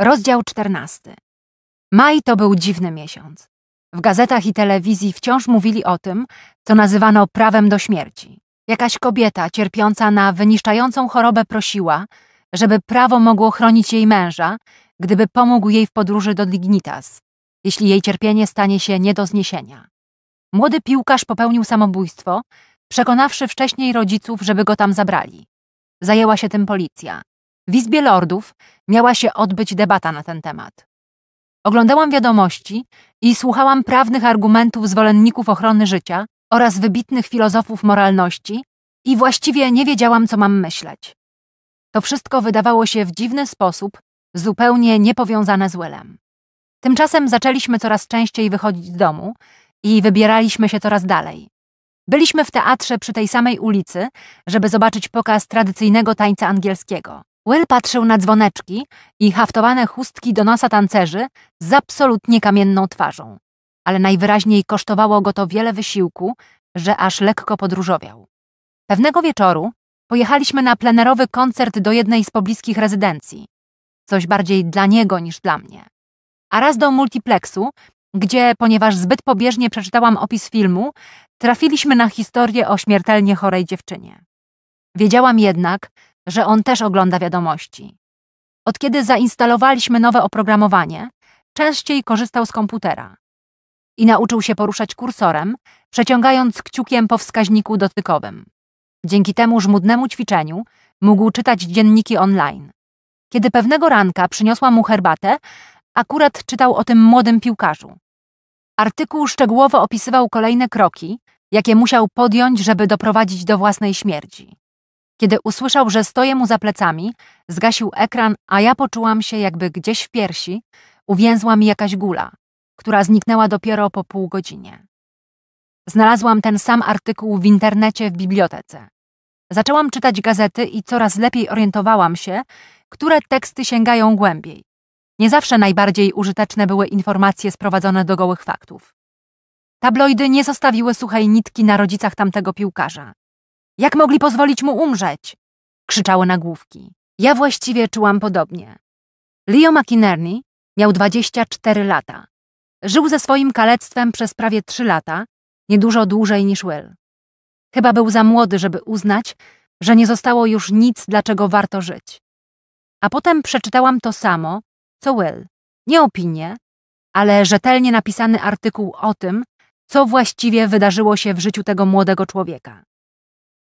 Rozdział 14. Maj to był dziwny miesiąc. W gazetach i telewizji wciąż mówili o tym, co nazywano prawem do śmierci. Jakaś kobieta cierpiąca na wyniszczającą chorobę prosiła, żeby prawo mogło chronić jej męża, gdyby pomógł jej w podróży do Dignitas, jeśli jej cierpienie stanie się nie do zniesienia. Młody piłkarz popełnił samobójstwo, przekonawszy wcześniej rodziców, żeby go tam zabrali. Zajęła się tym policja. W Izbie Lordów miała się odbyć debata na ten temat. Oglądałam wiadomości i słuchałam prawnych argumentów zwolenników ochrony życia oraz wybitnych filozofów moralności i właściwie nie wiedziałam, co mam myśleć. To wszystko wydawało się w dziwny sposób zupełnie niepowiązane z Willem. Tymczasem zaczęliśmy coraz częściej wychodzić z domu i wybieraliśmy się coraz dalej. Byliśmy w teatrze przy tej samej ulicy, żeby zobaczyć pokaz tradycyjnego tańca angielskiego. Will patrzył na dzwoneczki i haftowane chustki do nosa tancerzy z absolutnie kamienną twarzą, ale najwyraźniej kosztowało go to wiele wysiłku, że aż lekko podróżowiał. Pewnego wieczoru pojechaliśmy na plenerowy koncert do jednej z pobliskich rezydencji. Coś bardziej dla niego niż dla mnie. A raz do multiplexu, gdzie, ponieważ zbyt pobieżnie przeczytałam opis filmu, trafiliśmy na historię o śmiertelnie chorej dziewczynie. Wiedziałam jednak, że on też ogląda wiadomości. Od kiedy zainstalowaliśmy nowe oprogramowanie, częściej korzystał z komputera i nauczył się poruszać kursorem, przeciągając kciukiem po wskaźniku dotykowym. Dzięki temu żmudnemu ćwiczeniu mógł czytać dzienniki online. Kiedy pewnego ranka przyniosła mu herbatę, akurat czytał o tym młodym piłkarzu. Artykuł szczegółowo opisywał kolejne kroki, jakie musiał podjąć, żeby doprowadzić do własnej śmierci. Kiedy usłyszał, że stoję mu za plecami, zgasił ekran, a ja poczułam się jakby gdzieś w piersi, uwięzła mi jakaś gula, która zniknęła dopiero po pół godzinie. Znalazłam ten sam artykuł w internecie w bibliotece. Zaczęłam czytać gazety i coraz lepiej orientowałam się, które teksty sięgają głębiej. Nie zawsze najbardziej użyteczne były informacje sprowadzone do gołych faktów. Tabloidy nie zostawiły suchej nitki na rodzicach tamtego piłkarza. Jak mogli pozwolić mu umrzeć? Krzyczały nagłówki. Ja właściwie czułam podobnie. Leo McInerney miał 24 lata. Żył ze swoim kalectwem przez prawie 3 lata, niedużo dłużej niż Will. Chyba był za młody, żeby uznać, że nie zostało już nic, dlaczego warto żyć. A potem przeczytałam to samo, co Will. Nie opinię, ale rzetelnie napisany artykuł o tym, co właściwie wydarzyło się w życiu tego młodego człowieka.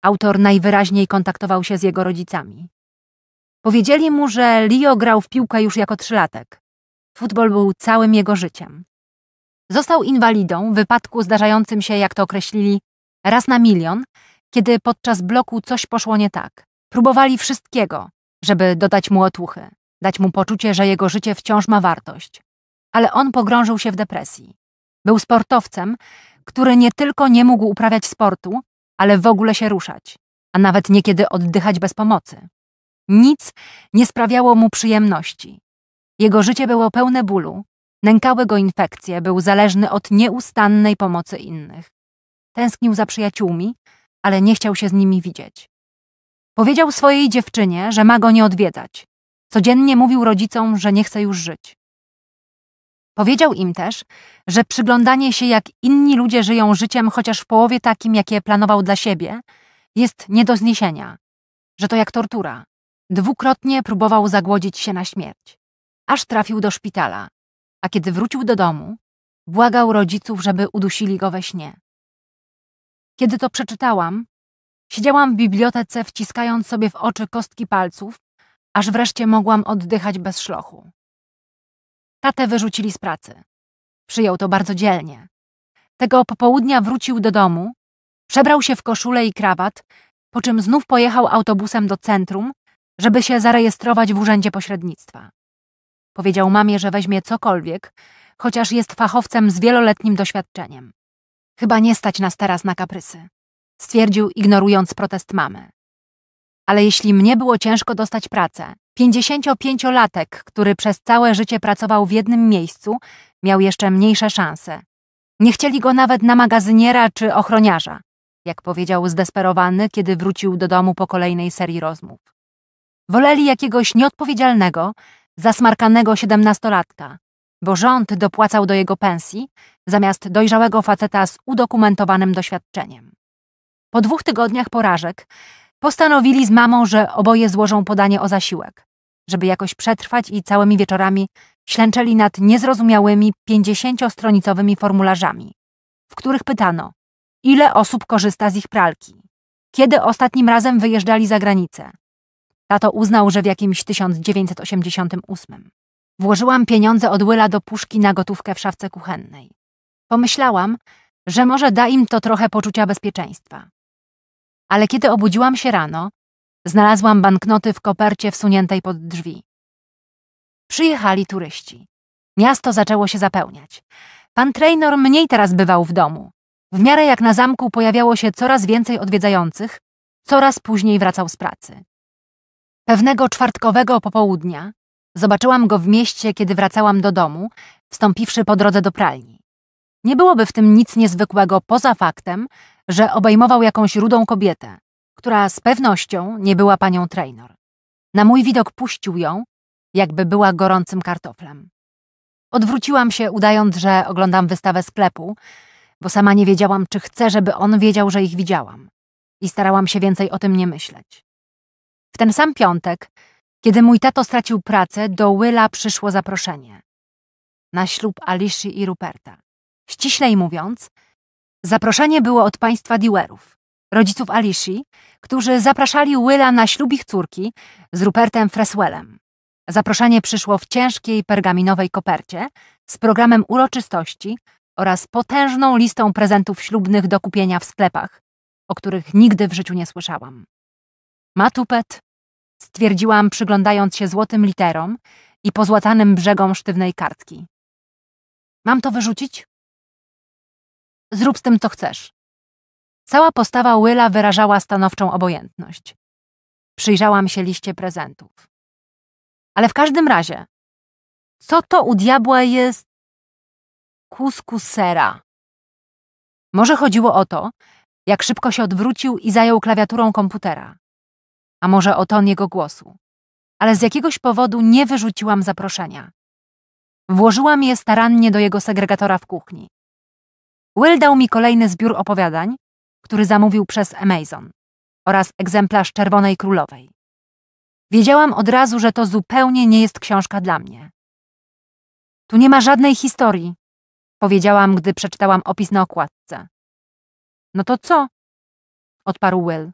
Autor najwyraźniej kontaktował się z jego rodzicami. Powiedzieli mu, że Leo grał w piłkę już jako trzylatek. Futbol był całym jego życiem. Został inwalidą w wypadku zdarzającym się, jak to określili, raz na milion, kiedy podczas bloku coś poszło nie tak. Próbowali wszystkiego, żeby dodać mu otuchy, dać mu poczucie, że jego życie wciąż ma wartość. Ale on pogrążył się w depresji. Był sportowcem, który nie tylko nie mógł uprawiać sportu, ale w ogóle się ruszać, a nawet niekiedy oddychać bez pomocy. Nic nie sprawiało mu przyjemności. Jego życie było pełne bólu, nękały go infekcje, był zależny od nieustannej pomocy innych. Tęsknił za przyjaciółmi, ale nie chciał się z nimi widzieć. Powiedział swojej dziewczynie, że ma go nie odwiedzać. Codziennie mówił rodzicom, że nie chce już żyć. Powiedział im też, że przyglądanie się, jak inni ludzie żyją życiem, chociaż w połowie takim, jakie planował dla siebie, jest nie do zniesienia, że to jak tortura. Dwukrotnie próbował zagłodzić się na śmierć, aż trafił do szpitala, a kiedy wrócił do domu, błagał rodziców, żeby udusili go we śnie. Kiedy to przeczytałam, siedziałam w bibliotece, wciskając sobie w oczy kostki palców, aż wreszcie mogłam oddychać bez szlochu. Tatę wyrzucili z pracy. Przyjął to bardzo dzielnie. Tego popołudnia wrócił do domu, przebrał się w koszulę i krawat, po czym znów pojechał autobusem do centrum, żeby się zarejestrować w urzędzie pośrednictwa. Powiedział mamie, że weźmie cokolwiek, chociaż jest fachowcem z wieloletnim doświadczeniem. Chyba nie stać nas teraz na kaprysy, stwierdził, ignorując protest mamy. Ale jeśli mnie było ciężko dostać pracę, 55-latek, który przez całe życie pracował w jednym miejscu, miał jeszcze mniejsze szanse. Nie chcieli go nawet na magazyniera czy ochroniarza, jak powiedział zdesperowany, kiedy wrócił do domu po kolejnej serii rozmów. Woleli jakiegoś nieodpowiedzialnego, zasmarkanego siedemnastolatka, bo rząd dopłacał do jego pensji zamiast dojrzałego faceta z udokumentowanym doświadczeniem. Po dwóch tygodniach porażek postanowili z mamą, że oboje złożą podanie o zasiłek, żeby jakoś przetrwać i całymi wieczorami ślęczeli nad niezrozumiałymi, pięćdziesięciostronicowymi formularzami, w których pytano, ile osób korzysta z ich pralki, kiedy ostatnim razem wyjeżdżali za granicę. Tato uznał, że w jakimś 1988. Włożyłam pieniądze od Wyla do puszki na gotówkę w szafce kuchennej. Pomyślałam, że może da im to trochę poczucia bezpieczeństwa. Ale kiedy obudziłam się rano, Znalazłam banknoty w kopercie wsuniętej pod drzwi. Przyjechali turyści. Miasto zaczęło się zapełniać. Pan Traynor mniej teraz bywał w domu. W miarę jak na zamku pojawiało się coraz więcej odwiedzających, coraz później wracał z pracy. Pewnego czwartkowego popołudnia zobaczyłam go w mieście, kiedy wracałam do domu, wstąpiwszy po drodze do pralni. Nie byłoby w tym nic niezwykłego poza faktem, że obejmował jakąś rudą kobietę, która z pewnością nie była panią Traynor. Na mój widok puścił ją, jakby była gorącym kartoflem. Odwróciłam się, udając, że oglądam wystawę sklepu, bo sama nie wiedziałam, czy chcę, żeby on wiedział, że ich widziałam. I starałam się więcej o tym nie myśleć. W ten sam piątek, kiedy mój tato stracił pracę, do Willa przyszło zaproszenie. Na ślub Aliszy i Ruperta. Ściślej mówiąc, zaproszenie było od państwa Dewerów rodziców Alishi, którzy zapraszali Willa na ślub ich córki z Rupertem Freswellem. Zaproszenie przyszło w ciężkiej pergaminowej kopercie z programem uroczystości oraz potężną listą prezentów ślubnych do kupienia w sklepach, o których nigdy w życiu nie słyszałam. Matupet, stwierdziłam przyglądając się złotym literom i pozłatanym brzegom sztywnej kartki. Mam to wyrzucić? Zrób z tym, co chcesz, Cała postawa Willa wyrażała stanowczą obojętność. Przyjrzałam się liście prezentów. Ale w każdym razie, co to u diabła jest kuskusera? Może chodziło o to, jak szybko się odwrócił i zajął klawiaturą komputera. A może o ton jego głosu. Ale z jakiegoś powodu nie wyrzuciłam zaproszenia. Włożyłam je starannie do jego segregatora w kuchni. Will dał mi kolejny zbiór opowiadań, który zamówił przez Amazon oraz egzemplarz Czerwonej Królowej. Wiedziałam od razu, że to zupełnie nie jest książka dla mnie. Tu nie ma żadnej historii, powiedziałam, gdy przeczytałam opis na okładce. No to co? odparł Will.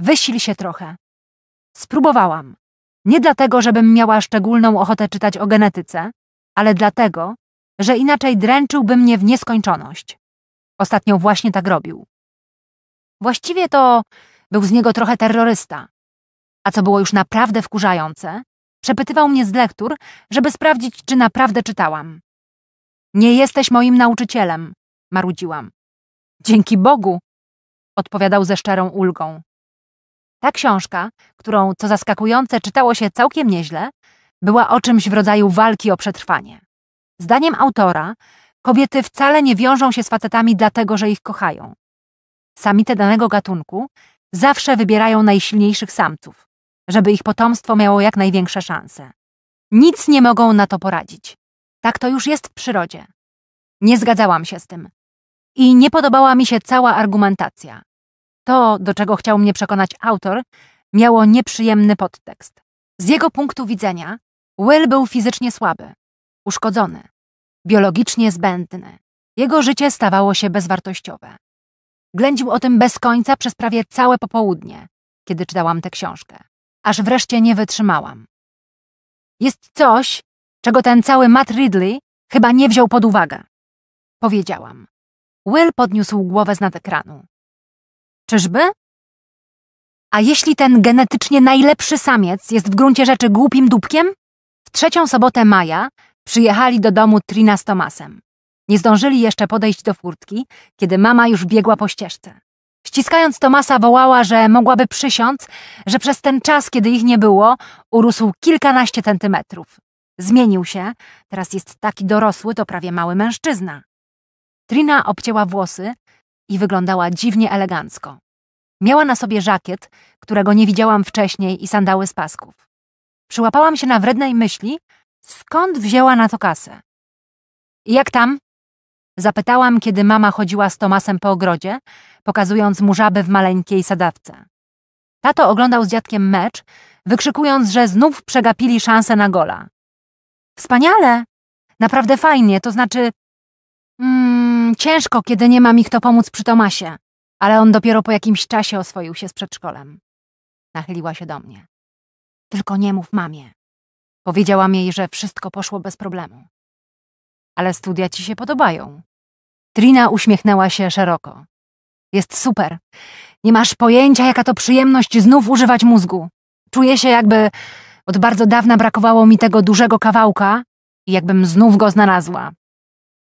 Wysil się trochę. Spróbowałam. Nie dlatego, żebym miała szczególną ochotę czytać o genetyce, ale dlatego, że inaczej dręczyłby mnie w nieskończoność. Ostatnio właśnie tak robił. Właściwie to był z niego trochę terrorysta. A co było już naprawdę wkurzające, przepytywał mnie z lektur, żeby sprawdzić, czy naprawdę czytałam. Nie jesteś moim nauczycielem, marudziłam. Dzięki Bogu, odpowiadał ze szczerą ulgą. Ta książka, którą, co zaskakujące, czytało się całkiem nieźle, była o czymś w rodzaju walki o przetrwanie. Zdaniem autora, kobiety wcale nie wiążą się z facetami dlatego, że ich kochają. Samite danego gatunku zawsze wybierają najsilniejszych samców, żeby ich potomstwo miało jak największe szanse. Nic nie mogą na to poradzić. Tak to już jest w przyrodzie. Nie zgadzałam się z tym. I nie podobała mi się cała argumentacja. To, do czego chciał mnie przekonać autor, miało nieprzyjemny podtekst. Z jego punktu widzenia, Will był fizycznie słaby, uszkodzony, biologicznie zbędny. Jego życie stawało się bezwartościowe. Ględził o tym bez końca przez prawie całe popołudnie, kiedy czytałam tę książkę. Aż wreszcie nie wytrzymałam. Jest coś, czego ten cały Matt Ridley chyba nie wziął pod uwagę. Powiedziałam. Will podniósł głowę z nad ekranu. Czyżby? A jeśli ten genetycznie najlepszy samiec jest w gruncie rzeczy głupim dupkiem? W trzecią sobotę maja przyjechali do domu Trina z Tomasem. Nie zdążyli jeszcze podejść do furtki, kiedy mama już biegła po ścieżce. Ściskając Tomasa wołała, że mogłaby przysiąc, że przez ten czas, kiedy ich nie było, urósł kilkanaście centymetrów. Zmienił się, teraz jest taki dorosły, to prawie mały mężczyzna. Trina obcięła włosy i wyglądała dziwnie elegancko. Miała na sobie żakiet, którego nie widziałam wcześniej i sandały z pasków. Przyłapałam się na wrednej myśli, skąd wzięła na to kasę. I jak tam? Zapytałam, kiedy mama chodziła z Tomasem po ogrodzie, pokazując mu żaby w maleńkiej sadawce. Tato oglądał z dziadkiem mecz, wykrzykując, że znów przegapili szansę na gola. Wspaniale! Naprawdę fajnie, to znaczy... Mm, ciężko, kiedy nie ma mi kto pomóc przy Tomasie, ale on dopiero po jakimś czasie oswoił się z przedszkolem. Nachyliła się do mnie. Tylko nie mów mamie. Powiedziałam jej, że wszystko poszło bez problemu ale studia ci się podobają. Trina uśmiechnęła się szeroko. Jest super. Nie masz pojęcia, jaka to przyjemność znów używać mózgu. Czuję się, jakby od bardzo dawna brakowało mi tego dużego kawałka i jakbym znów go znalazła.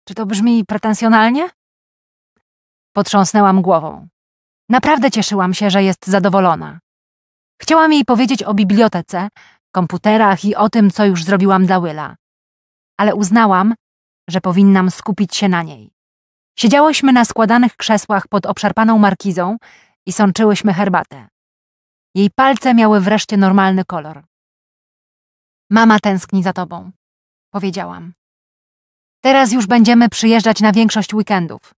Czy to brzmi pretensjonalnie? Potrząsnęłam głową. Naprawdę cieszyłam się, że jest zadowolona. Chciałam jej powiedzieć o bibliotece, komputerach i o tym, co już zrobiłam dla Willa. Ale uznałam, że powinnam skupić się na niej. Siedziałyśmy na składanych krzesłach pod obszarpaną markizą i sączyłyśmy herbatę. Jej palce miały wreszcie normalny kolor. Mama tęskni za tobą, powiedziałam. Teraz już będziemy przyjeżdżać na większość weekendów.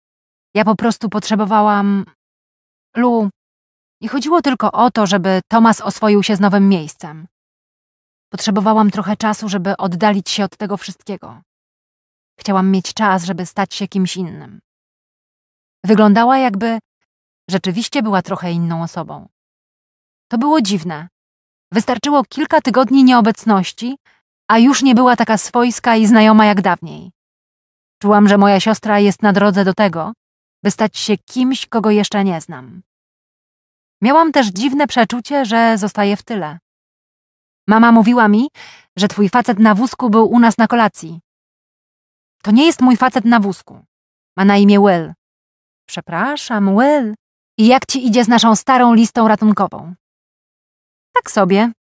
Ja po prostu potrzebowałam... Lu, nie chodziło tylko o to, żeby Tomas oswoił się z nowym miejscem. Potrzebowałam trochę czasu, żeby oddalić się od tego wszystkiego. Chciałam mieć czas, żeby stać się kimś innym. Wyglądała jakby rzeczywiście była trochę inną osobą. To było dziwne. Wystarczyło kilka tygodni nieobecności, a już nie była taka swojska i znajoma jak dawniej. Czułam, że moja siostra jest na drodze do tego, by stać się kimś, kogo jeszcze nie znam. Miałam też dziwne przeczucie, że zostaję w tyle. Mama mówiła mi, że twój facet na wózku był u nas na kolacji. To nie jest mój facet na wózku. Ma na imię Will. Przepraszam, Will. I jak ci idzie z naszą starą listą ratunkową? Tak sobie.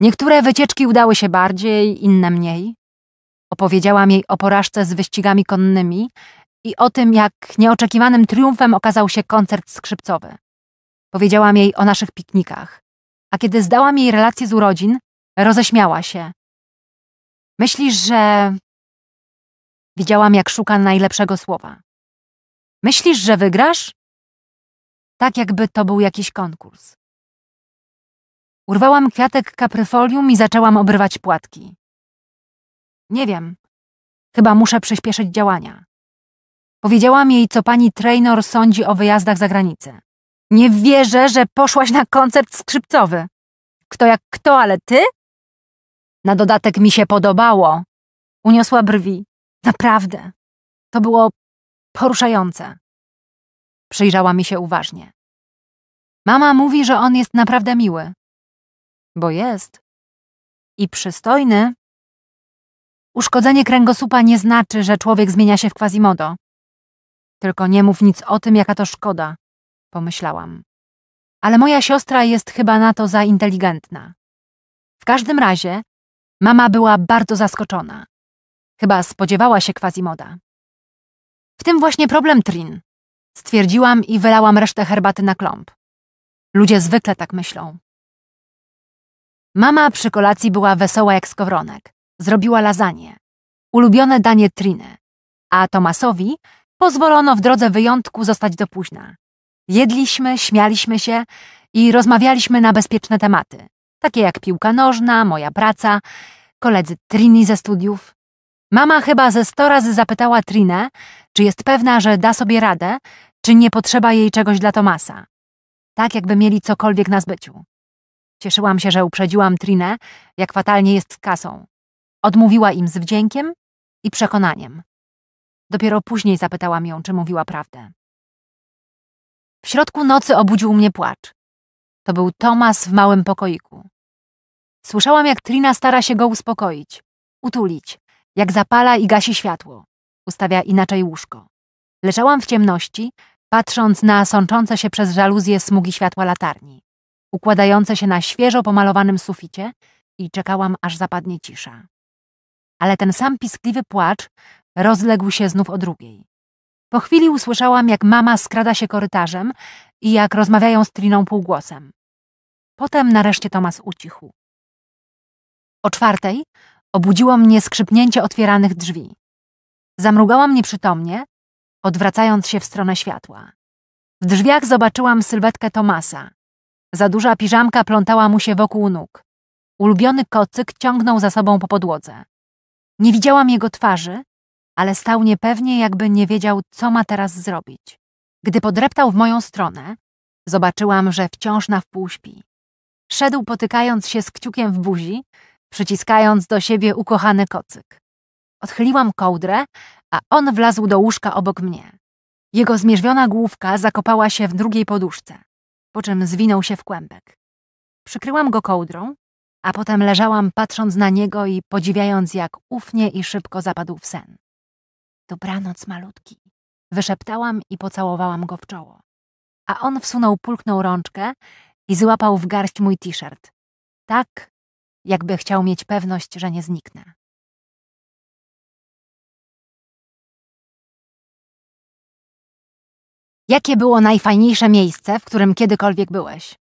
Niektóre wycieczki udały się bardziej, inne mniej. Opowiedziałam jej o porażce z wyścigami konnymi i o tym, jak nieoczekiwanym triumfem okazał się koncert skrzypcowy. Powiedziałam jej o naszych piknikach. A kiedy zdałam jej relację z urodzin, roześmiała się. Myślisz, że Widziałam, jak szuka najlepszego słowa. Myślisz, że wygrasz? Tak jakby to był jakiś konkurs. Urwałam kwiatek kapryfolium i zaczęłam obrywać płatki. Nie wiem. Chyba muszę przyspieszyć działania. Powiedziałam jej, co pani Trainer sądzi o wyjazdach za granicę. Nie wierzę, że poszłaś na koncert skrzypcowy. Kto jak kto, ale ty? Na dodatek mi się podobało. Uniosła brwi. Naprawdę. To było poruszające. Przyjrzała mi się uważnie. Mama mówi, że on jest naprawdę miły. Bo jest. I przystojny. Uszkodzenie kręgosłupa nie znaczy, że człowiek zmienia się w Quasimodo. Tylko nie mów nic o tym, jaka to szkoda, pomyślałam. Ale moja siostra jest chyba na to za inteligentna. W każdym razie mama była bardzo zaskoczona. Chyba spodziewała się Quasimoda. W tym właśnie problem, Trin. Stwierdziłam i wylałam resztę herbaty na kląb. Ludzie zwykle tak myślą. Mama przy kolacji była wesoła jak skowronek. Zrobiła lasagne. Ulubione danie Triny. A Tomasowi pozwolono w drodze wyjątku zostać do późna. Jedliśmy, śmialiśmy się i rozmawialiśmy na bezpieczne tematy, takie jak piłka nożna, moja praca, koledzy Trini ze studiów. Mama chyba ze sto razy zapytała Trinę, czy jest pewna, że da sobie radę, czy nie potrzeba jej czegoś dla Tomasa. Tak jakby mieli cokolwiek na zbyciu. Cieszyłam się, że uprzedziłam Trinę, jak fatalnie jest z kasą. Odmówiła im z wdziękiem i przekonaniem. Dopiero później zapytałam ją, czy mówiła prawdę. W środku nocy obudził mnie płacz. To był Tomas w małym pokoiku. Słyszałam, jak Trina stara się go uspokoić, utulić, jak zapala i gasi światło. Ustawia inaczej łóżko. Leżałam w ciemności, patrząc na sączące się przez żaluzje smugi światła latarni, układające się na świeżo pomalowanym suficie i czekałam, aż zapadnie cisza. Ale ten sam piskliwy płacz rozległ się znów o drugiej. Po chwili usłyszałam, jak mama skrada się korytarzem i jak rozmawiają z Triną półgłosem. Potem nareszcie Tomas ucichł. O czwartej Obudziło mnie skrzypnięcie otwieranych drzwi. Zamrugałam nieprzytomnie, odwracając się w stronę światła. W drzwiach zobaczyłam sylwetkę Tomasa. Za duża piżamka plątała mu się wokół nóg. Ulubiony kocyk ciągnął za sobą po podłodze. Nie widziałam jego twarzy, ale stał niepewnie, jakby nie wiedział, co ma teraz zrobić. Gdy podreptał w moją stronę, zobaczyłam, że wciąż na wpół śpi. Szedł potykając się z kciukiem w buzi, przyciskając do siebie ukochany kocyk. Odchyliłam kołdrę, a on wlazł do łóżka obok mnie. Jego zmierzwiona główka zakopała się w drugiej poduszce, po czym zwinął się w kłębek. Przykryłam go kołdrą, a potem leżałam patrząc na niego i podziwiając, jak ufnie i szybko zapadł w sen. Dobranoc, malutki, wyszeptałam i pocałowałam go w czoło. A on wsunął pulkną rączkę i złapał w garść mój t-shirt. Tak, jakby chciał mieć pewność, że nie zniknę. Jakie było najfajniejsze miejsce, w którym kiedykolwiek byłeś?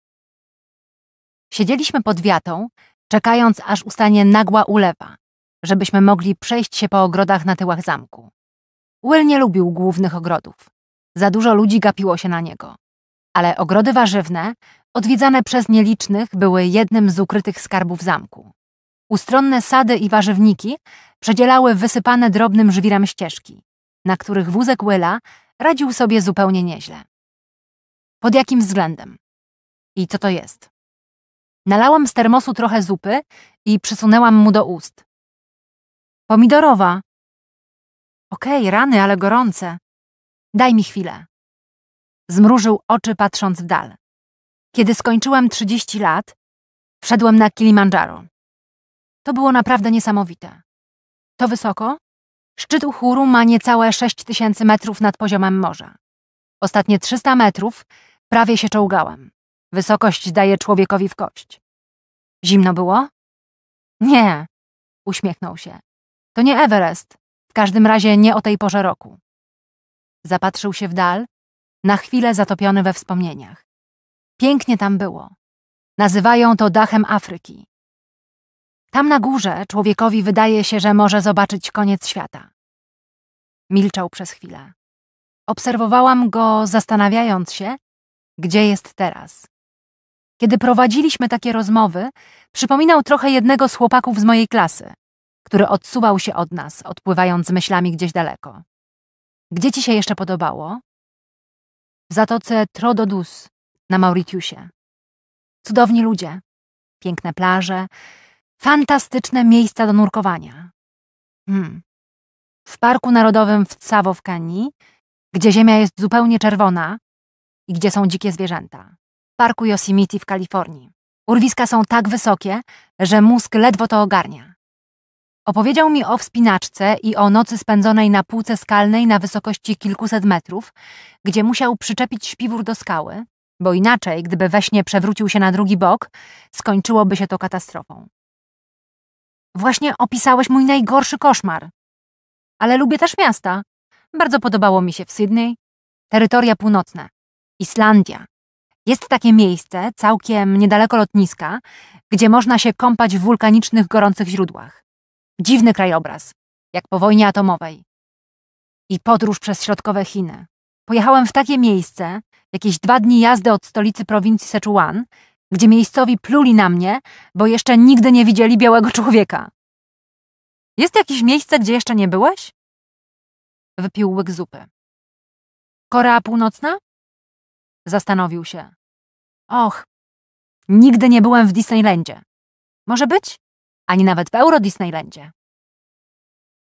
Siedzieliśmy pod wiatą, czekając aż ustanie nagła ulewa, żebyśmy mogli przejść się po ogrodach na tyłach zamku. Will nie lubił głównych ogrodów. Za dużo ludzi gapiło się na niego ale ogrody warzywne, odwiedzane przez nielicznych, były jednym z ukrytych skarbów zamku. Ustronne sady i warzywniki przedzielały wysypane drobnym żwirem ścieżki, na których wózek Willa radził sobie zupełnie nieźle. Pod jakim względem? I co to jest? Nalałam z termosu trochę zupy i przysunęłam mu do ust. Pomidorowa. Okej, okay, rany, ale gorące. Daj mi chwilę. Zmrużył oczy patrząc w dal. Kiedy skończyłem 30 lat, wszedłem na Kilimandżaro. To było naprawdę niesamowite. To wysoko? Szczyt Uhuru ma niecałe tysięcy metrów nad poziomem morza. Ostatnie 300 metrów prawie się czołgałem. Wysokość daje człowiekowi w kość. Zimno było? Nie, uśmiechnął się. To nie Everest. W każdym razie nie o tej porze roku. Zapatrzył się w dal, na chwilę zatopiony we wspomnieniach. Pięknie tam było. Nazywają to dachem Afryki. Tam na górze człowiekowi wydaje się, że może zobaczyć koniec świata. Milczał przez chwilę. Obserwowałam go, zastanawiając się, gdzie jest teraz. Kiedy prowadziliśmy takie rozmowy, przypominał trochę jednego z chłopaków z mojej klasy, który odsuwał się od nas, odpływając z myślami gdzieś daleko. Gdzie ci się jeszcze podobało? w zatoce Trododus na Mauritiusie. Cudowni ludzie, piękne plaże, fantastyczne miejsca do nurkowania. Hmm. W Parku Narodowym w Tsavo w Kenii, gdzie ziemia jest zupełnie czerwona i gdzie są dzikie zwierzęta. W Parku Yosemite w Kalifornii. Urwiska są tak wysokie, że mózg ledwo to ogarnia. Opowiedział mi o wspinaczce i o nocy spędzonej na półce skalnej na wysokości kilkuset metrów, gdzie musiał przyczepić śpiwór do skały, bo inaczej, gdyby we śnie przewrócił się na drugi bok, skończyłoby się to katastrofą. Właśnie opisałeś mój najgorszy koszmar. Ale lubię też miasta. Bardzo podobało mi się w Sydney. Terytoria północne. Islandia. Jest takie miejsce, całkiem niedaleko lotniska, gdzie można się kąpać w wulkanicznych gorących źródłach. Dziwny krajobraz, jak po wojnie atomowej. I podróż przez środkowe Chiny. Pojechałem w takie miejsce, jakieś dwa dni jazdy od stolicy prowincji Sichuan, gdzie miejscowi pluli na mnie, bo jeszcze nigdy nie widzieli białego człowieka. Jest jakieś miejsce, gdzie jeszcze nie byłeś? Wypił łyk zupy. Korea Północna? Zastanowił się. Och, nigdy nie byłem w Disneylandzie. Może być? ani nawet w Euro Disneylandzie.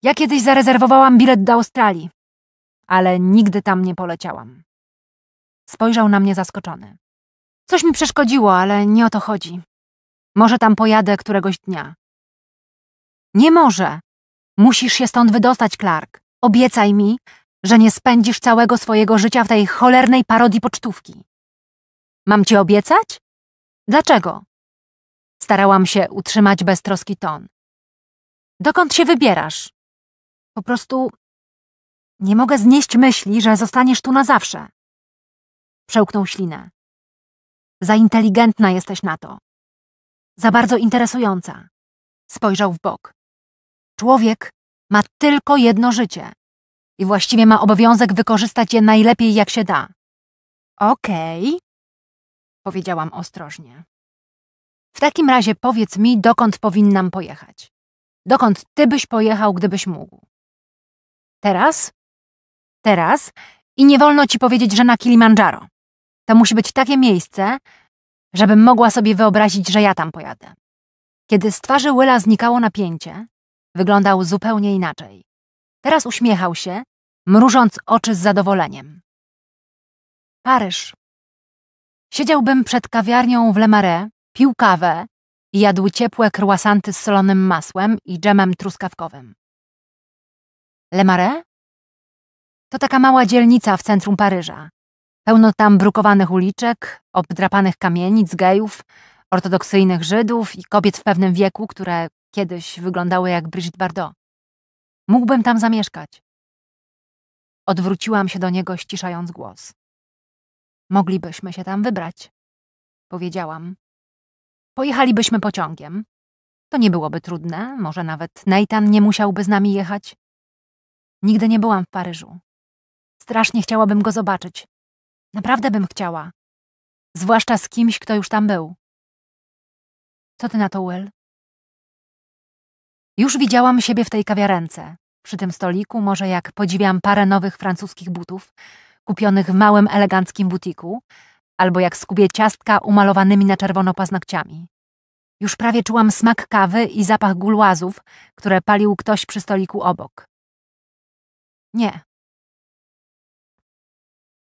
Ja kiedyś zarezerwowałam bilet do Australii, ale nigdy tam nie poleciałam. Spojrzał na mnie zaskoczony. Coś mi przeszkodziło, ale nie o to chodzi. Może tam pojadę któregoś dnia. Nie może. Musisz się stąd wydostać, Clark. Obiecaj mi, że nie spędzisz całego swojego życia w tej cholernej parodii pocztówki. Mam ci obiecać? Dlaczego? Starałam się utrzymać beztroski ton. Dokąd się wybierasz? Po prostu nie mogę znieść myśli, że zostaniesz tu na zawsze. Przełknął ślinę. Za inteligentna jesteś na to. Za bardzo interesująca. Spojrzał w bok. Człowiek ma tylko jedno życie i właściwie ma obowiązek wykorzystać je najlepiej jak się da. Okej, okay, powiedziałam ostrożnie. W takim razie powiedz mi, dokąd powinnam pojechać. Dokąd ty byś pojechał, gdybyś mógł? Teraz? Teraz? I nie wolno ci powiedzieć, że na Kilimandżaro. To musi być takie miejsce, żebym mogła sobie wyobrazić, że ja tam pojadę. Kiedy z twarzy Willa znikało napięcie, wyglądał zupełnie inaczej. Teraz uśmiechał się, mrużąc oczy z zadowoleniem. Paryż. Siedziałbym przed kawiarnią w Le Marais, Pił kawę i jadł ciepłe kruasanty z solonym masłem i dżemem truskawkowym. Le Marais? To taka mała dzielnica w centrum Paryża. Pełno tam brukowanych uliczek, obdrapanych kamienic, gejów, ortodoksyjnych Żydów i kobiet w pewnym wieku, które kiedyś wyglądały jak Brigitte Bardot. Mógłbym tam zamieszkać. Odwróciłam się do niego, ściszając głos. Moglibyśmy się tam wybrać, powiedziałam, Pojechalibyśmy pociągiem. To nie byłoby trudne, może nawet Nathan nie musiałby z nami jechać. Nigdy nie byłam w Paryżu. Strasznie chciałabym go zobaczyć. Naprawdę bym chciała. Zwłaszcza z kimś, kto już tam był. Co ty na to, Will? Już widziałam siebie w tej kawiarence. Przy tym stoliku może jak podziwiam parę nowych francuskich butów, kupionych w małym, eleganckim butiku, albo jak skubie ciastka umalowanymi na czerwono paznokciami. Już prawie czułam smak kawy i zapach gulłazów, które palił ktoś przy stoliku obok. Nie.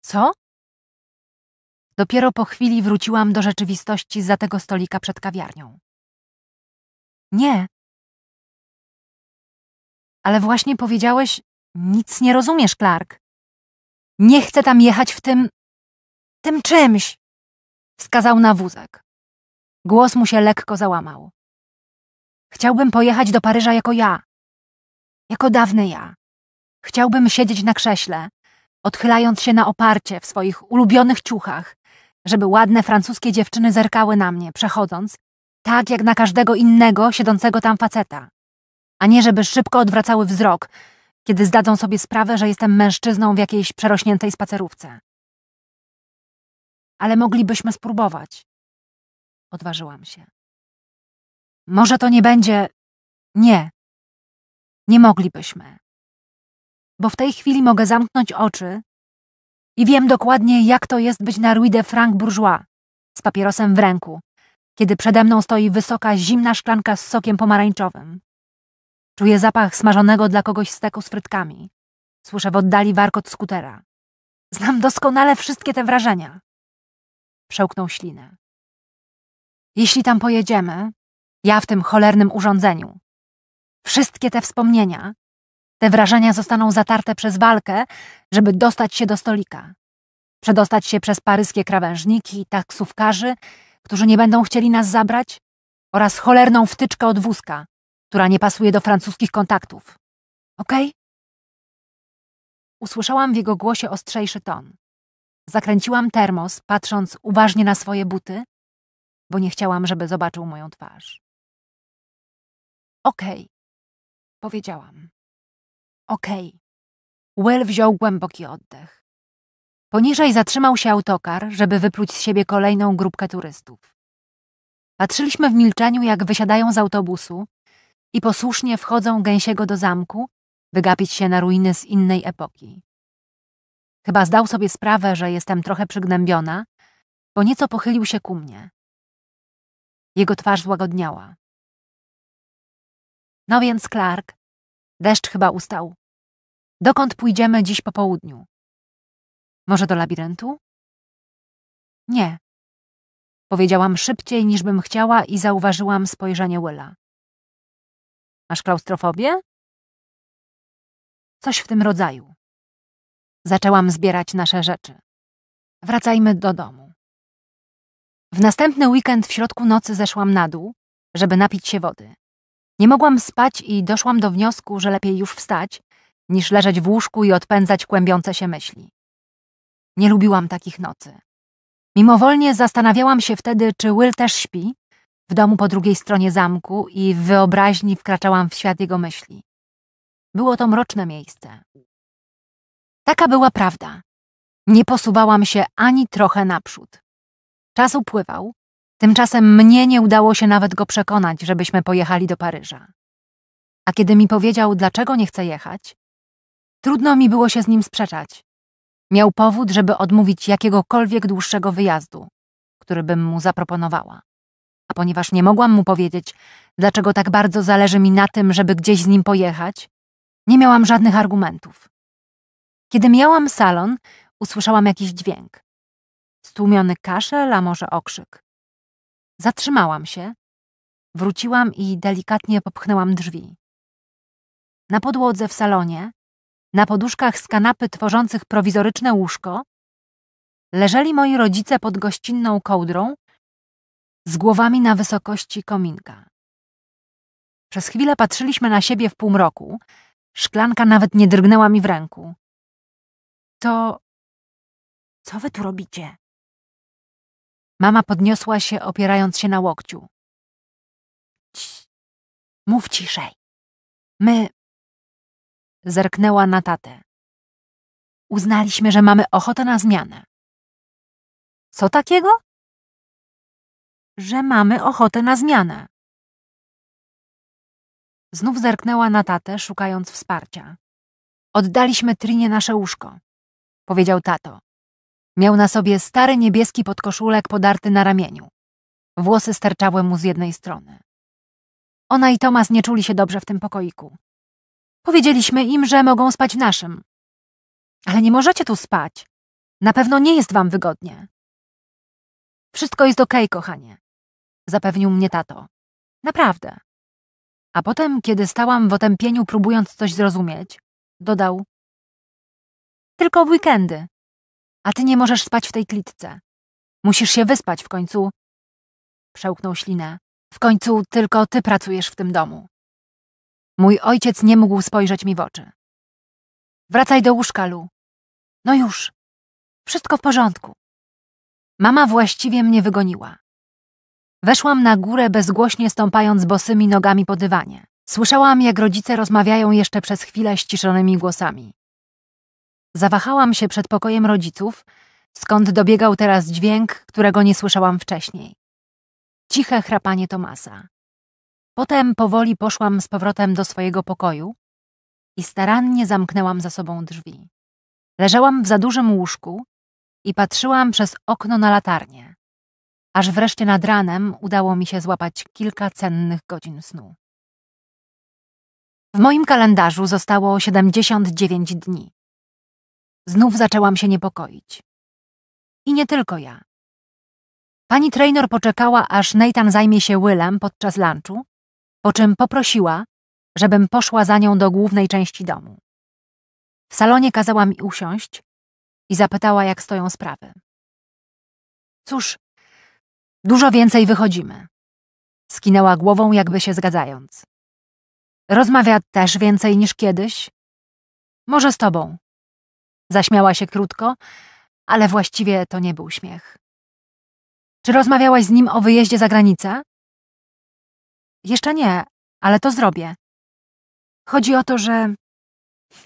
Co? Dopiero po chwili wróciłam do rzeczywistości za tego stolika przed kawiarnią. Nie. Ale właśnie powiedziałeś, nic nie rozumiesz, Clark. Nie chcę tam jechać w tym... Tym czymś! Wskazał na wózek. Głos mu się lekko załamał. Chciałbym pojechać do Paryża jako ja. Jako dawny ja. Chciałbym siedzieć na krześle, odchylając się na oparcie w swoich ulubionych ciuchach, żeby ładne francuskie dziewczyny zerkały na mnie, przechodząc, tak jak na każdego innego siedzącego tam faceta, a nie żeby szybko odwracały wzrok, kiedy zdadzą sobie sprawę, że jestem mężczyzną w jakiejś przerośniętej spacerówce ale moglibyśmy spróbować. Odważyłam się. Może to nie będzie. Nie. Nie moglibyśmy. Bo w tej chwili mogę zamknąć oczy i wiem dokładnie, jak to jest być na Rue de Bourgeois z papierosem w ręku, kiedy przede mną stoi wysoka, zimna szklanka z sokiem pomarańczowym. Czuję zapach smażonego dla kogoś steku z frytkami. Słyszę w oddali warkot skutera. Znam doskonale wszystkie te wrażenia przełknął ślinę. Jeśli tam pojedziemy, ja w tym cholernym urządzeniu, wszystkie te wspomnienia, te wrażenia zostaną zatarte przez walkę, żeby dostać się do stolika. Przedostać się przez paryskie krawężniki i taksówkarzy, którzy nie będą chcieli nas zabrać, oraz cholerną wtyczkę od wózka, która nie pasuje do francuskich kontaktów. Okej? Okay? Usłyszałam w jego głosie ostrzejszy ton. Zakręciłam termos, patrząc uważnie na swoje buty, bo nie chciałam, żeby zobaczył moją twarz. Okej, okay, powiedziałam. Okej. Okay. Will wziął głęboki oddech. Poniżej zatrzymał się autokar, żeby wypluć z siebie kolejną grupkę turystów. Patrzyliśmy w milczeniu, jak wysiadają z autobusu i posłusznie wchodzą gęsiego do zamku, wygapić się na ruiny z innej epoki. Chyba zdał sobie sprawę, że jestem trochę przygnębiona, bo nieco pochylił się ku mnie. Jego twarz złagodniała. No więc, Clark, deszcz chyba ustał. Dokąd pójdziemy dziś po południu? Może do labiryntu? Nie. Powiedziałam szybciej niż bym chciała i zauważyłam spojrzenie Willa. Masz klaustrofobię? Coś w tym rodzaju. Zaczęłam zbierać nasze rzeczy. Wracajmy do domu. W następny weekend w środku nocy zeszłam na dół, żeby napić się wody. Nie mogłam spać i doszłam do wniosku, że lepiej już wstać, niż leżeć w łóżku i odpędzać kłębiące się myśli. Nie lubiłam takich nocy. Mimowolnie zastanawiałam się wtedy, czy Will też śpi, w domu po drugiej stronie zamku i w wyobraźni wkraczałam w świat jego myśli. Było to mroczne miejsce, Taka była prawda. Nie posuwałam się ani trochę naprzód. Czas upływał. Tymczasem mnie nie udało się nawet go przekonać, żebyśmy pojechali do Paryża. A kiedy mi powiedział, dlaczego nie chce jechać, trudno mi było się z nim sprzeczać. Miał powód, żeby odmówić jakiegokolwiek dłuższego wyjazdu, który bym mu zaproponowała. A ponieważ nie mogłam mu powiedzieć, dlaczego tak bardzo zależy mi na tym, żeby gdzieś z nim pojechać, nie miałam żadnych argumentów. Kiedy miałam salon, usłyszałam jakiś dźwięk. Stłumiony kaszel, a może okrzyk. Zatrzymałam się, wróciłam i delikatnie popchnęłam drzwi. Na podłodze w salonie, na poduszkach z kanapy tworzących prowizoryczne łóżko, leżeli moi rodzice pod gościnną kołdrą z głowami na wysokości kominka. Przez chwilę patrzyliśmy na siebie w półmroku. Szklanka nawet nie drgnęła mi w ręku to co wy tu robicie? Mama podniosła się, opierając się na łokciu. Cii. Mów ciszej. My. Zerknęła na tatę. Uznaliśmy, że mamy ochotę na zmianę. Co takiego? Że mamy ochotę na zmianę. Znów zerknęła na tatę, szukając wsparcia. Oddaliśmy Trinie nasze łóżko powiedział tato. Miał na sobie stary niebieski podkoszulek podarty na ramieniu. Włosy sterczały mu z jednej strony. Ona i Tomas nie czuli się dobrze w tym pokoiku. Powiedzieliśmy im, że mogą spać w naszym. Ale nie możecie tu spać. Na pewno nie jest wam wygodnie. Wszystko jest okej, okay, kochanie. Zapewnił mnie tato. Naprawdę. A potem, kiedy stałam w otępieniu, próbując coś zrozumieć, dodał: tylko w weekendy. A ty nie możesz spać w tej klitce. Musisz się wyspać w końcu. Przełknął ślinę. W końcu tylko ty pracujesz w tym domu. Mój ojciec nie mógł spojrzeć mi w oczy. Wracaj do łóżka, Lu. No już. Wszystko w porządku. Mama właściwie mnie wygoniła. Weszłam na górę bezgłośnie stąpając bosymi nogami po dywanie. Słyszałam, jak rodzice rozmawiają jeszcze przez chwilę ściszonymi głosami. Zawahałam się przed pokojem rodziców, skąd dobiegał teraz dźwięk, którego nie słyszałam wcześniej. Ciche chrapanie Tomasa. Potem powoli poszłam z powrotem do swojego pokoju i starannie zamknęłam za sobą drzwi. Leżałam w za dużym łóżku i patrzyłam przez okno na latarnię, aż wreszcie nad ranem udało mi się złapać kilka cennych godzin snu. W moim kalendarzu zostało 79 dni. Znów zaczęłam się niepokoić. I nie tylko ja. Pani trainer poczekała, aż Nathan zajmie się Willem podczas lunchu, po czym poprosiła, żebym poszła za nią do głównej części domu. W salonie kazała mi usiąść i zapytała, jak stoją sprawy. Cóż, dużo więcej wychodzimy. Skinęła głową, jakby się zgadzając. Rozmawia też więcej niż kiedyś? Może z tobą, Zaśmiała się krótko, ale właściwie to nie był śmiech. Czy rozmawiałaś z nim o wyjeździe za granicę? Jeszcze nie, ale to zrobię. Chodzi o to, że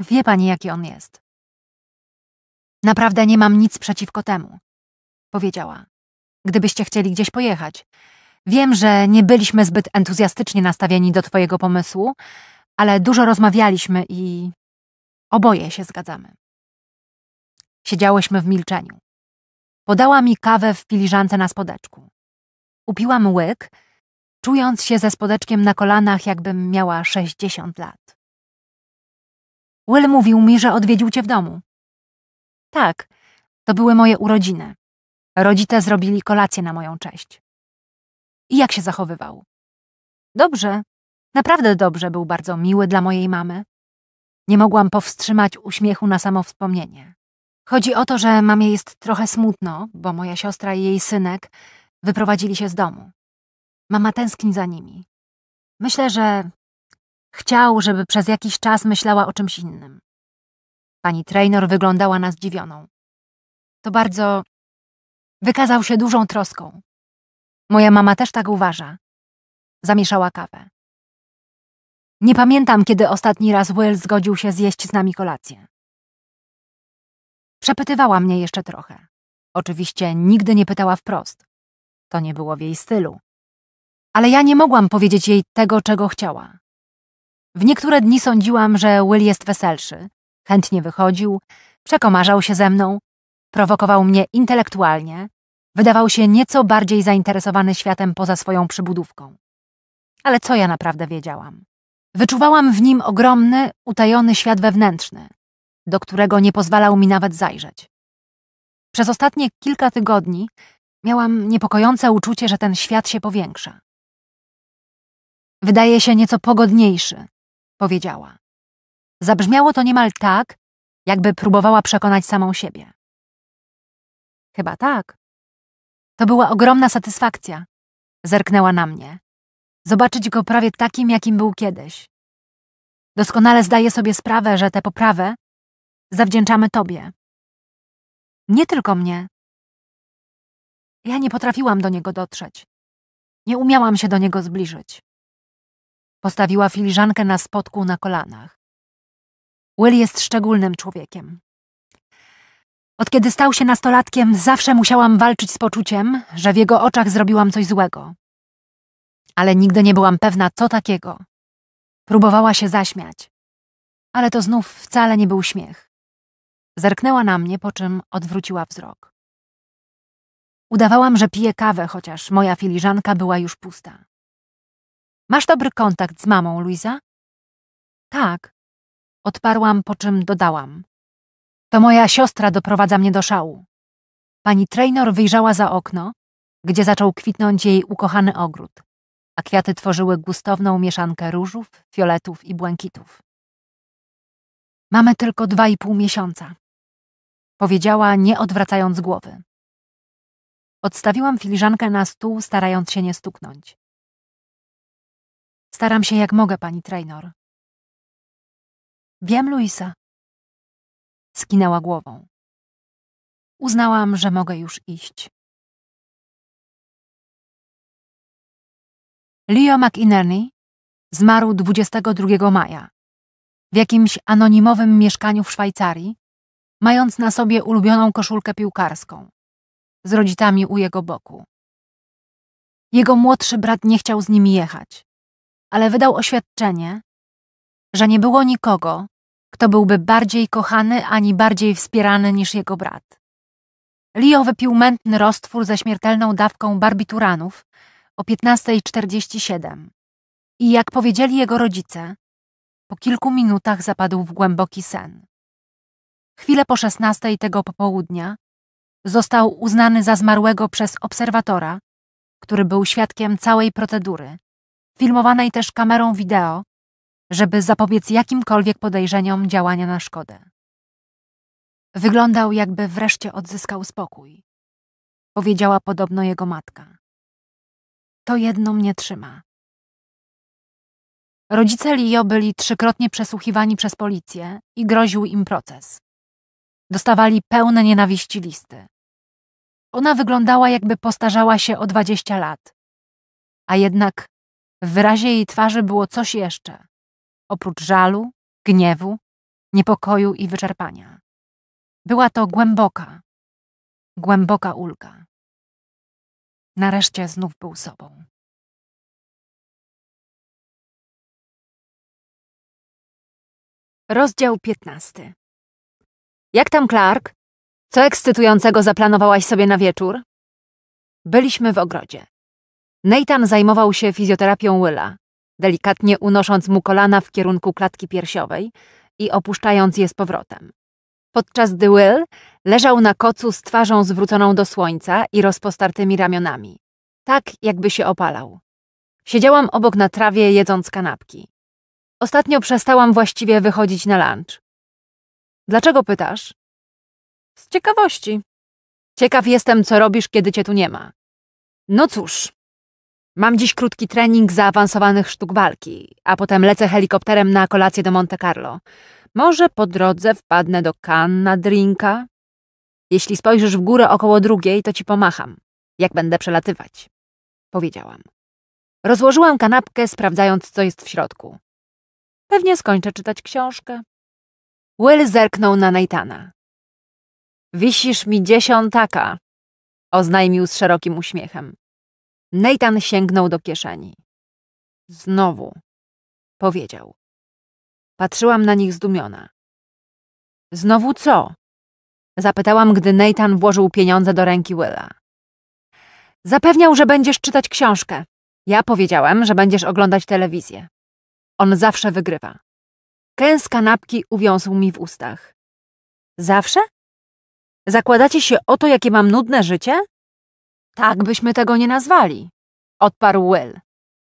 wie pani, jaki on jest. Naprawdę nie mam nic przeciwko temu, powiedziała. Gdybyście chcieli gdzieś pojechać. Wiem, że nie byliśmy zbyt entuzjastycznie nastawieni do twojego pomysłu, ale dużo rozmawialiśmy i oboje się zgadzamy. Siedziałyśmy w milczeniu. Podała mi kawę w filiżance na spodeczku. Upiłam łyk, czując się ze spodeczkiem na kolanach, jakbym miała sześćdziesiąt lat. Will mówił mi, że odwiedził cię w domu. Tak, to były moje urodziny. Rodzice zrobili kolację na moją cześć. I jak się zachowywał? Dobrze, naprawdę dobrze, był bardzo miły dla mojej mamy. Nie mogłam powstrzymać uśmiechu na samo wspomnienie. Chodzi o to, że mamie jest trochę smutno, bo moja siostra i jej synek wyprowadzili się z domu. Mama tęskni za nimi. Myślę, że chciał, żeby przez jakiś czas myślała o czymś innym. Pani Trainer wyglądała na zdziwioną. To bardzo... Wykazał się dużą troską. Moja mama też tak uważa. Zamieszała kawę. Nie pamiętam, kiedy ostatni raz Will zgodził się zjeść z nami kolację. Przepytywała mnie jeszcze trochę. Oczywiście nigdy nie pytała wprost. To nie było w jej stylu. Ale ja nie mogłam powiedzieć jej tego, czego chciała. W niektóre dni sądziłam, że Will jest weselszy. Chętnie wychodził, przekomarzał się ze mną, prowokował mnie intelektualnie, wydawał się nieco bardziej zainteresowany światem poza swoją przybudówką. Ale co ja naprawdę wiedziałam? Wyczuwałam w nim ogromny, utajony świat wewnętrzny, do którego nie pozwalał mi nawet zajrzeć. Przez ostatnie kilka tygodni miałam niepokojące uczucie, że ten świat się powiększa. Wydaje się nieco pogodniejszy, powiedziała. Zabrzmiało to niemal tak, jakby próbowała przekonać samą siebie. Chyba tak. To była ogromna satysfakcja. Zerknęła na mnie. Zobaczyć go prawie takim, jakim był kiedyś. Doskonale zdaję sobie sprawę, że tę poprawę Zawdzięczamy Tobie. Nie tylko mnie. Ja nie potrafiłam do niego dotrzeć. Nie umiałam się do niego zbliżyć. Postawiła filiżankę na spodku na kolanach. Will jest szczególnym człowiekiem. Od kiedy stał się nastolatkiem, zawsze musiałam walczyć z poczuciem, że w jego oczach zrobiłam coś złego. Ale nigdy nie byłam pewna, co takiego. Próbowała się zaśmiać. Ale to znów wcale nie był śmiech. Zerknęła na mnie, po czym odwróciła wzrok. Udawałam, że piję kawę, chociaż moja filiżanka była już pusta. Masz dobry kontakt z mamą, Luisa? Tak, odparłam, po czym dodałam. To moja siostra doprowadza mnie do szału. Pani Traynor wyjrzała za okno, gdzie zaczął kwitnąć jej ukochany ogród, a kwiaty tworzyły gustowną mieszankę różów, fioletów i błękitów. Mamy tylko dwa i pół miesiąca. Powiedziała, nie odwracając głowy. Odstawiłam filiżankę na stół, starając się nie stuknąć. Staram się jak mogę, pani Trainer. Wiem, Luisa. Skinęła głową. Uznałam, że mogę już iść. Leo McInerney zmarł 22 maja w jakimś anonimowym mieszkaniu w Szwajcarii mając na sobie ulubioną koszulkę piłkarską, z rodzicami u jego boku. Jego młodszy brat nie chciał z nimi jechać, ale wydał oświadczenie, że nie było nikogo, kto byłby bardziej kochany ani bardziej wspierany niż jego brat. Leo wypił mętny roztwór ze śmiertelną dawką barbituranów o 15.47 i jak powiedzieli jego rodzice, po kilku minutach zapadł w głęboki sen. Chwilę po szesnastej tego popołudnia został uznany za zmarłego przez obserwatora, który był świadkiem całej procedury, filmowanej też kamerą wideo, żeby zapobiec jakimkolwiek podejrzeniom działania na szkodę. Wyglądał, jakby wreszcie odzyskał spokój. Powiedziała podobno jego matka. To jedno mnie trzyma. Rodzice Lio byli trzykrotnie przesłuchiwani przez policję i groził im proces. Dostawali pełne nienawiści listy. Ona wyglądała, jakby postarzała się o dwadzieścia lat. A jednak w wyrazie jej twarzy było coś jeszcze, oprócz żalu, gniewu, niepokoju i wyczerpania. Była to głęboka, głęboka ulga. Nareszcie znów był sobą. Rozdział 15 jak tam Clark? Co ekscytującego zaplanowałaś sobie na wieczór? Byliśmy w ogrodzie. Nathan zajmował się fizjoterapią Willa, delikatnie unosząc mu kolana w kierunku klatki piersiowej i opuszczając je z powrotem. Podczas gdy Will leżał na kocu z twarzą zwróconą do słońca i rozpostartymi ramionami, tak jakby się opalał. Siedziałam obok na trawie, jedząc kanapki. Ostatnio przestałam właściwie wychodzić na lunch. Dlaczego pytasz? Z ciekawości. Ciekaw jestem, co robisz, kiedy cię tu nie ma. No cóż, mam dziś krótki trening zaawansowanych sztuk walki, a potem lecę helikopterem na kolację do Monte Carlo. Może po drodze wpadnę do canna drinka? Jeśli spojrzysz w górę około drugiej, to ci pomacham, jak będę przelatywać. Powiedziałam. Rozłożyłam kanapkę, sprawdzając, co jest w środku. Pewnie skończę czytać książkę. Will zerknął na Nathana. Wisisz mi dziesiątaka, oznajmił z szerokim uśmiechem. Nathan sięgnął do kieszeni. Znowu, powiedział. Patrzyłam na nich zdumiona. Znowu co? Zapytałam, gdy Nathan włożył pieniądze do ręki Willa. Zapewniał, że będziesz czytać książkę. Ja powiedziałem, że będziesz oglądać telewizję. On zawsze wygrywa. Kęs kanapki uwiązł mi w ustach. Zawsze? Zakładacie się o to, jakie mam nudne życie? Tak byśmy tego nie nazwali, odparł Will,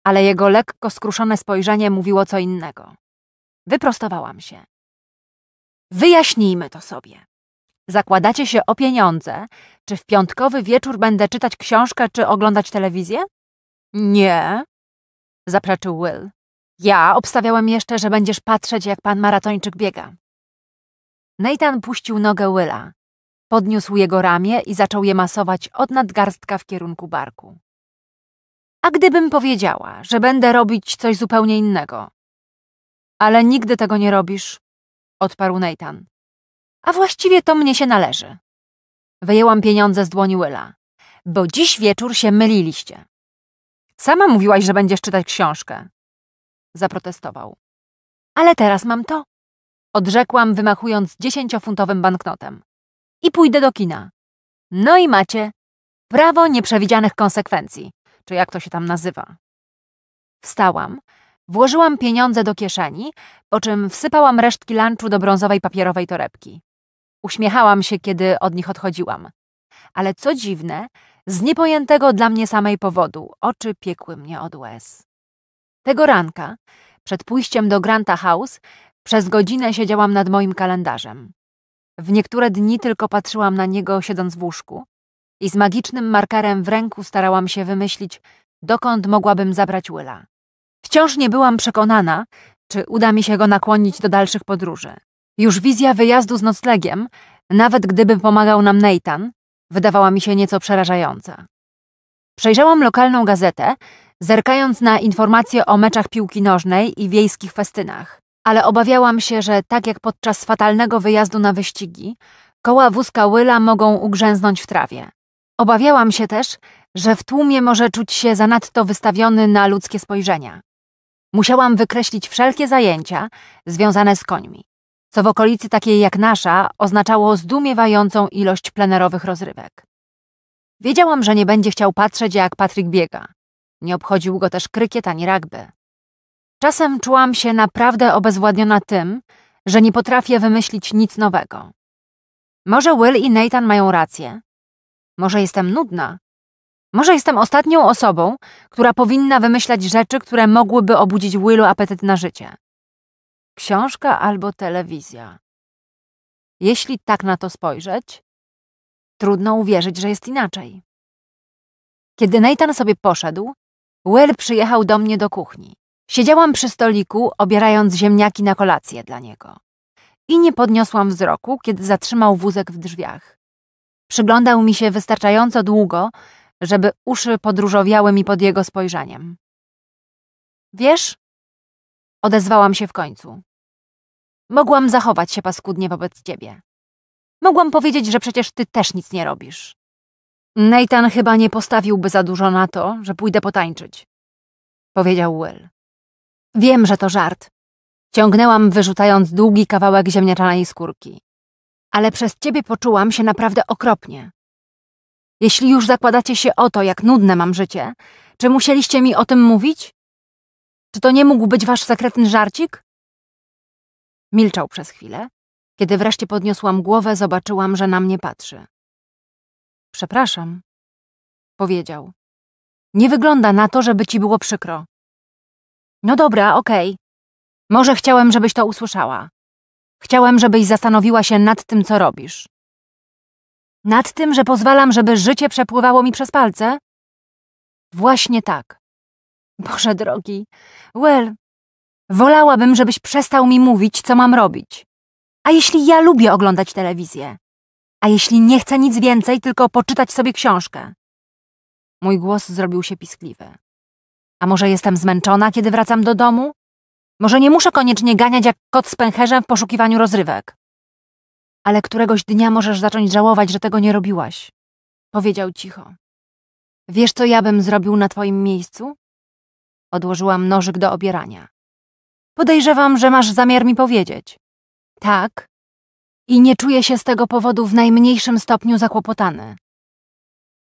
ale jego lekko skruszone spojrzenie mówiło co innego. Wyprostowałam się. Wyjaśnijmy to sobie. Zakładacie się o pieniądze, czy w piątkowy wieczór będę czytać książkę, czy oglądać telewizję? Nie, zaprzeczył Will. Ja obstawiałem jeszcze, że będziesz patrzeć, jak pan maratończyk biega. Nathan puścił nogę Willa. Podniósł jego ramię i zaczął je masować od nadgarstka w kierunku barku. A gdybym powiedziała, że będę robić coś zupełnie innego? Ale nigdy tego nie robisz, odparł Nathan. A właściwie to mnie się należy. Wyjęłam pieniądze z dłoni Willa, bo dziś wieczór się myliliście. Sama mówiłaś, że będziesz czytać książkę zaprotestował. Ale teraz mam to, odrzekłam, wymachując dziesięciofuntowym banknotem. I pójdę do kina. No i macie prawo nieprzewidzianych konsekwencji, czy jak to się tam nazywa. Wstałam, włożyłam pieniądze do kieszeni, po czym wsypałam resztki lunchu do brązowej papierowej torebki. Uśmiechałam się, kiedy od nich odchodziłam. Ale co dziwne, z niepojętego dla mnie samej powodu oczy piekły mnie od łez. Tego ranka, przed pójściem do Granta House, przez godzinę siedziałam nad moim kalendarzem. W niektóre dni tylko patrzyłam na niego siedząc w łóżku i z magicznym markerem w ręku starałam się wymyślić, dokąd mogłabym zabrać Willa. Wciąż nie byłam przekonana, czy uda mi się go nakłonić do dalszych podróży. Już wizja wyjazdu z noclegiem, nawet gdyby pomagał nam Nathan, wydawała mi się nieco przerażająca. Przejrzałam lokalną gazetę, zerkając na informacje o meczach piłki nożnej i wiejskich festynach. Ale obawiałam się, że tak jak podczas fatalnego wyjazdu na wyścigi, koła wózka Willa mogą ugrzęznąć w trawie. Obawiałam się też, że w tłumie może czuć się zanadto wystawiony na ludzkie spojrzenia. Musiałam wykreślić wszelkie zajęcia związane z końmi, co w okolicy takiej jak nasza oznaczało zdumiewającą ilość plenerowych rozrywek. Wiedziałam, że nie będzie chciał patrzeć, jak Patryk biega, nie obchodził go też krykiet ani rugby. Czasem czułam się naprawdę obezwładniona tym, że nie potrafię wymyślić nic nowego. Może Will i Nathan mają rację. Może jestem nudna. Może jestem ostatnią osobą, która powinna wymyślać rzeczy, które mogłyby obudzić Willu apetyt na życie. Książka albo telewizja. Jeśli tak na to spojrzeć, trudno uwierzyć, że jest inaczej. Kiedy Nathan sobie poszedł, Will przyjechał do mnie do kuchni. Siedziałam przy stoliku, obierając ziemniaki na kolację dla niego. I nie podniosłam wzroku, kiedy zatrzymał wózek w drzwiach. Przyglądał mi się wystarczająco długo, żeby uszy podróżowiały mi pod jego spojrzeniem. Wiesz? Odezwałam się w końcu. Mogłam zachować się paskudnie wobec ciebie. Mogłam powiedzieć, że przecież ty też nic nie robisz. Nathan chyba nie postawiłby za dużo na to, że pójdę potańczyć. Powiedział Will. Wiem, że to żart. Ciągnęłam, wyrzucając długi kawałek ziemniaczanej skórki. Ale przez ciebie poczułam się naprawdę okropnie. Jeśli już zakładacie się o to, jak nudne mam życie, czy musieliście mi o tym mówić? Czy to nie mógł być wasz sekretny żarcik? Milczał przez chwilę. Kiedy wreszcie podniosłam głowę, zobaczyłam, że na mnie patrzy. Przepraszam, powiedział. Nie wygląda na to, żeby ci było przykro. No dobra, okej. Okay. Może chciałem, żebyś to usłyszała. Chciałem, żebyś zastanowiła się nad tym, co robisz. Nad tym, że pozwalam, żeby życie przepływało mi przez palce? Właśnie tak. Boże drogi. Well, wolałabym, żebyś przestał mi mówić, co mam robić. A jeśli ja lubię oglądać telewizję? A jeśli nie chce nic więcej, tylko poczytać sobie książkę? Mój głos zrobił się piskliwy. A może jestem zmęczona, kiedy wracam do domu? Może nie muszę koniecznie ganiać jak kot z pęcherzem w poszukiwaniu rozrywek? Ale któregoś dnia możesz zacząć żałować, że tego nie robiłaś. Powiedział cicho. Wiesz, co ja bym zrobił na twoim miejscu? Odłożyłam nożyk do obierania. Podejrzewam, że masz zamiar mi powiedzieć. Tak, i nie czuję się z tego powodu w najmniejszym stopniu zakłopotany.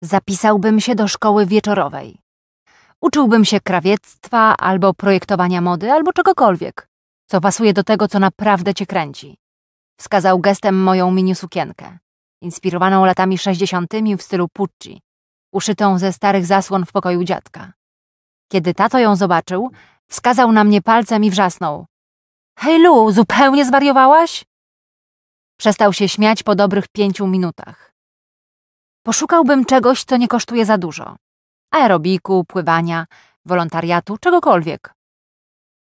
Zapisałbym się do szkoły wieczorowej. Uczyłbym się krawiectwa albo projektowania mody, albo czegokolwiek, co pasuje do tego, co naprawdę cię kręci. Wskazał gestem moją mini sukienkę, inspirowaną latami sześćdziesiątymi w stylu Pucci, uszytą ze starych zasłon w pokoju dziadka. Kiedy tato ją zobaczył, wskazał na mnie palcem i wrzasnął. Hej Lu, zupełnie zwariowałaś? Przestał się śmiać po dobrych pięciu minutach. Poszukałbym czegoś, co nie kosztuje za dużo. Aerobiku, pływania, wolontariatu, czegokolwiek.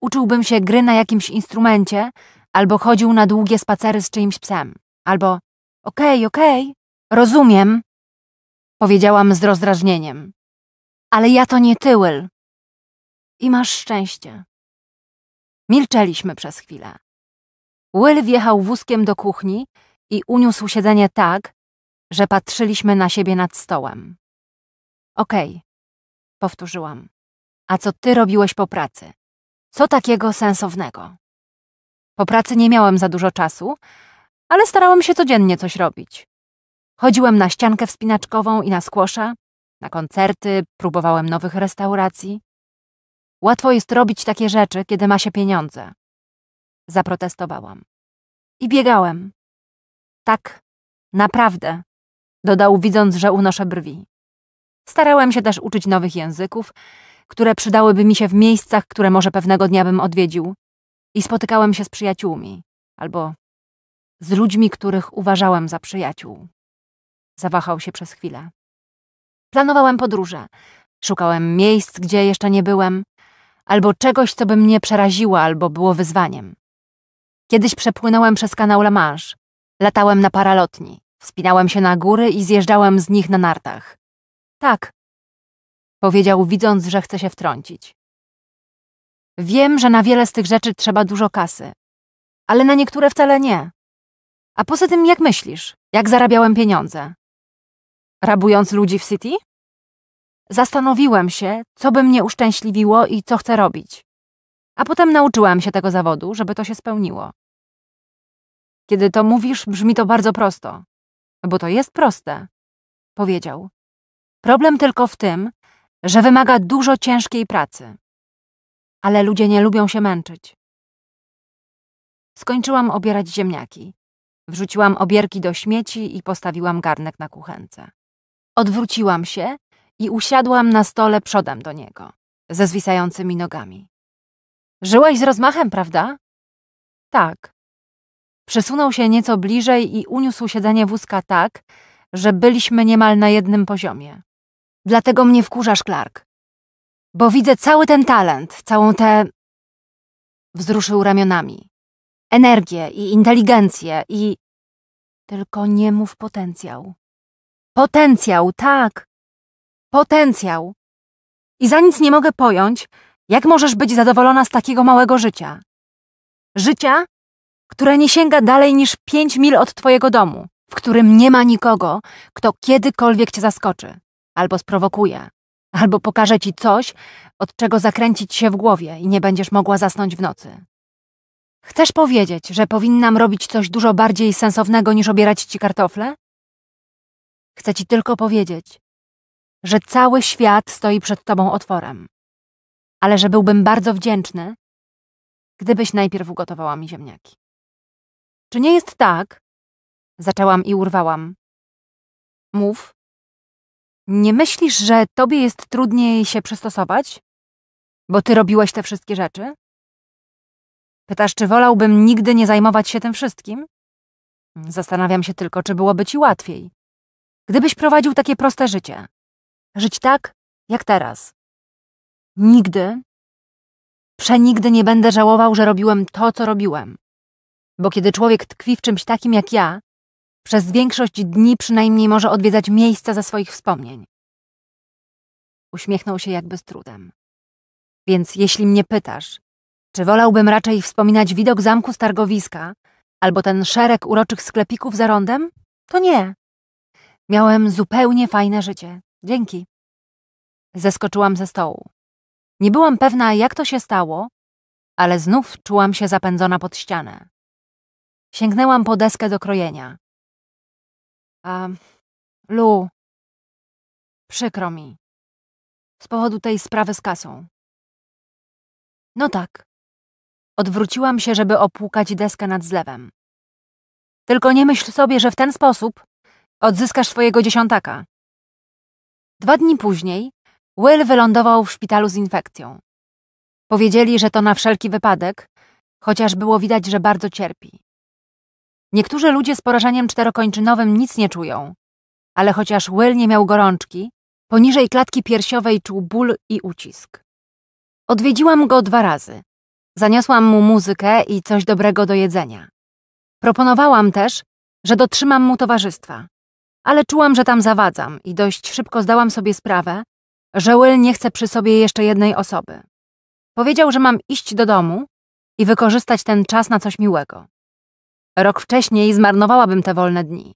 Uczyłbym się gry na jakimś instrumencie, albo chodził na długie spacery z czyimś psem, albo okej, okay, okej, okay, rozumiem, powiedziałam z rozdrażnieniem. Ale ja to nie tyłyl. I masz szczęście. Milczeliśmy przez chwilę. Will wjechał wózkiem do kuchni i uniósł siedzenie tak, że patrzyliśmy na siebie nad stołem. Okej, okay, powtórzyłam. A co ty robiłeś po pracy? Co takiego sensownego? Po pracy nie miałem za dużo czasu, ale starałem się codziennie coś robić. Chodziłem na ściankę wspinaczkową i na skłosza, na koncerty, próbowałem nowych restauracji. Łatwo jest robić takie rzeczy, kiedy ma się pieniądze zaprotestowałam. I biegałem. Tak, naprawdę, dodał, widząc, że unoszę brwi. Starałem się też uczyć nowych języków, które przydałyby mi się w miejscach, które może pewnego dnia bym odwiedził. I spotykałem się z przyjaciółmi, albo z ludźmi, których uważałem za przyjaciół. Zawahał się przez chwilę. Planowałem podróże. Szukałem miejsc, gdzie jeszcze nie byłem, albo czegoś, co by mnie przeraziło, albo było wyzwaniem. Kiedyś przepłynąłem przez kanał La Manche. Latałem na paralotni. Wspinałem się na góry i zjeżdżałem z nich na nartach. Tak, powiedział, widząc, że chce się wtrącić. Wiem, że na wiele z tych rzeczy trzeba dużo kasy, ale na niektóre wcale nie. A poza tym, jak myślisz, jak zarabiałem pieniądze? Rabując ludzi w City? Zastanowiłem się, co by mnie uszczęśliwiło i co chcę robić. A potem nauczyłem się tego zawodu, żeby to się spełniło. Kiedy to mówisz, brzmi to bardzo prosto. Bo to jest proste, powiedział. Problem tylko w tym, że wymaga dużo ciężkiej pracy. Ale ludzie nie lubią się męczyć. Skończyłam obierać ziemniaki. Wrzuciłam obierki do śmieci i postawiłam garnek na kuchence. Odwróciłam się i usiadłam na stole przodem do niego, ze zwisającymi nogami. Żyłaś z rozmachem, prawda? Tak, Przesunął się nieco bliżej i uniósł siedzenie wózka tak, że byliśmy niemal na jednym poziomie. Dlatego mnie wkurzasz, Clark. Bo widzę cały ten talent, całą tę... Wzruszył ramionami. Energię i inteligencję i... Tylko nie mów potencjał. Potencjał, tak. Potencjał. I za nic nie mogę pojąć, jak możesz być zadowolona z takiego małego życia. Życia, która nie sięga dalej niż pięć mil od twojego domu, w którym nie ma nikogo, kto kiedykolwiek cię zaskoczy, albo sprowokuje, albo pokaże ci coś, od czego zakręcić się w głowie i nie będziesz mogła zasnąć w nocy. Chcesz powiedzieć, że powinnam robić coś dużo bardziej sensownego niż obierać ci kartofle? Chcę ci tylko powiedzieć, że cały świat stoi przed tobą otworem, ale że byłbym bardzo wdzięczny, gdybyś najpierw ugotowała mi ziemniaki. Czy nie jest tak? Zaczęłam i urwałam. Mów. Nie myślisz, że tobie jest trudniej się przystosować? Bo ty robiłeś te wszystkie rzeczy? Pytasz, czy wolałbym nigdy nie zajmować się tym wszystkim? Zastanawiam się tylko, czy byłoby ci łatwiej. Gdybyś prowadził takie proste życie. Żyć tak, jak teraz. Nigdy, przenigdy nie będę żałował, że robiłem to, co robiłem. Bo kiedy człowiek tkwi w czymś takim jak ja, przez większość dni przynajmniej może odwiedzać miejsca ze swoich wspomnień. Uśmiechnął się jakby z trudem. Więc jeśli mnie pytasz, czy wolałbym raczej wspominać widok zamku z targowiska albo ten szereg uroczych sklepików za rondem? To nie. Miałem zupełnie fajne życie. Dzięki. Zeskoczyłam ze stołu. Nie byłam pewna, jak to się stało, ale znów czułam się zapędzona pod ścianę. Sięgnęłam po deskę do krojenia. A, Lu, przykro mi. Z powodu tej sprawy z kasą. No tak. Odwróciłam się, żeby opłukać deskę nad zlewem. Tylko nie myśl sobie, że w ten sposób odzyskasz swojego dziesiątaka. Dwa dni później Will wylądował w szpitalu z infekcją. Powiedzieli, że to na wszelki wypadek, chociaż było widać, że bardzo cierpi. Niektórzy ludzie z porażeniem czterokończynowym nic nie czują, ale chociaż Will nie miał gorączki, poniżej klatki piersiowej czuł ból i ucisk. Odwiedziłam go dwa razy. Zaniosłam mu muzykę i coś dobrego do jedzenia. Proponowałam też, że dotrzymam mu towarzystwa, ale czułam, że tam zawadzam i dość szybko zdałam sobie sprawę, że Will nie chce przy sobie jeszcze jednej osoby. Powiedział, że mam iść do domu i wykorzystać ten czas na coś miłego. Rok wcześniej zmarnowałabym te wolne dni.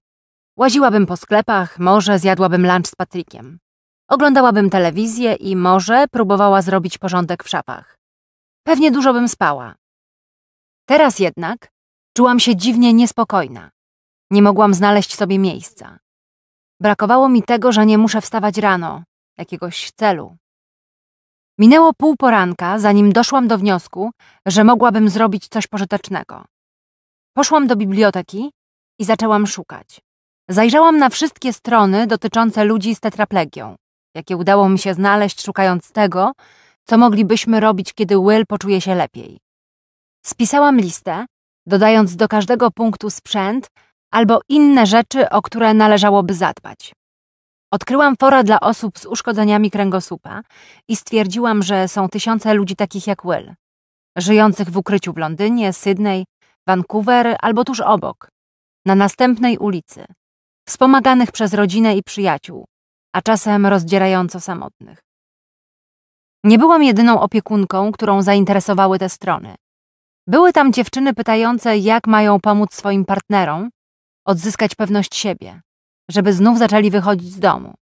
Łaziłabym po sklepach, może zjadłabym lunch z Patrykiem. Oglądałabym telewizję i może próbowała zrobić porządek w szafach. Pewnie dużo bym spała. Teraz jednak czułam się dziwnie niespokojna. Nie mogłam znaleźć sobie miejsca. Brakowało mi tego, że nie muszę wstawać rano, jakiegoś celu. Minęło pół poranka, zanim doszłam do wniosku, że mogłabym zrobić coś pożytecznego. Poszłam do biblioteki i zaczęłam szukać. Zajrzałam na wszystkie strony dotyczące ludzi z tetraplegią, jakie udało mi się znaleźć szukając tego, co moglibyśmy robić, kiedy Will poczuje się lepiej. Spisałam listę, dodając do każdego punktu sprzęt albo inne rzeczy, o które należałoby zadbać. Odkryłam fora dla osób z uszkodzeniami kręgosłupa i stwierdziłam, że są tysiące ludzi takich jak Will, żyjących w ukryciu w Londynie, Sydney Vancouver albo tuż obok, na następnej ulicy, wspomaganych przez rodzinę i przyjaciół, a czasem rozdzierająco samotnych. Nie byłam jedyną opiekunką, którą zainteresowały te strony. Były tam dziewczyny pytające, jak mają pomóc swoim partnerom odzyskać pewność siebie, żeby znów zaczęli wychodzić z domu.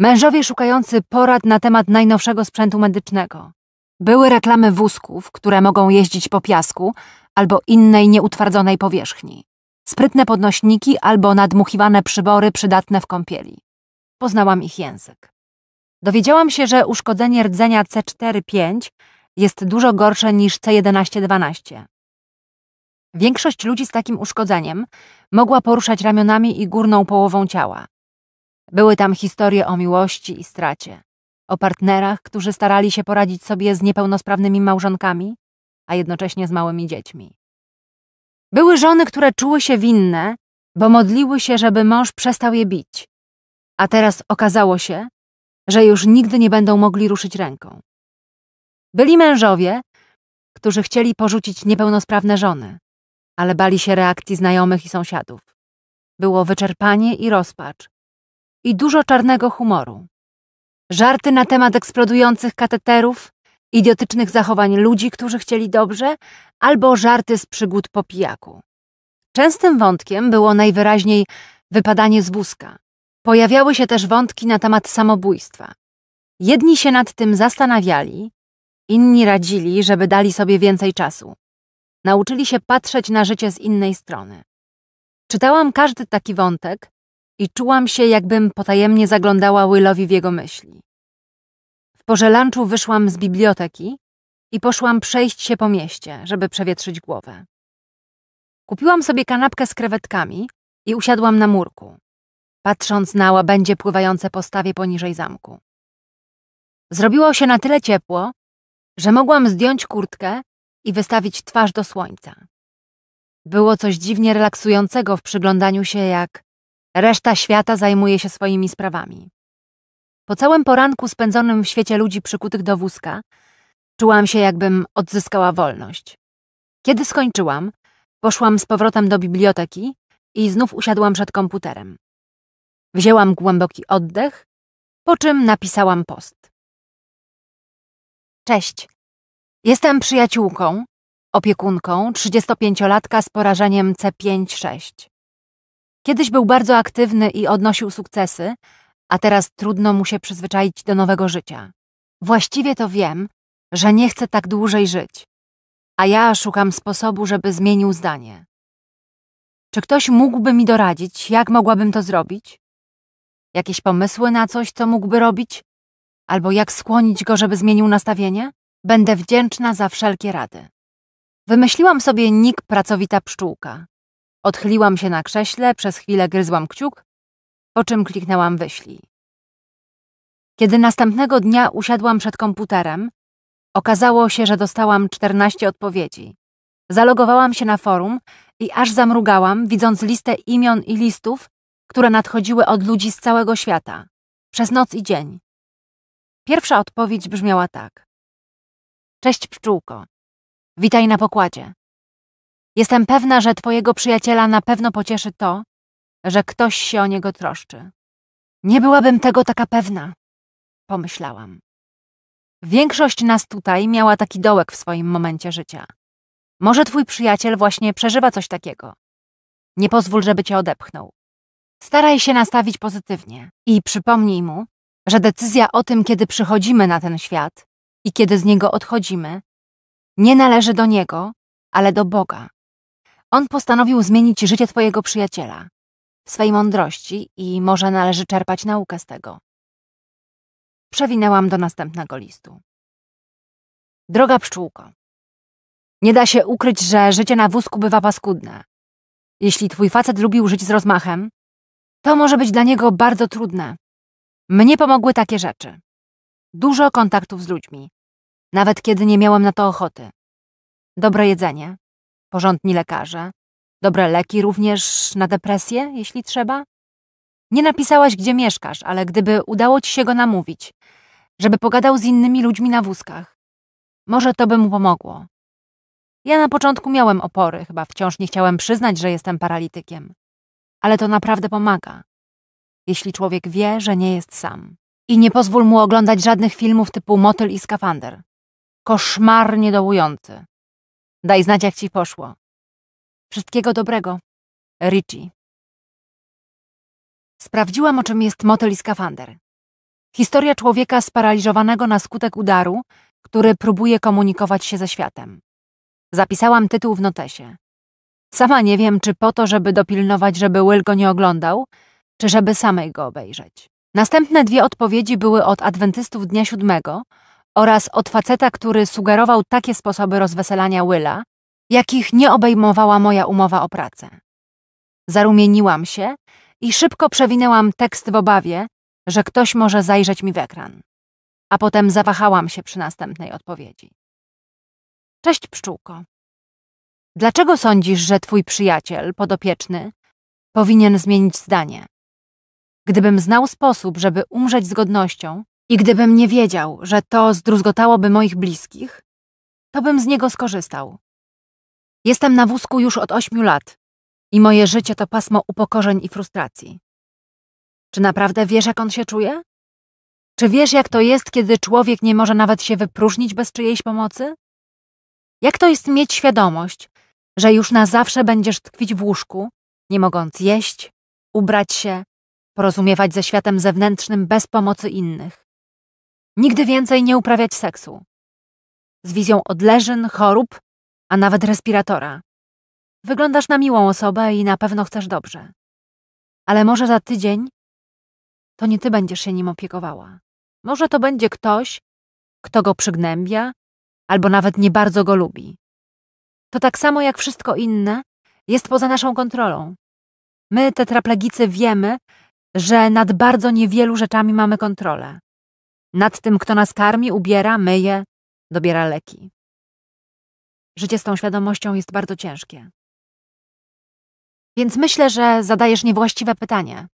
Mężowie szukający porad na temat najnowszego sprzętu medycznego. Były reklamy wózków, które mogą jeździć po piasku, albo innej nieutwardzonej powierzchni, sprytne podnośniki albo nadmuchiwane przybory przydatne w kąpieli. Poznałam ich język. Dowiedziałam się, że uszkodzenie rdzenia C4-5 jest dużo gorsze niż C11-12. Większość ludzi z takim uszkodzeniem mogła poruszać ramionami i górną połową ciała. Były tam historie o miłości i stracie, o partnerach, którzy starali się poradzić sobie z niepełnosprawnymi małżonkami, a jednocześnie z małymi dziećmi. Były żony, które czuły się winne, bo modliły się, żeby mąż przestał je bić, a teraz okazało się, że już nigdy nie będą mogli ruszyć ręką. Byli mężowie, którzy chcieli porzucić niepełnosprawne żony, ale bali się reakcji znajomych i sąsiadów. Było wyczerpanie i rozpacz, i dużo czarnego humoru. Żarty na temat eksplodujących kateterów idiotycznych zachowań ludzi, którzy chcieli dobrze, albo żarty z przygód po pijaku. Częstym wątkiem było najwyraźniej wypadanie z wózka. Pojawiały się też wątki na temat samobójstwa. Jedni się nad tym zastanawiali, inni radzili, żeby dali sobie więcej czasu. Nauczyli się patrzeć na życie z innej strony. Czytałam każdy taki wątek i czułam się, jakbym potajemnie zaglądała Willowi w jego myśli. W porze lunchu wyszłam z biblioteki i poszłam przejść się po mieście, żeby przewietrzyć głowę. Kupiłam sobie kanapkę z krewetkami i usiadłam na murku, patrząc na łabędzie pływające po stawie poniżej zamku. Zrobiło się na tyle ciepło, że mogłam zdjąć kurtkę i wystawić twarz do słońca. Było coś dziwnie relaksującego w przyglądaniu się, jak reszta świata zajmuje się swoimi sprawami. Po całym poranku spędzonym w świecie ludzi przykutych do wózka, czułam się, jakbym odzyskała wolność. Kiedy skończyłam, poszłam z powrotem do biblioteki i znów usiadłam przed komputerem. Wzięłam głęboki oddech, po czym napisałam post. Cześć. Jestem przyjaciółką, opiekunką, 35-latka z porażeniem C5-6. Kiedyś był bardzo aktywny i odnosił sukcesy, a teraz trudno mu się przyzwyczaić do nowego życia. Właściwie to wiem, że nie chce tak dłużej żyć, a ja szukam sposobu, żeby zmienił zdanie. Czy ktoś mógłby mi doradzić, jak mogłabym to zrobić? Jakieś pomysły na coś, co mógłby robić? Albo jak skłonić go, żeby zmienił nastawienie? Będę wdzięczna za wszelkie rady. Wymyśliłam sobie nik pracowita pszczółka. Odchyliłam się na krześle, przez chwilę gryzłam kciuk, po czym kliknęłam wyślij. Kiedy następnego dnia usiadłam przed komputerem, okazało się, że dostałam 14 odpowiedzi. Zalogowałam się na forum i aż zamrugałam, widząc listę imion i listów, które nadchodziły od ludzi z całego świata, przez noc i dzień. Pierwsza odpowiedź brzmiała tak. Cześć pszczółko. Witaj na pokładzie. Jestem pewna, że twojego przyjaciela na pewno pocieszy to, że ktoś się o niego troszczy. Nie byłabym tego taka pewna, pomyślałam. Większość nas tutaj miała taki dołek w swoim momencie życia. Może twój przyjaciel właśnie przeżywa coś takiego. Nie pozwól, żeby cię odepchnął. Staraj się nastawić pozytywnie i przypomnij mu, że decyzja o tym, kiedy przychodzimy na ten świat i kiedy z niego odchodzimy, nie należy do niego, ale do Boga. On postanowił zmienić życie twojego przyjaciela swej mądrości i może należy czerpać naukę z tego. Przewinęłam do następnego listu. Droga pszczółko, nie da się ukryć, że życie na wózku bywa paskudne. Jeśli twój facet lubił żyć z rozmachem, to może być dla niego bardzo trudne. Mnie pomogły takie rzeczy. Dużo kontaktów z ludźmi, nawet kiedy nie miałam na to ochoty. Dobre jedzenie, porządni lekarze, Dobre leki również na depresję, jeśli trzeba? Nie napisałaś, gdzie mieszkasz, ale gdyby udało ci się go namówić, żeby pogadał z innymi ludźmi na wózkach, może to by mu pomogło. Ja na początku miałem opory, chyba wciąż nie chciałem przyznać, że jestem paralitykiem. Ale to naprawdę pomaga, jeśli człowiek wie, że nie jest sam. I nie pozwól mu oglądać żadnych filmów typu Motyl i Skafander. Koszmarnie dołujący. Daj znać, jak ci poszło. Wszystkiego dobrego. Richie. Sprawdziłam, o czym jest motel i skafander. Historia człowieka sparaliżowanego na skutek udaru, który próbuje komunikować się ze światem. Zapisałam tytuł w notesie. Sama nie wiem, czy po to, żeby dopilnować, żeby Will go nie oglądał, czy żeby samej go obejrzeć. Następne dwie odpowiedzi były od adwentystów dnia siódmego oraz od faceta, który sugerował takie sposoby rozweselania Willa, jakich nie obejmowała moja umowa o pracę. Zarumieniłam się i szybko przewinęłam tekst w obawie, że ktoś może zajrzeć mi w ekran. A potem zawahałam się przy następnej odpowiedzi. Cześć pszczółko. Dlaczego sądzisz, że twój przyjaciel, podopieczny, powinien zmienić zdanie? Gdybym znał sposób, żeby umrzeć z godnością i gdybym nie wiedział, że to zdruzgotałoby moich bliskich, to bym z niego skorzystał, Jestem na wózku już od ośmiu lat i moje życie to pasmo upokorzeń i frustracji. Czy naprawdę wiesz, jak on się czuje? Czy wiesz, jak to jest, kiedy człowiek nie może nawet się wypróżnić bez czyjejś pomocy? Jak to jest mieć świadomość, że już na zawsze będziesz tkwić w łóżku, nie mogąc jeść, ubrać się, porozumiewać ze światem zewnętrznym bez pomocy innych? Nigdy więcej nie uprawiać seksu. Z wizją odleżyn, chorób a nawet respiratora. Wyglądasz na miłą osobę i na pewno chcesz dobrze. Ale może za tydzień to nie ty będziesz się nim opiekowała. Może to będzie ktoś, kto go przygnębia albo nawet nie bardzo go lubi. To tak samo jak wszystko inne jest poza naszą kontrolą. My, tetraplegicy, wiemy, że nad bardzo niewielu rzeczami mamy kontrolę. Nad tym, kto nas karmi, ubiera, myje, dobiera leki. Życie z tą świadomością jest bardzo ciężkie. Więc myślę, że zadajesz niewłaściwe pytanie.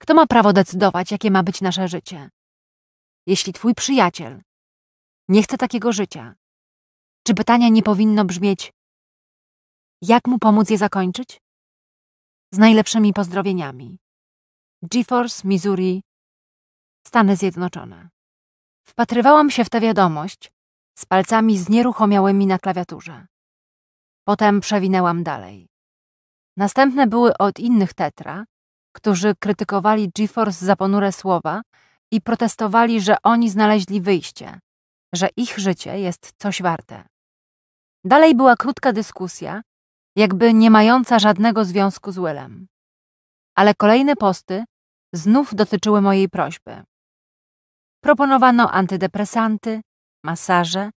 Kto ma prawo decydować, jakie ma być nasze życie? Jeśli twój przyjaciel nie chce takiego życia, czy pytanie nie powinno brzmieć: jak mu pomóc je zakończyć? Z najlepszymi pozdrowieniami. GeForce, Missouri, Stany Zjednoczone. Wpatrywałam się w tę wiadomość, z palcami znieruchomiałymi na klawiaturze. Potem przewinęłam dalej. Następne były od innych tetra, którzy krytykowali GeForce za ponure słowa i protestowali, że oni znaleźli wyjście, że ich życie jest coś warte. Dalej była krótka dyskusja, jakby nie mająca żadnego związku z Willem. Ale kolejne posty znów dotyczyły mojej prośby. Proponowano antydepresanty, masaże.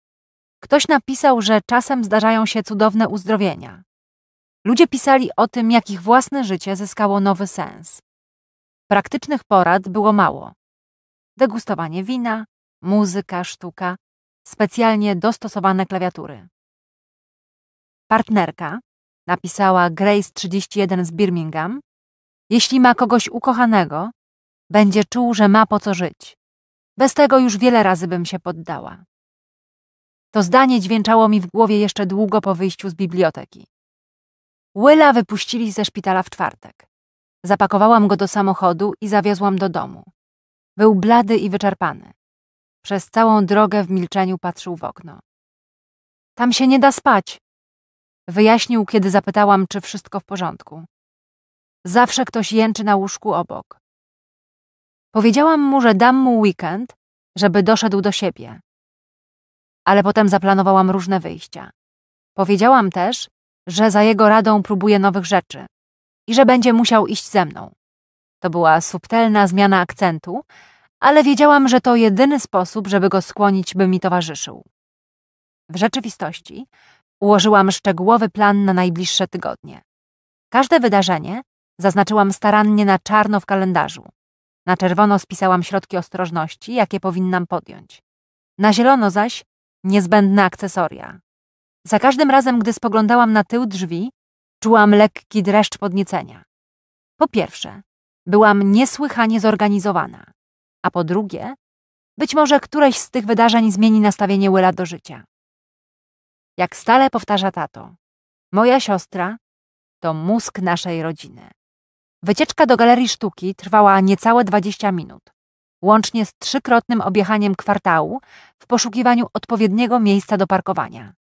Ktoś napisał, że czasem zdarzają się cudowne uzdrowienia. Ludzie pisali o tym, jak ich własne życie zyskało nowy sens. Praktycznych porad było mało. Degustowanie wina, muzyka, sztuka, specjalnie dostosowane klawiatury. Partnerka, napisała Grace 31 z Birmingham, jeśli ma kogoś ukochanego, będzie czuł, że ma po co żyć. Bez tego już wiele razy bym się poddała. To zdanie dźwięczało mi w głowie jeszcze długo po wyjściu z biblioteki. Willa wypuścili ze szpitala w czwartek. Zapakowałam go do samochodu i zawiozłam do domu. Był blady i wyczerpany. Przez całą drogę w milczeniu patrzył w okno. Tam się nie da spać, wyjaśnił, kiedy zapytałam, czy wszystko w porządku. Zawsze ktoś jęczy na łóżku obok. Powiedziałam mu, że dam mu weekend, żeby doszedł do siebie, ale potem zaplanowałam różne wyjścia. Powiedziałam też, że za jego radą próbuje nowych rzeczy i że będzie musiał iść ze mną. To była subtelna zmiana akcentu, ale wiedziałam, że to jedyny sposób, żeby go skłonić, by mi towarzyszył. W rzeczywistości ułożyłam szczegółowy plan na najbliższe tygodnie. Każde wydarzenie zaznaczyłam starannie na czarno w kalendarzu. Na czerwono spisałam środki ostrożności, jakie powinnam podjąć. Na zielono zaś niezbędne akcesoria. Za każdym razem, gdy spoglądałam na tył drzwi, czułam lekki dreszcz podniecenia. Po pierwsze, byłam niesłychanie zorganizowana, a po drugie, być może któreś z tych wydarzeń zmieni nastawienie Willa do życia. Jak stale powtarza tato, moja siostra to mózg naszej rodziny. Wycieczka do galerii sztuki trwała niecałe 20 minut łącznie z trzykrotnym objechaniem kwartału w poszukiwaniu odpowiedniego miejsca do parkowania.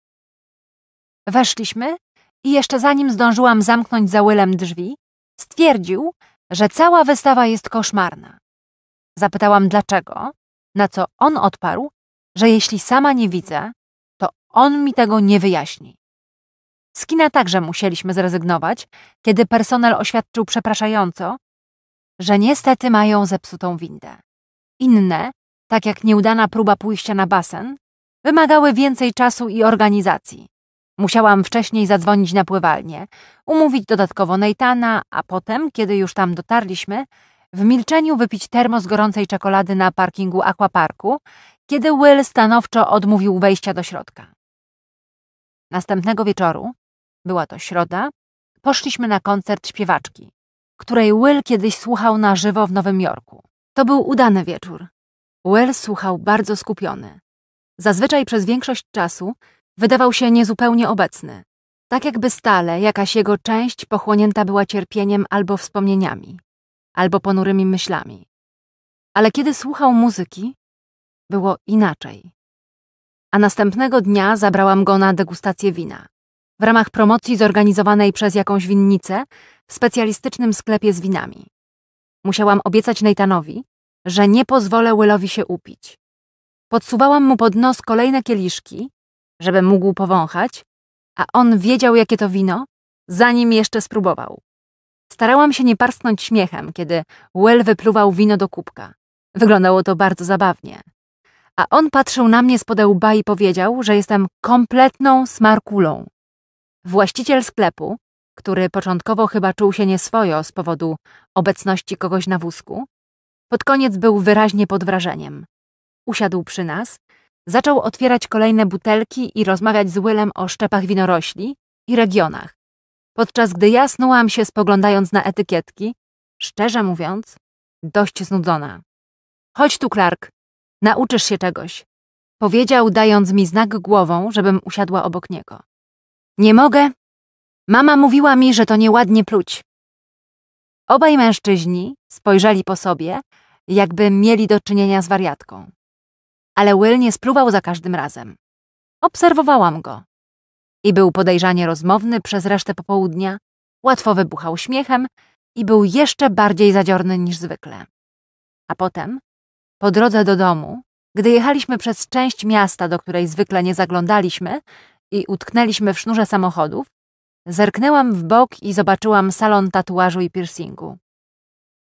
Weszliśmy i jeszcze zanim zdążyłam zamknąć za Willem drzwi, stwierdził, że cała wystawa jest koszmarna. Zapytałam dlaczego, na co on odparł, że jeśli sama nie widzę, to on mi tego nie wyjaśni. Z kina także musieliśmy zrezygnować, kiedy personel oświadczył przepraszająco, że niestety mają zepsutą windę inne, tak jak nieudana próba pójścia na basen, wymagały więcej czasu i organizacji. Musiałam wcześniej zadzwonić na pływalnię, umówić dodatkowo Neitana, a potem, kiedy już tam dotarliśmy, w milczeniu wypić termos gorącej czekolady na parkingu Aquaparku, kiedy Will stanowczo odmówił wejścia do środka. Następnego wieczoru, była to środa, poszliśmy na koncert śpiewaczki, której Will kiedyś słuchał na żywo w Nowym Jorku. To był udany wieczór. Wells słuchał bardzo skupiony. Zazwyczaj przez większość czasu wydawał się niezupełnie obecny, tak jakby stale jakaś jego część pochłonięta była cierpieniem albo wspomnieniami, albo ponurymi myślami. Ale kiedy słuchał muzyki, było inaczej. A następnego dnia zabrałam go na degustację wina. W ramach promocji zorganizowanej przez jakąś winnicę w specjalistycznym sklepie z winami. Musiałam obiecać Natanowi, że nie pozwolę Willowi się upić. Podsuwałam mu pod nos kolejne kieliszki, żeby mógł powąchać, a on wiedział, jakie to wino, zanim jeszcze spróbował. Starałam się nie parsknąć śmiechem, kiedy Will wypluwał wino do kubka. Wyglądało to bardzo zabawnie. A on patrzył na mnie z podełba i powiedział, że jestem kompletną smarkulą. Właściciel sklepu, który początkowo chyba czuł się nieswojo z powodu obecności kogoś na wózku, pod koniec był wyraźnie pod wrażeniem. Usiadł przy nas, zaczął otwierać kolejne butelki i rozmawiać z Willem o szczepach winorośli i regionach, podczas gdy ja snułam się spoglądając na etykietki, szczerze mówiąc, dość znudzona. Chodź tu, Clark, nauczysz się czegoś. Powiedział, dając mi znak głową, żebym usiadła obok niego. Nie mogę Mama mówiła mi, że to nieładnie pluć. Obaj mężczyźni spojrzeli po sobie, jakby mieli do czynienia z wariatką. Ale Will nie spróbował za każdym razem. Obserwowałam go. I był podejrzanie rozmowny przez resztę popołudnia, łatwo wybuchał śmiechem i był jeszcze bardziej zadziorny niż zwykle. A potem, po drodze do domu, gdy jechaliśmy przez część miasta, do której zwykle nie zaglądaliśmy i utknęliśmy w sznurze samochodów, Zerknęłam w bok i zobaczyłam salon tatuażu i piercingu.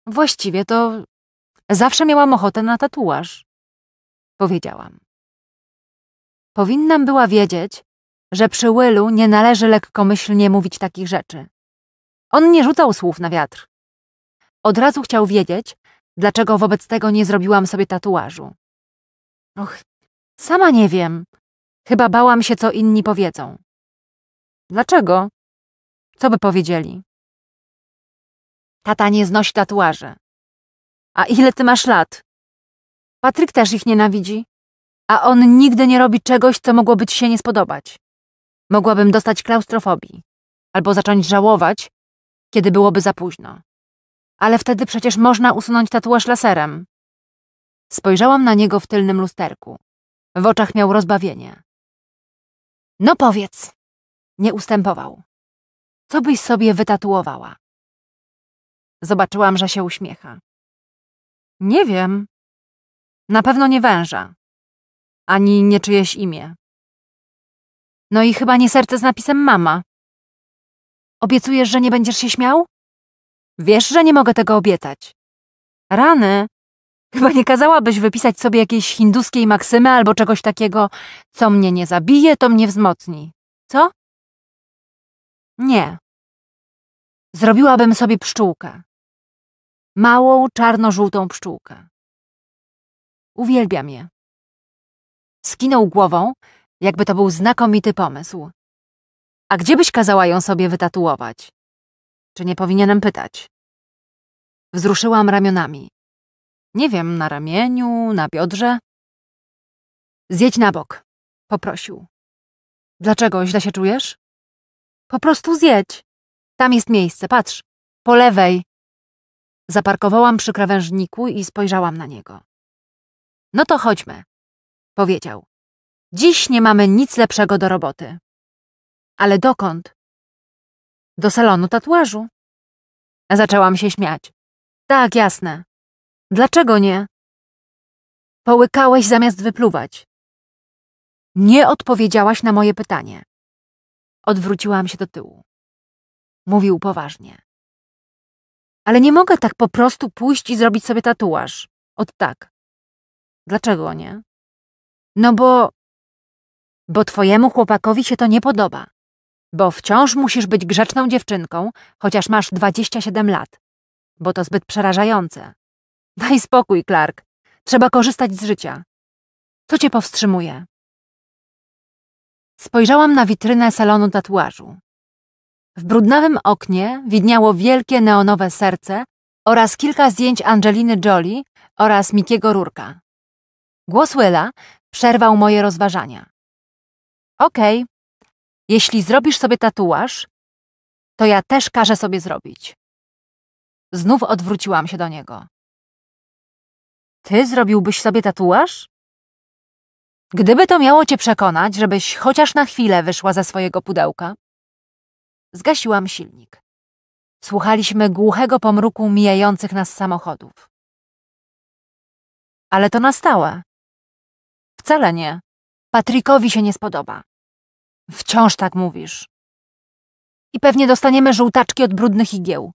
Właściwie to zawsze miałam ochotę na tatuaż, powiedziałam. Powinnam była wiedzieć, że przy Willu nie należy lekkomyślnie mówić takich rzeczy. On nie rzucał słów na wiatr. Od razu chciał wiedzieć, dlaczego wobec tego nie zrobiłam sobie tatuażu. Och, sama nie wiem. Chyba bałam się, co inni powiedzą. Dlaczego? Co by powiedzieli? Tata nie znosi tatuaży. A ile ty masz lat? Patryk też ich nienawidzi. A on nigdy nie robi czegoś, co mogłoby ci się nie spodobać. Mogłabym dostać klaustrofobii. Albo zacząć żałować, kiedy byłoby za późno. Ale wtedy przecież można usunąć tatuaż laserem. Spojrzałam na niego w tylnym lusterku. W oczach miał rozbawienie. No powiedz, nie ustępował. Co byś sobie wytatuowała? Zobaczyłam, że się uśmiecha. Nie wiem. Na pewno nie węża. Ani nie czyjeś imię. No i chyba nie serce z napisem mama. Obiecujesz, że nie będziesz się śmiał? Wiesz, że nie mogę tego obiecać. Rany. Chyba nie kazałabyś wypisać sobie jakiejś hinduskiej maksymy albo czegoś takiego, co mnie nie zabije, to mnie wzmocni. Co? Nie. Zrobiłabym sobie pszczółkę. Małą, czarno-żółtą pszczółkę. Uwielbiam je. Skinął głową, jakby to był znakomity pomysł. A gdzie byś kazała ją sobie wytatuować? Czy nie powinienem pytać? Wzruszyłam ramionami. Nie wiem, na ramieniu, na biodrze. Zjedź na bok, poprosił. Dlaczego źle się czujesz? Po prostu zjedź. Tam jest miejsce, patrz. Po lewej. Zaparkowałam przy krawężniku i spojrzałam na niego. No to chodźmy, powiedział. Dziś nie mamy nic lepszego do roboty. Ale dokąd? Do salonu tatuażu. Zaczęłam się śmiać. Tak, jasne. Dlaczego nie? Połykałeś zamiast wypluwać. Nie odpowiedziałaś na moje pytanie. Odwróciłam się do tyłu. Mówił poważnie. Ale nie mogę tak po prostu pójść i zrobić sobie tatuaż. Od tak. Dlaczego nie? No bo... Bo twojemu chłopakowi się to nie podoba. Bo wciąż musisz być grzeczną dziewczynką, chociaż masz 27 lat. Bo to zbyt przerażające. Daj spokój, Clark. Trzeba korzystać z życia. Co cię powstrzymuje? Spojrzałam na witrynę salonu tatuażu. W brudnawym oknie widniało wielkie neonowe serce oraz kilka zdjęć Angeliny Jolie oraz Mikiego Rurka. Głos Willa przerwał moje rozważania. Okej, okay. jeśli zrobisz sobie tatuaż, to ja też każę sobie zrobić. Znów odwróciłam się do niego. Ty zrobiłbyś sobie tatuaż? Gdyby to miało cię przekonać, żebyś chociaż na chwilę wyszła ze swojego pudełka. Zgasiłam silnik. Słuchaliśmy głuchego pomruku mijających nas samochodów. Ale to na stałe. Wcale nie. Patrykowi się nie spodoba. Wciąż tak mówisz. I pewnie dostaniemy żółtaczki od brudnych igieł.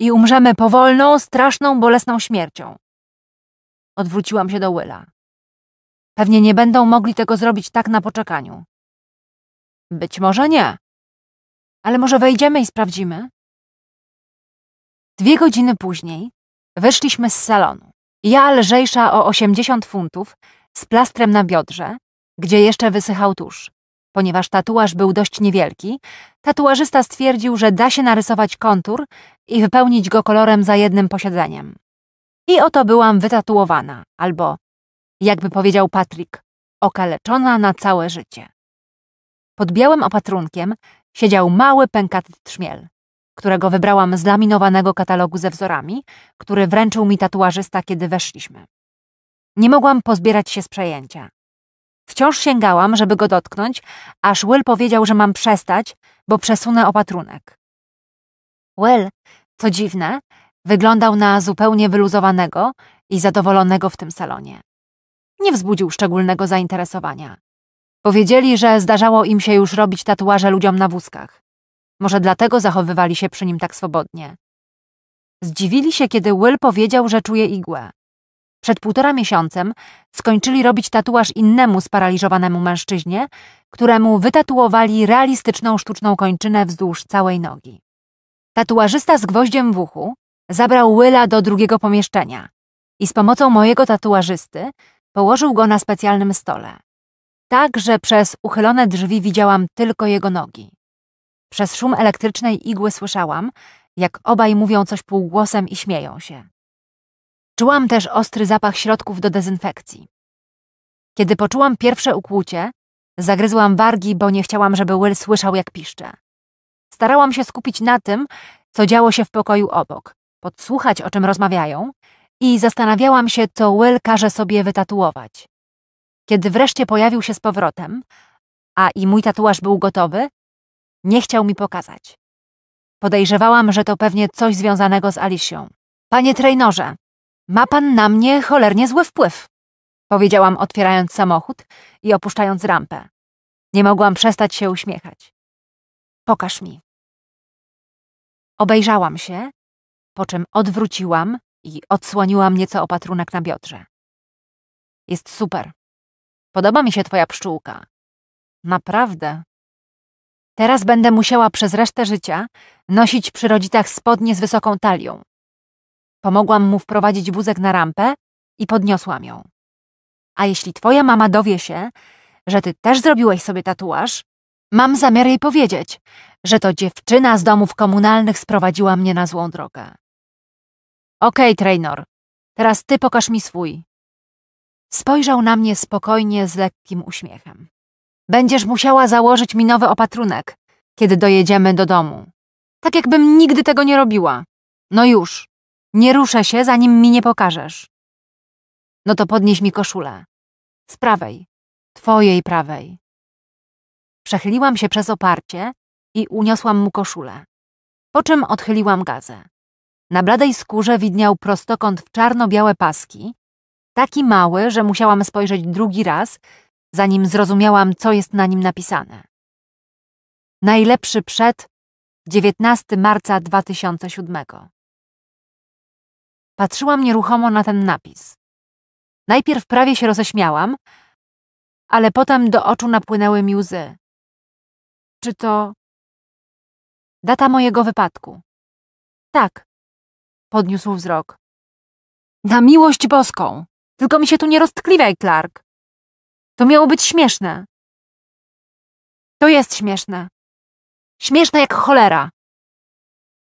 I umrzemy powolną, straszną, bolesną śmiercią. Odwróciłam się do Willa. Pewnie nie będą mogli tego zrobić tak na poczekaniu. Być może nie. Ale może wejdziemy i sprawdzimy? Dwie godziny później wyszliśmy z salonu. Ja lżejsza o 80 funtów, z plastrem na biodrze, gdzie jeszcze wysychał tusz. Ponieważ tatuaż był dość niewielki, tatuażysta stwierdził, że da się narysować kontur i wypełnić go kolorem za jednym posiedzeniem. I oto byłam wytatuowana, albo jakby powiedział Patrick, okaleczona na całe życie. Pod białym opatrunkiem siedział mały, pękaty trzmiel, którego wybrałam z laminowanego katalogu ze wzorami, który wręczył mi tatuażysta, kiedy weszliśmy. Nie mogłam pozbierać się z przejęcia. Wciąż sięgałam, żeby go dotknąć, aż Will powiedział, że mam przestać, bo przesunę opatrunek. Will, co dziwne, wyglądał na zupełnie wyluzowanego i zadowolonego w tym salonie nie wzbudził szczególnego zainteresowania. Powiedzieli, że zdarzało im się już robić tatuaże ludziom na wózkach. Może dlatego zachowywali się przy nim tak swobodnie. Zdziwili się, kiedy Will powiedział, że czuje igłę. Przed półtora miesiącem skończyli robić tatuaż innemu sparaliżowanemu mężczyźnie, któremu wytatuowali realistyczną sztuczną kończynę wzdłuż całej nogi. Tatuażysta z gwoździem w uchu zabrał Willa do drugiego pomieszczenia i z pomocą mojego tatuażysty Położył go na specjalnym stole. Tak, że przez uchylone drzwi widziałam tylko jego nogi. Przez szum elektrycznej igły słyszałam, jak obaj mówią coś półgłosem i śmieją się. Czułam też ostry zapach środków do dezynfekcji. Kiedy poczułam pierwsze ukłucie, zagryzłam wargi, bo nie chciałam, żeby Will słyszał, jak piszcze. Starałam się skupić na tym, co działo się w pokoju obok, podsłuchać, o czym rozmawiają i zastanawiałam się, co Will każe sobie wytatuować. Kiedy wreszcie pojawił się z powrotem, a i mój tatuaż był gotowy, nie chciał mi pokazać. Podejrzewałam, że to pewnie coś związanego z Alicją. Panie trejnorze, ma pan na mnie cholernie zły wpływ, powiedziałam otwierając samochód i opuszczając rampę. Nie mogłam przestać się uśmiechać. Pokaż mi. Obejrzałam się, po czym odwróciłam i odsłoniła mnie co opatrunek na biodrze. Jest super. Podoba mi się twoja pszczółka. Naprawdę. Teraz będę musiała przez resztę życia nosić przy rodzicach spodnie z wysoką talią. Pomogłam mu wprowadzić wózek na rampę i podniosłam ją. A jeśli twoja mama dowie się, że ty też zrobiłeś sobie tatuaż, mam zamiar jej powiedzieć, że to dziewczyna z domów komunalnych sprowadziła mnie na złą drogę. Okej, okay, teraz ty pokaż mi swój. Spojrzał na mnie spokojnie z lekkim uśmiechem. Będziesz musiała założyć mi nowy opatrunek, kiedy dojedziemy do domu. Tak jakbym nigdy tego nie robiła. No już, nie ruszę się, zanim mi nie pokażesz. No to podnieś mi koszulę. Z prawej, twojej prawej. Przechyliłam się przez oparcie i uniosłam mu koszulę, po czym odchyliłam gazę. Na bladej skórze widniał prostokąt w czarno-białe paski, taki mały, że musiałam spojrzeć drugi raz, zanim zrozumiałam, co jest na nim napisane. Najlepszy przed 19 marca 2007. Patrzyłam nieruchomo na ten napis. Najpierw prawie się roześmiałam, ale potem do oczu napłynęły mi łzy. Czy to. Data mojego wypadku. Tak, Podniósł wzrok. Na miłość boską! Tylko mi się tu nie roztkliwiaj, Clark! To miało być śmieszne. To jest śmieszne. Śmieszne jak cholera.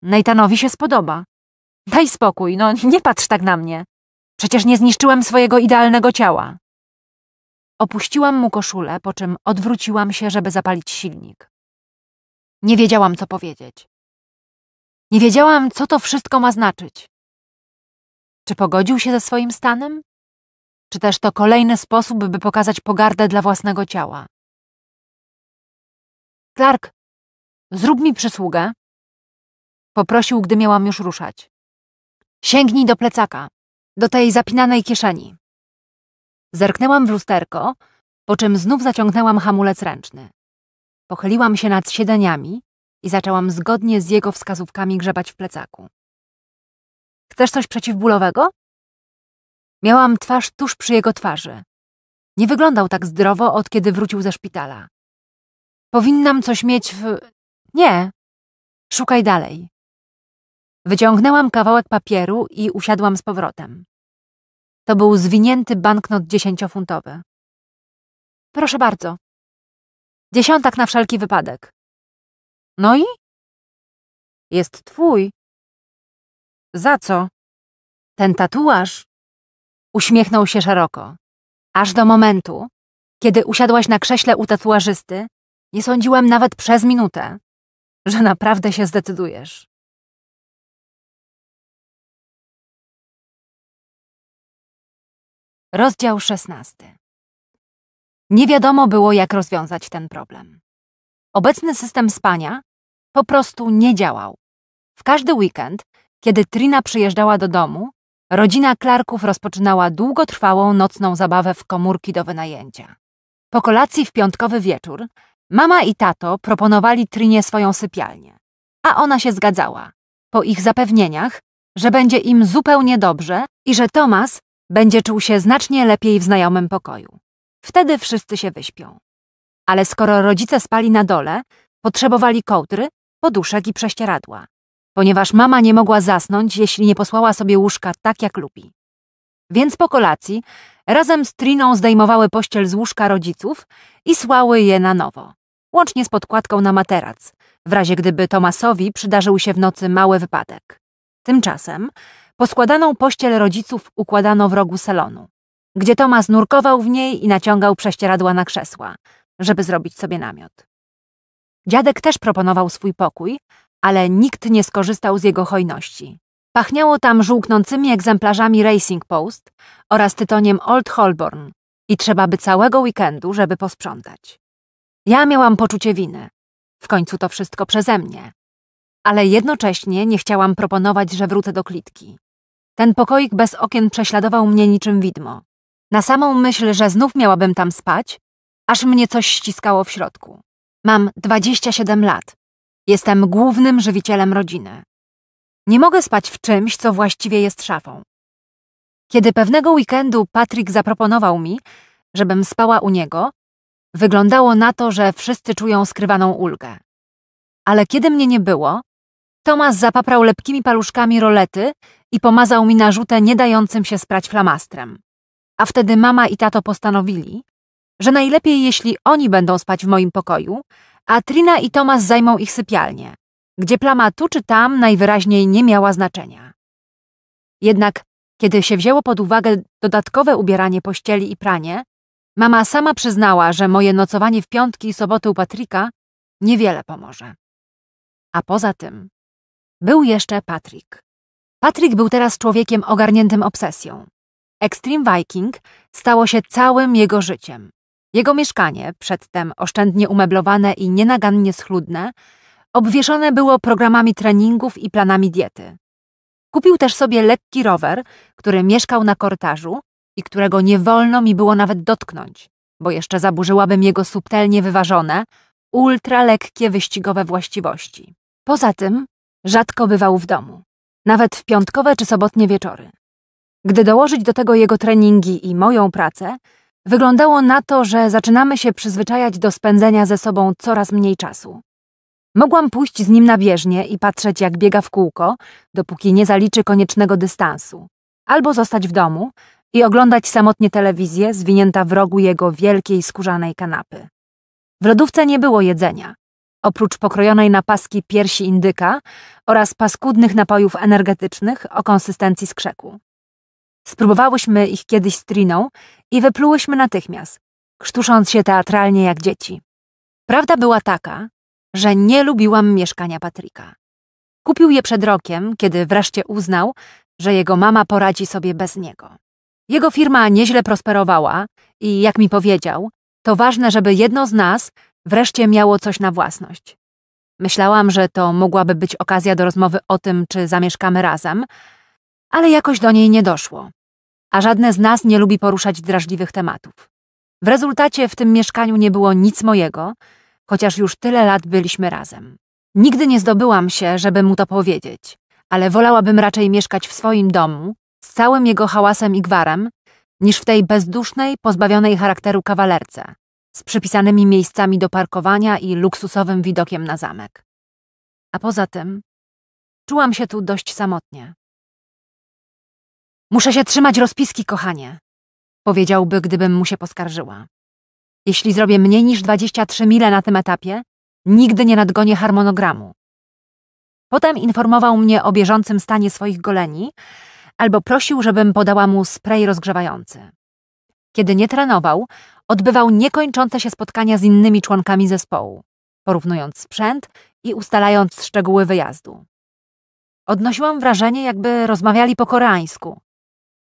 Natanowi się spodoba. Daj spokój, no nie patrz tak na mnie. Przecież nie zniszczyłam swojego idealnego ciała. Opuściłam mu koszulę, po czym odwróciłam się, żeby zapalić silnik. Nie wiedziałam, co powiedzieć. Nie wiedziałam, co to wszystko ma znaczyć. Czy pogodził się ze swoim stanem? Czy też to kolejny sposób, by pokazać pogardę dla własnego ciała? Clark, zrób mi przysługę. Poprosił, gdy miałam już ruszać. Sięgnij do plecaka, do tej zapinanej kieszeni. Zerknęłam w lusterko, po czym znów zaciągnęłam hamulec ręczny. Pochyliłam się nad siedzeniami i zaczęłam zgodnie z jego wskazówkami grzebać w plecaku. Chcesz coś przeciwbólowego? Miałam twarz tuż przy jego twarzy. Nie wyglądał tak zdrowo, od kiedy wrócił ze szpitala. Powinnam coś mieć w... Nie. Szukaj dalej. Wyciągnęłam kawałek papieru i usiadłam z powrotem. To był zwinięty banknot dziesięciofuntowy. Proszę bardzo. Dziesiątak na wszelki wypadek. No i? Jest twój. Za co? Ten tatuaż. Uśmiechnął się szeroko. Aż do momentu, kiedy usiadłaś na krześle u tatuażysty, nie sądziłam nawet przez minutę, że naprawdę się zdecydujesz. Rozdział szesnasty. Nie wiadomo było, jak rozwiązać ten problem. Obecny system spania po prostu nie działał. W każdy weekend, kiedy Trina przyjeżdżała do domu, rodzina Clarków rozpoczynała długotrwałą nocną zabawę w komórki do wynajęcia. Po kolacji w piątkowy wieczór mama i tato proponowali Trinie swoją sypialnię, a ona się zgadzała, po ich zapewnieniach, że będzie im zupełnie dobrze i że Tomas będzie czuł się znacznie lepiej w znajomym pokoju. Wtedy wszyscy się wyśpią ale skoro rodzice spali na dole, potrzebowali kołdry, poduszek i prześcieradła, ponieważ mama nie mogła zasnąć, jeśli nie posłała sobie łóżka tak, jak lubi. Więc po kolacji razem z Triną zdejmowały pościel z łóżka rodziców i słały je na nowo, łącznie z podkładką na materac, w razie gdyby Tomasowi przydarzył się w nocy mały wypadek. Tymczasem poskładaną pościel rodziców układano w rogu salonu, gdzie Tomas nurkował w niej i naciągał prześcieradła na krzesła, żeby zrobić sobie namiot. Dziadek też proponował swój pokój, ale nikt nie skorzystał z jego hojności. Pachniało tam żółknącymi egzemplarzami Racing Post oraz tytoniem Old Holborn i trzeba by całego weekendu, żeby posprzątać. Ja miałam poczucie winy. W końcu to wszystko przeze mnie. Ale jednocześnie nie chciałam proponować, że wrócę do klitki. Ten pokoik bez okien prześladował mnie niczym widmo. Na samą myśl, że znów miałabym tam spać, aż mnie coś ściskało w środku. Mam 27 lat. Jestem głównym żywicielem rodziny. Nie mogę spać w czymś, co właściwie jest szafą. Kiedy pewnego weekendu Patrick zaproponował mi, żebym spała u niego, wyglądało na to, że wszyscy czują skrywaną ulgę. Ale kiedy mnie nie było, Tomas zapaprał lepkimi paluszkami rolety i pomazał mi narzutę nie dającym się sprać flamastrem. A wtedy mama i tato postanowili, że najlepiej jeśli oni będą spać w moim pokoju, a Trina i Tomas zajmą ich sypialnię, gdzie plama tu czy tam najwyraźniej nie miała znaczenia. Jednak, kiedy się wzięło pod uwagę dodatkowe ubieranie pościeli i pranie, mama sama przyznała, że moje nocowanie w piątki i soboty u Patryka niewiele pomoże. A poza tym, był jeszcze Patryk. Patryk był teraz człowiekiem ogarniętym obsesją. Extreme Viking stało się całym jego życiem. Jego mieszkanie, przedtem oszczędnie umeblowane i nienagannie schludne, obwieszone było programami treningów i planami diety. Kupił też sobie lekki rower, który mieszkał na kortarzu i którego nie wolno mi było nawet dotknąć, bo jeszcze zaburzyłabym jego subtelnie wyważone, ultralekkie wyścigowe właściwości. Poza tym rzadko bywał w domu, nawet w piątkowe czy sobotnie wieczory. Gdy dołożyć do tego jego treningi i moją pracę, Wyglądało na to, że zaczynamy się przyzwyczajać do spędzenia ze sobą coraz mniej czasu. Mogłam pójść z nim na bieżnię i patrzeć, jak biega w kółko, dopóki nie zaliczy koniecznego dystansu, albo zostać w domu i oglądać samotnie telewizję zwinięta w rogu jego wielkiej skórzanej kanapy. W lodówce nie było jedzenia, oprócz pokrojonej na paski piersi indyka oraz paskudnych napojów energetycznych o konsystencji skrzeku. Spróbowałyśmy ich kiedyś z Triną i wyplułyśmy natychmiast, krztusząc się teatralnie jak dzieci. Prawda była taka, że nie lubiłam mieszkania Patryka. Kupił je przed rokiem, kiedy wreszcie uznał, że jego mama poradzi sobie bez niego. Jego firma nieźle prosperowała i, jak mi powiedział, to ważne, żeby jedno z nas wreszcie miało coś na własność. Myślałam, że to mogłaby być okazja do rozmowy o tym, czy zamieszkamy razem, ale jakoś do niej nie doszło. A żadne z nas nie lubi poruszać drażliwych tematów. W rezultacie w tym mieszkaniu nie było nic mojego, chociaż już tyle lat byliśmy razem. Nigdy nie zdobyłam się, żeby mu to powiedzieć, ale wolałabym raczej mieszkać w swoim domu, z całym jego hałasem i gwarem, niż w tej bezdusznej, pozbawionej charakteru kawalerce, z przypisanymi miejscami do parkowania i luksusowym widokiem na zamek. A poza tym, czułam się tu dość samotnie. Muszę się trzymać rozpiski, kochanie, powiedziałby, gdybym mu się poskarżyła. Jeśli zrobię mniej niż 23 mile na tym etapie, nigdy nie nadgonię harmonogramu. Potem informował mnie o bieżącym stanie swoich goleni albo prosił, żebym podała mu spray rozgrzewający. Kiedy nie trenował, odbywał niekończące się spotkania z innymi członkami zespołu, porównując sprzęt i ustalając szczegóły wyjazdu. Odnosiłam wrażenie, jakby rozmawiali po koreańsku,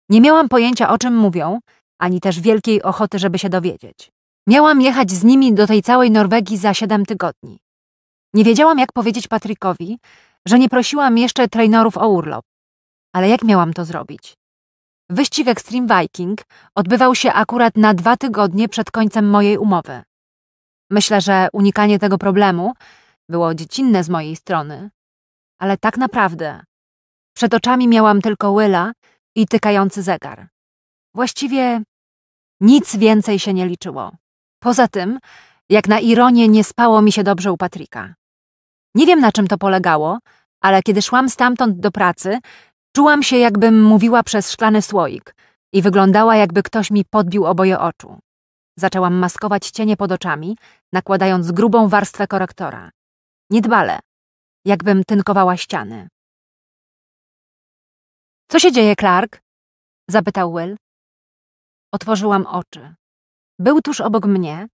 nie miałam pojęcia, o czym mówią, ani też wielkiej ochoty, żeby się dowiedzieć. Miałam jechać z nimi do tej całej Norwegii za siedem tygodni. Nie wiedziałam, jak powiedzieć Patrykowi, że nie prosiłam jeszcze trenerów o urlop. Ale jak miałam to zrobić? Wyścig Extreme Viking odbywał się akurat na dwa tygodnie przed końcem mojej umowy. Myślę, że unikanie tego problemu było dziecinne z mojej strony, ale tak naprawdę przed oczami miałam tylko Willa, i tykający zegar. Właściwie nic więcej się nie liczyło. Poza tym, jak na ironię, nie spało mi się dobrze u Patryka. Nie wiem, na czym to polegało, ale kiedy szłam stamtąd do pracy, czułam się, jakbym mówiła przez szklany słoik i wyglądała, jakby ktoś mi podbił oboje oczu. Zaczęłam maskować cienie pod oczami, nakładając grubą warstwę korektora. Niedbale, jakbym tynkowała ściany. Co się dzieje, Clark? zapytał Will. Otworzyłam oczy. Był tuż obok mnie.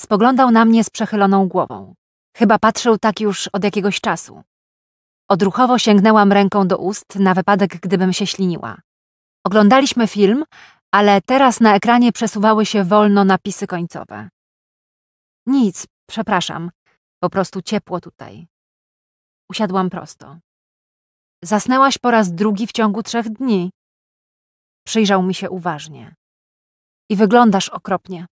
Spoglądał na mnie z przechyloną głową. Chyba patrzył tak już od jakiegoś czasu. Odruchowo sięgnęłam ręką do ust na wypadek, gdybym się śliniła. Oglądaliśmy film, ale teraz na ekranie przesuwały się wolno napisy końcowe. Nic, przepraszam. Po prostu ciepło tutaj. Usiadłam prosto. Zasnęłaś po raz drugi w ciągu trzech dni. Przyjrzał mi się uważnie. I wyglądasz okropnie.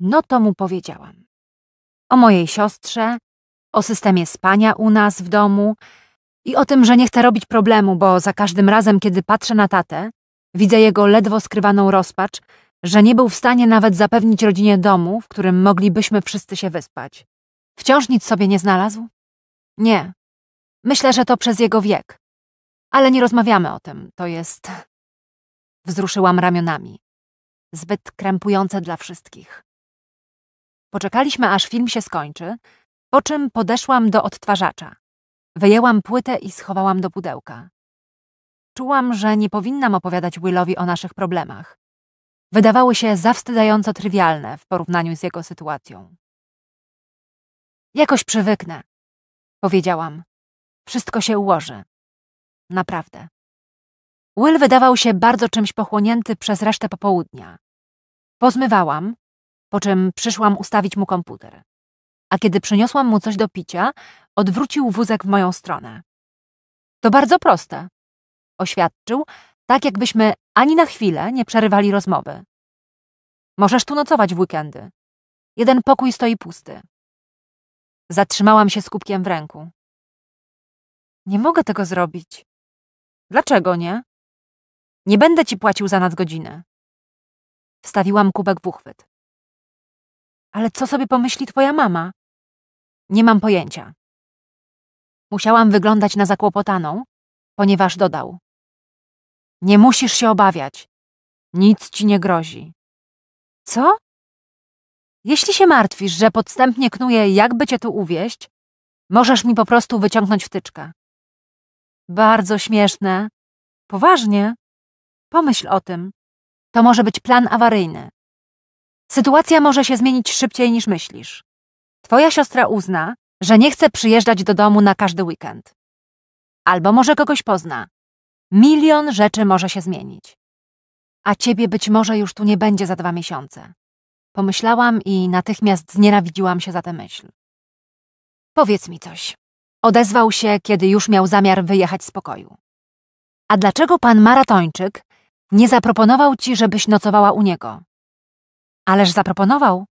No to mu powiedziałam. O mojej siostrze, o systemie spania u nas w domu i o tym, że nie chcę robić problemu, bo za każdym razem, kiedy patrzę na tatę, widzę jego ledwo skrywaną rozpacz, że nie był w stanie nawet zapewnić rodzinie domu, w którym moglibyśmy wszyscy się wyspać. Wciąż nic sobie nie znalazł? Nie, Myślę, że to przez jego wiek. Ale nie rozmawiamy o tym, to jest... Wzruszyłam ramionami. Zbyt krępujące dla wszystkich. Poczekaliśmy, aż film się skończy, po czym podeszłam do odtwarzacza. Wyjęłam płytę i schowałam do pudełka. Czułam, że nie powinnam opowiadać Willowi o naszych problemach. Wydawały się zawstydzająco trywialne w porównaniu z jego sytuacją. Jakoś przywyknę, powiedziałam. Wszystko się ułoży. Naprawdę. Will wydawał się bardzo czymś pochłonięty przez resztę popołudnia. Pozmywałam, po czym przyszłam ustawić mu komputer. A kiedy przyniosłam mu coś do picia, odwrócił wózek w moją stronę. To bardzo proste, oświadczył, tak jakbyśmy ani na chwilę nie przerywali rozmowy. Możesz tu nocować w weekendy. Jeden pokój stoi pusty. Zatrzymałam się z kubkiem w ręku. Nie mogę tego zrobić. Dlaczego nie? Nie będę ci płacił za nadgodzinę. Wstawiłam kubek w uchwyt. Ale co sobie pomyśli twoja mama? Nie mam pojęcia. Musiałam wyglądać na zakłopotaną, ponieważ dodał. Nie musisz się obawiać. Nic ci nie grozi. Co? Jeśli się martwisz, że podstępnie knuję, jakby cię tu uwieść, możesz mi po prostu wyciągnąć wtyczkę. Bardzo śmieszne. Poważnie? Pomyśl o tym. To może być plan awaryjny. Sytuacja może się zmienić szybciej niż myślisz. Twoja siostra uzna, że nie chce przyjeżdżać do domu na każdy weekend. Albo może kogoś pozna. Milion rzeczy może się zmienić. A ciebie być może już tu nie będzie za dwa miesiące. Pomyślałam i natychmiast znienawidziłam się za tę myśl. Powiedz mi coś. Odezwał się, kiedy już miał zamiar wyjechać z pokoju. A dlaczego pan maratończyk nie zaproponował ci, żebyś nocowała u niego? Ależ zaproponował.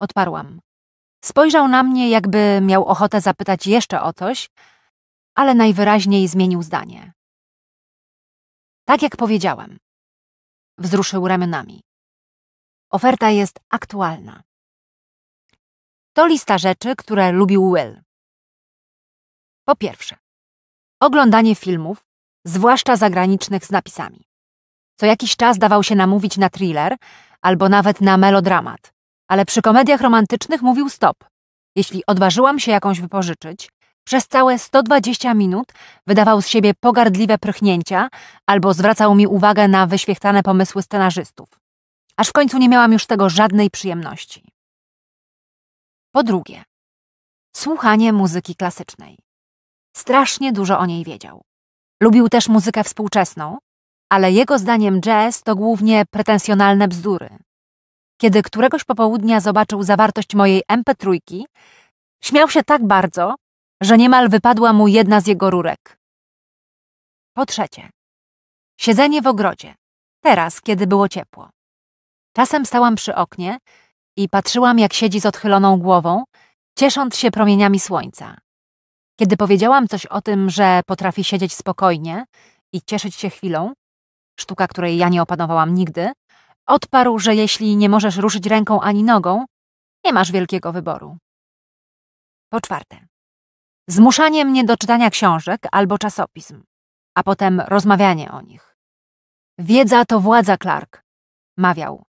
Odparłam. Spojrzał na mnie, jakby miał ochotę zapytać jeszcze o coś, ale najwyraźniej zmienił zdanie. Tak jak powiedziałem. Wzruszył ramionami. Oferta jest aktualna. To lista rzeczy, które lubił Will. Po pierwsze, oglądanie filmów, zwłaszcza zagranicznych z napisami. Co jakiś czas dawał się namówić na thriller albo nawet na melodramat, ale przy komediach romantycznych mówił stop. Jeśli odważyłam się jakąś wypożyczyć, przez całe 120 minut wydawał z siebie pogardliwe prychnięcia albo zwracał mi uwagę na wyświechtane pomysły scenarzystów. Aż w końcu nie miałam już tego żadnej przyjemności. Po drugie, słuchanie muzyki klasycznej. Strasznie dużo o niej wiedział. Lubił też muzykę współczesną, ale jego zdaniem jazz to głównie pretensjonalne bzdury. Kiedy któregoś popołudnia zobaczył zawartość mojej MP3, śmiał się tak bardzo, że niemal wypadła mu jedna z jego rurek. Po trzecie, siedzenie w ogrodzie, teraz, kiedy było ciepło. Czasem stałam przy oknie i patrzyłam, jak siedzi z odchyloną głową, ciesząc się promieniami słońca. Kiedy powiedziałam coś o tym, że potrafi siedzieć spokojnie i cieszyć się chwilą, sztuka, której ja nie opanowałam nigdy, odparł, że jeśli nie możesz ruszyć ręką ani nogą, nie masz wielkiego wyboru. Po czwarte, zmuszanie mnie do czytania książek albo czasopism, a potem rozmawianie o nich. Wiedza to władza, Clark, mawiał.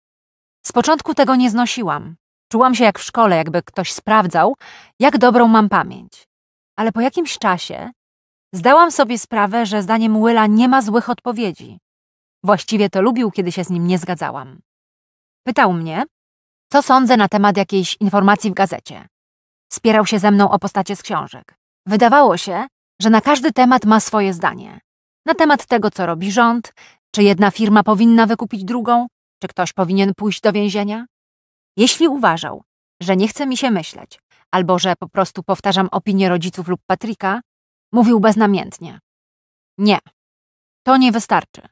Z początku tego nie znosiłam. Czułam się jak w szkole, jakby ktoś sprawdzał, jak dobrą mam pamięć ale po jakimś czasie zdałam sobie sprawę, że zdaniem Willa nie ma złych odpowiedzi. Właściwie to lubił, kiedy się z nim nie zgadzałam. Pytał mnie, co sądzę na temat jakiejś informacji w gazecie. Spierał się ze mną o postacie z książek. Wydawało się, że na każdy temat ma swoje zdanie. Na temat tego, co robi rząd, czy jedna firma powinna wykupić drugą, czy ktoś powinien pójść do więzienia. Jeśli uważał, że nie chce mi się myśleć albo że po prostu powtarzam opinię rodziców lub Patryka, mówił beznamiętnie. Nie, to nie wystarczy.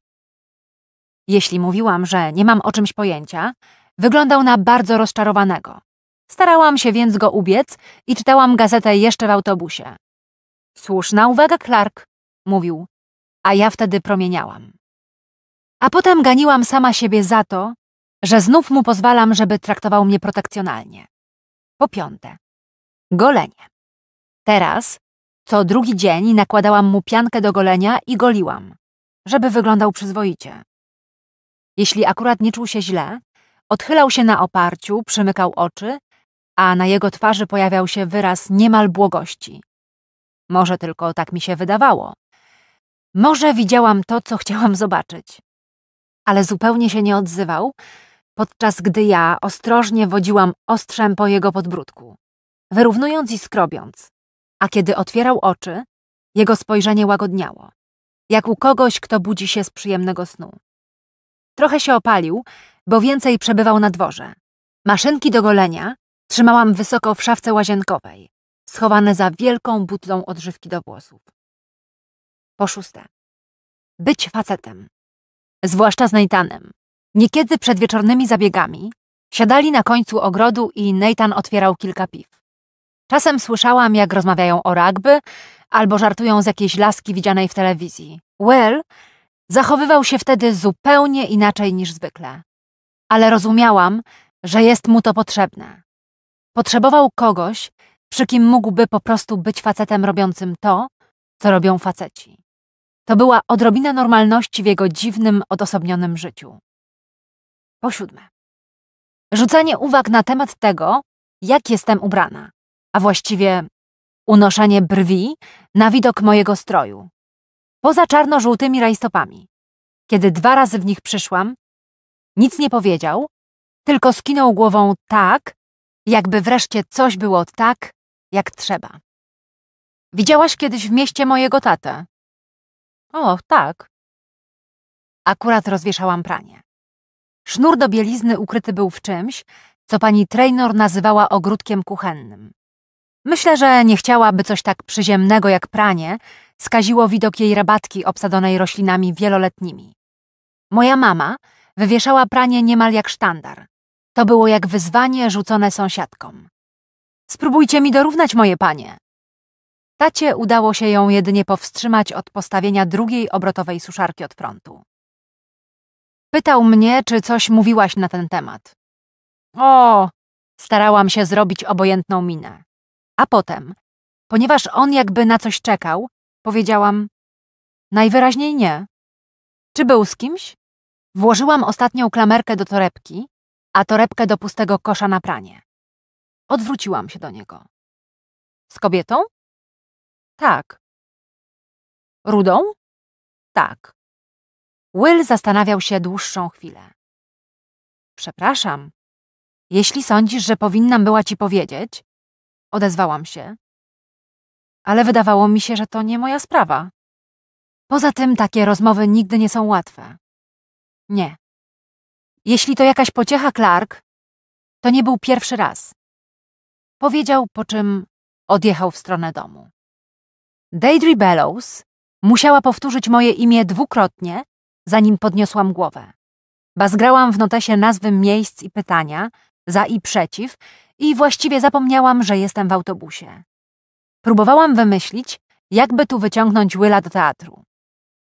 Jeśli mówiłam, że nie mam o czymś pojęcia, wyglądał na bardzo rozczarowanego. Starałam się więc go ubiec i czytałam gazetę jeszcze w autobusie. Słuszna uwaga, Clark, mówił, a ja wtedy promieniałam. A potem ganiłam sama siebie za to, że znów mu pozwalam, żeby traktował mnie protekcjonalnie. Po piąte, Golenie. Teraz, co drugi dzień, nakładałam mu piankę do golenia i goliłam, żeby wyglądał przyzwoicie. Jeśli akurat nie czuł się źle, odchylał się na oparciu, przymykał oczy, a na jego twarzy pojawiał się wyraz niemal błogości. Może tylko tak mi się wydawało. Może widziałam to, co chciałam zobaczyć. Ale zupełnie się nie odzywał, podczas gdy ja ostrożnie wodziłam ostrzem po jego podbródku wyrównując i skrobiąc. A kiedy otwierał oczy, jego spojrzenie łagodniało, jak u kogoś, kto budzi się z przyjemnego snu. Trochę się opalił, bo więcej przebywał na dworze. Maszynki do golenia trzymałam wysoko w szafce łazienkowej, schowane za wielką butlą odżywki do włosów. Po szóste. Być facetem. Zwłaszcza z Nathanem. Niekiedy przed wieczornymi zabiegami siadali na końcu ogrodu i Nathan otwierał kilka piw. Czasem słyszałam, jak rozmawiają o rugby albo żartują z jakiejś laski widzianej w telewizji. Well zachowywał się wtedy zupełnie inaczej niż zwykle. Ale rozumiałam, że jest mu to potrzebne. Potrzebował kogoś, przy kim mógłby po prostu być facetem robiącym to, co robią faceci. To była odrobina normalności w jego dziwnym, odosobnionym życiu. Po siódme. Rzucanie uwag na temat tego, jak jestem ubrana a właściwie unoszenie brwi na widok mojego stroju. Poza czarno-żółtymi rajstopami. Kiedy dwa razy w nich przyszłam, nic nie powiedział, tylko skinął głową tak, jakby wreszcie coś było tak, jak trzeba. Widziałaś kiedyś w mieście mojego tatę? O, tak. Akurat rozwieszałam pranie. Sznur do bielizny ukryty był w czymś, co pani Trainor nazywała ogródkiem kuchennym. Myślę, że nie chciałaby coś tak przyziemnego jak pranie, skaziło widok jej rabatki obsadzonej roślinami wieloletnimi. Moja mama wywieszała pranie niemal jak sztandar. To było jak wyzwanie rzucone sąsiadkom. Spróbujcie mi dorównać, moje panie! Tacie udało się ją jedynie powstrzymać od postawienia drugiej obrotowej suszarki od frontu. Pytał mnie, czy coś mówiłaś na ten temat. O, starałam się zrobić obojętną minę. A potem, ponieważ on jakby na coś czekał, powiedziałam: Najwyraźniej nie. Czy był z kimś? Włożyłam ostatnią klamerkę do torebki, a torebkę do pustego kosza na pranie. Odwróciłam się do niego. Z kobietą? Tak. Rudą? Tak. Will zastanawiał się dłuższą chwilę. Przepraszam. Jeśli sądzisz, że powinnam była ci powiedzieć, Odezwałam się. Ale wydawało mi się, że to nie moja sprawa. Poza tym takie rozmowy nigdy nie są łatwe. Nie. Jeśli to jakaś pociecha Clark, to nie był pierwszy raz. Powiedział, po czym odjechał w stronę domu. Deidre Bellows musiała powtórzyć moje imię dwukrotnie, zanim podniosłam głowę. Bazgrałam w notesie nazwy miejsc i pytania, za i przeciw i właściwie zapomniałam, że jestem w autobusie. Próbowałam wymyślić, jakby tu wyciągnąć Willa do teatru.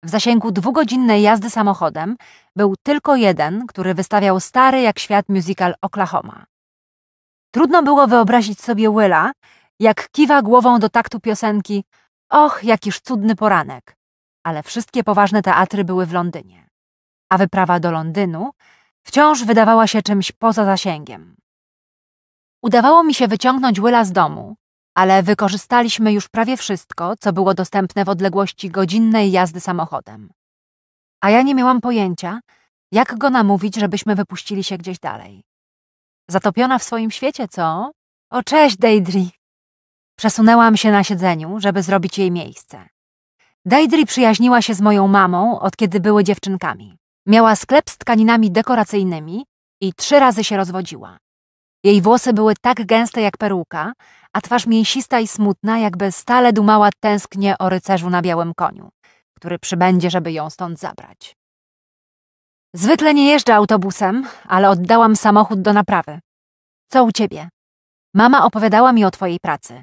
W zasięgu dwugodzinnej jazdy samochodem był tylko jeden, który wystawiał stary jak świat musical Oklahoma. Trudno było wyobrazić sobie Willa, jak kiwa głową do taktu piosenki Och, jakiż cudny poranek! Ale wszystkie poważne teatry były w Londynie. A wyprawa do Londynu wciąż wydawała się czymś poza zasięgiem. Udawało mi się wyciągnąć Wyla z domu, ale wykorzystaliśmy już prawie wszystko, co było dostępne w odległości godzinnej jazdy samochodem. A ja nie miałam pojęcia, jak go namówić, żebyśmy wypuścili się gdzieś dalej. Zatopiona w swoim świecie, co? O cześć, Deidri! Przesunęłam się na siedzeniu, żeby zrobić jej miejsce. Deidri przyjaźniła się z moją mamą, od kiedy były dziewczynkami. Miała sklep z tkaninami dekoracyjnymi i trzy razy się rozwodziła. Jej włosy były tak gęste jak peruka, a twarz mięsista i smutna, jakby stale dumała tęsknie o rycerzu na białym koniu, który przybędzie, żeby ją stąd zabrać. Zwykle nie jeżdżę autobusem, ale oddałam samochód do naprawy. Co u ciebie? Mama opowiadała mi o twojej pracy.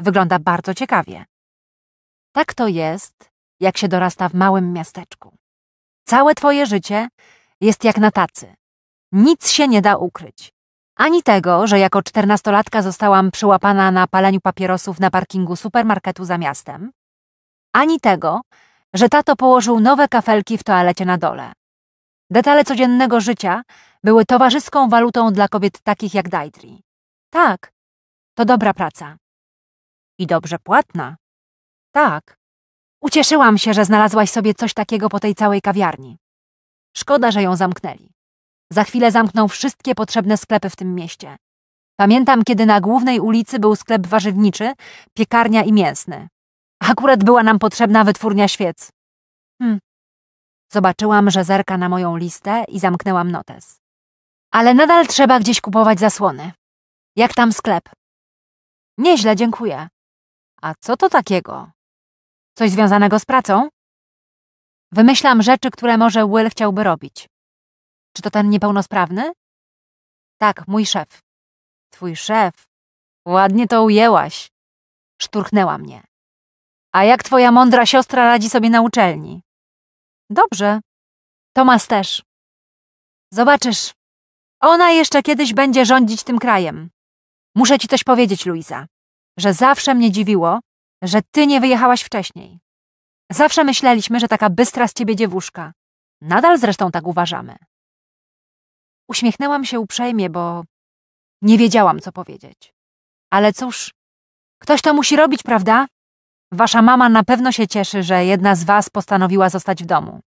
Wygląda bardzo ciekawie. Tak to jest, jak się dorasta w małym miasteczku. Całe twoje życie jest jak na tacy. Nic się nie da ukryć. Ani tego, że jako czternastolatka zostałam przyłapana na paleniu papierosów na parkingu supermarketu za miastem. Ani tego, że tato położył nowe kafelki w toalecie na dole. Detale codziennego życia były towarzyską walutą dla kobiet takich jak Daidri. Tak, to dobra praca. I dobrze płatna. Tak. Ucieszyłam się, że znalazłaś sobie coś takiego po tej całej kawiarni. Szkoda, że ją zamknęli. Za chwilę zamknął wszystkie potrzebne sklepy w tym mieście. Pamiętam, kiedy na głównej ulicy był sklep warzywniczy, piekarnia i mięsny. Akurat była nam potrzebna wytwórnia świec. Hmm. Zobaczyłam, że zerka na moją listę i zamknęłam notes. Ale nadal trzeba gdzieś kupować zasłony. Jak tam sklep? Nieźle, dziękuję. A co to takiego? Coś związanego z pracą? Wymyślam rzeczy, które może Will chciałby robić. Czy to ten niepełnosprawny? Tak, mój szef. Twój szef. Ładnie to ujęłaś. Szturchnęła mnie. A jak twoja mądra siostra radzi sobie na uczelni? Dobrze. Tomas też. Zobaczysz. Ona jeszcze kiedyś będzie rządzić tym krajem. Muszę ci coś powiedzieć, Luisa, że zawsze mnie dziwiło, że ty nie wyjechałaś wcześniej. Zawsze myśleliśmy, że taka bystra z ciebie dziewuszka. Nadal zresztą tak uważamy. Uśmiechnęłam się uprzejmie, bo nie wiedziałam, co powiedzieć. Ale cóż, ktoś to musi robić, prawda? Wasza mama na pewno się cieszy, że jedna z was postanowiła zostać w domu.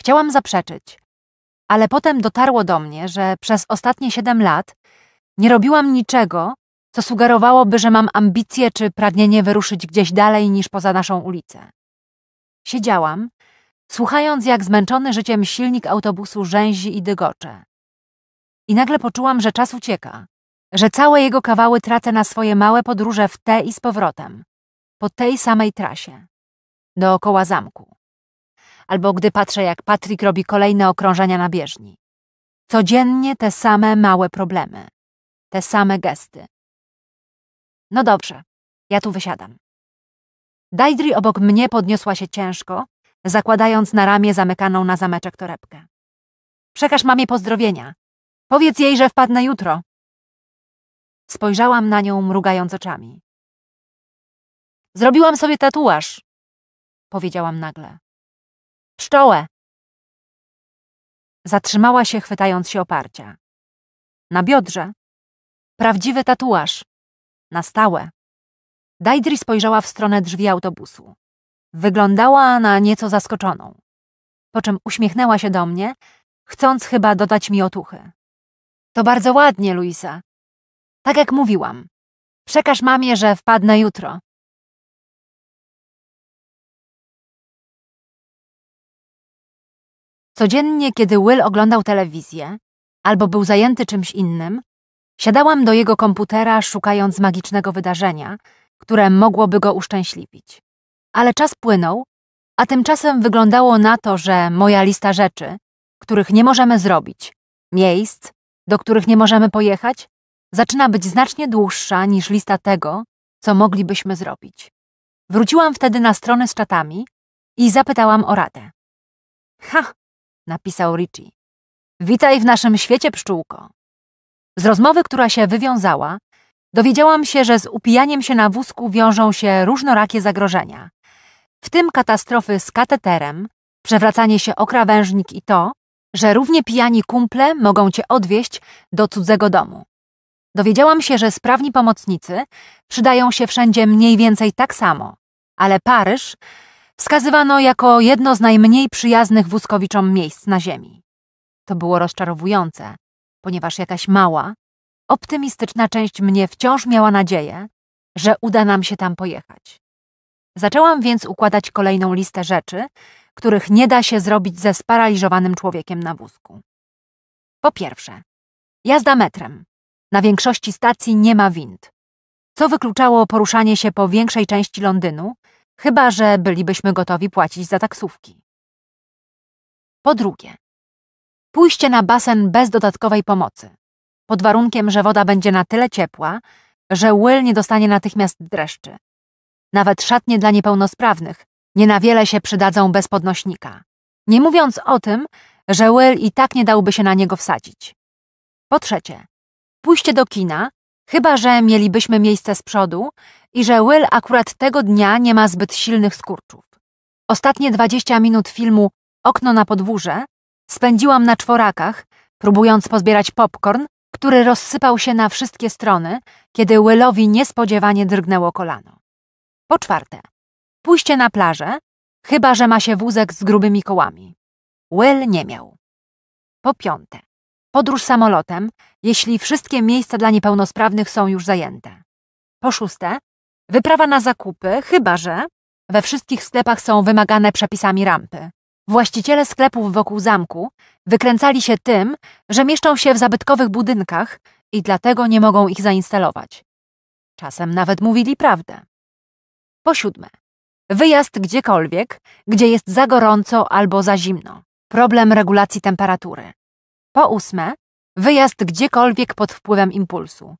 Chciałam zaprzeczyć, ale potem dotarło do mnie, że przez ostatnie siedem lat nie robiłam niczego, co sugerowałoby, że mam ambicje czy pragnienie wyruszyć gdzieś dalej niż poza naszą ulicę. Siedziałam słuchając jak zmęczony życiem silnik autobusu rzęzi i dygocze. I nagle poczułam, że czas ucieka, że całe jego kawały tracę na swoje małe podróże w te i z powrotem, po tej samej trasie, dookoła zamku. Albo gdy patrzę, jak Patrick robi kolejne okrążenia na bieżni. Codziennie te same małe problemy, te same gesty. No dobrze, ja tu wysiadam. Dajdri obok mnie podniosła się ciężko, zakładając na ramię zamykaną na zameczek torebkę. Przekaż mamie pozdrowienia. Powiedz jej, że wpadnę jutro. Spojrzałam na nią, mrugając oczami. Zrobiłam sobie tatuaż, powiedziałam nagle. Pszczołę. Zatrzymała się, chwytając się oparcia. Na biodrze. Prawdziwy tatuaż. Na stałe. Dajdri spojrzała w stronę drzwi autobusu. Wyglądała na nieco zaskoczoną, po czym uśmiechnęła się do mnie, chcąc chyba dodać mi otuchy. To bardzo ładnie, Luisa. Tak jak mówiłam. Przekaż mamie, że wpadnę jutro. Codziennie, kiedy Will oglądał telewizję albo był zajęty czymś innym, siadałam do jego komputera szukając magicznego wydarzenia, które mogłoby go uszczęśliwić. Ale czas płynął, a tymczasem wyglądało na to, że moja lista rzeczy, których nie możemy zrobić, miejsc, do których nie możemy pojechać, zaczyna być znacznie dłuższa niż lista tego, co moglibyśmy zrobić. Wróciłam wtedy na stronę z czatami i zapytałam o radę. Ha, napisał Richie. Witaj w naszym świecie, pszczółko. Z rozmowy, która się wywiązała, dowiedziałam się, że z upijaniem się na wózku wiążą się różnorakie zagrożenia w tym katastrofy z kateterem, przewracanie się o krawężnik i to, że równie pijani kumple mogą cię odwieźć do cudzego domu. Dowiedziałam się, że sprawni pomocnicy przydają się wszędzie mniej więcej tak samo, ale Paryż wskazywano jako jedno z najmniej przyjaznych wózkowiczom miejsc na ziemi. To było rozczarowujące, ponieważ jakaś mała, optymistyczna część mnie wciąż miała nadzieję, że uda nam się tam pojechać. Zaczęłam więc układać kolejną listę rzeczy, których nie da się zrobić ze sparaliżowanym człowiekiem na wózku. Po pierwsze, jazda metrem. Na większości stacji nie ma wind, co wykluczało poruszanie się po większej części Londynu, chyba że bylibyśmy gotowi płacić za taksówki. Po drugie, pójście na basen bez dodatkowej pomocy, pod warunkiem, że woda będzie na tyle ciepła, że Will nie dostanie natychmiast dreszczy nawet szatnie dla niepełnosprawnych nie na wiele się przydadzą bez podnośnika. Nie mówiąc o tym, że Will i tak nie dałby się na niego wsadzić. Po trzecie, pójście do kina, chyba że mielibyśmy miejsce z przodu i że Will akurat tego dnia nie ma zbyt silnych skurczów. Ostatnie 20 minut filmu Okno na podwórze spędziłam na czworakach, próbując pozbierać popcorn, który rozsypał się na wszystkie strony, kiedy Willowi niespodziewanie drgnęło kolano. Po czwarte, pójście na plażę, chyba że ma się wózek z grubymi kołami. Will nie miał. Po piąte, podróż samolotem, jeśli wszystkie miejsca dla niepełnosprawnych są już zajęte. Po szóste, wyprawa na zakupy, chyba że we wszystkich sklepach są wymagane przepisami rampy. Właściciele sklepów wokół zamku wykręcali się tym, że mieszczą się w zabytkowych budynkach i dlatego nie mogą ich zainstalować. Czasem nawet mówili prawdę. Po siódme, wyjazd gdziekolwiek, gdzie jest za gorąco albo za zimno. Problem regulacji temperatury. Po ósme, wyjazd gdziekolwiek pod wpływem impulsu.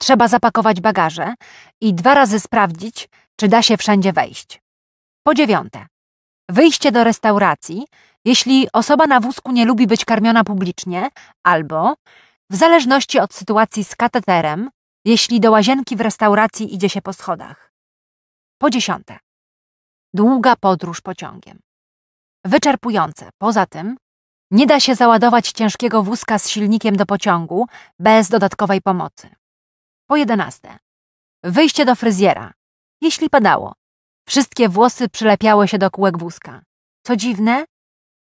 Trzeba zapakować bagaże i dwa razy sprawdzić, czy da się wszędzie wejść. Po dziewiąte, wyjście do restauracji, jeśli osoba na wózku nie lubi być karmiona publicznie, albo w zależności od sytuacji z kateterem, jeśli do łazienki w restauracji idzie się po schodach. Po dziesiąte. Długa podróż pociągiem. Wyczerpujące. Poza tym nie da się załadować ciężkiego wózka z silnikiem do pociągu bez dodatkowej pomocy. Po jedenaste. Wyjście do fryzjera. Jeśli padało. Wszystkie włosy przylepiały się do kółek wózka. Co dziwne,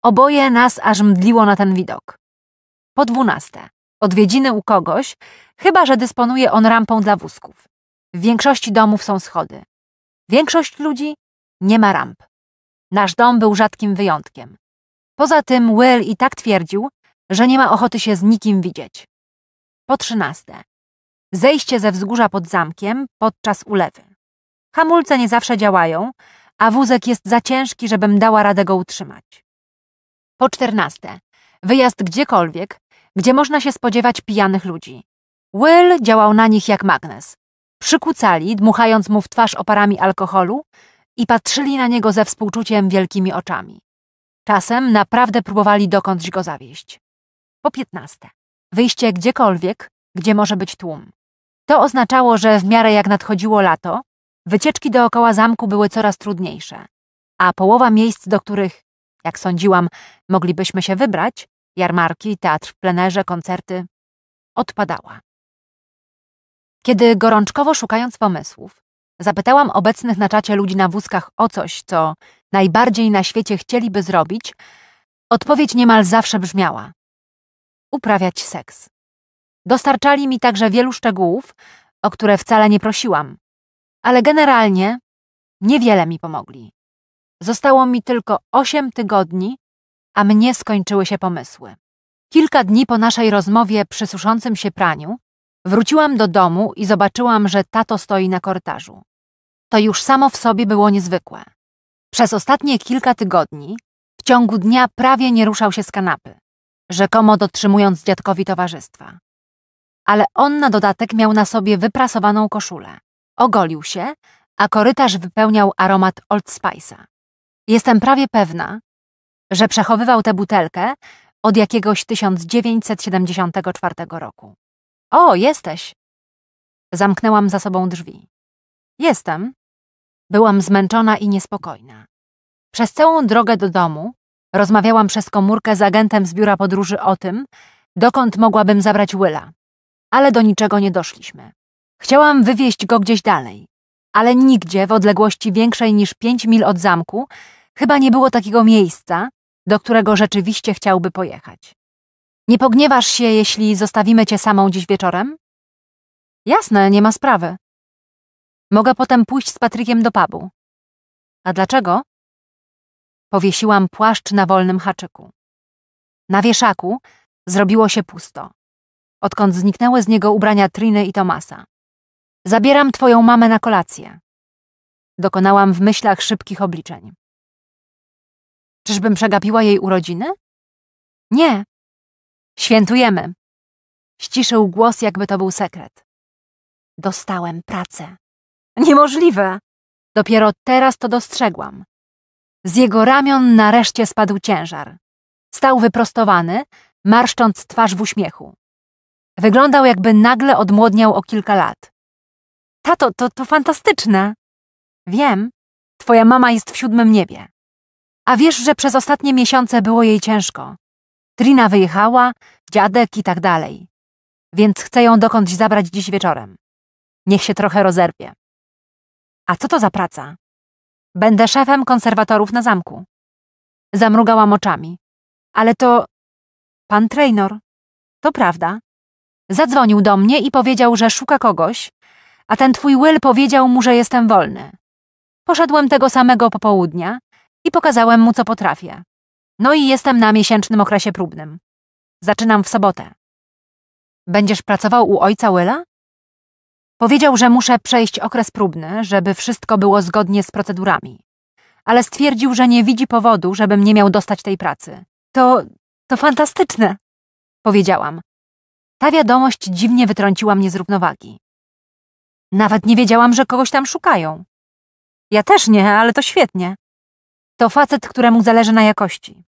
oboje nas aż mdliło na ten widok. Po dwunaste. Odwiedziny u kogoś, chyba że dysponuje on rampą dla wózków. W większości domów są schody. Większość ludzi nie ma ramp. Nasz dom był rzadkim wyjątkiem. Poza tym Will i tak twierdził, że nie ma ochoty się z nikim widzieć. Po trzynaste. Zejście ze wzgórza pod zamkiem podczas ulewy. Hamulce nie zawsze działają, a wózek jest za ciężki, żebym dała radę go utrzymać. Po czternaste. Wyjazd gdziekolwiek, gdzie można się spodziewać pijanych ludzi. Will działał na nich jak magnes. Przykucali, dmuchając mu w twarz oparami alkoholu i patrzyli na niego ze współczuciem wielkimi oczami. Czasem naprawdę próbowali dokądś go zawieść. Po piętnaste. Wyjście gdziekolwiek, gdzie może być tłum. To oznaczało, że w miarę jak nadchodziło lato, wycieczki dookoła zamku były coraz trudniejsze, a połowa miejsc, do których, jak sądziłam, moglibyśmy się wybrać, jarmarki, teatr w plenerze, koncerty, odpadała. Kiedy gorączkowo szukając pomysłów, zapytałam obecnych na czacie ludzi na wózkach o coś, co najbardziej na świecie chcieliby zrobić, odpowiedź niemal zawsze brzmiała: uprawiać seks. Dostarczali mi także wielu szczegółów, o które wcale nie prosiłam, ale generalnie niewiele mi pomogli. Zostało mi tylko osiem tygodni, a mnie skończyły się pomysły. Kilka dni po naszej rozmowie przy suszącym się praniu Wróciłam do domu i zobaczyłam, że tato stoi na korytarzu. To już samo w sobie było niezwykłe. Przez ostatnie kilka tygodni w ciągu dnia prawie nie ruszał się z kanapy, rzekomo dotrzymując dziadkowi towarzystwa. Ale on na dodatek miał na sobie wyprasowaną koszulę. Ogolił się, a korytarz wypełniał aromat Old Spice'a. Jestem prawie pewna, że przechowywał tę butelkę od jakiegoś 1974 roku. O, jesteś! Zamknęłam za sobą drzwi. Jestem. Byłam zmęczona i niespokojna. Przez całą drogę do domu rozmawiałam przez komórkę z agentem z biura podróży o tym, dokąd mogłabym zabrać Willa, ale do niczego nie doszliśmy. Chciałam wywieźć go gdzieś dalej, ale nigdzie w odległości większej niż pięć mil od zamku chyba nie było takiego miejsca, do którego rzeczywiście chciałby pojechać. Nie pogniewasz się, jeśli zostawimy cię samą dziś wieczorem? Jasne, nie ma sprawy. Mogę potem pójść z Patrykiem do pubu. A dlaczego? Powiesiłam płaszcz na wolnym haczyku. Na wieszaku zrobiło się pusto, odkąd zniknęły z niego ubrania Triny i Tomasa. Zabieram twoją mamę na kolację. Dokonałam w myślach szybkich obliczeń. Czyżbym przegapiła jej urodziny? Nie, Świętujemy. Ściszył głos, jakby to był sekret. Dostałem pracę. Niemożliwe! Dopiero teraz to dostrzegłam. Z jego ramion nareszcie spadł ciężar. Stał wyprostowany, marszcząc twarz w uśmiechu. Wyglądał, jakby nagle odmłodniał o kilka lat. Tato, to, to fantastyczne. Wiem, twoja mama jest w siódmym niebie. A wiesz, że przez ostatnie miesiące było jej ciężko. Trina wyjechała, dziadek i tak dalej. Więc chcę ją dokądś zabrać dziś wieczorem. Niech się trochę rozerwie. A co to za praca? Będę szefem konserwatorów na zamku. Zamrugałam oczami. Ale to... Pan Traynor. To prawda. Zadzwonił do mnie i powiedział, że szuka kogoś, a ten twój Will powiedział mu, że jestem wolny. Poszedłem tego samego popołudnia i pokazałem mu, co potrafię. No i jestem na miesięcznym okresie próbnym. Zaczynam w sobotę. Będziesz pracował u ojca Willa? Powiedział, że muszę przejść okres próbny, żeby wszystko było zgodnie z procedurami. Ale stwierdził, że nie widzi powodu, żebym nie miał dostać tej pracy. To... to fantastyczne! Powiedziałam. Ta wiadomość dziwnie wytrąciła mnie z równowagi. Nawet nie wiedziałam, że kogoś tam szukają. Ja też nie, ale to świetnie. To facet, któremu zależy na jakości.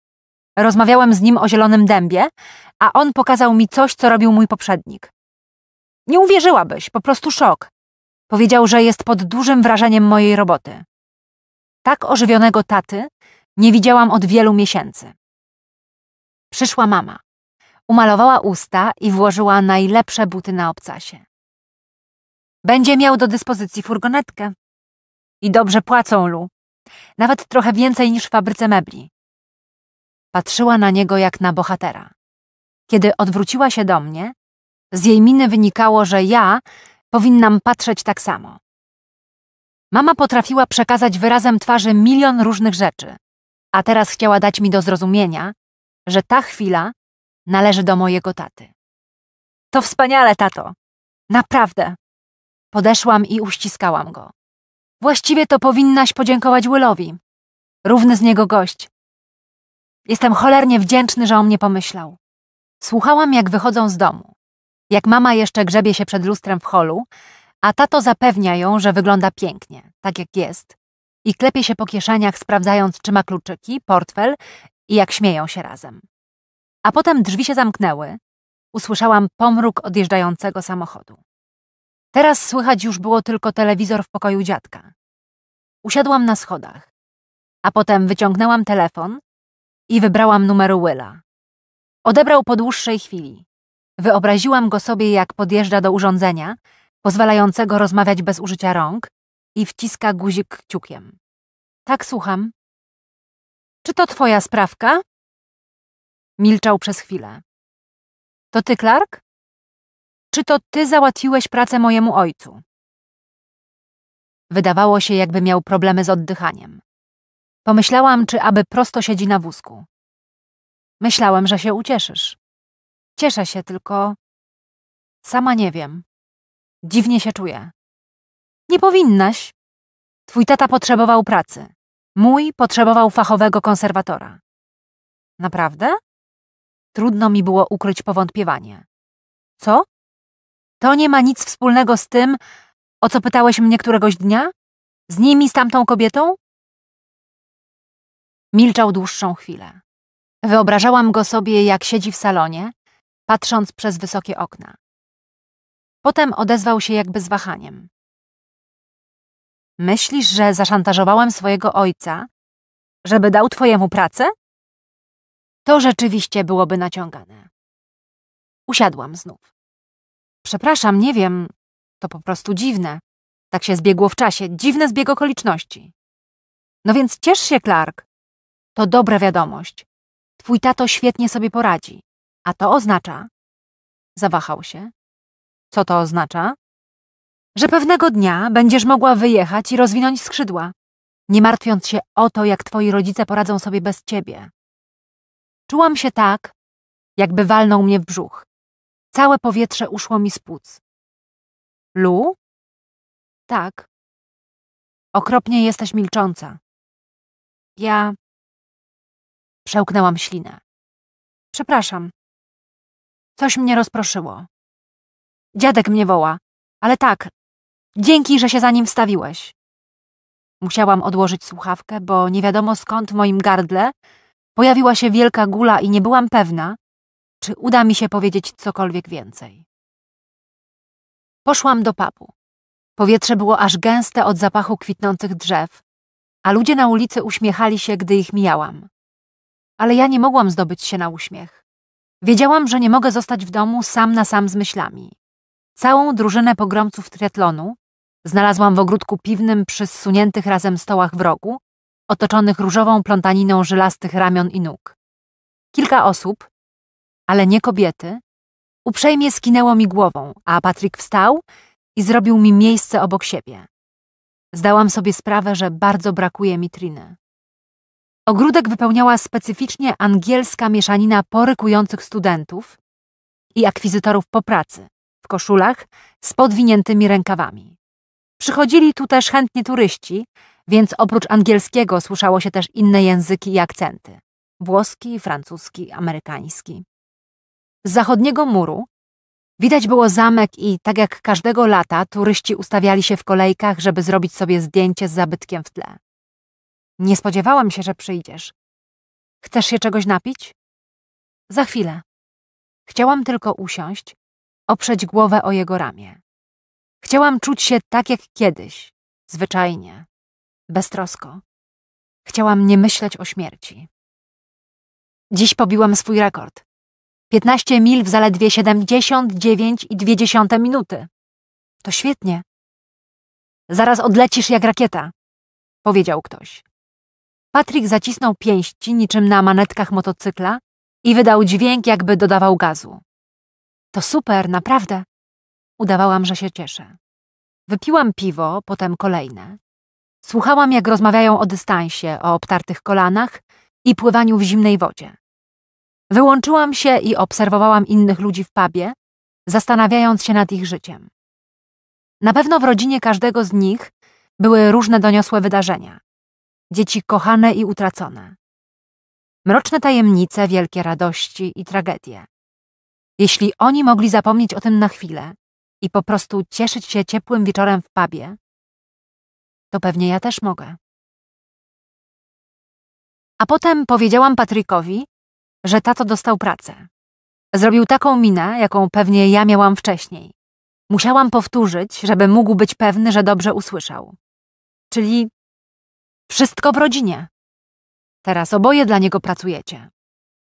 Rozmawiałem z nim o zielonym dębie, a on pokazał mi coś, co robił mój poprzednik. Nie uwierzyłabyś, po prostu szok. Powiedział, że jest pod dużym wrażeniem mojej roboty. Tak ożywionego taty nie widziałam od wielu miesięcy. Przyszła mama. Umalowała usta i włożyła najlepsze buty na obcasie. Będzie miał do dyspozycji furgonetkę. I dobrze płacą, Lu. Nawet trochę więcej niż w fabryce mebli. Patrzyła na niego jak na bohatera. Kiedy odwróciła się do mnie, z jej miny wynikało, że ja powinnam patrzeć tak samo. Mama potrafiła przekazać wyrazem twarzy milion różnych rzeczy, a teraz chciała dać mi do zrozumienia, że ta chwila należy do mojego taty. To wspaniale, tato. Naprawdę. Podeszłam i uściskałam go. Właściwie to powinnaś podziękować Willowi. Równy z niego gość. Jestem cholernie wdzięczny, że o mnie pomyślał. Słuchałam, jak wychodzą z domu. Jak mama jeszcze grzebie się przed lustrem w holu, a tato zapewnia ją, że wygląda pięknie, tak jak jest, i klepie się po kieszeniach, sprawdzając, czy ma kluczyki, portfel i jak śmieją się razem. A potem drzwi się zamknęły. Usłyszałam pomruk odjeżdżającego samochodu. Teraz słychać już było tylko telewizor w pokoju dziadka. Usiadłam na schodach, a potem wyciągnęłam telefon i wybrałam numer Willa. Odebrał po dłuższej chwili. Wyobraziłam go sobie, jak podjeżdża do urządzenia, pozwalającego rozmawiać bez użycia rąk i wciska guzik kciukiem. Tak, słucham. Czy to twoja sprawka? Milczał przez chwilę. To ty, Clark? Czy to ty załatwiłeś pracę mojemu ojcu? Wydawało się, jakby miał problemy z oddychaniem. Pomyślałam, czy aby prosto siedzi na wózku. Myślałem, że się ucieszysz. Cieszę się, tylko sama nie wiem. Dziwnie się czuję. Nie powinnaś. Twój tata potrzebował pracy. Mój potrzebował fachowego konserwatora. Naprawdę? Trudno mi było ukryć powątpiewanie. Co? To nie ma nic wspólnego z tym, o co pytałeś mnie któregoś dnia? Z nimi, z tamtą kobietą? Milczał dłuższą chwilę. Wyobrażałam go sobie, jak siedzi w salonie, patrząc przez wysokie okna. Potem odezwał się jakby z wahaniem. Myślisz, że zaszantażowałem swojego ojca, żeby dał twojemu pracę? To rzeczywiście byłoby naciągane. Usiadłam znów. Przepraszam, nie wiem, to po prostu dziwne. Tak się zbiegło w czasie, dziwny zbieg okoliczności. No więc ciesz się, Clark. To dobra wiadomość. Twój tato świetnie sobie poradzi. A to oznacza... Zawahał się. Co to oznacza? Że pewnego dnia będziesz mogła wyjechać i rozwinąć skrzydła, nie martwiąc się o to, jak twoi rodzice poradzą sobie bez ciebie. Czułam się tak, jakby walnął mnie w brzuch. Całe powietrze uszło mi z płuc. Lu? Tak. Okropnie jesteś milcząca. Ja Przełknęłam ślinę. Przepraszam. Coś mnie rozproszyło. Dziadek mnie woła. Ale tak, dzięki, że się za nim wstawiłeś. Musiałam odłożyć słuchawkę, bo nie wiadomo skąd w moim gardle pojawiła się wielka gula i nie byłam pewna, czy uda mi się powiedzieć cokolwiek więcej. Poszłam do papu. Powietrze było aż gęste od zapachu kwitnących drzew, a ludzie na ulicy uśmiechali się, gdy ich mijałam ale ja nie mogłam zdobyć się na uśmiech. Wiedziałam, że nie mogę zostać w domu sam na sam z myślami. Całą drużynę pogromców triatlonu znalazłam w ogródku piwnym przy zsuniętych razem stołach w rogu, otoczonych różową plątaniną żelastych ramion i nóg. Kilka osób, ale nie kobiety, uprzejmie skinęło mi głową, a Patryk wstał i zrobił mi miejsce obok siebie. Zdałam sobie sprawę, że bardzo brakuje mi Triny. Ogródek wypełniała specyficznie angielska mieszanina porykujących studentów i akwizytorów po pracy, w koszulach z podwiniętymi rękawami. Przychodzili tu też chętnie turyści, więc oprócz angielskiego słyszało się też inne języki i akcenty. Włoski, francuski, amerykański. Z zachodniego muru widać było zamek i tak jak każdego lata turyści ustawiali się w kolejkach, żeby zrobić sobie zdjęcie z zabytkiem w tle. Nie spodziewałam się, że przyjdziesz. Chcesz się czegoś napić? Za chwilę. Chciałam tylko usiąść, oprzeć głowę o jego ramię. Chciałam czuć się tak jak kiedyś, zwyczajnie, beztrosko. Chciałam nie myśleć o śmierci. Dziś pobiłam swój rekord. 15 mil w zaledwie dziewięć i dziesiąte minuty. To świetnie. Zaraz odlecisz jak rakieta, powiedział ktoś. Patryk zacisnął pięści niczym na manetkach motocykla i wydał dźwięk, jakby dodawał gazu. To super, naprawdę. Udawałam, że się cieszę. Wypiłam piwo, potem kolejne. Słuchałam, jak rozmawiają o dystansie, o obtartych kolanach i pływaniu w zimnej wodzie. Wyłączyłam się i obserwowałam innych ludzi w pubie, zastanawiając się nad ich życiem. Na pewno w rodzinie każdego z nich były różne doniosłe wydarzenia dzieci kochane i utracone. Mroczne tajemnice, wielkie radości i tragedie. Jeśli oni mogli zapomnieć o tym na chwilę i po prostu cieszyć się ciepłym wieczorem w pubie, to pewnie ja też mogę. A potem powiedziałam Patrykowi, że tato dostał pracę. Zrobił taką minę, jaką pewnie ja miałam wcześniej. Musiałam powtórzyć, żeby mógł być pewny, że dobrze usłyszał. Czyli wszystko w rodzinie. Teraz oboje dla niego pracujecie.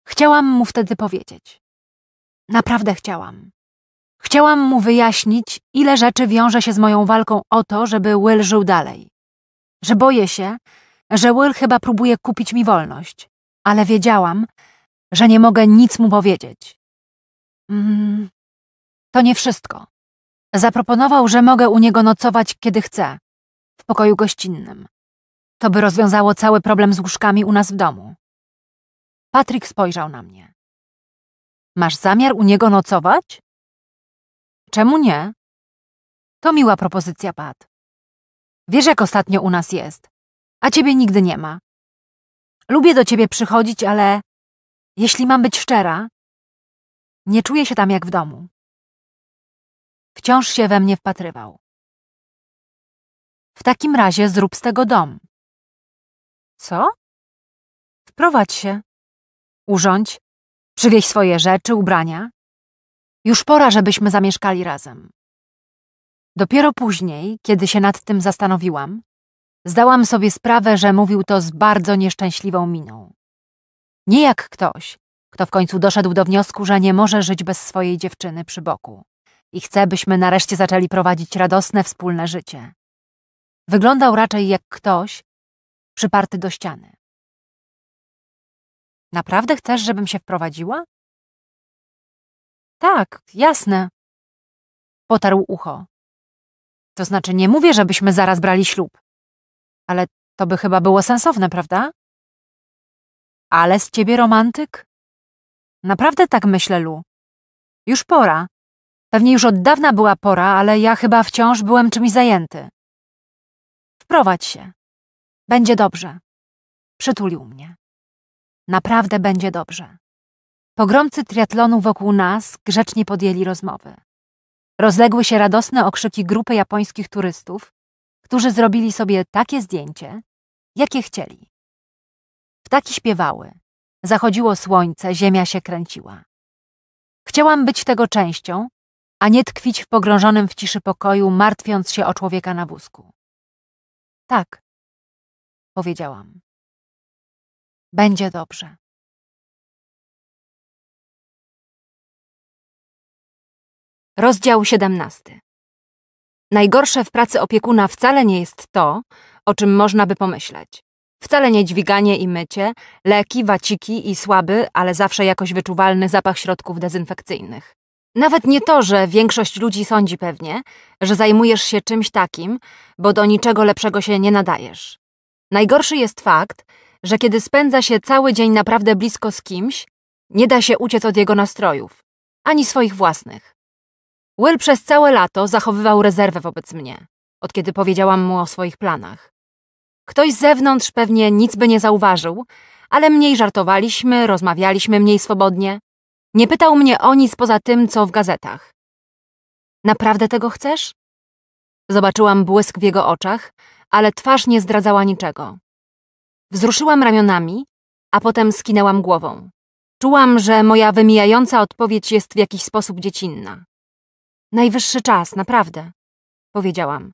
Chciałam mu wtedy powiedzieć. Naprawdę chciałam. Chciałam mu wyjaśnić, ile rzeczy wiąże się z moją walką o to, żeby Will żył dalej. Że boję się, że Will chyba próbuje kupić mi wolność, ale wiedziałam, że nie mogę nic mu powiedzieć. Mm, to nie wszystko. Zaproponował, że mogę u niego nocować, kiedy chcę, w pokoju gościnnym. To by rozwiązało cały problem z łóżkami u nas w domu. Patryk spojrzał na mnie. Masz zamiar u niego nocować? Czemu nie? To miła propozycja, Pat. Wiesz, jak ostatnio u nas jest, a ciebie nigdy nie ma. Lubię do ciebie przychodzić, ale jeśli mam być szczera, nie czuję się tam jak w domu. Wciąż się we mnie wpatrywał. W takim razie zrób z tego dom, co? Wprowadź się. Urządź. Przywieź swoje rzeczy, ubrania. Już pora, żebyśmy zamieszkali razem. Dopiero później, kiedy się nad tym zastanowiłam, zdałam sobie sprawę, że mówił to z bardzo nieszczęśliwą miną. Nie jak ktoś, kto w końcu doszedł do wniosku, że nie może żyć bez swojej dziewczyny przy boku i chce, byśmy nareszcie zaczęli prowadzić radosne wspólne życie. Wyglądał raczej jak ktoś, przyparty do ściany. Naprawdę chcesz, żebym się wprowadziła? Tak, jasne. Potarł ucho. To znaczy, nie mówię, żebyśmy zaraz brali ślub. Ale to by chyba było sensowne, prawda? Ale z ciebie romantyk? Naprawdę tak myślę, Lu. Już pora. Pewnie już od dawna była pora, ale ja chyba wciąż byłem czymś zajęty. Wprowadź się. Będzie dobrze. Przytulił mnie. Naprawdę będzie dobrze. Pogromcy triatlonu wokół nas grzecznie podjęli rozmowy. Rozległy się radosne okrzyki grupy japońskich turystów, którzy zrobili sobie takie zdjęcie, jakie chcieli. Ptaki śpiewały. Zachodziło słońce, ziemia się kręciła. Chciałam być tego częścią, a nie tkwić w pogrążonym w ciszy pokoju, martwiąc się o człowieka na wózku. Tak, Powiedziałam. Będzie dobrze. Rozdział 17. Najgorsze w pracy opiekuna wcale nie jest to, o czym można by pomyśleć. Wcale nie dźwiganie i mycie, leki, waciki i słaby, ale zawsze jakoś wyczuwalny zapach środków dezynfekcyjnych. Nawet nie to, że większość ludzi sądzi pewnie, że zajmujesz się czymś takim, bo do niczego lepszego się nie nadajesz. Najgorszy jest fakt, że kiedy spędza się cały dzień naprawdę blisko z kimś, nie da się uciec od jego nastrojów, ani swoich własnych. Will przez całe lato zachowywał rezerwę wobec mnie, od kiedy powiedziałam mu o swoich planach. Ktoś z zewnątrz pewnie nic by nie zauważył, ale mniej żartowaliśmy, rozmawialiśmy mniej swobodnie. Nie pytał mnie o nic poza tym, co w gazetach. Naprawdę tego chcesz? Zobaczyłam błysk w jego oczach, ale twarz nie zdradzała niczego. Wzruszyłam ramionami, a potem skinęłam głową. Czułam, że moja wymijająca odpowiedź jest w jakiś sposób dziecinna. Najwyższy czas, naprawdę, powiedziałam.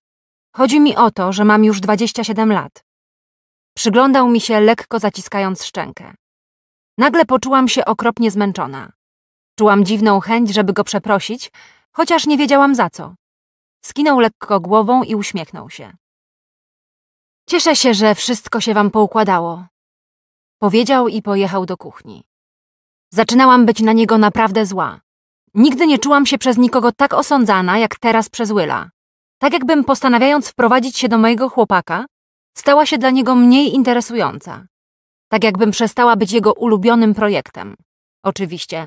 Chodzi mi o to, że mam już 27 lat. Przyglądał mi się, lekko zaciskając szczękę. Nagle poczułam się okropnie zmęczona. Czułam dziwną chęć, żeby go przeprosić, chociaż nie wiedziałam za co. Skinął lekko głową i uśmiechnął się. Cieszę się, że wszystko się wam poukładało. Powiedział i pojechał do kuchni. Zaczynałam być na niego naprawdę zła. Nigdy nie czułam się przez nikogo tak osądzana, jak teraz przez Willa. Tak jakbym postanawiając wprowadzić się do mojego chłopaka, stała się dla niego mniej interesująca. Tak jakbym przestała być jego ulubionym projektem. Oczywiście,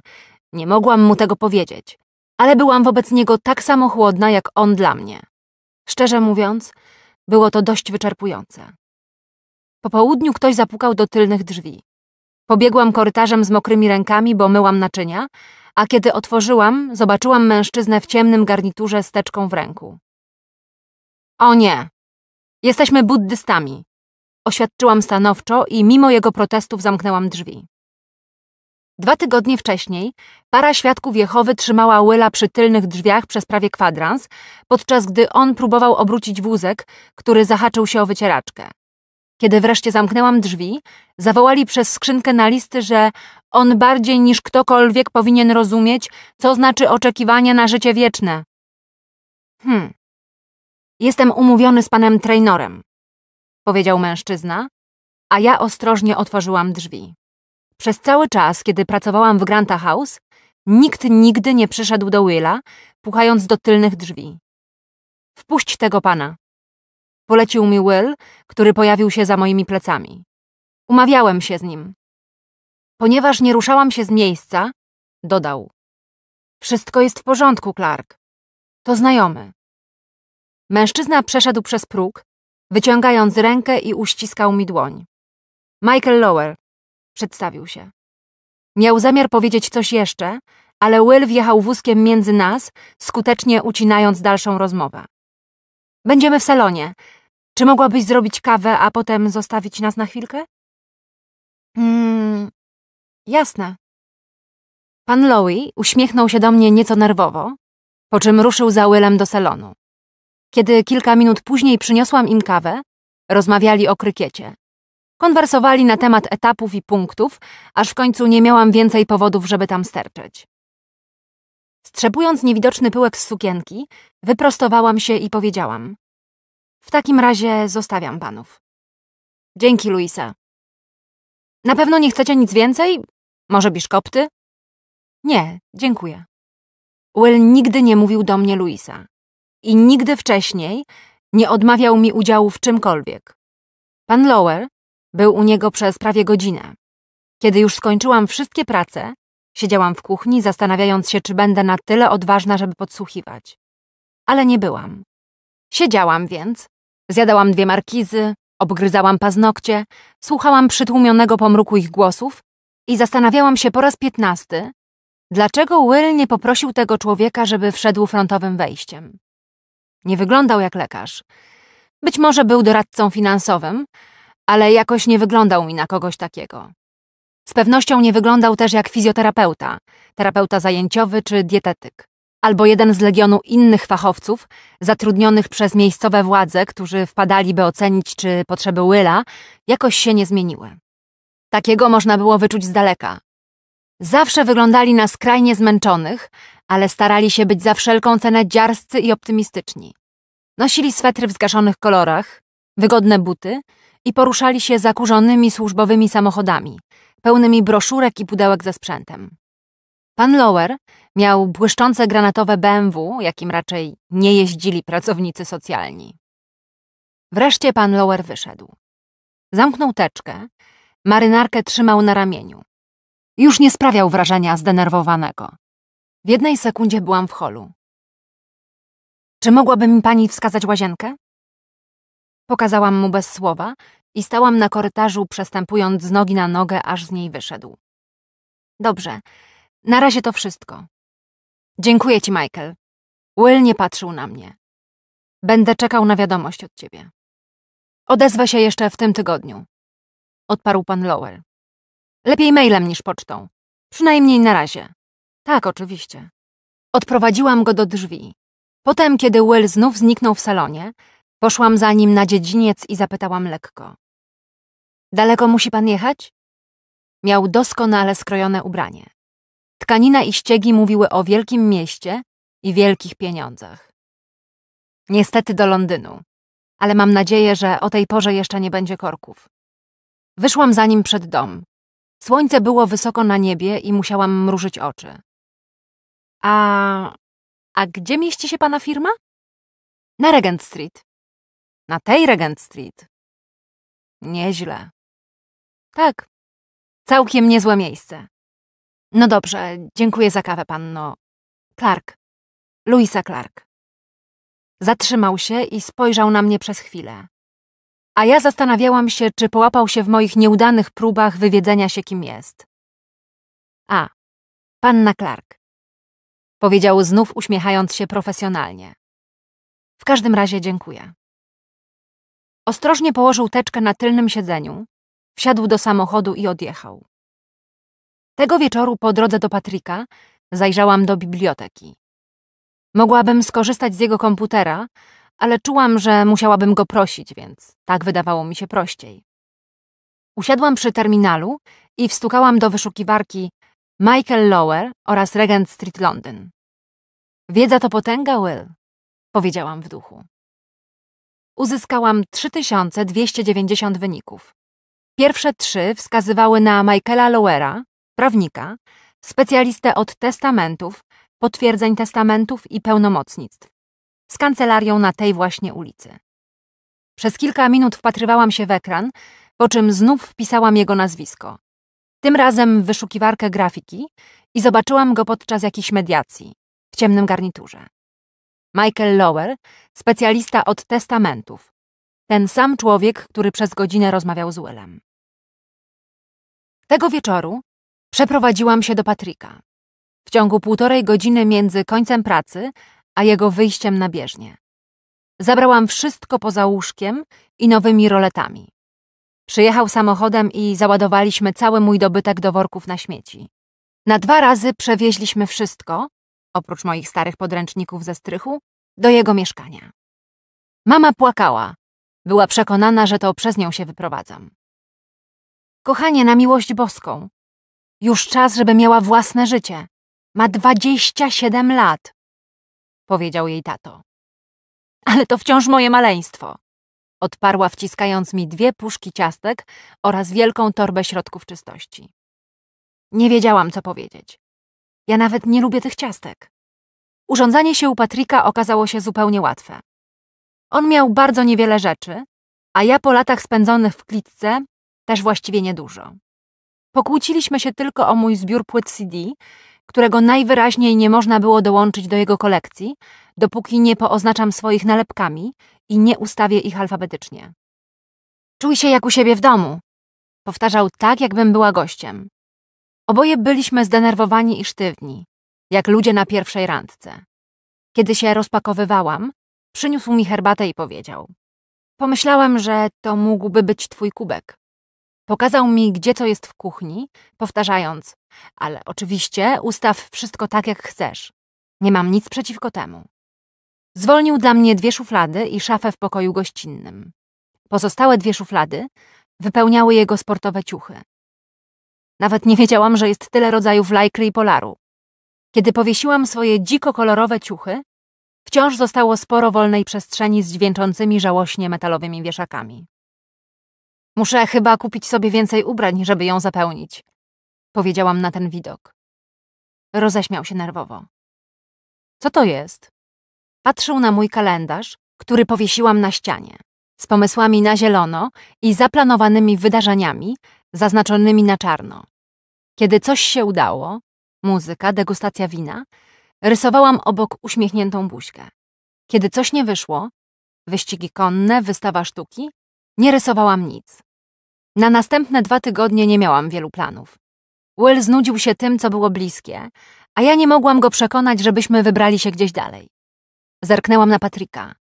nie mogłam mu tego powiedzieć, ale byłam wobec niego tak samo chłodna, jak on dla mnie. Szczerze mówiąc, było to dość wyczerpujące. Po południu ktoś zapukał do tylnych drzwi. Pobiegłam korytarzem z mokrymi rękami, bo myłam naczynia, a kiedy otworzyłam, zobaczyłam mężczyznę w ciemnym garniturze z teczką w ręku. O nie! Jesteśmy buddystami! Oświadczyłam stanowczo i mimo jego protestów zamknęłam drzwi. Dwa tygodnie wcześniej para świadków Jehowy trzymała Willa przy tylnych drzwiach przez prawie kwadrans, podczas gdy on próbował obrócić wózek, który zahaczył się o wycieraczkę. Kiedy wreszcie zamknęłam drzwi, zawołali przez skrzynkę na listy, że on bardziej niż ktokolwiek powinien rozumieć, co znaczy oczekiwanie na życie wieczne. Hmm. Jestem umówiony z panem Trainorem, powiedział mężczyzna, a ja ostrożnie otworzyłam drzwi. Przez cały czas, kiedy pracowałam w Granta House, nikt nigdy nie przyszedł do Willa, puchając do tylnych drzwi. Wpuść tego pana. Polecił mi Will, który pojawił się za moimi plecami. Umawiałem się z nim. Ponieważ nie ruszałam się z miejsca, dodał. Wszystko jest w porządku, Clark. To znajomy. Mężczyzna przeszedł przez próg, wyciągając rękę i uściskał mi dłoń. Michael Lower, Przedstawił się. Miał zamiar powiedzieć coś jeszcze, ale Will wjechał wózkiem między nas, skutecznie ucinając dalszą rozmowę. Będziemy w salonie. Czy mogłabyś zrobić kawę, a potem zostawić nas na chwilkę? Hmm, jasne. Pan Lowy uśmiechnął się do mnie nieco nerwowo, po czym ruszył za Willem do salonu. Kiedy kilka minut później przyniosłam im kawę, rozmawiali o krykiecie. Konwersowali na temat etapów i punktów, aż w końcu nie miałam więcej powodów, żeby tam sterczeć. Strzepując niewidoczny pyłek z sukienki, wyprostowałam się i powiedziałam. W takim razie zostawiam panów. Dzięki, Luisa. Na pewno nie chcecie nic więcej? Może biszkopty? Nie, dziękuję. Will nigdy nie mówił do mnie Luisa. I nigdy wcześniej nie odmawiał mi udziału w czymkolwiek. Pan Lower był u niego przez prawie godzinę. Kiedy już skończyłam wszystkie prace, siedziałam w kuchni, zastanawiając się, czy będę na tyle odważna, żeby podsłuchiwać. Ale nie byłam. Siedziałam więc, zjadałam dwie markizy, obgryzałam paznokcie, słuchałam przytłumionego pomruku ich głosów i zastanawiałam się po raz piętnasty, dlaczego Will nie poprosił tego człowieka, żeby wszedł frontowym wejściem. Nie wyglądał jak lekarz. Być może był doradcą finansowym, ale jakoś nie wyglądał mi na kogoś takiego. Z pewnością nie wyglądał też jak fizjoterapeuta, terapeuta zajęciowy czy dietetyk, albo jeden z legionu innych fachowców zatrudnionych przez miejscowe władze, którzy wpadali, by ocenić, czy potrzeby Wyla jakoś się nie zmieniły. Takiego można było wyczuć z daleka. Zawsze wyglądali na skrajnie zmęczonych, ale starali się być za wszelką cenę dziarscy i optymistyczni. Nosili swetry w zgaszonych kolorach, wygodne buty i poruszali się zakurzonymi służbowymi samochodami, pełnymi broszurek i pudełek ze sprzętem. Pan Lower miał błyszczące granatowe BMW, jakim raczej nie jeździli pracownicy socjalni. Wreszcie pan Lower wyszedł. Zamknął teczkę, marynarkę trzymał na ramieniu. Już nie sprawiał wrażenia zdenerwowanego. W jednej sekundzie byłam w holu. Czy mogłaby mi pani wskazać łazienkę? Pokazałam mu bez słowa i stałam na korytarzu, przestępując z nogi na nogę, aż z niej wyszedł. Dobrze, na razie to wszystko. Dziękuję ci, Michael. Will nie patrzył na mnie. Będę czekał na wiadomość od ciebie. Odezwę się jeszcze w tym tygodniu. Odparł pan Lowell. Lepiej mailem niż pocztą. Przynajmniej na razie. Tak, oczywiście. Odprowadziłam go do drzwi. Potem, kiedy Will znów zniknął w salonie, Poszłam za nim na dziedziniec i zapytałam lekko. Daleko musi pan jechać? Miał doskonale skrojone ubranie. Tkanina i ściegi mówiły o wielkim mieście i wielkich pieniądzach. Niestety do Londynu, ale mam nadzieję, że o tej porze jeszcze nie będzie korków. Wyszłam za nim przed dom. Słońce było wysoko na niebie i musiałam mrużyć oczy. A... a gdzie mieści się pana firma? Na Regent Street. Na tej Regent Street. Nieźle. Tak, całkiem niezłe miejsce. No dobrze, dziękuję za kawę, panno. Clark. Louisa Clark. Zatrzymał się i spojrzał na mnie przez chwilę. A ja zastanawiałam się, czy połapał się w moich nieudanych próbach wywiedzenia się, kim jest. A, panna Clark. Powiedział znów uśmiechając się profesjonalnie. W każdym razie dziękuję. Ostrożnie położył teczkę na tylnym siedzeniu, wsiadł do samochodu i odjechał. Tego wieczoru po drodze do Patryka zajrzałam do biblioteki. Mogłabym skorzystać z jego komputera, ale czułam, że musiałabym go prosić, więc tak wydawało mi się prościej. Usiadłam przy terminalu i wstukałam do wyszukiwarki Michael Lower oraz Regent Street Londyn. Wiedza to potęga, Will, powiedziałam w duchu uzyskałam 3290 wyników. Pierwsze trzy wskazywały na Michaela Lowera, prawnika, specjalistę od testamentów, potwierdzeń testamentów i pełnomocnictw, z kancelarią na tej właśnie ulicy. Przez kilka minut wpatrywałam się w ekran, po czym znów wpisałam jego nazwisko. Tym razem w wyszukiwarkę grafiki i zobaczyłam go podczas jakiejś mediacji, w ciemnym garniturze. Michael Lower, specjalista od testamentów. Ten sam człowiek, który przez godzinę rozmawiał z Willem. Tego wieczoru przeprowadziłam się do Patryka. W ciągu półtorej godziny między końcem pracy a jego wyjściem na bieżnię. Zabrałam wszystko poza łóżkiem i nowymi roletami. Przyjechał samochodem i załadowaliśmy cały mój dobytek do worków na śmieci. Na dwa razy przewieźliśmy wszystko, oprócz moich starych podręczników ze strychu, do jego mieszkania. Mama płakała. Była przekonana, że to przez nią się wyprowadzam. Kochanie, na miłość boską. Już czas, żeby miała własne życie. Ma dwadzieścia siedem lat, powiedział jej tato. Ale to wciąż moje maleństwo, odparła wciskając mi dwie puszki ciastek oraz wielką torbę środków czystości. Nie wiedziałam, co powiedzieć. Ja nawet nie lubię tych ciastek. Urządzanie się u Patryka okazało się zupełnie łatwe. On miał bardzo niewiele rzeczy, a ja po latach spędzonych w klitce też właściwie niedużo. Pokłóciliśmy się tylko o mój zbiór płyt CD, którego najwyraźniej nie można było dołączyć do jego kolekcji, dopóki nie pooznaczam swoich nalepkami i nie ustawię ich alfabetycznie. Czuj się jak u siebie w domu, powtarzał tak, jakbym była gościem. Oboje byliśmy zdenerwowani i sztywni, jak ludzie na pierwszej randce. Kiedy się rozpakowywałam, przyniósł mi herbatę i powiedział: Pomyślałem, że to mógłby być twój kubek. Pokazał mi, gdzie co jest w kuchni, powtarzając: Ale oczywiście ustaw wszystko tak, jak chcesz. Nie mam nic przeciwko temu. Zwolnił dla mnie dwie szuflady i szafę w pokoju gościnnym. Pozostałe dwie szuflady wypełniały jego sportowe ciuchy. Nawet nie wiedziałam, że jest tyle rodzajów lajkry i polaru. Kiedy powiesiłam swoje dziko kolorowe ciuchy, wciąż zostało sporo wolnej przestrzeni z dźwięczącymi żałośnie metalowymi wieszakami. Muszę chyba kupić sobie więcej ubrań, żeby ją zapełnić, powiedziałam na ten widok. Roześmiał się nerwowo. Co to jest? Patrzył na mój kalendarz, który powiesiłam na ścianie, z pomysłami na zielono i zaplanowanymi wydarzeniami, zaznaczonymi na czarno. Kiedy coś się udało, muzyka, degustacja wina, rysowałam obok uśmiechniętą buźkę. Kiedy coś nie wyszło, wyścigi konne, wystawa sztuki, nie rysowałam nic. Na następne dwa tygodnie nie miałam wielu planów. Will znudził się tym, co było bliskie, a ja nie mogłam go przekonać, żebyśmy wybrali się gdzieś dalej. Zerknęłam na Patryka.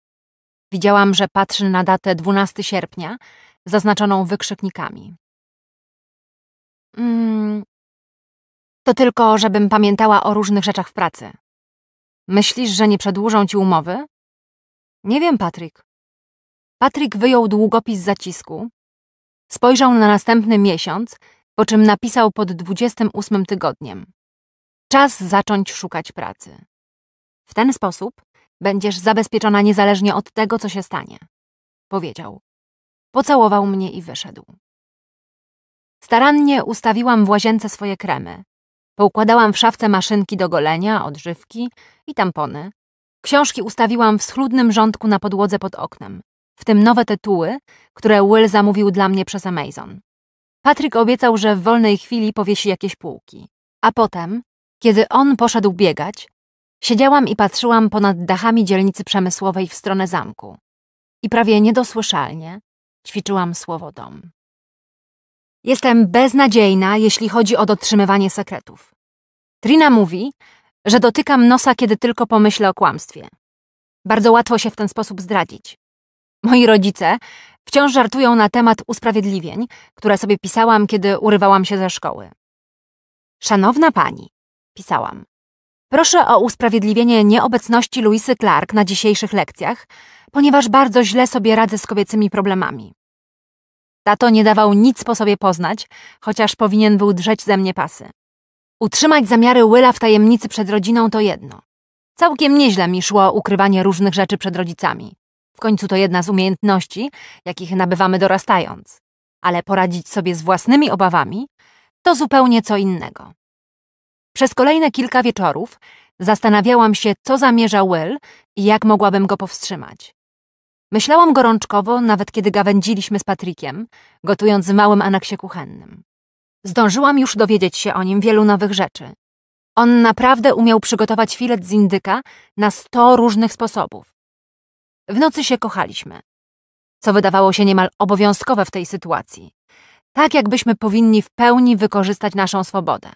Widziałam, że patrzy na datę 12 sierpnia, zaznaczoną wykrzyknikami. Mm, to tylko, żebym pamiętała o różnych rzeczach w pracy. Myślisz, że nie przedłużą ci umowy? Nie wiem, Patryk. Patryk wyjął długopis z zacisku, spojrzał na następny miesiąc, po czym napisał pod 28 tygodniem. Czas zacząć szukać pracy. W ten sposób będziesz zabezpieczona niezależnie od tego, co się stanie. Powiedział. Pocałował mnie i wyszedł. Starannie ustawiłam w łazience swoje kremy. Poukładałam w szafce maszynki do golenia, odżywki i tampony. Książki ustawiłam w schludnym rządku na podłodze pod oknem, w tym nowe tytuły, które Will zamówił dla mnie przez Amazon. Patryk obiecał, że w wolnej chwili powiesi jakieś półki. A potem, kiedy on poszedł biegać, siedziałam i patrzyłam ponad dachami dzielnicy przemysłowej w stronę zamku. I prawie niedosłyszalnie ćwiczyłam słowo dom. Jestem beznadziejna, jeśli chodzi o dotrzymywanie sekretów. Trina mówi, że dotykam nosa, kiedy tylko pomyślę o kłamstwie. Bardzo łatwo się w ten sposób zdradzić. Moi rodzice wciąż żartują na temat usprawiedliwień, które sobie pisałam, kiedy urywałam się ze szkoły. Szanowna pani, pisałam. Proszę o usprawiedliwienie nieobecności Luisy Clark na dzisiejszych lekcjach, ponieważ bardzo źle sobie radzę z kobiecymi problemami. Tato nie dawał nic po sobie poznać, chociaż powinien był drzeć ze mnie pasy. Utrzymać zamiary Willa w tajemnicy przed rodziną to jedno. Całkiem nieźle mi szło ukrywanie różnych rzeczy przed rodzicami. W końcu to jedna z umiejętności, jakich nabywamy dorastając. Ale poradzić sobie z własnymi obawami to zupełnie co innego. Przez kolejne kilka wieczorów zastanawiałam się, co zamierza Will i jak mogłabym go powstrzymać. Myślałam gorączkowo, nawet kiedy gawędziliśmy z Patrykiem, gotując w małym anaksie kuchennym. Zdążyłam już dowiedzieć się o nim wielu nowych rzeczy. On naprawdę umiał przygotować filet z indyka na sto różnych sposobów. W nocy się kochaliśmy, co wydawało się niemal obowiązkowe w tej sytuacji. Tak jakbyśmy powinni w pełni wykorzystać naszą swobodę.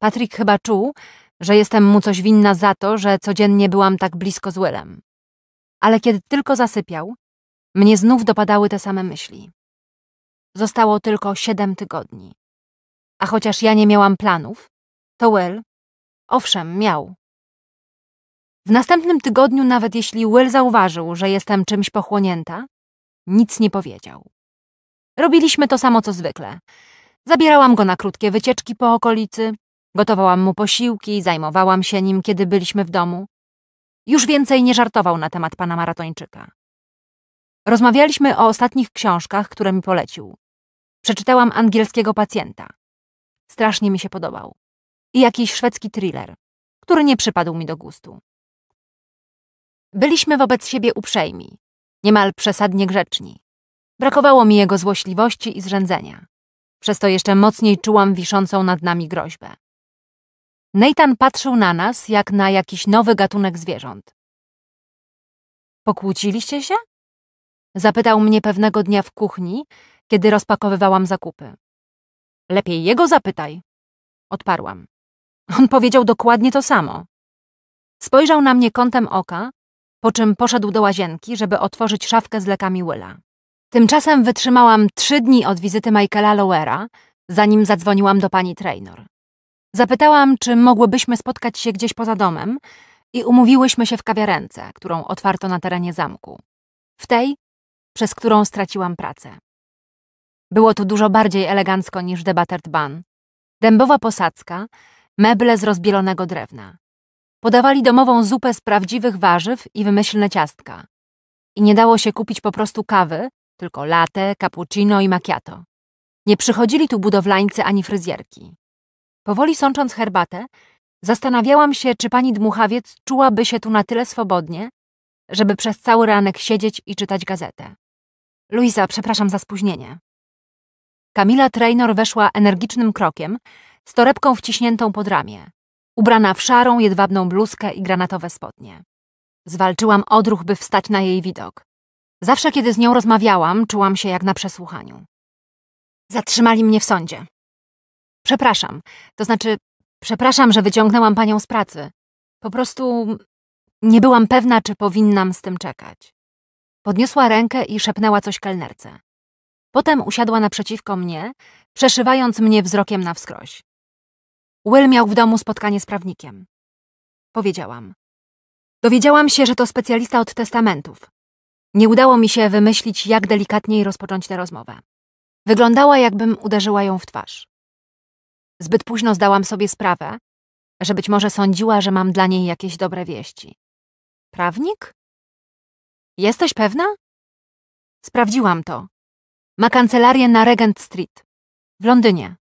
Patryk chyba czuł, że jestem mu coś winna za to, że codziennie byłam tak blisko z Willem ale kiedy tylko zasypiał, mnie znów dopadały te same myśli. Zostało tylko siedem tygodni. A chociaż ja nie miałam planów, to Will, owszem, miał. W następnym tygodniu, nawet jeśli Will zauważył, że jestem czymś pochłonięta, nic nie powiedział. Robiliśmy to samo co zwykle. Zabierałam go na krótkie wycieczki po okolicy, gotowałam mu posiłki, zajmowałam się nim, kiedy byliśmy w domu. Już więcej nie żartował na temat pana maratończyka. Rozmawialiśmy o ostatnich książkach, które mi polecił. Przeczytałam angielskiego pacjenta. Strasznie mi się podobał. I jakiś szwedzki thriller, który nie przypadł mi do gustu. Byliśmy wobec siebie uprzejmi, niemal przesadnie grzeczni. Brakowało mi jego złośliwości i zrzędzenia. Przez to jeszcze mocniej czułam wiszącą nad nami groźbę. Nathan patrzył na nas jak na jakiś nowy gatunek zwierząt. Pokłóciliście się? Zapytał mnie pewnego dnia w kuchni, kiedy rozpakowywałam zakupy. Lepiej jego zapytaj, odparłam. On powiedział dokładnie to samo. Spojrzał na mnie kątem oka, po czym poszedł do łazienki, żeby otworzyć szafkę z lekami Willa. Tymczasem wytrzymałam trzy dni od wizyty Michaela Lowera, zanim zadzwoniłam do pani Traynor. Zapytałam, czy mogłybyśmy spotkać się gdzieś poza domem i umówiłyśmy się w kawiarence, którą otwarto na terenie zamku. W tej, przez którą straciłam pracę. Było tu dużo bardziej elegancko niż Debatert Ban. Dębowa posadzka, meble z rozbielonego drewna. Podawali domową zupę z prawdziwych warzyw i wymyślne ciastka. I nie dało się kupić po prostu kawy, tylko latte, cappuccino i macchiato. Nie przychodzili tu budowlańcy ani fryzjerki. Powoli sącząc herbatę, zastanawiałam się, czy pani Dmuchawiec czułaby się tu na tyle swobodnie, żeby przez cały ranek siedzieć i czytać gazetę. Luisa, przepraszam za spóźnienie. Kamila Trainor weszła energicznym krokiem, z torebką wciśniętą pod ramię, ubrana w szarą, jedwabną bluzkę i granatowe spodnie. Zwalczyłam odruch, by wstać na jej widok. Zawsze, kiedy z nią rozmawiałam, czułam się jak na przesłuchaniu. Zatrzymali mnie w sądzie. Przepraszam. To znaczy, przepraszam, że wyciągnęłam panią z pracy. Po prostu nie byłam pewna, czy powinnam z tym czekać. Podniosła rękę i szepnęła coś kelnerce. Potem usiadła naprzeciwko mnie, przeszywając mnie wzrokiem na wskroś. Will miał w domu spotkanie z prawnikiem. Powiedziałam. Dowiedziałam się, że to specjalista od testamentów. Nie udało mi się wymyślić, jak delikatniej rozpocząć tę rozmowę. Wyglądała, jakbym uderzyła ją w twarz. Zbyt późno zdałam sobie sprawę, że być może sądziła, że mam dla niej jakieś dobre wieści. Prawnik? Jesteś pewna? Sprawdziłam to. Ma kancelarię na Regent Street. W Londynie.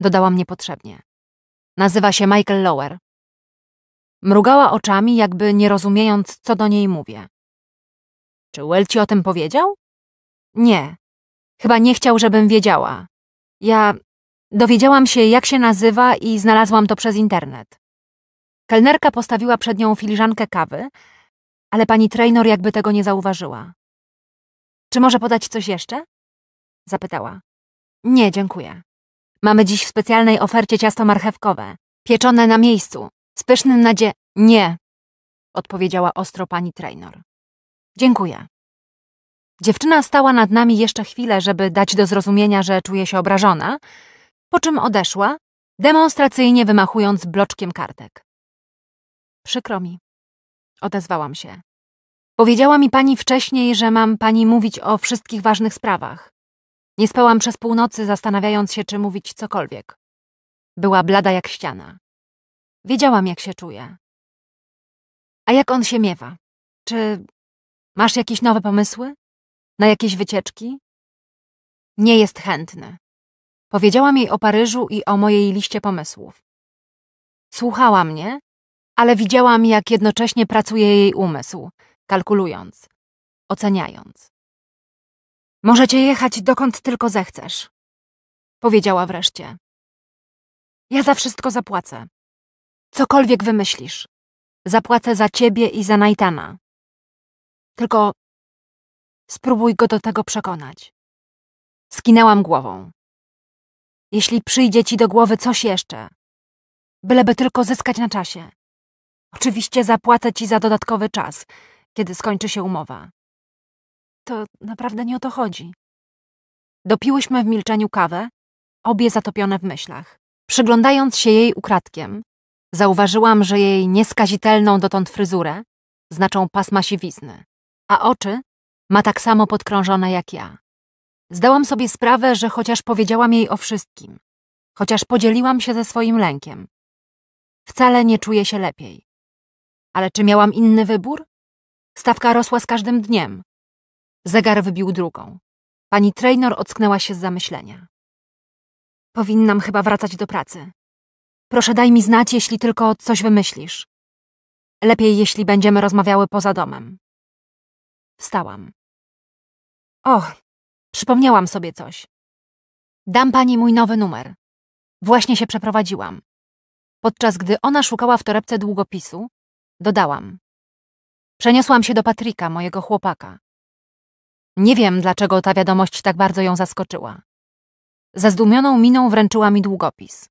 Dodałam niepotrzebnie. Nazywa się Michael Lower. Mrugała oczami, jakby nie rozumiejąc, co do niej mówię. Czy Well ci o tym powiedział? Nie. Chyba nie chciał, żebym wiedziała. Ja Dowiedziałam się, jak się nazywa i znalazłam to przez internet. Kelnerka postawiła przed nią filiżankę kawy, ale pani Trainer jakby tego nie zauważyła. Czy może podać coś jeszcze? Zapytała. Nie, dziękuję. Mamy dziś w specjalnej ofercie ciasto marchewkowe, pieczone na miejscu, z pysznym nadzie... Nie, odpowiedziała ostro pani Trainer. Dziękuję. Dziewczyna stała nad nami jeszcze chwilę, żeby dać do zrozumienia, że czuje się obrażona, po czym odeszła, demonstracyjnie wymachując bloczkiem kartek. Przykro mi, odezwałam się. Powiedziała mi pani wcześniej, że mam pani mówić o wszystkich ważnych sprawach. Nie spałam przez północy, zastanawiając się, czy mówić cokolwiek. Była blada jak ściana. Wiedziałam, jak się czuje. A jak on się miewa? Czy masz jakieś nowe pomysły? Na jakieś wycieczki? Nie jest chętny. Powiedziałam jej o Paryżu i o mojej liście pomysłów. Słuchała mnie, ale widziałam, jak jednocześnie pracuje jej umysł, kalkulując, oceniając. Możecie jechać dokąd tylko zechcesz, powiedziała wreszcie. Ja za wszystko zapłacę. Cokolwiek wymyślisz. Zapłacę za ciebie i za Najtana. Tylko spróbuj go do tego przekonać. Skinęłam głową jeśli przyjdzie ci do głowy coś jeszcze. Byleby tylko zyskać na czasie. Oczywiście zapłacę ci za dodatkowy czas, kiedy skończy się umowa. To naprawdę nie o to chodzi. Dopiłyśmy w milczeniu kawę, obie zatopione w myślach. Przyglądając się jej ukradkiem, zauważyłam, że jej nieskazitelną dotąd fryzurę znaczą pasma siwizny, a oczy ma tak samo podkrążone jak ja. Zdałam sobie sprawę, że chociaż powiedziałam jej o wszystkim, chociaż podzieliłam się ze swoim lękiem, wcale nie czuję się lepiej. Ale czy miałam inny wybór? Stawka rosła z każdym dniem. Zegar wybił drugą. Pani Trainer ocknęła się z zamyślenia. Powinnam chyba wracać do pracy. Proszę daj mi znać, jeśli tylko coś wymyślisz. Lepiej, jeśli będziemy rozmawiały poza domem. Wstałam. Och, Przypomniałam sobie coś. Dam pani mój nowy numer. Właśnie się przeprowadziłam. Podczas gdy ona szukała w torebce długopisu, dodałam. Przeniosłam się do Patryka, mojego chłopaka. Nie wiem, dlaczego ta wiadomość tak bardzo ją zaskoczyła. Ze zdumioną miną wręczyła mi długopis.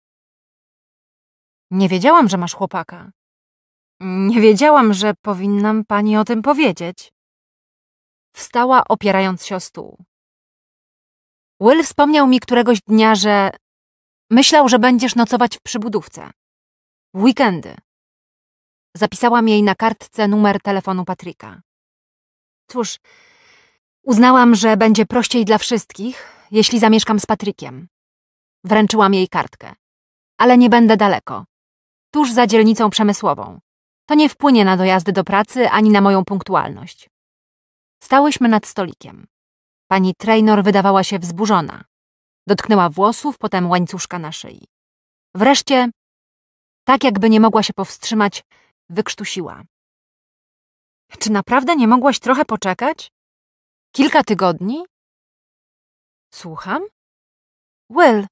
Nie wiedziałam, że masz chłopaka. Nie wiedziałam, że powinnam pani o tym powiedzieć. Wstała, opierając się o stół. Will wspomniał mi któregoś dnia, że myślał, że będziesz nocować w przybudówce. W weekendy. Zapisałam jej na kartce numer telefonu Patryka. Cóż, uznałam, że będzie prościej dla wszystkich, jeśli zamieszkam z Patrykiem. Wręczyłam jej kartkę. Ale nie będę daleko. Tuż za dzielnicą przemysłową. To nie wpłynie na dojazdy do pracy ani na moją punktualność. Stałyśmy nad stolikiem. Pani Traynor wydawała się wzburzona. Dotknęła włosów, potem łańcuszka na szyi. Wreszcie, tak jakby nie mogła się powstrzymać, wykrztusiła. Czy naprawdę nie mogłaś trochę poczekać? Kilka tygodni? Słucham? Will.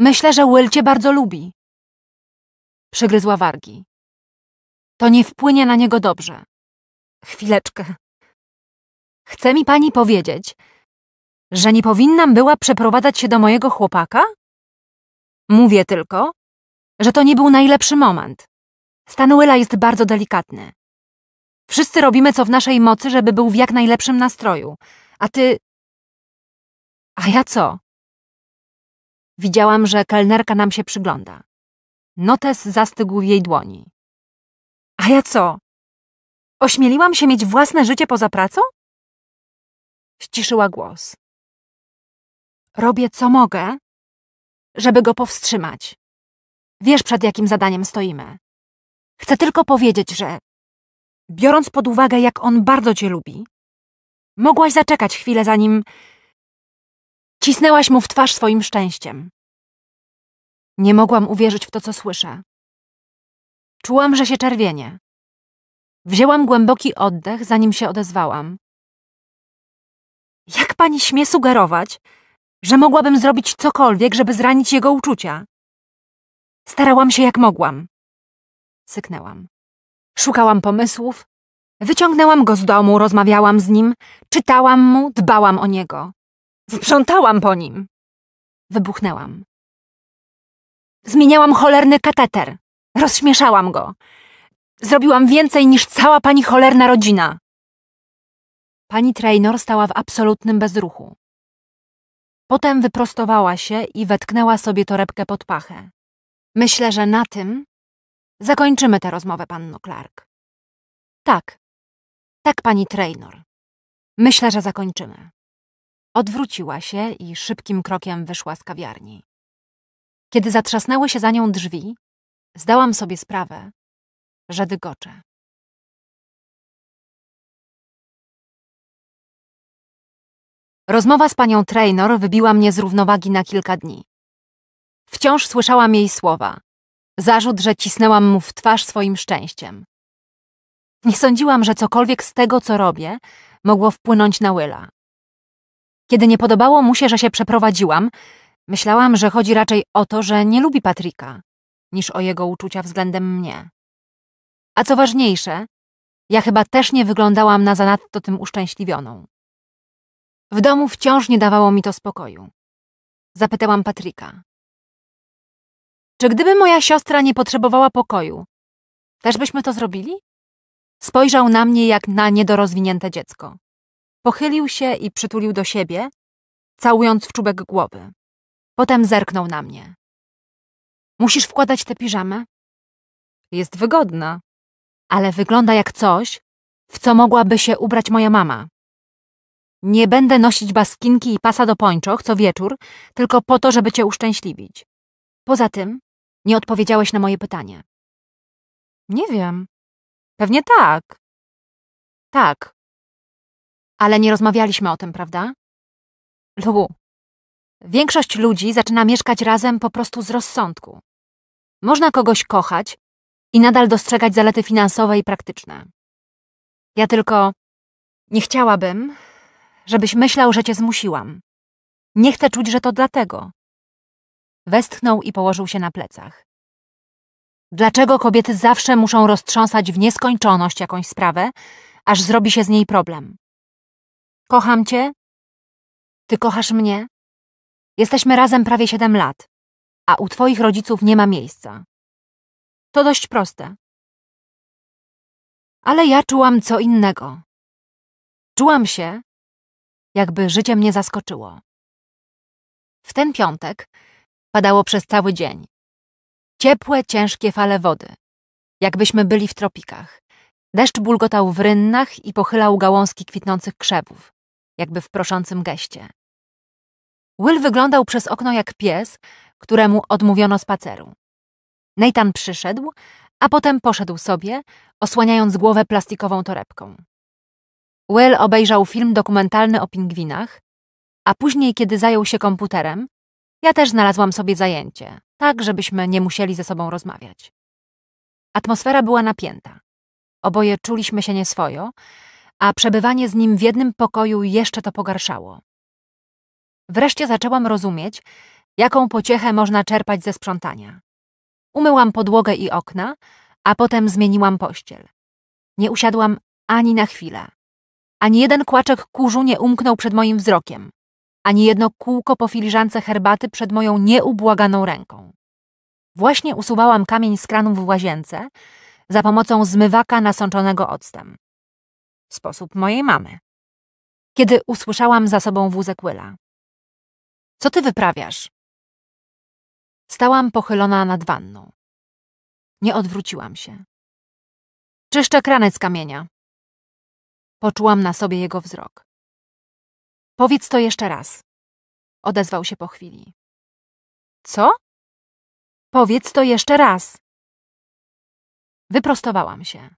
Myślę, że Will cię bardzo lubi. Przygryzła wargi. To nie wpłynie na niego dobrze. Chwileczkę. Chce mi pani powiedzieć, że nie powinnam była przeprowadzać się do mojego chłopaka? Mówię tylko, że to nie był najlepszy moment. Stan Willa jest bardzo delikatny. Wszyscy robimy co w naszej mocy, żeby był w jak najlepszym nastroju. A ty... A ja co? Widziałam, że kelnerka nam się przygląda. Notes zastygł w jej dłoni. A ja co? Ośmieliłam się mieć własne życie poza pracą? ściszyła głos. Robię co mogę, żeby go powstrzymać. Wiesz, przed jakim zadaniem stoimy. Chcę tylko powiedzieć, że biorąc pod uwagę, jak on bardzo cię lubi, mogłaś zaczekać chwilę, zanim cisnęłaś mu w twarz swoim szczęściem. Nie mogłam uwierzyć w to, co słyszę. Czułam, że się czerwienie. Wzięłam głęboki oddech, zanim się odezwałam. Jak pani śmie sugerować, że mogłabym zrobić cokolwiek, żeby zranić jego uczucia? Starałam się jak mogłam. Syknęłam. Szukałam pomysłów, wyciągnęłam go z domu, rozmawiałam z nim, czytałam mu, dbałam o niego. Sprzątałam po nim. Wybuchnęłam. Zmieniałam cholerny kateter. Rozśmieszałam go. Zrobiłam więcej niż cała pani cholerna rodzina. Pani Traynor stała w absolutnym bezruchu. Potem wyprostowała się i wetknęła sobie torebkę pod pachę. Myślę, że na tym zakończymy tę rozmowę, panno Clark. Tak, tak, pani Traynor. Myślę, że zakończymy. Odwróciła się i szybkim krokiem wyszła z kawiarni. Kiedy zatrzasnęły się za nią drzwi, zdałam sobie sprawę, że dygoczę. Rozmowa z panią Traynor wybiła mnie z równowagi na kilka dni. Wciąż słyszałam jej słowa. Zarzut, że cisnęłam mu w twarz swoim szczęściem. Nie sądziłam, że cokolwiek z tego, co robię, mogło wpłynąć na Willa. Kiedy nie podobało mu się, że się przeprowadziłam, myślałam, że chodzi raczej o to, że nie lubi Patryka, niż o jego uczucia względem mnie. A co ważniejsze, ja chyba też nie wyglądałam na zanadto tym uszczęśliwioną. W domu wciąż nie dawało mi to spokoju. Zapytałam Patryka. Czy gdyby moja siostra nie potrzebowała pokoju, też byśmy to zrobili? Spojrzał na mnie jak na niedorozwinięte dziecko. Pochylił się i przytulił do siebie, całując w czubek głowy. Potem zerknął na mnie. Musisz wkładać tę piżamę? Jest wygodna, ale wygląda jak coś, w co mogłaby się ubrać moja mama. Nie będę nosić baskinki i pasa do pończoch co wieczór, tylko po to, żeby cię uszczęśliwić. Poza tym, nie odpowiedziałeś na moje pytanie. Nie wiem. Pewnie tak. Tak. Ale nie rozmawialiśmy o tym, prawda? Lu, większość ludzi zaczyna mieszkać razem po prostu z rozsądku. Można kogoś kochać i nadal dostrzegać zalety finansowe i praktyczne. Ja tylko nie chciałabym, żebyś myślał, że cię zmusiłam. Nie chcę czuć, że to dlatego. Westchnął i położył się na plecach. Dlaczego kobiety zawsze muszą roztrząsać w nieskończoność jakąś sprawę, aż zrobi się z niej problem? Kocham cię? Ty kochasz mnie? Jesteśmy razem prawie siedem lat, a u twoich rodziców nie ma miejsca. To dość proste. Ale ja czułam co innego. Czułam się, jakby życie mnie zaskoczyło. W ten piątek padało przez cały dzień. Ciepłe, ciężkie fale wody, jakbyśmy byli w tropikach. Deszcz bulgotał w rynnach i pochylał gałązki kwitnących krzewów, jakby w proszącym geście. Will wyglądał przez okno jak pies, któremu odmówiono spaceru. Nathan przyszedł, a potem poszedł sobie, osłaniając głowę plastikową torebką. Will obejrzał film dokumentalny o pingwinach, a później, kiedy zajął się komputerem, ja też znalazłam sobie zajęcie, tak żebyśmy nie musieli ze sobą rozmawiać. Atmosfera była napięta. Oboje czuliśmy się nieswojo, a przebywanie z nim w jednym pokoju jeszcze to pogarszało. Wreszcie zaczęłam rozumieć, jaką pociechę można czerpać ze sprzątania. Umyłam podłogę i okna, a potem zmieniłam pościel. Nie usiadłam ani na chwilę. Ani jeden kłaczek kurzu nie umknął przed moim wzrokiem, ani jedno kółko po filiżance herbaty przed moją nieubłaganą ręką. Właśnie usuwałam kamień z kranu w łazience za pomocą zmywaka nasączonego octem. Sposób mojej mamy. Kiedy usłyszałam za sobą wózek Willa, Co ty wyprawiasz? Stałam pochylona nad wanną. Nie odwróciłam się. Czyszczę kranec z kamienia, Poczułam na sobie jego wzrok. Powiedz to jeszcze raz. Odezwał się po chwili. Co? Powiedz to jeszcze raz. Wyprostowałam się.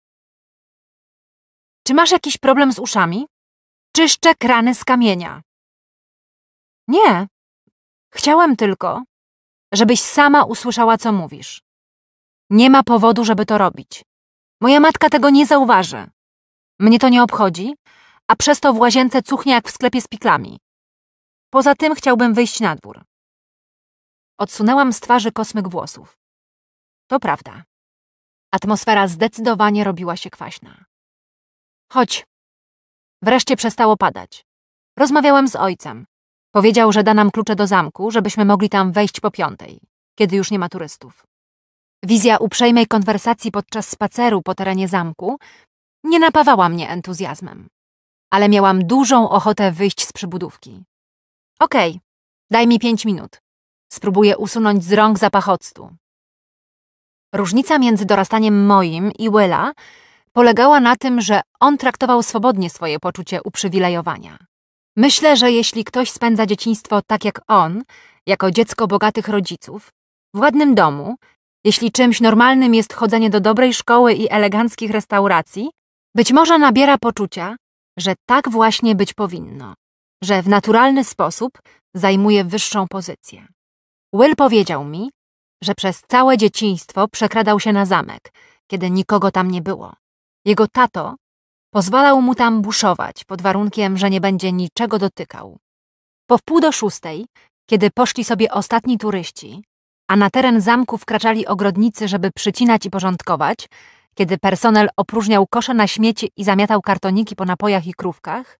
Czy masz jakiś problem z uszami? Czyszczę krany z kamienia. Nie. Chciałem tylko, żebyś sama usłyszała, co mówisz. Nie ma powodu, żeby to robić. Moja matka tego nie zauważy. Mnie to nie obchodzi, a przez to w łazience cuchnie jak w sklepie z piklami. Poza tym chciałbym wyjść na dwór. Odsunęłam z twarzy kosmyk włosów. To prawda. Atmosfera zdecydowanie robiła się kwaśna. Chodź. Wreszcie przestało padać. Rozmawiałem z ojcem. Powiedział, że da nam klucze do zamku, żebyśmy mogli tam wejść po piątej, kiedy już nie ma turystów. Wizja uprzejmej konwersacji podczas spaceru po terenie zamku nie napawała mnie entuzjazmem, ale miałam dużą ochotę wyjść z przybudówki. Okej, okay, daj mi pięć minut. Spróbuję usunąć z rąk zapach octu. Różnica między dorastaniem moim i Willa polegała na tym, że on traktował swobodnie swoje poczucie uprzywilejowania. Myślę, że jeśli ktoś spędza dzieciństwo tak jak on, jako dziecko bogatych rodziców, w ładnym domu, jeśli czymś normalnym jest chodzenie do dobrej szkoły i eleganckich restauracji, być może nabiera poczucia, że tak właśnie być powinno, że w naturalny sposób zajmuje wyższą pozycję. Will powiedział mi, że przez całe dzieciństwo przekradał się na zamek, kiedy nikogo tam nie było. Jego tato pozwalał mu tam buszować pod warunkiem, że nie będzie niczego dotykał. Po wpół do szóstej, kiedy poszli sobie ostatni turyści, a na teren zamku wkraczali ogrodnicy, żeby przycinać i porządkować, kiedy personel opróżniał kosze na śmieci i zamiatał kartoniki po napojach i krówkach,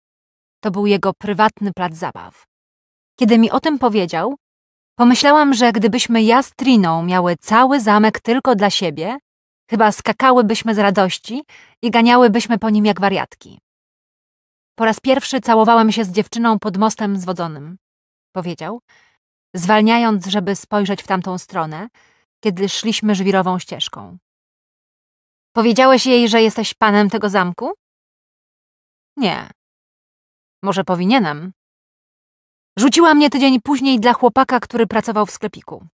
to był jego prywatny plac zabaw. Kiedy mi o tym powiedział, pomyślałam, że gdybyśmy ja z Triną miały cały zamek tylko dla siebie, chyba skakałybyśmy z radości i ganiałybyśmy po nim jak wariatki. Po raz pierwszy całowałem się z dziewczyną pod mostem zwodzonym, powiedział, zwalniając, żeby spojrzeć w tamtą stronę, kiedy szliśmy żwirową ścieżką. Powiedziałeś jej, że jesteś panem tego zamku? Nie. Może powinienem. Rzuciła mnie tydzień później dla chłopaka, który pracował w sklepiku.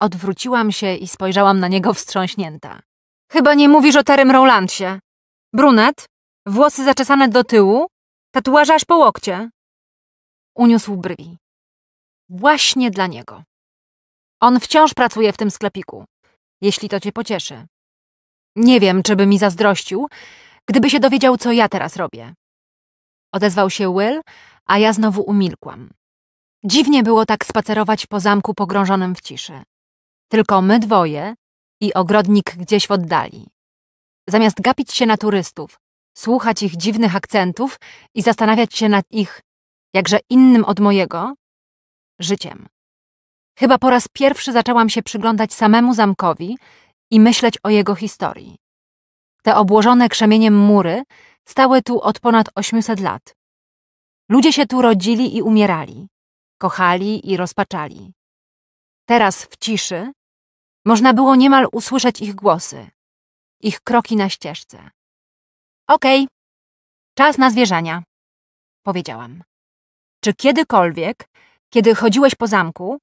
Odwróciłam się i spojrzałam na niego wstrząśnięta. Chyba nie mówisz o Terem Rolandsie. Brunet, włosy zaczesane do tyłu, tatuaże aż po łokcie. Uniósł brwi. Właśnie dla niego. On wciąż pracuje w tym sklepiku, jeśli to cię pocieszy. Nie wiem, czy by mi zazdrościł, gdyby się dowiedział, co ja teraz robię. Odezwał się Will, a ja znowu umilkłam. Dziwnie było tak spacerować po zamku pogrążonym w ciszy. Tylko my dwoje i ogrodnik gdzieś w oddali. Zamiast gapić się na turystów, słuchać ich dziwnych akcentów i zastanawiać się nad ich, jakże innym od mojego, życiem. Chyba po raz pierwszy zaczęłam się przyglądać samemu zamkowi i myśleć o jego historii. Te obłożone krzemieniem mury stały tu od ponad 800 lat. Ludzie się tu rodzili i umierali, kochali i rozpaczali. Teraz w ciszy można było niemal usłyszeć ich głosy, ich kroki na ścieżce. Okej, okay, czas na zwierzania, powiedziałam. Czy kiedykolwiek, kiedy chodziłeś po zamku,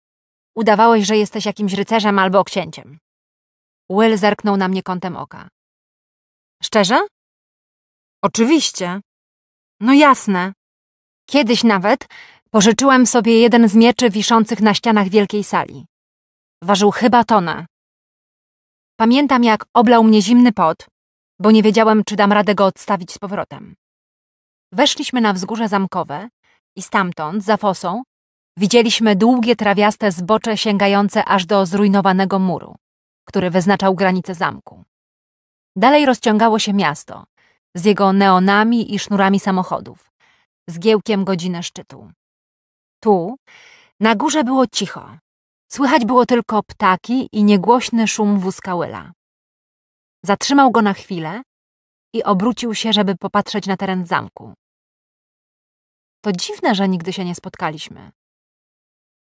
udawałeś, że jesteś jakimś rycerzem albo księciem? Will zerknął na mnie kątem oka. Szczerze? Oczywiście. No jasne. Kiedyś nawet pożyczyłem sobie jeden z mieczy wiszących na ścianach wielkiej sali. Ważył chyba tonę. Pamiętam, jak oblał mnie zimny pot, bo nie wiedziałem, czy dam radę go odstawić z powrotem. Weszliśmy na wzgórze zamkowe i stamtąd, za fosą, widzieliśmy długie trawiaste zbocze sięgające aż do zrujnowanego muru który wyznaczał granice zamku. Dalej rozciągało się miasto, z jego neonami i sznurami samochodów, z giełkiem godziny szczytu. Tu, na górze było cicho. Słychać było tylko ptaki i niegłośny szum wózka Wyla. Zatrzymał go na chwilę i obrócił się, żeby popatrzeć na teren zamku. To dziwne, że nigdy się nie spotkaliśmy.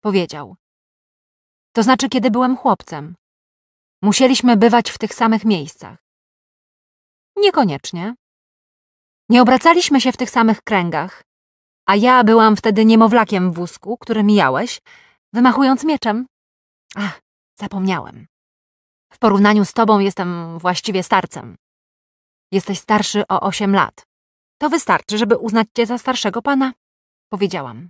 Powiedział. To znaczy, kiedy byłem chłopcem. Musieliśmy bywać w tych samych miejscach. Niekoniecznie. Nie obracaliśmy się w tych samych kręgach, a ja byłam wtedy niemowlakiem w wózku, który mijałeś, wymachując mieczem. Ach, zapomniałem. W porównaniu z tobą jestem właściwie starcem. Jesteś starszy o osiem lat. To wystarczy, żeby uznać cię za starszego pana, powiedziałam.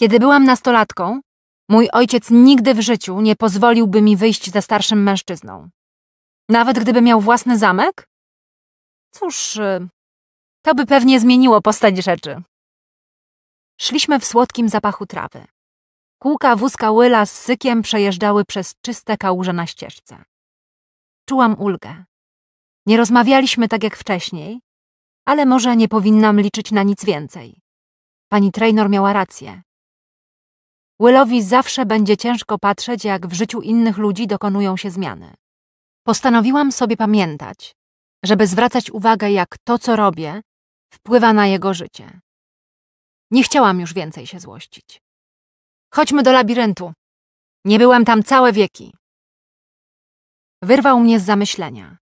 Kiedy byłam nastolatką, Mój ojciec nigdy w życiu nie pozwoliłby mi wyjść za starszym mężczyzną. Nawet gdyby miał własny zamek? Cóż, y, to by pewnie zmieniło postać rzeczy. Szliśmy w słodkim zapachu trawy. Kółka wózka Łyla z sykiem przejeżdżały przez czyste kałuże na ścieżce. Czułam ulgę. Nie rozmawialiśmy tak jak wcześniej, ale może nie powinnam liczyć na nic więcej. Pani Traynor miała rację. Willowi zawsze będzie ciężko patrzeć, jak w życiu innych ludzi dokonują się zmiany. Postanowiłam sobie pamiętać, żeby zwracać uwagę, jak to, co robię, wpływa na jego życie. Nie chciałam już więcej się złościć. Chodźmy do labiryntu. Nie byłem tam całe wieki. Wyrwał mnie z zamyślenia.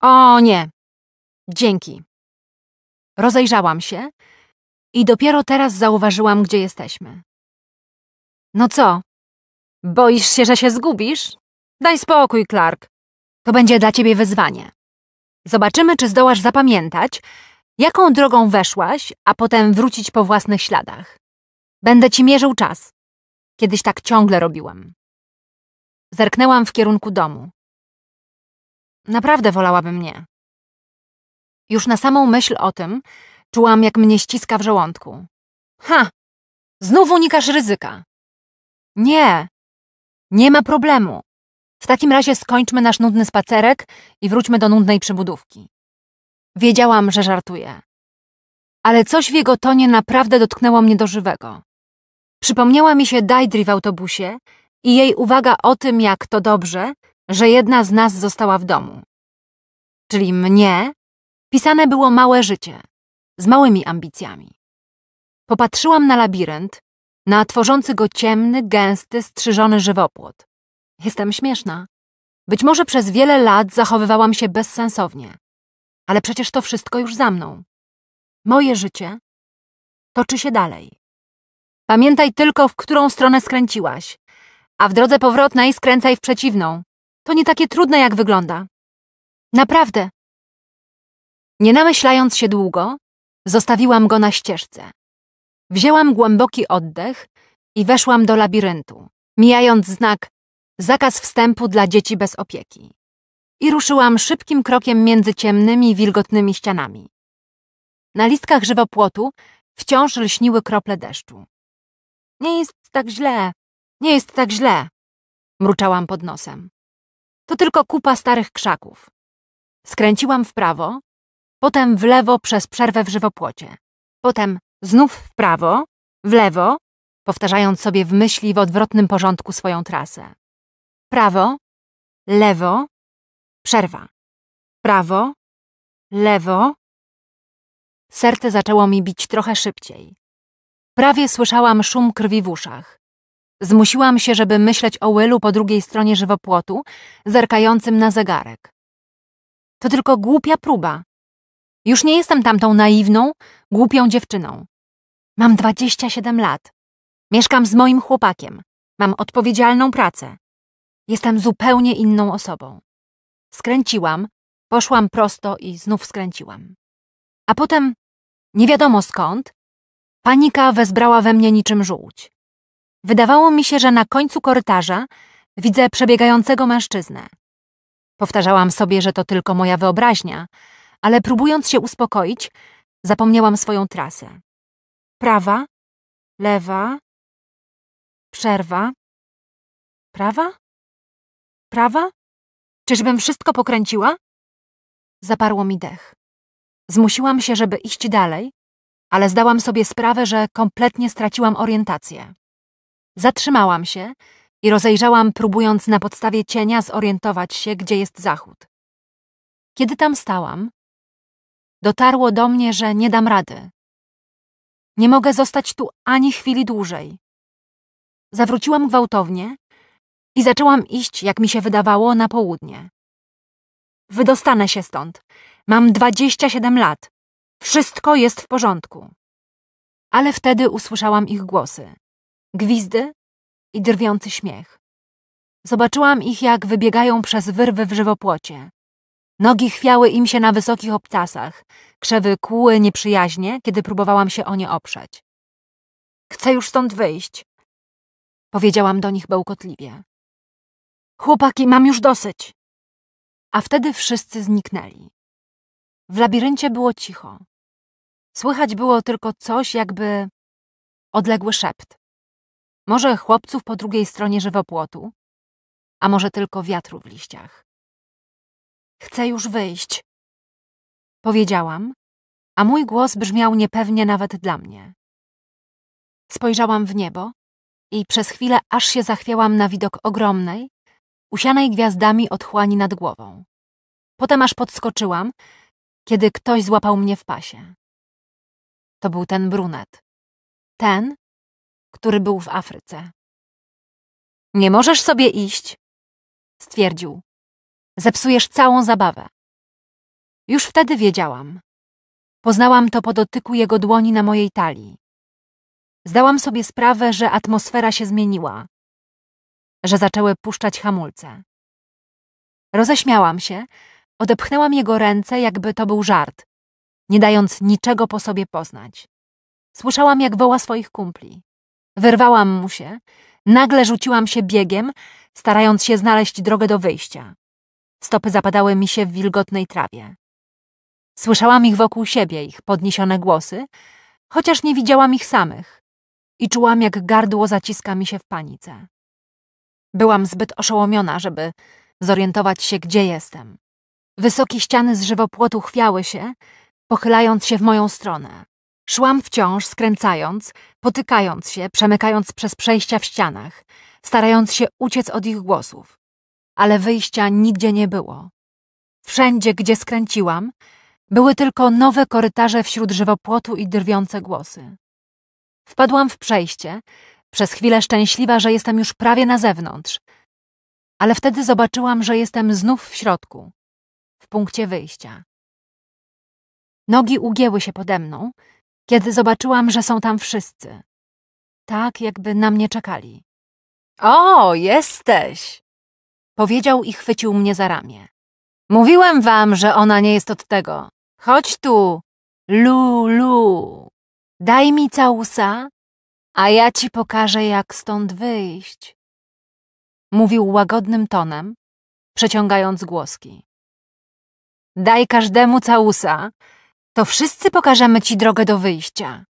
O nie. Dzięki. Rozejrzałam się i dopiero teraz zauważyłam, gdzie jesteśmy. No co? Boisz się, że się zgubisz? Daj spokój, Clark. To będzie dla ciebie wyzwanie. Zobaczymy, czy zdołasz zapamiętać, jaką drogą weszłaś, a potem wrócić po własnych śladach. Będę ci mierzył czas. Kiedyś tak ciągle robiłam. Zerknęłam w kierunku domu. Naprawdę wolałabym mnie. Już na samą myśl o tym czułam, jak mnie ściska w żołądku. Ha! Znów unikasz ryzyka. Nie! Nie ma problemu. W takim razie skończmy nasz nudny spacerek i wróćmy do nudnej przybudówki. Wiedziałam, że żartuje. Ale coś w jego tonie naprawdę dotknęło mnie do żywego. Przypomniała mi się Dajdri w autobusie i jej uwaga o tym, jak to dobrze, że jedna z nas została w domu. Czyli mnie pisane było małe życie, z małymi ambicjami. Popatrzyłam na labirynt, na tworzący go ciemny, gęsty, strzyżony żywopłot. Jestem śmieszna. Być może przez wiele lat zachowywałam się bezsensownie, ale przecież to wszystko już za mną. Moje życie toczy się dalej. Pamiętaj tylko, w którą stronę skręciłaś, a w drodze powrotnej skręcaj w przeciwną. To nie takie trudne, jak wygląda. Naprawdę. Nie namyślając się długo, zostawiłam go na ścieżce. Wzięłam głęboki oddech i weszłam do labiryntu, mijając znak zakaz wstępu dla dzieci bez opieki. I ruszyłam szybkim krokiem między ciemnymi, wilgotnymi ścianami. Na listkach żywopłotu wciąż lśniły krople deszczu. Nie jest tak źle, nie jest tak źle, mruczałam pod nosem. To tylko kupa starych krzaków. Skręciłam w prawo, potem w lewo przez przerwę w żywopłocie, potem znów w prawo, w lewo, powtarzając sobie w myśli w odwrotnym porządku swoją trasę. Prawo, lewo, przerwa. Prawo, lewo. Serce zaczęło mi bić trochę szybciej. Prawie słyszałam szum krwi w uszach. Zmusiłam się, żeby myśleć o Willu po drugiej stronie żywopłotu, zerkającym na zegarek. To tylko głupia próba. Już nie jestem tamtą naiwną, głupią dziewczyną. Mam 27 lat. Mieszkam z moim chłopakiem. Mam odpowiedzialną pracę. Jestem zupełnie inną osobą. Skręciłam, poszłam prosto i znów skręciłam. A potem, nie wiadomo skąd, panika wezbrała we mnie niczym żółć. Wydawało mi się, że na końcu korytarza widzę przebiegającego mężczyznę. Powtarzałam sobie, że to tylko moja wyobraźnia, ale próbując się uspokoić, zapomniałam swoją trasę prawa, lewa, przerwa, prawa, prawa? Czyżbym wszystko pokręciła? Zaparło mi dech. Zmusiłam się, żeby iść dalej, ale zdałam sobie sprawę, że kompletnie straciłam orientację. Zatrzymałam się i rozejrzałam, próbując na podstawie cienia zorientować się, gdzie jest zachód. Kiedy tam stałam, dotarło do mnie, że nie dam rady. Nie mogę zostać tu ani chwili dłużej. Zawróciłam gwałtownie i zaczęłam iść, jak mi się wydawało, na południe. Wydostanę się stąd. Mam 27 lat. Wszystko jest w porządku. Ale wtedy usłyszałam ich głosy. Gwizdy i drwiący śmiech. Zobaczyłam ich, jak wybiegają przez wyrwy w żywopłocie. Nogi chwiały im się na wysokich obcasach, krzewy kłuły nieprzyjaźnie, kiedy próbowałam się o nie oprzeć. Chcę już stąd wyjść, powiedziałam do nich bełkotliwie. Chłopaki, mam już dosyć. A wtedy wszyscy zniknęli. W labiryncie było cicho. Słychać było tylko coś, jakby odległy szept. Może chłopców po drugiej stronie żywopłotu, a może tylko wiatru w liściach. Chcę już wyjść. Powiedziałam, a mój głos brzmiał niepewnie nawet dla mnie. Spojrzałam w niebo i przez chwilę aż się zachwiałam na widok ogromnej, usianej gwiazdami otchłani nad głową. Potem aż podskoczyłam, kiedy ktoś złapał mnie w pasie. To był ten brunet. Ten, który był w Afryce. Nie możesz sobie iść, stwierdził, Zepsujesz całą zabawę. Już wtedy wiedziałam. Poznałam to po dotyku jego dłoni na mojej talii. Zdałam sobie sprawę, że atmosfera się zmieniła, że zaczęły puszczać hamulce. Roześmiałam się, odepchnęłam jego ręce, jakby to był żart, nie dając niczego po sobie poznać. Słyszałam, jak woła swoich kumpli. Wyrwałam mu się, nagle rzuciłam się biegiem, starając się znaleźć drogę do wyjścia. Stopy zapadały mi się w wilgotnej trawie. Słyszałam ich wokół siebie, ich podniesione głosy, chociaż nie widziałam ich samych i czułam, jak gardło zaciska mi się w panice. Byłam zbyt oszołomiona, żeby zorientować się, gdzie jestem. Wysokie ściany z żywopłotu chwiały się, pochylając się w moją stronę. Szłam wciąż, skręcając, potykając się, przemykając przez przejścia w ścianach, starając się uciec od ich głosów ale wyjścia nigdzie nie było. Wszędzie, gdzie skręciłam, były tylko nowe korytarze wśród żywopłotu i drwiące głosy. Wpadłam w przejście, przez chwilę szczęśliwa, że jestem już prawie na zewnątrz, ale wtedy zobaczyłam, że jestem znów w środku, w punkcie wyjścia. Nogi ugięły się pode mną, kiedy zobaczyłam, że są tam wszyscy. Tak, jakby na mnie czekali. O, jesteś! Powiedział i chwycił mnie za ramię. Mówiłem wam, że ona nie jest od tego. Chodź tu. Lulu. Daj mi całusa, a ja ci pokażę, jak stąd wyjść. Mówił łagodnym tonem, przeciągając głoski. Daj każdemu całusa, to wszyscy pokażemy ci drogę do wyjścia.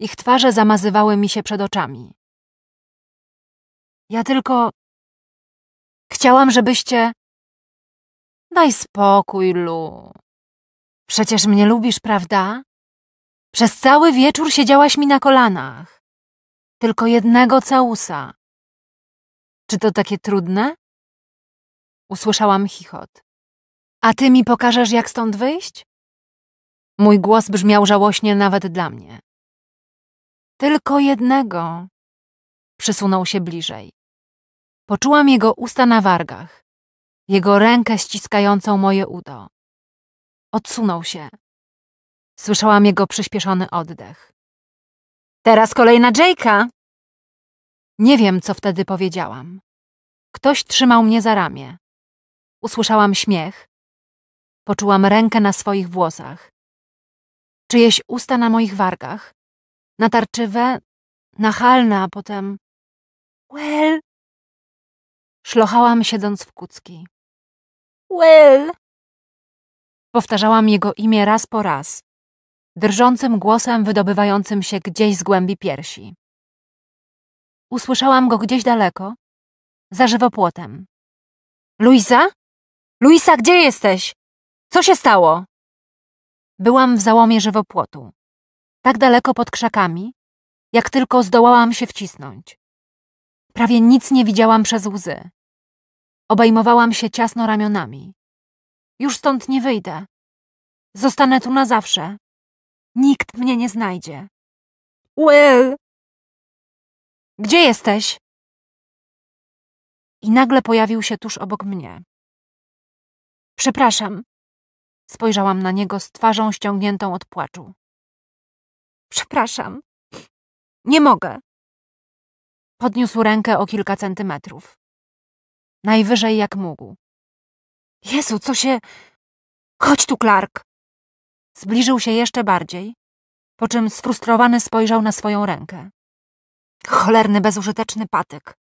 Ich twarze zamazywały mi się przed oczami. Ja tylko Chciałam, żebyście... Daj spokój, Lu. Przecież mnie lubisz, prawda? Przez cały wieczór siedziałaś mi na kolanach. Tylko jednego całusa. Czy to takie trudne? Usłyszałam chichot. A ty mi pokażesz, jak stąd wyjść? Mój głos brzmiał żałośnie nawet dla mnie. Tylko jednego. Przysunął się bliżej. Poczułam jego usta na wargach, jego rękę ściskającą moje udo. Odsunął się. Słyszałam jego przyspieszony oddech. Teraz kolej na Jake'a! Nie wiem, co wtedy powiedziałam. Ktoś trzymał mnie za ramię. Usłyszałam śmiech. Poczułam rękę na swoich włosach. Czyjeś usta na moich wargach. Natarczywe, nachalne, a potem... Well... Szlochałam siedząc w kucki. Will! Powtarzałam jego imię raz po raz, drżącym głosem wydobywającym się gdzieś z głębi piersi. Usłyszałam go gdzieś daleko, za żywopłotem. Luisa? Luisa, gdzie jesteś? Co się stało? Byłam w załomie żywopłotu, tak daleko pod krzakami, jak tylko zdołałam się wcisnąć. Prawie nic nie widziałam przez łzy. Obejmowałam się ciasno ramionami. Już stąd nie wyjdę. Zostanę tu na zawsze. Nikt mnie nie znajdzie. Will! Gdzie jesteś? I nagle pojawił się tuż obok mnie. Przepraszam. Spojrzałam na niego z twarzą ściągniętą od płaczu. Przepraszam. Nie mogę. Podniósł rękę o kilka centymetrów. Najwyżej jak mógł. Jezu, co się... Chodź tu, Clark! Zbliżył się jeszcze bardziej, po czym sfrustrowany spojrzał na swoją rękę. Cholerny, bezużyteczny patyk.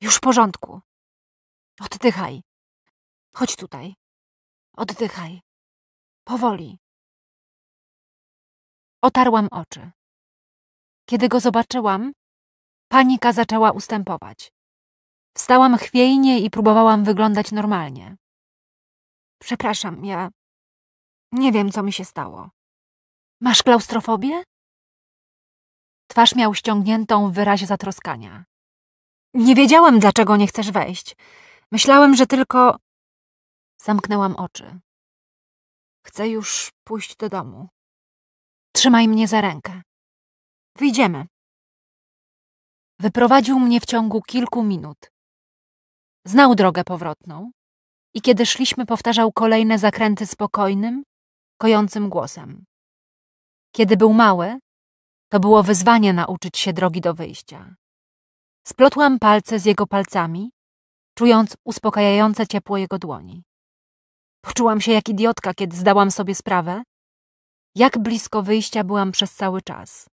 Już w porządku. Oddychaj. Chodź tutaj. Oddychaj. Powoli. Otarłam oczy. Kiedy go zobaczyłam, Panika zaczęła ustępować. Wstałam chwiejnie i próbowałam wyglądać normalnie. Przepraszam, ja nie wiem, co mi się stało. Masz klaustrofobię? Twarz miał ściągniętą w wyrazie zatroskania. Nie wiedziałem, dlaczego nie chcesz wejść. Myślałem, że tylko... Zamknęłam oczy. Chcę już pójść do domu. Trzymaj mnie za rękę. Wyjdziemy. Wyprowadził mnie w ciągu kilku minut. Znał drogę powrotną i kiedy szliśmy, powtarzał kolejne zakręty spokojnym, kojącym głosem. Kiedy był mały, to było wyzwanie nauczyć się drogi do wyjścia. Splotłam palce z jego palcami, czując uspokajające ciepło jego dłoni. Poczułam się jak idiotka, kiedy zdałam sobie sprawę, jak blisko wyjścia byłam przez cały czas.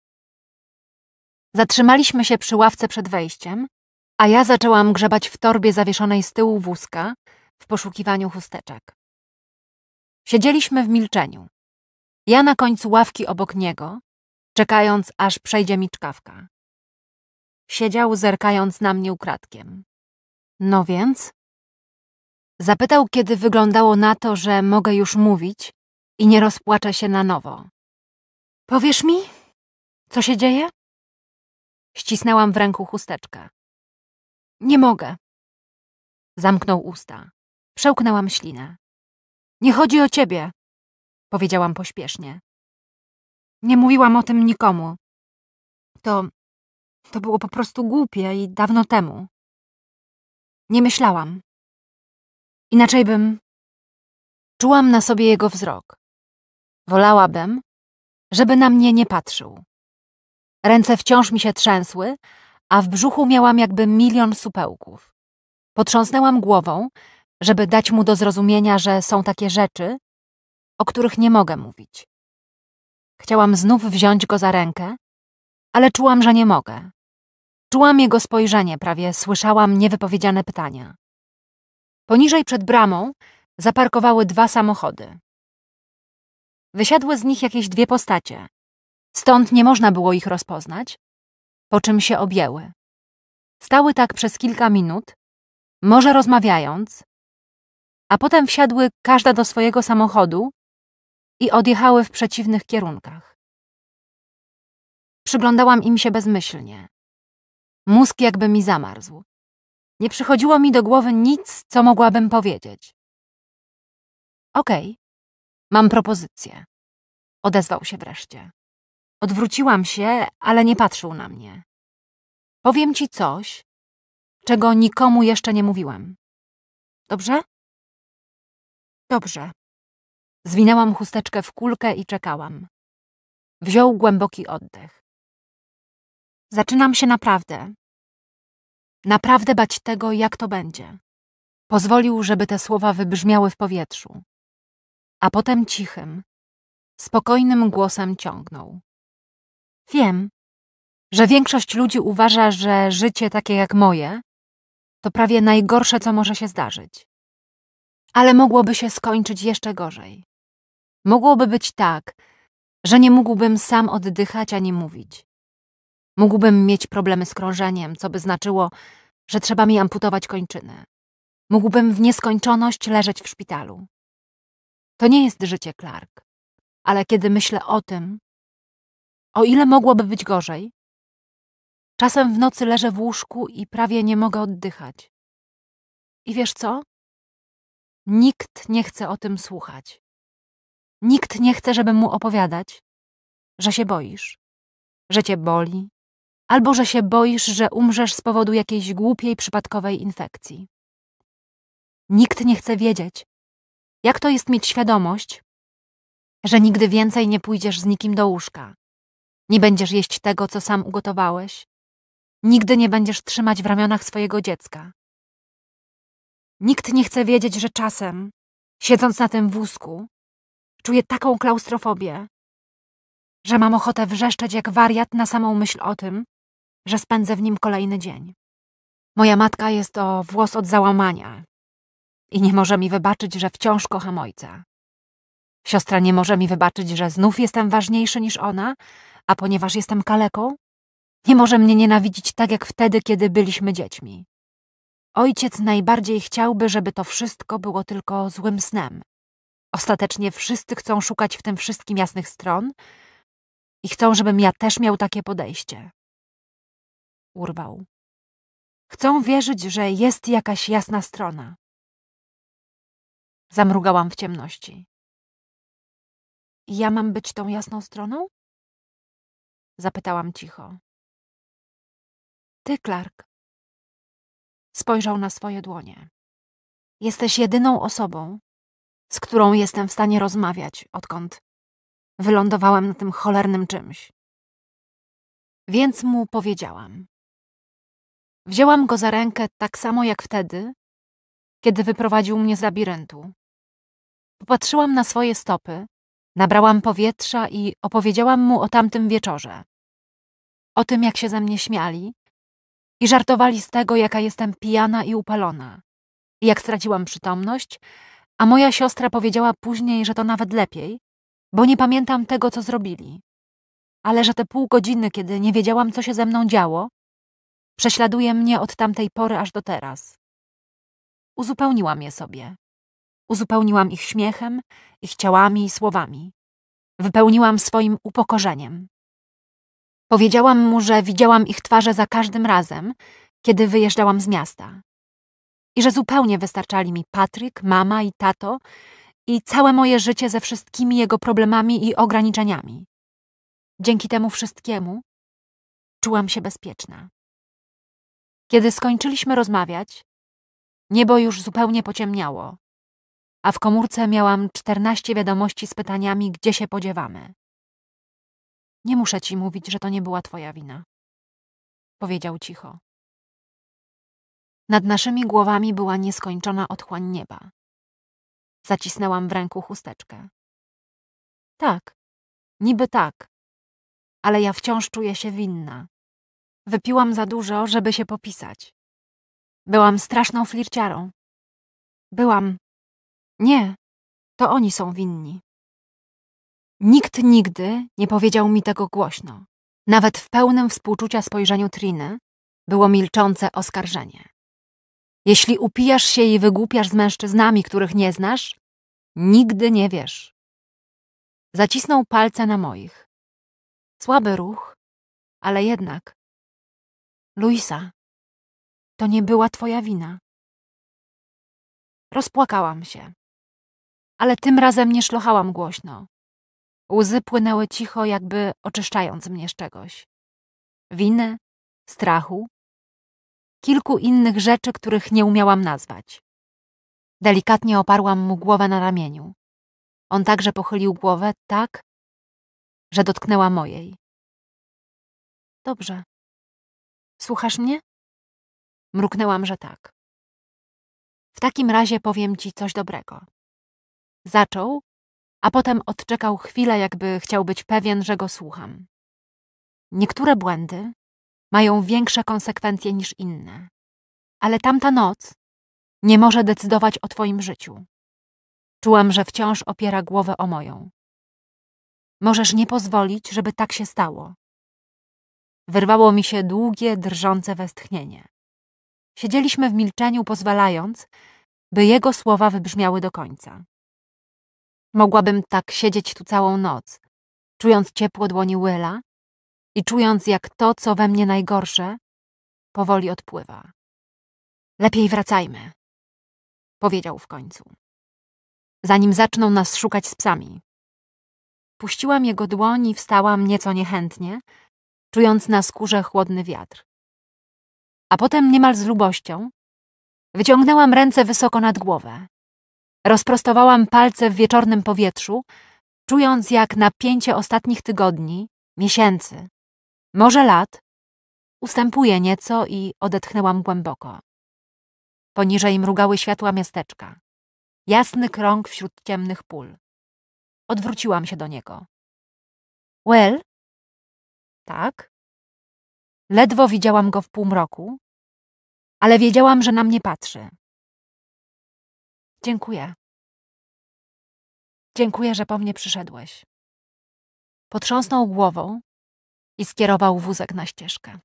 Zatrzymaliśmy się przy ławce przed wejściem, a ja zaczęłam grzebać w torbie zawieszonej z tyłu wózka w poszukiwaniu chusteczek. Siedzieliśmy w milczeniu. Ja na końcu ławki obok niego, czekając aż przejdzie mi czkawka. Siedział zerkając na mnie ukradkiem. No więc? Zapytał, kiedy wyglądało na to, że mogę już mówić i nie rozpłaczę się na nowo. Powiesz mi, co się dzieje? Ścisnęłam w ręku chusteczkę. Nie mogę. Zamknął usta. Przełknęłam ślinę. Nie chodzi o ciebie, powiedziałam pośpiesznie. Nie mówiłam o tym nikomu. To. to było po prostu głupie i dawno temu. Nie myślałam. Inaczej bym. Czułam na sobie jego wzrok. Wolałabym, żeby na mnie nie patrzył. Ręce wciąż mi się trzęsły, a w brzuchu miałam jakby milion supełków. Potrząsnęłam głową, żeby dać mu do zrozumienia, że są takie rzeczy, o których nie mogę mówić. Chciałam znów wziąć go za rękę, ale czułam, że nie mogę. Czułam jego spojrzenie, prawie słyszałam niewypowiedziane pytania. Poniżej przed bramą zaparkowały dwa samochody. Wysiadły z nich jakieś dwie postacie, Stąd nie można było ich rozpoznać, po czym się objęły. Stały tak przez kilka minut, może rozmawiając, a potem wsiadły każda do swojego samochodu i odjechały w przeciwnych kierunkach. Przyglądałam im się bezmyślnie. Mózg jakby mi zamarzł. Nie przychodziło mi do głowy nic, co mogłabym powiedzieć. Okej, okay, mam propozycję. Odezwał się wreszcie. Odwróciłam się, ale nie patrzył na mnie. Powiem ci coś, czego nikomu jeszcze nie mówiłam. Dobrze? Dobrze. Zwinęłam chusteczkę w kulkę i czekałam. Wziął głęboki oddech. Zaczynam się naprawdę. Naprawdę bać tego, jak to będzie. Pozwolił, żeby te słowa wybrzmiały w powietrzu. A potem cichym, spokojnym głosem ciągnął. Wiem, że większość ludzi uważa, że życie takie jak moje to prawie najgorsze, co może się zdarzyć. Ale mogłoby się skończyć jeszcze gorzej. Mogłoby być tak, że nie mógłbym sam oddychać ani mówić. Mógłbym mieć problemy z krążeniem, co by znaczyło, że trzeba mi amputować kończyny. Mógłbym w nieskończoność leżeć w szpitalu. To nie jest życie Clark, ale kiedy myślę o tym, o ile mogłoby być gorzej? Czasem w nocy leżę w łóżku i prawie nie mogę oddychać. I wiesz co? Nikt nie chce o tym słuchać. Nikt nie chce, żeby mu opowiadać, że się boisz, że cię boli, albo że się boisz, że umrzesz z powodu jakiejś głupiej, przypadkowej infekcji. Nikt nie chce wiedzieć, jak to jest mieć świadomość, że nigdy więcej nie pójdziesz z nikim do łóżka, nie będziesz jeść tego, co sam ugotowałeś. Nigdy nie będziesz trzymać w ramionach swojego dziecka. Nikt nie chce wiedzieć, że czasem, siedząc na tym wózku, czuję taką klaustrofobię, że mam ochotę wrzeszczeć jak wariat na samą myśl o tym, że spędzę w nim kolejny dzień. Moja matka jest o włos od załamania i nie może mi wybaczyć, że wciąż kocham ojca. Siostra nie może mi wybaczyć, że znów jestem ważniejszy niż ona a ponieważ jestem kaleką, nie może mnie nienawidzić tak jak wtedy, kiedy byliśmy dziećmi. Ojciec najbardziej chciałby, żeby to wszystko było tylko złym snem. Ostatecznie wszyscy chcą szukać w tym wszystkim jasnych stron i chcą, żebym ja też miał takie podejście. Urwał. Chcą wierzyć, że jest jakaś jasna strona. Zamrugałam w ciemności. Ja mam być tą jasną stroną? Zapytałam cicho. Ty, Clark. Spojrzał na swoje dłonie. Jesteś jedyną osobą, z którą jestem w stanie rozmawiać, odkąd wylądowałem na tym cholernym czymś. Więc mu powiedziałam. Wzięłam go za rękę tak samo jak wtedy, kiedy wyprowadził mnie z labiryntu. Popatrzyłam na swoje stopy, nabrałam powietrza i opowiedziałam mu o tamtym wieczorze o tym, jak się ze mnie śmiali i żartowali z tego, jaka jestem pijana i upalona, i jak straciłam przytomność, a moja siostra powiedziała później, że to nawet lepiej, bo nie pamiętam tego, co zrobili. Ale że te pół godziny, kiedy nie wiedziałam, co się ze mną działo, prześladuje mnie od tamtej pory aż do teraz. Uzupełniłam je sobie. Uzupełniłam ich śmiechem, ich ciałami i słowami. Wypełniłam swoim upokorzeniem. Powiedziałam mu, że widziałam ich twarze za każdym razem, kiedy wyjeżdżałam z miasta. I że zupełnie wystarczali mi Patryk, mama i tato i całe moje życie ze wszystkimi jego problemami i ograniczeniami. Dzięki temu wszystkiemu czułam się bezpieczna. Kiedy skończyliśmy rozmawiać, niebo już zupełnie pociemniało, a w komórce miałam czternaście wiadomości z pytaniami, gdzie się podziewamy. Nie muszę ci mówić, że to nie była twoja wina. Powiedział cicho. Nad naszymi głowami była nieskończona otchłań nieba. Zacisnęłam w ręku chusteczkę. Tak, niby tak, ale ja wciąż czuję się winna. Wypiłam za dużo, żeby się popisać. Byłam straszną flirciarą. Byłam. Nie, to oni są winni. Nikt nigdy nie powiedział mi tego głośno. Nawet w pełnym współczucia spojrzeniu Triny było milczące oskarżenie. Jeśli upijasz się i wygłupiasz z mężczyznami, których nie znasz, nigdy nie wiesz. Zacisnął palce na moich. Słaby ruch, ale jednak. Luisa, to nie była twoja wina. Rozpłakałam się. Ale tym razem nie szlochałam głośno. Łzy płynęły cicho, jakby oczyszczając mnie z czegoś. Winy, strachu, kilku innych rzeczy, których nie umiałam nazwać. Delikatnie oparłam mu głowę na ramieniu. On także pochylił głowę tak, że dotknęła mojej. Dobrze. Słuchasz mnie? Mruknęłam, że tak. W takim razie powiem ci coś dobrego. Zaczął, a potem odczekał chwilę, jakby chciał być pewien, że go słucham. Niektóre błędy mają większe konsekwencje niż inne, ale tamta noc nie może decydować o Twoim życiu. Czułam, że wciąż opiera głowę o moją. Możesz nie pozwolić, żeby tak się stało. Wyrwało mi się długie, drżące westchnienie. Siedzieliśmy w milczeniu, pozwalając, by jego słowa wybrzmiały do końca. Mogłabym tak siedzieć tu całą noc, czując ciepło dłoni Willa i czując, jak to, co we mnie najgorsze, powoli odpływa. Lepiej wracajmy, powiedział w końcu. Zanim zaczną nas szukać z psami. Puściłam jego dłoń i wstałam nieco niechętnie, czując na skórze chłodny wiatr. A potem niemal z lubością wyciągnęłam ręce wysoko nad głowę. Rozprostowałam palce w wieczornym powietrzu, czując jak napięcie ostatnich tygodni, miesięcy, może lat, ustępuje nieco i odetchnęłam głęboko. Poniżej mrugały światła miasteczka. Jasny krąg wśród ciemnych pól. Odwróciłam się do niego. Well? Tak? Ledwo widziałam go w półmroku, ale wiedziałam, że na mnie patrzy. Dziękuję. Dziękuję, że po mnie przyszedłeś. Potrząsnął głową i skierował wózek na ścieżkę.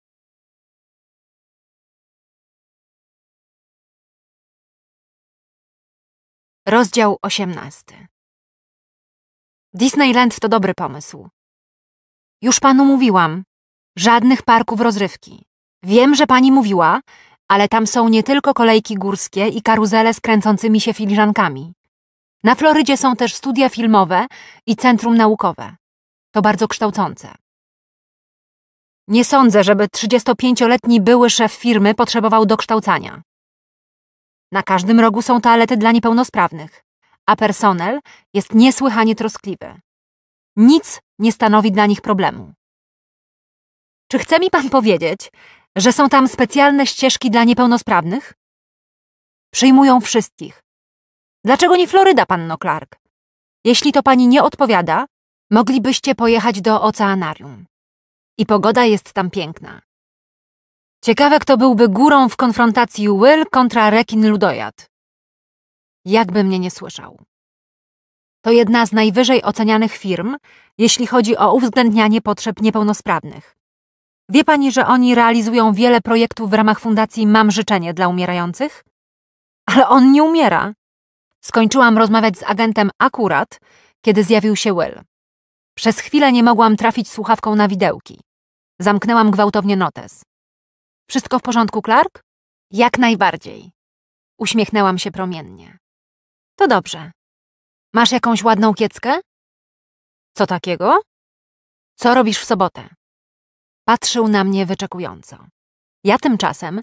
Rozdział 18. Disneyland to dobry pomysł. Już panu mówiłam. Żadnych parków rozrywki. Wiem, że pani mówiła, ale tam są nie tylko kolejki górskie i karuzele z kręcącymi się filiżankami. Na Florydzie są też studia filmowe i centrum naukowe. To bardzo kształcące. Nie sądzę, żeby 35-letni były szef firmy potrzebował dokształcania. Na każdym rogu są toalety dla niepełnosprawnych, a personel jest niesłychanie troskliwy. Nic nie stanowi dla nich problemu. Czy chce mi pan powiedzieć, że są tam specjalne ścieżki dla niepełnosprawnych? Przyjmują wszystkich. Dlaczego nie Floryda, panno Clark? Jeśli to pani nie odpowiada, moglibyście pojechać do oceanarium. I pogoda jest tam piękna. Ciekawe, kto byłby górą w konfrontacji Will kontra rekin Ludojad. Jakby mnie nie słyszał. To jedna z najwyżej ocenianych firm, jeśli chodzi o uwzględnianie potrzeb niepełnosprawnych. Wie pani, że oni realizują wiele projektów w ramach fundacji Mam Życzenie dla umierających? Ale on nie umiera. Skończyłam rozmawiać z agentem akurat, kiedy zjawił się Will. Przez chwilę nie mogłam trafić słuchawką na widełki. Zamknęłam gwałtownie notes. Wszystko w porządku, Clark? Jak najbardziej. Uśmiechnęłam się promiennie. To dobrze. Masz jakąś ładną kieckę? Co takiego? Co robisz w sobotę? Patrzył na mnie wyczekująco. Ja tymczasem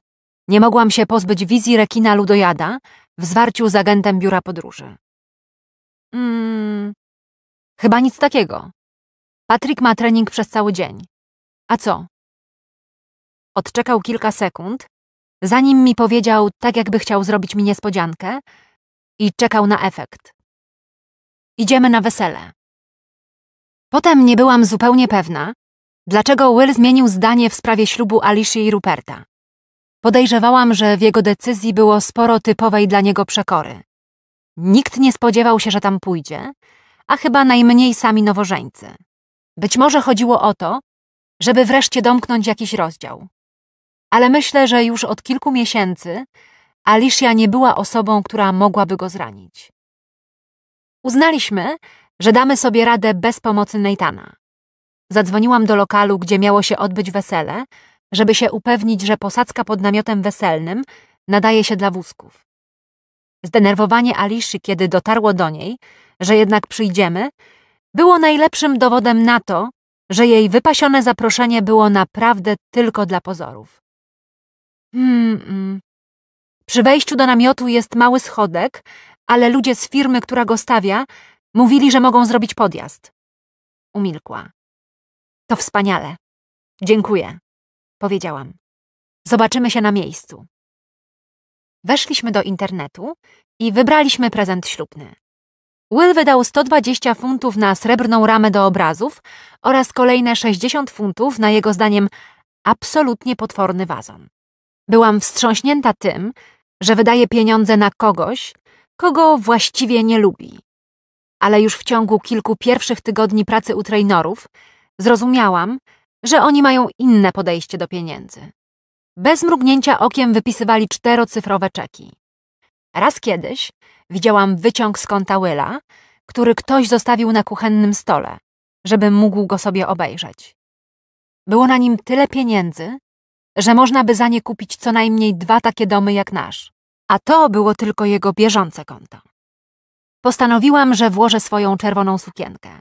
nie mogłam się pozbyć wizji rekina ludojada w zwarciu z agentem biura podróży. Mm, chyba nic takiego. Patryk ma trening przez cały dzień. A co? Odczekał kilka sekund, zanim mi powiedział, tak jakby chciał zrobić mi niespodziankę i czekał na efekt. Idziemy na wesele. Potem nie byłam zupełnie pewna, Dlaczego Will zmienił zdanie w sprawie ślubu Alicji i Ruperta? Podejrzewałam, że w jego decyzji było sporo typowej dla niego przekory. Nikt nie spodziewał się, że tam pójdzie, a chyba najmniej sami nowożeńcy. Być może chodziło o to, żeby wreszcie domknąć jakiś rozdział. Ale myślę, że już od kilku miesięcy Alicia nie była osobą, która mogłaby go zranić. Uznaliśmy, że damy sobie radę bez pomocy Neitana. Zadzwoniłam do lokalu, gdzie miało się odbyć wesele, żeby się upewnić, że posadzka pod namiotem weselnym nadaje się dla wózków. Zdenerwowanie Aliszy, kiedy dotarło do niej, że jednak przyjdziemy, było najlepszym dowodem na to, że jej wypasione zaproszenie było naprawdę tylko dla pozorów. Hmm, mm. Przy wejściu do namiotu jest mały schodek, ale ludzie z firmy, która go stawia, mówili, że mogą zrobić podjazd. Umilkła. To wspaniale. Dziękuję, powiedziałam. Zobaczymy się na miejscu. Weszliśmy do internetu i wybraliśmy prezent ślubny. Will wydał 120 funtów na srebrną ramę do obrazów oraz kolejne 60 funtów na jego zdaniem absolutnie potworny wazon. Byłam wstrząśnięta tym, że wydaje pieniądze na kogoś, kogo właściwie nie lubi. Ale już w ciągu kilku pierwszych tygodni pracy u trainerów Zrozumiałam, że oni mają inne podejście do pieniędzy. Bez mrugnięcia okiem wypisywali czterocyfrowe czeki. Raz kiedyś widziałam wyciąg z konta Willa, który ktoś zostawił na kuchennym stole, żeby mógł go sobie obejrzeć. Było na nim tyle pieniędzy, że można by za nie kupić co najmniej dwa takie domy jak nasz, a to było tylko jego bieżące konto. Postanowiłam, że włożę swoją czerwoną sukienkę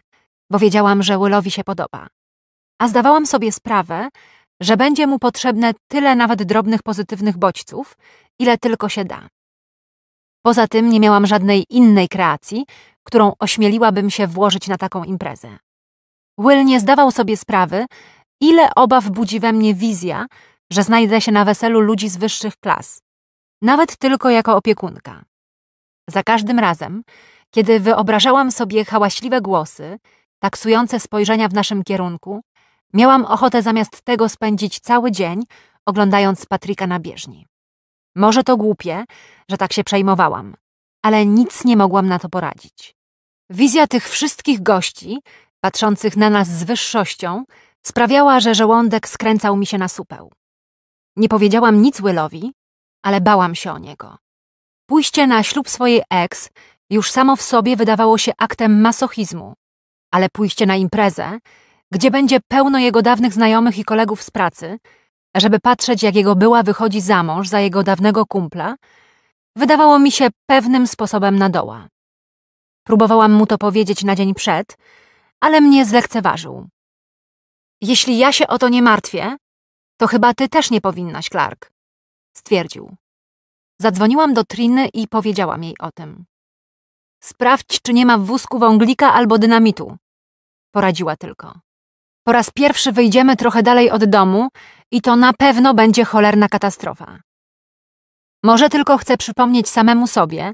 bo wiedziałam, że Willowi się podoba. A zdawałam sobie sprawę, że będzie mu potrzebne tyle nawet drobnych pozytywnych bodźców, ile tylko się da. Poza tym nie miałam żadnej innej kreacji, którą ośmieliłabym się włożyć na taką imprezę. Will nie zdawał sobie sprawy, ile obaw budzi we mnie wizja, że znajdę się na weselu ludzi z wyższych klas, nawet tylko jako opiekunka. Za każdym razem, kiedy wyobrażałam sobie hałaśliwe głosy, taksujące spojrzenia w naszym kierunku, miałam ochotę zamiast tego spędzić cały dzień, oglądając Patryka na bieżni. Może to głupie, że tak się przejmowałam, ale nic nie mogłam na to poradzić. Wizja tych wszystkich gości, patrzących na nas z wyższością, sprawiała, że żołądek skręcał mi się na supeł. Nie powiedziałam nic Willowi, ale bałam się o niego. Pójście na ślub swojej ex już samo w sobie wydawało się aktem masochizmu, ale pójście na imprezę, gdzie będzie pełno jego dawnych znajomych i kolegów z pracy, żeby patrzeć, jak jego była wychodzi za mąż za jego dawnego kumpla, wydawało mi się pewnym sposobem na doła. Próbowałam mu to powiedzieć na dzień przed, ale mnie zlekceważył. Jeśli ja się o to nie martwię, to chyba ty też nie powinnaś, Clark, stwierdził. Zadzwoniłam do Triny i powiedziałam jej o tym. Sprawdź, czy nie ma w wózku wąglika albo dynamitu. Poradziła tylko. Po raz pierwszy wyjdziemy trochę dalej od domu i to na pewno będzie cholerna katastrofa. Może tylko chcę przypomnieć samemu sobie,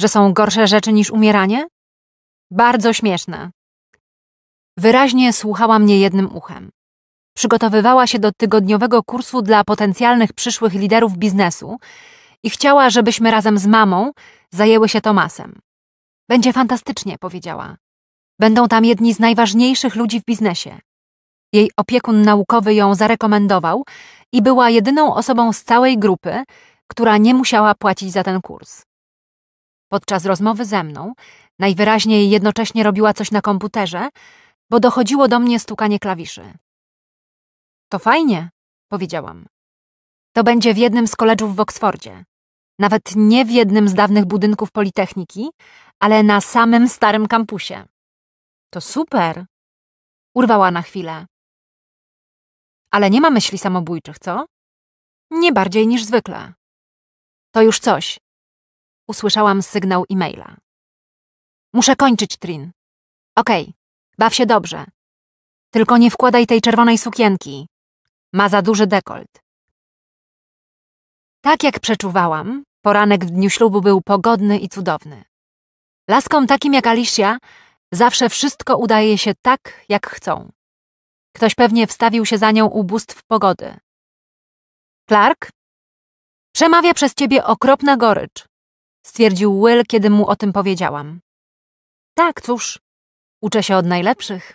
że są gorsze rzeczy niż umieranie? Bardzo śmieszne. Wyraźnie słuchała mnie jednym uchem. Przygotowywała się do tygodniowego kursu dla potencjalnych przyszłych liderów biznesu i chciała, żebyśmy razem z mamą zajęły się Tomasem. Będzie fantastycznie, powiedziała. Będą tam jedni z najważniejszych ludzi w biznesie. Jej opiekun naukowy ją zarekomendował i była jedyną osobą z całej grupy, która nie musiała płacić za ten kurs. Podczas rozmowy ze mną najwyraźniej jednocześnie robiła coś na komputerze, bo dochodziło do mnie stukanie klawiszy. To fajnie, powiedziałam. To będzie w jednym z koleżów w Oksfordzie. Nawet nie w jednym z dawnych budynków Politechniki, ale na samym starym kampusie. To super! Urwała na chwilę. Ale nie ma myśli samobójczych, co? Nie bardziej niż zwykle. To już coś. Usłyszałam sygnał e-maila. Muszę kończyć, Trin. Okej, okay, baw się dobrze. Tylko nie wkładaj tej czerwonej sukienki. Ma za duży dekolt. Tak jak przeczuwałam, poranek w dniu ślubu był pogodny i cudowny. Laskom takim jak Alicia zawsze wszystko udaje się tak, jak chcą. Ktoś pewnie wstawił się za nią ubóstw pogody. Clark? Przemawia przez ciebie okropna gorycz, stwierdził Will, kiedy mu o tym powiedziałam. Tak, cóż, uczę się od najlepszych.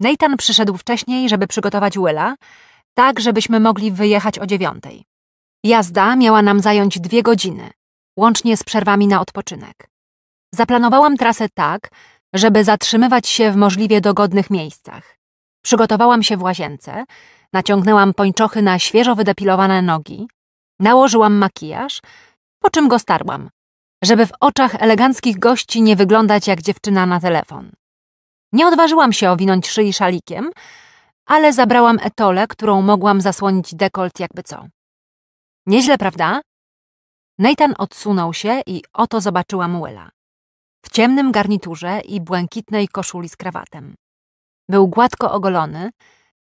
Nathan przyszedł wcześniej, żeby przygotować Willa, tak żebyśmy mogli wyjechać o dziewiątej. Jazda miała nam zająć dwie godziny, łącznie z przerwami na odpoczynek. Zaplanowałam trasę tak, żeby zatrzymywać się w możliwie dogodnych miejscach. Przygotowałam się w łazience, naciągnęłam pończochy na świeżo wydepilowane nogi, nałożyłam makijaż, po czym go starłam, żeby w oczach eleganckich gości nie wyglądać jak dziewczyna na telefon. Nie odważyłam się owinąć szyi szalikiem, ale zabrałam etolę, którą mogłam zasłonić dekolt jakby co. Nieźle, prawda? Nathan odsunął się i oto zobaczyłam Muela w ciemnym garniturze i błękitnej koszuli z krawatem. Był gładko ogolony,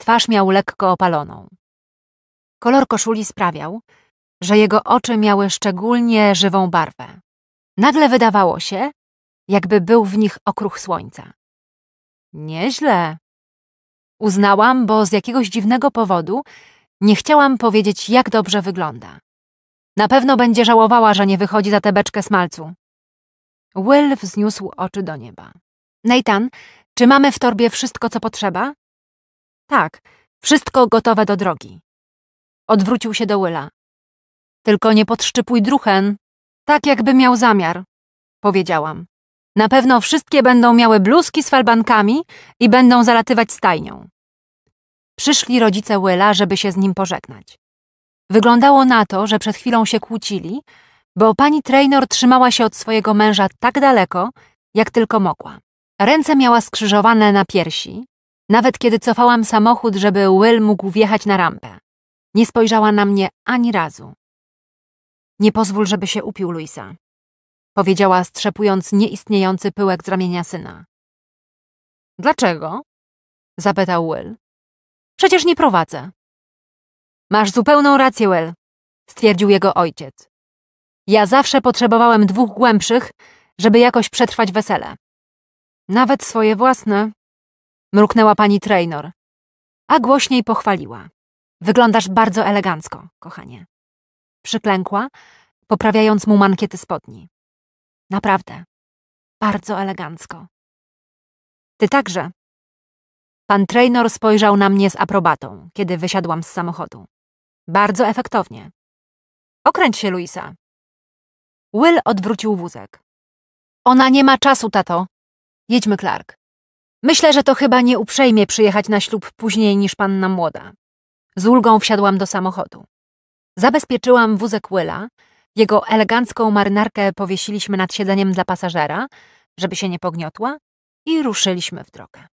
twarz miał lekko opaloną. Kolor koszuli sprawiał, że jego oczy miały szczególnie żywą barwę. Nagle wydawało się, jakby był w nich okruch słońca. Nieźle. Uznałam, bo z jakiegoś dziwnego powodu nie chciałam powiedzieć, jak dobrze wygląda. Na pewno będzie żałowała, że nie wychodzi za tę beczkę smalcu, Will wzniósł oczy do nieba. Nathan, czy mamy w torbie wszystko, co potrzeba? Tak, wszystko gotowe do drogi. Odwrócił się do Willa. Tylko nie podszczypuj druchen, tak jakby miał zamiar, powiedziałam. Na pewno wszystkie będą miały bluzki z falbankami i będą zalatywać stajnią. Przyszli rodzice Willa, żeby się z nim pożegnać. Wyglądało na to, że przed chwilą się kłócili, bo pani Traynor trzymała się od swojego męża tak daleko, jak tylko mogła. Ręce miała skrzyżowane na piersi, nawet kiedy cofałam samochód, żeby Will mógł wjechać na rampę. Nie spojrzała na mnie ani razu. Nie pozwól, żeby się upił Luisa, powiedziała strzepując nieistniejący pyłek z ramienia syna. Dlaczego? zapytał Will. Przecież nie prowadzę. Masz zupełną rację, Will, stwierdził jego ojciec. Ja zawsze potrzebowałem dwóch głębszych, żeby jakoś przetrwać wesele. Nawet swoje własne, mruknęła pani Traynor, a głośniej pochwaliła. Wyglądasz bardzo elegancko, kochanie. Przyklękła, poprawiając mu mankiety spodni. Naprawdę, bardzo elegancko. Ty także. Pan Traynor spojrzał na mnie z aprobatą, kiedy wysiadłam z samochodu. Bardzo efektownie. Okręć się, Luisa. Will odwrócił wózek. Ona nie ma czasu, tato. Jedźmy, Clark. Myślę, że to chyba nie uprzejmie przyjechać na ślub później niż panna młoda. Z ulgą wsiadłam do samochodu. Zabezpieczyłam wózek Willa, jego elegancką marynarkę powiesiliśmy nad siedzeniem dla pasażera, żeby się nie pogniotła, i ruszyliśmy w drogę.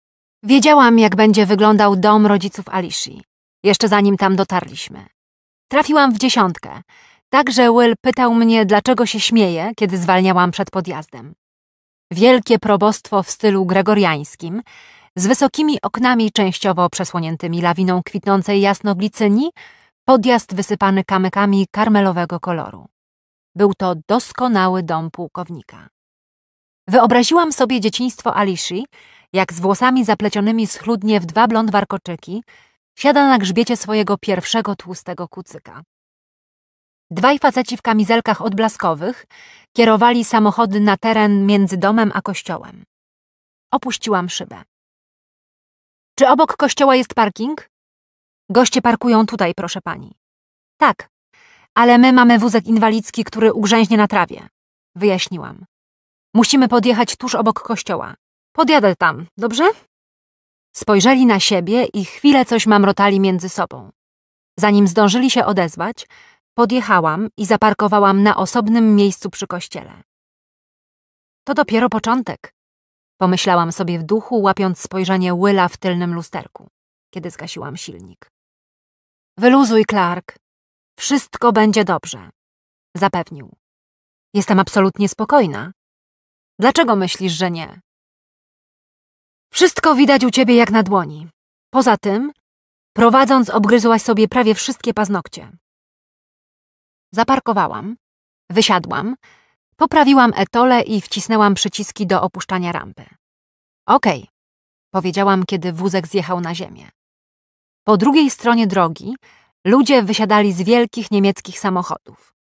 Wiedziałam, jak będzie wyglądał dom rodziców Alishi, jeszcze zanim tam dotarliśmy. Trafiłam w dziesiątkę, Także Will pytał mnie, dlaczego się śmieję, kiedy zwalniałam przed podjazdem. Wielkie probostwo w stylu gregoriańskim, z wysokimi oknami częściowo przesłoniętymi lawiną kwitnącej jasnoglicyni, podjazd wysypany kamykami karmelowego koloru. Był to doskonały dom pułkownika. Wyobraziłam sobie dzieciństwo Alishi, jak z włosami zaplecionymi schludnie w dwa blond warkoczyki siada na grzbiecie swojego pierwszego tłustego kucyka. Dwaj faceci w kamizelkach odblaskowych kierowali samochody na teren między domem a kościołem. Opuściłam szybę. Czy obok kościoła jest parking? Goście parkują tutaj, proszę pani. Tak, ale my mamy wózek inwalidzki, który ugrzęźnie na trawie. Wyjaśniłam. Musimy podjechać tuż obok kościoła. Podjadę tam, dobrze? Spojrzeli na siebie i chwilę coś mamrotali między sobą. Zanim zdążyli się odezwać, Podjechałam i zaparkowałam na osobnym miejscu przy kościele. To dopiero początek, pomyślałam sobie w duchu, łapiąc spojrzenie Willa w tylnym lusterku, kiedy zgasiłam silnik. Wyluzuj, Clark. Wszystko będzie dobrze, zapewnił. Jestem absolutnie spokojna. Dlaczego myślisz, że nie? Wszystko widać u ciebie jak na dłoni. Poza tym, prowadząc, obgryzłaś sobie prawie wszystkie paznokcie. Zaparkowałam, wysiadłam, poprawiłam etole i wcisnęłam przyciski do opuszczania rampy. Okej, okay, powiedziałam, kiedy wózek zjechał na ziemię. Po drugiej stronie drogi ludzie wysiadali z wielkich niemieckich samochodów.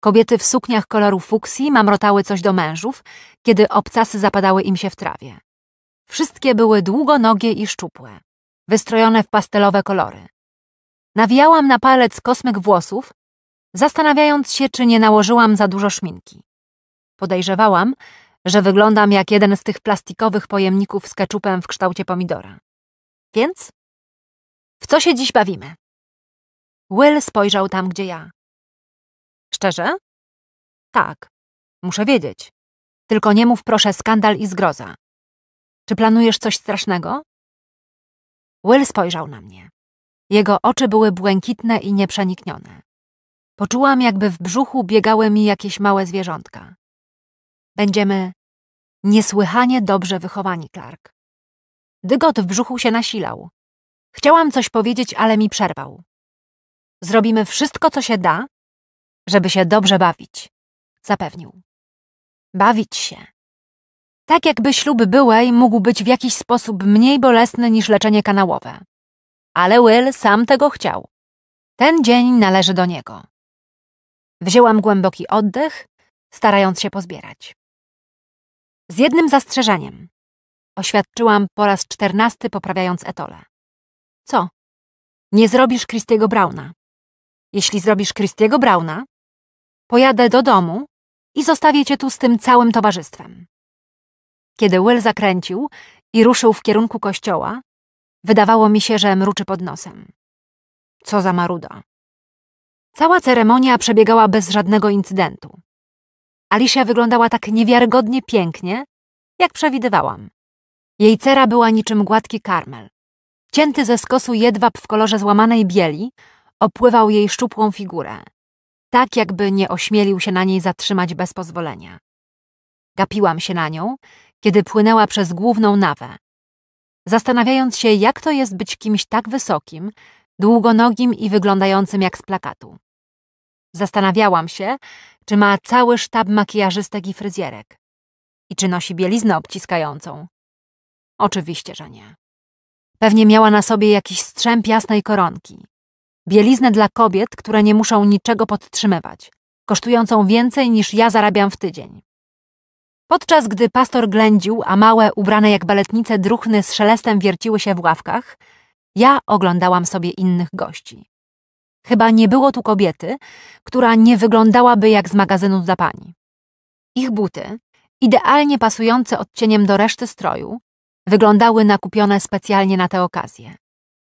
Kobiety w sukniach koloru fuksji mamrotały coś do mężów, kiedy obcasy zapadały im się w trawie. Wszystkie były długonogie i szczupłe, wystrojone w pastelowe kolory. Nawijałam na palec kosmyk włosów, zastanawiając się, czy nie nałożyłam za dużo szminki. Podejrzewałam, że wyglądam jak jeden z tych plastikowych pojemników z keczupem w kształcie pomidora. Więc? W co się dziś bawimy? Will spojrzał tam, gdzie ja. Szczerze? Tak, muszę wiedzieć. Tylko nie mów proszę skandal i zgroza. Czy planujesz coś strasznego? Will spojrzał na mnie. Jego oczy były błękitne i nieprzeniknione. Poczułam, jakby w brzuchu biegały mi jakieś małe zwierzątka. Będziemy niesłychanie dobrze wychowani, Clark. Dygot w brzuchu się nasilał. Chciałam coś powiedzieć, ale mi przerwał. Zrobimy wszystko, co się da, żeby się dobrze bawić, zapewnił. Bawić się. Tak jakby ślub byłej mógł być w jakiś sposób mniej bolesny niż leczenie kanałowe. Ale Will sam tego chciał. Ten dzień należy do niego. Wzięłam głęboki oddech, starając się pozbierać. Z jednym zastrzeżeniem. Oświadczyłam po raz czternasty, poprawiając etole. Co? Nie zrobisz Christiego Brauna. Jeśli zrobisz Christiego Brauna, pojadę do domu i zostawię cię tu z tym całym towarzystwem. Kiedy Will zakręcił i ruszył w kierunku kościoła, wydawało mi się, że mruczy pod nosem. Co za maruda. Cała ceremonia przebiegała bez żadnego incydentu. Alicia wyglądała tak niewiarygodnie pięknie, jak przewidywałam. Jej cera była niczym gładki karmel. Cięty ze skosu jedwab w kolorze złamanej bieli opływał jej szczupłą figurę, tak jakby nie ośmielił się na niej zatrzymać bez pozwolenia. Gapiłam się na nią, kiedy płynęła przez główną nawę, zastanawiając się, jak to jest być kimś tak wysokim, długonogim i wyglądającym jak z plakatu. Zastanawiałam się, czy ma cały sztab makijażystek i fryzjerek. I czy nosi bieliznę obciskającą. Oczywiście, że nie. Pewnie miała na sobie jakiś strzęp jasnej koronki. Bieliznę dla kobiet, które nie muszą niczego podtrzymywać, kosztującą więcej niż ja zarabiam w tydzień. Podczas gdy pastor ględził, a małe, ubrane jak baletnice druchny z szelestem wierciły się w ławkach, ja oglądałam sobie innych gości. Chyba nie było tu kobiety, która nie wyglądałaby jak z magazynu dla pani. Ich buty, idealnie pasujące odcieniem do reszty stroju, wyglądały nakupione specjalnie na tę okazję.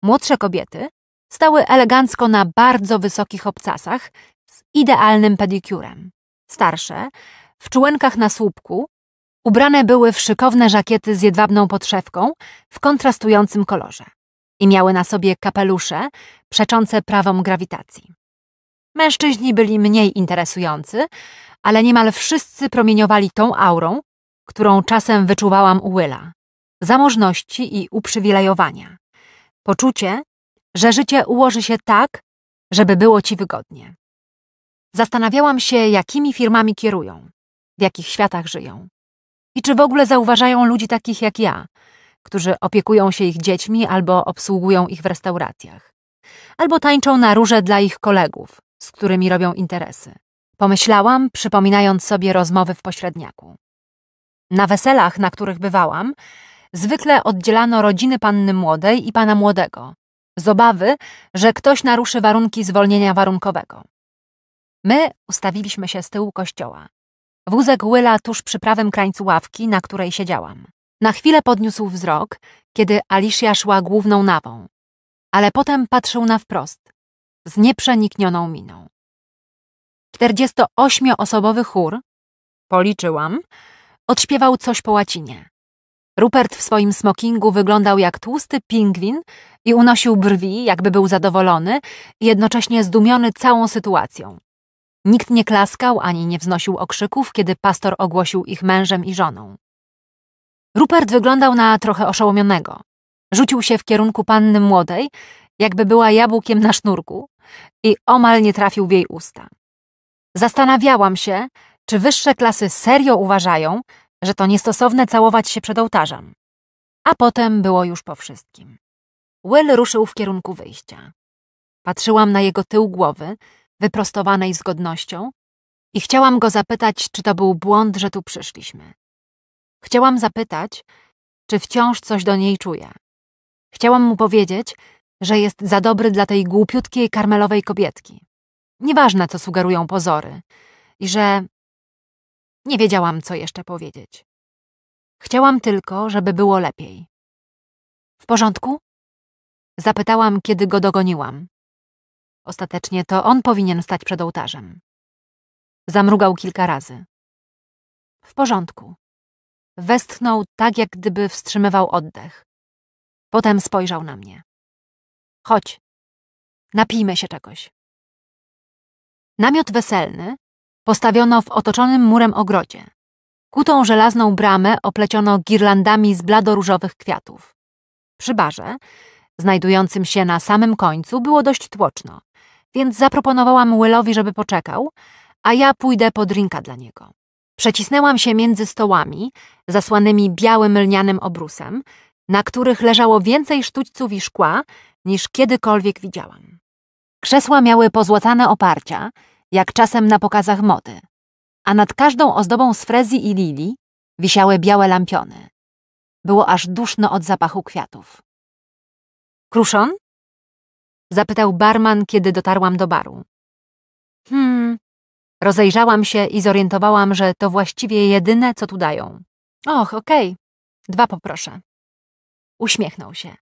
Młodsze kobiety stały elegancko na bardzo wysokich obcasach z idealnym pedikurem. Starsze, w czułenkach na słupku, ubrane były w szykowne żakiety z jedwabną podszewką w kontrastującym kolorze i miały na sobie kapelusze przeczące prawom grawitacji. Mężczyźni byli mniej interesujący, ale niemal wszyscy promieniowali tą aurą, którą czasem wyczuwałam u Willa: Zamożności i uprzywilejowania. Poczucie, że życie ułoży się tak, żeby było ci wygodnie. Zastanawiałam się, jakimi firmami kierują, w jakich światach żyją i czy w ogóle zauważają ludzi takich jak ja, którzy opiekują się ich dziećmi albo obsługują ich w restauracjach. Albo tańczą na róże dla ich kolegów, z którymi robią interesy. Pomyślałam, przypominając sobie rozmowy w pośredniaku. Na weselach, na których bywałam, zwykle oddzielano rodziny panny młodej i pana młodego, z obawy, że ktoś naruszy warunki zwolnienia warunkowego. My ustawiliśmy się z tyłu kościoła. Wózek łyla tuż przy prawym krańcu ławki, na której siedziałam. Na chwilę podniósł wzrok, kiedy Alicia szła główną nawą, ale potem patrzył na wprost, z nieprzeniknioną miną. 48-osobowy chór, policzyłam, odśpiewał coś po łacinie. Rupert w swoim smokingu wyglądał jak tłusty pingwin i unosił brwi, jakby był zadowolony, jednocześnie zdumiony całą sytuacją. Nikt nie klaskał ani nie wznosił okrzyków, kiedy pastor ogłosił ich mężem i żoną. Rupert wyglądał na trochę oszołomionego. Rzucił się w kierunku panny młodej, jakby była jabłkiem na sznurku, i omal nie trafił w jej usta. Zastanawiałam się, czy wyższe klasy serio uważają, że to niestosowne całować się przed ołtarzem. A potem było już po wszystkim. Will ruszył w kierunku wyjścia. Patrzyłam na jego tył głowy, wyprostowanej z godnością, i chciałam go zapytać, czy to był błąd, że tu przyszliśmy. Chciałam zapytać, czy wciąż coś do niej czuję. Chciałam mu powiedzieć, że jest za dobry dla tej głupiutkiej karmelowej kobietki. Nieważne, co sugerują pozory. I że... Nie wiedziałam, co jeszcze powiedzieć. Chciałam tylko, żeby było lepiej. W porządku? Zapytałam, kiedy go dogoniłam. Ostatecznie to on powinien stać przed ołtarzem. Zamrugał kilka razy. W porządku. Westchnął tak, jak gdyby wstrzymywał oddech. Potem spojrzał na mnie. Chodź, napijmy się czegoś. Namiot weselny postawiono w otoczonym murem ogrodzie. Kutą żelazną bramę opleciono girlandami z bladoróżowych kwiatów. Przy barze, znajdującym się na samym końcu, było dość tłoczno, więc zaproponowałam Willowi, żeby poczekał, a ja pójdę po drinka dla niego. Przecisnęłam się między stołami, zasłanymi białym lnianym obrusem, na których leżało więcej sztućców i szkła niż kiedykolwiek widziałam. Krzesła miały pozłotane oparcia, jak czasem na pokazach mody, a nad każdą ozdobą z frezji i lili wisiały białe lampiony. Było aż duszno od zapachu kwiatów. Kruszon? Zapytał barman, kiedy dotarłam do baru. Hmm, Rozejrzałam się i zorientowałam, że to właściwie jedyne, co tu dają. Och, okej. Okay. Dwa poproszę. Uśmiechnął się.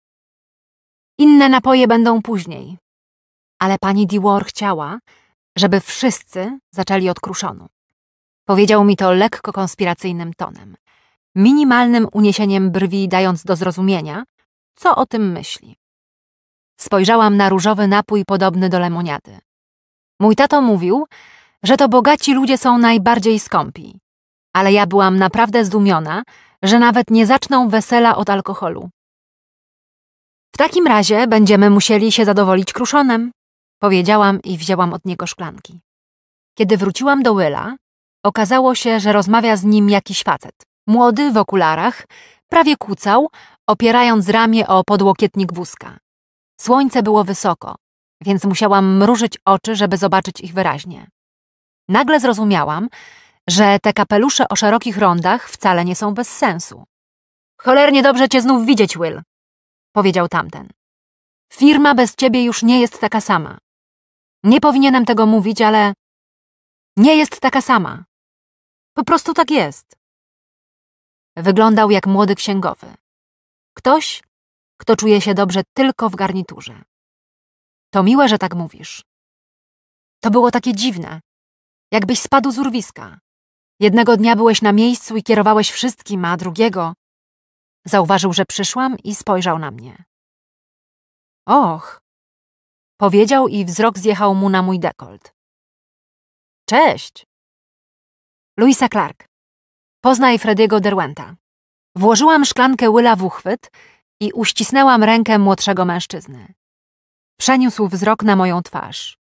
Inne napoje będą później. Ale pani Dewar chciała, żeby wszyscy zaczęli od kruszonu. Powiedział mi to lekko konspiracyjnym tonem, minimalnym uniesieniem brwi dając do zrozumienia, co o tym myśli. Spojrzałam na różowy napój podobny do lemoniady. Mój tato mówił, że to bogaci ludzie są najbardziej skąpi. Ale ja byłam naprawdę zdumiona, że nawet nie zaczną wesela od alkoholu. W takim razie będziemy musieli się zadowolić kruszonem, powiedziałam i wzięłam od niego szklanki. Kiedy wróciłam do Willa, okazało się, że rozmawia z nim jakiś facet. Młody, w okularach, prawie kucał, opierając ramię o podłokietnik wózka. Słońce było wysoko, więc musiałam mrużyć oczy, żeby zobaczyć ich wyraźnie. Nagle zrozumiałam, że te kapelusze o szerokich rondach wcale nie są bez sensu. Cholernie dobrze cię znów widzieć, Will, powiedział tamten. Firma bez ciebie już nie jest taka sama. Nie powinienem tego mówić, ale nie jest taka sama. Po prostu tak jest. Wyglądał jak młody księgowy. Ktoś, kto czuje się dobrze tylko w garniturze. To miłe, że tak mówisz. To było takie dziwne jakbyś spadł z urwiska. Jednego dnia byłeś na miejscu i kierowałeś wszystkim, a drugiego... Zauważył, że przyszłam i spojrzał na mnie. Och, powiedział i wzrok zjechał mu na mój dekolt. Cześć! Luisa Clark. Poznaj Frediego Derwenta. Włożyłam szklankę Wyla w uchwyt i uścisnęłam rękę młodszego mężczyzny. Przeniósł wzrok na moją twarz.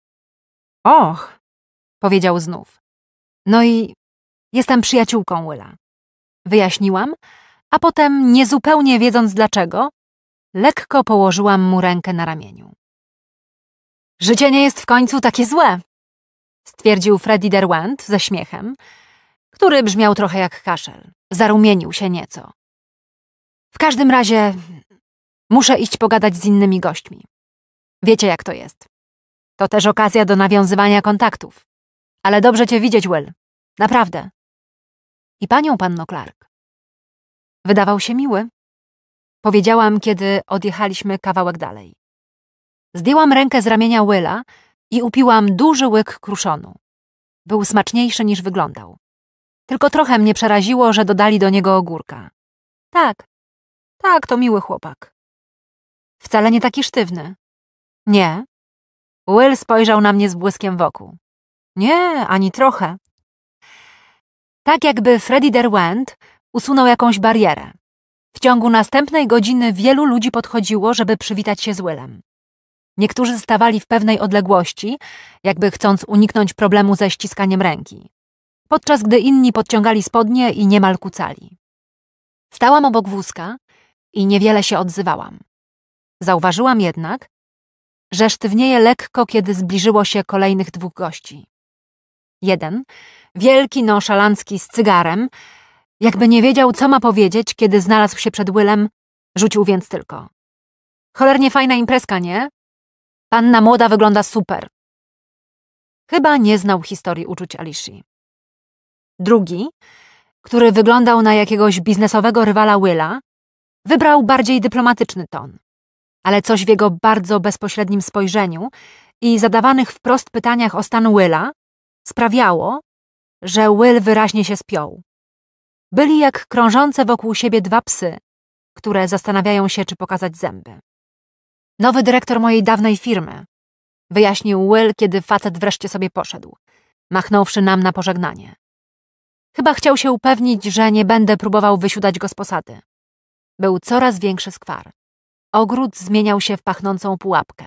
Och, Powiedział znów. No i jestem przyjaciółką Willa. Wyjaśniłam, a potem, niezupełnie wiedząc dlaczego, lekko położyłam mu rękę na ramieniu. Życie nie jest w końcu takie złe, stwierdził Freddy Derwent ze śmiechem, który brzmiał trochę jak kaszel. Zarumienił się nieco. W każdym razie muszę iść pogadać z innymi gośćmi. Wiecie, jak to jest. To też okazja do nawiązywania kontaktów. Ale dobrze cię widzieć, Will. Naprawdę. I panią, panno Clark. Wydawał się miły. Powiedziałam, kiedy odjechaliśmy kawałek dalej. Zdjęłam rękę z ramienia Willa i upiłam duży łyk kruszonu. Był smaczniejszy niż wyglądał. Tylko trochę mnie przeraziło, że dodali do niego ogórka. Tak, tak, to miły chłopak. Wcale nie taki sztywny. Nie. Will spojrzał na mnie z błyskiem wokół. Nie, ani trochę. Tak jakby Freddy Derwent usunął jakąś barierę. W ciągu następnej godziny wielu ludzi podchodziło, żeby przywitać się z Willem. Niektórzy stawali w pewnej odległości, jakby chcąc uniknąć problemu ze ściskaniem ręki, podczas gdy inni podciągali spodnie i niemal kucali. Stałam obok wózka i niewiele się odzywałam. Zauważyłam jednak, że sztywnieje lekko, kiedy zbliżyło się kolejnych dwóch gości. Jeden, wielki nonszalancki z cygarem, jakby nie wiedział, co ma powiedzieć, kiedy znalazł się przed Willem, rzucił więc tylko. Cholernie fajna imprezka, nie? Panna młoda wygląda super. Chyba nie znał historii uczuć Alishi. Drugi, który wyglądał na jakiegoś biznesowego rywala Willa, wybrał bardziej dyplomatyczny ton, ale coś w jego bardzo bezpośrednim spojrzeniu i zadawanych wprost pytaniach o stan Willa sprawiało, że Will wyraźnie się spiął. Byli jak krążące wokół siebie dwa psy, które zastanawiają się, czy pokazać zęby. Nowy dyrektor mojej dawnej firmy, wyjaśnił Will, kiedy facet wreszcie sobie poszedł, machnąwszy nam na pożegnanie. Chyba chciał się upewnić, że nie będę próbował wysiudać go z posady. Był coraz większy skwar. Ogród zmieniał się w pachnącą pułapkę.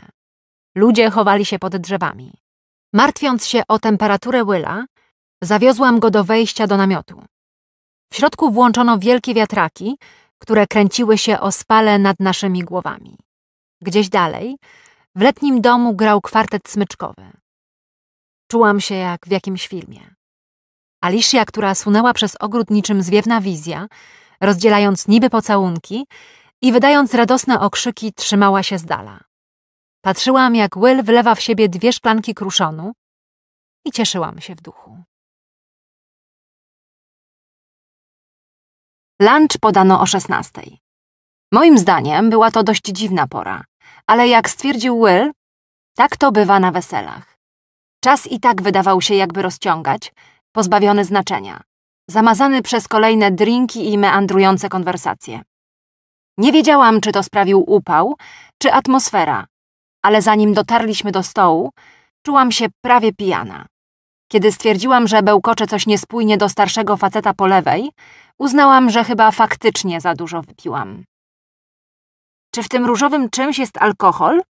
Ludzie chowali się pod drzewami. Martwiąc się o temperaturę Willa, zawiozłam go do wejścia do namiotu. W środku włączono wielkie wiatraki, które kręciły się o spale nad naszymi głowami. Gdzieś dalej, w letnim domu grał kwartet smyczkowy. Czułam się jak w jakimś filmie. Alicia, która sunęła przez ogród niczym zwiewna wizja, rozdzielając niby pocałunki i wydając radosne okrzyki, trzymała się z dala. Patrzyłam, jak Will wlewa w siebie dwie szklanki kruszonu i cieszyłam się w duchu. Lunch podano o szesnastej. Moim zdaniem była to dość dziwna pora, ale jak stwierdził Will, tak to bywa na weselach. Czas i tak wydawał się jakby rozciągać, pozbawiony znaczenia, zamazany przez kolejne drinki i meandrujące konwersacje. Nie wiedziałam, czy to sprawił upał, czy atmosfera, ale zanim dotarliśmy do stołu, czułam się prawie pijana. Kiedy stwierdziłam, że bełkocze coś niespójnie do starszego faceta po lewej, uznałam, że chyba faktycznie za dużo wypiłam. Czy w tym różowym czymś jest alkohol?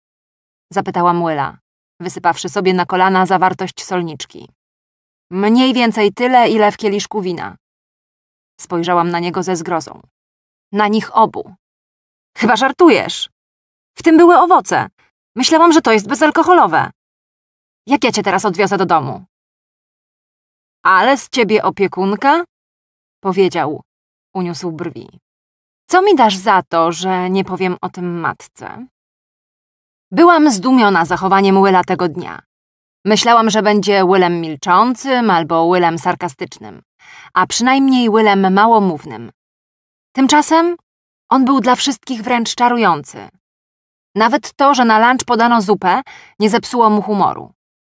zapytała Młyla, wysypawszy sobie na kolana zawartość solniczki. Mniej więcej tyle, ile w kieliszku wina. Spojrzałam na niego ze zgrozą. Na nich obu. Chyba żartujesz. W tym były owoce. Myślałam, że to jest bezalkoholowe. Jak ja cię teraz odwiozę do domu? Ale z ciebie opiekunka? Powiedział. Uniósł brwi. Co mi dasz za to, że nie powiem o tym matce? Byłam zdumiona zachowaniem Willa tego dnia. Myślałam, że będzie Willem milczącym albo Willem sarkastycznym, a przynajmniej Willem małomównym. Tymczasem on był dla wszystkich wręcz czarujący. Nawet to, że na lunch podano zupę, nie zepsuło mu humoru.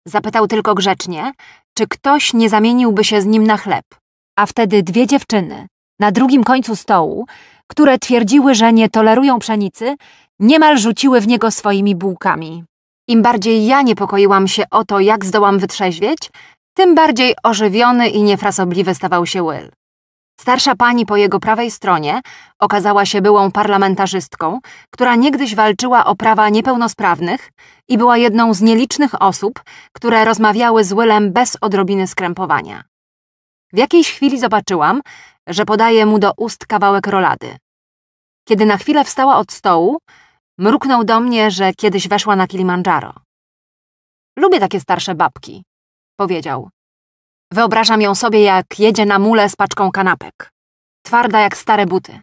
Zapytał tylko grzecznie, czy ktoś nie zamieniłby się z nim na chleb. A wtedy dwie dziewczyny, na drugim końcu stołu, które twierdziły, że nie tolerują pszenicy, niemal rzuciły w niego swoimi bułkami. Im bardziej ja niepokoiłam się o to, jak zdołam wytrzeźwieć, tym bardziej ożywiony i niefrasobliwy stawał się Will. Starsza pani po jego prawej stronie okazała się byłą parlamentarzystką, która niegdyś walczyła o prawa niepełnosprawnych i była jedną z nielicznych osób, które rozmawiały z Willem bez odrobiny skrępowania. W jakiejś chwili zobaczyłam, że podaje mu do ust kawałek rolady. Kiedy na chwilę wstała od stołu, mruknął do mnie, że kiedyś weszła na Kilimandżaro. Lubię takie starsze babki, powiedział. Wyobrażam ją sobie, jak jedzie na mule z paczką kanapek. Twarda jak stare buty.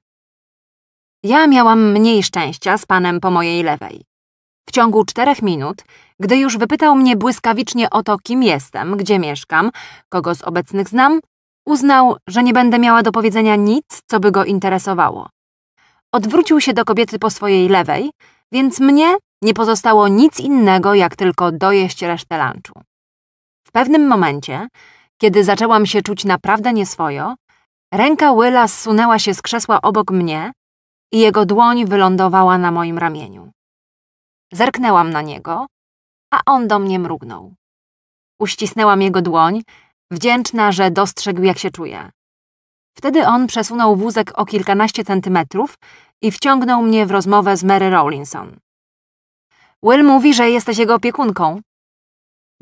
Ja miałam mniej szczęścia z panem po mojej lewej. W ciągu czterech minut, gdy już wypytał mnie błyskawicznie o to, kim jestem, gdzie mieszkam, kogo z obecnych znam, uznał, że nie będę miała do powiedzenia nic, co by go interesowało. Odwrócił się do kobiety po swojej lewej, więc mnie nie pozostało nic innego, jak tylko dojeść resztę lunchu. W pewnym momencie kiedy zaczęłam się czuć naprawdę nieswojo, ręka Willa zsunęła się z krzesła obok mnie i jego dłoń wylądowała na moim ramieniu. Zerknęłam na niego, a on do mnie mrugnął. Uścisnęłam jego dłoń, wdzięczna, że dostrzegł, jak się czuję. Wtedy on przesunął wózek o kilkanaście centymetrów i wciągnął mnie w rozmowę z Mary Rawlinson. Will mówi, że jesteś jego opiekunką.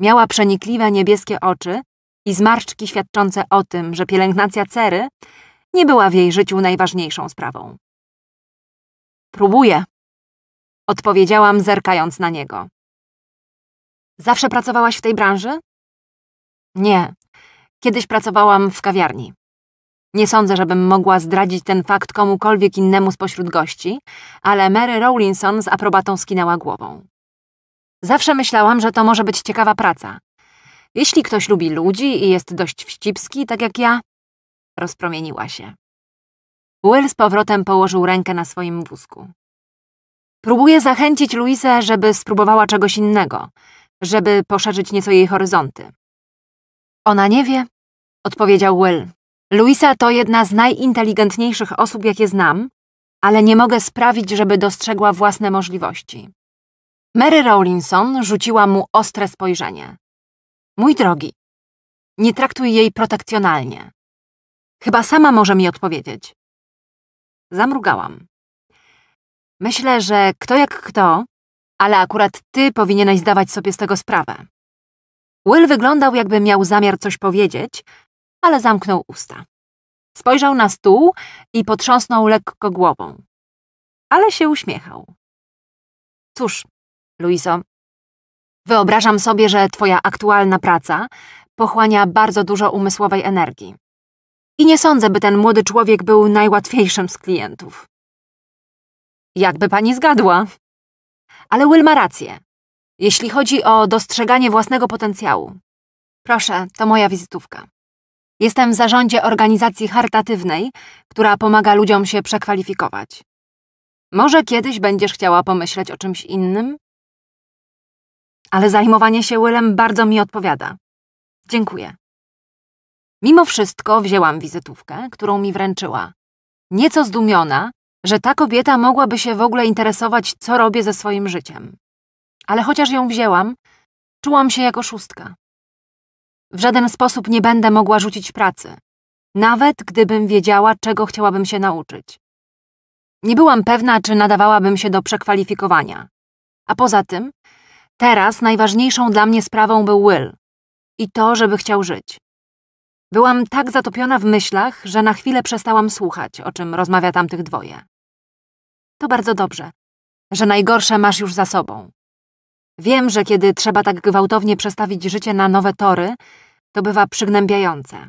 Miała przenikliwe niebieskie oczy i zmarszczki świadczące o tym, że pielęgnacja cery nie była w jej życiu najważniejszą sprawą. Próbuję, odpowiedziałam, zerkając na niego. Zawsze pracowałaś w tej branży? Nie. Kiedyś pracowałam w kawiarni. Nie sądzę, żebym mogła zdradzić ten fakt komukolwiek innemu spośród gości, ale Mary Rowlinson z aprobatą skinęła głową. Zawsze myślałam, że to może być ciekawa praca, jeśli ktoś lubi ludzi i jest dość wścibski, tak jak ja, rozpromieniła się. Will z powrotem położył rękę na swoim wózku. Próbuję zachęcić Luisę, żeby spróbowała czegoś innego, żeby poszerzyć nieco jej horyzonty. Ona nie wie, odpowiedział Will. Luisa to jedna z najinteligentniejszych osób, jakie znam, ale nie mogę sprawić, żeby dostrzegła własne możliwości. Mary Rawlinson rzuciła mu ostre spojrzenie. Mój drogi, nie traktuj jej protekcjonalnie. Chyba sama może mi odpowiedzieć. Zamrugałam. Myślę, że kto jak kto, ale akurat ty powinieneś zdawać sobie z tego sprawę. Will wyglądał, jakby miał zamiar coś powiedzieć, ale zamknął usta. Spojrzał na stół i potrząsnął lekko głową. Ale się uśmiechał. Cóż, Luiso, Wyobrażam sobie, że Twoja aktualna praca pochłania bardzo dużo umysłowej energii. I nie sądzę, by ten młody człowiek był najłatwiejszym z klientów. Jakby pani zgadła. Ale Will ma rację. Jeśli chodzi o dostrzeganie własnego potencjału. Proszę, to moja wizytówka. Jestem w zarządzie organizacji charytatywnej, która pomaga ludziom się przekwalifikować. Może kiedyś będziesz chciała pomyśleć o czymś innym? ale zajmowanie się Willem bardzo mi odpowiada. Dziękuję. Mimo wszystko wzięłam wizytówkę, którą mi wręczyła. Nieco zdumiona, że ta kobieta mogłaby się w ogóle interesować, co robię ze swoim życiem. Ale chociaż ją wzięłam, czułam się jako szóstka. W żaden sposób nie będę mogła rzucić pracy, nawet gdybym wiedziała, czego chciałabym się nauczyć. Nie byłam pewna, czy nadawałabym się do przekwalifikowania. A poza tym, Teraz najważniejszą dla mnie sprawą był Will i to, żeby chciał żyć. Byłam tak zatopiona w myślach, że na chwilę przestałam słuchać, o czym rozmawia tamtych dwoje. To bardzo dobrze, że najgorsze masz już za sobą. Wiem, że kiedy trzeba tak gwałtownie przestawić życie na nowe tory, to bywa przygnębiające.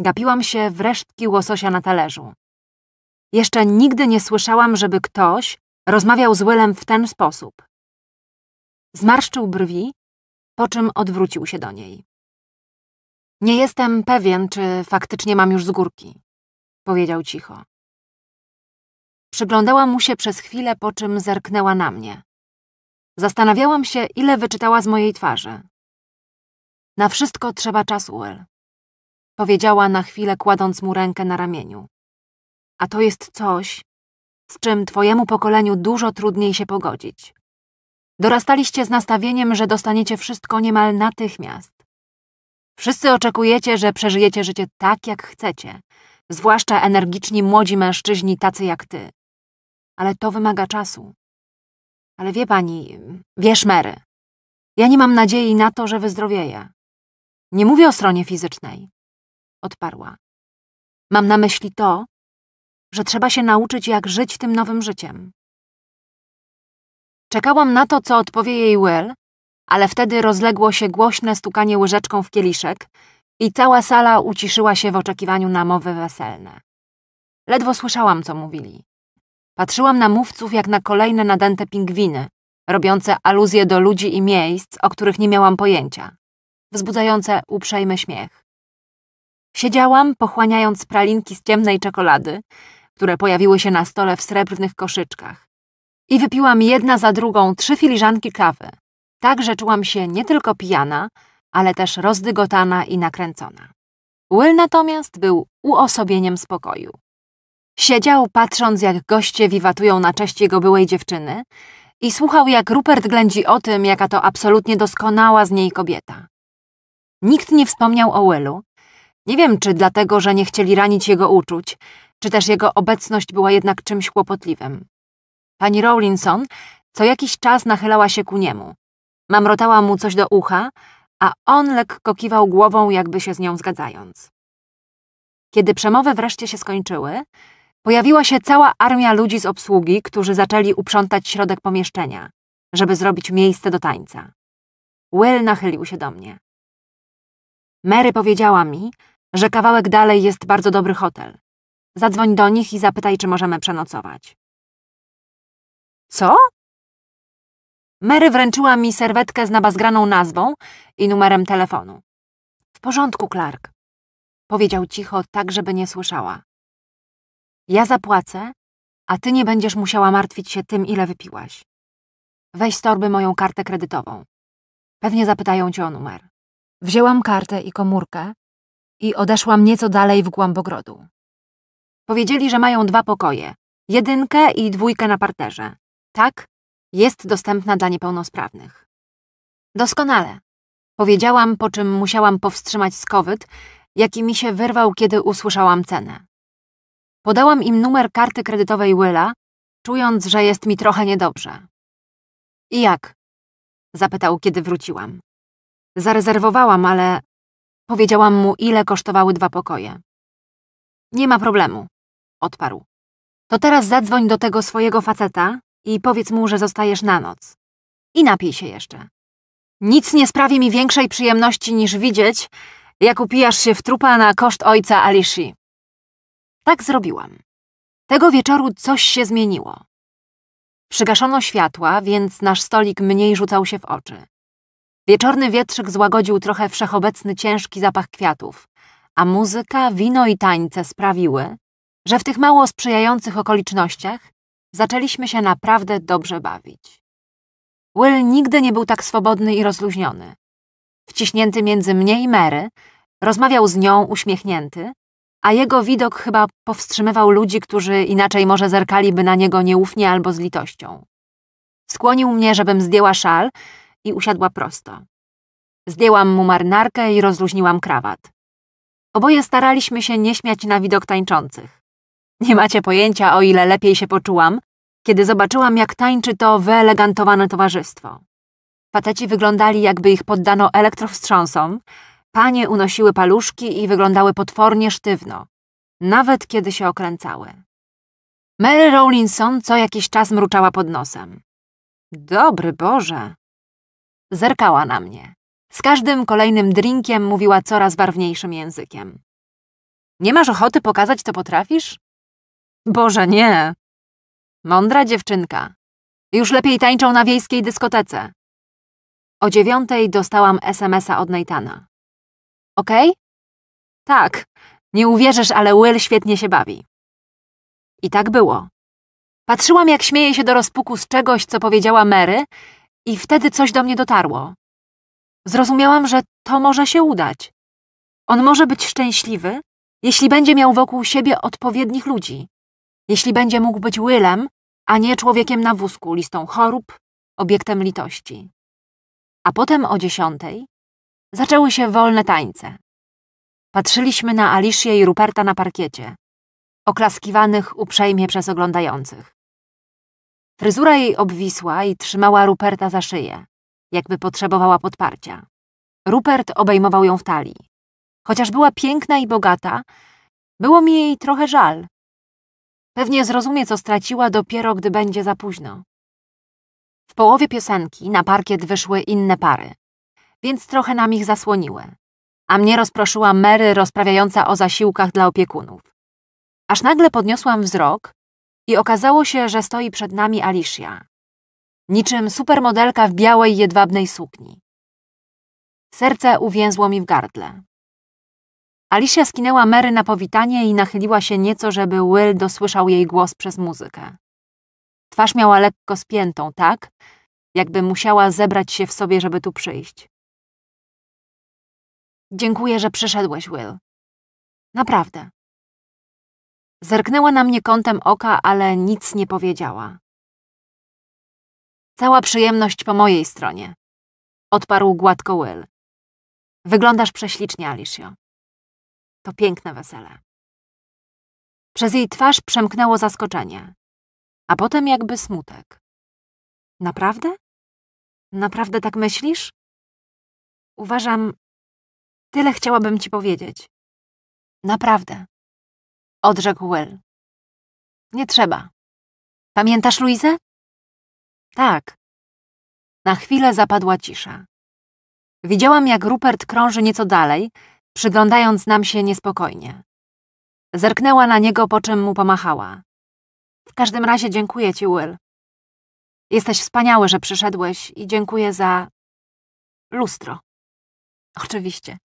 Gapiłam się w resztki łososia na talerzu. Jeszcze nigdy nie słyszałam, żeby ktoś rozmawiał z Willem w ten sposób. Zmarszczył brwi, po czym odwrócił się do niej. Nie jestem pewien, czy faktycznie mam już z górki, powiedział cicho. Przyglądała mu się przez chwilę, po czym zerknęła na mnie. Zastanawiałam się, ile wyczytała z mojej twarzy. Na wszystko trzeba czasu, El, Powiedziała na chwilę, kładąc mu rękę na ramieniu. A to jest coś, z czym twojemu pokoleniu dużo trudniej się pogodzić. Dorastaliście z nastawieniem, że dostaniecie wszystko niemal natychmiast. Wszyscy oczekujecie, że przeżyjecie życie tak, jak chcecie, zwłaszcza energiczni młodzi mężczyźni tacy jak ty. Ale to wymaga czasu. Ale wie pani, wiesz Mary, ja nie mam nadziei na to, że wyzdrowieję. Nie mówię o stronie fizycznej, odparła. Mam na myśli to, że trzeba się nauczyć, jak żyć tym nowym życiem. Czekałam na to, co odpowie jej Will, ale wtedy rozległo się głośne stukanie łyżeczką w kieliszek i cała sala uciszyła się w oczekiwaniu na mowy weselne. Ledwo słyszałam, co mówili. Patrzyłam na mówców jak na kolejne nadęte pingwiny, robiące aluzje do ludzi i miejsc, o których nie miałam pojęcia, wzbudzające uprzejmy śmiech. Siedziałam, pochłaniając pralinki z ciemnej czekolady, które pojawiły się na stole w srebrnych koszyczkach i wypiłam jedna za drugą trzy filiżanki kawy. Tak, że czułam się nie tylko pijana, ale też rozdygotana i nakręcona. Will natomiast był uosobieniem spokoju. Siedział patrząc, jak goście wiwatują na cześć jego byłej dziewczyny i słuchał, jak Rupert ględzi o tym, jaka to absolutnie doskonała z niej kobieta. Nikt nie wspomniał o Willu. Nie wiem, czy dlatego, że nie chcieli ranić jego uczuć, czy też jego obecność była jednak czymś kłopotliwym. Pani Rowlinson co jakiś czas nachylała się ku niemu. Mamrotała mu coś do ucha, a on lekko kiwał głową, jakby się z nią zgadzając. Kiedy przemowy wreszcie się skończyły, pojawiła się cała armia ludzi z obsługi, którzy zaczęli uprzątać środek pomieszczenia, żeby zrobić miejsce do tańca. Will nachylił się do mnie. Mary powiedziała mi, że kawałek dalej jest bardzo dobry hotel. Zadzwoń do nich i zapytaj, czy możemy przenocować. Co? Mary wręczyła mi serwetkę z nabazgraną nazwą i numerem telefonu. W porządku, Clark. Powiedział cicho, tak żeby nie słyszała. Ja zapłacę, a ty nie będziesz musiała martwić się tym, ile wypiłaś. Weź z torby moją kartę kredytową. Pewnie zapytają cię o numer. Wzięłam kartę i komórkę i odeszłam nieco dalej w głąb ogrodu. Powiedzieli, że mają dwa pokoje. Jedynkę i dwójkę na parterze. Tak, jest dostępna dla niepełnosprawnych. Doskonale. Powiedziałam, po czym musiałam powstrzymać skowyt, jaki mi się wyrwał, kiedy usłyszałam cenę. Podałam im numer karty kredytowej Willa, czując, że jest mi trochę niedobrze. I jak? Zapytał, kiedy wróciłam. Zarezerwowałam, ale powiedziałam mu, ile kosztowały dwa pokoje. Nie ma problemu, odparł. To teraz zadzwoń do tego swojego faceta i powiedz mu, że zostajesz na noc. I napij się jeszcze. Nic nie sprawi mi większej przyjemności niż widzieć, jak upijasz się w trupa na koszt ojca Alishi. Tak zrobiłam. Tego wieczoru coś się zmieniło. Przygaszono światła, więc nasz stolik mniej rzucał się w oczy. Wieczorny wietrzyk złagodził trochę wszechobecny ciężki zapach kwiatów, a muzyka, wino i tańce sprawiły, że w tych mało sprzyjających okolicznościach zaczęliśmy się naprawdę dobrze bawić. Will nigdy nie był tak swobodny i rozluźniony. Wciśnięty między mnie i Mary, rozmawiał z nią uśmiechnięty, a jego widok chyba powstrzymywał ludzi, którzy inaczej może zerkaliby na niego nieufnie albo z litością. Skłonił mnie, żebym zdjęła szal i usiadła prosto. Zdjęłam mu marynarkę i rozluźniłam krawat. Oboje staraliśmy się nie śmiać na widok tańczących. Nie macie pojęcia, o ile lepiej się poczułam, kiedy zobaczyłam, jak tańczy to wyelegantowane towarzystwo. Pateci wyglądali, jakby ich poddano elektrowstrząsom, panie unosiły paluszki i wyglądały potwornie sztywno, nawet kiedy się okręcały. Mary Rowlinson co jakiś czas mruczała pod nosem. Dobry Boże! Zerkała na mnie. Z każdym kolejnym drinkiem mówiła coraz barwniejszym językiem. Nie masz ochoty pokazać, co potrafisz? Boże, nie. Mądra dziewczynka. Już lepiej tańczą na wiejskiej dyskotece. O dziewiątej dostałam SMS-a od Neitana. Okej? Okay? Tak. Nie uwierzysz, ale Will świetnie się bawi. I tak było. Patrzyłam, jak śmieje się do rozpuku z czegoś, co powiedziała Mary, i wtedy coś do mnie dotarło. Zrozumiałam, że to może się udać. On może być szczęśliwy, jeśli będzie miał wokół siebie odpowiednich ludzi jeśli będzie mógł być Willem, a nie człowiekiem na wózku, listą chorób, obiektem litości. A potem o dziesiątej zaczęły się wolne tańce. Patrzyliśmy na Alicję i Ruperta na parkiecie, oklaskiwanych uprzejmie przez oglądających. Fryzura jej obwisła i trzymała Ruperta za szyję, jakby potrzebowała podparcia. Rupert obejmował ją w talii. Chociaż była piękna i bogata, było mi jej trochę żal, Pewnie zrozumie, co straciła dopiero, gdy będzie za późno. W połowie piosenki na parkiet wyszły inne pary, więc trochę nam ich zasłoniły. A mnie rozproszyła Mary rozprawiająca o zasiłkach dla opiekunów. Aż nagle podniosłam wzrok i okazało się, że stoi przed nami Alicia. Niczym supermodelka w białej jedwabnej sukni. Serce uwięzło mi w gardle. Alicia skinęła Mary na powitanie i nachyliła się nieco, żeby Will dosłyszał jej głos przez muzykę. Twarz miała lekko spiętą, tak? Jakby musiała zebrać się w sobie, żeby tu przyjść. Dziękuję, że przyszedłeś, Will. Naprawdę. Zerknęła na mnie kątem oka, ale nic nie powiedziała. Cała przyjemność po mojej stronie. Odparł gładko Will. Wyglądasz prześlicznie, Alicia. To piękne wesele. Przez jej twarz przemknęło zaskoczenie, a potem jakby smutek. Naprawdę? Naprawdę tak myślisz? Uważam, tyle chciałabym ci powiedzieć. Naprawdę, odrzekł Will. Nie trzeba. Pamiętasz Luizę? Tak. Na chwilę zapadła cisza. Widziałam, jak Rupert krąży nieco dalej, przyglądając nam się niespokojnie. Zerknęła na niego, po czym mu pomachała. W każdym razie dziękuję ci, Will. Jesteś wspaniały, że przyszedłeś i dziękuję za... lustro. Oczywiście.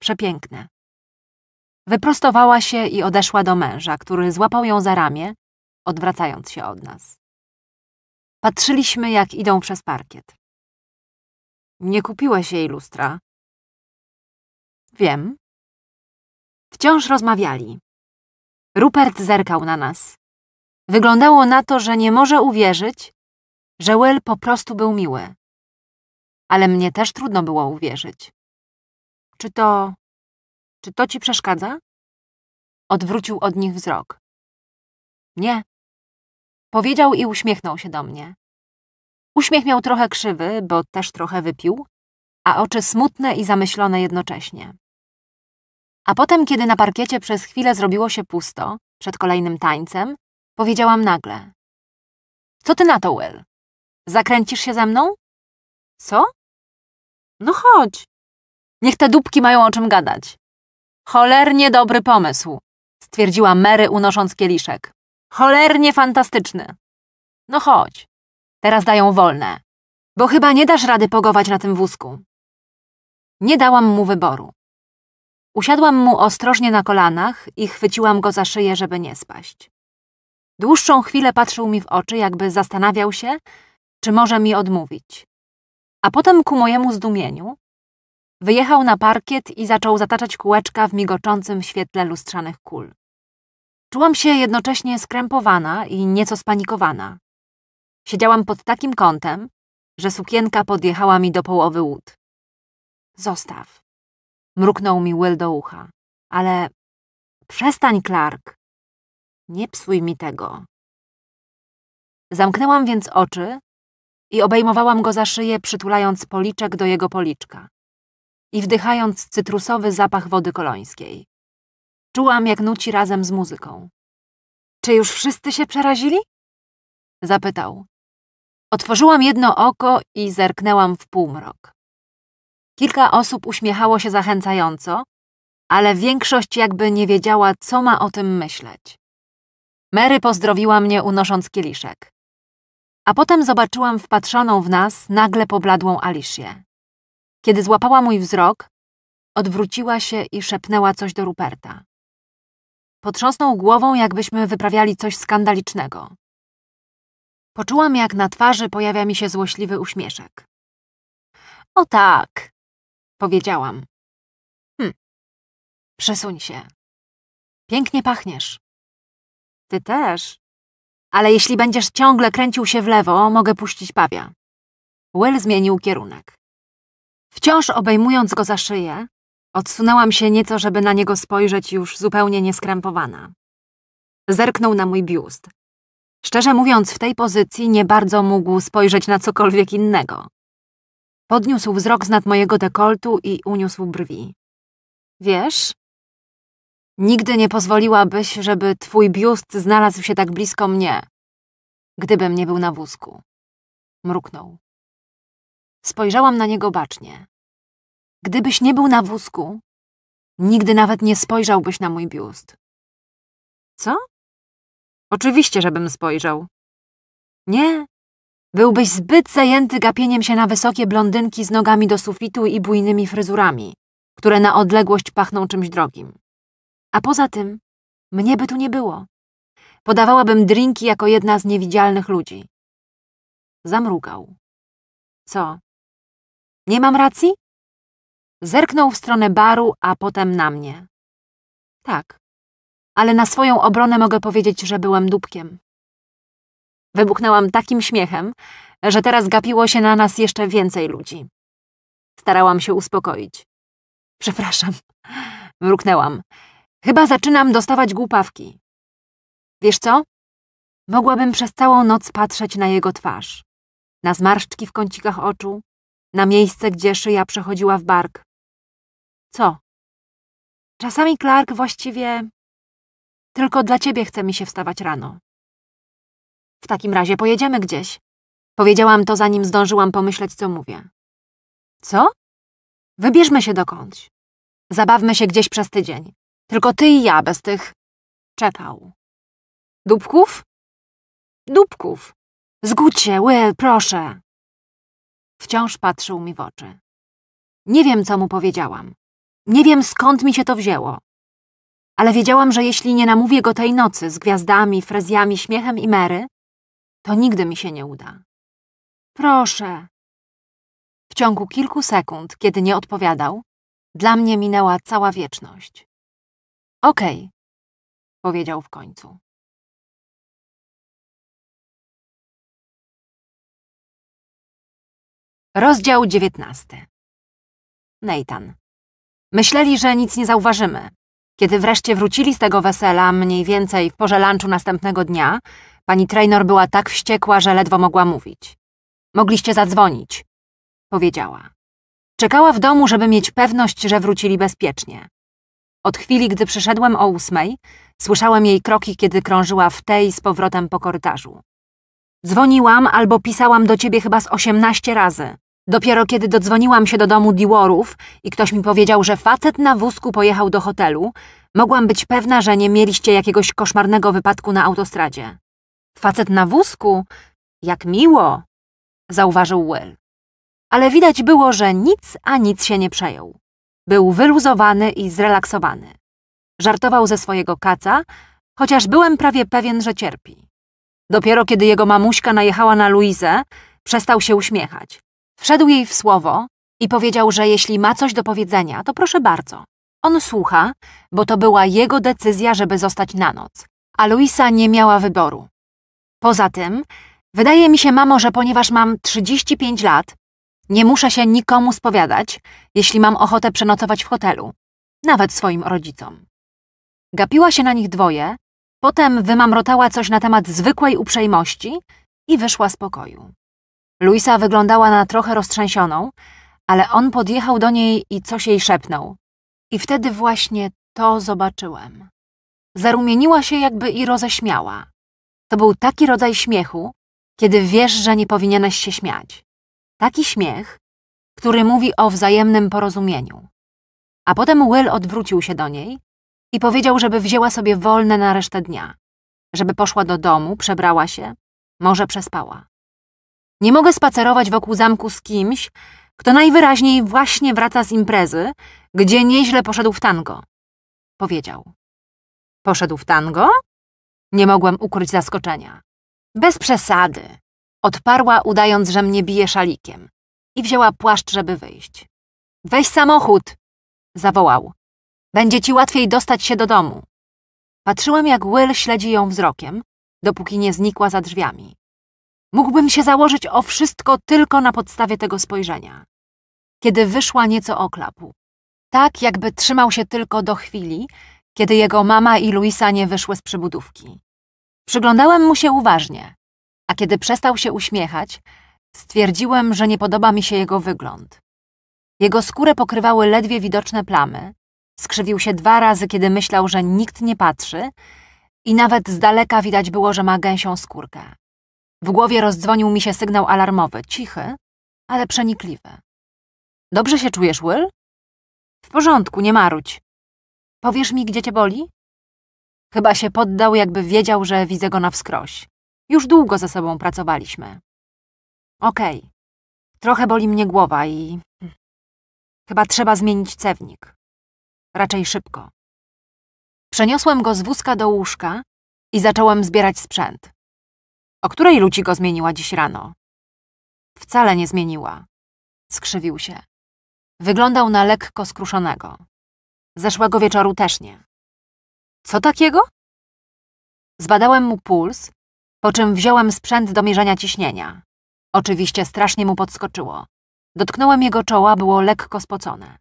Przepiękne. Wyprostowała się i odeszła do męża, który złapał ją za ramię, odwracając się od nas. Patrzyliśmy, jak idą przez parkiet. Nie kupiłeś jej lustra? Wiem. Wciąż rozmawiali. Rupert zerkał na nas. Wyglądało na to, że nie może uwierzyć, że Will po prostu był miły. Ale mnie też trudno było uwierzyć. Czy to... czy to ci przeszkadza? Odwrócił od nich wzrok. Nie. Powiedział i uśmiechnął się do mnie. Uśmiech miał trochę krzywy, bo też trochę wypił, a oczy smutne i zamyślone jednocześnie. A potem, kiedy na parkiecie przez chwilę zrobiło się pusto, przed kolejnym tańcem, powiedziałam nagle. Co ty na to, Will? Zakręcisz się ze mną? Co? No chodź. Niech te dupki mają o czym gadać. Cholernie dobry pomysł, stwierdziła Mary unosząc kieliszek. Cholernie fantastyczny. No chodź. Teraz dają wolne. Bo chyba nie dasz rady pogować na tym wózku. Nie dałam mu wyboru. Usiadłam mu ostrożnie na kolanach i chwyciłam go za szyję, żeby nie spaść. Dłuższą chwilę patrzył mi w oczy, jakby zastanawiał się, czy może mi odmówić. A potem ku mojemu zdumieniu wyjechał na parkiet i zaczął zataczać kółeczka w migoczącym świetle lustrzanych kul. Czułam się jednocześnie skrępowana i nieco spanikowana. Siedziałam pod takim kątem, że sukienka podjechała mi do połowy łód. Zostaw, mruknął mi Will do ucha. Ale przestań, Clark. Nie psuj mi tego. Zamknęłam więc oczy i obejmowałam go za szyję, przytulając policzek do jego policzka i wdychając cytrusowy zapach wody kolońskiej. Czułam, jak nuci razem z muzyką. Czy już wszyscy się przerazili? Zapytał. Otworzyłam jedno oko i zerknęłam w półmrok. Kilka osób uśmiechało się zachęcająco, ale większość jakby nie wiedziała, co ma o tym myśleć. Mary pozdrowiła mnie, unosząc kieliszek. A potem zobaczyłam wpatrzoną w nas nagle pobladłą Alicję. Kiedy złapała mój wzrok, odwróciła się i szepnęła coś do Ruperta. Potrząsnął głową, jakbyśmy wyprawiali coś skandalicznego. Poczułam, jak na twarzy pojawia mi się złośliwy uśmieszek. O tak, Powiedziałam. Hm. Przesuń się. Pięknie pachniesz. Ty też. Ale jeśli będziesz ciągle kręcił się w lewo, mogę puścić pawia. Will zmienił kierunek. Wciąż obejmując go za szyję, odsunęłam się nieco, żeby na niego spojrzeć już zupełnie nieskrępowana. Zerknął na mój biust. Szczerze mówiąc, w tej pozycji nie bardzo mógł spojrzeć na cokolwiek innego. Podniósł wzrok z nad mojego dekoltu i uniósł brwi. Wiesz, nigdy nie pozwoliłabyś, żeby twój biust znalazł się tak blisko mnie, gdybym nie był na wózku. Mruknął. Spojrzałam na niego bacznie. Gdybyś nie był na wózku, nigdy nawet nie spojrzałbyś na mój biust. Co? Oczywiście, żebym spojrzał. Nie, Byłbyś zbyt zajęty gapieniem się na wysokie blondynki z nogami do sufitu i bujnymi fryzurami, które na odległość pachną czymś drogim. A poza tym, mnie by tu nie było. Podawałabym drinki jako jedna z niewidzialnych ludzi. Zamrugał. Co? Nie mam racji? Zerknął w stronę baru, a potem na mnie. Tak. Ale na swoją obronę mogę powiedzieć, że byłem dupkiem. Wybuchnęłam takim śmiechem, że teraz gapiło się na nas jeszcze więcej ludzi. Starałam się uspokoić. Przepraszam, mruknęłam. Chyba zaczynam dostawać głupawki. Wiesz co? Mogłabym przez całą noc patrzeć na jego twarz, na zmarszczki w kącikach oczu, na miejsce, gdzie szyja przechodziła w bark. Co? Czasami Clark właściwie tylko dla ciebie chce mi się wstawać rano. W takim razie pojedziemy gdzieś. Powiedziałam to, zanim zdążyłam pomyśleć, co mówię. Co? Wybierzmy się dokądś. Zabawmy się gdzieś przez tydzień. Tylko ty i ja, bez tych... Czekał. Dubków? Dubków. Zgódź się, Will, proszę. Wciąż patrzył mi w oczy. Nie wiem, co mu powiedziałam. Nie wiem, skąd mi się to wzięło. Ale wiedziałam, że jeśli nie namówię go tej nocy z gwiazdami, frezjami, śmiechem i Mary, to nigdy mi się nie uda. Proszę. W ciągu kilku sekund, kiedy nie odpowiadał, dla mnie minęła cała wieczność. Okej, okay, powiedział w końcu. Rozdział dziewiętnasty. Nathan. Myśleli, że nic nie zauważymy. Kiedy wreszcie wrócili z tego wesela, mniej więcej w porze lunchu następnego dnia, Pani Traynor była tak wściekła, że ledwo mogła mówić. Mogliście zadzwonić, powiedziała. Czekała w domu, żeby mieć pewność, że wrócili bezpiecznie. Od chwili, gdy przyszedłem o ósmej, słyszałem jej kroki, kiedy krążyła w tej z powrotem po korytarzu. Dzwoniłam albo pisałam do ciebie chyba z osiemnaście razy. Dopiero kiedy dodzwoniłam się do domu Diworów i ktoś mi powiedział, że facet na wózku pojechał do hotelu, mogłam być pewna, że nie mieliście jakiegoś koszmarnego wypadku na autostradzie. Facet na wózku? Jak miło! zauważył Will. Ale widać było, że nic a nic się nie przejął. Był wyluzowany i zrelaksowany. Żartował ze swojego kaca, chociaż byłem prawie pewien, że cierpi. Dopiero kiedy jego mamuśka najechała na Luizę, przestał się uśmiechać. Wszedł jej w słowo i powiedział, że jeśli ma coś do powiedzenia, to proszę bardzo. On słucha, bo to była jego decyzja, żeby zostać na noc, a Luisa nie miała wyboru. Poza tym, wydaje mi się, mamo, że ponieważ mam 35 lat, nie muszę się nikomu spowiadać, jeśli mam ochotę przenocować w hotelu, nawet swoim rodzicom. Gapiła się na nich dwoje, potem wymamrotała coś na temat zwykłej uprzejmości i wyszła z pokoju. Luisa wyglądała na trochę roztrzęsioną, ale on podjechał do niej i coś jej szepnął. I wtedy właśnie to zobaczyłem. Zarumieniła się jakby i roześmiała. To był taki rodzaj śmiechu, kiedy wiesz, że nie powinieneś się śmiać. Taki śmiech, który mówi o wzajemnym porozumieniu. A potem Will odwrócił się do niej i powiedział, żeby wzięła sobie wolne na resztę dnia, żeby poszła do domu, przebrała się, może przespała. Nie mogę spacerować wokół zamku z kimś, kto najwyraźniej właśnie wraca z imprezy, gdzie nieźle poszedł w tango. Powiedział. Poszedł w tango? Nie mogłem ukryć zaskoczenia. Bez przesady. Odparła, udając, że mnie bije szalikiem. I wzięła płaszcz, żeby wyjść. Weź samochód! Zawołał. Będzie ci łatwiej dostać się do domu. Patrzyłem, jak Will śledzi ją wzrokiem, dopóki nie znikła za drzwiami. Mógłbym się założyć o wszystko tylko na podstawie tego spojrzenia. Kiedy wyszła, nieco oklapł. Tak, jakby trzymał się tylko do chwili, kiedy jego mama i Luisa nie wyszły z przybudówki. Przyglądałem mu się uważnie, a kiedy przestał się uśmiechać, stwierdziłem, że nie podoba mi się jego wygląd. Jego skórę pokrywały ledwie widoczne plamy, skrzywił się dwa razy, kiedy myślał, że nikt nie patrzy i nawet z daleka widać było, że ma gęsią skórkę. W głowie rozdzwonił mi się sygnał alarmowy, cichy, ale przenikliwy. Dobrze się czujesz, Will? W porządku, nie marudź. Powiesz mi, gdzie cię boli? Chyba się poddał, jakby wiedział, że widzę go na wskroś. Już długo ze sobą pracowaliśmy. Okej. Okay. Trochę boli mnie głowa i... Chyba trzeba zmienić cewnik. Raczej szybko. Przeniosłem go z wózka do łóżka i zacząłem zbierać sprzęt. O której Luci go zmieniła dziś rano? Wcale nie zmieniła. Skrzywił się. Wyglądał na lekko skruszonego. Zeszłego wieczoru też nie. Co takiego? Zbadałem mu puls, po czym wziąłem sprzęt do mierzenia ciśnienia. Oczywiście strasznie mu podskoczyło. Dotknąłem jego czoła, było lekko spocone.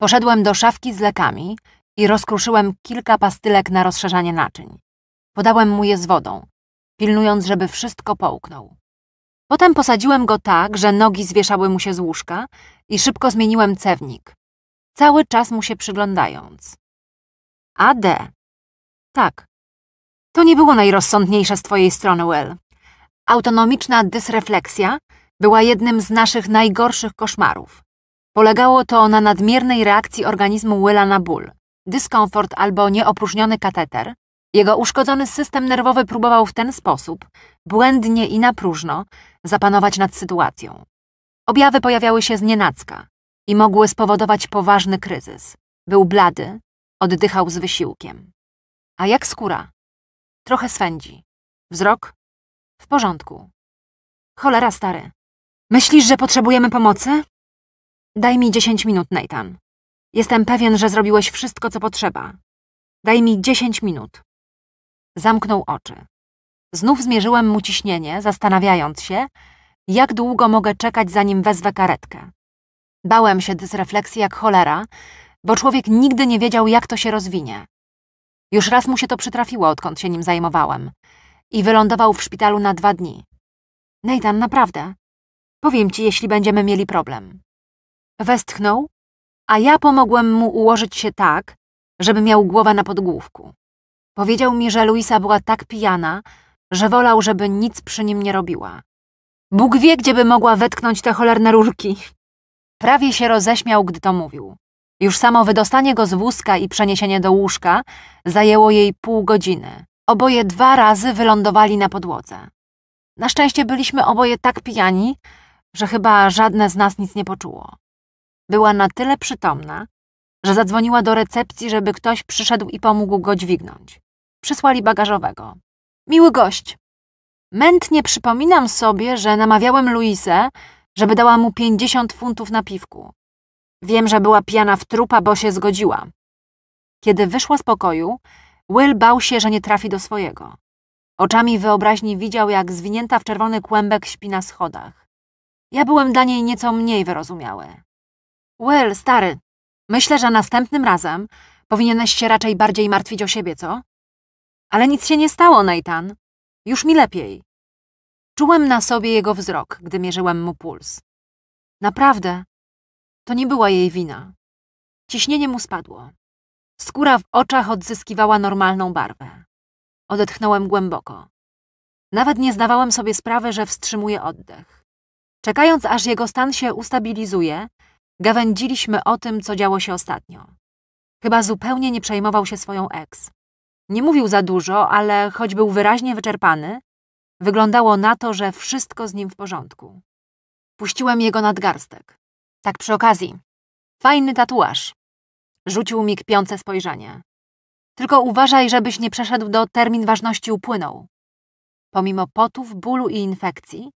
Poszedłem do szafki z lekami i rozkruszyłem kilka pastylek na rozszerzanie naczyń. Podałem mu je z wodą, pilnując, żeby wszystko połknął. Potem posadziłem go tak, że nogi zwieszały mu się z łóżka i szybko zmieniłem cewnik, cały czas mu się przyglądając. A D. Tak. To nie było najrozsądniejsze z twojej strony, Will. Autonomiczna dysrefleksja była jednym z naszych najgorszych koszmarów. Polegało to na nadmiernej reakcji organizmu Willa na ból, dyskomfort albo nieopróżniony kateter. Jego uszkodzony system nerwowy próbował w ten sposób, błędnie i na próżno, zapanować nad sytuacją. Objawy pojawiały się z i mogły spowodować poważny kryzys. Był blady, oddychał z wysiłkiem. A jak skóra? Trochę swędzi. Wzrok? W porządku. Cholera, stary. Myślisz, że potrzebujemy pomocy? Daj mi dziesięć minut, Nathan. Jestem pewien, że zrobiłeś wszystko, co potrzeba. Daj mi dziesięć minut. Zamknął oczy. Znów zmierzyłem mu ciśnienie, zastanawiając się, jak długo mogę czekać, zanim wezwę karetkę. Bałem się dysrefleksji jak cholera, bo człowiek nigdy nie wiedział, jak to się rozwinie. Już raz mu się to przytrafiło, odkąd się nim zajmowałem. I wylądował w szpitalu na dwa dni. Nathan, naprawdę. Powiem ci, jeśli będziemy mieli problem. Westchnął, a ja pomogłem mu ułożyć się tak, żeby miał głowę na podgłówku. Powiedział mi, że Luisa była tak pijana, że wolał, żeby nic przy nim nie robiła. Bóg wie, gdzie by mogła wetknąć te cholerne rurki. Prawie się roześmiał, gdy to mówił. Już samo wydostanie go z wózka i przeniesienie do łóżka zajęło jej pół godziny. Oboje dwa razy wylądowali na podłodze. Na szczęście byliśmy oboje tak pijani, że chyba żadne z nas nic nie poczuło. Była na tyle przytomna, że zadzwoniła do recepcji, żeby ktoś przyszedł i pomógł go dźwignąć. Przysłali bagażowego. Miły gość. Mętnie przypominam sobie, że namawiałem Luisę, żeby dała mu pięćdziesiąt funtów na piwku. Wiem, że była pijana w trupa, bo się zgodziła. Kiedy wyszła z pokoju, Will bał się, że nie trafi do swojego. Oczami wyobraźni widział, jak zwinięta w czerwony kłębek śpi na schodach. Ja byłem dla niej nieco mniej wyrozumiały. Will, stary, myślę, że następnym razem powinieneś się raczej bardziej martwić o siebie, co? Ale nic się nie stało, Nathan. Już mi lepiej. Czułem na sobie jego wzrok, gdy mierzyłem mu puls. Naprawdę, to nie była jej wina. Ciśnienie mu spadło. Skóra w oczach odzyskiwała normalną barwę. Odetchnąłem głęboko. Nawet nie zdawałem sobie sprawy, że wstrzymuję oddech. Czekając, aż jego stan się ustabilizuje, gawędziliśmy o tym, co działo się ostatnio. Chyba zupełnie nie przejmował się swoją eks. Nie mówił za dużo, ale choć był wyraźnie wyczerpany, Wyglądało na to, że wszystko z nim w porządku. Puściłem jego nadgarstek. Tak przy okazji. Fajny tatuaż. Rzucił mi kpiące spojrzenie. Tylko uważaj, żebyś nie przeszedł do termin ważności upłynął. Pomimo potów, bólu i infekcji,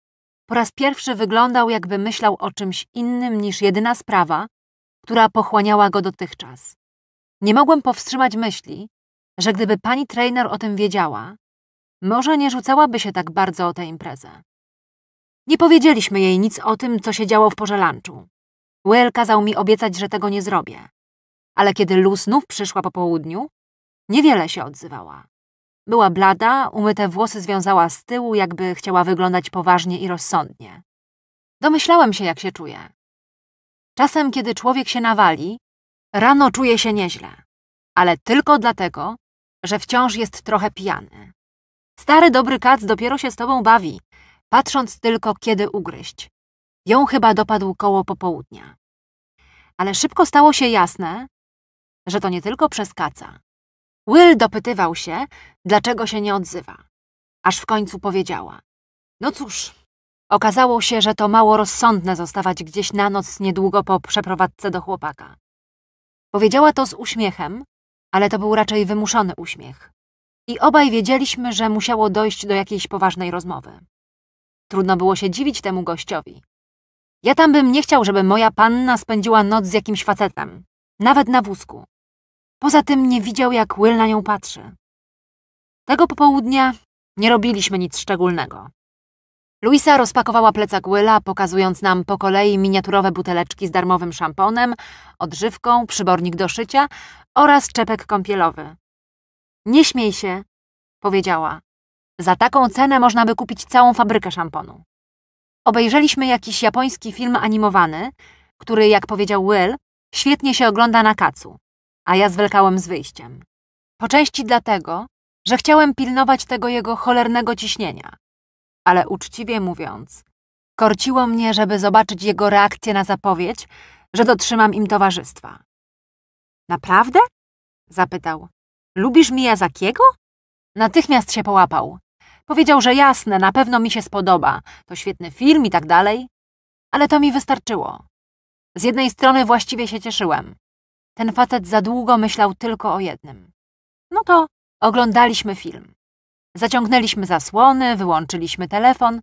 po raz pierwszy wyglądał, jakby myślał o czymś innym niż jedyna sprawa, która pochłaniała go dotychczas. Nie mogłem powstrzymać myśli, że gdyby pani trainer o tym wiedziała, może nie rzucałaby się tak bardzo o tę imprezę. Nie powiedzieliśmy jej nic o tym, co się działo w porze lunchu. Will kazał mi obiecać, że tego nie zrobię. Ale kiedy Lu znów przyszła po południu, niewiele się odzywała. Była blada, umyte włosy związała z tyłu, jakby chciała wyglądać poważnie i rozsądnie. Domyślałem się, jak się czuje. Czasem, kiedy człowiek się nawali, rano czuje się nieźle, ale tylko dlatego, że wciąż jest trochę pijany. Stary dobry kac dopiero się z tobą bawi, patrząc tylko, kiedy ugryźć. Ją chyba dopadł koło popołudnia. Ale szybko stało się jasne, że to nie tylko przez kaca. Will dopytywał się, dlaczego się nie odzywa. Aż w końcu powiedziała. No cóż, okazało się, że to mało rozsądne zostawać gdzieś na noc niedługo po przeprowadzce do chłopaka. Powiedziała to z uśmiechem, ale to był raczej wymuszony uśmiech i obaj wiedzieliśmy, że musiało dojść do jakiejś poważnej rozmowy. Trudno było się dziwić temu gościowi. Ja tam bym nie chciał, żeby moja panna spędziła noc z jakimś facetem, nawet na wózku. Poza tym nie widział, jak Will na nią patrzy. Tego popołudnia nie robiliśmy nic szczególnego. Luisa rozpakowała plecak Willa, pokazując nam po kolei miniaturowe buteleczki z darmowym szamponem, odżywką, przybornik do szycia oraz czepek kąpielowy, nie śmiej się, powiedziała. Za taką cenę można by kupić całą fabrykę szamponu. Obejrzeliśmy jakiś japoński film animowany, który, jak powiedział Will, świetnie się ogląda na kacu, a ja zwlekałem z wyjściem. Po części dlatego, że chciałem pilnować tego jego cholernego ciśnienia. Ale uczciwie mówiąc, korciło mnie, żeby zobaczyć jego reakcję na zapowiedź, że dotrzymam im towarzystwa. Naprawdę? zapytał. Lubisz Miyazakiego? Natychmiast się połapał. Powiedział, że jasne, na pewno mi się spodoba. To świetny film i tak dalej. Ale to mi wystarczyło. Z jednej strony właściwie się cieszyłem. Ten facet za długo myślał tylko o jednym. No to oglądaliśmy film. Zaciągnęliśmy zasłony, wyłączyliśmy telefon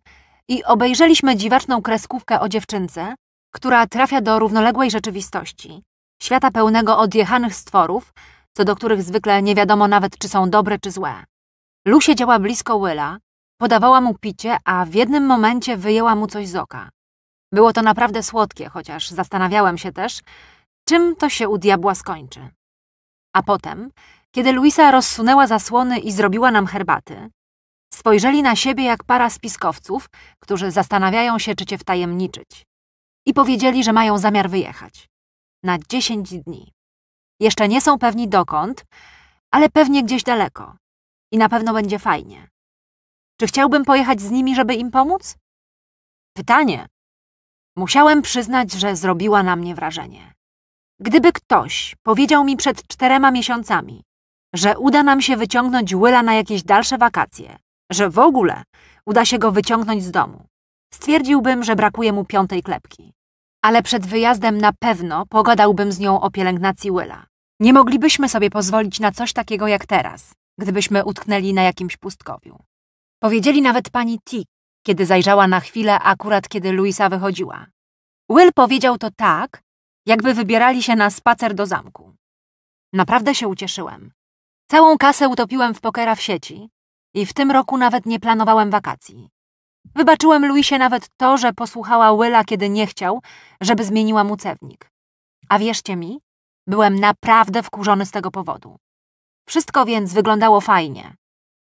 i obejrzeliśmy dziwaczną kreskówkę o dziewczynce, która trafia do równoległej rzeczywistości, świata pełnego odjechanych stworów, co do których zwykle nie wiadomo nawet, czy są dobre, czy złe. Lu siedziała blisko Willa, podawała mu picie, a w jednym momencie wyjęła mu coś z oka. Było to naprawdę słodkie, chociaż zastanawiałem się też, czym to się u diabła skończy. A potem, kiedy Luisa rozsunęła zasłony i zrobiła nam herbaty, spojrzeli na siebie jak para spiskowców, którzy zastanawiają się, czy cię wtajemniczyć. I powiedzieli, że mają zamiar wyjechać. Na dziesięć dni. Jeszcze nie są pewni dokąd, ale pewnie gdzieś daleko. I na pewno będzie fajnie. Czy chciałbym pojechać z nimi, żeby im pomóc? Pytanie. Musiałem przyznać, że zrobiła na mnie wrażenie. Gdyby ktoś powiedział mi przed czterema miesiącami, że uda nam się wyciągnąć Willa na jakieś dalsze wakacje, że w ogóle uda się go wyciągnąć z domu, stwierdziłbym, że brakuje mu piątej klepki ale przed wyjazdem na pewno pogadałbym z nią o pielęgnacji Willa. Nie moglibyśmy sobie pozwolić na coś takiego jak teraz, gdybyśmy utknęli na jakimś pustkowiu. Powiedzieli nawet pani T, kiedy zajrzała na chwilę, akurat kiedy Luisa wychodziła. Will powiedział to tak, jakby wybierali się na spacer do zamku. Naprawdę się ucieszyłem. Całą kasę utopiłem w pokera w sieci i w tym roku nawet nie planowałem wakacji. Wybaczyłem Luisie nawet to, że posłuchała Willa, kiedy nie chciał, żeby zmieniła mu cewnik. A wierzcie mi, byłem naprawdę wkurzony z tego powodu. Wszystko więc wyglądało fajnie.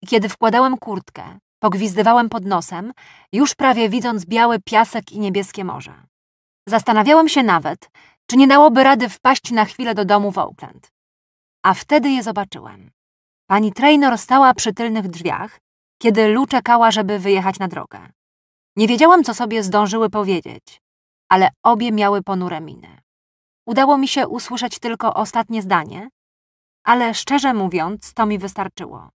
I kiedy wkładałem kurtkę, pogwizdywałem pod nosem, już prawie widząc biały piasek i niebieskie morze. Zastanawiałem się nawet, czy nie dałoby rady wpaść na chwilę do domu w Oakland. A wtedy je zobaczyłem. Pani Traynor stała przy tylnych drzwiach, kiedy Lu czekała, żeby wyjechać na drogę. Nie wiedziałam, co sobie zdążyły powiedzieć, ale obie miały ponure miny. Udało mi się usłyszeć tylko ostatnie zdanie, ale szczerze mówiąc, to mi wystarczyło.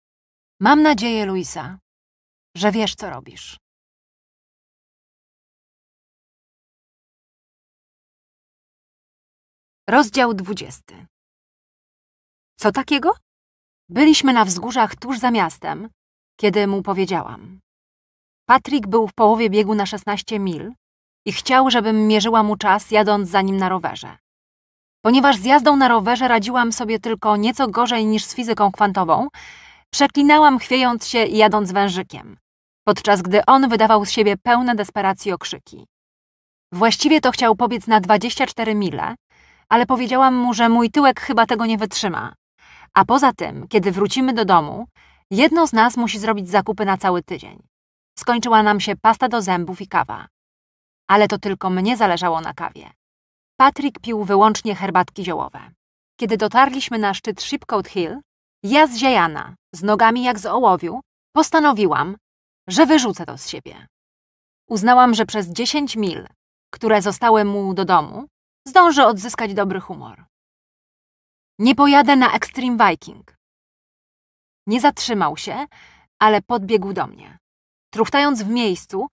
Mam nadzieję, Luisa, że wiesz, co robisz. Rozdział 20. Co takiego? Byliśmy na wzgórzach tuż za miastem, kiedy mu powiedziałam. Patrick był w połowie biegu na 16 mil i chciał, żebym mierzyła mu czas jadąc za nim na rowerze. Ponieważ z jazdą na rowerze radziłam sobie tylko nieco gorzej niż z fizyką kwantową, przeklinałam chwiejąc się i jadąc wężykiem, podczas gdy on wydawał z siebie pełne desperacji okrzyki. Właściwie to chciał pobiec na 24 mile, ale powiedziałam mu, że mój tyłek chyba tego nie wytrzyma. A poza tym, kiedy wrócimy do domu, jedno z nas musi zrobić zakupy na cały tydzień. Skończyła nam się pasta do zębów i kawa. Ale to tylko mnie zależało na kawie. Patrick pił wyłącznie herbatki ziołowe. Kiedy dotarliśmy na szczyt Shipcoat Hill, ja zziajana, z nogami jak z ołowiu, postanowiłam, że wyrzucę to z siebie. Uznałam, że przez dziesięć mil, które zostały mu do domu, zdążę odzyskać dobry humor. Nie pojadę na Extreme Viking. Nie zatrzymał się, ale podbiegł do mnie. Truchtając w miejscu,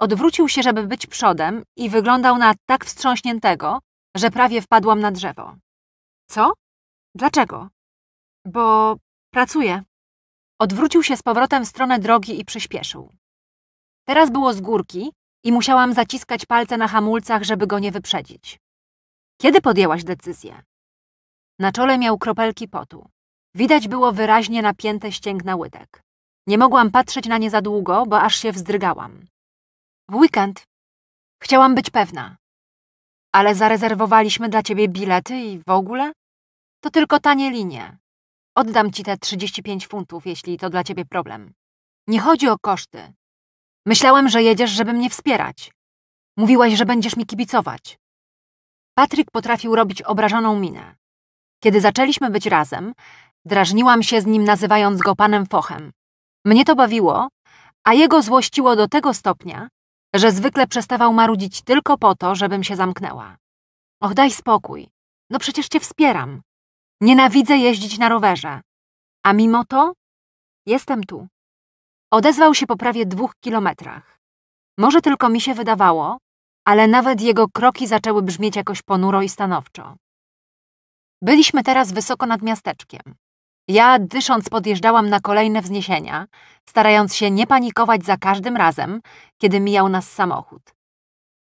odwrócił się, żeby być przodem i wyglądał na tak wstrząśniętego, że prawie wpadłam na drzewo. Co? Dlaczego? Bo pracuję. Odwrócił się z powrotem w stronę drogi i przyspieszył. Teraz było z górki i musiałam zaciskać palce na hamulcach, żeby go nie wyprzedzić. Kiedy podjęłaś decyzję? Na czole miał kropelki potu. Widać było wyraźnie napięte ścięgna łydek. Nie mogłam patrzeć na nie za długo, bo aż się wzdrygałam. W weekend chciałam być pewna. Ale zarezerwowaliśmy dla ciebie bilety i w ogóle? To tylko tanie linie. Oddam ci te 35 funtów, jeśli to dla ciebie problem. Nie chodzi o koszty. Myślałem, że jedziesz, żeby mnie wspierać. Mówiłaś, że będziesz mi kibicować. Patryk potrafił robić obrażoną minę. Kiedy zaczęliśmy być razem, drażniłam się z nim nazywając go panem Fochem. Mnie to bawiło, a jego złościło do tego stopnia, że zwykle przestawał marudzić tylko po to, żebym się zamknęła. Och, daj spokój. No przecież cię wspieram. Nienawidzę jeździć na rowerze. A mimo to jestem tu. Odezwał się po prawie dwóch kilometrach. Może tylko mi się wydawało, ale nawet jego kroki zaczęły brzmieć jakoś ponuro i stanowczo. Byliśmy teraz wysoko nad miasteczkiem. Ja, dysząc, podjeżdżałam na kolejne wzniesienia, starając się nie panikować za każdym razem, kiedy mijał nas samochód.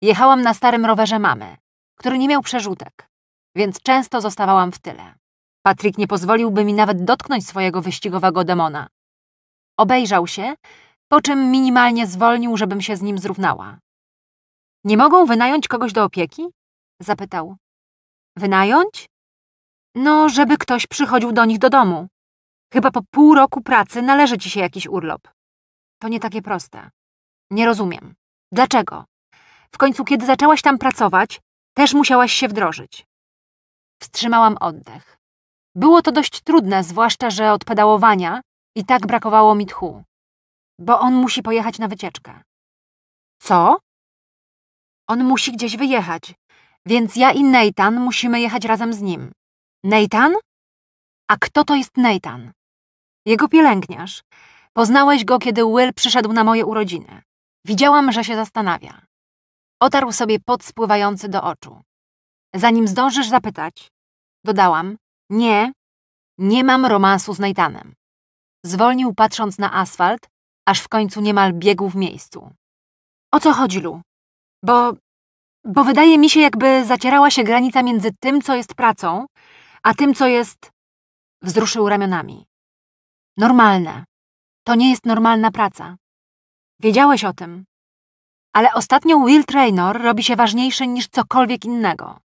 Jechałam na starym rowerze mamy, który nie miał przerzutek, więc często zostawałam w tyle. Patryk nie pozwoliłby mi nawet dotknąć swojego wyścigowego demona. Obejrzał się, po czym minimalnie zwolnił, żebym się z nim zrównała. Nie mogą wynająć kogoś do opieki? Zapytał. Wynająć? No, żeby ktoś przychodził do nich do domu. Chyba po pół roku pracy należy ci się jakiś urlop. To nie takie proste. Nie rozumiem. Dlaczego? W końcu, kiedy zaczęłaś tam pracować, też musiałaś się wdrożyć. Wstrzymałam oddech. Było to dość trudne, zwłaszcza, że od pedałowania i tak brakowało mi tchu. Bo on musi pojechać na wycieczkę. Co? On musi gdzieś wyjechać, więc ja i Nathan musimy jechać razem z nim. Nathan? A kto to jest Nathan? Jego pielęgniarz. Poznałeś go, kiedy Will przyszedł na moje urodziny. Widziałam, że się zastanawia. Otarł sobie pot spływający do oczu. Zanim zdążysz zapytać, dodałam, nie, nie mam romansu z Nathanem. Zwolnił patrząc na asfalt, aż w końcu niemal biegł w miejscu. O co chodzi, Lu? Bo... bo wydaje mi się, jakby zacierała się granica między tym, co jest pracą, a tym, co jest. Wzruszył ramionami. Normalne. To nie jest normalna praca. Wiedziałeś o tym. Ale ostatnio Will Traynor robi się ważniejszy niż cokolwiek innego.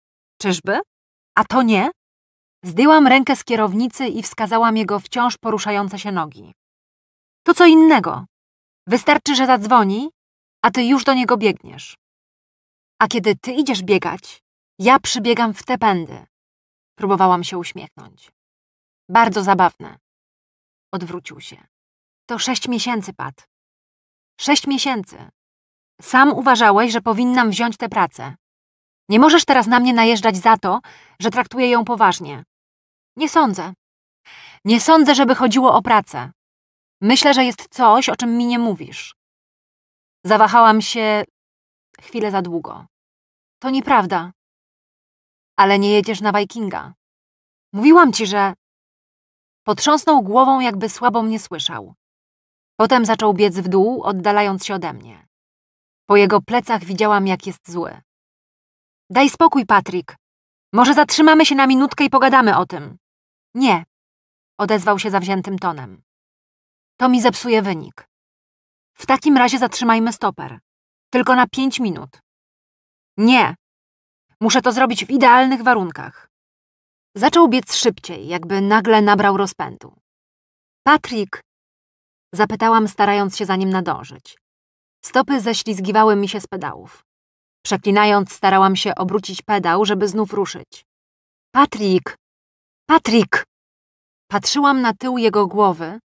Czyżby? A to nie? Zdjęłam rękę z kierownicy i wskazałam jego wciąż poruszające się nogi. To co innego. Wystarczy, że zadzwoni, a ty już do niego biegniesz. A kiedy ty idziesz biegać, ja przybiegam w te pędy. Próbowałam się uśmiechnąć. Bardzo zabawne. Odwrócił się. To sześć miesięcy, Pat. Sześć miesięcy. Sam uważałeś, że powinnam wziąć tę pracę. Nie możesz teraz na mnie najeżdżać za to, że traktuję ją poważnie. Nie sądzę. Nie sądzę, żeby chodziło o pracę. Myślę, że jest coś, o czym mi nie mówisz. Zawahałam się chwilę za długo. To nieprawda ale nie jedziesz na Wikinga. Mówiłam ci, że... Potrząsnął głową, jakby słabo mnie słyszał. Potem zaczął biec w dół, oddalając się ode mnie. Po jego plecach widziałam, jak jest zły. Daj spokój, Patrick. Może zatrzymamy się na minutkę i pogadamy o tym. Nie, odezwał się zawziętym tonem. To mi zepsuje wynik. W takim razie zatrzymajmy stoper. Tylko na pięć minut. Nie, Muszę to zrobić w idealnych warunkach. Zaczął biec szybciej, jakby nagle nabrał rozpędu. Patrick, zapytałam, starając się za nim nadążyć. Stopy ześlizgiwały mi się z pedałów. Przeklinając, starałam się obrócić pedał, żeby znów ruszyć. Patrick! Patrick! Patrzyłam na tył jego głowy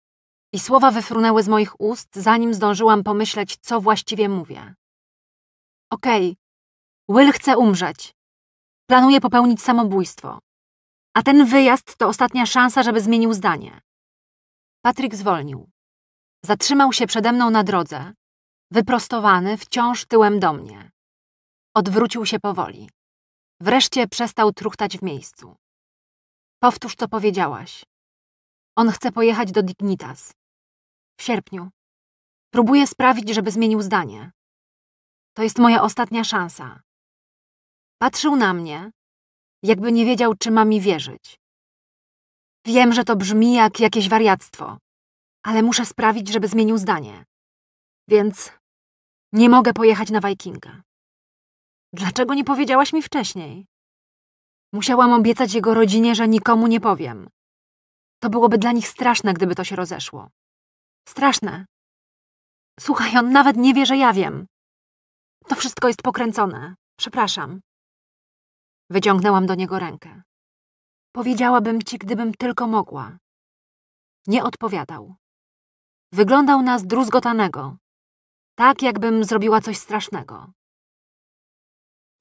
i słowa wyfrunęły z moich ust, zanim zdążyłam pomyśleć, co właściwie mówię. Okej, okay. Will chce umrzeć. Planuje popełnić samobójstwo. A ten wyjazd to ostatnia szansa, żeby zmienił zdanie. Patryk zwolnił. Zatrzymał się przede mną na drodze, wyprostowany, wciąż tyłem do mnie. Odwrócił się powoli. Wreszcie przestał truchtać w miejscu. Powtórz, co powiedziałaś. On chce pojechać do Dignitas. W sierpniu. Próbuję sprawić, żeby zmienił zdanie. To jest moja ostatnia szansa. Patrzył na mnie, jakby nie wiedział, czy ma mi wierzyć. Wiem, że to brzmi jak jakieś wariactwo, ale muszę sprawić, żeby zmienił zdanie. Więc nie mogę pojechać na wajkinga. Dlaczego nie powiedziałaś mi wcześniej? Musiałam obiecać jego rodzinie, że nikomu nie powiem. To byłoby dla nich straszne, gdyby to się rozeszło. Straszne. Słuchaj, on nawet nie wie, że ja wiem. To wszystko jest pokręcone. Przepraszam. Wyciągnęłam do niego rękę. Powiedziałabym ci, gdybym tylko mogła. Nie odpowiadał. Wyglądał na zdruzgotanego, tak jakbym zrobiła coś strasznego.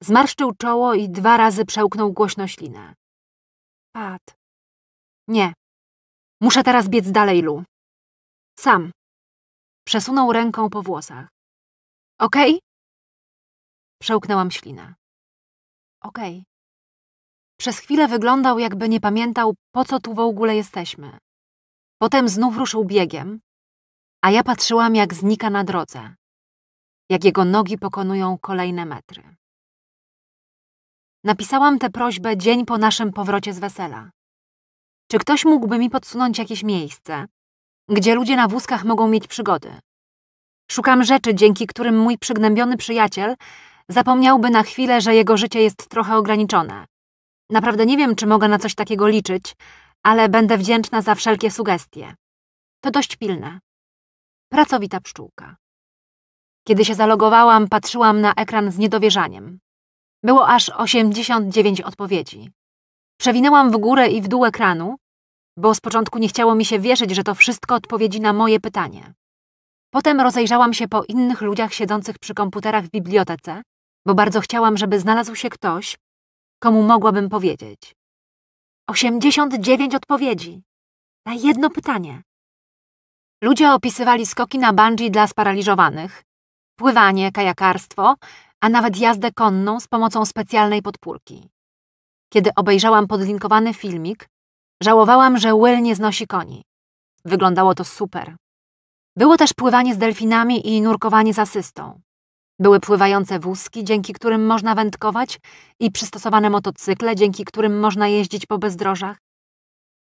Zmarszczył czoło i dwa razy przełknął głośno ślinę. Pat. Nie. Muszę teraz biec dalej, Lu. Sam. Przesunął ręką po włosach. Okej? Okay? Przełknęłam ślinę. Okej. Okay. Przez chwilę wyglądał, jakby nie pamiętał, po co tu w ogóle jesteśmy. Potem znów ruszył biegiem, a ja patrzyłam, jak znika na drodze, jak jego nogi pokonują kolejne metry. Napisałam tę prośbę dzień po naszym powrocie z wesela. Czy ktoś mógłby mi podsunąć jakieś miejsce, gdzie ludzie na wózkach mogą mieć przygody? Szukam rzeczy, dzięki którym mój przygnębiony przyjaciel zapomniałby na chwilę, że jego życie jest trochę ograniczone, Naprawdę nie wiem, czy mogę na coś takiego liczyć, ale będę wdzięczna za wszelkie sugestie. To dość pilne. Pracowita pszczółka. Kiedy się zalogowałam, patrzyłam na ekran z niedowierzaniem. Było aż 89 odpowiedzi. Przewinęłam w górę i w dół ekranu, bo z początku nie chciało mi się wierzyć, że to wszystko odpowiedzi na moje pytanie. Potem rozejrzałam się po innych ludziach siedzących przy komputerach w bibliotece, bo bardzo chciałam, żeby znalazł się ktoś, komu mogłabym powiedzieć. 89 odpowiedzi. Na jedno pytanie. Ludzie opisywali skoki na bungee dla sparaliżowanych, pływanie, kajakarstwo, a nawet jazdę konną z pomocą specjalnej podpórki. Kiedy obejrzałam podlinkowany filmik, żałowałam, że Will nie znosi koni. Wyglądało to super. Było też pływanie z delfinami i nurkowanie z asystą. Były pływające wózki, dzięki którym można wędkować i przystosowane motocykle, dzięki którym można jeździć po bezdrożach.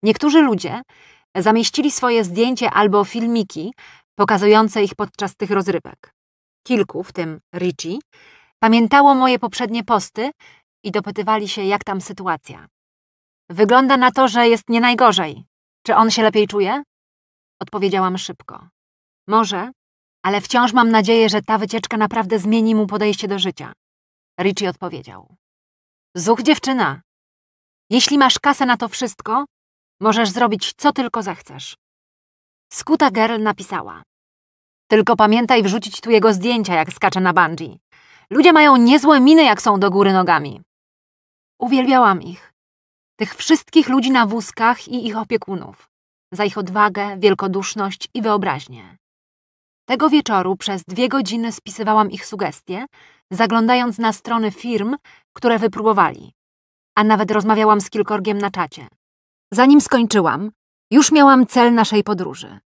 Niektórzy ludzie zamieścili swoje zdjęcie albo filmiki pokazujące ich podczas tych rozrywek. Kilku, w tym Richie, pamiętało moje poprzednie posty i dopytywali się, jak tam sytuacja. Wygląda na to, że jest nie najgorzej. Czy on się lepiej czuje? Odpowiedziałam szybko. Może, ale wciąż mam nadzieję, że ta wycieczka naprawdę zmieni mu podejście do życia. Richie odpowiedział. Zuch dziewczyna, jeśli masz kasę na to wszystko, możesz zrobić co tylko zechcesz. Skuta Girl napisała. Tylko pamiętaj wrzucić tu jego zdjęcia, jak skacze na bungee. Ludzie mają niezłe miny, jak są do góry nogami. Uwielbiałam ich. Tych wszystkich ludzi na wózkach i ich opiekunów. Za ich odwagę, wielkoduszność i wyobraźnię. Tego wieczoru przez dwie godziny spisywałam ich sugestie, zaglądając na strony firm, które wypróbowali. A nawet rozmawiałam z kilkorgiem na czacie. Zanim skończyłam, już miałam cel naszej podróży.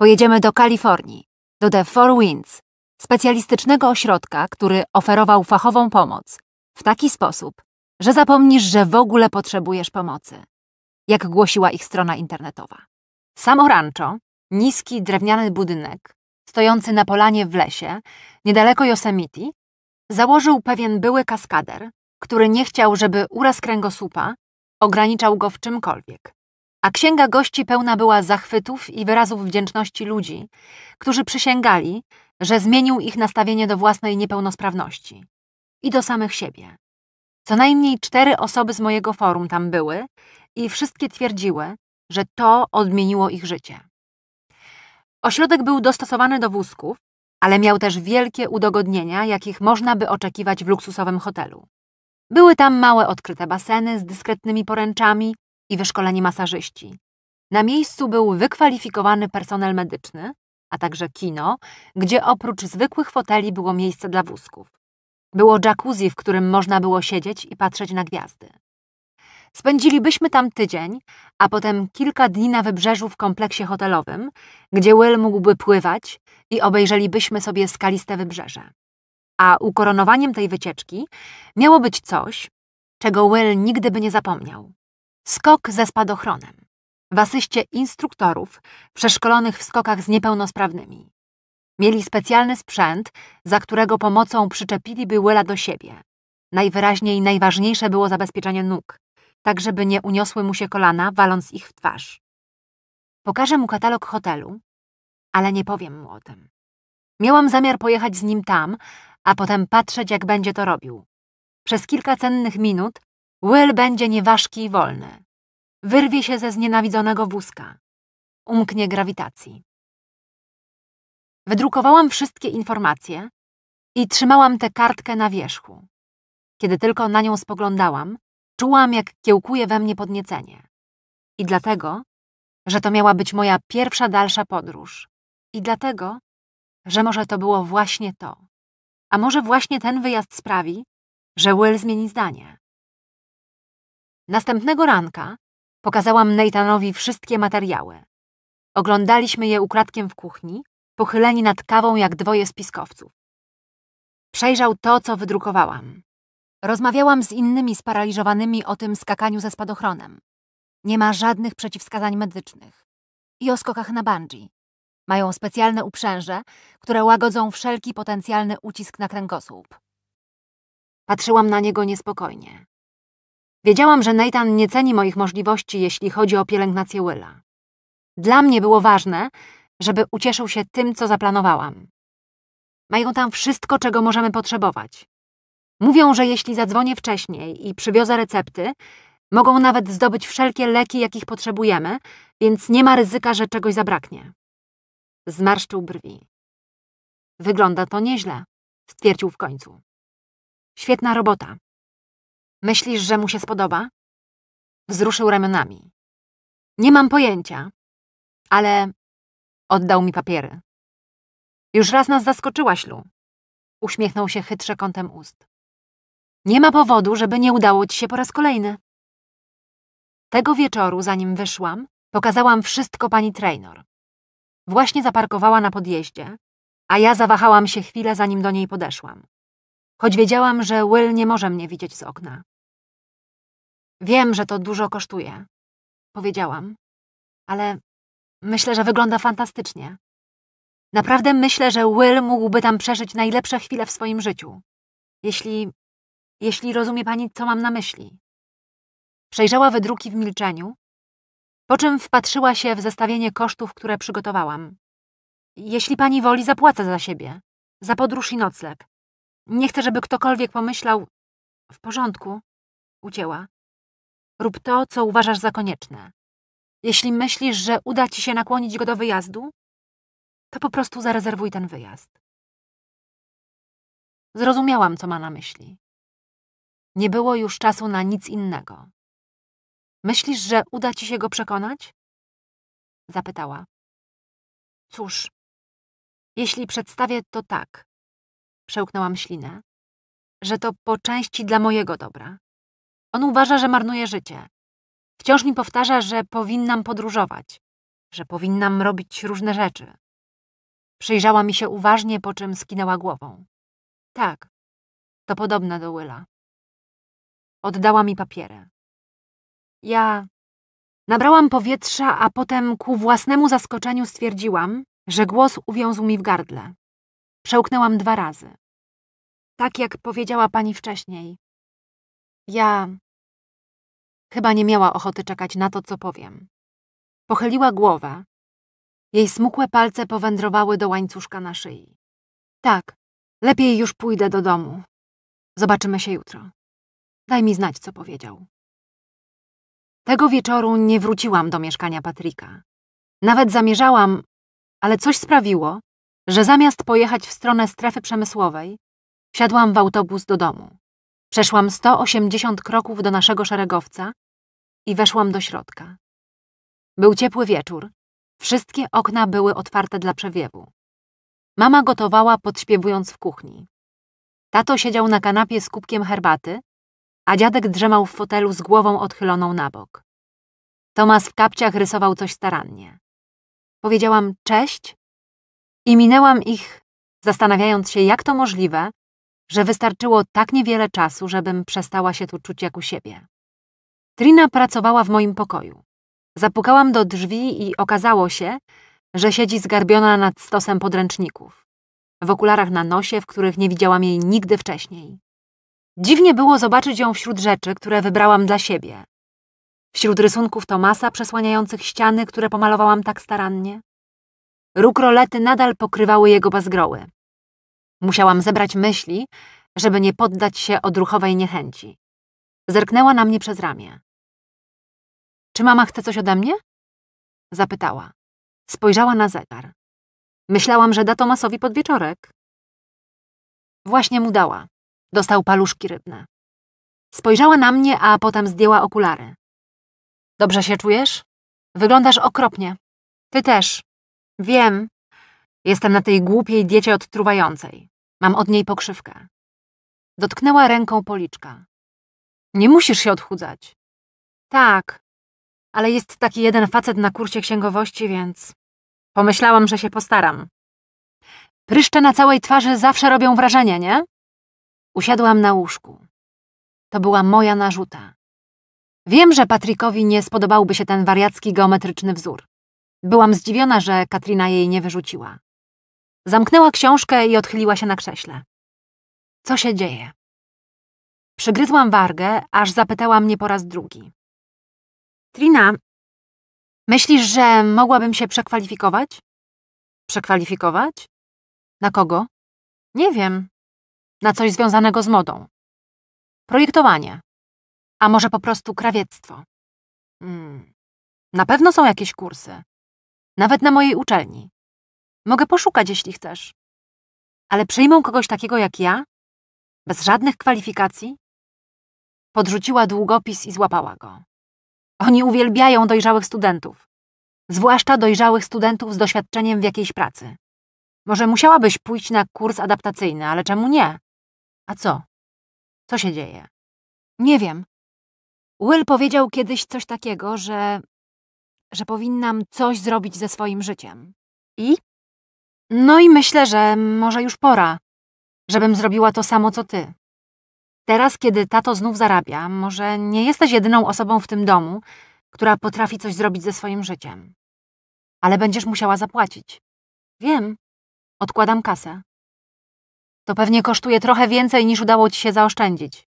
Pojedziemy do Kalifornii, do The Four Winds, specjalistycznego ośrodka, który oferował fachową pomoc w taki sposób, że zapomnisz, że w ogóle potrzebujesz pomocy, jak głosiła ich strona internetowa. Samo rancho, niski drewniany budynek, stojący na polanie w lesie, niedaleko Yosemite, założył pewien były kaskader, który nie chciał, żeby uraz kręgosłupa ograniczał go w czymkolwiek. A księga gości pełna była zachwytów i wyrazów wdzięczności ludzi, którzy przysięgali, że zmienił ich nastawienie do własnej niepełnosprawności i do samych siebie. Co najmniej cztery osoby z mojego forum tam były i wszystkie twierdziły, że to odmieniło ich życie. Ośrodek był dostosowany do wózków, ale miał też wielkie udogodnienia, jakich można by oczekiwać w luksusowym hotelu. Były tam małe odkryte baseny z dyskretnymi poręczami i wyszkoleni masażyści. Na miejscu był wykwalifikowany personel medyczny, a także kino, gdzie oprócz zwykłych foteli było miejsce dla wózków. Było jacuzzi, w którym można było siedzieć i patrzeć na gwiazdy. Spędzilibyśmy tam tydzień, a potem kilka dni na wybrzeżu w kompleksie hotelowym, gdzie Will mógłby pływać i obejrzelibyśmy sobie skaliste wybrzeże. A ukoronowaniem tej wycieczki miało być coś, czego Will nigdy by nie zapomniał. Skok ze spadochronem. W asyście instruktorów przeszkolonych w skokach z niepełnosprawnymi. Mieli specjalny sprzęt, za którego pomocą przyczepiliby Willa do siebie. Najwyraźniej najważniejsze było zabezpieczenie nóg tak żeby nie uniosły mu się kolana, waląc ich w twarz. Pokażę mu katalog hotelu, ale nie powiem mu o tym. Miałam zamiar pojechać z nim tam, a potem patrzeć, jak będzie to robił. Przez kilka cennych minut Will będzie nieważki i wolny. Wyrwie się ze znienawidzonego wózka. Umknie grawitacji. Wydrukowałam wszystkie informacje i trzymałam tę kartkę na wierzchu. Kiedy tylko na nią spoglądałam, Czułam, jak kiełkuje we mnie podniecenie. I dlatego, że to miała być moja pierwsza dalsza podróż. I dlatego, że może to było właśnie to. A może właśnie ten wyjazd sprawi, że Will zmieni zdanie. Następnego ranka pokazałam Nathanowi wszystkie materiały. Oglądaliśmy je ukradkiem w kuchni, pochyleni nad kawą jak dwoje spiskowców. Przejrzał to, co wydrukowałam. Rozmawiałam z innymi sparaliżowanymi o tym skakaniu ze spadochronem. Nie ma żadnych przeciwwskazań medycznych. I o skokach na bungee. Mają specjalne uprzęże, które łagodzą wszelki potencjalny ucisk na kręgosłup. Patrzyłam na niego niespokojnie. Wiedziałam, że Nathan nie ceni moich możliwości, jeśli chodzi o pielęgnację Willa. Dla mnie było ważne, żeby ucieszył się tym, co zaplanowałam. Mają tam wszystko, czego możemy potrzebować. Mówią, że jeśli zadzwonię wcześniej i przywiozę recepty, mogą nawet zdobyć wszelkie leki, jakich potrzebujemy, więc nie ma ryzyka, że czegoś zabraknie. Zmarszczył brwi. Wygląda to nieźle, stwierdził w końcu. Świetna robota. Myślisz, że mu się spodoba? Wzruszył ramionami. Nie mam pojęcia, ale oddał mi papiery. Już raz nas zaskoczyłaś, Lu. Uśmiechnął się chytrze kątem ust. Nie ma powodu, żeby nie udało ci się po raz kolejny. Tego wieczoru, zanim wyszłam, pokazałam wszystko pani Trainer. Właśnie zaparkowała na podjeździe, a ja zawahałam się chwilę, zanim do niej podeszłam. Choć wiedziałam, że Will nie może mnie widzieć z okna. Wiem, że to dużo kosztuje, powiedziałam, ale myślę, że wygląda fantastycznie. Naprawdę myślę, że Will mógłby tam przeżyć najlepsze chwile w swoim życiu, jeśli jeśli rozumie pani, co mam na myśli. Przejrzała wydruki w milczeniu, po czym wpatrzyła się w zestawienie kosztów, które przygotowałam. Jeśli pani woli, zapłacę za siebie, za podróż i nocleg. Nie chcę, żeby ktokolwiek pomyślał... W porządku, ucięła. Rób to, co uważasz za konieczne. Jeśli myślisz, że uda ci się nakłonić go do wyjazdu, to po prostu zarezerwuj ten wyjazd. Zrozumiałam, co ma na myśli. Nie było już czasu na nic innego. Myślisz, że uda ci się go przekonać? Zapytała. Cóż, jeśli przedstawię to tak, przełknęłam ślinę, że to po części dla mojego dobra. On uważa, że marnuje życie. Wciąż mi powtarza, że powinnam podróżować, że powinnam robić różne rzeczy. Przyjrzała mi się uważnie, po czym skinęła głową. Tak, to podobne do Willa. Oddała mi papiery. Ja nabrałam powietrza, a potem ku własnemu zaskoczeniu stwierdziłam, że głos uwiązł mi w gardle. Przełknęłam dwa razy. Tak jak powiedziała pani wcześniej. Ja chyba nie miała ochoty czekać na to, co powiem. Pochyliła głowę. Jej smukłe palce powędrowały do łańcuszka na szyi. Tak, lepiej już pójdę do domu. Zobaczymy się jutro. Daj mi znać, co powiedział. Tego wieczoru nie wróciłam do mieszkania Patryka. Nawet zamierzałam, ale coś sprawiło, że zamiast pojechać w stronę strefy przemysłowej, wsiadłam w autobus do domu. Przeszłam 180 kroków do naszego szeregowca i weszłam do środka. Był ciepły wieczór. Wszystkie okna były otwarte dla przewiewu. Mama gotowała podśpiewując w kuchni. Tato siedział na kanapie z kubkiem herbaty, a dziadek drzemał w fotelu z głową odchyloną na bok. Tomas w kapciach rysował coś starannie. Powiedziałam cześć i minęłam ich, zastanawiając się, jak to możliwe, że wystarczyło tak niewiele czasu, żebym przestała się tu czuć jak u siebie. Trina pracowała w moim pokoju. Zapukałam do drzwi i okazało się, że siedzi zgarbiona nad stosem podręczników. W okularach na nosie, w których nie widziałam jej nigdy wcześniej. Dziwnie było zobaczyć ją wśród rzeczy, które wybrałam dla siebie. Wśród rysunków Tomasa przesłaniających ściany, które pomalowałam tak starannie. Rukrolety nadal pokrywały jego bazgroły. Musiałam zebrać myśli, żeby nie poddać się odruchowej niechęci. Zerknęła na mnie przez ramię. Czy mama chce coś ode mnie? Zapytała. Spojrzała na zegar. Myślałam, że da Tomasowi podwieczorek. Właśnie mu dała. Dostał paluszki rybne. Spojrzała na mnie, a potem zdjęła okulary. Dobrze się czujesz? Wyglądasz okropnie. Ty też. Wiem. Jestem na tej głupiej diecie odtruwającej. Mam od niej pokrzywkę. Dotknęła ręką policzka. Nie musisz się odchudzać. Tak, ale jest taki jeden facet na kurcie księgowości, więc... Pomyślałam, że się postaram. Pryszcze na całej twarzy zawsze robią wrażenie, nie? Usiadłam na łóżku. To była moja narzuta. Wiem, że Patrykowi nie spodobałby się ten wariacki geometryczny wzór. Byłam zdziwiona, że Katrina jej nie wyrzuciła. Zamknęła książkę i odchyliła się na krześle. Co się dzieje? Przygryzłam wargę, aż zapytała mnie po raz drugi. Trina, myślisz, że mogłabym się przekwalifikować? Przekwalifikować? Na kogo? Nie wiem na coś związanego z modą. Projektowanie. A może po prostu krawiectwo. Hmm. Na pewno są jakieś kursy. Nawet na mojej uczelni. Mogę poszukać, jeśli chcesz. Ale przyjmą kogoś takiego jak ja? Bez żadnych kwalifikacji? Podrzuciła długopis i złapała go. Oni uwielbiają dojrzałych studentów. Zwłaszcza dojrzałych studentów z doświadczeniem w jakiejś pracy. Może musiałabyś pójść na kurs adaptacyjny, ale czemu nie? A co? Co się dzieje? Nie wiem. Will powiedział kiedyś coś takiego, że. że powinnam coś zrobić ze swoim życiem. I? No i myślę, że może już pora, żebym zrobiła to samo co ty. Teraz, kiedy tato znów zarabia, może nie jesteś jedyną osobą w tym domu, która potrafi coś zrobić ze swoim życiem. Ale będziesz musiała zapłacić. Wiem. Odkładam kasę. To pewnie kosztuje trochę więcej niż udało ci się zaoszczędzić.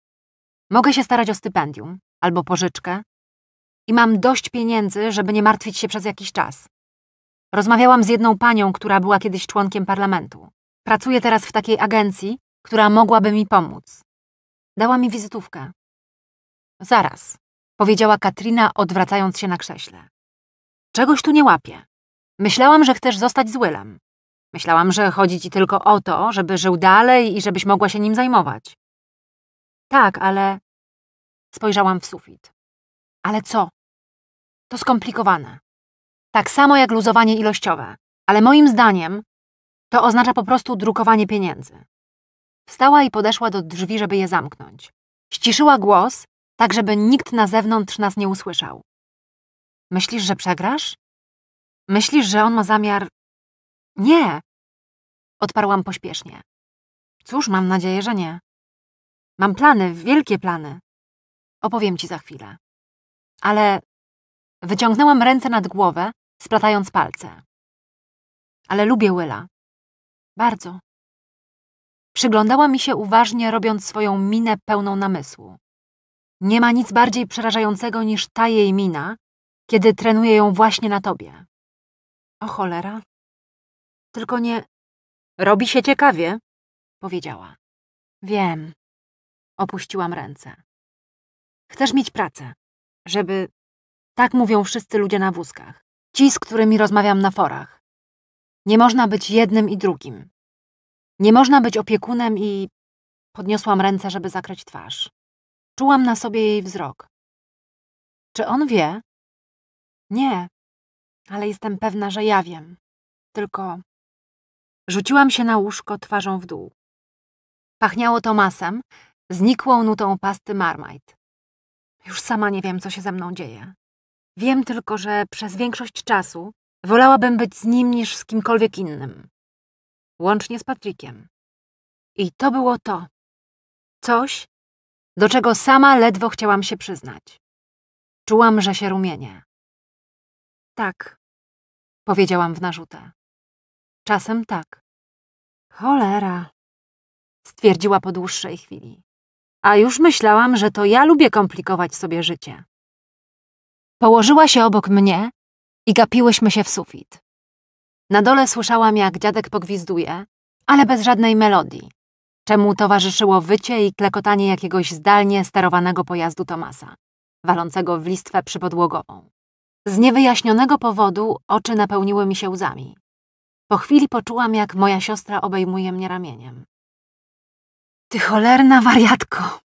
Mogę się starać o stypendium albo pożyczkę i mam dość pieniędzy, żeby nie martwić się przez jakiś czas. Rozmawiałam z jedną panią, która była kiedyś członkiem parlamentu. Pracuję teraz w takiej agencji, która mogłaby mi pomóc. Dała mi wizytówkę. Zaraz, powiedziała Katrina, odwracając się na krześle. Czegoś tu nie łapię. Myślałam, że chcesz zostać z Willem. Myślałam, że chodzi ci tylko o to, żeby żył dalej i żebyś mogła się nim zajmować. Tak, ale. Spojrzałam w sufit. Ale co? To skomplikowane. Tak samo jak luzowanie ilościowe, ale moim zdaniem to oznacza po prostu drukowanie pieniędzy. Wstała i podeszła do drzwi, żeby je zamknąć. Ściszyła głos, tak żeby nikt na zewnątrz nas nie usłyszał. Myślisz, że przegrasz? Myślisz, że on ma zamiar nie, odparłam pośpiesznie. Cóż, mam nadzieję, że nie. Mam plany, wielkie plany. Opowiem ci za chwilę. Ale wyciągnęłam ręce nad głowę, splatając palce. Ale lubię Wyla. Bardzo. Przyglądała mi się uważnie, robiąc swoją minę pełną namysłu. Nie ma nic bardziej przerażającego niż ta jej mina, kiedy trenuję ją właśnie na tobie. O cholera. Tylko nie... Robi się ciekawie, powiedziała. Wiem. Opuściłam ręce. Chcesz mieć pracę, żeby... Tak mówią wszyscy ludzie na wózkach. Ci, z którymi rozmawiam na forach. Nie można być jednym i drugim. Nie można być opiekunem i... Podniosłam ręce, żeby zakryć twarz. Czułam na sobie jej wzrok. Czy on wie? Nie, ale jestem pewna, że ja wiem. Tylko Rzuciłam się na łóżko twarzą w dół. Pachniało Tomasem, znikłą nutą pasty Marmite. Już sama nie wiem, co się ze mną dzieje. Wiem tylko, że przez większość czasu wolałabym być z nim niż z kimkolwiek innym. Łącznie z Patrykiem. I to było to. Coś, do czego sama ledwo chciałam się przyznać. Czułam, że się rumienię. Tak, powiedziałam w narzutę. Czasem tak. Cholera, stwierdziła po dłuższej chwili. A już myślałam, że to ja lubię komplikować sobie życie. Położyła się obok mnie i gapiłyśmy się w sufit. Na dole słyszałam, jak dziadek pogwizduje, ale bez żadnej melodii, czemu towarzyszyło wycie i klekotanie jakiegoś zdalnie sterowanego pojazdu Tomasa, walącego w listwę przypodłogową. Z niewyjaśnionego powodu oczy napełniły mi się łzami. Po chwili poczułam, jak moja siostra obejmuje mnie ramieniem. Ty cholerna wariatko!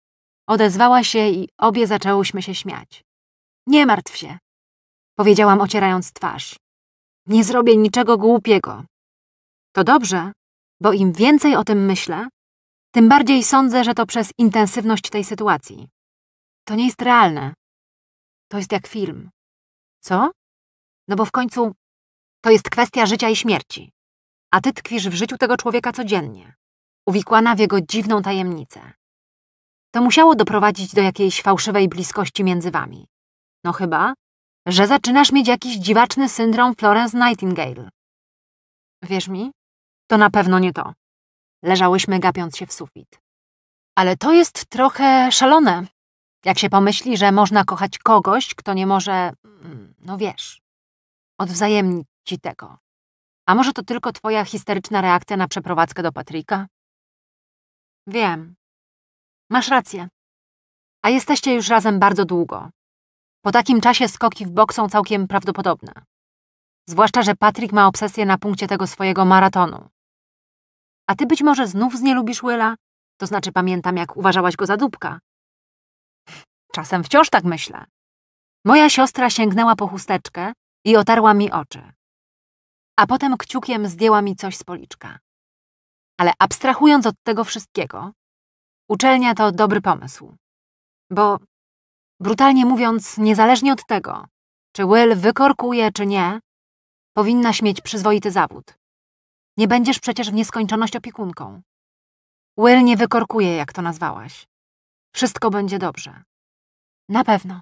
Odezwała się i obie zaczęłyśmy się śmiać. Nie martw się, powiedziałam ocierając twarz. Nie zrobię niczego głupiego. To dobrze, bo im więcej o tym myślę, tym bardziej sądzę, że to przez intensywność tej sytuacji. To nie jest realne. To jest jak film. Co? No bo w końcu to jest kwestia życia i śmierci. A ty tkwisz w życiu tego człowieka codziennie, uwikłana w jego dziwną tajemnicę. To musiało doprowadzić do jakiejś fałszywej bliskości między wami. No chyba, że zaczynasz mieć jakiś dziwaczny syndrom Florence Nightingale. Wierz mi, to na pewno nie to. Leżałyśmy gapiąc się w sufit. Ale to jest trochę szalone, jak się pomyśli, że można kochać kogoś, kto nie może, mm, no wiesz, odwzajemnić ci tego. A może to tylko twoja histeryczna reakcja na przeprowadzkę do Patryka? Wiem. Masz rację. A jesteście już razem bardzo długo. Po takim czasie skoki w bok są całkiem prawdopodobne. Zwłaszcza, że Patryk ma obsesję na punkcie tego swojego maratonu. A ty być może znów znielubisz Willa? To znaczy pamiętam, jak uważałaś go za dupka. Czasem wciąż tak myślę. Moja siostra sięgnęła po chusteczkę i otarła mi oczy a potem kciukiem zdjęła mi coś z policzka. Ale abstrahując od tego wszystkiego, uczelnia to dobry pomysł. Bo, brutalnie mówiąc, niezależnie od tego, czy Will wykorkuje, czy nie, powinnaś mieć przyzwoity zawód. Nie będziesz przecież w nieskończoność opiekunką. Will nie wykorkuje, jak to nazwałaś. Wszystko będzie dobrze. Na pewno.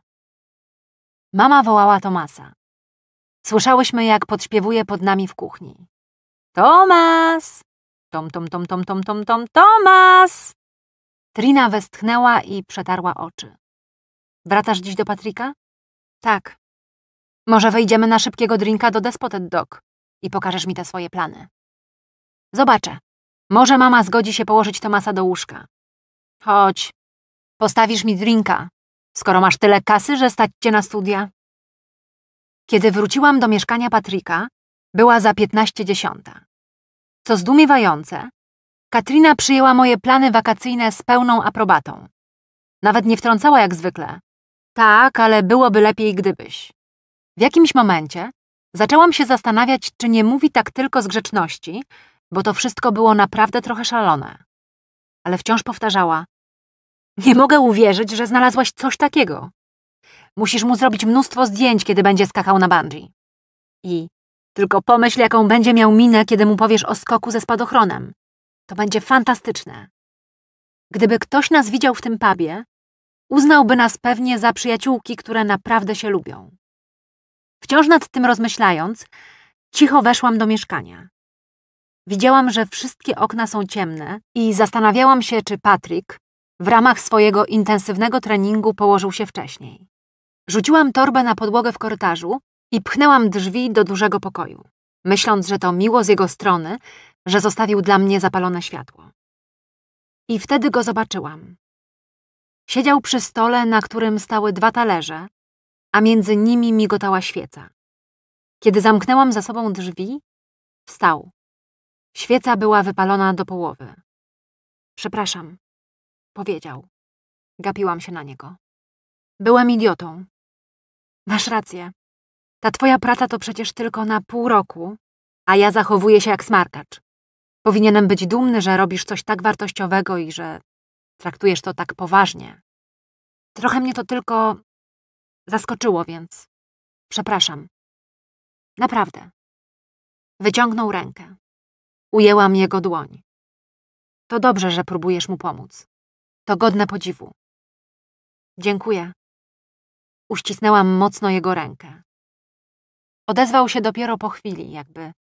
Mama wołała Tomasa. Słyszałyśmy, jak podśpiewuje pod nami w kuchni. Tomas! Tom, tom, tom, tom, tom, tom, tom, Tomas! Trina westchnęła i przetarła oczy. Wracasz dziś do Patryka? Tak. Może wejdziemy na szybkiego drinka do Despotet Dog i pokażesz mi te swoje plany. Zobaczę. Może mama zgodzi się położyć Tomasa do łóżka. Chodź. Postawisz mi drinka, skoro masz tyle kasy, że stać cię na studia. Kiedy wróciłam do mieszkania Patryka, była za 15.10. dziesiąta. Co zdumiewające, Katrina przyjęła moje plany wakacyjne z pełną aprobatą. Nawet nie wtrącała jak zwykle. Tak, ale byłoby lepiej gdybyś. W jakimś momencie zaczęłam się zastanawiać, czy nie mówi tak tylko z grzeczności, bo to wszystko było naprawdę trochę szalone. Ale wciąż powtarzała: Nie mogę uwierzyć, że znalazłaś coś takiego. Musisz mu zrobić mnóstwo zdjęć, kiedy będzie skakał na bungee. I tylko pomyśl, jaką będzie miał minę, kiedy mu powiesz o skoku ze spadochronem. To będzie fantastyczne. Gdyby ktoś nas widział w tym pubie, uznałby nas pewnie za przyjaciółki, które naprawdę się lubią. Wciąż nad tym rozmyślając, cicho weszłam do mieszkania. Widziałam, że wszystkie okna są ciemne i zastanawiałam się, czy Patrick w ramach swojego intensywnego treningu położył się wcześniej. Rzuciłam torbę na podłogę w korytarzu i pchnęłam drzwi do dużego pokoju, myśląc, że to miło z jego strony, że zostawił dla mnie zapalone światło. I wtedy go zobaczyłam. Siedział przy stole, na którym stały dwa talerze, a między nimi migotała świeca. Kiedy zamknęłam za sobą drzwi, wstał. Świeca była wypalona do połowy. Przepraszam, powiedział. Gapiłam się na niego. Byłem idiotą. Masz rację. Ta twoja praca to przecież tylko na pół roku, a ja zachowuję się jak smarkacz. Powinienem być dumny, że robisz coś tak wartościowego i że traktujesz to tak poważnie. Trochę mnie to tylko zaskoczyło, więc przepraszam. Naprawdę. Wyciągnął rękę. Ujęłam jego dłoń. To dobrze, że próbujesz mu pomóc. To godne podziwu. Dziękuję. Uścisnęłam mocno jego rękę. Odezwał się dopiero po chwili, jakby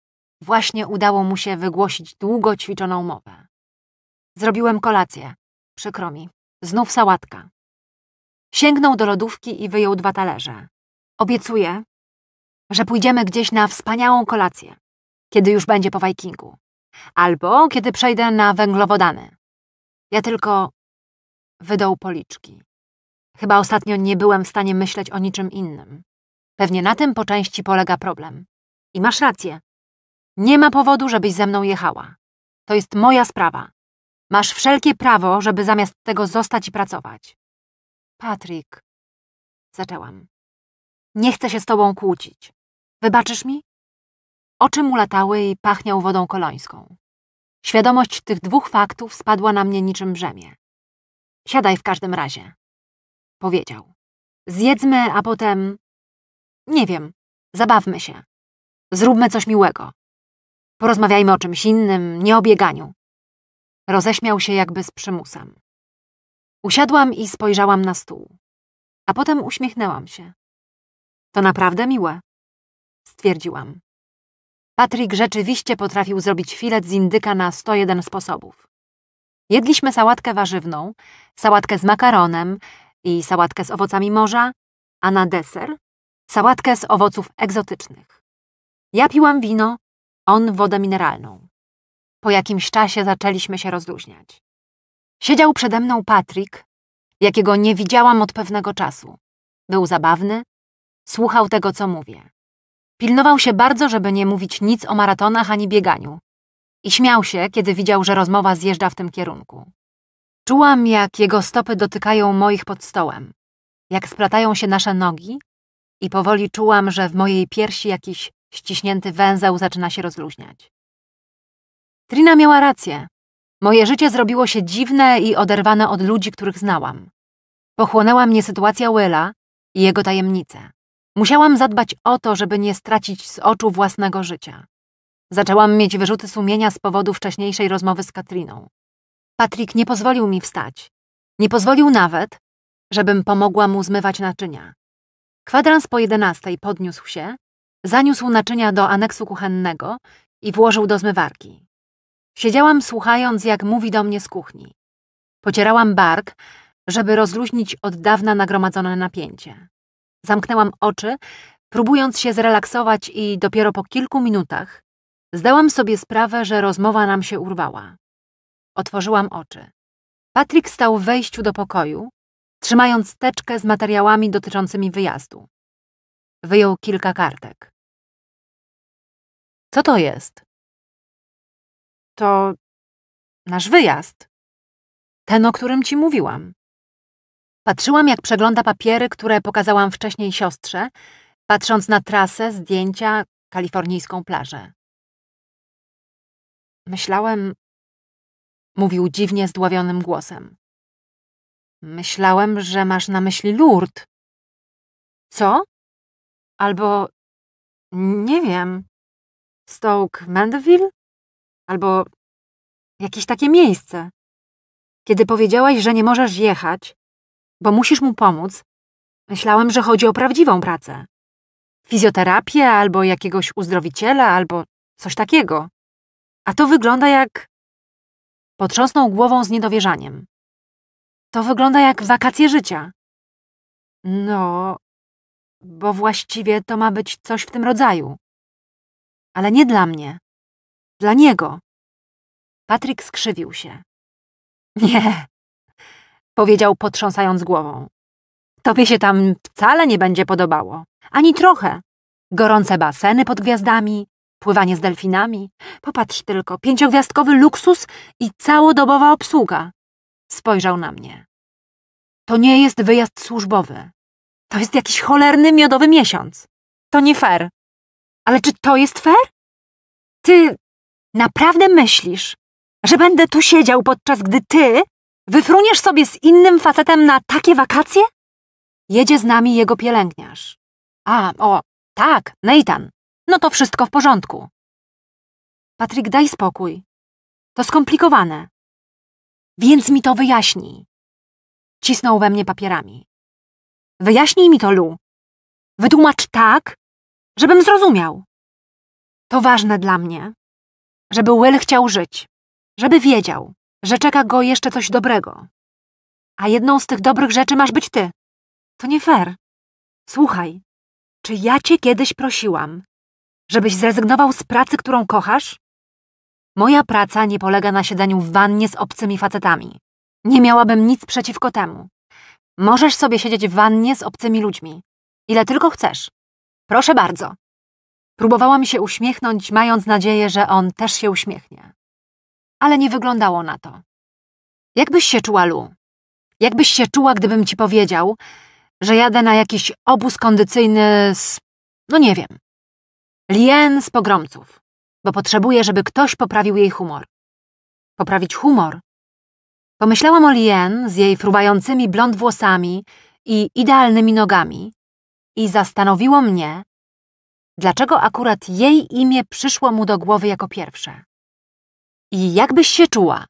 właśnie udało mu się wygłosić długo ćwiczoną mowę. Zrobiłem kolację. Przykro mi. Znów sałatka. Sięgnął do lodówki i wyjął dwa talerze. Obiecuję, że pójdziemy gdzieś na wspaniałą kolację, kiedy już będzie po Wajkingu. Albo kiedy przejdę na węglowodany. Ja tylko wydał policzki. Chyba ostatnio nie byłem w stanie myśleć o niczym innym. Pewnie na tym po części polega problem. I masz rację. Nie ma powodu, żebyś ze mną jechała. To jest moja sprawa. Masz wszelkie prawo, żeby zamiast tego zostać i pracować. Patryk, zaczęłam. Nie chcę się z tobą kłócić. Wybaczysz mi? Oczy mu latały i pachniał wodą kolońską. Świadomość tych dwóch faktów spadła na mnie niczym brzemię. Siadaj w każdym razie, powiedział. Zjedzmy, a potem... Nie wiem, zabawmy się. Zróbmy coś miłego. Porozmawiajmy o czymś innym, nie o bieganiu. Roześmiał się jakby z przymusem. Usiadłam i spojrzałam na stół. A potem uśmiechnęłam się. To naprawdę miłe, stwierdziłam. Patrick rzeczywiście potrafił zrobić filet z indyka na 101 sposobów. Jedliśmy sałatkę warzywną, sałatkę z makaronem, i sałatkę z owocami morza, a na deser sałatkę z owoców egzotycznych. Ja piłam wino, on wodę mineralną. Po jakimś czasie zaczęliśmy się rozluźniać. Siedział przede mną Patryk, jakiego nie widziałam od pewnego czasu. Był zabawny, słuchał tego, co mówię. Pilnował się bardzo, żeby nie mówić nic o maratonach ani bieganiu. I śmiał się, kiedy widział, że rozmowa zjeżdża w tym kierunku. Czułam, jak jego stopy dotykają moich pod stołem, jak splatają się nasze nogi i powoli czułam, że w mojej piersi jakiś ściśnięty węzeł zaczyna się rozluźniać. Trina miała rację. Moje życie zrobiło się dziwne i oderwane od ludzi, których znałam. Pochłonęła mnie sytuacja Willa i jego tajemnice. Musiałam zadbać o to, żeby nie stracić z oczu własnego życia. Zaczęłam mieć wyrzuty sumienia z powodu wcześniejszej rozmowy z Katriną. Patryk nie pozwolił mi wstać. Nie pozwolił nawet, żebym pomogła mu zmywać naczynia. Kwadrans po jedenastej podniósł się, zaniósł naczynia do aneksu kuchennego i włożył do zmywarki. Siedziałam słuchając, jak mówi do mnie z kuchni. Pocierałam bark, żeby rozluźnić od dawna nagromadzone napięcie. Zamknęłam oczy, próbując się zrelaksować i dopiero po kilku minutach zdałam sobie sprawę, że rozmowa nam się urwała. Otworzyłam oczy. Patrick stał w wejściu do pokoju, trzymając teczkę z materiałami dotyczącymi wyjazdu. Wyjął kilka kartek. Co to jest? To nasz wyjazd. Ten, o którym ci mówiłam. Patrzyłam, jak przegląda papiery, które pokazałam wcześniej siostrze, patrząc na trasę, zdjęcia, kalifornijską plażę. Myślałem, Mówił dziwnie zdławionym głosem. Myślałem, że masz na myśli Lurd. Co? Albo... nie wiem. Stoke Mandeville? Albo jakieś takie miejsce. Kiedy powiedziałaś, że nie możesz jechać, bo musisz mu pomóc, myślałem, że chodzi o prawdziwą pracę. Fizjoterapię albo jakiegoś uzdrowiciela, albo coś takiego. A to wygląda jak Potrząsnął głową z niedowierzaniem. To wygląda jak wakacje życia. No, bo właściwie to ma być coś w tym rodzaju. Ale nie dla mnie. Dla niego. Patryk skrzywił się. Nie, powiedział potrząsając głową. Tobie się tam wcale nie będzie podobało. Ani trochę. Gorące baseny pod gwiazdami, Pływanie z delfinami. Popatrz tylko, pięciogwiazdkowy luksus i całodobowa obsługa. Spojrzał na mnie. To nie jest wyjazd służbowy. To jest jakiś cholerny miodowy miesiąc. To nie fair. Ale czy to jest fair? Ty naprawdę myślisz, że będę tu siedział podczas gdy ty wyfruniesz sobie z innym facetem na takie wakacje? Jedzie z nami jego pielęgniarz. A, o, tak, Nathan no to wszystko w porządku. Patryk, daj spokój. To skomplikowane. Więc mi to wyjaśnij. Cisnął we mnie papierami. Wyjaśnij mi to, Lu. Wytłumacz tak, żebym zrozumiał. To ważne dla mnie, żeby Will chciał żyć, żeby wiedział, że czeka go jeszcze coś dobrego. A jedną z tych dobrych rzeczy masz być ty. To nie fair. Słuchaj, czy ja cię kiedyś prosiłam, żebyś zrezygnował z pracy, którą kochasz? Moja praca nie polega na siedzeniu w wannie z obcymi facetami. Nie miałabym nic przeciwko temu. Możesz sobie siedzieć w wannie z obcymi ludźmi. Ile tylko chcesz. Proszę bardzo. Próbowałam się uśmiechnąć, mając nadzieję, że on też się uśmiechnie. Ale nie wyglądało na to. Jakbyś się czuła, Lu? Jakbyś się czuła, gdybym ci powiedział, że jadę na jakiś obóz kondycyjny z... no nie wiem, Lien z pogromców, bo potrzebuje, żeby ktoś poprawił jej humor. Poprawić humor? Pomyślałam o Lien z jej fruwającymi blond włosami i idealnymi nogami i zastanowiło mnie, dlaczego akurat jej imię przyszło mu do głowy jako pierwsze. I jak byś się czuła?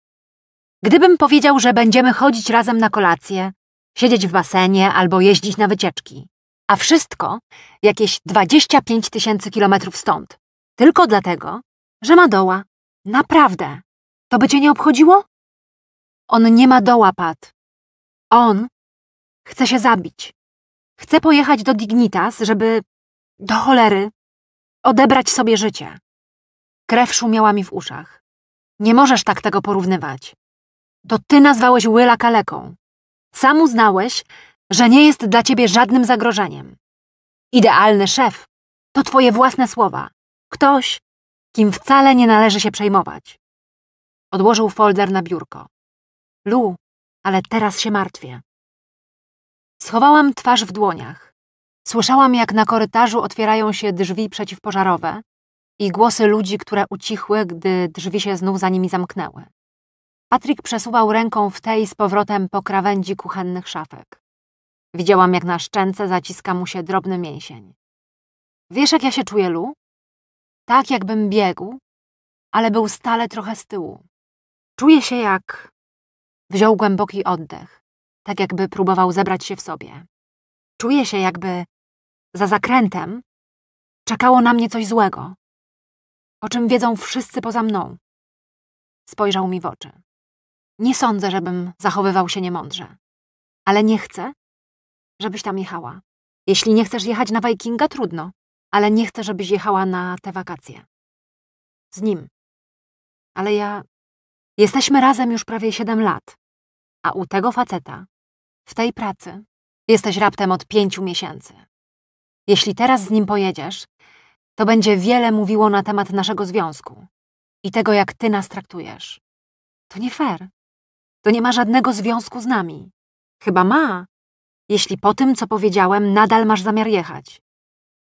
Gdybym powiedział, że będziemy chodzić razem na kolację, siedzieć w basenie albo jeździć na wycieczki a wszystko jakieś 25 tysięcy kilometrów stąd. Tylko dlatego, że ma doła. Naprawdę. To by cię nie obchodziło? On nie ma doła, Pat. On chce się zabić. Chce pojechać do Dignitas, żeby, do cholery, odebrać sobie życie. Krew szumiała mi w uszach. Nie możesz tak tego porównywać. To ty nazwałeś Willa kaleką. Sam uznałeś, że nie jest dla ciebie żadnym zagrożeniem. Idealny szef to twoje własne słowa. Ktoś, kim wcale nie należy się przejmować. Odłożył folder na biurko. Lu, ale teraz się martwię. Schowałam twarz w dłoniach. Słyszałam, jak na korytarzu otwierają się drzwi przeciwpożarowe i głosy ludzi, które ucichły, gdy drzwi się znów za nimi zamknęły. Patryk przesuwał ręką w tej z powrotem po krawędzi kuchennych szafek. Widziałam, jak na szczęce zaciska mu się drobny mięsień. Wiesz, jak ja się czuję, Lu? Tak, jakbym biegł, ale był stale trochę z tyłu. Czuję się jak... Wziął głęboki oddech, tak jakby próbował zebrać się w sobie. Czuję się jakby... Za zakrętem czekało na mnie coś złego, o czym wiedzą wszyscy poza mną. Spojrzał mi w oczy. Nie sądzę, żebym zachowywał się niemądrze, ale nie chcę, żebyś tam jechała. Jeśli nie chcesz jechać na Wikinga, trudno, ale nie chcę, żebyś jechała na te wakacje. Z nim. Ale ja. Jesteśmy razem już prawie 7 lat, a u tego faceta, w tej pracy, jesteś raptem od pięciu miesięcy. Jeśli teraz z nim pojedziesz, to będzie wiele mówiło na temat naszego związku i tego, jak ty nas traktujesz. To nie fair. To nie ma żadnego związku z nami. Chyba ma, jeśli po tym, co powiedziałem, nadal masz zamiar jechać.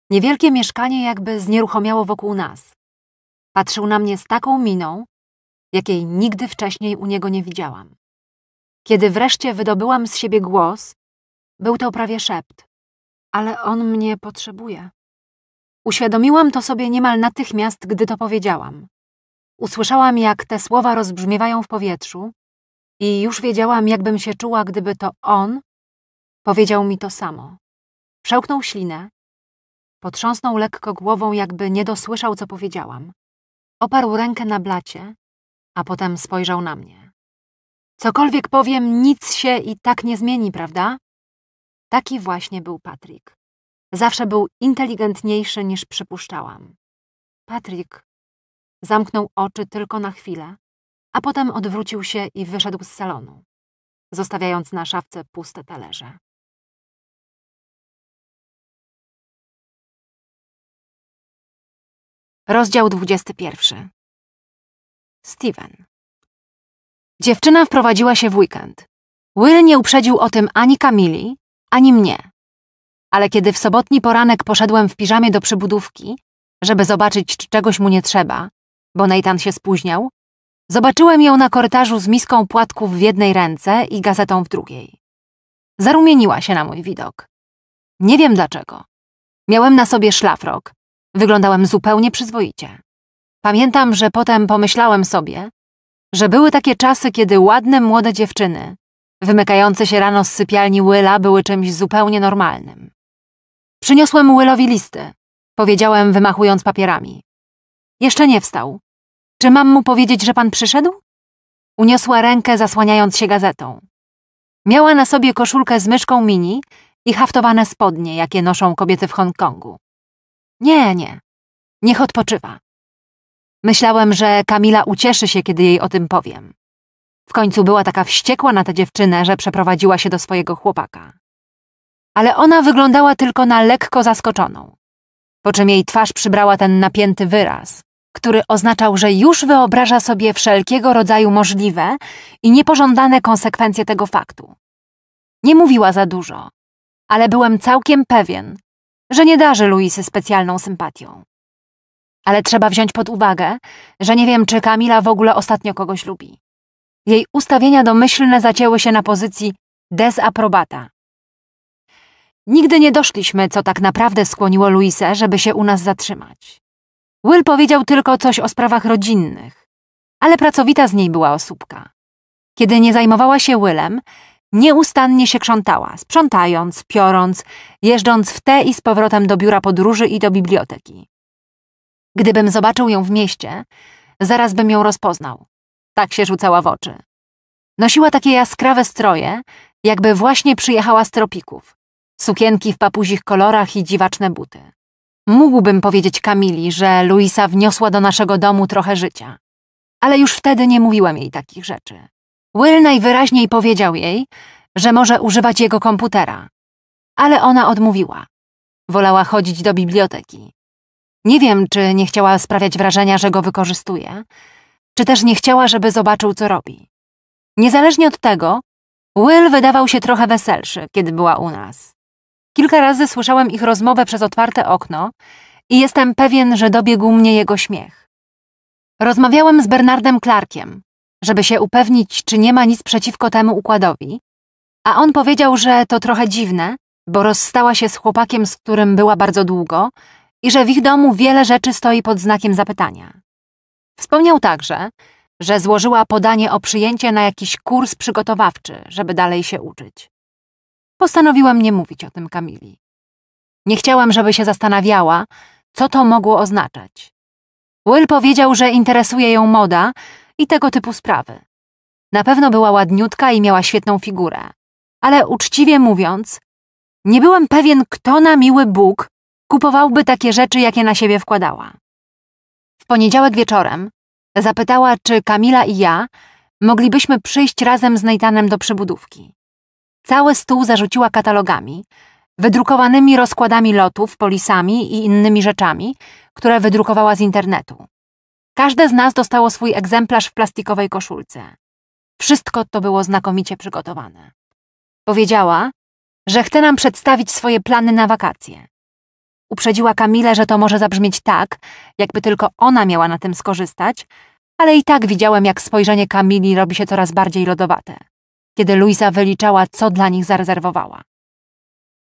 Niewielkie mieszkanie jakby znieruchomiało wokół nas. Patrzył na mnie z taką miną, jakiej nigdy wcześniej u niego nie widziałam. Kiedy wreszcie wydobyłam z siebie głos, był to prawie szept. Ale on mnie potrzebuje. Uświadomiłam to sobie niemal natychmiast, gdy to powiedziałam. Usłyszałam, jak te słowa rozbrzmiewają w powietrzu i już wiedziałam, jakbym się czuła, gdyby to on Powiedział mi to samo. Przełknął ślinę, potrząsnął lekko głową, jakby nie dosłyszał, co powiedziałam. Oparł rękę na blacie, a potem spojrzał na mnie. Cokolwiek powiem, nic się i tak nie zmieni, prawda? Taki właśnie był Patrick. Zawsze był inteligentniejszy niż przypuszczałam. Patrick zamknął oczy tylko na chwilę, a potem odwrócił się i wyszedł z salonu, zostawiając na szafce puste talerze. Rozdział 21. Steven. Dziewczyna wprowadziła się w weekend. Will nie uprzedził o tym ani Kamili, ani mnie. Ale kiedy w sobotni poranek poszedłem w piżamie do przybudówki, żeby zobaczyć, czy czegoś mu nie trzeba, bo Nathan się spóźniał, zobaczyłem ją na korytarzu z miską płatków w jednej ręce i gazetą w drugiej. Zarumieniła się na mój widok. Nie wiem dlaczego. Miałem na sobie szlafrok, Wyglądałem zupełnie przyzwoicie. Pamiętam, że potem pomyślałem sobie, że były takie czasy, kiedy ładne młode dziewczyny, wymykające się rano z sypialni Willa, były czymś zupełnie normalnym. Przyniosłem Willowi listy, powiedziałem, wymachując papierami. Jeszcze nie wstał. Czy mam mu powiedzieć, że pan przyszedł? Uniosła rękę, zasłaniając się gazetą. Miała na sobie koszulkę z myszką mini i haftowane spodnie, jakie noszą kobiety w Hongkongu. Nie, nie. Niech odpoczywa. Myślałem, że Kamila ucieszy się, kiedy jej o tym powiem. W końcu była taka wściekła na tę dziewczynę, że przeprowadziła się do swojego chłopaka. Ale ona wyglądała tylko na lekko zaskoczoną. Po czym jej twarz przybrała ten napięty wyraz, który oznaczał, że już wyobraża sobie wszelkiego rodzaju możliwe i niepożądane konsekwencje tego faktu. Nie mówiła za dużo, ale byłem całkiem pewien, że nie darzy Luisy specjalną sympatią. Ale trzeba wziąć pod uwagę, że nie wiem, czy Kamila w ogóle ostatnio kogoś lubi. Jej ustawienia domyślne zacięły się na pozycji dezaprobata. Nigdy nie doszliśmy, co tak naprawdę skłoniło Luisę, żeby się u nas zatrzymać. Will powiedział tylko coś o sprawach rodzinnych, ale pracowita z niej była osóbka. Kiedy nie zajmowała się Willem, Nieustannie się krzątała, sprzątając, piorąc, jeżdżąc w te i z powrotem do biura podróży i do biblioteki. Gdybym zobaczył ją w mieście, zaraz bym ją rozpoznał. Tak się rzucała w oczy. Nosiła takie jaskrawe stroje, jakby właśnie przyjechała z tropików. Sukienki w papuzich kolorach i dziwaczne buty. Mógłbym powiedzieć Kamili, że Luisa wniosła do naszego domu trochę życia. Ale już wtedy nie mówiłem jej takich rzeczy. Will najwyraźniej powiedział jej, że może używać jego komputera, ale ona odmówiła. Wolała chodzić do biblioteki. Nie wiem, czy nie chciała sprawiać wrażenia, że go wykorzystuje, czy też nie chciała, żeby zobaczył, co robi. Niezależnie od tego, Will wydawał się trochę weselszy, kiedy była u nas. Kilka razy słyszałem ich rozmowę przez otwarte okno i jestem pewien, że dobiegł mnie jego śmiech. Rozmawiałem z Bernardem Clarkiem, żeby się upewnić, czy nie ma nic przeciwko temu układowi, a on powiedział, że to trochę dziwne, bo rozstała się z chłopakiem, z którym była bardzo długo i że w ich domu wiele rzeczy stoi pod znakiem zapytania. Wspomniał także, że złożyła podanie o przyjęcie na jakiś kurs przygotowawczy, żeby dalej się uczyć. Postanowiłam nie mówić o tym Kamili. Nie chciałam, żeby się zastanawiała, co to mogło oznaczać. Will powiedział, że interesuje ją moda, i tego typu sprawy. Na pewno była ładniutka i miała świetną figurę, ale uczciwie mówiąc, nie byłem pewien, kto na miły Bóg kupowałby takie rzeczy, jakie na siebie wkładała. W poniedziałek wieczorem zapytała, czy Kamila i ja moglibyśmy przyjść razem z Nejtanem do przybudówki. Cały stół zarzuciła katalogami, wydrukowanymi rozkładami lotów, polisami i innymi rzeczami, które wydrukowała z internetu. Każde z nas dostało swój egzemplarz w plastikowej koszulce. Wszystko to było znakomicie przygotowane. Powiedziała, że chce nam przedstawić swoje plany na wakacje. Uprzedziła Kamilę, że to może zabrzmieć tak, jakby tylko ona miała na tym skorzystać, ale i tak widziałem, jak spojrzenie Kamili robi się coraz bardziej lodowate, kiedy Luisa wyliczała, co dla nich zarezerwowała.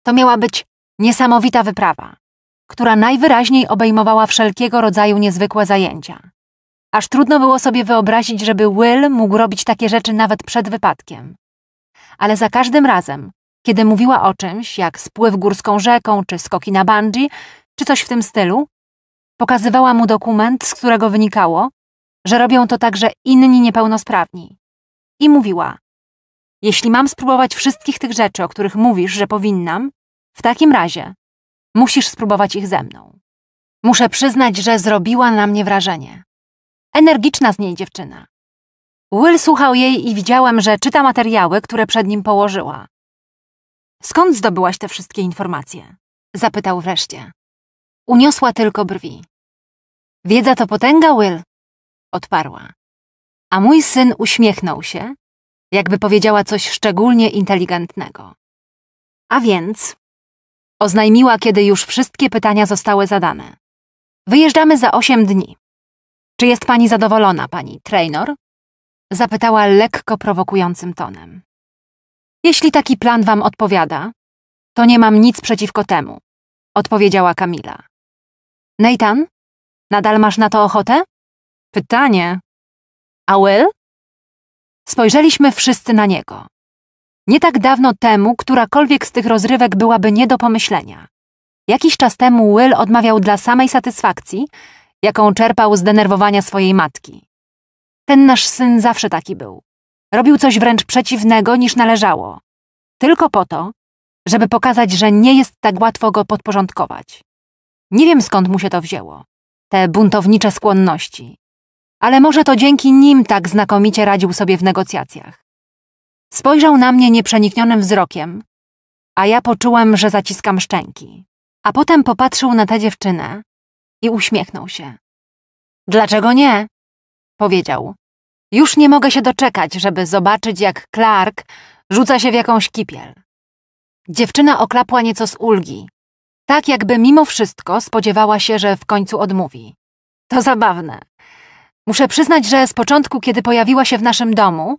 To miała być niesamowita wyprawa, która najwyraźniej obejmowała wszelkiego rodzaju niezwykłe zajęcia. Aż trudno było sobie wyobrazić, żeby Will mógł robić takie rzeczy nawet przed wypadkiem. Ale za każdym razem, kiedy mówiła o czymś, jak spływ górską rzeką, czy skoki na bungee, czy coś w tym stylu, pokazywała mu dokument, z którego wynikało, że robią to także inni niepełnosprawni. I mówiła: Jeśli mam spróbować wszystkich tych rzeczy, o których mówisz, że powinnam, w takim razie musisz spróbować ich ze mną. Muszę przyznać, że zrobiła na mnie wrażenie. Energiczna z niej dziewczyna. Will słuchał jej i widziałem, że czyta materiały, które przed nim położyła. Skąd zdobyłaś te wszystkie informacje? Zapytał wreszcie. Uniosła tylko brwi. Wiedza to potęga, Will? Odparła. A mój syn uśmiechnął się, jakby powiedziała coś szczególnie inteligentnego. A więc? Oznajmiła, kiedy już wszystkie pytania zostały zadane. Wyjeżdżamy za osiem dni. Czy jest pani zadowolona, pani trainor? Zapytała lekko prowokującym tonem. Jeśli taki plan wam odpowiada, to nie mam nic przeciwko temu, odpowiedziała Kamila. Nathan, nadal masz na to ochotę? Pytanie. A Will? Spojrzeliśmy wszyscy na niego. Nie tak dawno temu którakolwiek z tych rozrywek byłaby nie do pomyślenia. Jakiś czas temu Will odmawiał dla samej satysfakcji, jaką czerpał z denerwowania swojej matki. Ten nasz syn zawsze taki był. Robił coś wręcz przeciwnego niż należało. Tylko po to, żeby pokazać, że nie jest tak łatwo go podporządkować. Nie wiem skąd mu się to wzięło, te buntownicze skłonności. Ale może to dzięki nim tak znakomicie radził sobie w negocjacjach. Spojrzał na mnie nieprzeniknionym wzrokiem, a ja poczułem, że zaciskam szczęki. A potem popatrzył na tę dziewczynę, i uśmiechnął się. Dlaczego nie? powiedział. Już nie mogę się doczekać, żeby zobaczyć, jak Clark rzuca się w jakąś kipiel. Dziewczyna oklapła nieco z ulgi, tak jakby mimo wszystko spodziewała się, że w końcu odmówi. To zabawne. Muszę przyznać, że z początku, kiedy pojawiła się w naszym domu,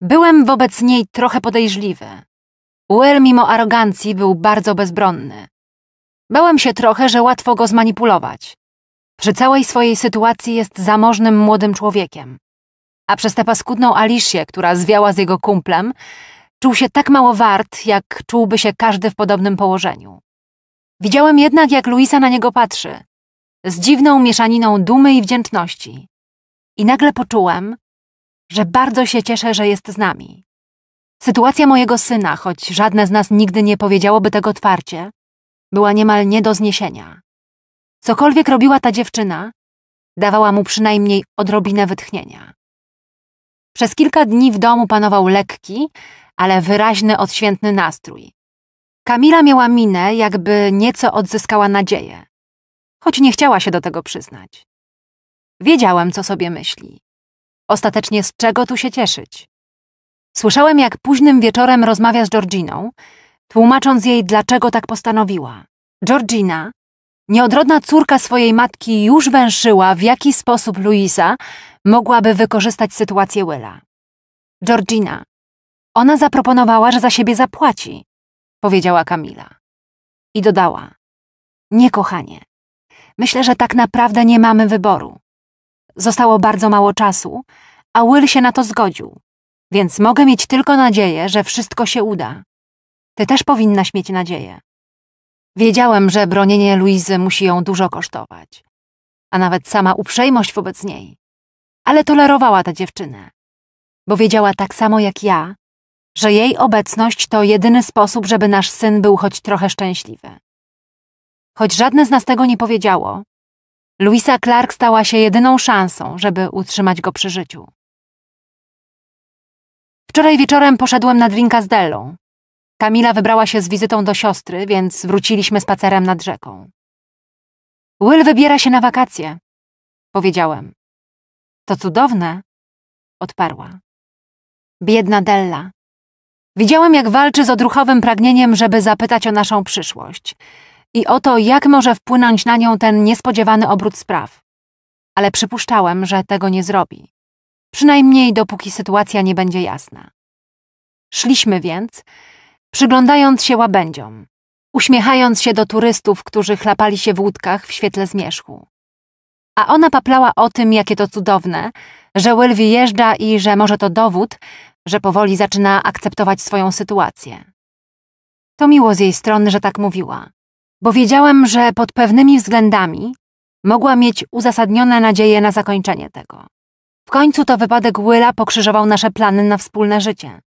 byłem wobec niej trochę podejrzliwy. Will mimo arogancji był bardzo bezbronny. Bałem się trochę, że łatwo go zmanipulować. Przy całej swojej sytuacji jest zamożnym młodym człowiekiem. A przez tę paskudną Alicję, która zwiała z jego kumplem, czuł się tak mało wart, jak czułby się każdy w podobnym położeniu. Widziałem jednak, jak Luisa na niego patrzy, z dziwną mieszaniną dumy i wdzięczności. I nagle poczułem, że bardzo się cieszę, że jest z nami. Sytuacja mojego syna, choć żadne z nas nigdy nie powiedziałoby tego otwarcie, była niemal nie do zniesienia. Cokolwiek robiła ta dziewczyna, dawała mu przynajmniej odrobinę wytchnienia. Przez kilka dni w domu panował lekki, ale wyraźny odświętny nastrój. Kamila miała minę, jakby nieco odzyskała nadzieję, choć nie chciała się do tego przyznać. Wiedziałem, co sobie myśli. Ostatecznie z czego tu się cieszyć? Słyszałem, jak późnym wieczorem rozmawia z Georginą, tłumacząc jej, dlaczego tak postanowiła. Georgina, nieodrodna córka swojej matki, już węszyła, w jaki sposób Luisa mogłaby wykorzystać sytuację Willa. Georgina, ona zaproponowała, że za siebie zapłaci, powiedziała Kamila. I dodała: Nie, kochanie, myślę, że tak naprawdę nie mamy wyboru. Zostało bardzo mało czasu, a Will się na to zgodził, więc mogę mieć tylko nadzieję, że wszystko się uda. Ty też powinnaś mieć nadzieję. Wiedziałem, że bronienie Luizy musi ją dużo kosztować, a nawet sama uprzejmość wobec niej. Ale tolerowała tę dziewczynę, bo wiedziała tak samo jak ja, że jej obecność to jedyny sposób, żeby nasz syn był choć trochę szczęśliwy. Choć żadne z nas tego nie powiedziało, Luisa Clark stała się jedyną szansą, żeby utrzymać go przy życiu. Wczoraj wieczorem poszedłem na drinka z Dellą, Kamila wybrała się z wizytą do siostry, więc wróciliśmy spacerem nad rzeką. Will wybiera się na wakacje, powiedziałem. To cudowne, odparła. Biedna Della. Widziałem, jak walczy z odruchowym pragnieniem, żeby zapytać o naszą przyszłość i o to, jak może wpłynąć na nią ten niespodziewany obrót spraw. Ale przypuszczałem, że tego nie zrobi. Przynajmniej dopóki sytuacja nie będzie jasna. Szliśmy więc przyglądając się łabędziom, uśmiechając się do turystów, którzy chlapali się w łódkach w świetle zmierzchu. A ona paplała o tym, jakie to cudowne, że Will wyjeżdża i że może to dowód, że powoli zaczyna akceptować swoją sytuację. To miło z jej strony, że tak mówiła, bo wiedziałem, że pod pewnymi względami mogła mieć uzasadnione nadzieje na zakończenie tego. W końcu to wypadek Willa pokrzyżował nasze plany na wspólne życie.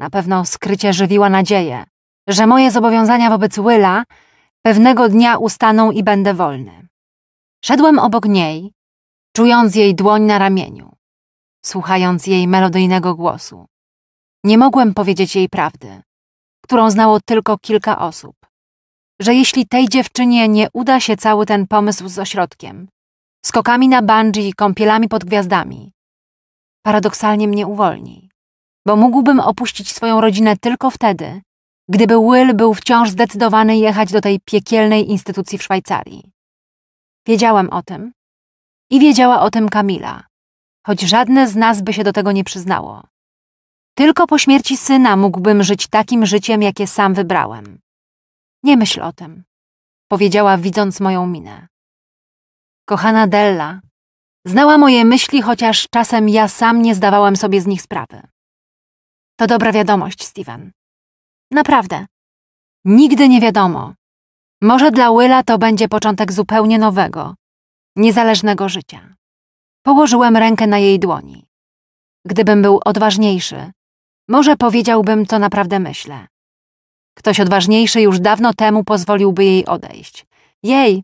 Na pewno skrycie żywiła nadzieję, że moje zobowiązania wobec Willa pewnego dnia ustaną i będę wolny. Szedłem obok niej, czując jej dłoń na ramieniu, słuchając jej melodyjnego głosu. Nie mogłem powiedzieć jej prawdy, którą znało tylko kilka osób. Że jeśli tej dziewczynie nie uda się cały ten pomysł z ośrodkiem, skokami na bungee i kąpielami pod gwiazdami, paradoksalnie mnie uwolni bo mógłbym opuścić swoją rodzinę tylko wtedy, gdyby Will był wciąż zdecydowany jechać do tej piekielnej instytucji w Szwajcarii. Wiedziałem o tym i wiedziała o tym Kamila, choć żadne z nas by się do tego nie przyznało. Tylko po śmierci syna mógłbym żyć takim życiem, jakie sam wybrałem. Nie myśl o tym, powiedziała, widząc moją minę. Kochana Della, znała moje myśli, chociaż czasem ja sam nie zdawałem sobie z nich sprawy. To dobra wiadomość, Steven. Naprawdę. Nigdy nie wiadomo. Może dla Willa to będzie początek zupełnie nowego, niezależnego życia. Położyłem rękę na jej dłoni. Gdybym był odważniejszy, może powiedziałbym, co naprawdę myślę. Ktoś odważniejszy już dawno temu pozwoliłby jej odejść. Jej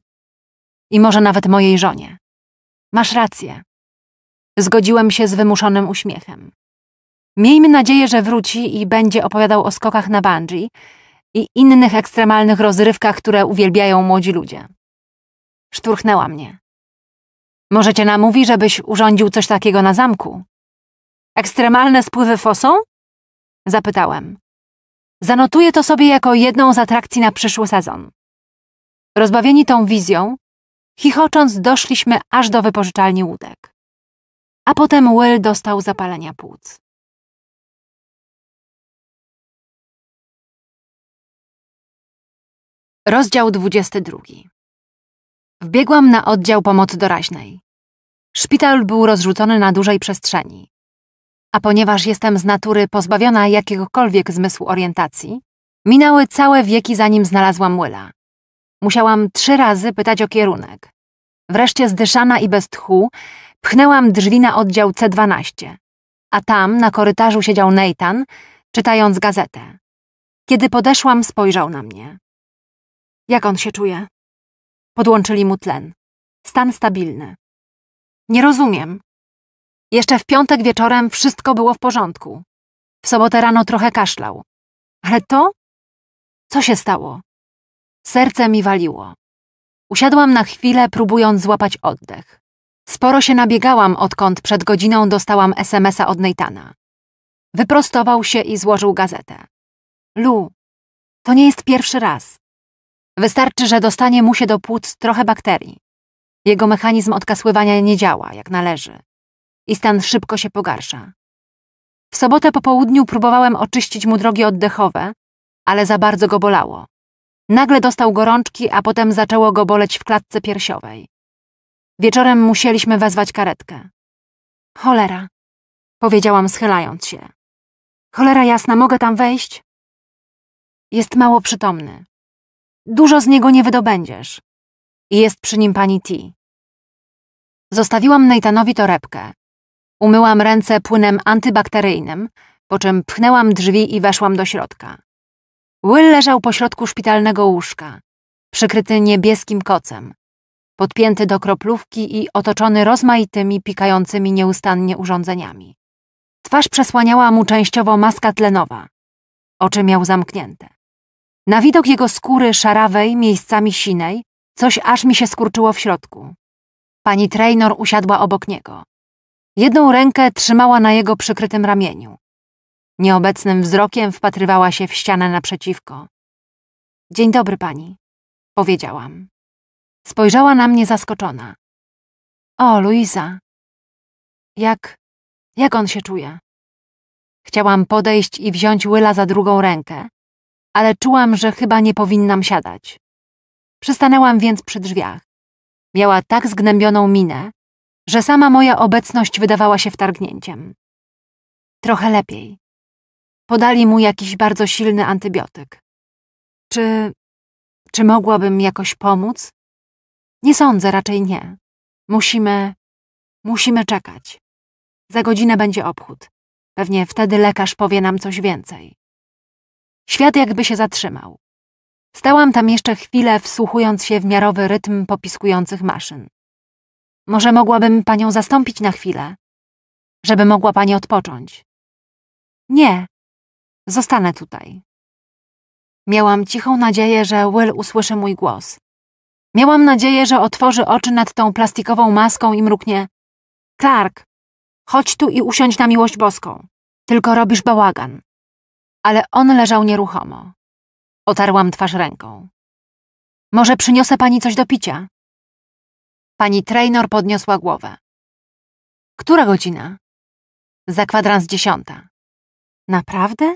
i może nawet mojej żonie. Masz rację. Zgodziłem się z wymuszonym uśmiechem. Miejmy nadzieję, że wróci i będzie opowiadał o skokach na bungee i innych ekstremalnych rozrywkach, które uwielbiają młodzi ludzie. Szturchnęła mnie. Może cię namówi, żebyś urządził coś takiego na zamku? Ekstremalne spływy fosą? Zapytałem. Zanotuję to sobie jako jedną z atrakcji na przyszły sezon. Rozbawieni tą wizją, chichocząc doszliśmy aż do wypożyczalni łódek. A potem Will dostał zapalenia płuc. Rozdział 22. Wbiegłam na oddział pomocy doraźnej. Szpital był rozrzucony na dużej przestrzeni. A ponieważ jestem z natury pozbawiona jakiegokolwiek zmysłu orientacji, minęły całe wieki zanim znalazłam Łyla. Musiałam trzy razy pytać o kierunek. Wreszcie zdyszana i bez tchu pchnęłam drzwi na oddział C12, a tam na korytarzu siedział Nathan, czytając gazetę. Kiedy podeszłam, spojrzał na mnie. Jak on się czuje? Podłączyli mu tlen. Stan stabilny. Nie rozumiem. Jeszcze w piątek wieczorem wszystko było w porządku. W sobotę rano trochę kaszlał. Ale to? Co się stało? Serce mi waliło. Usiadłam na chwilę, próbując złapać oddech. Sporo się nabiegałam, odkąd przed godziną dostałam SMS-a od Neitana. Wyprostował się i złożył gazetę. Lu, to nie jest pierwszy raz. Wystarczy, że dostanie mu się do płuc trochę bakterii. Jego mechanizm odkasływania nie działa, jak należy. I stan szybko się pogarsza. W sobotę po południu próbowałem oczyścić mu drogi oddechowe, ale za bardzo go bolało. Nagle dostał gorączki, a potem zaczęło go boleć w klatce piersiowej. Wieczorem musieliśmy wezwać karetkę. Cholera, powiedziałam schylając się. Cholera jasna, mogę tam wejść? Jest mało przytomny. Dużo z niego nie wydobędziesz. Jest przy nim pani T. Zostawiłam Neytanowi torebkę. Umyłam ręce płynem antybakteryjnym, po czym pchnęłam drzwi i weszłam do środka. Will leżał pośrodku szpitalnego łóżka, przykryty niebieskim kocem, podpięty do kroplówki i otoczony rozmaitymi, pikającymi nieustannie urządzeniami. Twarz przesłaniała mu częściowo maska tlenowa. Oczy miał zamknięte. Na widok jego skóry szarawej, miejscami sinej, coś aż mi się skurczyło w środku. Pani Traynor usiadła obok niego. Jedną rękę trzymała na jego przykrytym ramieniu. Nieobecnym wzrokiem wpatrywała się w ścianę naprzeciwko. Dzień dobry pani, powiedziałam. Spojrzała na mnie zaskoczona. O, Luisa. Jak, jak on się czuje? Chciałam podejść i wziąć Willa za drugą rękę, ale czułam, że chyba nie powinnam siadać. Przystanęłam więc przy drzwiach. Miała tak zgnębioną minę, że sama moja obecność wydawała się wtargnięciem. Trochę lepiej. Podali mu jakiś bardzo silny antybiotyk. Czy... czy mogłabym jakoś pomóc? Nie sądzę, raczej nie. Musimy... musimy czekać. Za godzinę będzie obchód. Pewnie wtedy lekarz powie nam coś więcej. Świat jakby się zatrzymał. Stałam tam jeszcze chwilę, wsłuchując się w miarowy rytm popiskujących maszyn. Może mogłabym panią zastąpić na chwilę, żeby mogła pani odpocząć. Nie, zostanę tutaj. Miałam cichą nadzieję, że Will usłyszy mój głos. Miałam nadzieję, że otworzy oczy nad tą plastikową maską i mruknie. Clark, chodź tu i usiądź na miłość boską. Tylko robisz bałagan ale on leżał nieruchomo. Otarłam twarz ręką. Może przyniosę pani coś do picia? Pani Traynor podniosła głowę. Która godzina? Za kwadrans dziesiąta. Naprawdę?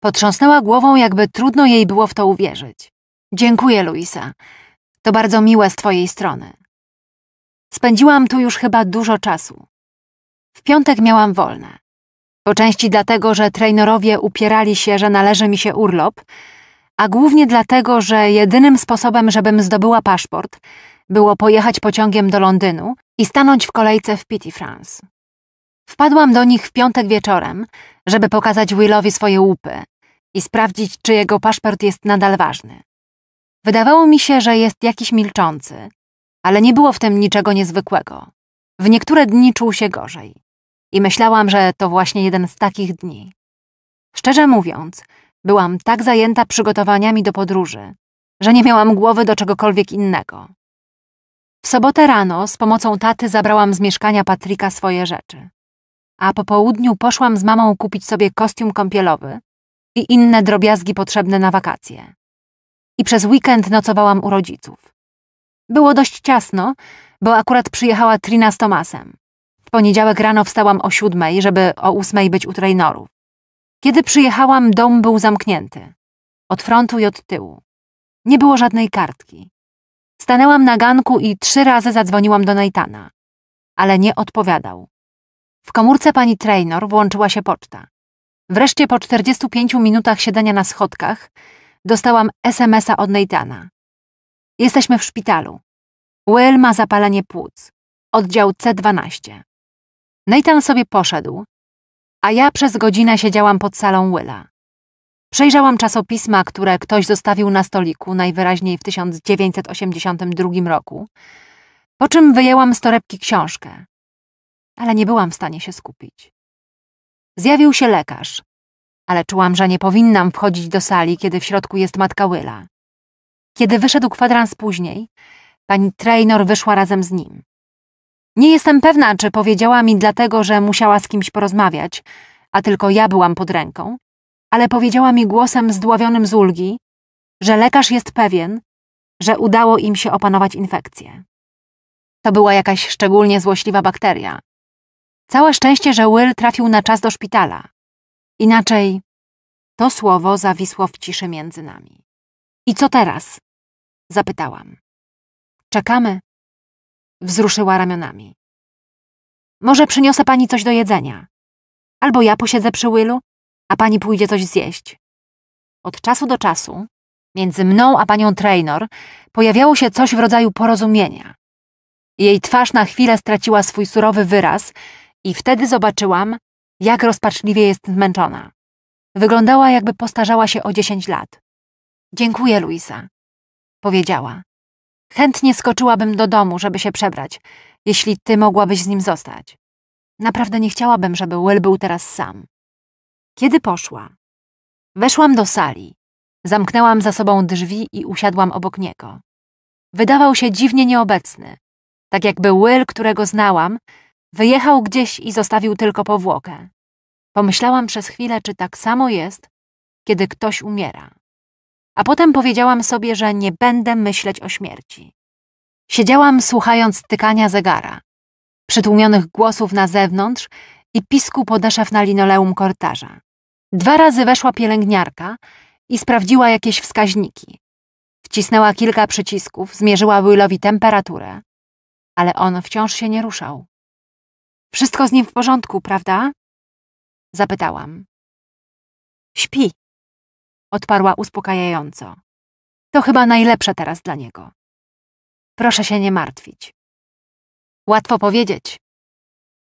Potrząsnęła głową, jakby trudno jej było w to uwierzyć. Dziękuję, Luisa. To bardzo miłe z twojej strony. Spędziłam tu już chyba dużo czasu. W piątek miałam wolne. Po części dlatego, że trenerowie upierali się, że należy mi się urlop, a głównie dlatego, że jedynym sposobem, żebym zdobyła paszport, było pojechać pociągiem do Londynu i stanąć w kolejce w Pity France. Wpadłam do nich w piątek wieczorem, żeby pokazać Willowi swoje łupy i sprawdzić, czy jego paszport jest nadal ważny. Wydawało mi się, że jest jakiś milczący, ale nie było w tym niczego niezwykłego. W niektóre dni czuł się gorzej. I myślałam, że to właśnie jeden z takich dni. Szczerze mówiąc, byłam tak zajęta przygotowaniami do podróży, że nie miałam głowy do czegokolwiek innego. W sobotę rano z pomocą taty zabrałam z mieszkania Patryka swoje rzeczy, a po południu poszłam z mamą kupić sobie kostium kąpielowy i inne drobiazgi potrzebne na wakacje. I przez weekend nocowałam u rodziców. Było dość ciasno, bo akurat przyjechała Trina z Tomasem. W poniedziałek rano wstałam o siódmej, żeby o ósmej być u trejnorów. Kiedy przyjechałam, dom był zamknięty. Od frontu i od tyłu. Nie było żadnej kartki. Stanęłam na ganku i trzy razy zadzwoniłam do Neitana, ale nie odpowiadał. W komórce pani Traynor włączyła się poczta. Wreszcie po 45 minutach siedzenia na schodkach dostałam SMS-a od Neitana. Jesteśmy w szpitalu. Will ma zapalenie płuc. Oddział C12. Nathan sobie poszedł, a ja przez godzinę siedziałam pod salą Willa. Przejrzałam czasopisma, które ktoś zostawił na stoliku, najwyraźniej w 1982 roku, po czym wyjęłam z torebki książkę. Ale nie byłam w stanie się skupić. Zjawił się lekarz, ale czułam, że nie powinnam wchodzić do sali, kiedy w środku jest matka Willa. Kiedy wyszedł kwadrans później, pani Traynor wyszła razem z nim. Nie jestem pewna, czy powiedziała mi dlatego, że musiała z kimś porozmawiać, a tylko ja byłam pod ręką, ale powiedziała mi głosem zdławionym z ulgi, że lekarz jest pewien, że udało im się opanować infekcję. To była jakaś szczególnie złośliwa bakteria. Całe szczęście, że Will trafił na czas do szpitala. Inaczej to słowo zawisło w ciszy między nami. I co teraz? Zapytałam. Czekamy. Wzruszyła ramionami. Może przyniosę pani coś do jedzenia. Albo ja posiedzę przy Willu, a pani pójdzie coś zjeść. Od czasu do czasu, między mną a panią Traynor, pojawiało się coś w rodzaju porozumienia. Jej twarz na chwilę straciła swój surowy wyraz i wtedy zobaczyłam, jak rozpaczliwie jest zmęczona. Wyglądała, jakby postarzała się o dziesięć lat. Dziękuję, Luisa, powiedziała. Chętnie skoczyłabym do domu, żeby się przebrać, jeśli ty mogłabyś z nim zostać. Naprawdę nie chciałabym, żeby Will był teraz sam. Kiedy poszła? Weszłam do sali. Zamknęłam za sobą drzwi i usiadłam obok niego. Wydawał się dziwnie nieobecny. Tak jakby Will, którego znałam, wyjechał gdzieś i zostawił tylko powłokę. Pomyślałam przez chwilę, czy tak samo jest, kiedy ktoś umiera a potem powiedziałam sobie, że nie będę myśleć o śmierci. Siedziałam słuchając tykania zegara, przytłumionych głosów na zewnątrz i pisku podeszew na linoleum korytarza. Dwa razy weszła pielęgniarka i sprawdziła jakieś wskaźniki. Wcisnęła kilka przycisków, zmierzyła Willowi temperaturę, ale on wciąż się nie ruszał. Wszystko z nim w porządku, prawda? Zapytałam. Śpi, odparła uspokajająco. To chyba najlepsze teraz dla niego. Proszę się nie martwić. Łatwo powiedzieć.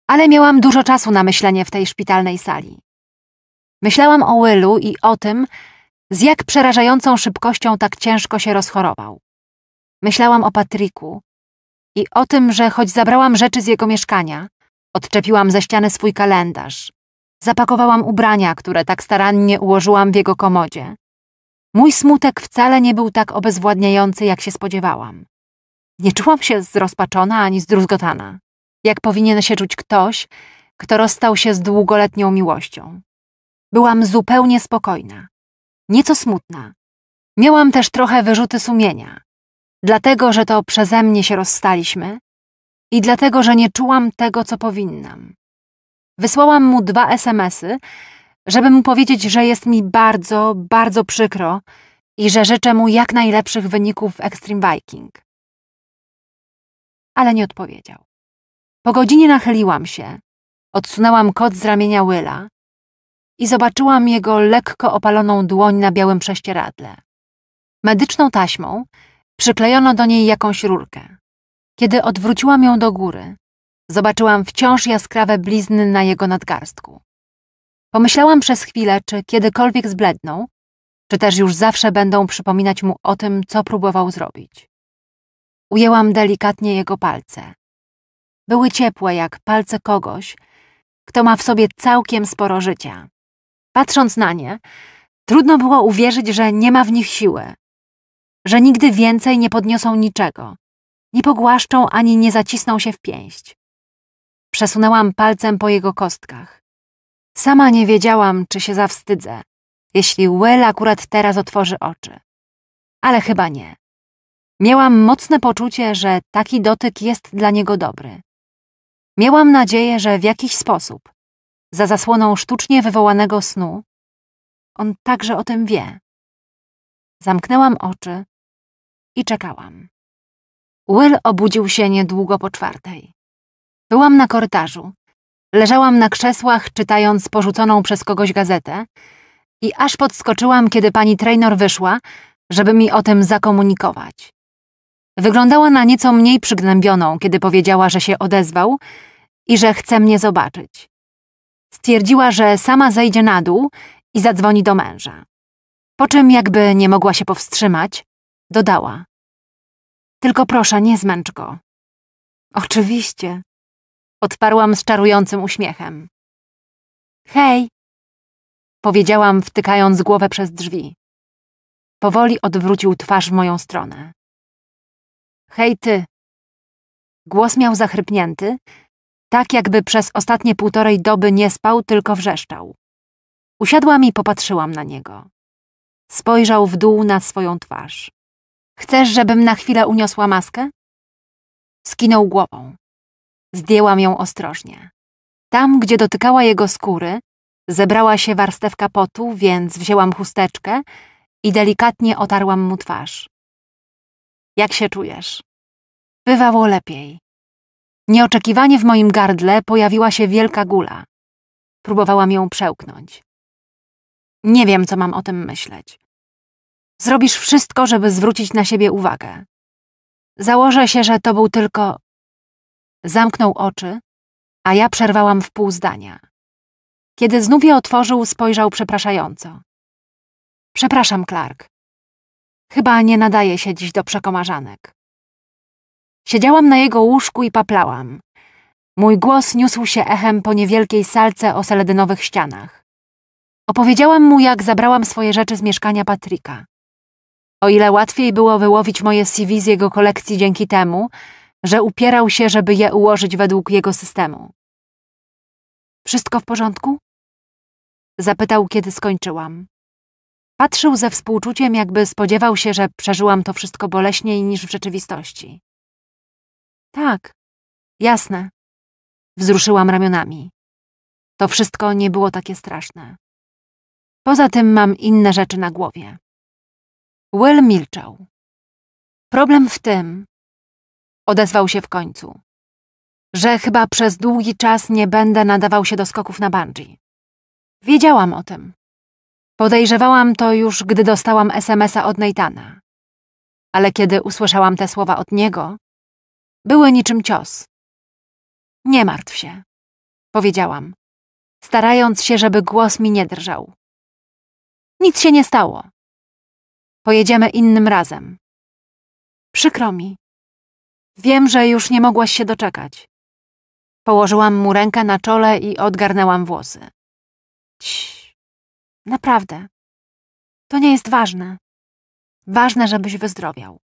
Ale miałam dużo czasu na myślenie w tej szpitalnej sali. Myślałam o Willu i o tym, z jak przerażającą szybkością tak ciężko się rozchorował. Myślałam o Patryku i o tym, że choć zabrałam rzeczy z jego mieszkania, odczepiłam ze ściany swój kalendarz, Zapakowałam ubrania, które tak starannie ułożyłam w jego komodzie. Mój smutek wcale nie był tak obezwładniający, jak się spodziewałam. Nie czułam się zrozpaczona ani zdruzgotana, jak powinien się czuć ktoś, kto rozstał się z długoletnią miłością. Byłam zupełnie spokojna, nieco smutna. Miałam też trochę wyrzuty sumienia, dlatego, że to przeze mnie się rozstaliśmy i dlatego, że nie czułam tego, co powinnam. Wysłałam mu dwa SMSy, żeby mu powiedzieć, że jest mi bardzo, bardzo przykro i że życzę mu jak najlepszych wyników w Extreme Viking. Ale nie odpowiedział. Po godzinie nachyliłam się, odsunęłam kot z ramienia Willa i zobaczyłam jego lekko opaloną dłoń na białym prześcieradle. Medyczną taśmą przyklejono do niej jakąś rurkę. Kiedy odwróciłam ją do góry, Zobaczyłam wciąż jaskrawe blizny na jego nadgarstku. Pomyślałam przez chwilę, czy kiedykolwiek zbledną, czy też już zawsze będą przypominać mu o tym, co próbował zrobić. Ujęłam delikatnie jego palce. Były ciepłe jak palce kogoś, kto ma w sobie całkiem sporo życia. Patrząc na nie, trudno było uwierzyć, że nie ma w nich siły, że nigdy więcej nie podniosą niczego, nie pogłaszczą ani nie zacisną się w pięść. Przesunęłam palcem po jego kostkach. Sama nie wiedziałam, czy się zawstydzę, jeśli Will akurat teraz otworzy oczy. Ale chyba nie. Miałam mocne poczucie, że taki dotyk jest dla niego dobry. Miałam nadzieję, że w jakiś sposób, za zasłoną sztucznie wywołanego snu, on także o tym wie. Zamknęłam oczy i czekałam. Will obudził się niedługo po czwartej. Byłam na korytarzu. Leżałam na krzesłach, czytając porzuconą przez kogoś gazetę i aż podskoczyłam, kiedy pani trainer wyszła, żeby mi o tym zakomunikować. Wyglądała na nieco mniej przygnębioną, kiedy powiedziała, że się odezwał i że chce mnie zobaczyć. Stwierdziła, że sama zejdzie na dół i zadzwoni do męża. Po czym, jakby nie mogła się powstrzymać, dodała: Tylko proszę, nie zmęcz go. Oczywiście, odparłam z czarującym uśmiechem. Hej! powiedziałam, wtykając głowę przez drzwi. Powoli odwrócił twarz w moją stronę. Hej ty! Głos miał zachrypnięty, tak jakby przez ostatnie półtorej doby nie spał, tylko wrzeszczał. Usiadłam i popatrzyłam na niego. Spojrzał w dół na swoją twarz. Chcesz, żebym na chwilę uniosła maskę? Skinął głową. Zdjęłam ją ostrożnie. Tam, gdzie dotykała jego skóry, zebrała się warstewka potu, więc wzięłam chusteczkę i delikatnie otarłam mu twarz. Jak się czujesz? Bywało lepiej. Nieoczekiwanie w moim gardle pojawiła się wielka gula. Próbowałam ją przełknąć. Nie wiem, co mam o tym myśleć. Zrobisz wszystko, żeby zwrócić na siebie uwagę. Założę się, że to był tylko Zamknął oczy, a ja przerwałam w pół zdania. Kiedy znów je otworzył, spojrzał przepraszająco. Przepraszam, Clark. Chyba nie nadaje się dziś do przekomarzanek. Siedziałam na jego łóżku i paplałam. Mój głos niósł się echem po niewielkiej salce o seledynowych ścianach. Opowiedziałam mu, jak zabrałam swoje rzeczy z mieszkania Patryka. O ile łatwiej było wyłowić moje CV z jego kolekcji dzięki temu, że upierał się, żeby je ułożyć według jego systemu. Wszystko w porządku? Zapytał, kiedy skończyłam. Patrzył ze współczuciem, jakby spodziewał się, że przeżyłam to wszystko boleśniej niż w rzeczywistości. Tak, jasne. Wzruszyłam ramionami. To wszystko nie było takie straszne. Poza tym mam inne rzeczy na głowie. Will milczał. Problem w tym, Odezwał się w końcu. Że chyba przez długi czas nie będę nadawał się do skoków na bungee. Wiedziałam o tym. Podejrzewałam to już, gdy dostałam SMS-a od Neitana. Ale kiedy usłyszałam te słowa od niego, były niczym cios. Nie martw się, powiedziałam, starając się, żeby głos mi nie drżał. Nic się nie stało. Pojedziemy innym razem. Przykro mi, Wiem, że już nie mogłaś się doczekać. Położyłam mu rękę na czole i odgarnęłam włosy. Cii, naprawdę. To nie jest ważne. Ważne, żebyś wyzdrowiał.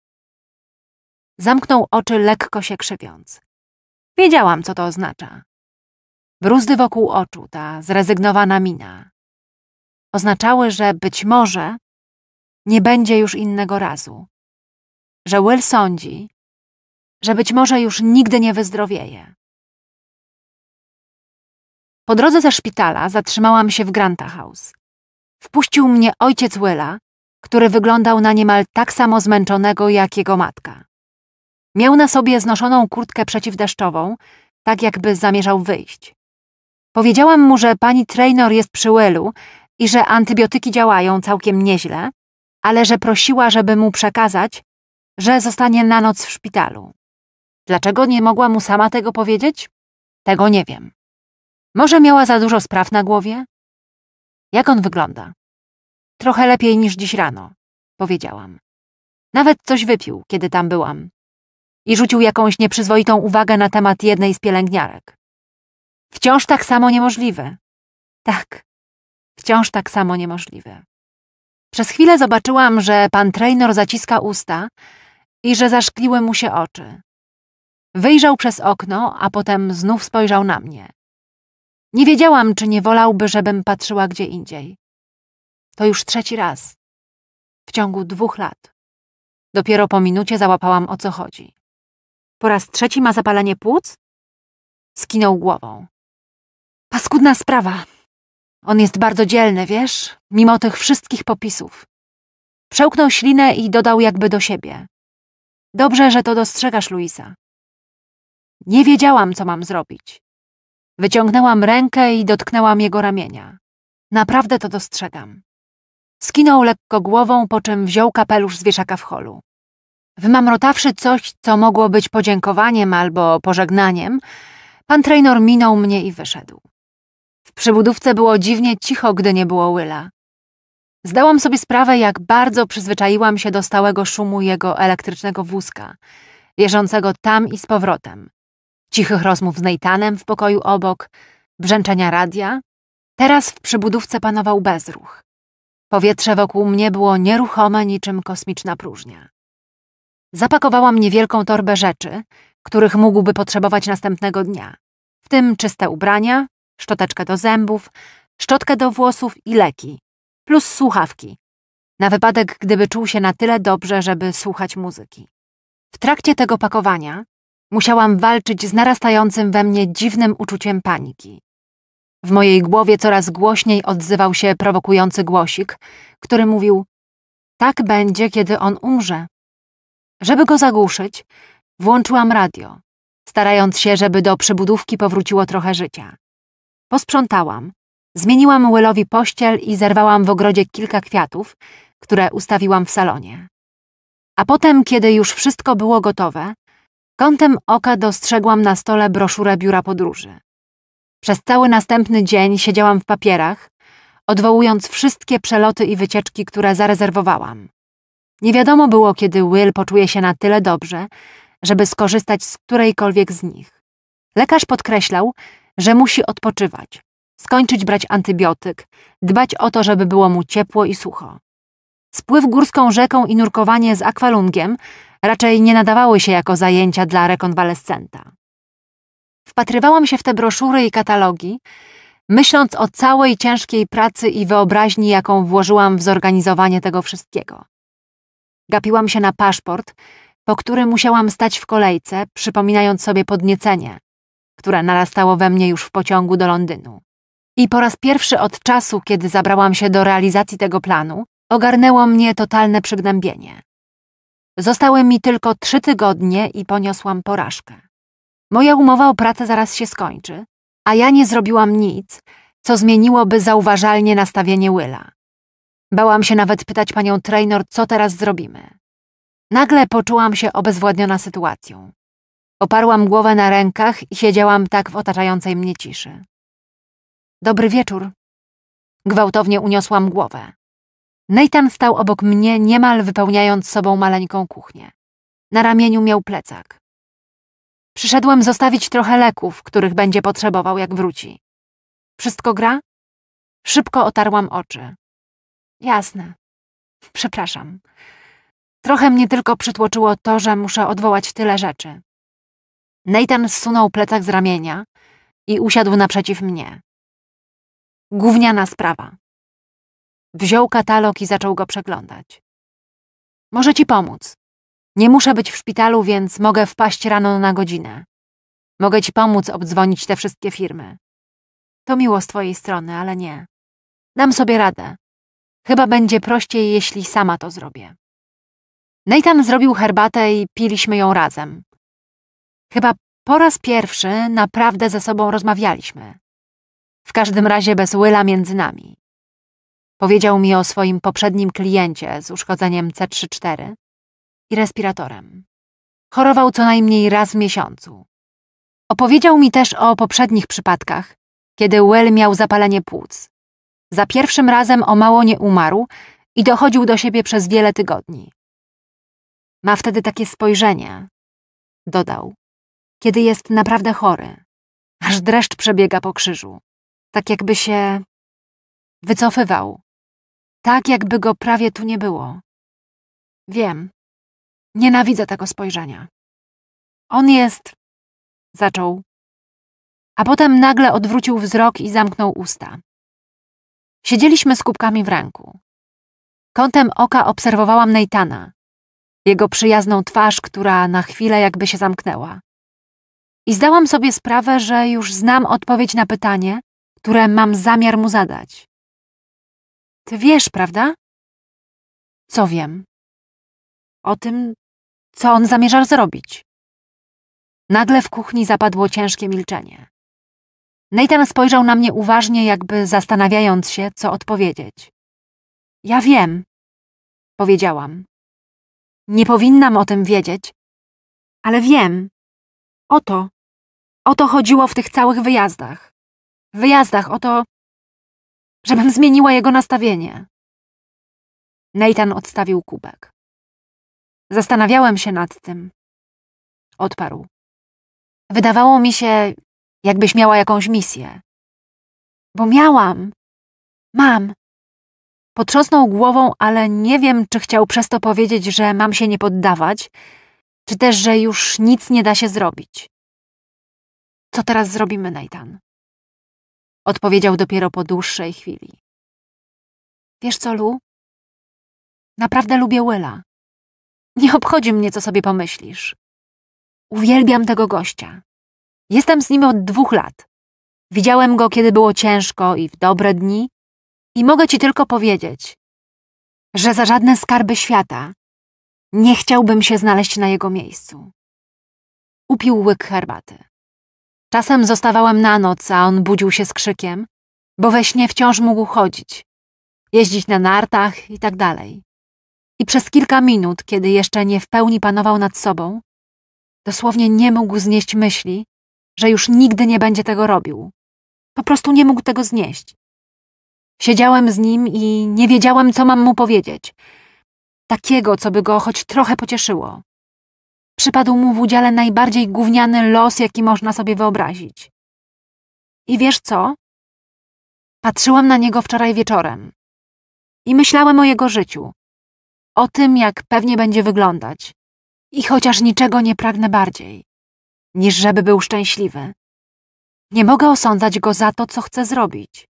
Zamknął oczy lekko się krzywiąc. Wiedziałam, co to oznacza. Bruzdy wokół oczu, ta zrezygnowana mina. Oznaczały, że być może nie będzie już innego razu. Że Will sądzi, że być może już nigdy nie wyzdrowieje. Po drodze ze szpitala zatrzymałam się w Granta House. Wpuścił mnie ojciec Willa, który wyglądał na niemal tak samo zmęczonego jak jego matka. Miał na sobie znoszoną kurtkę przeciwdeszczową, tak jakby zamierzał wyjść. Powiedziałam mu, że pani trainer jest przy Willu i że antybiotyki działają całkiem nieźle, ale że prosiła, żeby mu przekazać, że zostanie na noc w szpitalu. Dlaczego nie mogła mu sama tego powiedzieć? Tego nie wiem. Może miała za dużo spraw na głowie? Jak on wygląda? Trochę lepiej niż dziś rano, powiedziałam. Nawet coś wypił, kiedy tam byłam. I rzucił jakąś nieprzyzwoitą uwagę na temat jednej z pielęgniarek. Wciąż tak samo niemożliwe. Tak, wciąż tak samo niemożliwe. Przez chwilę zobaczyłam, że pan trainer zaciska usta i że zaszkliły mu się oczy. Wyjrzał przez okno, a potem znów spojrzał na mnie. Nie wiedziałam, czy nie wolałby, żebym patrzyła gdzie indziej. To już trzeci raz. W ciągu dwóch lat. Dopiero po minucie załapałam, o co chodzi. Po raz trzeci ma zapalenie płuc? Skinął głową. Paskudna sprawa. On jest bardzo dzielny, wiesz, mimo tych wszystkich popisów. Przełknął ślinę i dodał jakby do siebie. Dobrze, że to dostrzegasz, Luisa. Nie wiedziałam, co mam zrobić. Wyciągnęłam rękę i dotknęłam jego ramienia. Naprawdę to dostrzegam. Skinął lekko głową, po czym wziął kapelusz z wieszaka w holu. Wymamrotawszy coś, co mogło być podziękowaniem albo pożegnaniem, pan Traynor minął mnie i wyszedł. W przybudówce było dziwnie cicho, gdy nie było Willa. Zdałam sobie sprawę, jak bardzo przyzwyczaiłam się do stałego szumu jego elektrycznego wózka, jeżdżącego tam i z powrotem, cichych rozmów z Neitanem w pokoju obok, brzęczenia radia. Teraz w przybudówce panował bezruch. Powietrze wokół mnie było nieruchome niczym kosmiczna próżnia. Zapakowałam niewielką torbę rzeczy, których mógłby potrzebować następnego dnia, w tym czyste ubrania, szczoteczkę do zębów, szczotkę do włosów i leki, plus słuchawki, na wypadek gdyby czuł się na tyle dobrze, żeby słuchać muzyki. W trakcie tego pakowania musiałam walczyć z narastającym we mnie dziwnym uczuciem paniki. W mojej głowie coraz głośniej odzywał się prowokujący głosik, który mówił: Tak będzie, kiedy on umrze. Żeby go zagłuszyć, włączyłam radio, starając się, żeby do przybudówki powróciło trochę życia. Posprzątałam, zmieniłam Willowi pościel i zerwałam w ogrodzie kilka kwiatów, które ustawiłam w salonie. A potem, kiedy już wszystko było gotowe, Kątem oka dostrzegłam na stole broszurę biura podróży. Przez cały następny dzień siedziałam w papierach, odwołując wszystkie przeloty i wycieczki, które zarezerwowałam. Nie wiadomo było, kiedy Will poczuje się na tyle dobrze, żeby skorzystać z którejkolwiek z nich. Lekarz podkreślał, że musi odpoczywać, skończyć brać antybiotyk, dbać o to, żeby było mu ciepło i sucho. Spływ górską rzeką i nurkowanie z akwalungiem raczej nie nadawały się jako zajęcia dla rekonwalescenta. Wpatrywałam się w te broszury i katalogi, myśląc o całej ciężkiej pracy i wyobraźni, jaką włożyłam w zorganizowanie tego wszystkiego. Gapiłam się na paszport, po który musiałam stać w kolejce, przypominając sobie podniecenie, które narastało we mnie już w pociągu do Londynu. I po raz pierwszy od czasu, kiedy zabrałam się do realizacji tego planu, ogarnęło mnie totalne przygnębienie. Zostały mi tylko trzy tygodnie i poniosłam porażkę. Moja umowa o pracę zaraz się skończy, a ja nie zrobiłam nic, co zmieniłoby zauważalnie nastawienie Willa. Bałam się nawet pytać panią Traynor, co teraz zrobimy. Nagle poczułam się obezwładniona sytuacją. Oparłam głowę na rękach i siedziałam tak w otaczającej mnie ciszy. Dobry wieczór. Gwałtownie uniosłam głowę. Nathan stał obok mnie, niemal wypełniając sobą maleńką kuchnię. Na ramieniu miał plecak. Przyszedłem zostawić trochę leków, których będzie potrzebował, jak wróci. Wszystko gra? Szybko otarłam oczy. Jasne. Przepraszam. Trochę mnie tylko przytłoczyło to, że muszę odwołać tyle rzeczy. Nathan zsunął plecak z ramienia i usiadł naprzeciw mnie. Gówniana sprawa. Wziął katalog i zaczął go przeglądać. Może ci pomóc. Nie muszę być w szpitalu, więc mogę wpaść rano na godzinę. Mogę ci pomóc obdzwonić te wszystkie firmy. To miło z twojej strony, ale nie. Dam sobie radę. Chyba będzie prościej, jeśli sama to zrobię. Nathan zrobił herbatę i piliśmy ją razem. Chyba po raz pierwszy naprawdę ze sobą rozmawialiśmy. W każdym razie bez Willa między nami. Powiedział mi o swoim poprzednim kliencie z uszkodzeniem C3-4 i respiratorem. Chorował co najmniej raz w miesiącu. Opowiedział mi też o poprzednich przypadkach, kiedy Will miał zapalenie płuc. Za pierwszym razem o mało nie umarł i dochodził do siebie przez wiele tygodni. Ma wtedy takie spojrzenie, dodał, kiedy jest naprawdę chory, aż dreszcz przebiega po krzyżu, tak jakby się wycofywał tak jakby go prawie tu nie było. Wiem. Nienawidzę tego spojrzenia. On jest... zaczął. A potem nagle odwrócił wzrok i zamknął usta. Siedzieliśmy z kubkami w ręku. Kątem oka obserwowałam Neitana, jego przyjazną twarz, która na chwilę jakby się zamknęła. I zdałam sobie sprawę, że już znam odpowiedź na pytanie, które mam zamiar mu zadać. Ty wiesz, prawda? Co wiem? O tym, co on zamierza zrobić. Nagle w kuchni zapadło ciężkie milczenie. Nathan spojrzał na mnie uważnie, jakby zastanawiając się, co odpowiedzieć. Ja wiem, powiedziałam. Nie powinnam o tym wiedzieć, ale wiem. Oto. O to chodziło w tych całych wyjazdach. W wyjazdach o to, Żebym zmieniła jego nastawienie. Nathan odstawił kubek. Zastanawiałem się nad tym. Odparł. Wydawało mi się, jakbyś miała jakąś misję. Bo miałam. Mam. Potrząsnął głową, ale nie wiem, czy chciał przez to powiedzieć, że mam się nie poddawać, czy też, że już nic nie da się zrobić. Co teraz zrobimy, Nathan? Odpowiedział dopiero po dłuższej chwili. Wiesz co, Lu? Naprawdę lubię Willa. Nie obchodzi mnie, co sobie pomyślisz. Uwielbiam tego gościa. Jestem z nim od dwóch lat. Widziałem go, kiedy było ciężko i w dobre dni i mogę ci tylko powiedzieć, że za żadne skarby świata nie chciałbym się znaleźć na jego miejscu. Upił łyk herbaty. Czasem zostawałem na noc, a on budził się z krzykiem, bo we śnie wciąż mógł chodzić, jeździć na nartach i tak dalej. I przez kilka minut, kiedy jeszcze nie w pełni panował nad sobą, dosłownie nie mógł znieść myśli, że już nigdy nie będzie tego robił. Po prostu nie mógł tego znieść. Siedziałem z nim i nie wiedziałem, co mam mu powiedzieć. Takiego, co by go choć trochę pocieszyło przypadł mu w udziale najbardziej gówniany los, jaki można sobie wyobrazić. I wiesz co? Patrzyłam na niego wczoraj wieczorem i myślałem o jego życiu, o tym, jak pewnie będzie wyglądać. I chociaż niczego nie pragnę bardziej, niż żeby był szczęśliwy. Nie mogę osądzać go za to, co chce zrobić.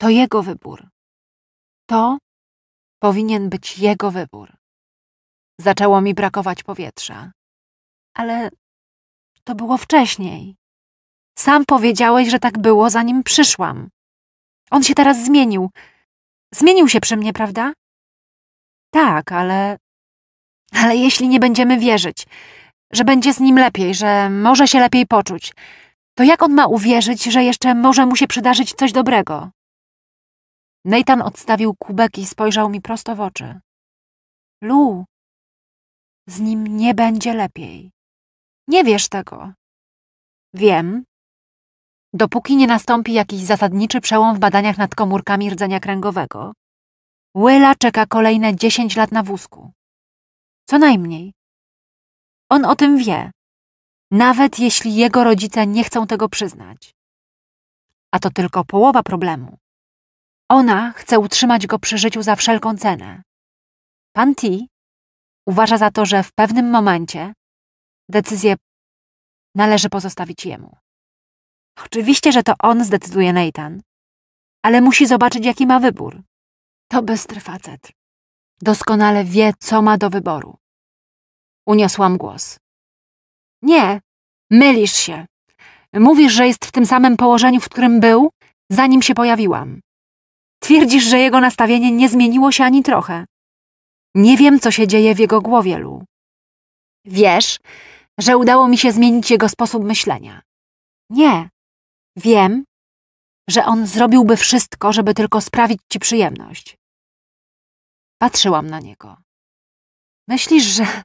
To jego wybór. To powinien być jego wybór. Zaczęło mi brakować powietrza. Ale to było wcześniej. Sam powiedziałeś, że tak było, zanim przyszłam. On się teraz zmienił. Zmienił się przy mnie, prawda? Tak, ale. Ale jeśli nie będziemy wierzyć, że będzie z nim lepiej, że może się lepiej poczuć, to jak on ma uwierzyć, że jeszcze może mu się przydarzyć coś dobrego? Nathan odstawił kubek i spojrzał mi prosto w oczy. Lu, z nim nie będzie lepiej. Nie wiesz tego. Wiem. Dopóki nie nastąpi jakiś zasadniczy przełom w badaniach nad komórkami rdzenia kręgowego, Willa czeka kolejne 10 lat na wózku. Co najmniej. On o tym wie, nawet jeśli jego rodzice nie chcą tego przyznać. A to tylko połowa problemu. Ona chce utrzymać go przy życiu za wszelką cenę. Pan T uważa za to, że w pewnym momencie Decyzję należy pozostawić jemu. Oczywiście, że to on zdecyduje Nathan, ale musi zobaczyć, jaki ma wybór. To bystry facet. Doskonale wie, co ma do wyboru. Uniosłam głos. Nie, mylisz się. Mówisz, że jest w tym samym położeniu, w którym był, zanim się pojawiłam. Twierdzisz, że jego nastawienie nie zmieniło się ani trochę. Nie wiem, co się dzieje w jego głowie, Lu. Wiesz, że udało mi się zmienić jego sposób myślenia. Nie. Wiem, że on zrobiłby wszystko, żeby tylko sprawić ci przyjemność. Patrzyłam na niego. Myślisz, że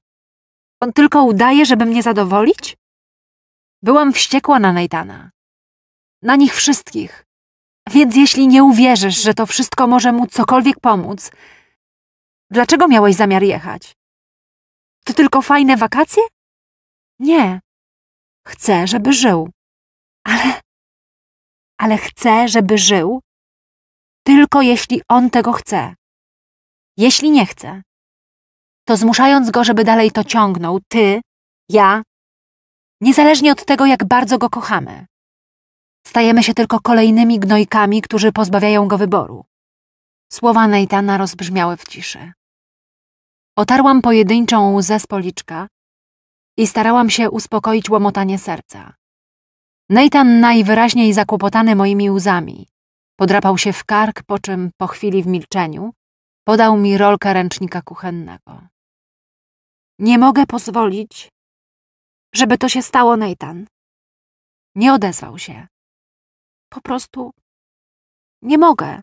on tylko udaje, żeby mnie zadowolić? Byłam wściekła na Neitana. Na nich wszystkich. Więc jeśli nie uwierzysz, że to wszystko może mu cokolwiek pomóc, dlaczego miałeś zamiar jechać? To tylko fajne wakacje? Nie. Chcę, żeby żył. Ale. Ale chcę, żeby żył. Tylko jeśli on tego chce. Jeśli nie chce, to zmuszając go, żeby dalej to ciągnął, ty, ja, niezależnie od tego, jak bardzo go kochamy, stajemy się tylko kolejnymi gnojkami, którzy pozbawiają go wyboru. Słowa Neitana rozbrzmiały w ciszy. Otarłam pojedynczą łzę z policzka, i starałam się uspokoić łomotanie serca. Nathan najwyraźniej zakłopotany moimi łzami. Podrapał się w kark, po czym po chwili w milczeniu podał mi rolkę ręcznika kuchennego. Nie mogę pozwolić, żeby to się stało, Nathan. Nie odezwał się. Po prostu nie mogę.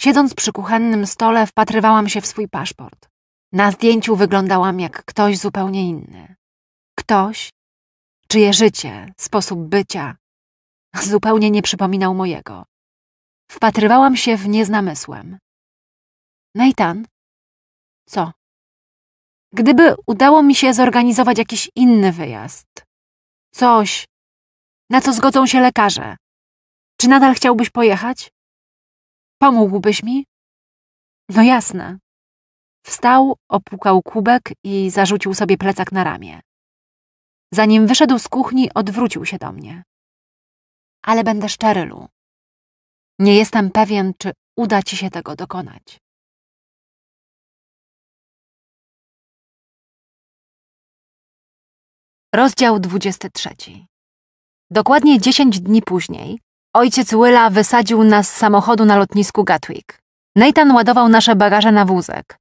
Siedząc przy kuchennym stole, wpatrywałam się w swój paszport. Na zdjęciu wyglądałam jak ktoś zupełnie inny ktoś, czyje życie, sposób bycia zupełnie nie przypominał mojego. Wpatrywałam się w nie z namysłem. Nathan? Co? Gdyby udało mi się zorganizować jakiś inny wyjazd, coś, na co zgodzą się lekarze, czy nadal chciałbyś pojechać? Pomógłbyś mi? No jasne. Wstał, opłukał kubek i zarzucił sobie plecak na ramię. Zanim wyszedł z kuchni, odwrócił się do mnie. Ale będę szczery, Lu. Nie jestem pewien, czy uda ci się tego dokonać. Rozdział 23. Dokładnie 10 dni później ojciec Willa wysadził nas z samochodu na lotnisku Gatwick. Nathan ładował nasze bagaże na wózek,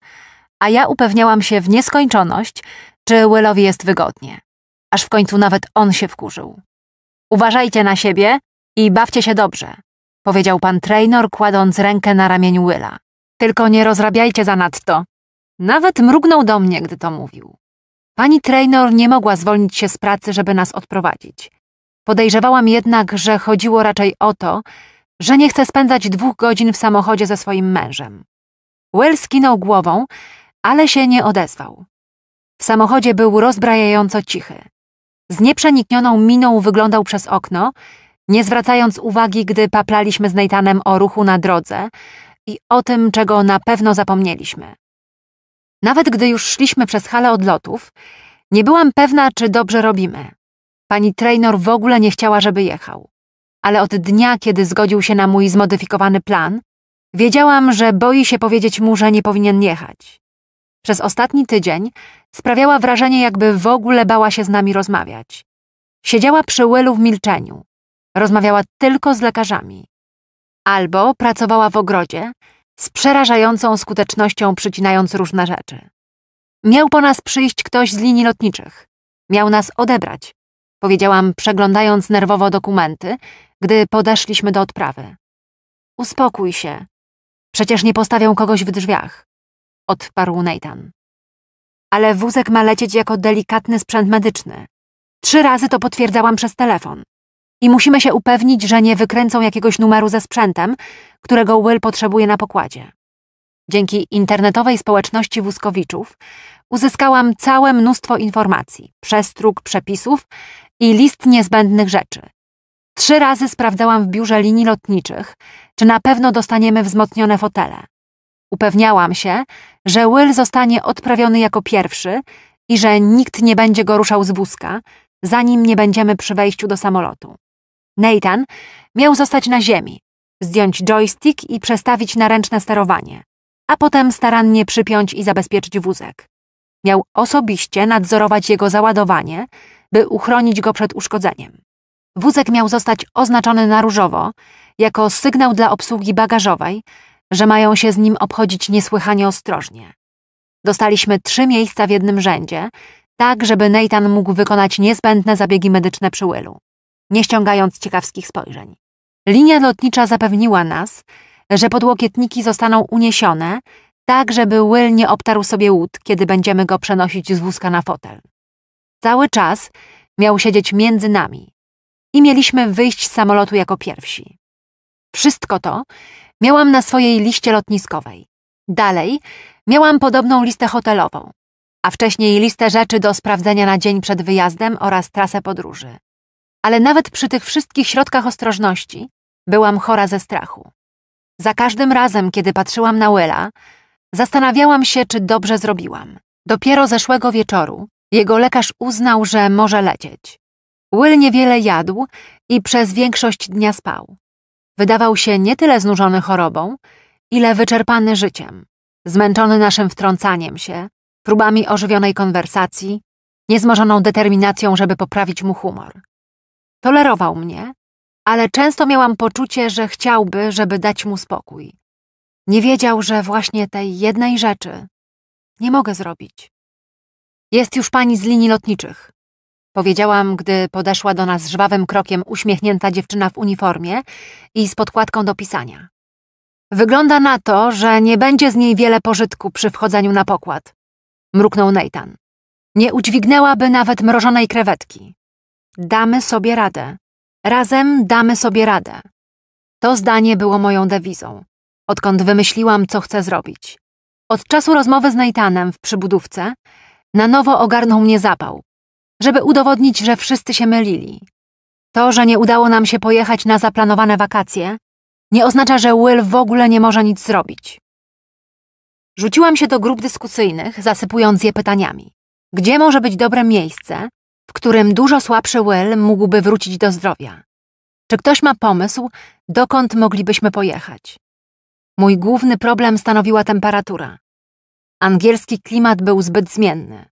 a ja upewniałam się w nieskończoność, czy Willowi jest wygodnie aż w końcu nawet on się wkurzył. Uważajcie na siebie i bawcie się dobrze, powiedział pan Traynor, kładąc rękę na ramieniu Willa. Tylko nie rozrabiajcie zanadto. Nawet mrugnął do mnie, gdy to mówił. Pani Traynor nie mogła zwolnić się z pracy, żeby nas odprowadzić. Podejrzewałam jednak, że chodziło raczej o to, że nie chce spędzać dwóch godzin w samochodzie ze swoim mężem. Will skinął głową, ale się nie odezwał. W samochodzie był rozbrajająco cichy. Z nieprzeniknioną miną wyglądał przez okno, nie zwracając uwagi, gdy paplaliśmy z Nathanem o ruchu na drodze i o tym, czego na pewno zapomnieliśmy. Nawet gdy już szliśmy przez halę odlotów, nie byłam pewna, czy dobrze robimy. Pani Traynor w ogóle nie chciała, żeby jechał. Ale od dnia, kiedy zgodził się na mój zmodyfikowany plan, wiedziałam, że boi się powiedzieć mu, że nie powinien jechać. Przez ostatni tydzień Sprawiała wrażenie, jakby w ogóle bała się z nami rozmawiać. Siedziała przy łelu w milczeniu. Rozmawiała tylko z lekarzami. Albo pracowała w ogrodzie, z przerażającą skutecznością przycinając różne rzeczy. Miał po nas przyjść ktoś z linii lotniczych. Miał nas odebrać, powiedziałam, przeglądając nerwowo dokumenty, gdy podeszliśmy do odprawy. Uspokój się. Przecież nie postawią kogoś w drzwiach, odparł Nathan ale wózek ma lecieć jako delikatny sprzęt medyczny. Trzy razy to potwierdzałam przez telefon. I musimy się upewnić, że nie wykręcą jakiegoś numeru ze sprzętem, którego Will potrzebuje na pokładzie. Dzięki internetowej społeczności wózkowiczów uzyskałam całe mnóstwo informacji, przestróg, przepisów i list niezbędnych rzeczy. Trzy razy sprawdzałam w biurze linii lotniczych, czy na pewno dostaniemy wzmocnione fotele. Upewniałam się, że Will zostanie odprawiony jako pierwszy i że nikt nie będzie go ruszał z wózka, zanim nie będziemy przy wejściu do samolotu. Nathan miał zostać na ziemi, zdjąć joystick i przestawić na ręczne sterowanie, a potem starannie przypiąć i zabezpieczyć wózek. Miał osobiście nadzorować jego załadowanie, by uchronić go przed uszkodzeniem. Wózek miał zostać oznaczony na różowo jako sygnał dla obsługi bagażowej, że mają się z nim obchodzić niesłychanie ostrożnie. Dostaliśmy trzy miejsca w jednym rzędzie, tak żeby Nathan mógł wykonać niezbędne zabiegi medyczne przy Willu, nie ściągając ciekawskich spojrzeń. Linia lotnicza zapewniła nas, że podłokietniki zostaną uniesione, tak żeby Will nie obtarł sobie łód, kiedy będziemy go przenosić z wózka na fotel. Cały czas miał siedzieć między nami i mieliśmy wyjść z samolotu jako pierwsi. Wszystko to Miałam na swojej liście lotniskowej. Dalej miałam podobną listę hotelową, a wcześniej listę rzeczy do sprawdzenia na dzień przed wyjazdem oraz trasę podróży. Ale nawet przy tych wszystkich środkach ostrożności byłam chora ze strachu. Za każdym razem, kiedy patrzyłam na Willa, zastanawiałam się, czy dobrze zrobiłam. Dopiero zeszłego wieczoru jego lekarz uznał, że może lecieć. Will niewiele jadł i przez większość dnia spał. Wydawał się nie tyle znużony chorobą, ile wyczerpany życiem, zmęczony naszym wtrącaniem się, próbami ożywionej konwersacji, niezmożoną determinacją, żeby poprawić mu humor. Tolerował mnie, ale często miałam poczucie, że chciałby, żeby dać mu spokój. Nie wiedział, że właśnie tej jednej rzeczy nie mogę zrobić. Jest już pani z linii lotniczych, Powiedziałam, gdy podeszła do nas żwawym krokiem uśmiechnięta dziewczyna w uniformie i z podkładką do pisania. Wygląda na to, że nie będzie z niej wiele pożytku przy wchodzeniu na pokład. Mruknął Nathan. Nie udźwignęłaby nawet mrożonej krewetki. Damy sobie radę. Razem damy sobie radę. To zdanie było moją dewizą, odkąd wymyśliłam, co chcę zrobić. Od czasu rozmowy z Nathanem w przybudówce na nowo ogarnął mnie zapał, żeby udowodnić, że wszyscy się mylili. To, że nie udało nam się pojechać na zaplanowane wakacje, nie oznacza, że Will w ogóle nie może nic zrobić. Rzuciłam się do grup dyskusyjnych, zasypując je pytaniami. Gdzie może być dobre miejsce, w którym dużo słabszy Will mógłby wrócić do zdrowia? Czy ktoś ma pomysł, dokąd moglibyśmy pojechać? Mój główny problem stanowiła temperatura. Angielski klimat był zbyt zmienny.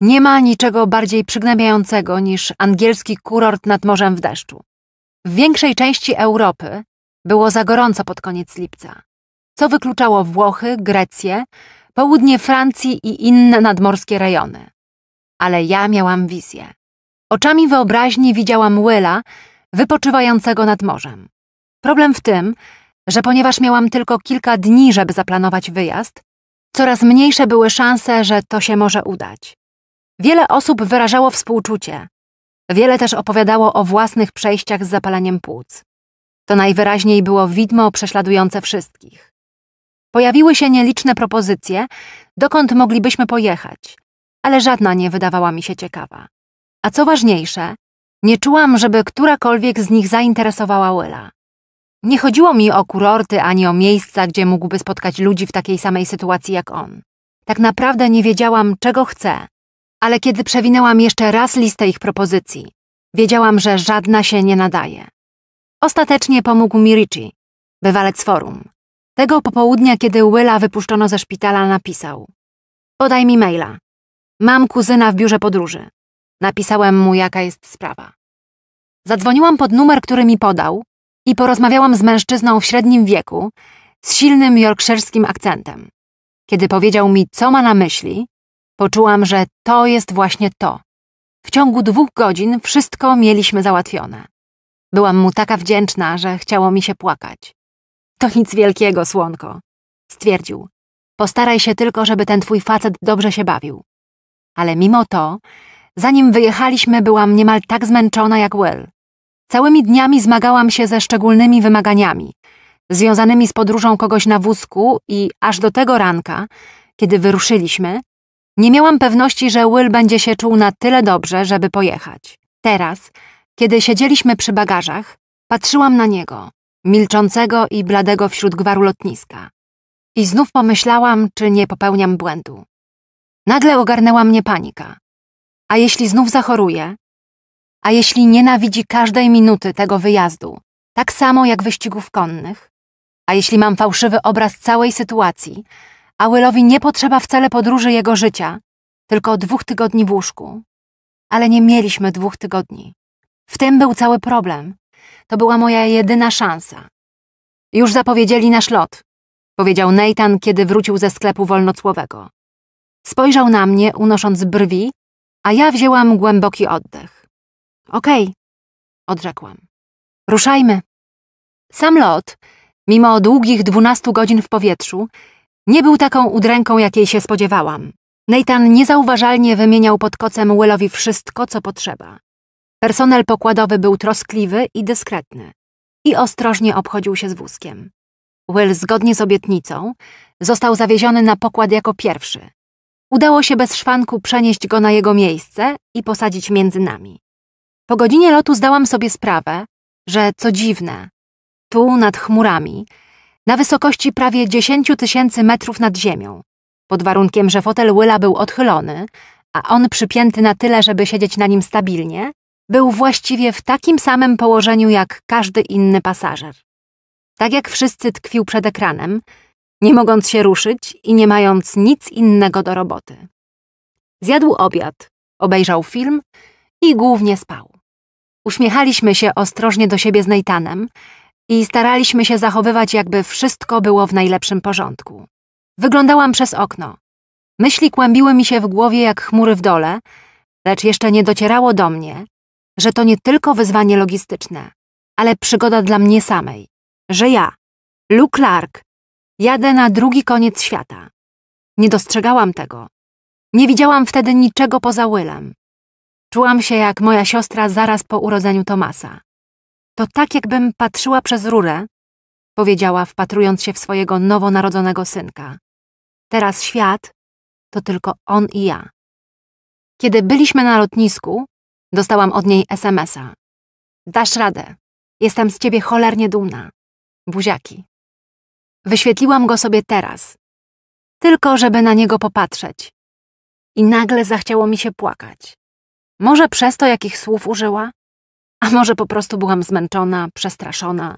Nie ma niczego bardziej przygnębiającego niż angielski kurort nad morzem w deszczu. W większej części Europy było za gorąco pod koniec lipca, co wykluczało Włochy, Grecję, południe Francji i inne nadmorskie rejony. Ale ja miałam wizję. Oczami wyobraźni widziałam Willa wypoczywającego nad morzem. Problem w tym, że ponieważ miałam tylko kilka dni, żeby zaplanować wyjazd, coraz mniejsze były szanse, że to się może udać. Wiele osób wyrażało współczucie. Wiele też opowiadało o własnych przejściach z zapaleniem płuc. To najwyraźniej było widmo prześladujące wszystkich. Pojawiły się nieliczne propozycje, dokąd moglibyśmy pojechać, ale żadna nie wydawała mi się ciekawa. A co ważniejsze, nie czułam, żeby którakolwiek z nich zainteresowała Willa. Nie chodziło mi o kurorty ani o miejsca, gdzie mógłby spotkać ludzi w takiej samej sytuacji jak on. Tak naprawdę nie wiedziałam, czego chcę ale kiedy przewinęłam jeszcze raz listę ich propozycji, wiedziałam, że żadna się nie nadaje. Ostatecznie pomógł mi Richie, bywalec forum. Tego popołudnia, kiedy Willa wypuszczono ze szpitala, napisał Podaj mi maila. Mam kuzyna w biurze podróży. Napisałem mu, jaka jest sprawa. Zadzwoniłam pod numer, który mi podał i porozmawiałam z mężczyzną w średnim wieku z silnym yorkszerskim akcentem. Kiedy powiedział mi, co ma na myśli, Poczułam, że to jest właśnie to. W ciągu dwóch godzin wszystko mieliśmy załatwione. Byłam mu taka wdzięczna, że chciało mi się płakać. To nic wielkiego, słonko, stwierdził. Postaraj się tylko, żeby ten twój facet dobrze się bawił. Ale mimo to, zanim wyjechaliśmy, byłam niemal tak zmęczona jak Will. Całymi dniami zmagałam się ze szczególnymi wymaganiami, związanymi z podróżą kogoś na wózku i aż do tego ranka, kiedy wyruszyliśmy, nie miałam pewności, że Will będzie się czuł na tyle dobrze, żeby pojechać. Teraz, kiedy siedzieliśmy przy bagażach, patrzyłam na niego, milczącego i bladego wśród gwaru lotniska. I znów pomyślałam, czy nie popełniam błędu. Nagle ogarnęła mnie panika. A jeśli znów zachoruje? A jeśli nienawidzi każdej minuty tego wyjazdu, tak samo jak wyścigów konnych? A jeśli mam fałszywy obraz całej sytuacji, Awelowi nie potrzeba wcale podróży jego życia, tylko dwóch tygodni w łóżku. Ale nie mieliśmy dwóch tygodni. W tym był cały problem. To była moja jedyna szansa. Już zapowiedzieli nasz lot, powiedział Nathan, kiedy wrócił ze sklepu wolnocłowego. Spojrzał na mnie, unosząc brwi, a ja wzięłam głęboki oddech. Okej, okay, odrzekłam. Ruszajmy. Sam lot, mimo długich dwunastu godzin w powietrzu, nie był taką udręką, jakiej się spodziewałam. Nathan niezauważalnie wymieniał pod kocem Willowi wszystko, co potrzeba. Personel pokładowy był troskliwy i dyskretny i ostrożnie obchodził się z wózkiem. Will, zgodnie z obietnicą, został zawieziony na pokład jako pierwszy. Udało się bez szwanku przenieść go na jego miejsce i posadzić między nami. Po godzinie lotu zdałam sobie sprawę, że co dziwne, tu nad chmurami na wysokości prawie 10 tysięcy metrów nad ziemią, pod warunkiem, że fotel Willa był odchylony, a on przypięty na tyle, żeby siedzieć na nim stabilnie, był właściwie w takim samym położeniu jak każdy inny pasażer. Tak jak wszyscy tkwił przed ekranem, nie mogąc się ruszyć i nie mając nic innego do roboty. Zjadł obiad, obejrzał film i głównie spał. Uśmiechaliśmy się ostrożnie do siebie z Neitanem, i staraliśmy się zachowywać, jakby wszystko było w najlepszym porządku. Wyglądałam przez okno. Myśli kłębiły mi się w głowie jak chmury w dole, lecz jeszcze nie docierało do mnie, że to nie tylko wyzwanie logistyczne, ale przygoda dla mnie samej. Że ja, Lou Clark, jadę na drugi koniec świata. Nie dostrzegałam tego. Nie widziałam wtedy niczego poza Willem. Czułam się jak moja siostra zaraz po urodzeniu Tomasa. To tak, jakbym patrzyła przez rurę, powiedziała, wpatrując się w swojego nowonarodzonego synka. Teraz świat to tylko on i ja. Kiedy byliśmy na lotnisku, dostałam od niej SMS-a. Dasz radę. Jestem z ciebie cholernie dumna. Buziaki. Wyświetliłam go sobie teraz. Tylko, żeby na niego popatrzeć. I nagle zachciało mi się płakać. Może przez to, jakich słów użyła? A może po prostu byłam zmęczona, przestraszona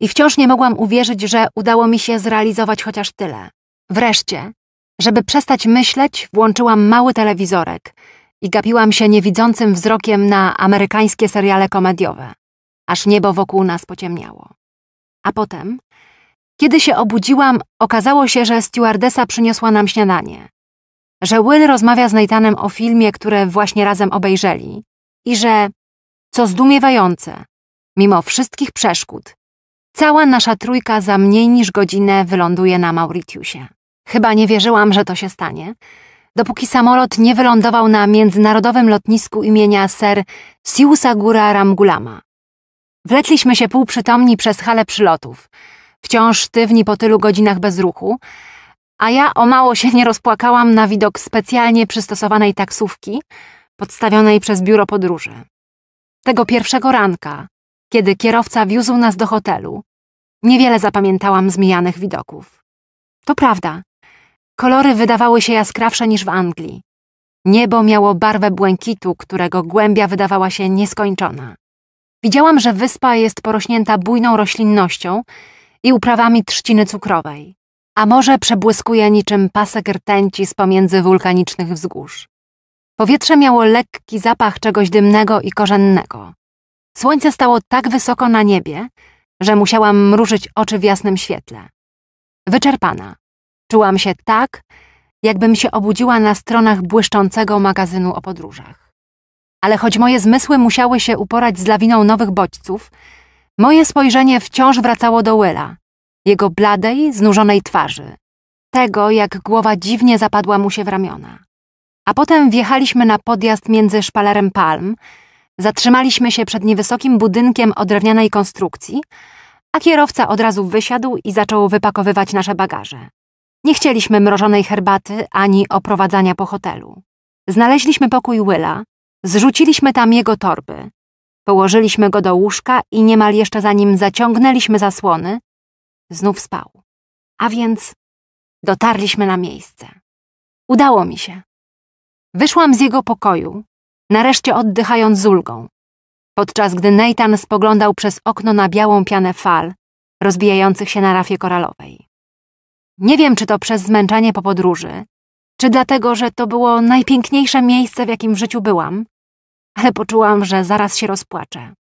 i wciąż nie mogłam uwierzyć, że udało mi się zrealizować chociaż tyle. Wreszcie, żeby przestać myśleć, włączyłam mały telewizorek i gapiłam się niewidzącym wzrokiem na amerykańskie seriale komediowe, aż niebo wokół nas pociemniało. A potem, kiedy się obudziłam, okazało się, że stewardesa przyniosła nam śniadanie, że Will rozmawia z Nathanem o filmie, który właśnie razem obejrzeli i że co zdumiewające, mimo wszystkich przeszkód, cała nasza trójka za mniej niż godzinę wyląduje na Mauritiusie. Chyba nie wierzyłam, że to się stanie, dopóki samolot nie wylądował na międzynarodowym lotnisku imienia Sir Siusagura Ramgulama. Wletliśmy się półprzytomni przez halę przylotów, wciąż sztywni po tylu godzinach bez ruchu, a ja o mało się nie rozpłakałam na widok specjalnie przystosowanej taksówki, podstawionej przez biuro podróży. Tego pierwszego ranka, kiedy kierowca wiózł nas do hotelu, niewiele zapamiętałam mijanych widoków. To prawda, kolory wydawały się jaskrawsze niż w Anglii. Niebo miało barwę błękitu, którego głębia wydawała się nieskończona. Widziałam, że wyspa jest porośnięta bujną roślinnością i uprawami trzciny cukrowej, a morze przebłyskuje niczym pasek rtęci z pomiędzy wulkanicznych wzgórz. Powietrze miało lekki zapach czegoś dymnego i korzennego. Słońce stało tak wysoko na niebie, że musiałam mrużyć oczy w jasnym świetle. Wyczerpana. Czułam się tak, jakbym się obudziła na stronach błyszczącego magazynu o podróżach. Ale choć moje zmysły musiały się uporać z lawiną nowych bodźców, moje spojrzenie wciąż wracało do Willa, jego bladej, znużonej twarzy, tego, jak głowa dziwnie zapadła mu się w ramiona a potem wjechaliśmy na podjazd między szpalerem palm, zatrzymaliśmy się przed niewysokim budynkiem o drewnianej konstrukcji, a kierowca od razu wysiadł i zaczął wypakowywać nasze bagaże. Nie chcieliśmy mrożonej herbaty ani oprowadzania po hotelu. Znaleźliśmy pokój Willa, zrzuciliśmy tam jego torby, położyliśmy go do łóżka i niemal jeszcze zanim zaciągnęliśmy zasłony, znów spał. A więc dotarliśmy na miejsce. Udało mi się. Wyszłam z jego pokoju, nareszcie oddychając z ulgą, podczas gdy Nathan spoglądał przez okno na białą pianę fal, rozbijających się na rafie koralowej. Nie wiem, czy to przez zmęczenie po podróży, czy dlatego, że to było najpiękniejsze miejsce, w jakim w życiu byłam, ale poczułam, że zaraz się rozpłaczę.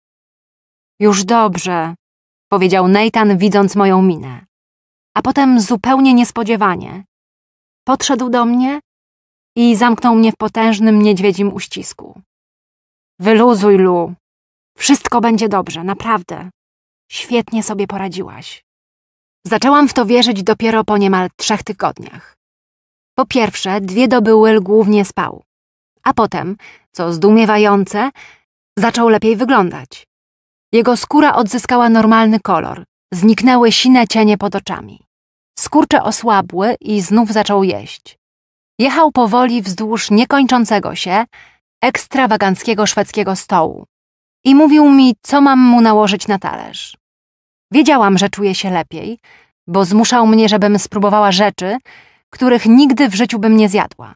Już dobrze, powiedział Nathan, widząc moją minę. A potem zupełnie niespodziewanie. Podszedł do mnie i zamknął mnie w potężnym niedźwiedzim uścisku. Wyluzuj, Lu. Wszystko będzie dobrze, naprawdę. Świetnie sobie poradziłaś. Zaczęłam w to wierzyć dopiero po niemal trzech tygodniach. Po pierwsze, dwie doby Will głównie spał, a potem, co zdumiewające, zaczął lepiej wyglądać. Jego skóra odzyskała normalny kolor, zniknęły sine cienie pod oczami. Skurcze osłabły i znów zaczął jeść. Jechał powoli wzdłuż niekończącego się, ekstrawaganckiego szwedzkiego stołu i mówił mi, co mam mu nałożyć na talerz. Wiedziałam, że czuję się lepiej, bo zmuszał mnie, żebym spróbowała rzeczy, których nigdy w życiu bym nie zjadła.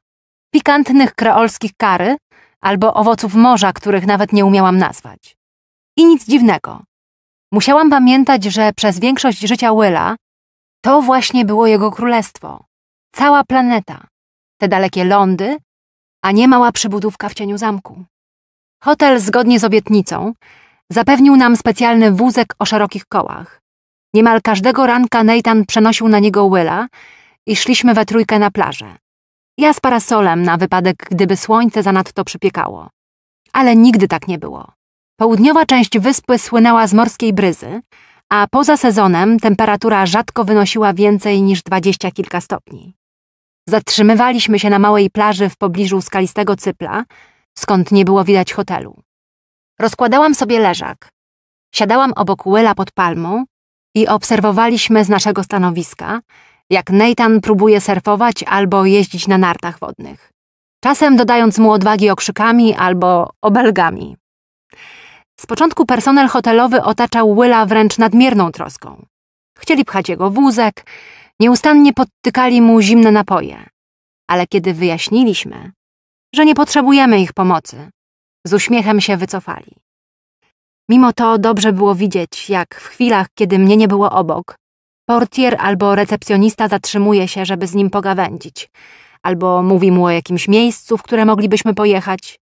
Pikantnych kreolskich kary albo owoców morza, których nawet nie umiałam nazwać. I nic dziwnego. Musiałam pamiętać, że przez większość życia Willa to właśnie było jego królestwo. Cała planeta te dalekie lądy, a nie mała przybudówka w cieniu zamku. Hotel, zgodnie z obietnicą, zapewnił nam specjalny wózek o szerokich kołach. Niemal każdego ranka Nathan przenosił na niego Willa i szliśmy we trójkę na plażę. Ja z parasolem na wypadek, gdyby słońce zanadto przypiekało. Ale nigdy tak nie było. Południowa część wyspy słynęła z morskiej bryzy, a poza sezonem temperatura rzadko wynosiła więcej niż dwadzieścia kilka stopni. Zatrzymywaliśmy się na małej plaży w pobliżu skalistego cypla, skąd nie było widać hotelu. Rozkładałam sobie leżak. Siadałam obok Willa pod palmą i obserwowaliśmy z naszego stanowiska, jak Nathan próbuje surfować albo jeździć na nartach wodnych. Czasem dodając mu odwagi okrzykami albo obelgami. Z początku personel hotelowy otaczał Willa wręcz nadmierną troską. Chcieli pchać jego wózek, Nieustannie podtykali mu zimne napoje, ale kiedy wyjaśniliśmy, że nie potrzebujemy ich pomocy, z uśmiechem się wycofali. Mimo to dobrze było widzieć, jak w chwilach, kiedy mnie nie było obok, portier albo recepcjonista zatrzymuje się, żeby z nim pogawędzić, albo mówi mu o jakimś miejscu, w które moglibyśmy pojechać.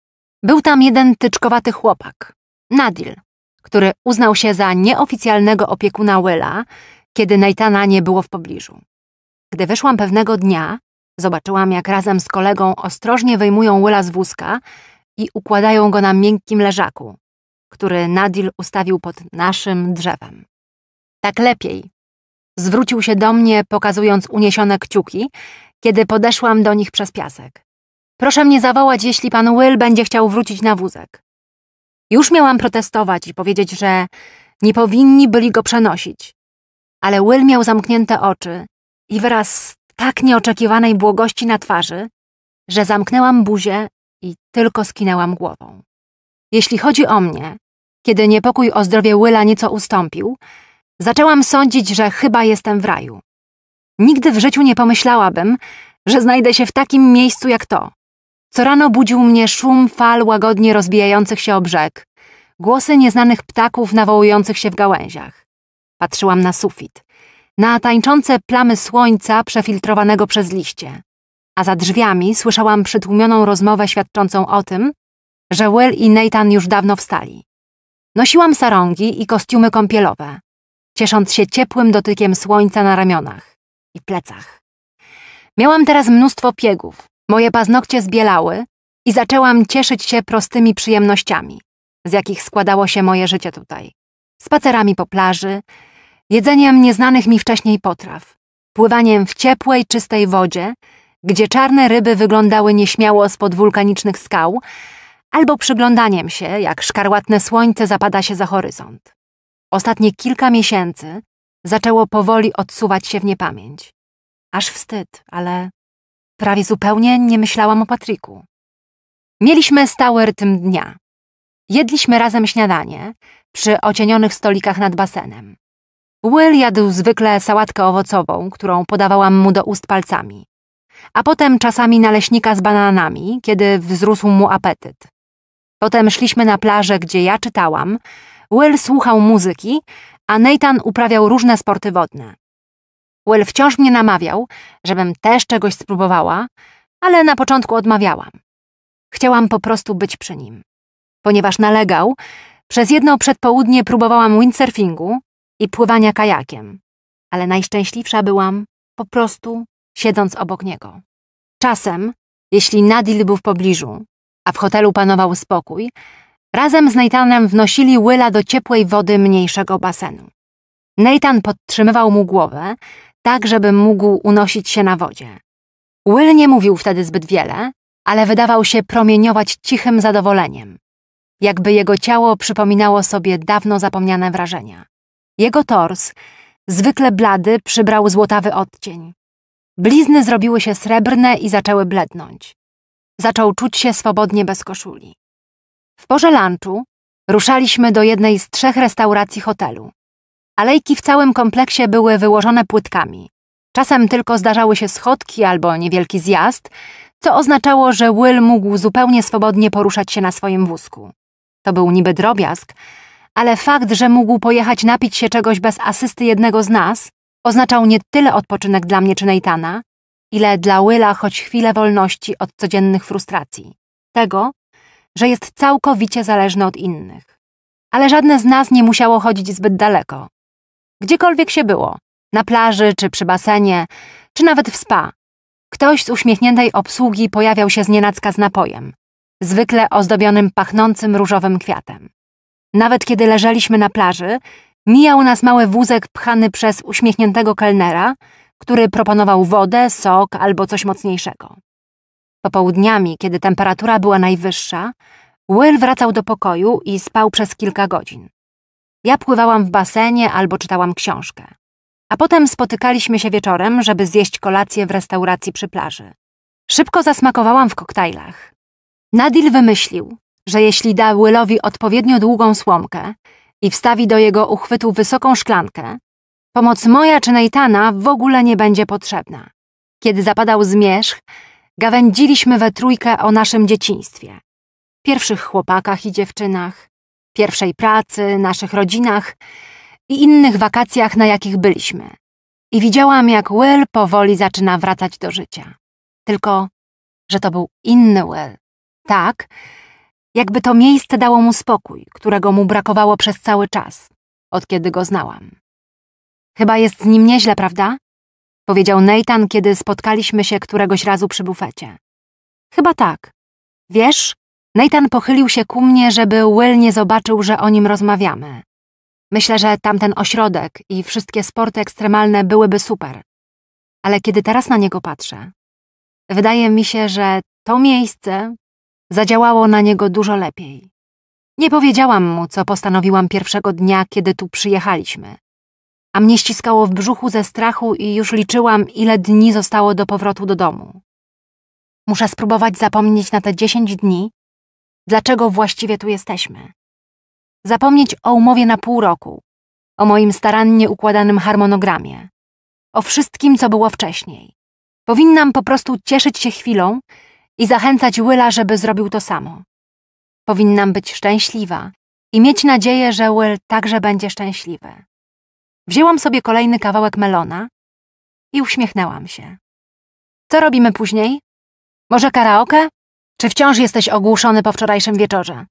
Był tam jeden tyczkowaty chłopak, Nadil, który uznał się za nieoficjalnego opiekuna Willa kiedy Neitana nie było w pobliżu. Gdy wyszłam pewnego dnia, zobaczyłam, jak razem z kolegą ostrożnie wyjmują Willa z wózka i układają go na miękkim leżaku, który Nadil ustawił pod naszym drzewem. Tak lepiej. Zwrócił się do mnie, pokazując uniesione kciuki, kiedy podeszłam do nich przez piasek. Proszę mnie zawołać, jeśli pan Will będzie chciał wrócić na wózek. Już miałam protestować i powiedzieć, że nie powinni byli go przenosić, ale Will miał zamknięte oczy i wyraz tak nieoczekiwanej błogości na twarzy, że zamknęłam buzię i tylko skinęłam głową. Jeśli chodzi o mnie, kiedy niepokój o zdrowie Willa nieco ustąpił, zaczęłam sądzić, że chyba jestem w raju. Nigdy w życiu nie pomyślałabym, że znajdę się w takim miejscu jak to. Co rano budził mnie szum fal łagodnie rozbijających się o brzeg, głosy nieznanych ptaków nawołujących się w gałęziach. Patrzyłam na sufit, na tańczące plamy słońca przefiltrowanego przez liście, a za drzwiami słyszałam przytłumioną rozmowę świadczącą o tym, że Will i Nathan już dawno wstali. Nosiłam sarongi i kostiumy kąpielowe, ciesząc się ciepłym dotykiem słońca na ramionach i plecach. Miałam teraz mnóstwo piegów, moje paznokcie zbielały i zaczęłam cieszyć się prostymi przyjemnościami, z jakich składało się moje życie tutaj. Spacerami po plaży, jedzeniem nieznanych mi wcześniej potraw, pływaniem w ciepłej, czystej wodzie, gdzie czarne ryby wyglądały nieśmiało spod wulkanicznych skał, albo przyglądaniem się, jak szkarłatne słońce zapada się za horyzont. Ostatnie kilka miesięcy zaczęło powoli odsuwać się w niepamięć. Aż wstyd, ale prawie zupełnie nie myślałam o Patryku. Mieliśmy stały rytm dnia. Jedliśmy razem śniadanie przy ocienionych stolikach nad basenem. Will jadł zwykle sałatkę owocową, którą podawałam mu do ust palcami, a potem czasami naleśnika z bananami, kiedy wzrósł mu apetyt. Potem szliśmy na plażę, gdzie ja czytałam, Will słuchał muzyki, a Nathan uprawiał różne sporty wodne. Will wciąż mnie namawiał, żebym też czegoś spróbowała, ale na początku odmawiałam. Chciałam po prostu być przy nim. Ponieważ nalegał, przez jedno przedpołudnie próbowałam windsurfingu, i pływania kajakiem, ale najszczęśliwsza byłam po prostu siedząc obok niego. Czasem, jeśli Nadil był w pobliżu, a w hotelu panował spokój, razem z Nathanem wnosili Willa do ciepłej wody mniejszego basenu. Nathan podtrzymywał mu głowę, tak żeby mógł unosić się na wodzie. Will nie mówił wtedy zbyt wiele, ale wydawał się promieniować cichym zadowoleniem, jakby jego ciało przypominało sobie dawno zapomniane wrażenia. Jego tors, zwykle blady, przybrał złotawy odcień. Blizny zrobiły się srebrne i zaczęły blednąć. Zaczął czuć się swobodnie bez koszuli. W porze lunchu ruszaliśmy do jednej z trzech restauracji hotelu. Alejki w całym kompleksie były wyłożone płytkami. Czasem tylko zdarzały się schodki albo niewielki zjazd, co oznaczało, że Will mógł zupełnie swobodnie poruszać się na swoim wózku. To był niby drobiazg, ale fakt, że mógł pojechać napić się czegoś bez asysty jednego z nas, oznaczał nie tyle odpoczynek dla mnie czy Neitana, ile dla Willa choć chwilę wolności od codziennych frustracji. Tego, że jest całkowicie zależny od innych. Ale żadne z nas nie musiało chodzić zbyt daleko. Gdziekolwiek się było, na plaży czy przy basenie, czy nawet w spa, ktoś z uśmiechniętej obsługi pojawiał się znienacka z napojem, zwykle ozdobionym pachnącym różowym kwiatem. Nawet kiedy leżeliśmy na plaży, mijał nas mały wózek pchany przez uśmiechniętego kelnera, który proponował wodę, sok albo coś mocniejszego. Popołudniami, kiedy temperatura była najwyższa, Will wracał do pokoju i spał przez kilka godzin. Ja pływałam w basenie albo czytałam książkę. A potem spotykaliśmy się wieczorem, żeby zjeść kolację w restauracji przy plaży. Szybko zasmakowałam w koktajlach. Nadil wymyślił, że jeśli da Willowi odpowiednio długą słomkę i wstawi do jego uchwytu wysoką szklankę, pomoc moja czy Neitana w ogóle nie będzie potrzebna. Kiedy zapadał zmierzch, gawędziliśmy we trójkę o naszym dzieciństwie. Pierwszych chłopakach i dziewczynach, pierwszej pracy, naszych rodzinach i innych wakacjach, na jakich byliśmy. I widziałam, jak Will powoli zaczyna wracać do życia. Tylko, że to był inny Will. Tak, jakby to miejsce dało mu spokój, którego mu brakowało przez cały czas, od kiedy go znałam. Chyba jest z nim nieźle, prawda? Powiedział Nathan, kiedy spotkaliśmy się któregoś razu przy bufecie. Chyba tak. Wiesz, Nathan pochylił się ku mnie, żeby Will nie zobaczył, że o nim rozmawiamy. Myślę, że tamten ośrodek i wszystkie sporty ekstremalne byłyby super. Ale kiedy teraz na niego patrzę, wydaje mi się, że to miejsce zadziałało na niego dużo lepiej. Nie powiedziałam mu, co postanowiłam pierwszego dnia, kiedy tu przyjechaliśmy. A mnie ściskało w brzuchu ze strachu i już liczyłam, ile dni zostało do powrotu do domu. Muszę spróbować zapomnieć na te dziesięć dni, dlaczego właściwie tu jesteśmy. Zapomnieć o umowie na pół roku, o moim starannie układanym harmonogramie, o wszystkim, co było wcześniej. Powinnam po prostu cieszyć się chwilą, i zachęcać Willa, żeby zrobił to samo. Powinnam być szczęśliwa i mieć nadzieję, że Will także będzie szczęśliwy. Wzięłam sobie kolejny kawałek melona i uśmiechnęłam się. Co robimy później? Może karaoke? Czy wciąż jesteś ogłuszony po wczorajszym wieczorze?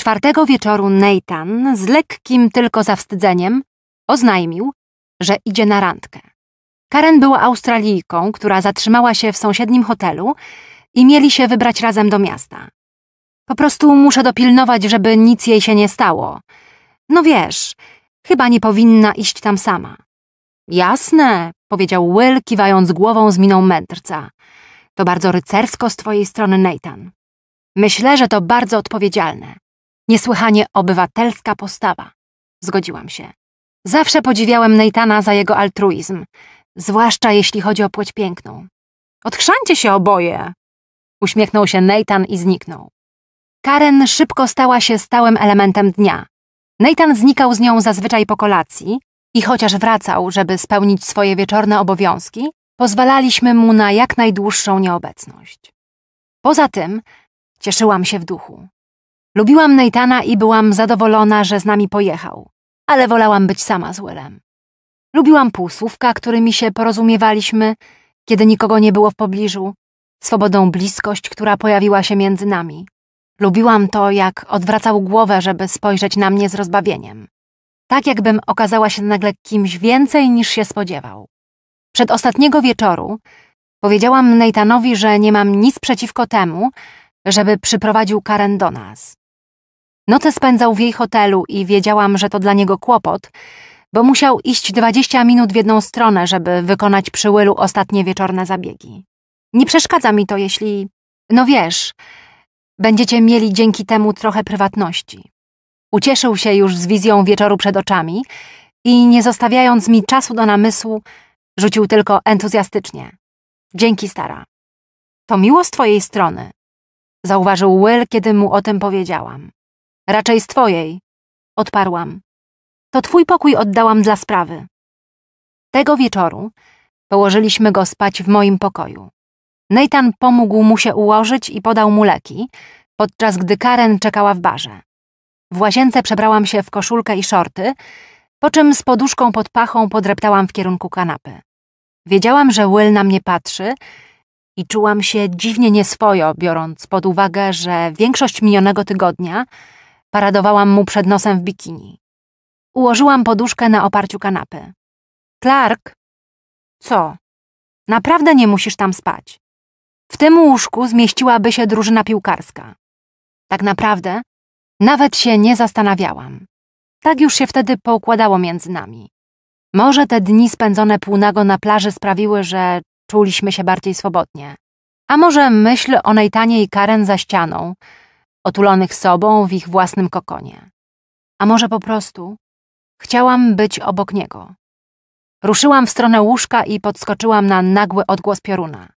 Czwartego wieczoru Nathan z lekkim tylko zawstydzeniem oznajmił, że idzie na randkę. Karen była Australijką, która zatrzymała się w sąsiednim hotelu i mieli się wybrać razem do miasta. Po prostu muszę dopilnować, żeby nic jej się nie stało. No wiesz, chyba nie powinna iść tam sama. Jasne, powiedział Will, kiwając głową z miną mędrca. To bardzo rycersko z twojej strony, Nathan. Myślę, że to bardzo odpowiedzialne. Niesłychanie obywatelska postawa. Zgodziłam się. Zawsze podziwiałem Neitana za jego altruizm, zwłaszcza jeśli chodzi o płeć piękną. Odchrzańcie się oboje, Uśmiechnął się Nathan i zniknął. Karen szybko stała się stałym elementem dnia. Nathan znikał z nią zazwyczaj po kolacji i chociaż wracał, żeby spełnić swoje wieczorne obowiązki, pozwalaliśmy mu na jak najdłuższą nieobecność. Poza tym cieszyłam się w duchu. Lubiłam Nathana i byłam zadowolona, że z nami pojechał, ale wolałam być sama z Willem. Lubiłam półsłówka, którymi się porozumiewaliśmy, kiedy nikogo nie było w pobliżu, swobodą bliskość, która pojawiła się między nami. Lubiłam to, jak odwracał głowę, żeby spojrzeć na mnie z rozbawieniem. Tak jakbym okazała się nagle kimś więcej niż się spodziewał. Przed ostatniego wieczoru powiedziałam Natanowi, że nie mam nic przeciwko temu, żeby przyprowadził Karen do nas. Noce spędzał w jej hotelu i wiedziałam, że to dla niego kłopot, bo musiał iść 20 minut w jedną stronę, żeby wykonać przy Willu ostatnie wieczorne zabiegi. Nie przeszkadza mi to, jeśli, no wiesz, będziecie mieli dzięki temu trochę prywatności. Ucieszył się już z wizją wieczoru przed oczami i nie zostawiając mi czasu do namysłu, rzucił tylko entuzjastycznie. Dzięki, stara. To miło z twojej strony, zauważył Will, kiedy mu o tym powiedziałam. Raczej z twojej, odparłam. To twój pokój oddałam dla sprawy. Tego wieczoru położyliśmy go spać w moim pokoju. Nathan pomógł mu się ułożyć i podał mu leki, podczas gdy Karen czekała w barze. W łazience przebrałam się w koszulkę i szorty, po czym z poduszką pod pachą podreptałam w kierunku kanapy. Wiedziałam, że Will na mnie patrzy i czułam się dziwnie nieswojo, biorąc pod uwagę, że większość minionego tygodnia paradowałam mu przed nosem w bikini. Ułożyłam poduszkę na oparciu kanapy. Clark? Co? Naprawdę nie musisz tam spać. W tym łóżku zmieściłaby się drużyna piłkarska. Tak naprawdę, nawet się nie zastanawiałam. Tak już się wtedy poukładało między nami. Może te dni spędzone półnago na plaży sprawiły, że czuliśmy się bardziej swobodnie. A może myśl o Nejtanie i Karen za ścianą, otulonych sobą w ich własnym kokonie. A może po prostu chciałam być obok niego. Ruszyłam w stronę łóżka i podskoczyłam na nagły odgłos pioruna.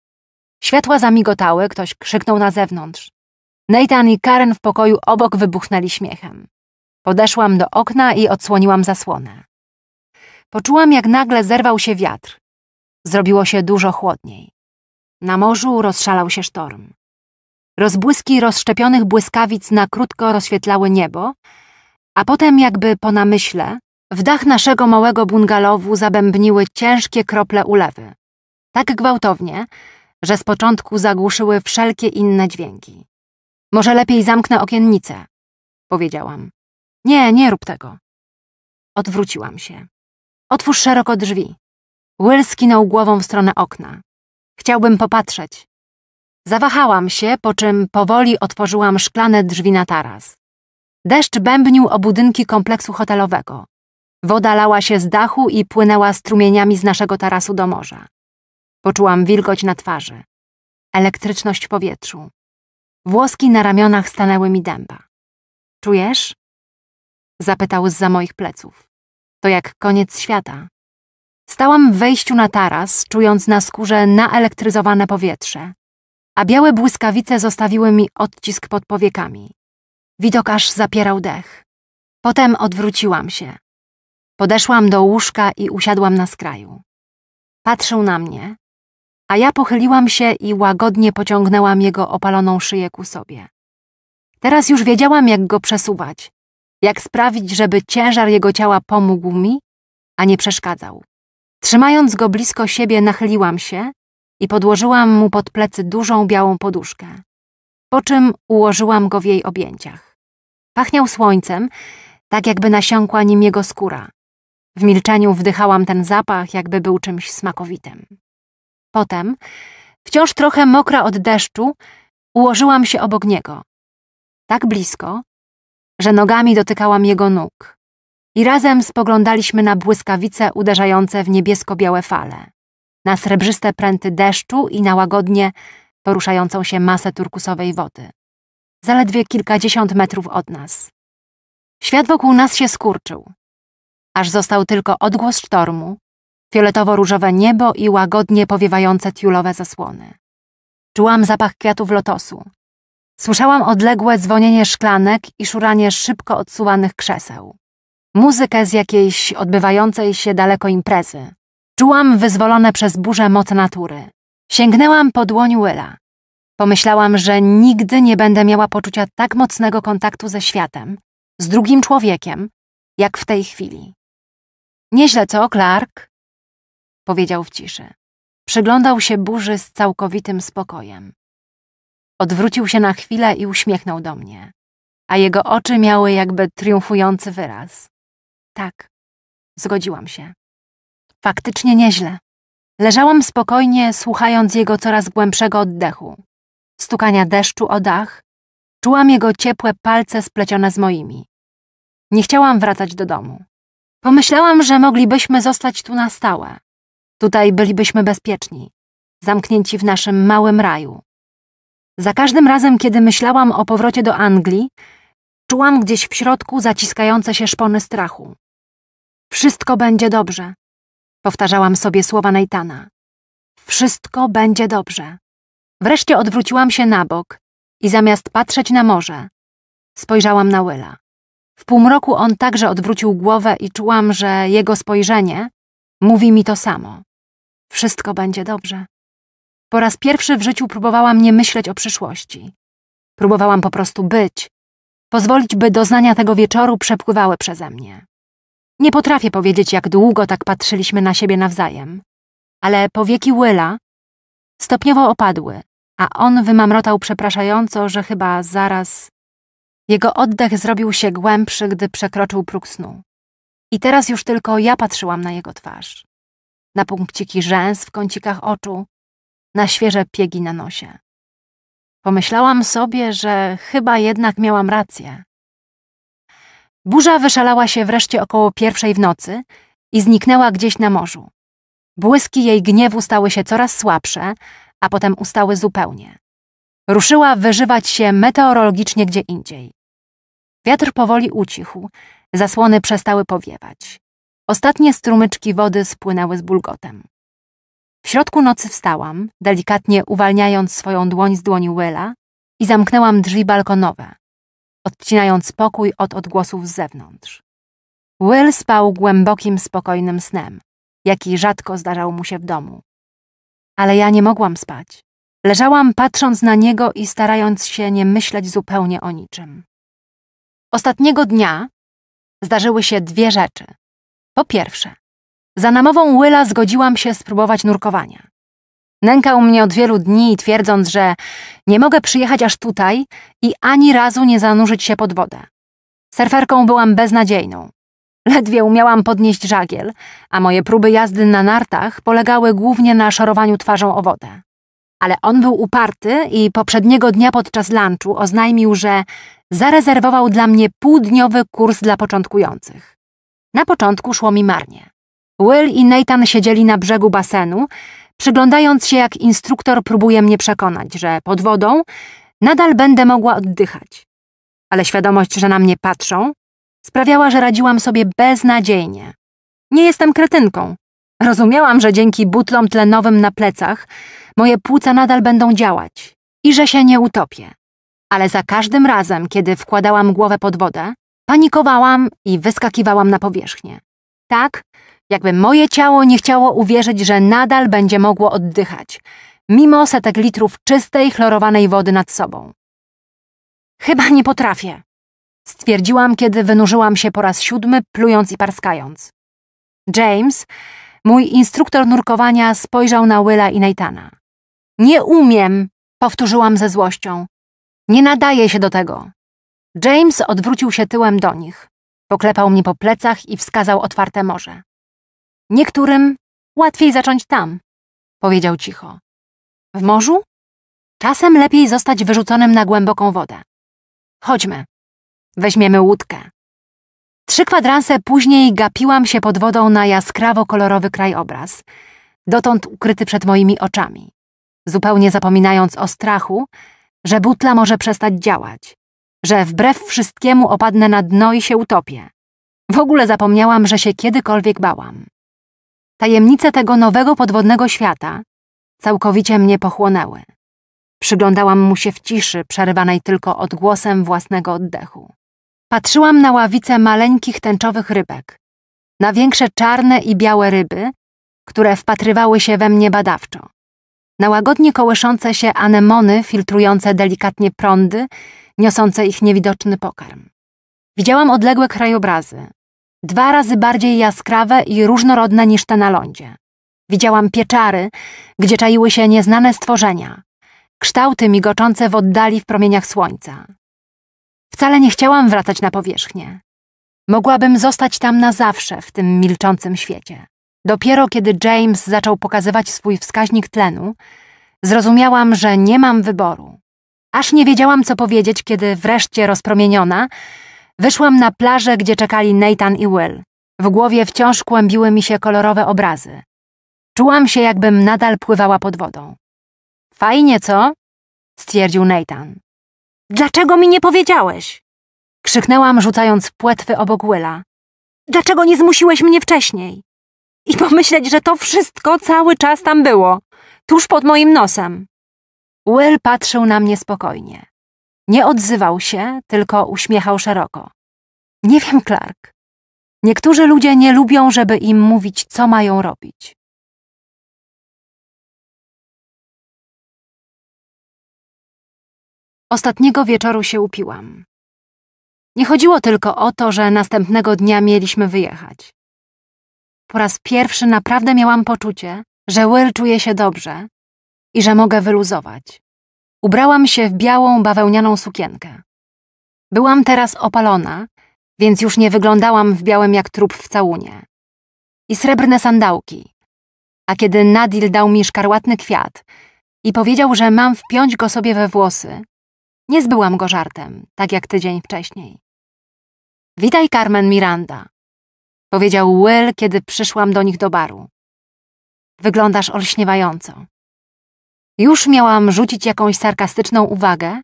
Światła zamigotały, ktoś krzyknął na zewnątrz. Nathan i Karen w pokoju obok wybuchnęli śmiechem. Podeszłam do okna i odsłoniłam zasłonę. Poczułam, jak nagle zerwał się wiatr. Zrobiło się dużo chłodniej. Na morzu rozszalał się sztorm. Rozbłyski rozszczepionych błyskawic na krótko rozświetlały niebo, a potem jakby po namyśle w dach naszego małego bungalowu zabębniły ciężkie krople ulewy. Tak gwałtownie, że z początku zagłuszyły wszelkie inne dźwięki. Może lepiej zamknę okiennice, powiedziałam. Nie, nie rób tego. Odwróciłam się. Otwórz szeroko drzwi. Will skinął głową w stronę okna. Chciałbym popatrzeć. Zawahałam się, po czym powoli otworzyłam szklane drzwi na taras. Deszcz bębnił o budynki kompleksu hotelowego. Woda lała się z dachu i płynęła strumieniami z naszego tarasu do morza. Poczułam wilgoć na twarzy, elektryczność w powietrzu. Włoski na ramionach stanęły mi dęba. Czujesz? Zapytał z za moich pleców. To jak koniec świata. Stałam w wejściu na taras, czując na skórze naelektryzowane powietrze, a białe błyskawice zostawiły mi odcisk pod powiekami. Widok aż zapierał dech. Potem odwróciłam się. Podeszłam do łóżka i usiadłam na skraju. Patrzył na mnie, a ja pochyliłam się i łagodnie pociągnęłam jego opaloną szyję ku sobie. Teraz już wiedziałam, jak go przesuwać, jak sprawić, żeby ciężar jego ciała pomógł mi, a nie przeszkadzał. Trzymając go blisko siebie, nachyliłam się i podłożyłam mu pod plecy dużą białą poduszkę, po czym ułożyłam go w jej objęciach. Pachniał słońcem, tak jakby nasiąkła nim jego skóra. W milczeniu wdychałam ten zapach, jakby był czymś smakowitym. Potem, wciąż trochę mokra od deszczu, ułożyłam się obok niego. Tak blisko, że nogami dotykałam jego nóg. I razem spoglądaliśmy na błyskawice uderzające w niebiesko-białe fale, na srebrzyste pręty deszczu i na łagodnie poruszającą się masę turkusowej wody. Zaledwie kilkadziesiąt metrów od nas. Świat wokół nas się skurczył, aż został tylko odgłos sztormu, fioletowo-różowe niebo i łagodnie powiewające tiulowe zasłony. Czułam zapach kwiatów lotosu. Słyszałam odległe dzwonienie szklanek i szuranie szybko odsuwanych krzeseł. Muzykę z jakiejś odbywającej się daleko imprezy. Czułam wyzwolone przez burzę moc natury. Sięgnęłam po dłoń Willa. Pomyślałam, że nigdy nie będę miała poczucia tak mocnego kontaktu ze światem, z drugim człowiekiem, jak w tej chwili. Nieźle co, Clark? powiedział w ciszy. Przyglądał się burzy z całkowitym spokojem. Odwrócił się na chwilę i uśmiechnął do mnie, a jego oczy miały jakby triumfujący wyraz. Tak, zgodziłam się. Faktycznie nieźle. Leżałam spokojnie, słuchając jego coraz głębszego oddechu, stukania deszczu o dach, czułam jego ciepłe palce splecione z moimi. Nie chciałam wracać do domu. Pomyślałam, że moglibyśmy zostać tu na stałe. Tutaj bylibyśmy bezpieczni, zamknięci w naszym małym raju. Za każdym razem, kiedy myślałam o powrocie do Anglii, czułam gdzieś w środku zaciskające się szpony strachu. Wszystko będzie dobrze, powtarzałam sobie słowa Neitana. Wszystko będzie dobrze. Wreszcie odwróciłam się na bok i zamiast patrzeć na morze, spojrzałam na Willa. W półmroku on także odwrócił głowę i czułam, że jego spojrzenie Mówi mi to samo. Wszystko będzie dobrze. Po raz pierwszy w życiu próbowałam nie myśleć o przyszłości. Próbowałam po prostu być. Pozwolić, by doznania tego wieczoru przepływały przeze mnie. Nie potrafię powiedzieć, jak długo tak patrzyliśmy na siebie nawzajem. Ale powieki Willa stopniowo opadły, a on wymamrotał przepraszająco, że chyba zaraz... Jego oddech zrobił się głębszy, gdy przekroczył próg snu. I teraz już tylko ja patrzyłam na jego twarz. Na punkciki rzęs w kącikach oczu, na świeże piegi na nosie. Pomyślałam sobie, że chyba jednak miałam rację. Burza wyszalała się wreszcie około pierwszej w nocy i zniknęła gdzieś na morzu. Błyski jej gniewu stały się coraz słabsze, a potem ustały zupełnie. Ruszyła wyżywać się meteorologicznie gdzie indziej. Wiatr powoli ucichł, zasłony przestały powiewać. Ostatnie strumyczki wody spłynęły z bulgotem. W środku nocy wstałam, delikatnie uwalniając swoją dłoń z dłoni Willa i zamknęłam drzwi balkonowe, odcinając pokój od odgłosów z zewnątrz. Will spał głębokim, spokojnym snem, jaki rzadko zdarzał mu się w domu. Ale ja nie mogłam spać. Leżałam patrząc na niego i starając się nie myśleć zupełnie o niczym. Ostatniego dnia zdarzyły się dwie rzeczy. Po pierwsze, za namową Willa zgodziłam się spróbować nurkowania. Nękał mnie od wielu dni, twierdząc, że nie mogę przyjechać aż tutaj i ani razu nie zanurzyć się pod wodę. Surferką byłam beznadziejną. Ledwie umiałam podnieść żagiel, a moje próby jazdy na nartach polegały głównie na szarowaniu twarzą o wodę. Ale on był uparty i poprzedniego dnia podczas lunchu oznajmił, że zarezerwował dla mnie półdniowy kurs dla początkujących. Na początku szło mi marnie. Will i Nathan siedzieli na brzegu basenu, przyglądając się jak instruktor próbuje mnie przekonać, że pod wodą nadal będę mogła oddychać. Ale świadomość, że na mnie patrzą, sprawiała, że radziłam sobie beznadziejnie. Nie jestem kretynką. Rozumiałam, że dzięki butlom tlenowym na plecach moje płuca nadal będą działać i że się nie utopię ale za każdym razem, kiedy wkładałam głowę pod wodę, panikowałam i wyskakiwałam na powierzchnię. Tak, jakby moje ciało nie chciało uwierzyć, że nadal będzie mogło oddychać, mimo setek litrów czystej, chlorowanej wody nad sobą. Chyba nie potrafię, stwierdziłam, kiedy wynurzyłam się po raz siódmy, plując i parskając. James, mój instruktor nurkowania, spojrzał na Willa i Neitana. Nie umiem, powtórzyłam ze złością. Nie nadaje się do tego. James odwrócił się tyłem do nich. Poklepał mnie po plecach i wskazał otwarte morze. Niektórym łatwiej zacząć tam, powiedział cicho. W morzu? Czasem lepiej zostać wyrzuconym na głęboką wodę. Chodźmy. Weźmiemy łódkę. Trzy kwadranse później gapiłam się pod wodą na jaskrawo kolorowy krajobraz, dotąd ukryty przed moimi oczami, zupełnie zapominając o strachu, że butla może przestać działać, że wbrew wszystkiemu opadnę na dno i się utopię. W ogóle zapomniałam, że się kiedykolwiek bałam. Tajemnice tego nowego podwodnego świata całkowicie mnie pochłonęły. Przyglądałam mu się w ciszy, przerywanej tylko odgłosem własnego oddechu. Patrzyłam na ławice maleńkich tęczowych rybek, na większe czarne i białe ryby, które wpatrywały się we mnie badawczo na łagodnie kołyszące się anemony filtrujące delikatnie prądy, niosące ich niewidoczny pokarm. Widziałam odległe krajobrazy, dwa razy bardziej jaskrawe i różnorodne niż te na lądzie. Widziałam pieczary, gdzie czaiły się nieznane stworzenia, kształty migoczące w oddali w promieniach słońca. Wcale nie chciałam wracać na powierzchnię. Mogłabym zostać tam na zawsze w tym milczącym świecie. Dopiero kiedy James zaczął pokazywać swój wskaźnik tlenu, zrozumiałam, że nie mam wyboru. Aż nie wiedziałam, co powiedzieć, kiedy wreszcie rozpromieniona wyszłam na plażę, gdzie czekali Nathan i Will. W głowie wciąż kłębiły mi się kolorowe obrazy. Czułam się, jakbym nadal pływała pod wodą. Fajnie, co? stwierdził Nathan. Dlaczego mi nie powiedziałeś? krzyknęłam, rzucając płetwy obok Willa. Dlaczego nie zmusiłeś mnie wcześniej? i pomyśleć, że to wszystko cały czas tam było, tuż pod moim nosem. Will patrzył na mnie spokojnie. Nie odzywał się, tylko uśmiechał szeroko. Nie wiem, Clark. Niektórzy ludzie nie lubią, żeby im mówić, co mają robić. Ostatniego wieczoru się upiłam. Nie chodziło tylko o to, że następnego dnia mieliśmy wyjechać. Po raz pierwszy naprawdę miałam poczucie, że Will czuje się dobrze i że mogę wyluzować. Ubrałam się w białą, bawełnianą sukienkę. Byłam teraz opalona, więc już nie wyglądałam w białym jak trup w całunie. I srebrne sandałki. A kiedy Nadil dał mi szkarłatny kwiat i powiedział, że mam wpiąć go sobie we włosy, nie zbyłam go żartem, tak jak tydzień wcześniej. Witaj, Carmen Miranda, powiedział Will, kiedy przyszłam do nich do baru. Wyglądasz olśniewająco. Już miałam rzucić jakąś sarkastyczną uwagę,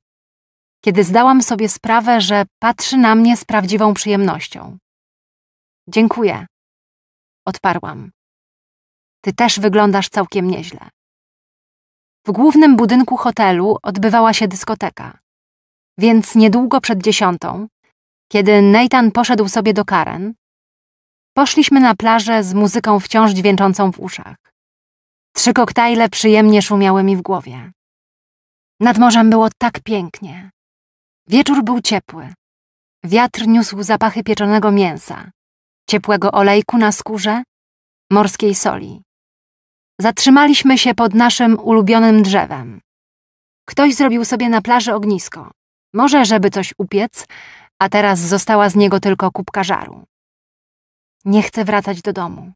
kiedy zdałam sobie sprawę, że patrzy na mnie z prawdziwą przyjemnością. Dziękuję, odparłam. Ty też wyglądasz całkiem nieźle. W głównym budynku hotelu odbywała się dyskoteka, więc niedługo przed dziesiątą, kiedy Nathan poszedł sobie do Karen, Poszliśmy na plażę z muzyką wciąż dźwięczącą w uszach. Trzy koktajle przyjemnie szumiały mi w głowie. Nad morzem było tak pięknie. Wieczór był ciepły. Wiatr niósł zapachy pieczonego mięsa, ciepłego olejku na skórze, morskiej soli. Zatrzymaliśmy się pod naszym ulubionym drzewem. Ktoś zrobił sobie na plaży ognisko. Może, żeby coś upiec, a teraz została z niego tylko kubka żaru. Nie chcę wracać do domu.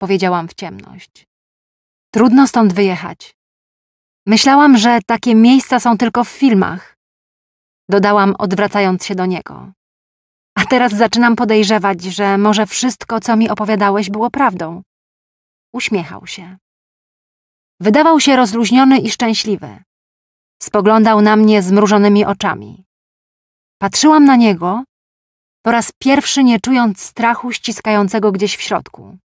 Powiedziałam w ciemność. Trudno stąd wyjechać. Myślałam, że takie miejsca są tylko w filmach. Dodałam, odwracając się do niego. A teraz zaczynam podejrzewać, że może wszystko, co mi opowiadałeś, było prawdą. Uśmiechał się. Wydawał się rozluźniony i szczęśliwy. Spoglądał na mnie zmrużonymi oczami. Patrzyłam na niego po raz pierwszy nie czując strachu ściskającego gdzieś w środku.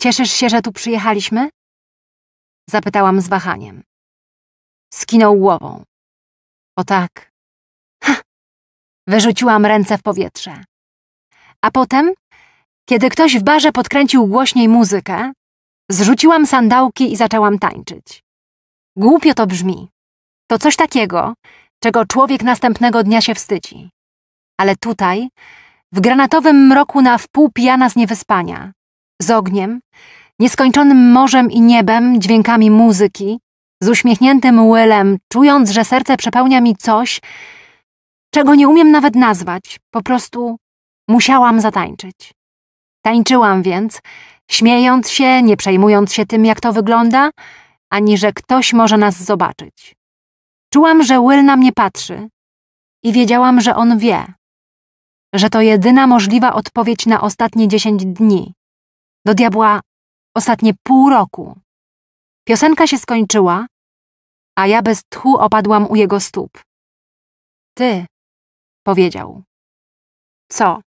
Cieszysz się, że tu przyjechaliśmy? Zapytałam z wahaniem. Skinął głową. O tak. Ha! Wyrzuciłam ręce w powietrze. A potem, kiedy ktoś w barze podkręcił głośniej muzykę, zrzuciłam sandałki i zaczęłam tańczyć. Głupio to brzmi. To coś takiego, czego człowiek następnego dnia się wstydzi. Ale tutaj, w granatowym mroku na wpół pijana z niewyspania, z ogniem, nieskończonym morzem i niebem, dźwiękami muzyki, z uśmiechniętym łylem, czując, że serce przepełnia mi coś, czego nie umiem nawet nazwać, po prostu musiałam zatańczyć. Tańczyłam więc, śmiejąc się, nie przejmując się tym, jak to wygląda, ani że ktoś może nas zobaczyć. Czułam, że Will na mnie patrzy i wiedziałam, że on wie, że to jedyna możliwa odpowiedź na ostatnie dziesięć dni. Do diabła ostatnie pół roku. Piosenka się skończyła, a ja bez tchu opadłam u jego stóp. Ty, powiedział. Co?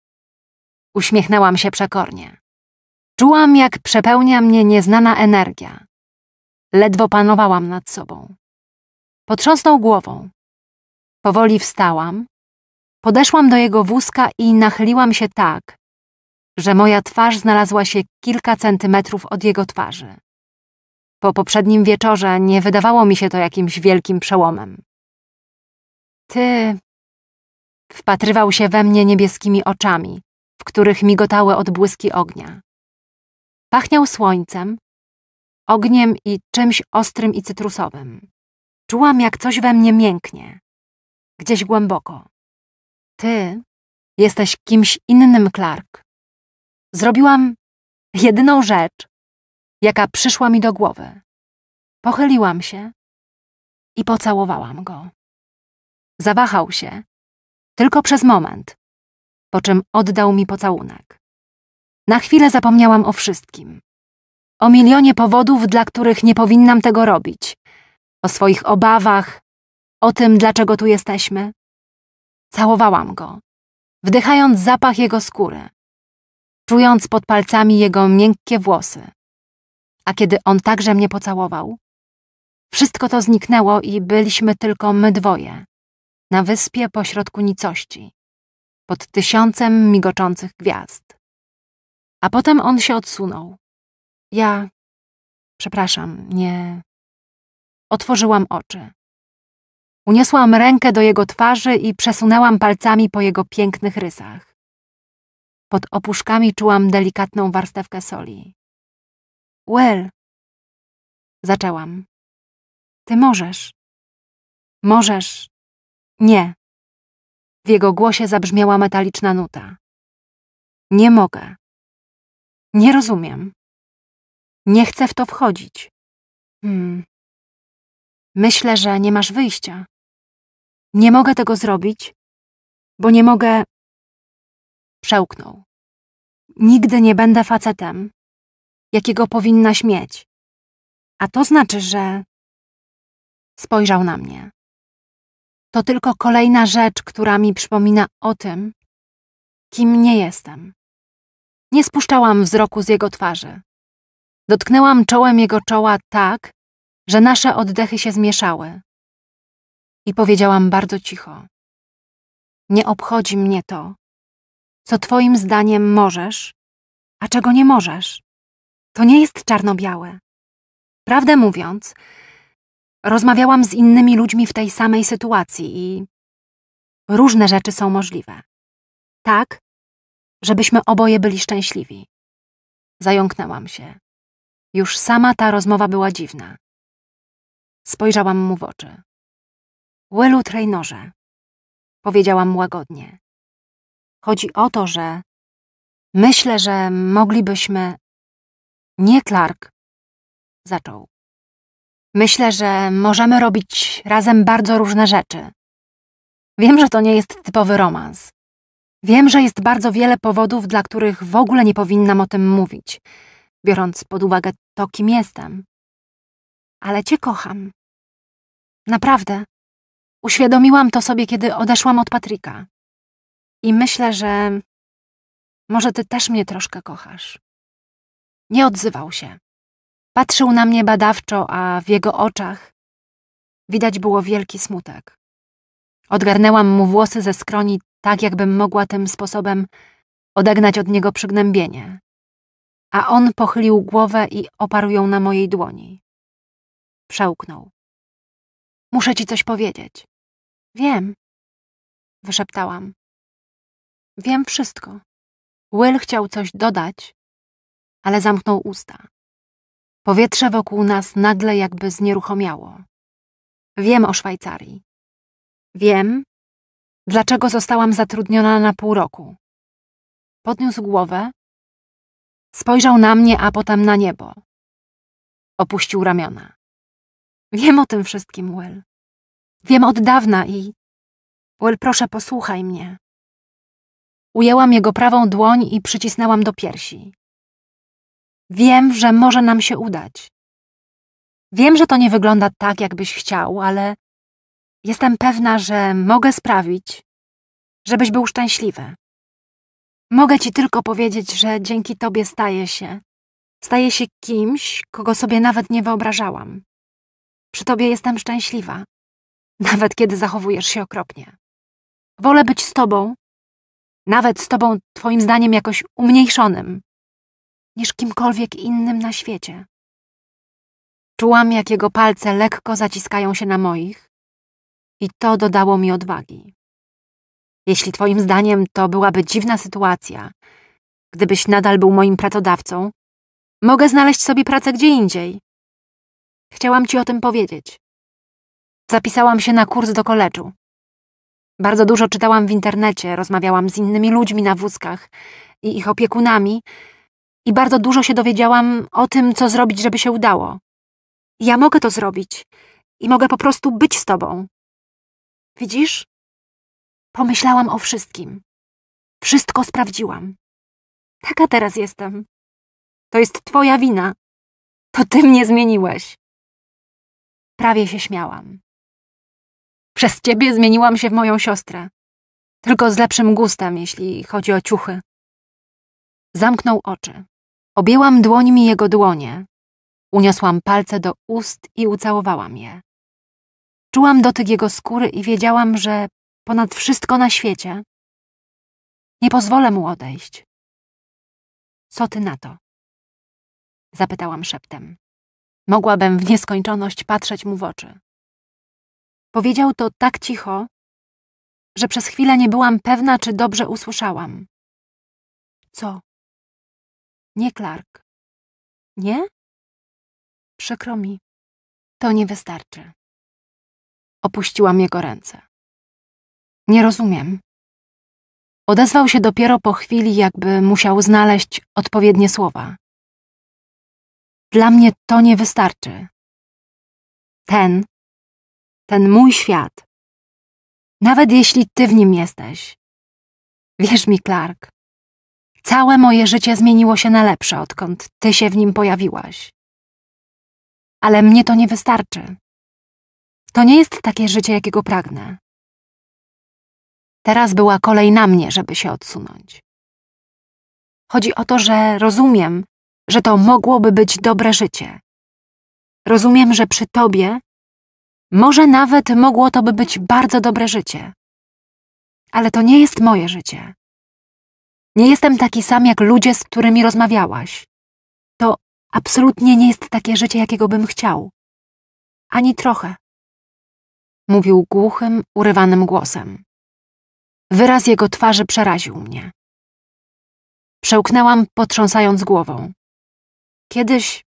Uśmiechnęłam się przekornie. Czułam, jak przepełnia mnie nieznana energia. Ledwo panowałam nad sobą. Potrząsnął głową. Powoli wstałam, Podeszłam do jego wózka i nachyliłam się tak, że moja twarz znalazła się kilka centymetrów od jego twarzy. Po poprzednim wieczorze nie wydawało mi się to jakimś wielkim przełomem. Ty. Wpatrywał się we mnie niebieskimi oczami, w których migotały odbłyski ognia. Pachniał słońcem, ogniem i czymś ostrym i cytrusowym. Czułam, jak coś we mnie mięknie, gdzieś głęboko. Ty jesteś kimś innym, Clark. Zrobiłam jedyną rzecz, jaka przyszła mi do głowy. Pochyliłam się i pocałowałam go. Zawahał się, tylko przez moment, po czym oddał mi pocałunek. Na chwilę zapomniałam o wszystkim. O milionie powodów, dla których nie powinnam tego robić. O swoich obawach, o tym, dlaczego tu jesteśmy. Całowałam go, wdychając zapach jego skóry, czując pod palcami jego miękkie włosy. A kiedy on także mnie pocałował, wszystko to zniknęło i byliśmy tylko my dwoje, na wyspie pośrodku nicości, pod tysiącem migoczących gwiazd. A potem on się odsunął. Ja, przepraszam, nie. Otworzyłam oczy. Uniosłam rękę do jego twarzy i przesunęłam palcami po jego pięknych rysach. Pod opuszkami czułam delikatną warstewkę soli. Well, zaczęłam. Ty możesz. Możesz. Nie. W jego głosie zabrzmiała metaliczna nuta. Nie mogę. Nie rozumiem. Nie chcę w to wchodzić. Hmm. Myślę, że nie masz wyjścia. Nie mogę tego zrobić, bo nie mogę. Przełknął. Nigdy nie będę facetem, jakiego powinnaś mieć. A to znaczy, że. Spojrzał na mnie. To tylko kolejna rzecz, która mi przypomina o tym, kim nie jestem. Nie spuszczałam wzroku z jego twarzy. Dotknęłam czołem jego czoła tak, że nasze oddechy się zmieszały i powiedziałam bardzo cicho: Nie obchodzi mnie to, co Twoim zdaniem możesz, a czego nie możesz. To nie jest czarno-białe. Prawdę mówiąc, rozmawiałam z innymi ludźmi w tej samej sytuacji i różne rzeczy są możliwe. Tak, żebyśmy oboje byli szczęśliwi. Zająknęłam się. Już sama ta rozmowa była dziwna. Spojrzałam mu w oczy. Łelu Trejnorze, powiedziałam łagodnie. Chodzi o to, że myślę, że moglibyśmy... Nie, Clark, zaczął. Myślę, że możemy robić razem bardzo różne rzeczy. Wiem, że to nie jest typowy romans. Wiem, że jest bardzo wiele powodów, dla których w ogóle nie powinnam o tym mówić, biorąc pod uwagę to, kim jestem. Ale cię kocham. Naprawdę. Uświadomiłam to sobie, kiedy odeszłam od Patryka. I myślę, że może ty też mnie troszkę kochasz. Nie odzywał się. Patrzył na mnie badawczo, a w jego oczach widać było wielki smutek. Odgarnęłam mu włosy ze skroni, tak jakbym mogła tym sposobem odegnać od niego przygnębienie. A on pochylił głowę i oparł ją na mojej dłoni. Przełknął. Muszę ci coś powiedzieć. Wiem, wyszeptałam. Wiem wszystko. Will chciał coś dodać, ale zamknął usta. Powietrze wokół nas nagle jakby znieruchomiało. Wiem o Szwajcarii. Wiem, dlaczego zostałam zatrudniona na pół roku. Podniósł głowę, spojrzał na mnie, a potem na niebo. Opuścił ramiona. Wiem o tym wszystkim, Will. Wiem od dawna i... Will, proszę, posłuchaj mnie. Ujęłam jego prawą dłoń i przycisnęłam do piersi. Wiem, że może nam się udać. Wiem, że to nie wygląda tak, jakbyś chciał, ale jestem pewna, że mogę sprawić, żebyś był szczęśliwy. Mogę ci tylko powiedzieć, że dzięki tobie staję się. Staję się kimś, kogo sobie nawet nie wyobrażałam. Przy tobie jestem szczęśliwa nawet kiedy zachowujesz się okropnie. Wolę być z tobą, nawet z tobą, twoim zdaniem, jakoś umniejszonym, niż kimkolwiek innym na świecie. Czułam, jak jego palce lekko zaciskają się na moich, i to dodało mi odwagi. Jeśli twoim zdaniem to byłaby dziwna sytuacja, gdybyś nadal był moim pracodawcą, mogę znaleźć sobie pracę gdzie indziej. Chciałam ci o tym powiedzieć. Zapisałam się na kurs do koleczu. Bardzo dużo czytałam w internecie, rozmawiałam z innymi ludźmi na wózkach i ich opiekunami i bardzo dużo się dowiedziałam o tym, co zrobić, żeby się udało. Ja mogę to zrobić i mogę po prostu być z tobą. Widzisz? Pomyślałam o wszystkim. Wszystko sprawdziłam. Taka teraz jestem. To jest twoja wina. To ty mnie zmieniłeś. Prawie się śmiałam. Przez ciebie zmieniłam się w moją siostrę. Tylko z lepszym gustem, jeśli chodzi o ciuchy. Zamknął oczy. Objęłam dłońmi jego dłonie. Uniosłam palce do ust i ucałowałam je. Czułam dotyk jego skóry i wiedziałam, że ponad wszystko na świecie nie pozwolę mu odejść. Co ty na to? Zapytałam szeptem. Mogłabym w nieskończoność patrzeć mu w oczy. Powiedział to tak cicho, że przez chwilę nie byłam pewna, czy dobrze usłyszałam. Co? Nie Clark. Nie? Przykro mi. To nie wystarczy. Opuściłam jego ręce. Nie rozumiem. Odezwał się dopiero po chwili, jakby musiał znaleźć odpowiednie słowa. Dla mnie to nie wystarczy. Ten ten mój świat. Nawet jeśli ty w nim jesteś. Wierz mi, Clark, całe moje życie zmieniło się na lepsze, odkąd ty się w nim pojawiłaś. Ale mnie to nie wystarczy. To nie jest takie życie, jakiego pragnę. Teraz była kolej na mnie, żeby się odsunąć. Chodzi o to, że rozumiem, że to mogłoby być dobre życie. Rozumiem, że przy tobie może nawet mogło to by być bardzo dobre życie. Ale to nie jest moje życie. Nie jestem taki sam jak ludzie, z którymi rozmawiałaś. To absolutnie nie jest takie życie, jakiego bym chciał. Ani trochę. Mówił głuchym, urywanym głosem. Wyraz jego twarzy przeraził mnie. Przełknęłam, potrząsając głową. Kiedyś.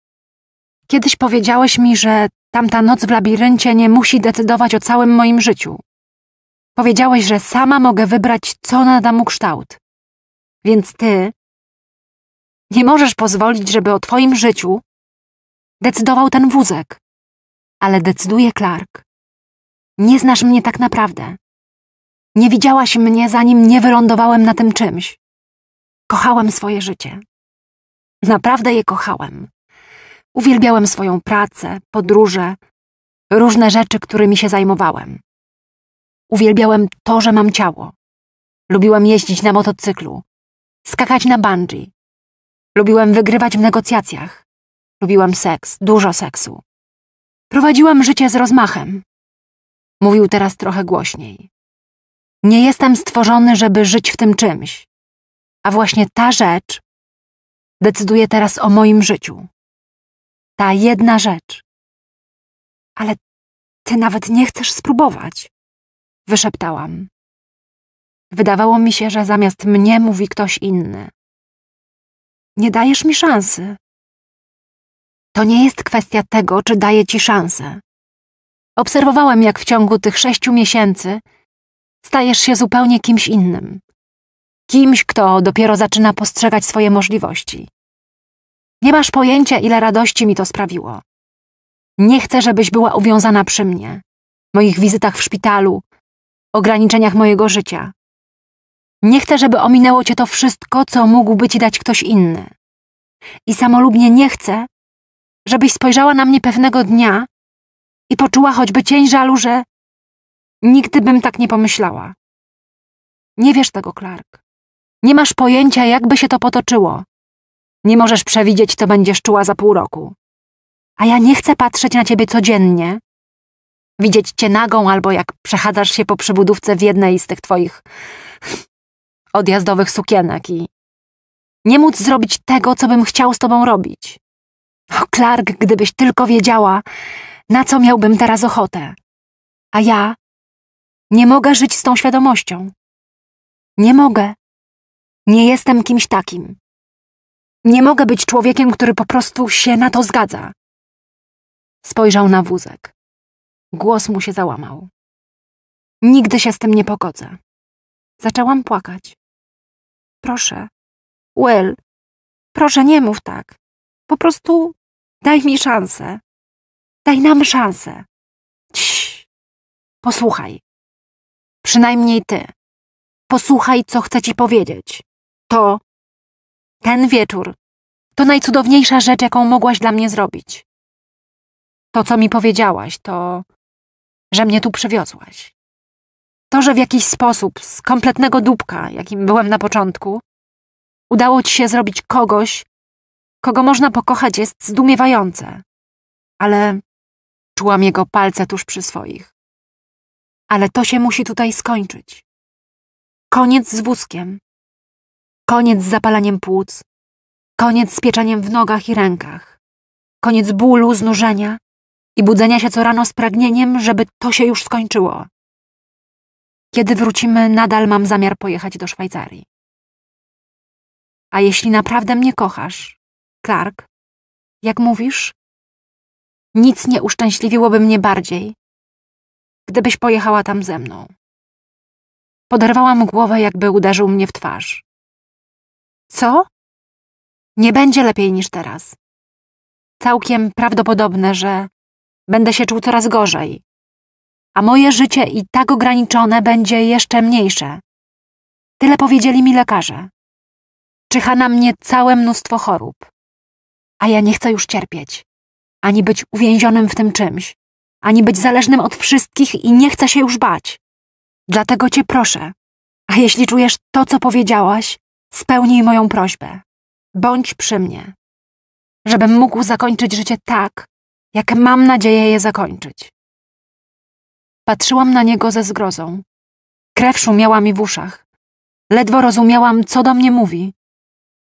Kiedyś powiedziałeś mi, że Tamta noc w labiryncie nie musi decydować o całym moim życiu. Powiedziałeś, że sama mogę wybrać, co nada mu kształt. Więc ty nie możesz pozwolić, żeby o twoim życiu decydował ten wózek. Ale decyduje Clark. Nie znasz mnie tak naprawdę. Nie widziałaś mnie, zanim nie wylądowałem na tym czymś. Kochałem swoje życie. Naprawdę je kochałem. Uwielbiałem swoją pracę, podróże, różne rzeczy, którymi się zajmowałem. Uwielbiałem to, że mam ciało. Lubiłem jeździć na motocyklu, skakać na bungee. Lubiłem wygrywać w negocjacjach. Lubiłem seks, dużo seksu. Prowadziłem życie z rozmachem. Mówił teraz trochę głośniej. Nie jestem stworzony, żeby żyć w tym czymś. A właśnie ta rzecz decyduje teraz o moim życiu. Ta jedna rzecz. Ale ty nawet nie chcesz spróbować, wyszeptałam. Wydawało mi się, że zamiast mnie mówi ktoś inny. Nie dajesz mi szansy. To nie jest kwestia tego, czy daję ci szansę. Obserwowałem, jak w ciągu tych sześciu miesięcy stajesz się zupełnie kimś innym. Kimś, kto dopiero zaczyna postrzegać swoje możliwości. Nie masz pojęcia, ile radości mi to sprawiło. Nie chcę, żebyś była uwiązana przy mnie, moich wizytach w szpitalu, ograniczeniach mojego życia. Nie chcę, żeby ominęło cię to wszystko, co mógłby ci dać ktoś inny. I samolubnie nie chcę, żebyś spojrzała na mnie pewnego dnia i poczuła choćby cień żalu, że nigdy bym tak nie pomyślała. Nie wiesz tego, Clark. Nie masz pojęcia, jakby się to potoczyło, nie możesz przewidzieć, co będziesz czuła za pół roku. A ja nie chcę patrzeć na ciebie codziennie. Widzieć cię nagą albo jak przechadzasz się po przybudówce w jednej z tych twoich odjazdowych sukienek i nie móc zrobić tego, co bym chciał z tobą robić. O, Clark, gdybyś tylko wiedziała, na co miałbym teraz ochotę. A ja nie mogę żyć z tą świadomością. Nie mogę. Nie jestem kimś takim. Nie mogę być człowiekiem, który po prostu się na to zgadza. Spojrzał na wózek. Głos mu się załamał. Nigdy się z tym nie pogodzę. Zaczęłam płakać. Proszę, Will, proszę nie mów tak. Po prostu daj mi szansę. Daj nam szansę. Ciii. Posłuchaj. Przynajmniej ty. Posłuchaj, co chcę ci powiedzieć. To, ten wieczór to najcudowniejsza rzecz, jaką mogłaś dla mnie zrobić. To, co mi powiedziałaś, to, że mnie tu przywiozłaś. To, że w jakiś sposób z kompletnego dupka, jakim byłem na początku, udało ci się zrobić kogoś, kogo można pokochać, jest zdumiewające. Ale czułam jego palce tuż przy swoich. Ale to się musi tutaj skończyć. Koniec z wózkiem. Koniec z zapalaniem płuc, koniec z pieczeniem w nogach i rękach, koniec bólu, znużenia i budzenia się co rano z pragnieniem, żeby to się już skończyło. Kiedy wrócimy, nadal mam zamiar pojechać do Szwajcarii. A jeśli naprawdę mnie kochasz, Clark, jak mówisz, nic nie uszczęśliwiłoby mnie bardziej, gdybyś pojechała tam ze mną. Poderwałam głowę, jakby uderzył mnie w twarz. Co? Nie będzie lepiej niż teraz. Całkiem prawdopodobne, że będę się czuł coraz gorzej, a moje życie i tak ograniczone będzie jeszcze mniejsze. Tyle powiedzieli mi lekarze. Czyha na mnie całe mnóstwo chorób. A ja nie chcę już cierpieć, ani być uwięzionym w tym czymś, ani być zależnym od wszystkich i nie chcę się już bać. Dlatego cię proszę, a jeśli czujesz to, co powiedziałaś, Spełnij moją prośbę. Bądź przy mnie. Żebym mógł zakończyć życie tak, jak mam nadzieję je zakończyć. Patrzyłam na niego ze zgrozą. Krew szumiała mi w uszach. Ledwo rozumiałam, co do mnie mówi.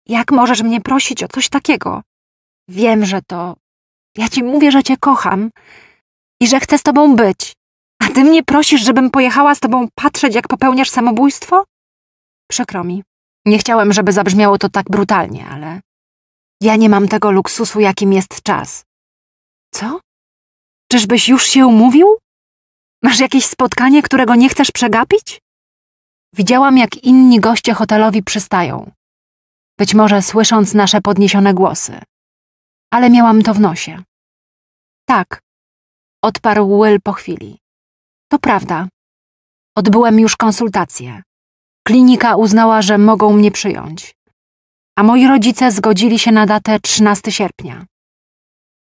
Jak możesz mnie prosić o coś takiego? Wiem, że to. Ja ci mówię, że cię kocham i że chcę z tobą być. A ty mnie prosisz, żebym pojechała z tobą patrzeć, jak popełniasz samobójstwo? Przykro mi. Nie chciałem, żeby zabrzmiało to tak brutalnie, ale ja nie mam tego luksusu, jakim jest czas. Co? Czyżbyś już się umówił? Masz jakieś spotkanie, którego nie chcesz przegapić? Widziałam, jak inni goście hotelowi przystają. Być może słysząc nasze podniesione głosy. Ale miałam to w nosie. Tak, odparł Will po chwili. To prawda. Odbyłem już konsultację. Klinika uznała, że mogą mnie przyjąć. A moi rodzice zgodzili się na datę 13 sierpnia.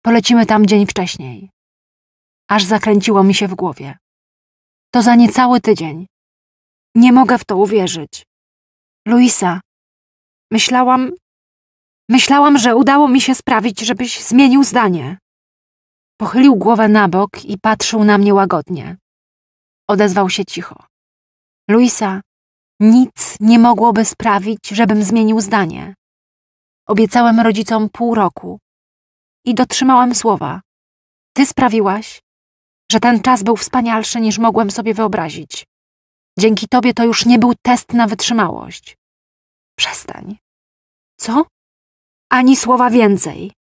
Polecimy tam dzień wcześniej. Aż zakręciło mi się w głowie. To za niecały tydzień. Nie mogę w to uwierzyć. Luisa, myślałam... Myślałam, że udało mi się sprawić, żebyś zmienił zdanie. Pochylił głowę na bok i patrzył na mnie łagodnie. Odezwał się cicho. Luisa, nic nie mogłoby sprawić, żebym zmienił zdanie. Obiecałem rodzicom pół roku i dotrzymałam słowa. Ty sprawiłaś, że ten czas był wspanialszy niż mogłem sobie wyobrazić. Dzięki tobie to już nie był test na wytrzymałość. Przestań. Co? Ani słowa więcej.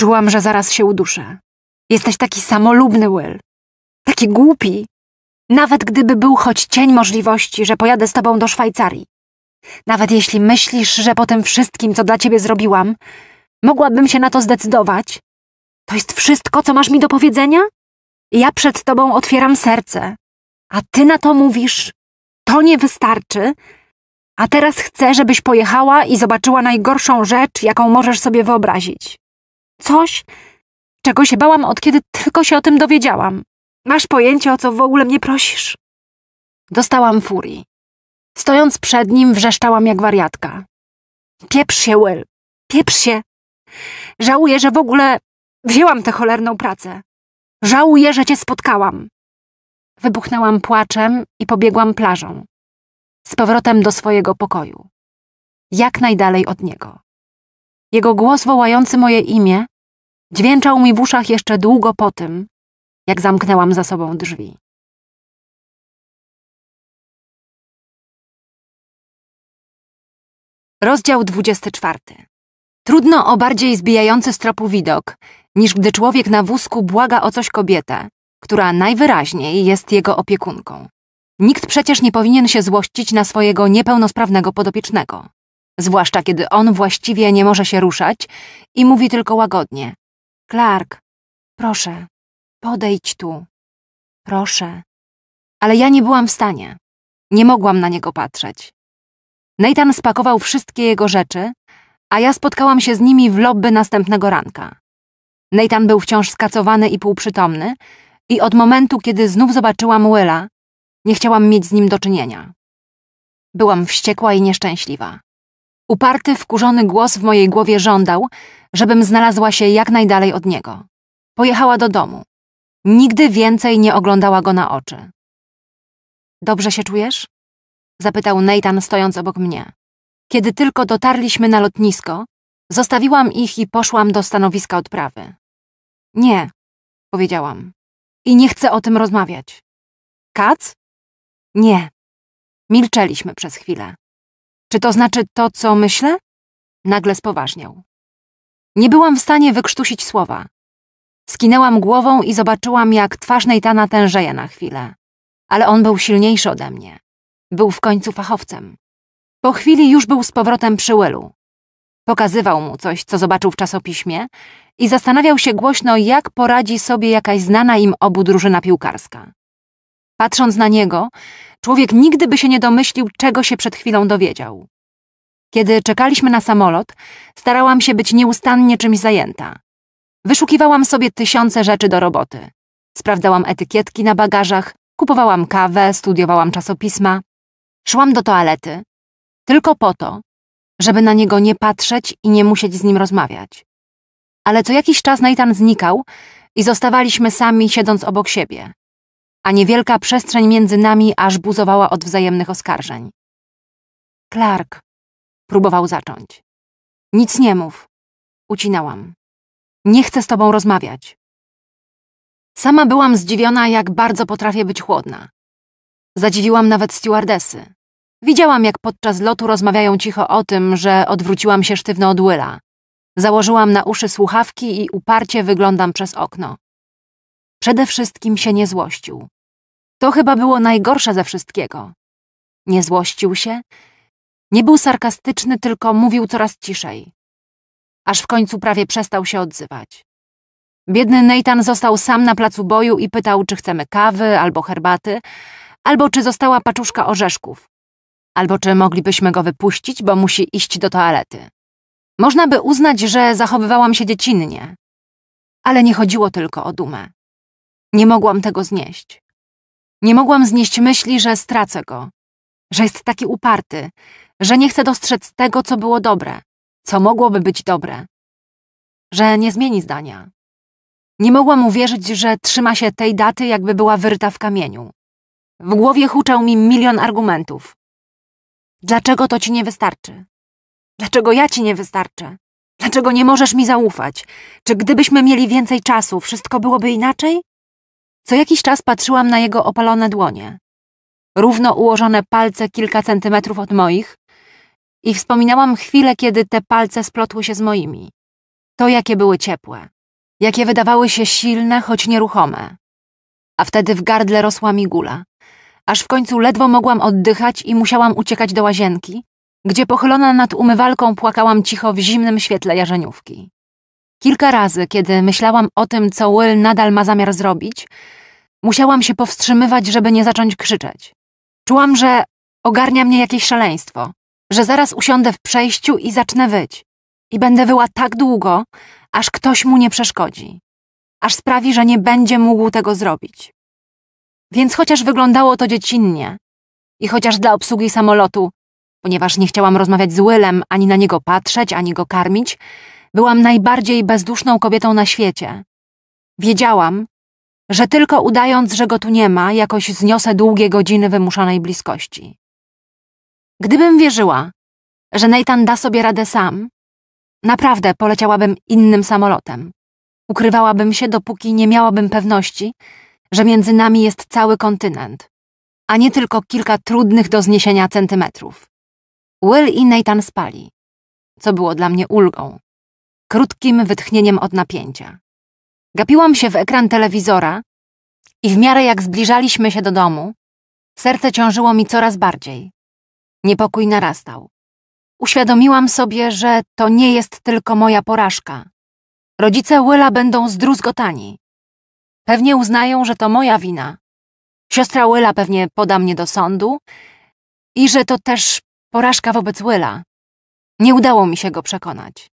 Czułam, że zaraz się uduszę. Jesteś taki samolubny, Will. Taki głupi. Nawet gdyby był choć cień możliwości, że pojadę z tobą do Szwajcarii. Nawet jeśli myślisz, że po tym wszystkim, co dla ciebie zrobiłam, mogłabym się na to zdecydować. To jest wszystko, co masz mi do powiedzenia? Ja przed tobą otwieram serce. A ty na to mówisz, to nie wystarczy. A teraz chcę, żebyś pojechała i zobaczyła najgorszą rzecz, jaką możesz sobie wyobrazić. Coś, czego się bałam od kiedy tylko się o tym dowiedziałam. Masz pojęcie, o co w ogóle mnie prosisz? Dostałam furii. Stojąc przed nim, wrzeszczałam jak wariatka. Pieprz się, Will. Pieprz się. Żałuję, że w ogóle wzięłam tę cholerną pracę. Żałuję, że cię spotkałam. Wybuchnęłam płaczem i pobiegłam plażą. Z powrotem do swojego pokoju. Jak najdalej od niego. Jego głos wołający moje imię dźwięczał mi w uszach jeszcze długo po tym, jak zamknęłam za sobą drzwi. Rozdział 24. Trudno o bardziej zbijający z tropu widok, niż gdy człowiek na wózku błaga o coś kobietę, która najwyraźniej jest jego opiekunką. Nikt przecież nie powinien się złościć na swojego niepełnosprawnego podopiecznego, zwłaszcza kiedy on właściwie nie może się ruszać i mówi tylko łagodnie: Clark, proszę, Podejdź tu. Proszę. Ale ja nie byłam w stanie. Nie mogłam na niego patrzeć. Nathan spakował wszystkie jego rzeczy, a ja spotkałam się z nimi w lobby następnego ranka. Nathan był wciąż skacowany i półprzytomny i od momentu, kiedy znów zobaczyłam Willa, nie chciałam mieć z nim do czynienia. Byłam wściekła i nieszczęśliwa. Uparty, wkurzony głos w mojej głowie żądał, żebym znalazła się jak najdalej od niego. Pojechała do domu. Nigdy więcej nie oglądała go na oczy. Dobrze się czujesz? Zapytał Nathan stojąc obok mnie. Kiedy tylko dotarliśmy na lotnisko, zostawiłam ich i poszłam do stanowiska odprawy. Nie, powiedziałam. I nie chcę o tym rozmawiać. Kac? Nie. Milczeliśmy przez chwilę. Czy to znaczy to, co myślę? Nagle spoważniał. Nie byłam w stanie wykrztusić słowa. Skinęłam głową i zobaczyłam, jak twarz Neitana tężeje na chwilę. Ale on był silniejszy ode mnie. Był w końcu fachowcem. Po chwili już był z powrotem przy Willu. Pokazywał mu coś, co zobaczył w czasopiśmie i zastanawiał się głośno, jak poradzi sobie jakaś znana im obu drużyna piłkarska. Patrząc na niego, człowiek nigdy by się nie domyślił, czego się przed chwilą dowiedział. Kiedy czekaliśmy na samolot, starałam się być nieustannie czymś zajęta. Wyszukiwałam sobie tysiące rzeczy do roboty. Sprawdzałam etykietki na bagażach, kupowałam kawę, studiowałam czasopisma. Szłam do toalety. Tylko po to, żeby na niego nie patrzeć i nie musieć z nim rozmawiać. Ale co jakiś czas Nathan znikał i zostawaliśmy sami siedząc obok siebie. A niewielka przestrzeń między nami aż buzowała od wzajemnych oskarżeń. Clark próbował zacząć. Nic nie mów. Ucinałam. Nie chcę z tobą rozmawiać. Sama byłam zdziwiona, jak bardzo potrafię być chłodna. Zadziwiłam nawet stewardesy. Widziałam, jak podczas lotu rozmawiają cicho o tym, że odwróciłam się sztywno od Willa. Założyłam na uszy słuchawki i uparcie wyglądam przez okno. Przede wszystkim się nie złościł. To chyba było najgorsze ze wszystkiego. Nie złościł się. Nie był sarkastyczny, tylko mówił coraz ciszej aż w końcu prawie przestał się odzywać. Biedny Nathan został sam na placu boju i pytał, czy chcemy kawy albo herbaty, albo czy została paczuszka orzeszków, albo czy moglibyśmy go wypuścić, bo musi iść do toalety. Można by uznać, że zachowywałam się dziecinnie, ale nie chodziło tylko o dumę. Nie mogłam tego znieść. Nie mogłam znieść myśli, że stracę go, że jest taki uparty, że nie chce dostrzec tego, co było dobre, co mogłoby być dobre. Że nie zmieni zdania. Nie mogłam uwierzyć, że trzyma się tej daty, jakby była wyryta w kamieniu. W głowie huczał mi milion argumentów. Dlaczego to ci nie wystarczy? Dlaczego ja ci nie wystarczę? Dlaczego nie możesz mi zaufać? Czy gdybyśmy mieli więcej czasu, wszystko byłoby inaczej? Co jakiś czas patrzyłam na jego opalone dłonie. Równo ułożone palce kilka centymetrów od moich, i wspominałam chwilę, kiedy te palce splotły się z moimi. To, jakie były ciepłe, jakie wydawały się silne, choć nieruchome. A wtedy w gardle rosła mi gula, aż w końcu ledwo mogłam oddychać i musiałam uciekać do łazienki, gdzie pochylona nad umywalką płakałam cicho w zimnym świetle jarzeniówki. Kilka razy, kiedy myślałam o tym, co Will nadal ma zamiar zrobić, musiałam się powstrzymywać, żeby nie zacząć krzyczeć. Czułam, że ogarnia mnie jakieś szaleństwo, że zaraz usiądę w przejściu i zacznę wyć. I będę wyła tak długo, aż ktoś mu nie przeszkodzi. Aż sprawi, że nie będzie mógł tego zrobić. Więc chociaż wyglądało to dziecinnie i chociaż dla obsługi samolotu, ponieważ nie chciałam rozmawiać z Willem, ani na niego patrzeć, ani go karmić, byłam najbardziej bezduszną kobietą na świecie. Wiedziałam, że tylko udając, że go tu nie ma, jakoś zniosę długie godziny wymuszanej bliskości. Gdybym wierzyła, że Nathan da sobie radę sam, naprawdę poleciałabym innym samolotem. Ukrywałabym się, dopóki nie miałabym pewności, że między nami jest cały kontynent, a nie tylko kilka trudnych do zniesienia centymetrów. Will i Nathan spali, co było dla mnie ulgą, krótkim wytchnieniem od napięcia. Gapiłam się w ekran telewizora i w miarę jak zbliżaliśmy się do domu, serce ciążyło mi coraz bardziej. Niepokój narastał. Uświadomiłam sobie, że to nie jest tylko moja porażka. Rodzice Willa będą zdruzgotani. Pewnie uznają, że to moja wina. Siostra Willa pewnie poda mnie do sądu i że to też porażka wobec Willa. Nie udało mi się go przekonać.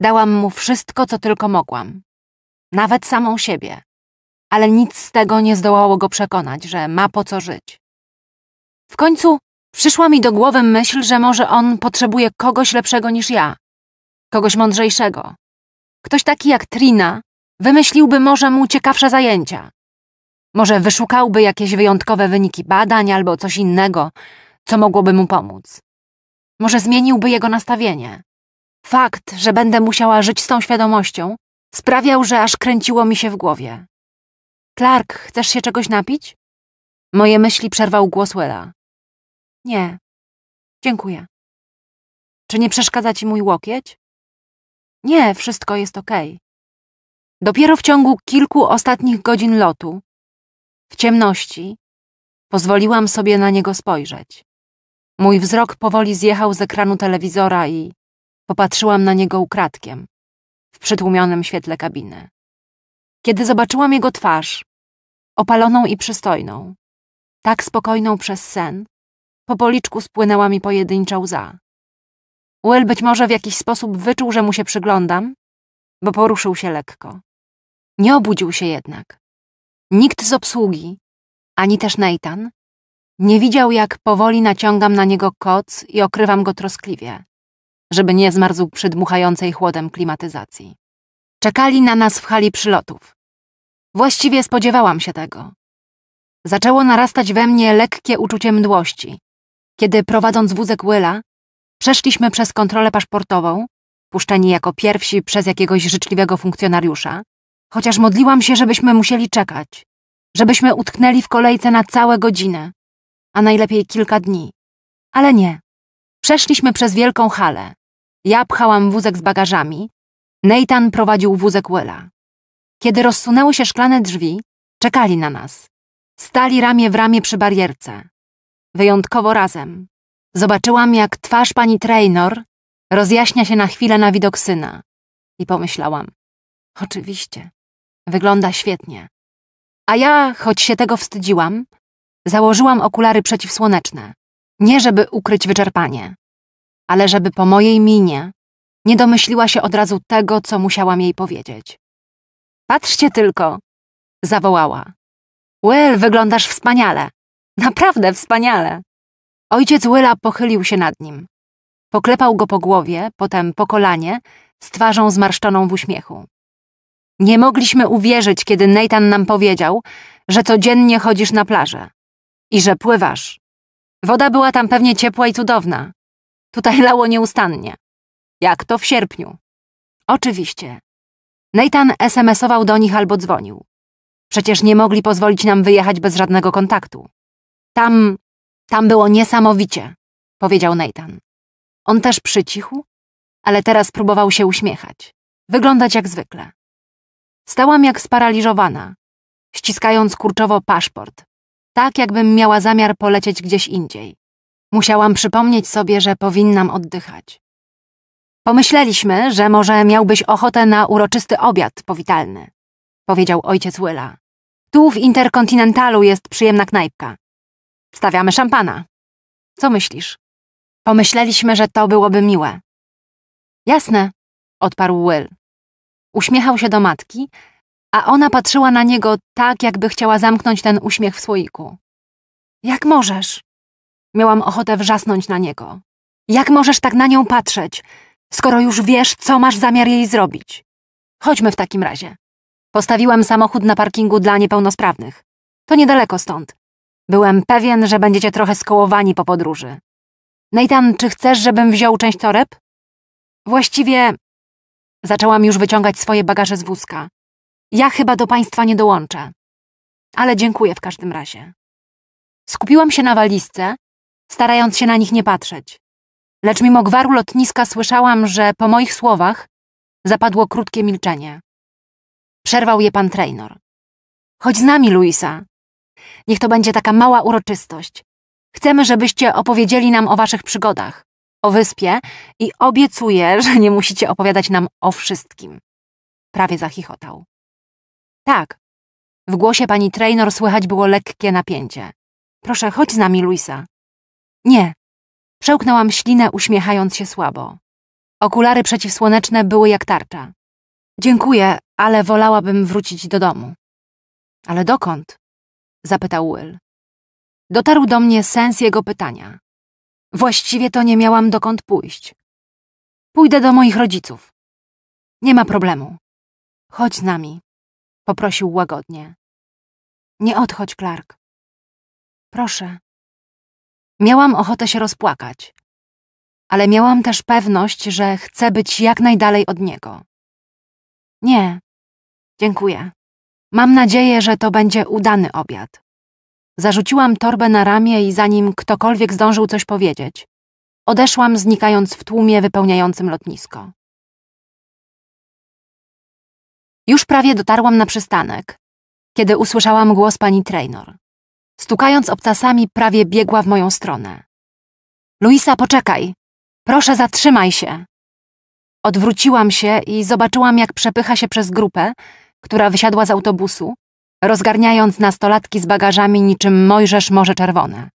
Dałam mu wszystko, co tylko mogłam. Nawet samą siebie. Ale nic z tego nie zdołało go przekonać, że ma po co żyć. W końcu Przyszła mi do głowy myśl, że może on potrzebuje kogoś lepszego niż ja, kogoś mądrzejszego. Ktoś taki jak Trina wymyśliłby może mu ciekawsze zajęcia. Może wyszukałby jakieś wyjątkowe wyniki badań albo coś innego, co mogłoby mu pomóc. Może zmieniłby jego nastawienie. Fakt, że będę musiała żyć z tą świadomością, sprawiał, że aż kręciło mi się w głowie. Clark, chcesz się czegoś napić? Moje myśli przerwał głos Wella. Nie. Dziękuję. Czy nie przeszkadza ci mój łokieć? Nie, wszystko jest okej. Okay. Dopiero w ciągu kilku ostatnich godzin lotu, w ciemności, pozwoliłam sobie na niego spojrzeć. Mój wzrok powoli zjechał z ekranu telewizora i popatrzyłam na niego ukradkiem, w przytłumionym świetle kabiny. Kiedy zobaczyłam jego twarz, opaloną i przystojną, tak spokojną przez sen, po policzku spłynęła mi pojedyncza łza. Will być może w jakiś sposób wyczuł, że mu się przyglądam, bo poruszył się lekko. Nie obudził się jednak. Nikt z obsługi, ani też Nathan, nie widział, jak powoli naciągam na niego koc i okrywam go troskliwie, żeby nie zmarzł przy dmuchającej chłodem klimatyzacji. Czekali na nas w hali przylotów. Właściwie spodziewałam się tego. Zaczęło narastać we mnie lekkie uczucie mdłości, kiedy prowadząc wózek Willa przeszliśmy przez kontrolę paszportową, puszczeni jako pierwsi przez jakiegoś życzliwego funkcjonariusza, chociaż modliłam się, żebyśmy musieli czekać, żebyśmy utknęli w kolejce na całe godziny, a najlepiej kilka dni. Ale nie. Przeszliśmy przez wielką halę. Ja pchałam wózek z bagażami, Nathan prowadził wózek Willa. Kiedy rozsunęły się szklane drzwi, czekali na nas. Stali ramię w ramię przy barierce wyjątkowo razem. Zobaczyłam, jak twarz pani Traynor rozjaśnia się na chwilę na widok syna. I pomyślałam, oczywiście, wygląda świetnie. A ja, choć się tego wstydziłam, założyłam okulary przeciwsłoneczne. Nie żeby ukryć wyczerpanie, ale żeby po mojej minie nie domyśliła się od razu tego, co musiałam jej powiedzieć. Patrzcie tylko, zawołała. Will, wyglądasz wspaniale. Naprawdę wspaniale. Ojciec Willa pochylił się nad nim. Poklepał go po głowie, potem po kolanie, z twarzą zmarszczoną w uśmiechu. Nie mogliśmy uwierzyć, kiedy Nathan nam powiedział, że codziennie chodzisz na plażę i że pływasz. Woda była tam pewnie ciepła i cudowna. Tutaj lało nieustannie. Jak to w sierpniu? Oczywiście. Nathan SMS-ował do nich albo dzwonił. Przecież nie mogli pozwolić nam wyjechać bez żadnego kontaktu. Tam, tam było niesamowicie, powiedział Nathan. On też przycichł, ale teraz próbował się uśmiechać, wyglądać jak zwykle. Stałam jak sparaliżowana, ściskając kurczowo paszport, tak jakbym miała zamiar polecieć gdzieś indziej. Musiałam przypomnieć sobie, że powinnam oddychać. Pomyśleliśmy, że może miałbyś ochotę na uroczysty obiad powitalny, powiedział ojciec Willa. Tu w Interkontynentalu jest przyjemna knajpka. Stawiamy szampana. Co myślisz? Pomyśleliśmy, że to byłoby miłe. Jasne, odparł Will. Uśmiechał się do matki, a ona patrzyła na niego tak, jakby chciała zamknąć ten uśmiech w słoiku. Jak możesz? Miałam ochotę wrzasnąć na niego. Jak możesz tak na nią patrzeć, skoro już wiesz, co masz zamiar jej zrobić? Chodźmy w takim razie. Postawiłam samochód na parkingu dla niepełnosprawnych. To niedaleko stąd. Byłem pewien, że będziecie trochę skołowani po podróży. Nathan, czy chcesz, żebym wziął część toreb? Właściwie... Zaczęłam już wyciągać swoje bagaże z wózka. Ja chyba do państwa nie dołączę. Ale dziękuję w każdym razie. Skupiłam się na walizce, starając się na nich nie patrzeć. Lecz mimo gwaru lotniska słyszałam, że po moich słowach zapadło krótkie milczenie. Przerwał je pan Traynor. Chodź z nami, Luisa. Niech to będzie taka mała uroczystość. Chcemy, żebyście opowiedzieli nam o waszych przygodach, o wyspie i obiecuję, że nie musicie opowiadać nam o wszystkim. Prawie zachichotał. Tak. W głosie pani Trainor słychać było lekkie napięcie. Proszę, chodź z nami, Luisa. Nie. Przełknęłam ślinę, uśmiechając się słabo. Okulary przeciwsłoneczne były jak tarcza. Dziękuję, ale wolałabym wrócić do domu. Ale dokąd? Zapytał Will. Dotarł do mnie sens jego pytania. Właściwie to nie miałam dokąd pójść. Pójdę do moich rodziców. Nie ma problemu. Chodź z nami, poprosił łagodnie. Nie odchodź, Clark. Proszę. Miałam ochotę się rozpłakać, ale miałam też pewność, że chcę być jak najdalej od niego. Nie, dziękuję. Mam nadzieję, że to będzie udany obiad. Zarzuciłam torbę na ramię i zanim ktokolwiek zdążył coś powiedzieć, odeszłam, znikając w tłumie wypełniającym lotnisko. Już prawie dotarłam na przystanek, kiedy usłyszałam głos pani Traynor. Stukając obcasami, prawie biegła w moją stronę. Luisa, poczekaj! Proszę, zatrzymaj się! Odwróciłam się i zobaczyłam, jak przepycha się przez grupę, która wysiadła z autobusu, rozgarniając nastolatki z bagażami niczym Mojżesz Morze Czerwone.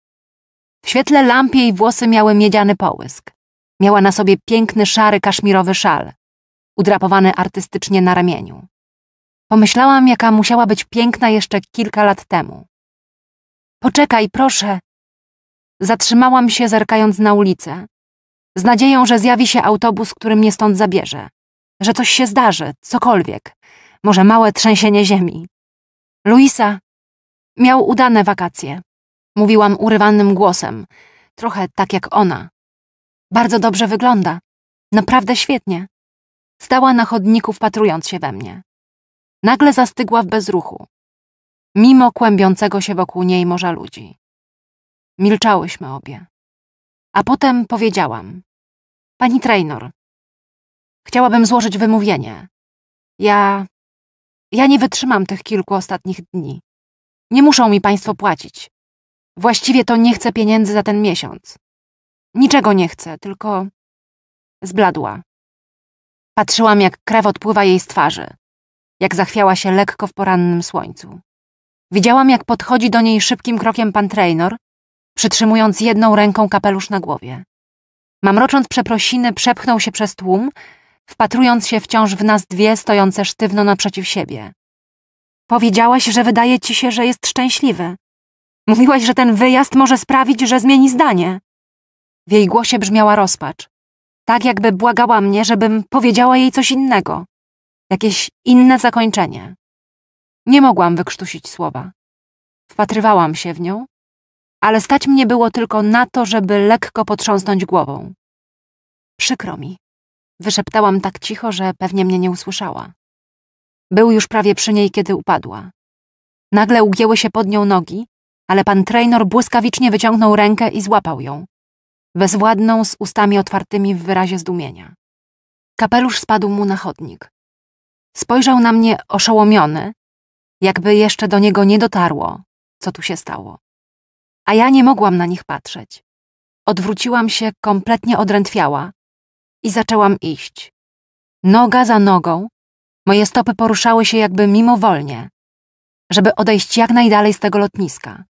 W świetle lamp jej włosy miały miedziany połysk. Miała na sobie piękny szary kaszmirowy szal, udrapowany artystycznie na ramieniu. Pomyślałam, jaka musiała być piękna jeszcze kilka lat temu. Poczekaj, proszę. Zatrzymałam się, zerkając na ulicę, z nadzieją, że zjawi się autobus, który mnie stąd zabierze, że coś się zdarzy, cokolwiek, może małe trzęsienie ziemi. Luisa miał udane wakacje. Mówiłam urywanym głosem, trochę tak jak ona. Bardzo dobrze wygląda. Naprawdę świetnie. Stała na chodniku, wpatrując się we mnie. Nagle zastygła w bezruchu, mimo kłębiącego się wokół niej morza ludzi. Milczałyśmy obie. A potem powiedziałam: Pani Traynor, chciałabym złożyć wymówienie. Ja ja nie wytrzymam tych kilku ostatnich dni. Nie muszą mi państwo płacić. Właściwie to nie chcę pieniędzy za ten miesiąc. Niczego nie chcę, tylko... Zbladła. Patrzyłam, jak krew odpływa jej z twarzy, jak zachwiała się lekko w porannym słońcu. Widziałam, jak podchodzi do niej szybkim krokiem pan Traynor, przytrzymując jedną ręką kapelusz na głowie. Mamrocząc przeprosiny, przepchnął się przez tłum wpatrując się wciąż w nas dwie stojące sztywno naprzeciw siebie. Powiedziałaś, że wydaje ci się, że jest szczęśliwy. Mówiłaś, że ten wyjazd może sprawić, że zmieni zdanie. W jej głosie brzmiała rozpacz. Tak jakby błagała mnie, żebym powiedziała jej coś innego. Jakieś inne zakończenie. Nie mogłam wykrztusić słowa. Wpatrywałam się w nią, ale stać mnie było tylko na to, żeby lekko potrząsnąć głową. Przykro mi, Wyszeptałam tak cicho, że pewnie mnie nie usłyszała. Był już prawie przy niej, kiedy upadła. Nagle ugięły się pod nią nogi, ale pan Traynor błyskawicznie wyciągnął rękę i złapał ją. Bezwładną, z ustami otwartymi w wyrazie zdumienia. Kapelusz spadł mu na chodnik. Spojrzał na mnie oszołomiony, jakby jeszcze do niego nie dotarło, co tu się stało. A ja nie mogłam na nich patrzeć. Odwróciłam się kompletnie odrętwiała, i zaczęłam iść. Noga za nogą, moje stopy poruszały się jakby mimowolnie, żeby odejść jak najdalej z tego lotniska,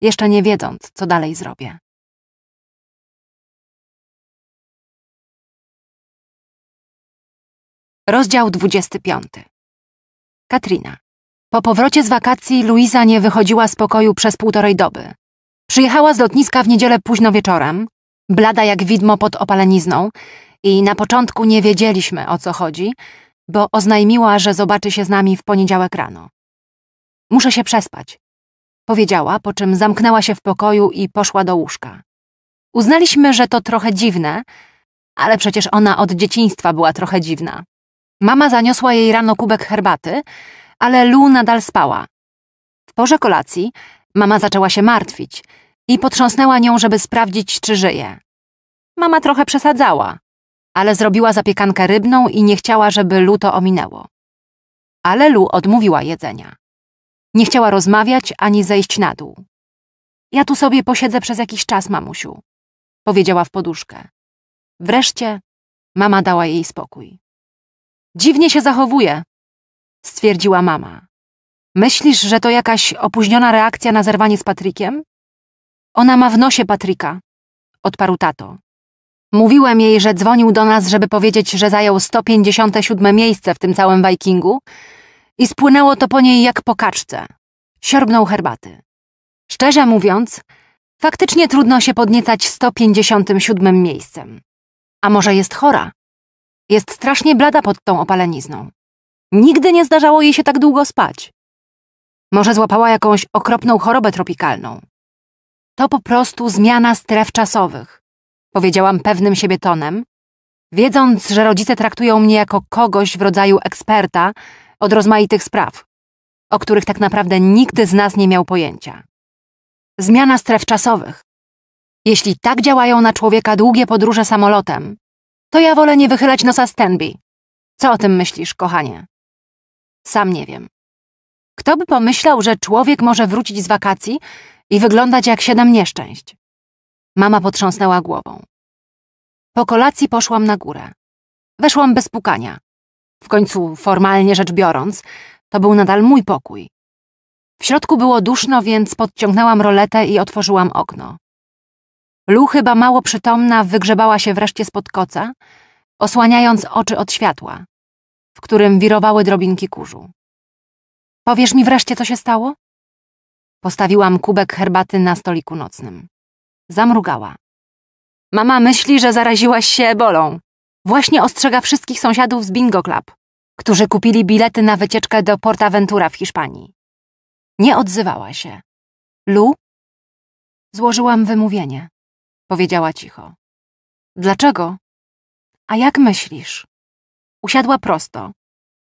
jeszcze nie wiedząc, co dalej zrobię. Rozdział 25. Katrina. Po powrocie z wakacji Luiza nie wychodziła z pokoju przez półtorej doby. Przyjechała z lotniska w niedzielę późno wieczorem, blada jak widmo pod opalenizną i na początku nie wiedzieliśmy, o co chodzi, bo oznajmiła, że zobaczy się z nami w poniedziałek rano. Muszę się przespać, powiedziała, po czym zamknęła się w pokoju i poszła do łóżka. Uznaliśmy, że to trochę dziwne, ale przecież ona od dzieciństwa była trochę dziwna. Mama zaniosła jej rano kubek herbaty, ale Lu nadal spała. W porze kolacji mama zaczęła się martwić i potrząsnęła nią, żeby sprawdzić, czy żyje. Mama trochę przesadzała ale zrobiła zapiekankę rybną i nie chciała, żeby Lu to ominęło. Ale Lu odmówiła jedzenia. Nie chciała rozmawiać ani zejść na dół. Ja tu sobie posiedzę przez jakiś czas, mamusiu, powiedziała w poduszkę. Wreszcie mama dała jej spokój. Dziwnie się zachowuje, stwierdziła mama. Myślisz, że to jakaś opóźniona reakcja na zerwanie z Patrykiem? Ona ma w nosie Patryka, odparł tato. Mówiłem jej, że dzwonił do nas, żeby powiedzieć, że zajął 157 miejsce w tym całym wikingu, i spłynęło to po niej jak po kaczce. Siorbnął herbaty. Szczerze mówiąc, faktycznie trudno się podniecać 157 miejscem. A może jest chora? Jest strasznie blada pod tą opalenizną. Nigdy nie zdarzało jej się tak długo spać. Może złapała jakąś okropną chorobę tropikalną. To po prostu zmiana stref czasowych powiedziałam pewnym siebie tonem, wiedząc, że rodzice traktują mnie jako kogoś w rodzaju eksperta od rozmaitych spraw, o których tak naprawdę nikt z nas nie miał pojęcia. Zmiana stref czasowych. Jeśli tak działają na człowieka długie podróże samolotem, to ja wolę nie wychylać nosa Stanby. Co o tym myślisz, kochanie? Sam nie wiem. Kto by pomyślał, że człowiek może wrócić z wakacji i wyglądać jak siedem nieszczęść? Mama potrząsnęła głową. Po kolacji poszłam na górę. Weszłam bez pukania. W końcu, formalnie rzecz biorąc, to był nadal mój pokój. W środku było duszno, więc podciągnęłam roletę i otworzyłam okno. Lu, chyba mało przytomna, wygrzebała się wreszcie spod koca, osłaniając oczy od światła, w którym wirowały drobinki kurzu. Powiesz mi wreszcie, co się stało? Postawiłam kubek herbaty na stoliku nocnym. Zamrugała. Mama myśli, że zaraziłaś się ebolą. Właśnie ostrzega wszystkich sąsiadów z Bingo Club, którzy kupili bilety na wycieczkę do Porta Ventura w Hiszpanii. Nie odzywała się. Lu? Złożyłam wymówienie, powiedziała cicho. Dlaczego? A jak myślisz? Usiadła prosto.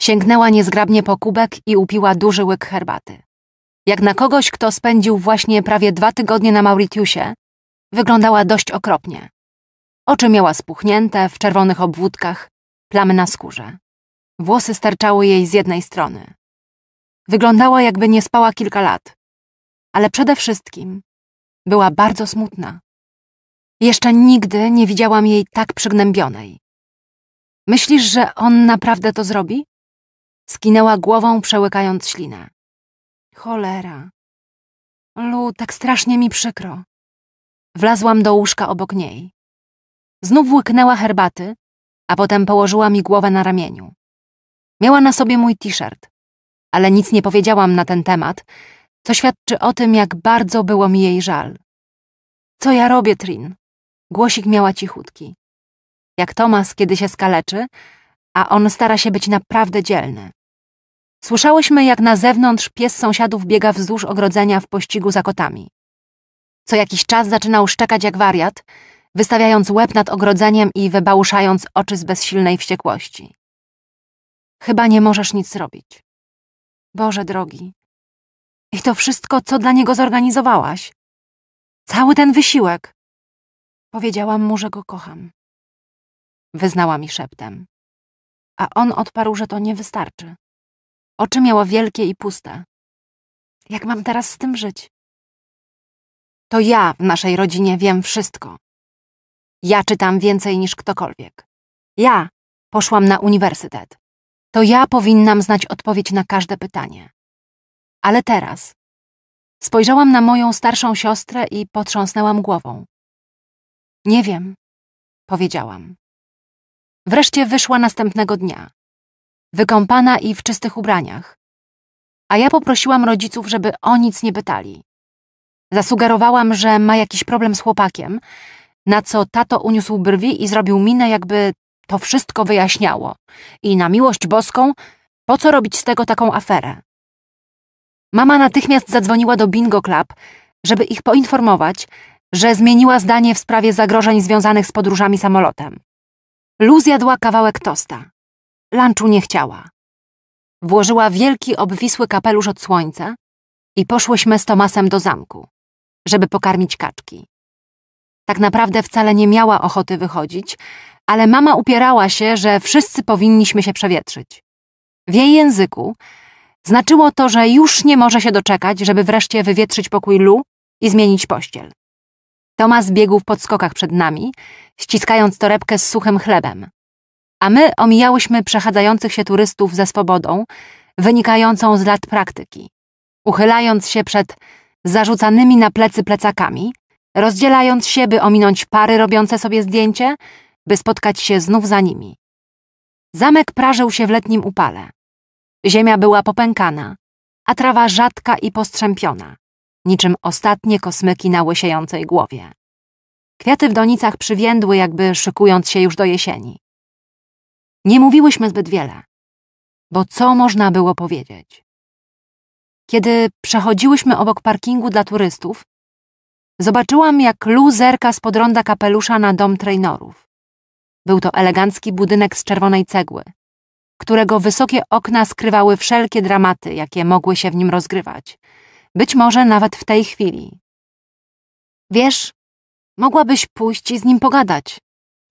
Sięgnęła niezgrabnie po kubek i upiła duży łyk herbaty. Jak na kogoś, kto spędził właśnie prawie dwa tygodnie na Mauritiusie, Wyglądała dość okropnie. Oczy miała spuchnięte, w czerwonych obwódkach, plamy na skórze. Włosy starczały jej z jednej strony. Wyglądała, jakby nie spała kilka lat. Ale przede wszystkim była bardzo smutna. Jeszcze nigdy nie widziałam jej tak przygnębionej. Myślisz, że on naprawdę to zrobi? Skinęła głową, przełykając ślinę. Cholera. Lu, tak strasznie mi przykro. Wlazłam do łóżka obok niej. Znów łyknęła herbaty, a potem położyła mi głowę na ramieniu. Miała na sobie mój t-shirt, ale nic nie powiedziałam na ten temat, co świadczy o tym, jak bardzo było mi jej żal. Co ja robię, Trin? Głosik miała cichutki. Jak Tomas, kiedy się skaleczy, a on stara się być naprawdę dzielny. Słyszałyśmy, jak na zewnątrz pies sąsiadów biega wzdłuż ogrodzenia w pościgu za kotami. Co jakiś czas zaczynał szczekać jak wariat, wystawiając łeb nad ogrodzeniem i wybałuszając oczy z bezsilnej wściekłości. Chyba nie możesz nic zrobić. Boże drogi. I to wszystko, co dla niego zorganizowałaś. Cały ten wysiłek. Powiedziałam mu, że go kocham. Wyznała mi szeptem. A on odparł, że to nie wystarczy. Oczy miała wielkie i puste. Jak mam teraz z tym żyć? To ja w naszej rodzinie wiem wszystko. Ja czytam więcej niż ktokolwiek. Ja poszłam na uniwersytet. To ja powinnam znać odpowiedź na każde pytanie. Ale teraz spojrzałam na moją starszą siostrę i potrząsnęłam głową. Nie wiem, powiedziałam. Wreszcie wyszła następnego dnia, wykąpana i w czystych ubraniach, a ja poprosiłam rodziców, żeby o nic nie pytali. Zasugerowałam, że ma jakiś problem z chłopakiem, na co tato uniósł brwi i zrobił minę, jakby to wszystko wyjaśniało. I na miłość boską, po co robić z tego taką aferę? Mama natychmiast zadzwoniła do Bingo Club, żeby ich poinformować, że zmieniła zdanie w sprawie zagrożeń związanych z podróżami samolotem. Luz jadła kawałek tosta. Lunchu nie chciała. Włożyła wielki, obwisły kapelusz od słońca i poszłyśmy z Tomasem do zamku żeby pokarmić kaczki. Tak naprawdę wcale nie miała ochoty wychodzić, ale mama upierała się, że wszyscy powinniśmy się przewietrzyć. W jej języku znaczyło to, że już nie może się doczekać, żeby wreszcie wywietrzyć pokój Lu i zmienić pościel. Tomas biegł w podskokach przed nami, ściskając torebkę z suchym chlebem. A my omijałyśmy przechadzających się turystów ze swobodą, wynikającą z lat praktyki, uchylając się przed zarzucanymi na plecy plecakami, rozdzielając się, by ominąć pary robiące sobie zdjęcie, by spotkać się znów za nimi. Zamek prażył się w letnim upale. Ziemia była popękana, a trawa rzadka i postrzępiona, niczym ostatnie kosmyki na łysiejącej głowie. Kwiaty w donicach przywiędły, jakby szykując się już do jesieni. Nie mówiłyśmy zbyt wiele, bo co można było powiedzieć? Kiedy przechodziłyśmy obok parkingu dla turystów, zobaczyłam, jak Lu zerka z podronda kapelusza na dom trejnorów. Był to elegancki budynek z czerwonej cegły, którego wysokie okna skrywały wszelkie dramaty, jakie mogły się w nim rozgrywać. Być może nawet w tej chwili. Wiesz, mogłabyś pójść i z nim pogadać,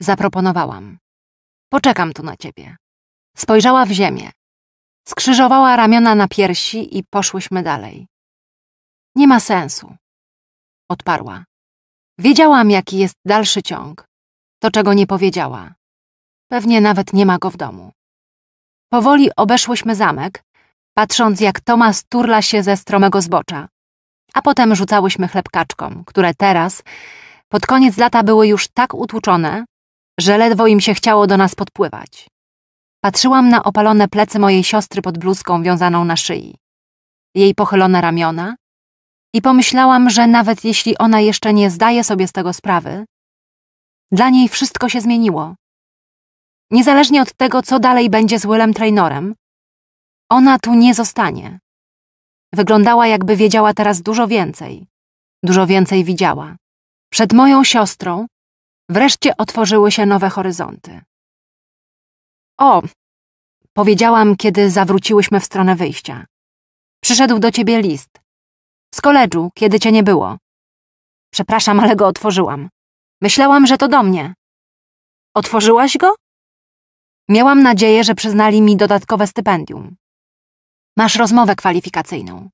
zaproponowałam. Poczekam tu na ciebie. Spojrzała w ziemię. Skrzyżowała ramiona na piersi i poszłyśmy dalej. Nie ma sensu, odparła. Wiedziałam, jaki jest dalszy ciąg. To, czego nie powiedziała. Pewnie nawet nie ma go w domu. Powoli obeszłyśmy zamek, patrząc jak Tomas turla się ze stromego zbocza, a potem rzucałyśmy chlebkaczkom, które teraz, pod koniec lata były już tak utłuczone, że ledwo im się chciało do nas podpływać. Patrzyłam na opalone plecy mojej siostry pod bluzką wiązaną na szyi, jej pochylone ramiona i pomyślałam, że nawet jeśli ona jeszcze nie zdaje sobie z tego sprawy, dla niej wszystko się zmieniło. Niezależnie od tego, co dalej będzie z Willem Trainorem, ona tu nie zostanie. Wyglądała, jakby wiedziała teraz dużo więcej. Dużo więcej widziała. Przed moją siostrą wreszcie otworzyły się nowe horyzonty. O, powiedziałam, kiedy zawróciłyśmy w stronę wyjścia. Przyszedł do ciebie list. Z koledżu, kiedy cię nie było. Przepraszam, ale go otworzyłam. Myślałam, że to do mnie. Otworzyłaś go? Miałam nadzieję, że przyznali mi dodatkowe stypendium. Masz rozmowę kwalifikacyjną.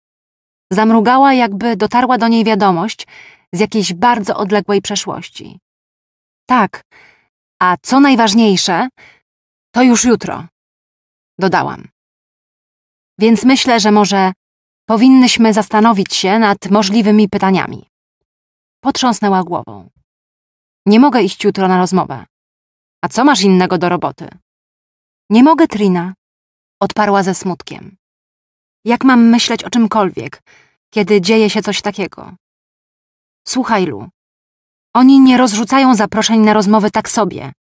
Zamrugała, jakby dotarła do niej wiadomość z jakiejś bardzo odległej przeszłości. Tak, a co najważniejsze, to już jutro, dodałam. Więc myślę, że może powinnyśmy zastanowić się nad możliwymi pytaniami. Potrząsnęła głową. Nie mogę iść jutro na rozmowę. A co masz innego do roboty? Nie mogę, Trina, odparła ze smutkiem. Jak mam myśleć o czymkolwiek, kiedy dzieje się coś takiego? Słuchaj, Lu. Oni nie rozrzucają zaproszeń na rozmowy tak sobie,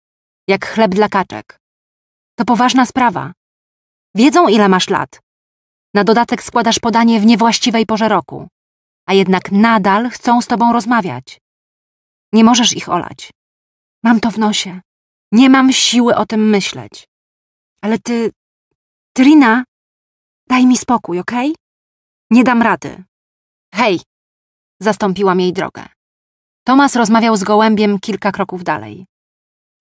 jak chleb dla kaczek. To poważna sprawa. Wiedzą, ile masz lat. Na dodatek składasz podanie w niewłaściwej porze roku. A jednak nadal chcą z tobą rozmawiać. Nie możesz ich olać. Mam to w nosie. Nie mam siły o tym myśleć. Ale ty... Trina, daj mi spokój, okej? Okay? Nie dam rady. Hej! Zastąpiłam jej drogę. Tomas rozmawiał z gołębiem kilka kroków dalej.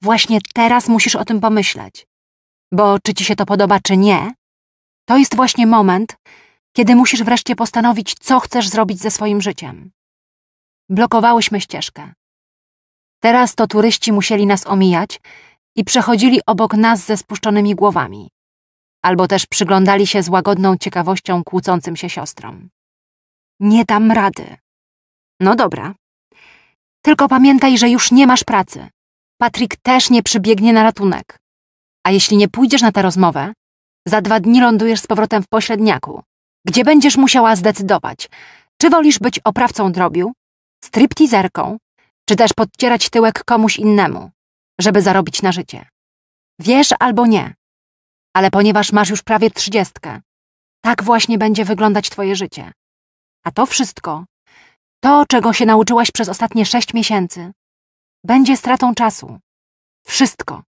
Właśnie teraz musisz o tym pomyśleć. Bo czy ci się to podoba, czy nie, to jest właśnie moment, kiedy musisz wreszcie postanowić, co chcesz zrobić ze swoim życiem. Blokowałyśmy ścieżkę. Teraz to turyści musieli nas omijać i przechodzili obok nas ze spuszczonymi głowami, albo też przyglądali się z łagodną ciekawością kłócącym się siostrom. Nie dam rady. No dobra. Tylko pamiętaj, że już nie masz pracy. Patryk też nie przybiegnie na ratunek. A jeśli nie pójdziesz na tę rozmowę, za dwa dni lądujesz z powrotem w pośredniaku, gdzie będziesz musiała zdecydować, czy wolisz być oprawcą drobiu, striptizerką, czy też podcierać tyłek komuś innemu, żeby zarobić na życie. Wiesz albo nie, ale ponieważ masz już prawie trzydziestkę, tak właśnie będzie wyglądać twoje życie. A to wszystko, to czego się nauczyłaś przez ostatnie sześć miesięcy, będzie stratą czasu. Wszystko.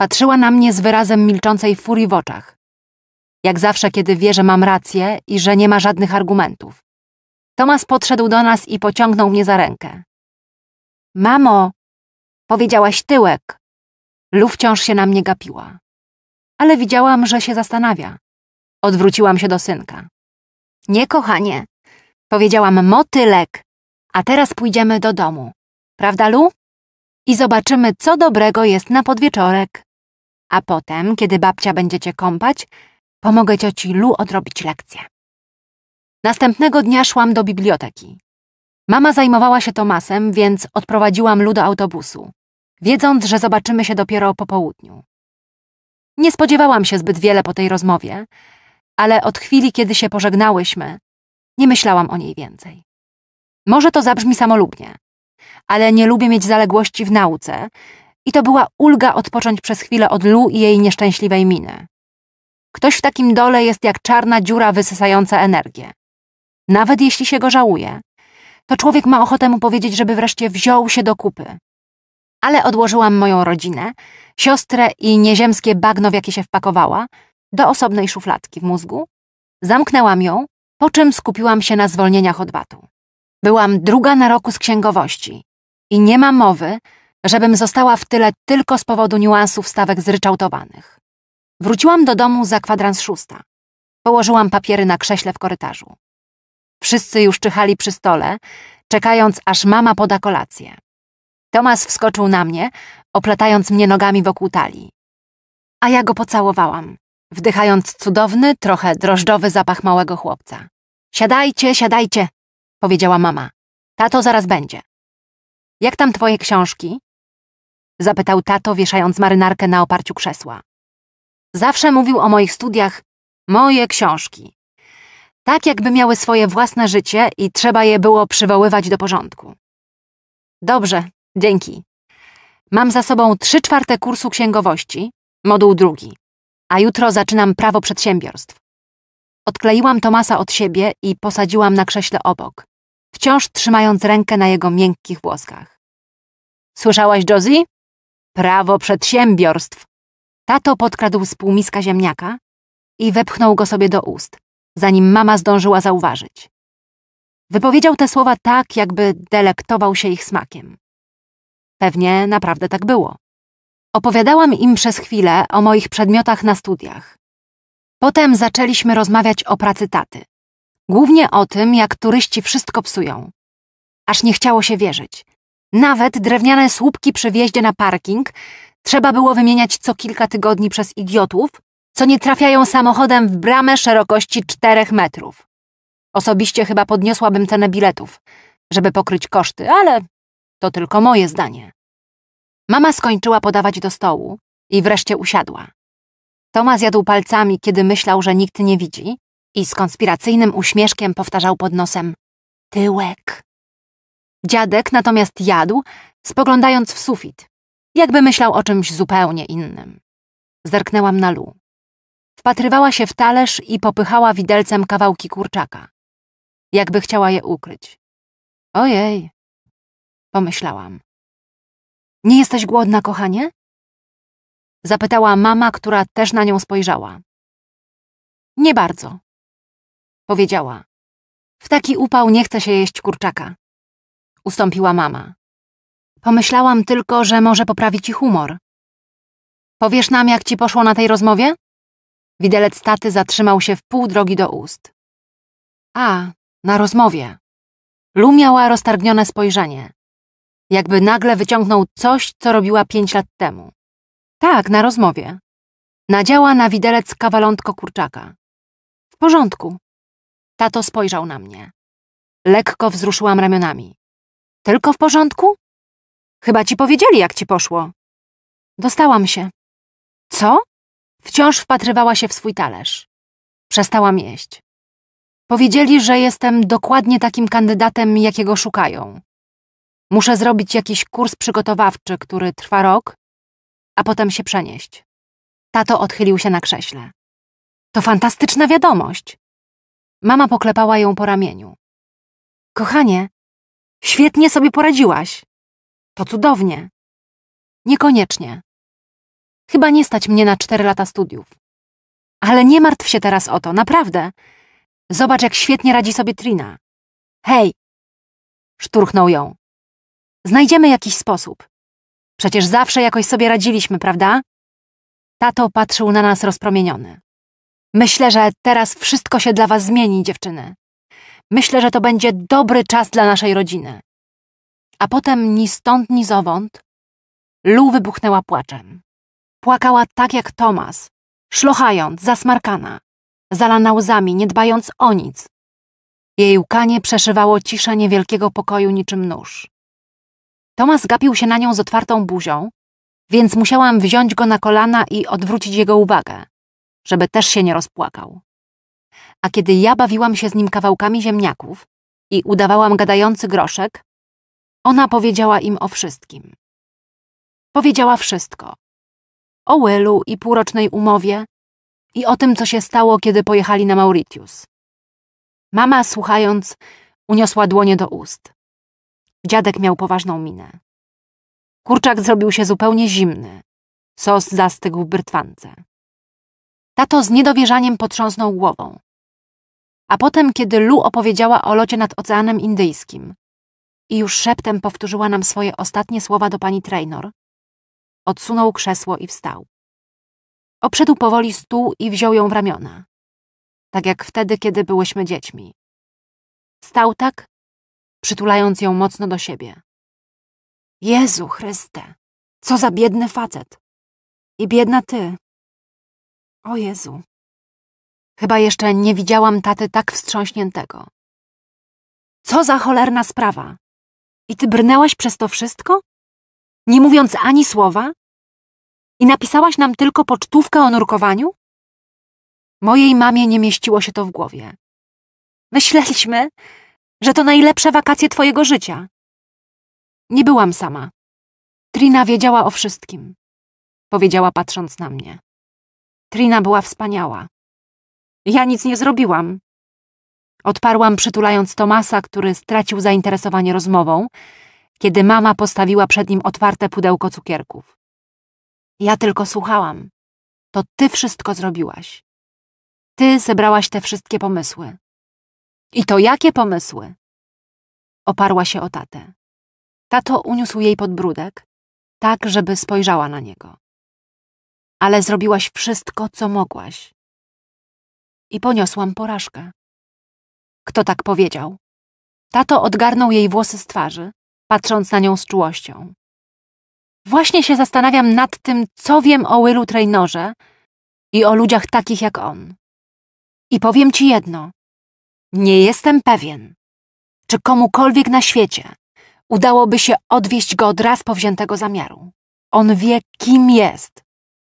Patrzyła na mnie z wyrazem milczącej furii w oczach. Jak zawsze, kiedy wie, że mam rację i że nie ma żadnych argumentów. Tomas podszedł do nas i pociągnął mnie za rękę. Mamo, powiedziałaś tyłek. Lu wciąż się na mnie gapiła. Ale widziałam, że się zastanawia. Odwróciłam się do synka. Nie, kochanie. Powiedziałam motylek. A teraz pójdziemy do domu. Prawda, Lu? i zobaczymy, co dobrego jest na podwieczorek. A potem, kiedy babcia będziecie kąpać, pomogę cioci Lu odrobić lekcję. Następnego dnia szłam do biblioteki. Mama zajmowała się Tomasem, więc odprowadziłam Lu do autobusu, wiedząc, że zobaczymy się dopiero po południu. Nie spodziewałam się zbyt wiele po tej rozmowie, ale od chwili, kiedy się pożegnałyśmy, nie myślałam o niej więcej. Może to zabrzmi samolubnie, ale nie lubię mieć zaległości w nauce i to była ulga odpocząć przez chwilę od Lu i jej nieszczęśliwej miny. Ktoś w takim dole jest jak czarna dziura wysysająca energię. Nawet jeśli się go żałuje, to człowiek ma ochotę mu powiedzieć, żeby wreszcie wziął się do kupy. Ale odłożyłam moją rodzinę, siostrę i nieziemskie bagno, w jakie się wpakowała, do osobnej szufladki w mózgu, zamknęłam ją, po czym skupiłam się na zwolnieniach od Byłam druga na roku z księgowości i nie ma mowy, żebym została w tyle tylko z powodu niuansów stawek zryczałtowanych. Wróciłam do domu za kwadrans szósta. Położyłam papiery na krześle w korytarzu. Wszyscy już czyhali przy stole, czekając aż mama poda kolację. Tomas wskoczył na mnie, oplatając mnie nogami wokół talii. A ja go pocałowałam, wdychając cudowny, trochę drożdżowy zapach małego chłopca. Siadajcie, siadajcie, powiedziała mama. Tato zaraz będzie. Jak tam twoje książki? Zapytał tato, wieszając marynarkę na oparciu krzesła. Zawsze mówił o moich studiach moje książki. Tak jakby miały swoje własne życie i trzeba je było przywoływać do porządku. Dobrze, dzięki. Mam za sobą trzy czwarte kursu księgowości, moduł drugi, a jutro zaczynam prawo przedsiębiorstw. Odkleiłam Tomasa od siebie i posadziłam na krześle obok wciąż trzymając rękę na jego miękkich włoskach. Słyszałaś, Josie? Prawo przedsiębiorstw. Tato podkradł z półmiska ziemniaka i wepchnął go sobie do ust, zanim mama zdążyła zauważyć. Wypowiedział te słowa tak, jakby delektował się ich smakiem. Pewnie naprawdę tak było. Opowiadałam im przez chwilę o moich przedmiotach na studiach. Potem zaczęliśmy rozmawiać o pracy taty. Głównie o tym, jak turyści wszystko psują. Aż nie chciało się wierzyć. Nawet drewniane słupki przy wjeździe na parking trzeba było wymieniać co kilka tygodni przez idiotów, co nie trafiają samochodem w bramę szerokości czterech metrów. Osobiście chyba podniosłabym cenę biletów, żeby pokryć koszty, ale to tylko moje zdanie. Mama skończyła podawać do stołu i wreszcie usiadła. Toma zjadł palcami, kiedy myślał, że nikt nie widzi, i z konspiracyjnym uśmieszkiem powtarzał pod nosem Tyłek. Dziadek natomiast jadł, spoglądając w sufit, jakby myślał o czymś zupełnie innym. Zerknęłam na Lu. Wpatrywała się w talerz i popychała widelcem kawałki kurczaka. Jakby chciała je ukryć. Ojej, pomyślałam. Nie jesteś głodna, kochanie? Zapytała mama, która też na nią spojrzała. Nie bardzo, Powiedziała. W taki upał nie chce się jeść kurczaka. Ustąpiła mama. Pomyślałam tylko, że może poprawi ci humor. Powiesz nam, jak ci poszło na tej rozmowie? Widelec taty zatrzymał się w pół drogi do ust. A, na rozmowie. Lu miała roztargnione spojrzenie. Jakby nagle wyciągnął coś, co robiła pięć lat temu. Tak, na rozmowie. Nadziała na widelec kawalątko kurczaka. W porządku, Tato spojrzał na mnie. Lekko wzruszyłam ramionami. Tylko w porządku? Chyba ci powiedzieli, jak ci poszło. Dostałam się. Co? Wciąż wpatrywała się w swój talerz. Przestałam jeść. Powiedzieli, że jestem dokładnie takim kandydatem, jakiego szukają. Muszę zrobić jakiś kurs przygotowawczy, który trwa rok, a potem się przenieść. Tato odchylił się na krześle. To fantastyczna wiadomość. Mama poklepała ją po ramieniu. Kochanie, świetnie sobie poradziłaś. To cudownie. Niekoniecznie. Chyba nie stać mnie na cztery lata studiów. Ale nie martw się teraz o to, naprawdę. Zobacz, jak świetnie radzi sobie Trina. Hej! Szturchnął ją. Znajdziemy jakiś sposób. Przecież zawsze jakoś sobie radziliśmy, prawda? Tato patrzył na nas rozpromieniony. Myślę, że teraz wszystko się dla was zmieni, dziewczyny. Myślę, że to będzie dobry czas dla naszej rodziny. A potem ni stąd, ni zowąd Lu wybuchnęła płaczem. Płakała tak jak Tomas, szlochając, zasmarkana, zalana łzami, nie dbając o nic. Jej łkanie przeszywało ciszę niewielkiego pokoju niczym nóż. Tomas gapił się na nią z otwartą buzią, więc musiałam wziąć go na kolana i odwrócić jego uwagę żeby też się nie rozpłakał. A kiedy ja bawiłam się z nim kawałkami ziemniaków i udawałam gadający groszek, ona powiedziała im o wszystkim. Powiedziała wszystko. O Willu i półrocznej umowie i o tym, co się stało, kiedy pojechali na Mauritius. Mama, słuchając, uniosła dłonie do ust. Dziadek miał poważną minę. Kurczak zrobił się zupełnie zimny. Sos zastygł w brytwance. Tato z niedowierzaniem potrząsnął głową. A potem, kiedy Lu opowiedziała o locie nad Oceanem Indyjskim i już szeptem powtórzyła nam swoje ostatnie słowa do pani Traynor, odsunął krzesło i wstał. Obszedł powoli stół i wziął ją w ramiona. Tak jak wtedy, kiedy byłyśmy dziećmi. Stał tak, przytulając ją mocno do siebie. Jezu Chryste, co za biedny facet. I biedna ty. O Jezu. Chyba jeszcze nie widziałam taty tak wstrząśniętego. Co za cholerna sprawa. I ty brnęłaś przez to wszystko? Nie mówiąc ani słowa? I napisałaś nam tylko pocztówkę o nurkowaniu? Mojej mamie nie mieściło się to w głowie. Myśleliśmy, że to najlepsze wakacje twojego życia. Nie byłam sama. Trina wiedziała o wszystkim, powiedziała patrząc na mnie. Trina była wspaniała. Ja nic nie zrobiłam. Odparłam, przytulając Tomasa, który stracił zainteresowanie rozmową, kiedy mama postawiła przed nim otwarte pudełko cukierków. Ja tylko słuchałam. To ty wszystko zrobiłaś. Ty zebrałaś te wszystkie pomysły. I to jakie pomysły? Oparła się o tatę. Tato uniósł jej podbródek, tak żeby spojrzała na niego ale zrobiłaś wszystko, co mogłaś. I poniosłam porażkę. Kto tak powiedział? Tato odgarnął jej włosy z twarzy, patrząc na nią z czułością. Właśnie się zastanawiam nad tym, co wiem o Willu Trejnorze i o ludziach takich jak on. I powiem ci jedno. Nie jestem pewien, czy komukolwiek na świecie udałoby się odwieść go od raz powziętego zamiaru. On wie, kim jest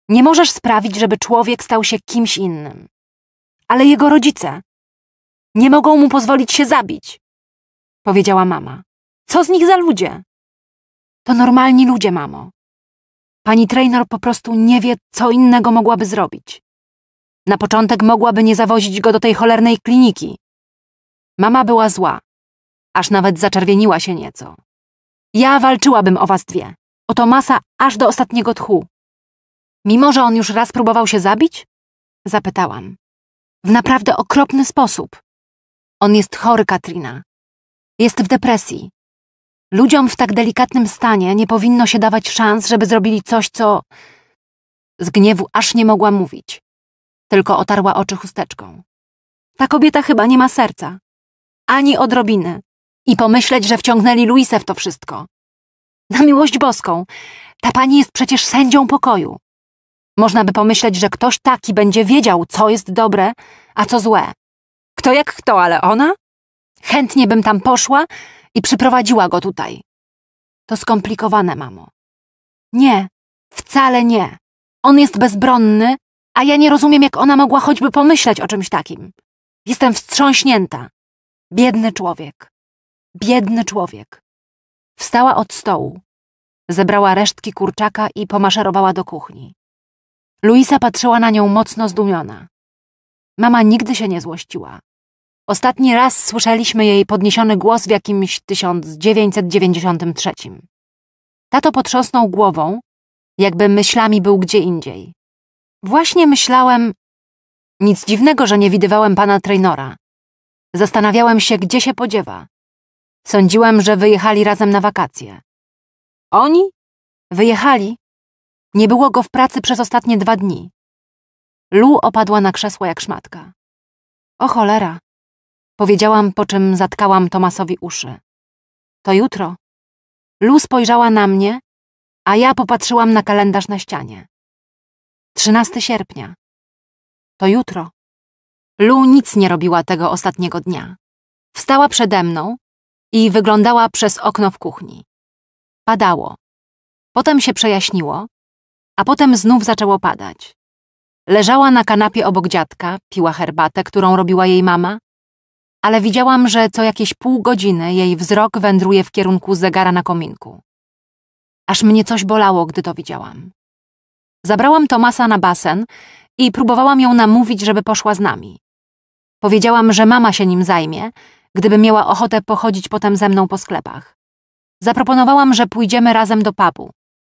nie możesz sprawić, żeby człowiek stał się kimś innym. Ale jego rodzice nie mogą mu pozwolić się zabić, powiedziała mama. Co z nich za ludzie? To normalni ludzie, mamo. Pani Trainer po prostu nie wie, co innego mogłaby zrobić. Na początek mogłaby nie zawozić go do tej cholernej kliniki. Mama była zła, aż nawet zaczerwieniła się nieco. Ja walczyłabym o was dwie, o Tomasa aż do ostatniego tchu. Mimo, że on już raz próbował się zabić? Zapytałam. W naprawdę okropny sposób. On jest chory, Katrina. Jest w depresji. Ludziom w tak delikatnym stanie nie powinno się dawać szans, żeby zrobili coś, co... Z gniewu aż nie mogła mówić. Tylko otarła oczy chusteczką. Ta kobieta chyba nie ma serca. Ani odrobiny. I pomyśleć, że wciągnęli Luisę w to wszystko. Na miłość boską. Ta pani jest przecież sędzią pokoju. Można by pomyśleć, że ktoś taki będzie wiedział, co jest dobre, a co złe. Kto jak kto, ale ona? Chętnie bym tam poszła i przyprowadziła go tutaj. To skomplikowane, mamo. Nie, wcale nie. On jest bezbronny, a ja nie rozumiem, jak ona mogła choćby pomyśleć o czymś takim. Jestem wstrząśnięta. Biedny człowiek. Biedny człowiek. Wstała od stołu. Zebrała resztki kurczaka i pomaszerowała do kuchni. Luisa patrzyła na nią mocno zdumiona. Mama nigdy się nie złościła. Ostatni raz słyszeliśmy jej podniesiony głos w jakimś 1993. Tato potrząsnął głową, jakby myślami był gdzie indziej. Właśnie myślałem... Nic dziwnego, że nie widywałem pana Trainora. Zastanawiałem się, gdzie się podziewa. Sądziłem, że wyjechali razem na wakacje. Oni? Wyjechali, nie było go w pracy przez ostatnie dwa dni. Lu opadła na krzesło jak szmatka. O cholera, powiedziałam, po czym zatkałam Tomasowi uszy. To jutro. Lu spojrzała na mnie, a ja popatrzyłam na kalendarz na ścianie. 13 sierpnia. To jutro. Lu nic nie robiła tego ostatniego dnia. Wstała przede mną i wyglądała przez okno w kuchni. Padało. Potem się przejaśniło, a potem znów zaczęło padać. Leżała na kanapie obok dziadka, piła herbatę, którą robiła jej mama, ale widziałam, że co jakieś pół godziny jej wzrok wędruje w kierunku zegara na kominku. Aż mnie coś bolało, gdy to widziałam. Zabrałam Tomasa na basen i próbowałam ją namówić, żeby poszła z nami. Powiedziałam, że mama się nim zajmie, gdyby miała ochotę pochodzić potem ze mną po sklepach. Zaproponowałam, że pójdziemy razem do papu,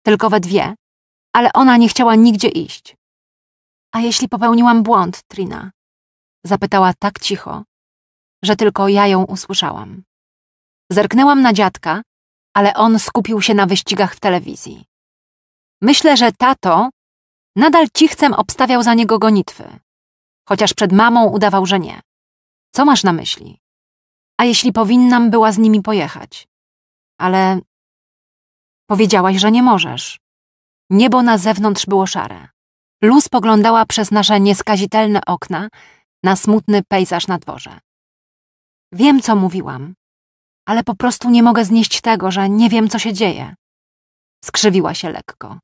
tylko we dwie, ale ona nie chciała nigdzie iść. A jeśli popełniłam błąd, Trina? Zapytała tak cicho, że tylko ja ją usłyszałam. Zerknęłam na dziadka, ale on skupił się na wyścigach w telewizji. Myślę, że tato nadal cichcem obstawiał za niego gonitwy, chociaż przed mamą udawał, że nie. Co masz na myśli? A jeśli powinnam była z nimi pojechać? Ale powiedziałaś, że nie możesz. Niebo na zewnątrz było szare. Luz poglądała przez nasze nieskazitelne okna na smutny pejzaż na dworze. Wiem, co mówiłam, ale po prostu nie mogę znieść tego, że nie wiem, co się dzieje. Skrzywiła się lekko.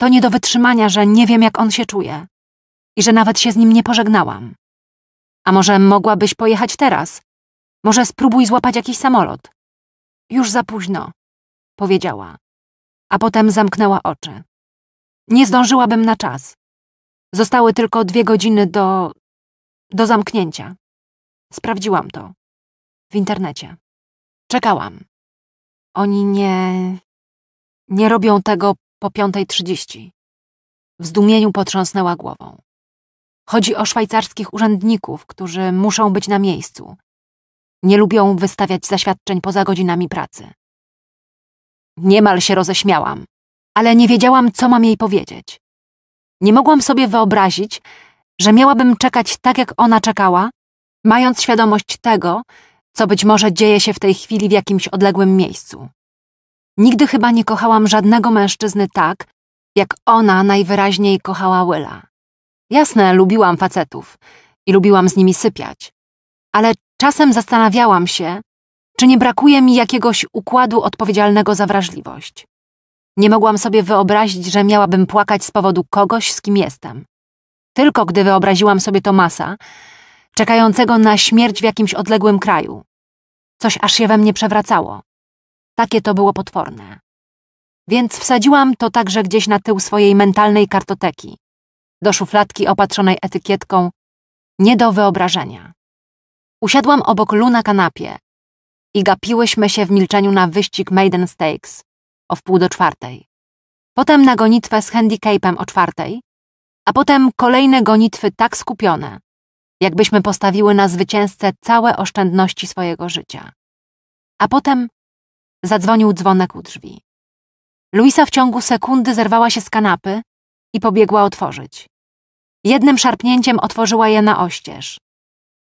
To nie do wytrzymania, że nie wiem, jak on się czuje i że nawet się z nim nie pożegnałam. A może mogłabyś pojechać teraz? Może spróbuj złapać jakiś samolot? Już za późno, powiedziała, a potem zamknęła oczy. Nie zdążyłabym na czas. Zostały tylko dwie godziny do... do zamknięcia. Sprawdziłam to. W internecie. Czekałam. Oni nie... nie robią tego po 5.30. W zdumieniu potrząsnęła głową. Chodzi o szwajcarskich urzędników, którzy muszą być na miejscu. Nie lubią wystawiać zaświadczeń poza godzinami pracy. Niemal się roześmiałam, ale nie wiedziałam, co mam jej powiedzieć. Nie mogłam sobie wyobrazić, że miałabym czekać tak, jak ona czekała, mając świadomość tego, co być może dzieje się w tej chwili w jakimś odległym miejscu. Nigdy chyba nie kochałam żadnego mężczyzny tak, jak ona najwyraźniej kochała Willa. Jasne, lubiłam facetów i lubiłam z nimi sypiać, ale czasem zastanawiałam się, czy nie brakuje mi jakiegoś układu odpowiedzialnego za wrażliwość. Nie mogłam sobie wyobrazić, że miałabym płakać z powodu kogoś, z kim jestem. Tylko gdy wyobraziłam sobie Tomasa, czekającego na śmierć w jakimś odległym kraju. Coś aż się we mnie przewracało. Takie to było potworne. Więc wsadziłam to także gdzieś na tył swojej mentalnej kartoteki, do szufladki opatrzonej etykietką nie do wyobrażenia. Usiadłam obok Lu na kanapie i gapiłyśmy się w milczeniu na wyścig Maiden Stakes, o wpół do czwartej. Potem na gonitwę z handicapem o czwartej, a potem kolejne gonitwy tak skupione, jakbyśmy postawiły na zwycięzcę całe oszczędności swojego życia. A potem zadzwonił dzwonek u drzwi. Luisa w ciągu sekundy zerwała się z kanapy i pobiegła otworzyć. Jednym szarpnięciem otworzyła je na oścież.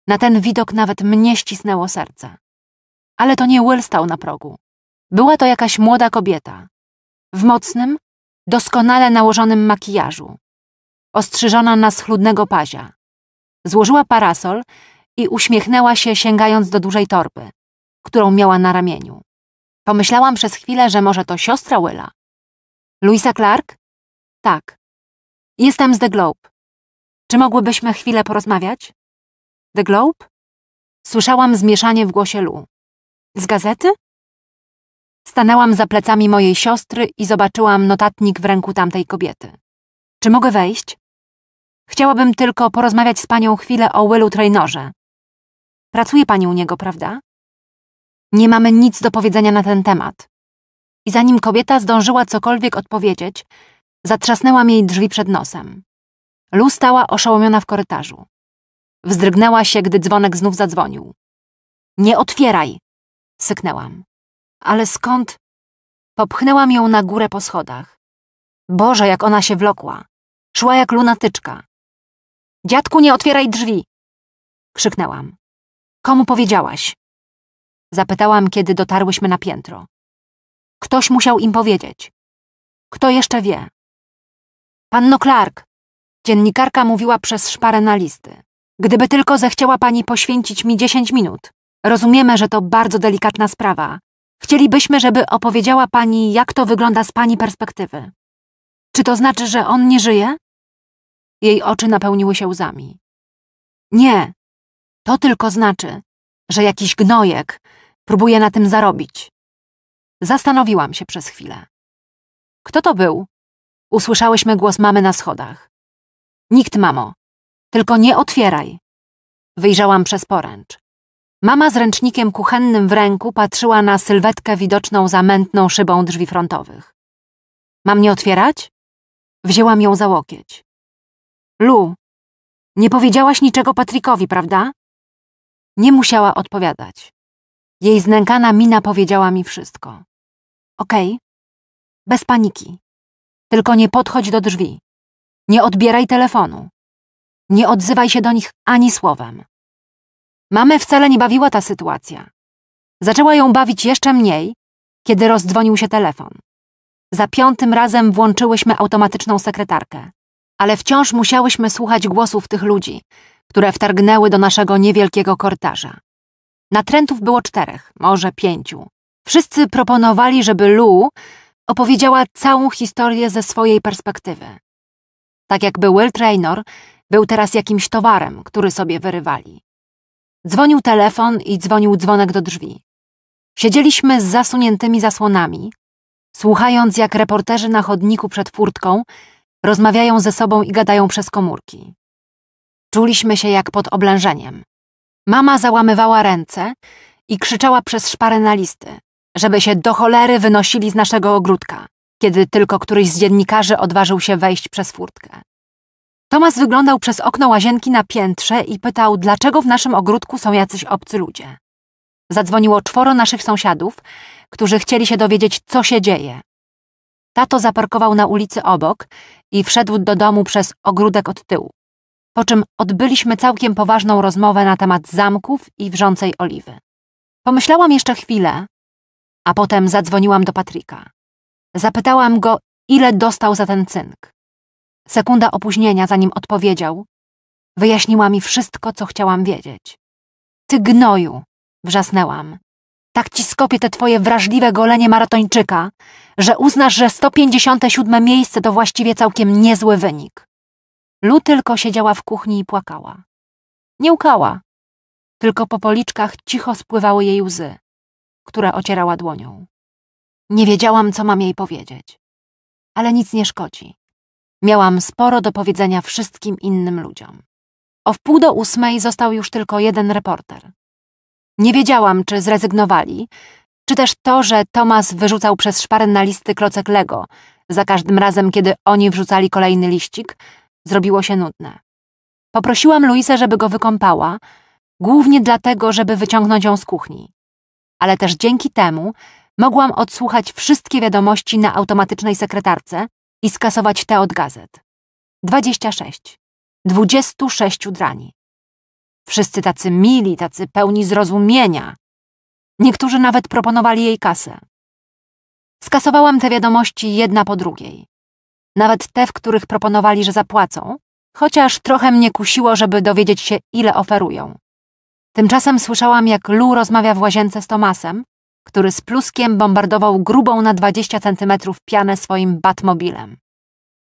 Na ten widok nawet mnie ścisnęło serce. Ale to nie Will stał na progu. Była to jakaś młoda kobieta. W mocnym, doskonale nałożonym makijażu. Ostrzyżona na schludnego pazia. Złożyła parasol i uśmiechnęła się, sięgając do dużej torby, którą miała na ramieniu. Pomyślałam przez chwilę, że może to siostra Willa. Luisa Clark? Tak. Jestem z The Globe. Czy mogłybyśmy chwilę porozmawiać? The Globe? Słyszałam zmieszanie w głosie Lu. Z gazety? Stanęłam za plecami mojej siostry i zobaczyłam notatnik w ręku tamtej kobiety. Czy mogę wejść? Chciałabym tylko porozmawiać z panią chwilę o Willu Trainorze. Pracuje pani u niego, prawda? Nie mamy nic do powiedzenia na ten temat. I zanim kobieta zdążyła cokolwiek odpowiedzieć, zatrzasnęłam jej drzwi przed nosem. Lu stała oszołomiona w korytarzu. Wzdrygnęła się, gdy dzwonek znów zadzwonił. Nie otwieraj! syknęłam ale skąd? Popchnęłam ją na górę po schodach. Boże, jak ona się wlokła. Szła jak lunatyczka. Dziadku, nie otwieraj drzwi! Krzyknęłam. Komu powiedziałaś? Zapytałam, kiedy dotarłyśmy na piętro. Ktoś musiał im powiedzieć. Kto jeszcze wie? Panno Clark! Dziennikarka mówiła przez szparę na listy. Gdyby tylko zechciała pani poświęcić mi dziesięć minut. Rozumiemy, że to bardzo delikatna sprawa, Chcielibyśmy, żeby opowiedziała pani, jak to wygląda z pani perspektywy. Czy to znaczy, że on nie żyje? Jej oczy napełniły się łzami. Nie. To tylko znaczy, że jakiś gnojek próbuje na tym zarobić. Zastanowiłam się przez chwilę. Kto to był? Usłyszałyśmy głos mamy na schodach. Nikt, mamo. Tylko nie otwieraj. Wyjrzałam przez poręcz. Mama z ręcznikiem kuchennym w ręku patrzyła na sylwetkę widoczną za mętną szybą drzwi frontowych. Mam nie otwierać? Wzięłam ją za łokieć. Lu, nie powiedziałaś niczego Patrikowi, prawda? Nie musiała odpowiadać. Jej znękana mina powiedziała mi wszystko. Okej, okay. bez paniki. Tylko nie podchodź do drzwi. Nie odbieraj telefonu. Nie odzywaj się do nich ani słowem. Mamę wcale nie bawiła ta sytuacja. Zaczęła ją bawić jeszcze mniej, kiedy rozdzwonił się telefon. Za piątym razem włączyłyśmy automatyczną sekretarkę, ale wciąż musiałyśmy słuchać głosów tych ludzi, które wtargnęły do naszego niewielkiego korytarza. Natrętów było czterech, może pięciu. Wszyscy proponowali, żeby Lu opowiedziała całą historię ze swojej perspektywy. Tak jakby Will Traynor był teraz jakimś towarem, który sobie wyrywali. Dzwonił telefon i dzwonił dzwonek do drzwi. Siedzieliśmy z zasuniętymi zasłonami, słuchając jak reporterzy na chodniku przed furtką rozmawiają ze sobą i gadają przez komórki. Czuliśmy się jak pod oblężeniem. Mama załamywała ręce i krzyczała przez szparę na listy, żeby się do cholery wynosili z naszego ogródka, kiedy tylko któryś z dziennikarzy odważył się wejść przez furtkę. Tomas wyglądał przez okno łazienki na piętrze i pytał, dlaczego w naszym ogródku są jacyś obcy ludzie. Zadzwoniło czworo naszych sąsiadów, którzy chcieli się dowiedzieć, co się dzieje. Tato zaparkował na ulicy obok i wszedł do domu przez ogródek od tyłu. Po czym odbyliśmy całkiem poważną rozmowę na temat zamków i wrzącej oliwy. Pomyślałam jeszcze chwilę, a potem zadzwoniłam do Patryka. Zapytałam go, ile dostał za ten cynk. Sekunda opóźnienia, zanim odpowiedział, wyjaśniła mi wszystko, co chciałam wiedzieć. Ty gnoju! wrzasnęłam. Tak ci skopię te twoje wrażliwe golenie maratończyka, że uznasz, że 157 miejsce to właściwie całkiem niezły wynik. Lu tylko siedziała w kuchni i płakała. Nie łkała, tylko po policzkach cicho spływały jej łzy, które ocierała dłonią. Nie wiedziałam, co mam jej powiedzieć. Ale nic nie szkodzi. Miałam sporo do powiedzenia wszystkim innym ludziom. O wpół do ósmej został już tylko jeden reporter. Nie wiedziałam, czy zrezygnowali, czy też to, że Tomas wyrzucał przez szparę na listy klocek Lego, za każdym razem, kiedy oni wrzucali kolejny liścik, zrobiło się nudne. Poprosiłam Luisę, żeby go wykąpała, głównie dlatego, żeby wyciągnąć ją z kuchni. Ale też dzięki temu mogłam odsłuchać wszystkie wiadomości na automatycznej sekretarce, i skasować te od gazet. 26. 26 drani. Wszyscy tacy mili, tacy pełni zrozumienia. Niektórzy nawet proponowali jej kasę. Skasowałam te wiadomości jedna po drugiej. Nawet te, w których proponowali, że zapłacą, chociaż trochę mnie kusiło, żeby dowiedzieć się, ile oferują. Tymczasem słyszałam, jak Lu rozmawia w łazience z Tomasem który z pluskiem bombardował grubą na 20 centymetrów pianę swoim batmobilem.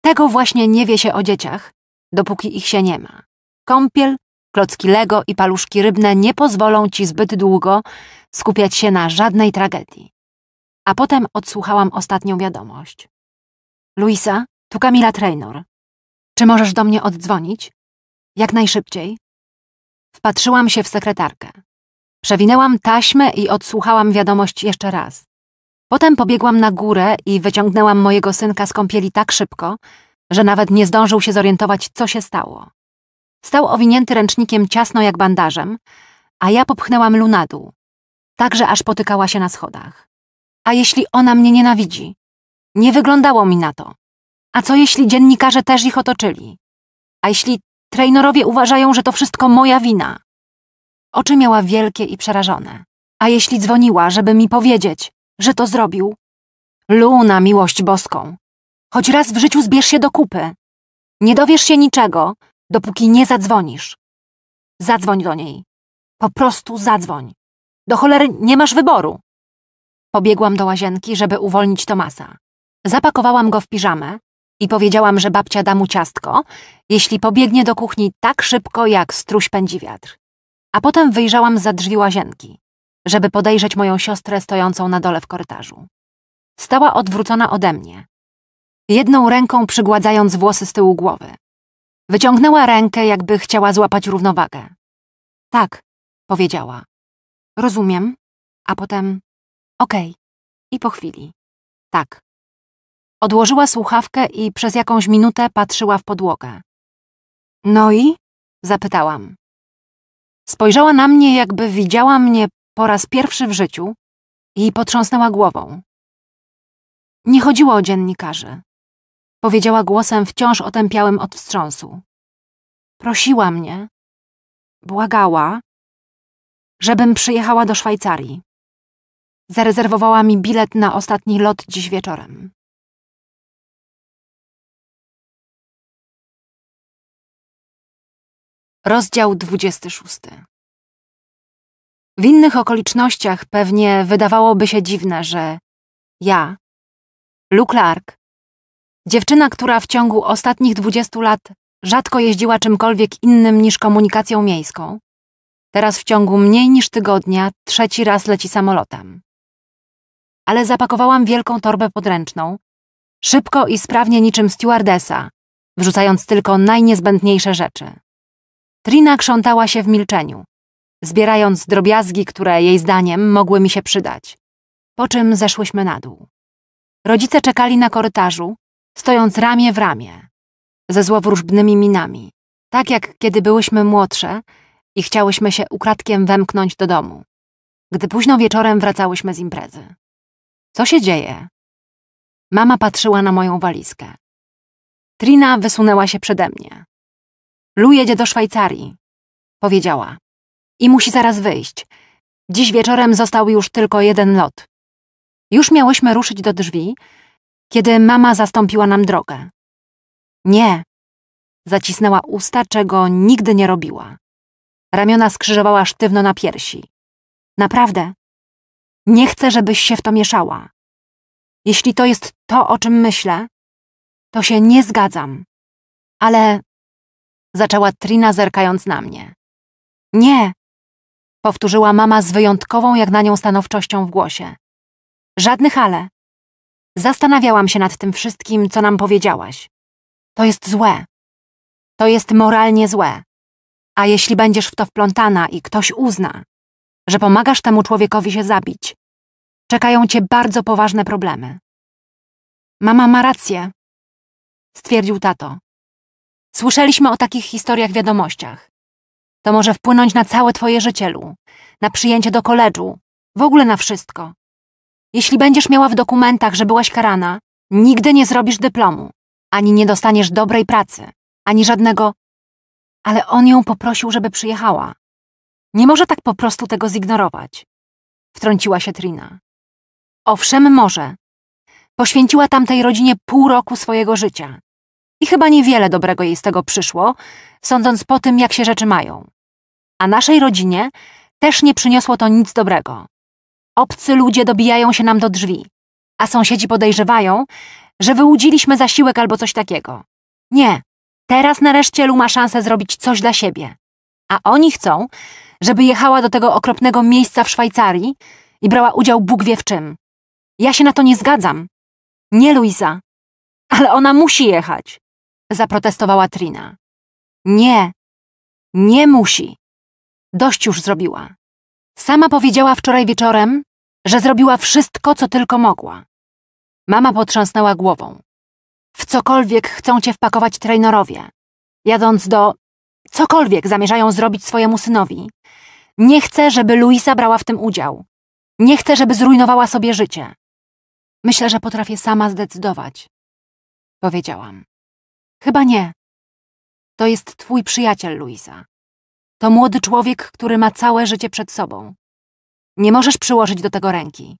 Tego właśnie nie wie się o dzieciach, dopóki ich się nie ma. Kąpiel, klocki Lego i paluszki rybne nie pozwolą ci zbyt długo skupiać się na żadnej tragedii. A potem odsłuchałam ostatnią wiadomość. Luisa, tu Kamila Traynor. Czy możesz do mnie oddzwonić? Jak najszybciej. Wpatrzyłam się w sekretarkę. Przewinęłam taśmę i odsłuchałam wiadomość jeszcze raz. Potem pobiegłam na górę i wyciągnęłam mojego synka z kąpieli tak szybko, że nawet nie zdążył się zorientować, co się stało. Stał owinięty ręcznikiem ciasno jak bandażem, a ja popchnęłam lunadu, tak że aż potykała się na schodach. A jeśli ona mnie nienawidzi? Nie wyglądało mi na to. A co jeśli dziennikarze też ich otoczyli? A jeśli trejnorowie uważają, że to wszystko moja wina? Oczy miała wielkie i przerażone. A jeśli dzwoniła, żeby mi powiedzieć, że to zrobił? Luna, miłość boską. Choć raz w życiu zbierz się do kupy. Nie dowiesz się niczego, dopóki nie zadzwonisz. Zadzwoń do niej. Po prostu zadzwoń. Do cholery nie masz wyboru. Pobiegłam do łazienki, żeby uwolnić Tomasa. Zapakowałam go w piżamę i powiedziałam, że babcia da mu ciastko, jeśli pobiegnie do kuchni tak szybko, jak struś pędzi wiatr a potem wyjrzałam za drzwi łazienki, żeby podejrzeć moją siostrę stojącą na dole w korytarzu. Stała odwrócona ode mnie, jedną ręką przygładzając włosy z tyłu głowy. Wyciągnęła rękę, jakby chciała złapać równowagę. Tak, powiedziała. Rozumiem, a potem okej. Okay. I po chwili. Tak. Odłożyła słuchawkę i przez jakąś minutę patrzyła w podłogę. No i? Zapytałam. Spojrzała na mnie, jakby widziała mnie po raz pierwszy w życiu i potrząsnęła głową. Nie chodziło o dziennikarzy. Powiedziała głosem wciąż otępiałym od wstrząsu. Prosiła mnie, błagała, żebym przyjechała do Szwajcarii. Zarezerwowała mi bilet na ostatni lot dziś wieczorem. Rozdział 26. W innych okolicznościach pewnie wydawałoby się dziwne, że ja, Lou Clark, dziewczyna, która w ciągu ostatnich 20 lat rzadko jeździła czymkolwiek innym niż komunikacją miejską, teraz w ciągu mniej niż tygodnia trzeci raz leci samolotem. Ale zapakowałam wielką torbę podręczną, szybko i sprawnie niczym stewardesa, wrzucając tylko najniezbędniejsze rzeczy. Trina krzątała się w milczeniu, zbierając drobiazgi, które jej zdaniem mogły mi się przydać. Po czym zeszłyśmy na dół. Rodzice czekali na korytarzu, stojąc ramię w ramię, ze złowróżbnymi minami, tak jak kiedy byłyśmy młodsze i chciałyśmy się ukradkiem wemknąć do domu, gdy późno wieczorem wracałyśmy z imprezy. Co się dzieje? Mama patrzyła na moją walizkę. Trina wysunęła się przede mnie. Lu jedzie do Szwajcarii, powiedziała. I musi zaraz wyjść. Dziś wieczorem został już tylko jeden lot. Już miałyśmy ruszyć do drzwi, kiedy mama zastąpiła nam drogę. Nie. Zacisnęła usta, czego nigdy nie robiła. Ramiona skrzyżowała sztywno na piersi. Naprawdę. Nie chcę, żebyś się w to mieszała. Jeśli to jest to, o czym myślę, to się nie zgadzam. Ale zaczęła Trina zerkając na mnie. Nie, powtórzyła mama z wyjątkową jak na nią stanowczością w głosie. Żadnych ale. Zastanawiałam się nad tym wszystkim, co nam powiedziałaś. To jest złe. To jest moralnie złe. A jeśli będziesz w to wplątana i ktoś uzna, że pomagasz temu człowiekowi się zabić, czekają cię bardzo poważne problemy. Mama ma rację, stwierdził tato. Słyszeliśmy o takich historiach w wiadomościach. To może wpłynąć na całe twoje życie, Lu. Na przyjęcie do koledżu. W ogóle na wszystko. Jeśli będziesz miała w dokumentach, że byłaś karana, nigdy nie zrobisz dyplomu. Ani nie dostaniesz dobrej pracy. Ani żadnego... Ale on ją poprosił, żeby przyjechała. Nie może tak po prostu tego zignorować. Wtrąciła się Trina. Owszem, może. Poświęciła tamtej rodzinie pół roku swojego życia. I chyba niewiele dobrego jej z tego przyszło, sądząc po tym, jak się rzeczy mają. A naszej rodzinie też nie przyniosło to nic dobrego. Obcy ludzie dobijają się nam do drzwi, a sąsiedzi podejrzewają, że wyłudziliśmy zasiłek albo coś takiego. Nie, teraz nareszcie Lu ma szansę zrobić coś dla siebie. A oni chcą, żeby jechała do tego okropnego miejsca w Szwajcarii i brała udział Bóg wie w czym. Ja się na to nie zgadzam. Nie, Luisa. Ale ona musi jechać zaprotestowała Trina. Nie, nie musi. Dość już zrobiła. Sama powiedziała wczoraj wieczorem, że zrobiła wszystko, co tylko mogła. Mama potrząsnęła głową. W cokolwiek chcą cię wpakować trejnorowie. Jadąc do... Cokolwiek zamierzają zrobić swojemu synowi. Nie chcę, żeby Luisa brała w tym udział. Nie chcę, żeby zrujnowała sobie życie. Myślę, że potrafię sama zdecydować. Powiedziałam. Chyba nie. To jest twój przyjaciel, Luisa. To młody człowiek, który ma całe życie przed sobą. Nie możesz przyłożyć do tego ręki.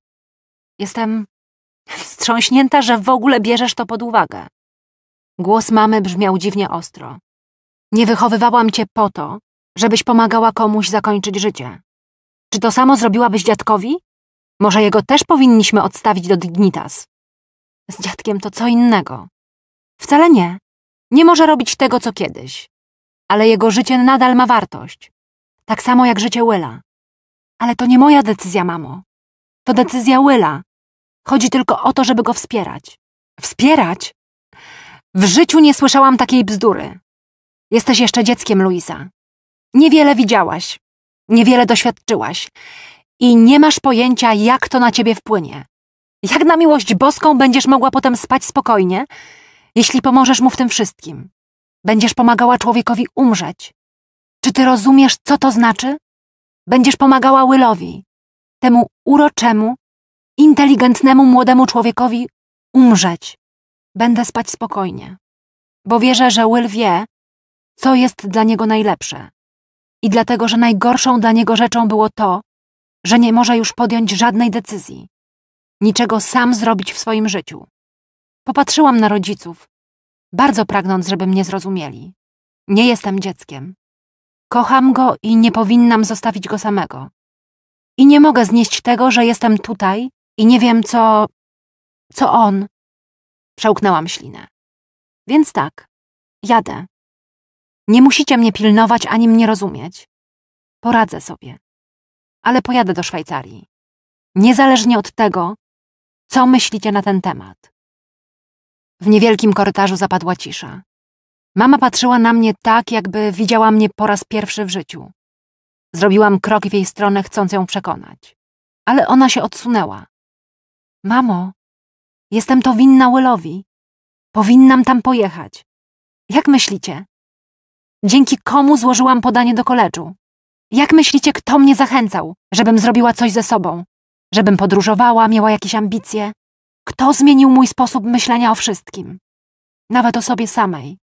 Jestem wstrząśnięta, że w ogóle bierzesz to pod uwagę. Głos mamy brzmiał dziwnie ostro. Nie wychowywałam cię po to, żebyś pomagała komuś zakończyć życie. Czy to samo zrobiłabyś dziadkowi? Może jego też powinniśmy odstawić do Dignitas. Z dziadkiem to co innego. Wcale nie. Nie może robić tego, co kiedyś. Ale jego życie nadal ma wartość. Tak samo jak życie Willa. Ale to nie moja decyzja, mamo. To decyzja Willa. Chodzi tylko o to, żeby go wspierać. Wspierać? W życiu nie słyszałam takiej bzdury. Jesteś jeszcze dzieckiem, Luisa. Niewiele widziałaś. Niewiele doświadczyłaś. I nie masz pojęcia, jak to na ciebie wpłynie. Jak na miłość boską będziesz mogła potem spać spokojnie, jeśli pomożesz mu w tym wszystkim. Będziesz pomagała człowiekowi umrzeć. Czy ty rozumiesz, co to znaczy? Będziesz pomagała Willowi, temu uroczemu, inteligentnemu młodemu człowiekowi umrzeć. Będę spać spokojnie, bo wierzę, że Will wie, co jest dla niego najlepsze. I dlatego, że najgorszą dla niego rzeczą było to, że nie może już podjąć żadnej decyzji, niczego sam zrobić w swoim życiu. Popatrzyłam na rodziców, bardzo pragnąc, żeby mnie zrozumieli. Nie jestem dzieckiem. Kocham go i nie powinnam zostawić go samego. I nie mogę znieść tego, że jestem tutaj i nie wiem, co... co on. Przełknęłam ślinę. Więc tak, jadę. Nie musicie mnie pilnować ani mnie rozumieć. Poradzę sobie. Ale pojadę do Szwajcarii. Niezależnie od tego, co myślicie na ten temat. W niewielkim korytarzu zapadła cisza. Mama patrzyła na mnie tak, jakby widziała mnie po raz pierwszy w życiu. Zrobiłam krok w jej stronę, chcąc ją przekonać. Ale ona się odsunęła. Mamo, jestem to winna Willowi. Powinnam tam pojechać. Jak myślicie? Dzięki komu złożyłam podanie do koleżu? Jak myślicie, kto mnie zachęcał, żebym zrobiła coś ze sobą? Żebym podróżowała, miała jakieś ambicje? Kto zmienił mój sposób myślenia o wszystkim? Nawet o sobie samej.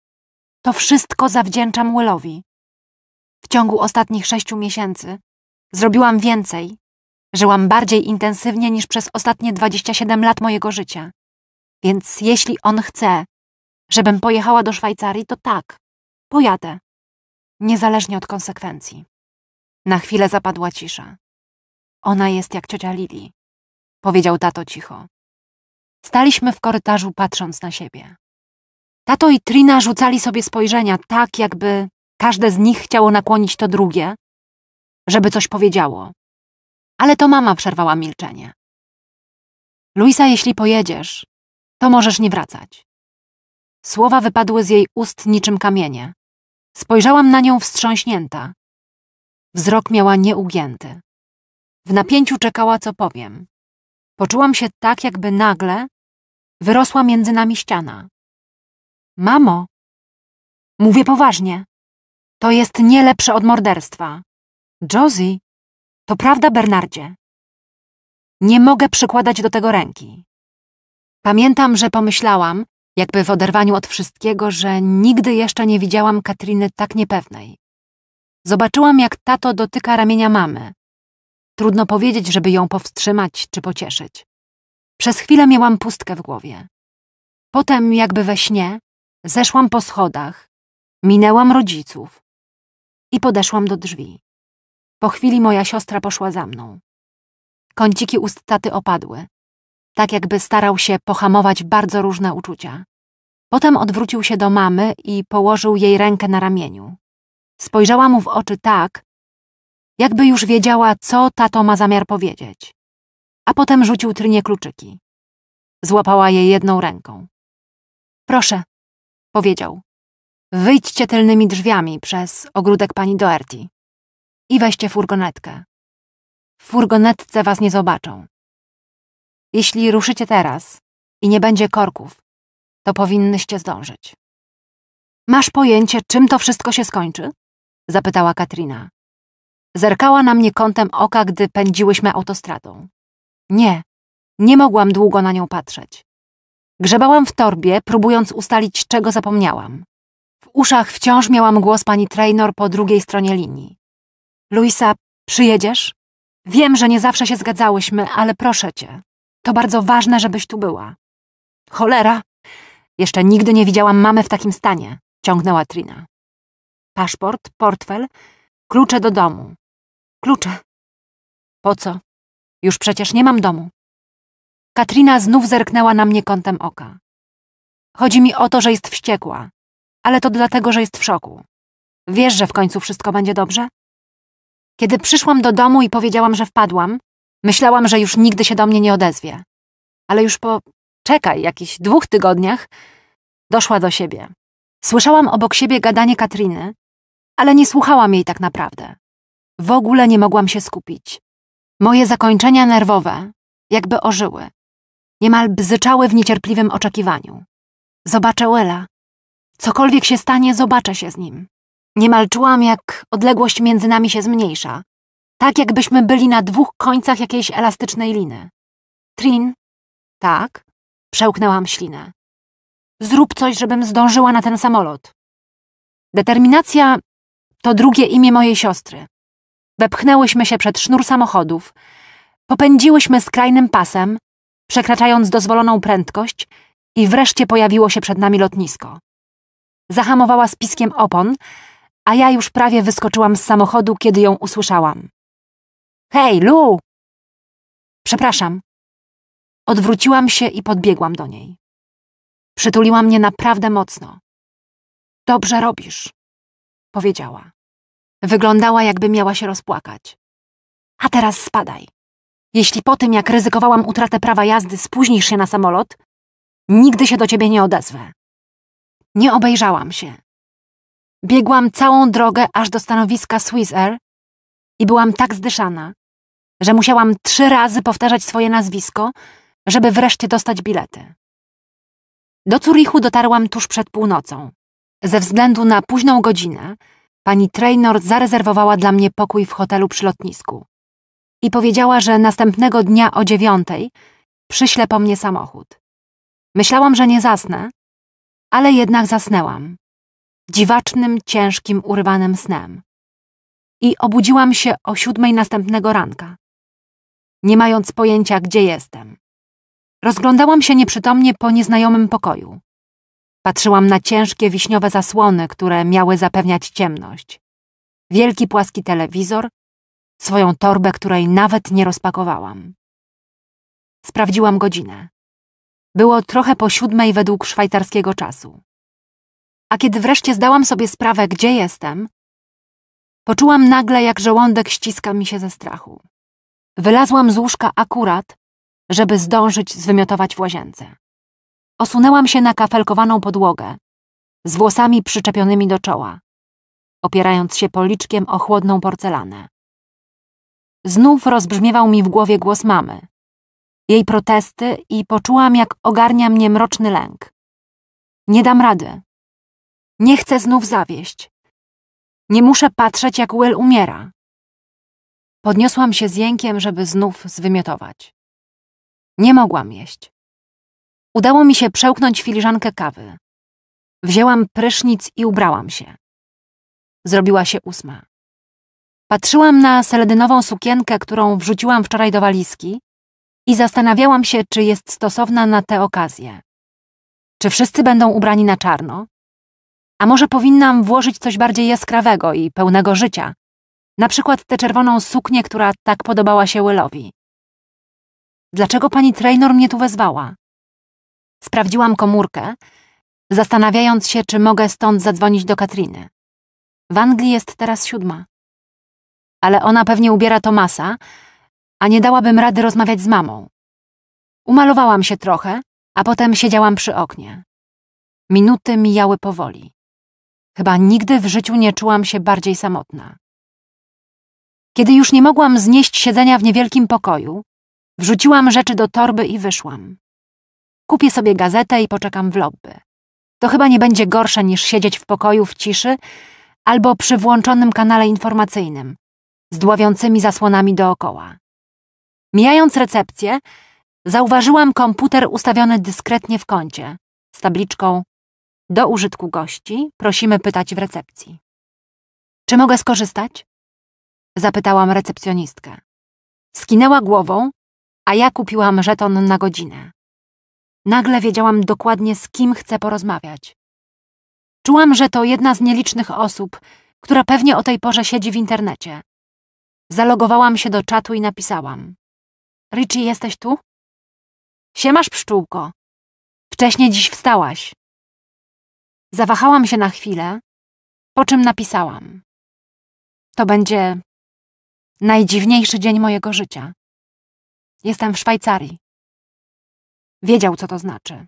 To wszystko zawdzięczam Willowi. W ciągu ostatnich sześciu miesięcy zrobiłam więcej. Żyłam bardziej intensywnie niż przez ostatnie 27 lat mojego życia. Więc jeśli on chce, żebym pojechała do Szwajcarii, to tak, pojadę. Niezależnie od konsekwencji. Na chwilę zapadła cisza. Ona jest jak ciocia Lili, powiedział tato cicho. Staliśmy w korytarzu patrząc na siebie. Tato i Trina rzucali sobie spojrzenia tak, jakby każde z nich chciało nakłonić to drugie, żeby coś powiedziało. Ale to mama przerwała milczenie. Luisa, jeśli pojedziesz, to możesz nie wracać. Słowa wypadły z jej ust niczym kamienie. Spojrzałam na nią wstrząśnięta. Wzrok miała nieugięty. W napięciu czekała, co powiem. Poczułam się tak, jakby nagle wyrosła między nami ściana. Mamo, mówię poważnie, to jest nie lepsze od morderstwa. Josie, to prawda, Bernardzie. Nie mogę przykładać do tego ręki. Pamiętam, że pomyślałam, jakby w oderwaniu od wszystkiego, że nigdy jeszcze nie widziałam Katriny tak niepewnej. Zobaczyłam, jak tato dotyka ramienia mamy, Trudno powiedzieć, żeby ją powstrzymać czy pocieszyć. Przez chwilę miałam pustkę w głowie. Potem, jakby we śnie, zeszłam po schodach, minęłam rodziców i podeszłam do drzwi. Po chwili moja siostra poszła za mną. Kąciki ust taty opadły, tak jakby starał się pohamować bardzo różne uczucia. Potem odwrócił się do mamy i położył jej rękę na ramieniu. Spojrzała mu w oczy tak, jakby już wiedziała, co tato ma zamiar powiedzieć. A potem rzucił trynie kluczyki. Złapała je jedną ręką. Proszę, powiedział. Wyjdźcie tylnymi drzwiami przez ogródek pani Doherty i weźcie furgonetkę. W furgonetce was nie zobaczą. Jeśli ruszycie teraz i nie będzie korków, to powinnyście zdążyć. Masz pojęcie, czym to wszystko się skończy? Zapytała Katrina. Zerkała na mnie kątem oka, gdy pędziłyśmy autostradą. Nie, nie mogłam długo na nią patrzeć. Grzebałam w torbie, próbując ustalić, czego zapomniałam. W uszach wciąż miałam głos pani Trainer po drugiej stronie linii. Luisa, przyjedziesz? Wiem, że nie zawsze się zgadzałyśmy, ale proszę cię. To bardzo ważne, żebyś tu była. Cholera! Jeszcze nigdy nie widziałam mamy w takim stanie, ciągnęła Trina. Paszport, portfel Klucze do domu. Klucze. Po co? Już przecież nie mam domu. Katrina znów zerknęła na mnie kątem oka. Chodzi mi o to, że jest wściekła, ale to dlatego, że jest w szoku. Wiesz, że w końcu wszystko będzie dobrze? Kiedy przyszłam do domu i powiedziałam, że wpadłam, myślałam, że już nigdy się do mnie nie odezwie. Ale już po, czekaj, jakichś dwóch tygodniach, doszła do siebie. Słyszałam obok siebie gadanie Katriny, ale nie słuchałam jej tak naprawdę. W ogóle nie mogłam się skupić. Moje zakończenia nerwowe jakby ożyły. Niemal bzyczały w niecierpliwym oczekiwaniu. Zobaczę Wella. Cokolwiek się stanie, zobaczę się z nim. Niemal czułam, jak odległość między nami się zmniejsza. Tak jakbyśmy byli na dwóch końcach jakiejś elastycznej liny. Trin? Tak? Przełknęłam ślinę. Zrób coś, żebym zdążyła na ten samolot. Determinacja to drugie imię mojej siostry. Wepchnęłyśmy się przed sznur samochodów, popędziłyśmy skrajnym pasem, przekraczając dozwoloną prędkość i wreszcie pojawiło się przed nami lotnisko. Zahamowała spiskiem opon, a ja już prawie wyskoczyłam z samochodu, kiedy ją usłyszałam. Hej, Lu! Przepraszam. Odwróciłam się i podbiegłam do niej. Przytuliła mnie naprawdę mocno. Dobrze robisz powiedziała. Wyglądała, jakby miała się rozpłakać. A teraz spadaj. Jeśli po tym, jak ryzykowałam utratę prawa jazdy, spóźnisz się na samolot, nigdy się do ciebie nie odezwę. Nie obejrzałam się. Biegłam całą drogę aż do stanowiska Swiss Air i byłam tak zdyszana, że musiałam trzy razy powtarzać swoje nazwisko, żeby wreszcie dostać bilety. Do Curichu dotarłam tuż przed północą. Ze względu na późną godzinę pani Traynor zarezerwowała dla mnie pokój w hotelu przy lotnisku i powiedziała, że następnego dnia o dziewiątej przyśle po mnie samochód. Myślałam, że nie zasnę, ale jednak zasnęłam. Dziwacznym, ciężkim, urywanym snem. I obudziłam się o siódmej następnego ranka, nie mając pojęcia, gdzie jestem. Rozglądałam się nieprzytomnie po nieznajomym pokoju. Patrzyłam na ciężkie wiśniowe zasłony, które miały zapewniać ciemność. Wielki płaski telewizor, swoją torbę, której nawet nie rozpakowałam. Sprawdziłam godzinę. Było trochę po siódmej według szwajcarskiego czasu. A kiedy wreszcie zdałam sobie sprawę, gdzie jestem, poczułam nagle, jak żołądek ściska mi się ze strachu. Wylazłam z łóżka akurat, żeby zdążyć zwymiotować w łazience. Osunęłam się na kafelkowaną podłogę, z włosami przyczepionymi do czoła, opierając się policzkiem o chłodną porcelanę. Znów rozbrzmiewał mi w głowie głos mamy, jej protesty i poczułam, jak ogarnia mnie mroczny lęk. Nie dam rady. Nie chcę znów zawieść. Nie muszę patrzeć, jak Will umiera. Podniosłam się z jękiem, żeby znów zwymiotować. Nie mogłam jeść udało mi się przełknąć filiżankę kawy. Wzięłam prysznic i ubrałam się. Zrobiła się ósma. Patrzyłam na seledynową sukienkę, którą wrzuciłam wczoraj do walizki i zastanawiałam się, czy jest stosowna na tę okazję. Czy wszyscy będą ubrani na czarno? A może powinnam włożyć coś bardziej jaskrawego i pełnego życia, na przykład tę czerwoną suknię, która tak podobała się Willowi. Dlaczego pani Trainer mnie tu wezwała? Sprawdziłam komórkę, zastanawiając się, czy mogę stąd zadzwonić do Katriny. W Anglii jest teraz siódma. Ale ona pewnie ubiera Tomasa, a nie dałabym rady rozmawiać z mamą. Umalowałam się trochę, a potem siedziałam przy oknie. Minuty mijały powoli. Chyba nigdy w życiu nie czułam się bardziej samotna. Kiedy już nie mogłam znieść siedzenia w niewielkim pokoju, wrzuciłam rzeczy do torby i wyszłam. Kupię sobie gazetę i poczekam w lobby. To chyba nie będzie gorsze niż siedzieć w pokoju w ciszy albo przy włączonym kanale informacyjnym, z dławiącymi zasłonami dookoła. Mijając recepcję, zauważyłam komputer ustawiony dyskretnie w kącie, z tabliczką Do użytku gości prosimy pytać w recepcji. Czy mogę skorzystać? Zapytałam recepcjonistkę. Skinęła głową, a ja kupiłam żeton na godzinę. Nagle wiedziałam dokładnie, z kim chcę porozmawiać. Czułam, że to jedna z nielicznych osób, która pewnie o tej porze siedzi w internecie. Zalogowałam się do czatu i napisałam. Richie, jesteś tu? Siemasz, pszczółko. Wcześniej dziś wstałaś. Zawahałam się na chwilę, po czym napisałam. To będzie najdziwniejszy dzień mojego życia. Jestem w Szwajcarii. Wiedział, co to znaczy.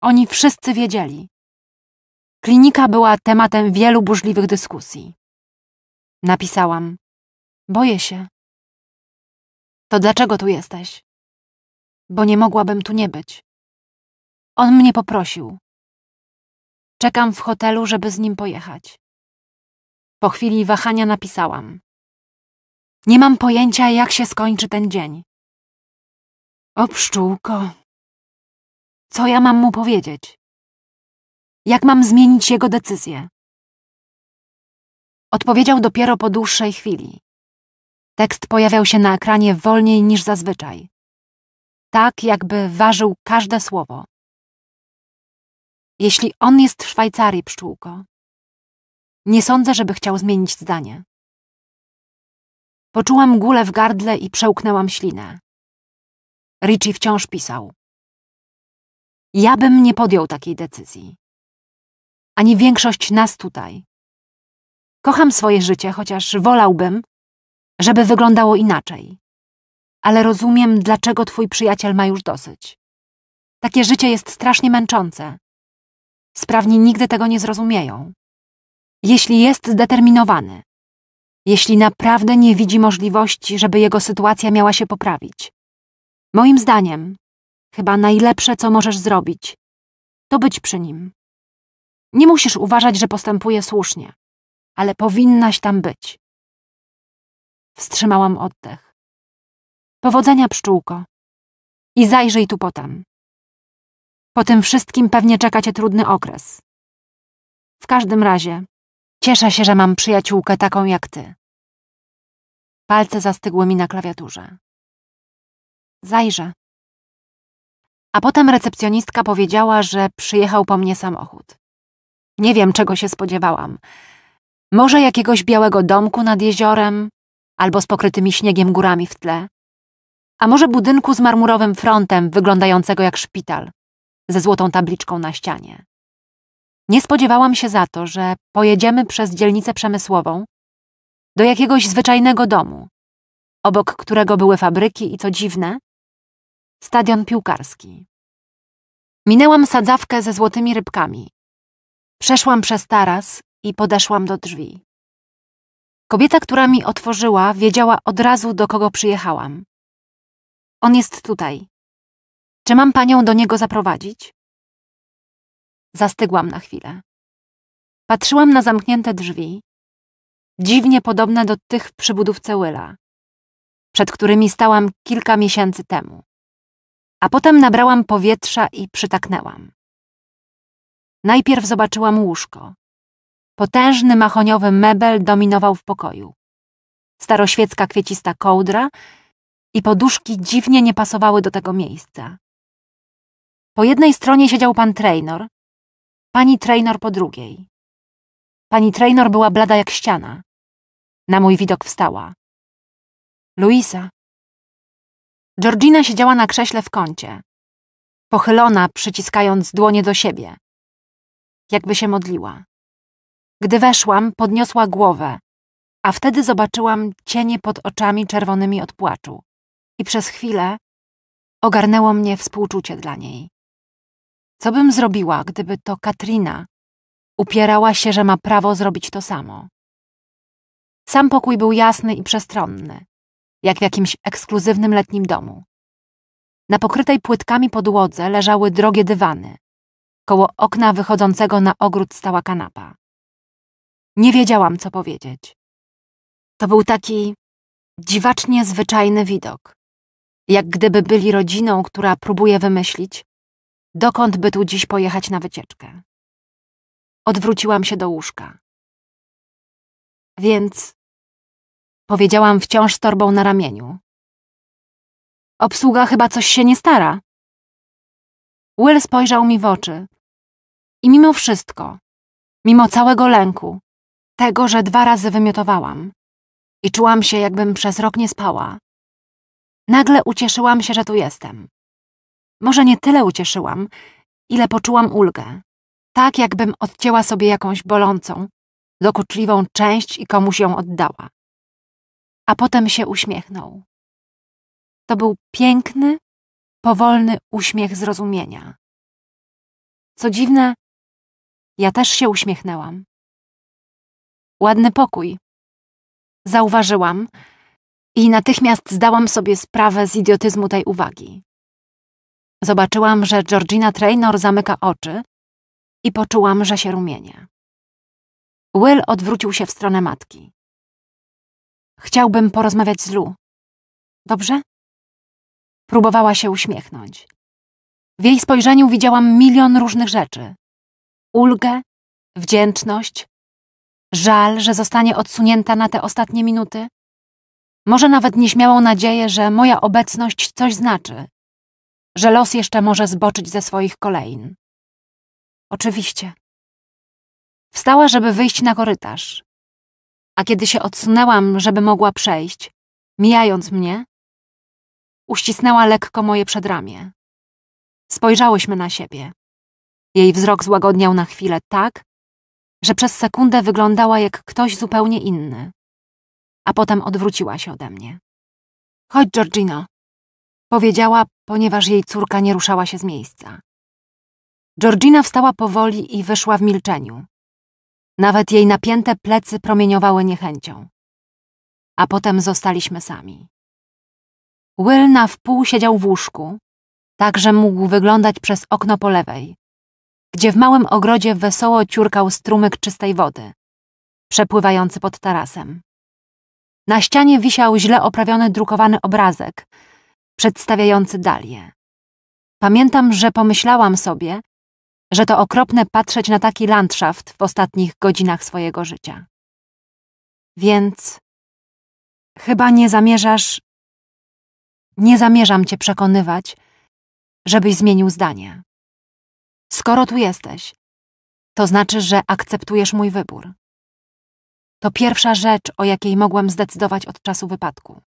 Oni wszyscy wiedzieli. Klinika była tematem wielu burzliwych dyskusji. Napisałam: Boję się. To dlaczego tu jesteś? Bo nie mogłabym tu nie być. On mnie poprosił. Czekam w hotelu, żeby z nim pojechać. Po chwili wahania napisałam: Nie mam pojęcia, jak się skończy ten dzień. O pszczółko, co ja mam mu powiedzieć? Jak mam zmienić jego decyzję? Odpowiedział dopiero po dłuższej chwili. Tekst pojawiał się na ekranie wolniej niż zazwyczaj. Tak, jakby ważył każde słowo. Jeśli on jest w Szwajcarii, pszczółko, nie sądzę, żeby chciał zmienić zdanie. Poczułam gulę w gardle i przełknęłam ślinę. Richie wciąż pisał. Ja bym nie podjął takiej decyzji. Ani większość nas tutaj. Kocham swoje życie, chociaż wolałbym, żeby wyglądało inaczej. Ale rozumiem, dlaczego twój przyjaciel ma już dosyć. Takie życie jest strasznie męczące. Sprawni nigdy tego nie zrozumieją. Jeśli jest zdeterminowany, jeśli naprawdę nie widzi możliwości, żeby jego sytuacja miała się poprawić. Moim zdaniem, Chyba najlepsze, co możesz zrobić, to być przy nim. Nie musisz uważać, że postępuje słusznie, ale powinnaś tam być. Wstrzymałam oddech. Powodzenia, pszczółko. I zajrzyj tu potem. Po tym wszystkim pewnie czeka cię trudny okres. W każdym razie, cieszę się, że mam przyjaciółkę taką jak ty. Palce zastygły mi na klawiaturze. Zajrzę. A potem recepcjonistka powiedziała, że przyjechał po mnie samochód. Nie wiem, czego się spodziewałam. Może jakiegoś białego domku nad jeziorem, albo z pokrytymi śniegiem górami w tle. A może budynku z marmurowym frontem wyglądającego jak szpital, ze złotą tabliczką na ścianie. Nie spodziewałam się za to, że pojedziemy przez dzielnicę przemysłową do jakiegoś zwyczajnego domu, obok którego były fabryki i co dziwne, Stadion piłkarski. Minęłam sadzawkę ze złotymi rybkami. Przeszłam przez taras i podeszłam do drzwi. Kobieta, która mi otworzyła, wiedziała od razu, do kogo przyjechałam. On jest tutaj. Czy mam panią do niego zaprowadzić? Zastygłam na chwilę. Patrzyłam na zamknięte drzwi, dziwnie podobne do tych w przybudówce Willa, przed którymi stałam kilka miesięcy temu a potem nabrałam powietrza i przytaknęłam. Najpierw zobaczyłam łóżko. Potężny mahoniowy mebel dominował w pokoju. Staroświecka kwiecista kołdra i poduszki dziwnie nie pasowały do tego miejsca. Po jednej stronie siedział pan Traynor, pani Traynor po drugiej. Pani Traynor była blada jak ściana. Na mój widok wstała. Luisa, Georgina siedziała na krześle w kącie, pochylona, przyciskając dłonie do siebie, jakby się modliła. Gdy weszłam, podniosła głowę, a wtedy zobaczyłam cienie pod oczami czerwonymi od płaczu i przez chwilę ogarnęło mnie współczucie dla niej. Co bym zrobiła, gdyby to Katrina upierała się, że ma prawo zrobić to samo? Sam pokój był jasny i przestronny jak w jakimś ekskluzywnym letnim domu. Na pokrytej płytkami podłodze leżały drogie dywany. Koło okna wychodzącego na ogród stała kanapa. Nie wiedziałam, co powiedzieć. To był taki dziwacznie zwyczajny widok. Jak gdyby byli rodziną, która próbuje wymyślić, dokąd by tu dziś pojechać na wycieczkę. Odwróciłam się do łóżka. Więc Powiedziałam wciąż z torbą na ramieniu. Obsługa chyba coś się nie stara. Will spojrzał mi w oczy. I mimo wszystko, mimo całego lęku, tego, że dwa razy wymiotowałam i czułam się, jakbym przez rok nie spała, nagle ucieszyłam się, że tu jestem. Może nie tyle ucieszyłam, ile poczułam ulgę. Tak, jakbym odcięła sobie jakąś bolącą, dokuczliwą część i komuś ją oddała a potem się uśmiechnął. To był piękny, powolny uśmiech zrozumienia. Co dziwne, ja też się uśmiechnęłam. Ładny pokój. Zauważyłam i natychmiast zdałam sobie sprawę z idiotyzmu tej uwagi. Zobaczyłam, że Georgina Traynor zamyka oczy i poczułam, że się rumienie. Will odwrócił się w stronę matki. Chciałbym porozmawiać z Lu. Dobrze? Próbowała się uśmiechnąć. W jej spojrzeniu widziałam milion różnych rzeczy. Ulgę, wdzięczność, żal, że zostanie odsunięta na te ostatnie minuty. Może nawet nieśmiałą nadzieję, że moja obecność coś znaczy, że los jeszcze może zboczyć ze swoich kolejn. Oczywiście. Wstała, żeby wyjść na korytarz a kiedy się odsunęłam, żeby mogła przejść, mijając mnie, uścisnęła lekko moje przedramię. Spojrzałyśmy na siebie. Jej wzrok złagodniał na chwilę tak, że przez sekundę wyglądała jak ktoś zupełnie inny. A potem odwróciła się ode mnie. Chodź, Georgino, powiedziała, ponieważ jej córka nie ruszała się z miejsca. Georgina wstała powoli i wyszła w milczeniu, nawet jej napięte plecy promieniowały niechęcią. A potem zostaliśmy sami. Will na wpół siedział w łóżku, tak że mógł wyglądać przez okno po lewej, gdzie w małym ogrodzie wesoło ciurkał strumyk czystej wody, przepływający pod tarasem. Na ścianie wisiał źle oprawiony drukowany obrazek, przedstawiający Dalię. Pamiętam, że pomyślałam sobie, że to okropne patrzeć na taki landschaft w ostatnich godzinach swojego życia. Więc chyba nie zamierzasz. Nie zamierzam cię przekonywać, żebyś zmienił zdanie. Skoro tu jesteś, to znaczy, że akceptujesz mój wybór. To pierwsza rzecz, o jakiej mogłem zdecydować od czasu wypadku.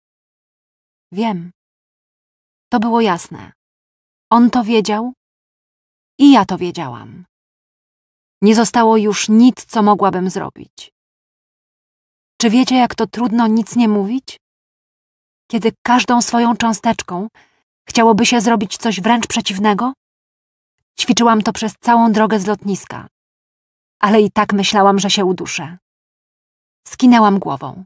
Wiem. To było jasne. On to wiedział i ja to wiedziałam. Nie zostało już nic, co mogłabym zrobić. Czy wiecie, jak to trudno nic nie mówić? Kiedy każdą swoją cząsteczką chciałoby się zrobić coś wręcz przeciwnego? Ćwiczyłam to przez całą drogę z lotniska, ale i tak myślałam, że się uduszę. Skinęłam głową.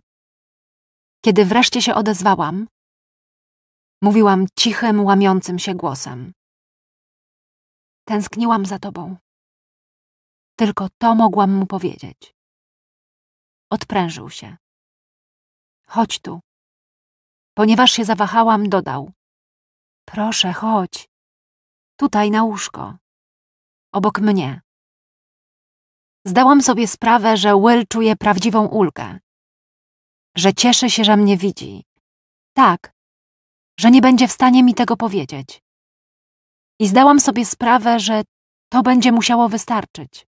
Kiedy wreszcie się odezwałam, mówiłam cichym, łamiącym się głosem. Tęskniłam za tobą. Tylko to mogłam mu powiedzieć. Odprężył się. Chodź tu. Ponieważ się zawahałam, dodał. Proszę, chodź. Tutaj na łóżko. Obok mnie. Zdałam sobie sprawę, że Will czuje prawdziwą ulgę. Że cieszy się, że mnie widzi. Tak. Że nie będzie w stanie mi tego powiedzieć. I zdałam sobie sprawę, że to będzie musiało wystarczyć.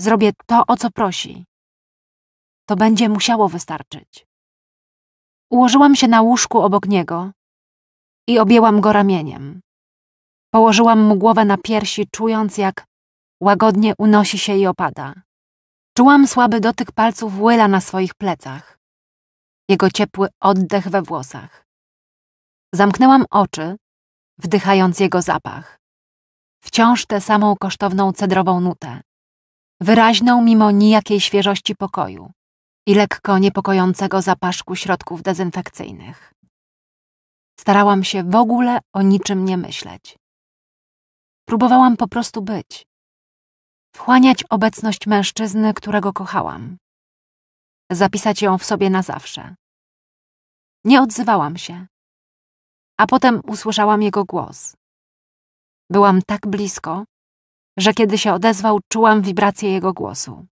Zrobię to, o co prosi. To będzie musiało wystarczyć. Ułożyłam się na łóżku obok niego i objęłam go ramieniem. Położyłam mu głowę na piersi, czując jak łagodnie unosi się i opada. Czułam słaby dotyk palców Willa na swoich plecach, jego ciepły oddech we włosach. Zamknęłam oczy wdychając jego zapach. Wciąż tę samą kosztowną cedrową nutę, wyraźną mimo nijakiej świeżości pokoju i lekko niepokojącego zapaszku środków dezynfekcyjnych. Starałam się w ogóle o niczym nie myśleć. Próbowałam po prostu być. Wchłaniać obecność mężczyzny, którego kochałam. Zapisać ją w sobie na zawsze. Nie odzywałam się a potem usłyszałam jego głos. Byłam tak blisko, że kiedy się odezwał, czułam wibrację jego głosu.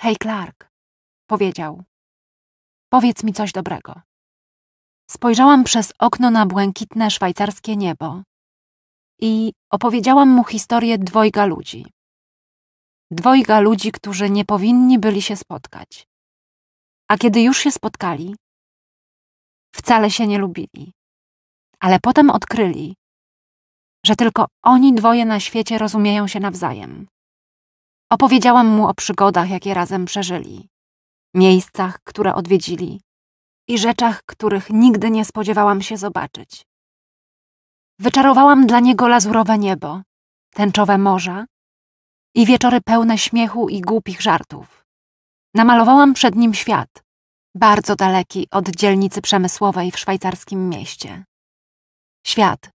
Hej, Clark, powiedział. Powiedz mi coś dobrego. Spojrzałam przez okno na błękitne szwajcarskie niebo i opowiedziałam mu historię dwojga ludzi. Dwojga ludzi, którzy nie powinni byli się spotkać. A kiedy już się spotkali, wcale się nie lubili ale potem odkryli, że tylko oni dwoje na świecie rozumieją się nawzajem. Opowiedziałam mu o przygodach, jakie razem przeżyli, miejscach, które odwiedzili i rzeczach, których nigdy nie spodziewałam się zobaczyć. Wyczarowałam dla niego lazurowe niebo, tęczowe morza i wieczory pełne śmiechu i głupich żartów. Namalowałam przed nim świat, bardzo daleki od dzielnicy przemysłowej w szwajcarskim mieście. Świat,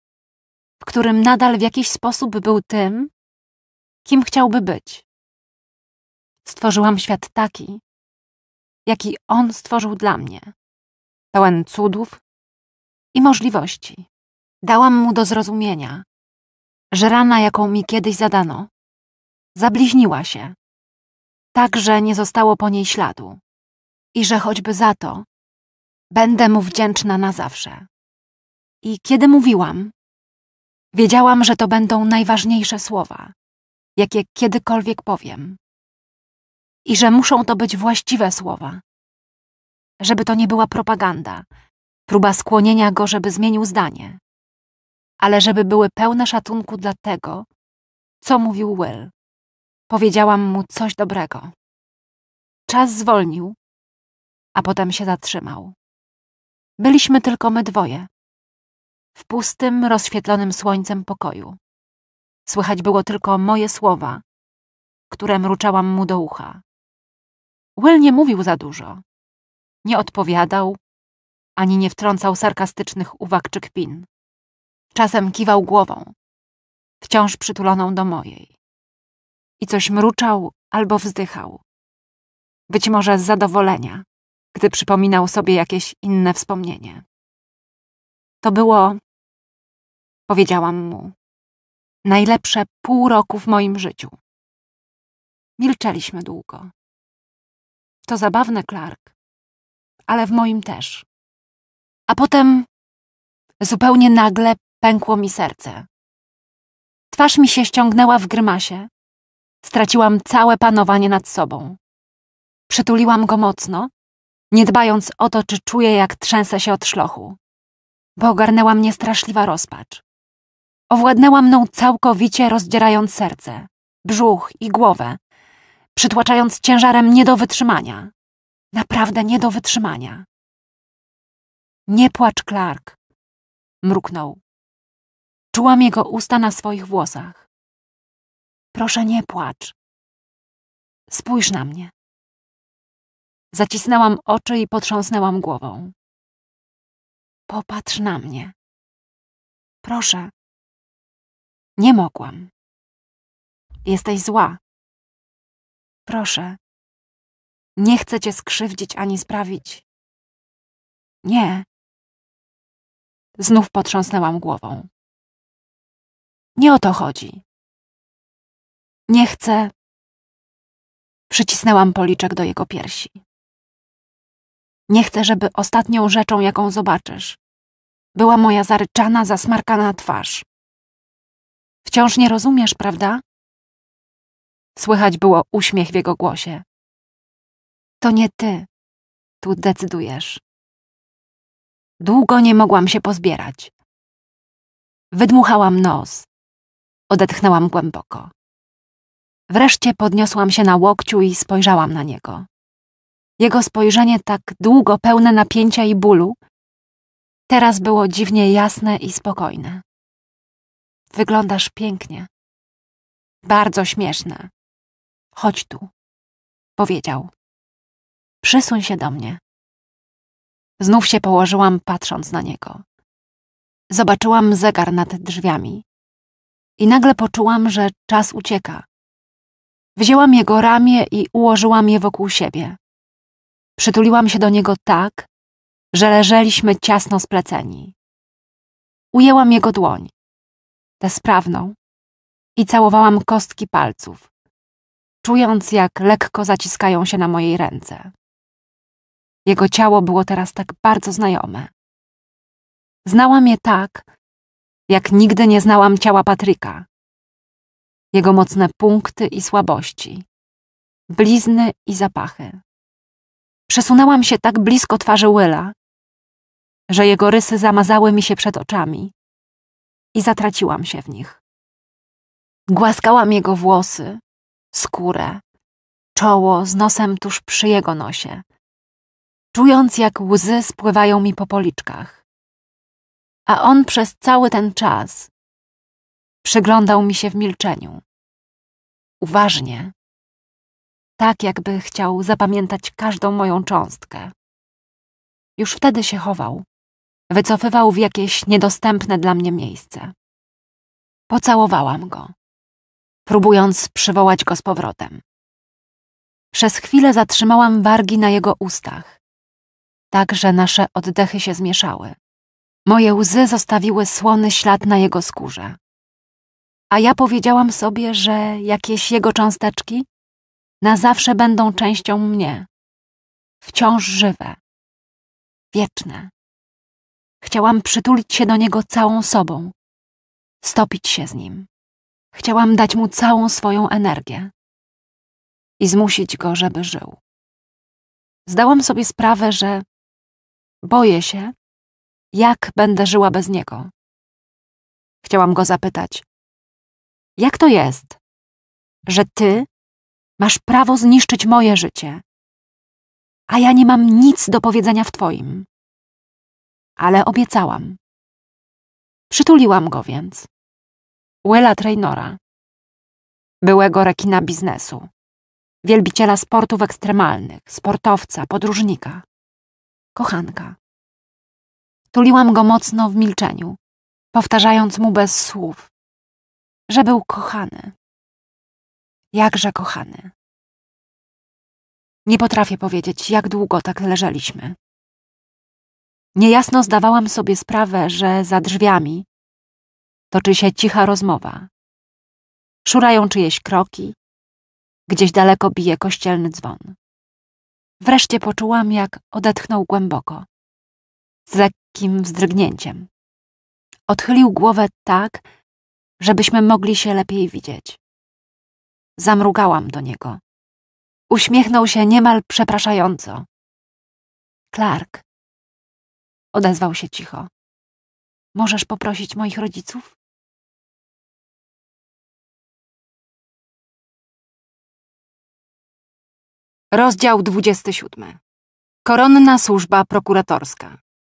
w którym nadal w jakiś sposób był tym, kim chciałby być. Stworzyłam świat taki, jaki on stworzył dla mnie, pełen cudów i możliwości. Dałam mu do zrozumienia, że rana, jaką mi kiedyś zadano, zabliźniła się, tak, że nie zostało po niej śladu i że choćby za to będę mu wdzięczna na zawsze i kiedy mówiłam, wiedziałam, że to będą najważniejsze słowa, jakie kiedykolwiek powiem. I że muszą to być właściwe słowa. Żeby to nie była propaganda, próba skłonienia go, żeby zmienił zdanie, ale żeby były pełne szacunku dla tego, co mówił Will. Powiedziałam mu coś dobrego. Czas zwolnił, a potem się zatrzymał. Byliśmy tylko my dwoje w pustym, rozświetlonym słońcem pokoju. Słychać było tylko moje słowa, które mruczałam mu do ucha. Will nie mówił za dużo. Nie odpowiadał, ani nie wtrącał sarkastycznych uwag czy kpin. Czasem kiwał głową, wciąż przytuloną do mojej. I coś mruczał albo wzdychał. Być może z zadowolenia, gdy przypominał sobie jakieś inne wspomnienie. To było Powiedziałam mu. Najlepsze pół roku w moim życiu. Milczeliśmy długo. To zabawne, Clark, ale w moim też. A potem zupełnie nagle pękło mi serce. Twarz mi się ściągnęła w grymasie. Straciłam całe panowanie nad sobą. Przytuliłam go mocno, nie dbając o to, czy czuję, jak trzęsę się od szlochu, bo ogarnęła mnie straszliwa rozpacz. Owładnęła mną całkowicie, rozdzierając serce, brzuch i głowę, przytłaczając ciężarem nie do wytrzymania. Naprawdę nie do wytrzymania. Nie płacz, Clark, mruknął. Czułam jego usta na swoich włosach. Proszę, nie płacz. Spójrz na mnie. Zacisnęłam oczy i potrząsnęłam głową. Popatrz na mnie. Proszę. Nie mogłam. Jesteś zła. Proszę. Nie chcę cię skrzywdzić ani sprawić. Nie. Znów potrząsnęłam głową. Nie o to chodzi. Nie chcę. Przycisnęłam policzek do jego piersi. Nie chcę, żeby ostatnią rzeczą, jaką zobaczysz, była moja zaryczana, zasmarkana twarz. Wciąż nie rozumiesz, prawda? Słychać było uśmiech w jego głosie. To nie ty. Tu decydujesz. Długo nie mogłam się pozbierać. Wydmuchałam nos. Odetchnęłam głęboko. Wreszcie podniosłam się na łokciu i spojrzałam na niego. Jego spojrzenie tak długo pełne napięcia i bólu, teraz było dziwnie jasne i spokojne. Wyglądasz pięknie. Bardzo śmieszne. Chodź tu, powiedział. Przysuń się do mnie. Znów się położyłam, patrząc na niego. Zobaczyłam zegar nad drzwiami i nagle poczułam, że czas ucieka. Wzięłam jego ramię i ułożyłam je wokół siebie. Przytuliłam się do niego tak, że leżeliśmy ciasno spleceni. Ujęłam jego dłoń tę sprawną, i całowałam kostki palców, czując jak lekko zaciskają się na mojej ręce. Jego ciało było teraz tak bardzo znajome. Znałam je tak, jak nigdy nie znałam ciała Patryka. Jego mocne punkty i słabości, blizny i zapachy. Przesunęłam się tak blisko twarzy Willa, że jego rysy zamazały mi się przed oczami, i zatraciłam się w nich. Głaskałam jego włosy, skórę, czoło z nosem tuż przy jego nosie, czując jak łzy spływają mi po policzkach. A on przez cały ten czas przyglądał mi się w milczeniu. Uważnie, tak jakby chciał zapamiętać każdą moją cząstkę. Już wtedy się chował wycofywał w jakieś niedostępne dla mnie miejsce. Pocałowałam go, próbując przywołać go z powrotem. Przez chwilę zatrzymałam wargi na jego ustach, tak że nasze oddechy się zmieszały. Moje łzy zostawiły słony ślad na jego skórze. A ja powiedziałam sobie, że jakieś jego cząsteczki na zawsze będą częścią mnie, wciąż żywe, wieczne. Chciałam przytulić się do niego całą sobą, stopić się z nim. Chciałam dać mu całą swoją energię i zmusić go, żeby żył. Zdałam sobie sprawę, że boję się, jak będę żyła bez niego. Chciałam go zapytać: Jak to jest, że ty masz prawo zniszczyć moje życie, a ja nie mam nic do powiedzenia w twoim? ale obiecałam. Przytuliłam go więc. Willa Trainora, byłego rekina biznesu, wielbiciela sportów ekstremalnych, sportowca, podróżnika, kochanka. Tuliłam go mocno w milczeniu, powtarzając mu bez słów, że był kochany. Jakże kochany. Nie potrafię powiedzieć, jak długo tak leżeliśmy. Niejasno zdawałam sobie sprawę, że za drzwiami toczy się cicha rozmowa. Szurają czyjeś kroki, gdzieś daleko bije kościelny dzwon. Wreszcie poczułam, jak odetchnął głęboko, z lekkim wzdrygnięciem. Odchylił głowę tak, żebyśmy mogli się lepiej widzieć. Zamrugałam do niego. Uśmiechnął się niemal przepraszająco. Clark, Odezwał się cicho. Możesz poprosić moich rodziców? Rozdział 27. Koronna służba prokuratorska.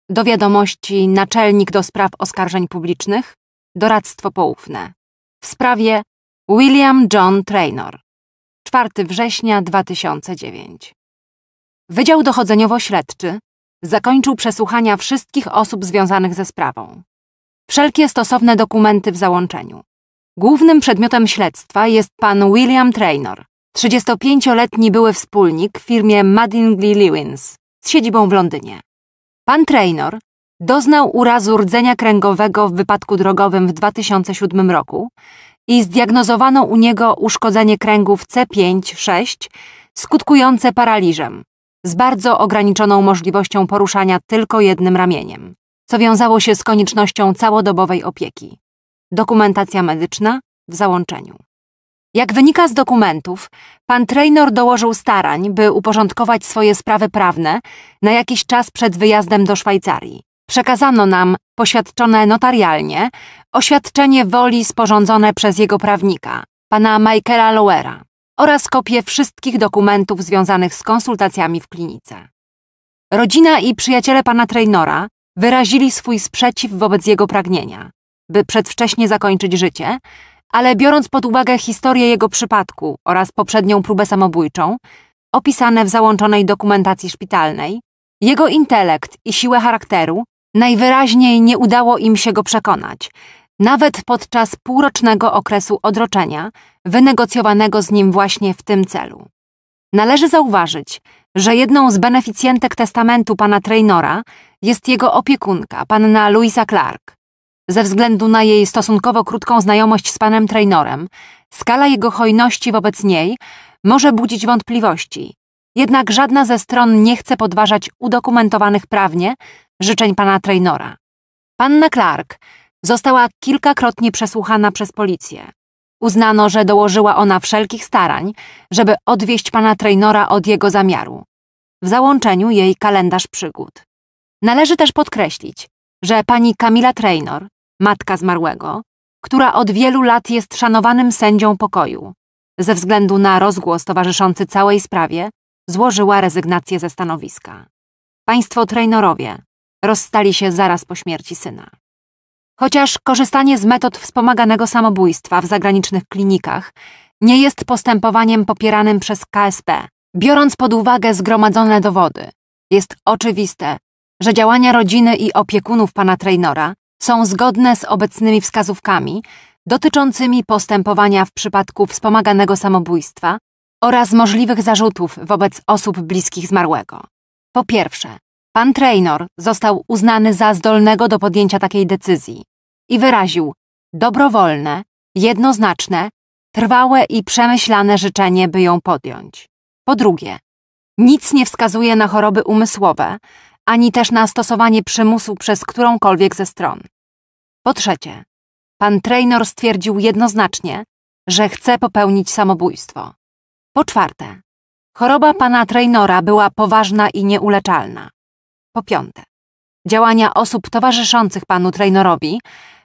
Do wiadomości naczelnik do spraw oskarżeń publicznych, doradztwo poufne. W sprawie William John Traynor. 4 września 2009. Wydział Dochodzeniowo-Śledczy zakończył przesłuchania wszystkich osób związanych ze sprawą. Wszelkie stosowne dokumenty w załączeniu. Głównym przedmiotem śledztwa jest pan William Traynor, 35-letni były wspólnik w firmie Madingley Lewins z siedzibą w Londynie. Pan Traynor doznał urazu rdzenia kręgowego w wypadku drogowym w 2007 roku i zdiagnozowano u niego uszkodzenie kręgów C5-6 skutkujące paraliżem, z bardzo ograniczoną możliwością poruszania tylko jednym ramieniem, co wiązało się z koniecznością całodobowej opieki. Dokumentacja medyczna w załączeniu. Jak wynika z dokumentów, pan Traynor dołożył starań, by uporządkować swoje sprawy prawne na jakiś czas przed wyjazdem do Szwajcarii. Przekazano nam, poświadczone notarialnie, oświadczenie woli sporządzone przez jego prawnika, pana Michaela Lowera oraz kopię wszystkich dokumentów związanych z konsultacjami w klinice. Rodzina i przyjaciele pana Trainora wyrazili swój sprzeciw wobec jego pragnienia, by przedwcześnie zakończyć życie, ale biorąc pod uwagę historię jego przypadku oraz poprzednią próbę samobójczą, opisane w załączonej dokumentacji szpitalnej, jego intelekt i siłę charakteru najwyraźniej nie udało im się go przekonać, nawet podczas półrocznego okresu odroczenia, wynegocjowanego z nim właśnie w tym celu. Należy zauważyć, że jedną z beneficjentek testamentu pana Traynora jest jego opiekunka, panna Louisa Clark. Ze względu na jej stosunkowo krótką znajomość z panem Traynorem, skala jego hojności wobec niej może budzić wątpliwości. Jednak żadna ze stron nie chce podważać udokumentowanych prawnie życzeń pana Traynora. Panna Clark Została kilkakrotnie przesłuchana przez policję. Uznano, że dołożyła ona wszelkich starań, żeby odwieść pana Trainora od jego zamiaru. W załączeniu jej kalendarz przygód. Należy też podkreślić, że pani Kamila Trainor, matka zmarłego, która od wielu lat jest szanowanym sędzią pokoju, ze względu na rozgłos towarzyszący całej sprawie, złożyła rezygnację ze stanowiska. Państwo Trainorowie rozstali się zaraz po śmierci syna. Chociaż korzystanie z metod wspomaganego samobójstwa w zagranicznych klinikach nie jest postępowaniem popieranym przez KSP, biorąc pod uwagę zgromadzone dowody, jest oczywiste, że działania rodziny i opiekunów pana Trainora są zgodne z obecnymi wskazówkami dotyczącymi postępowania w przypadku wspomaganego samobójstwa oraz możliwych zarzutów wobec osób bliskich zmarłego. Po pierwsze, Pan Traynor został uznany za zdolnego do podjęcia takiej decyzji i wyraził dobrowolne, jednoznaczne, trwałe i przemyślane życzenie, by ją podjąć. Po drugie, nic nie wskazuje na choroby umysłowe, ani też na stosowanie przymusu przez którąkolwiek ze stron. Po trzecie, pan Traynor stwierdził jednoznacznie, że chce popełnić samobójstwo. Po czwarte, choroba pana Traynora była poważna i nieuleczalna. Po piąte, działania osób towarzyszących panu Traynorowi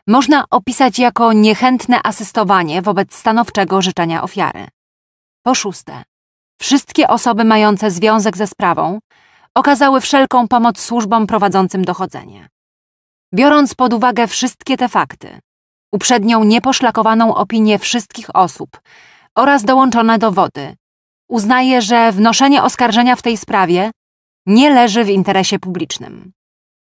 można opisać jako niechętne asystowanie wobec stanowczego życzenia ofiary. Po szóste, wszystkie osoby mające związek ze sprawą okazały wszelką pomoc służbom prowadzącym dochodzenie. Biorąc pod uwagę wszystkie te fakty, uprzednią nieposzlakowaną opinię wszystkich osób oraz dołączone dowody, uznaje, że wnoszenie oskarżenia w tej sprawie nie leży w interesie publicznym.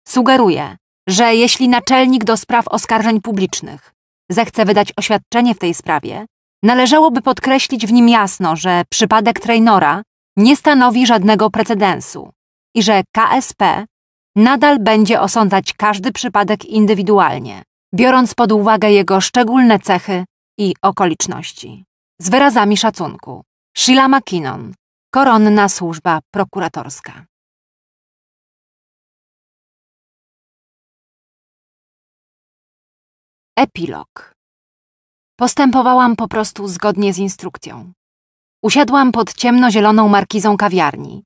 Sugeruje, że jeśli naczelnik do spraw oskarżeń publicznych zechce wydać oświadczenie w tej sprawie, należałoby podkreślić w nim jasno, że przypadek Trainora nie stanowi żadnego precedensu i że KSP nadal będzie osądzać każdy przypadek indywidualnie, biorąc pod uwagę jego szczególne cechy i okoliczności. Z wyrazami szacunku. Sheila McKinnon, Koronna Służba Prokuratorska. Epilog. Postępowałam po prostu zgodnie z instrukcją. Usiadłam pod ciemnozieloną markizą kawiarni,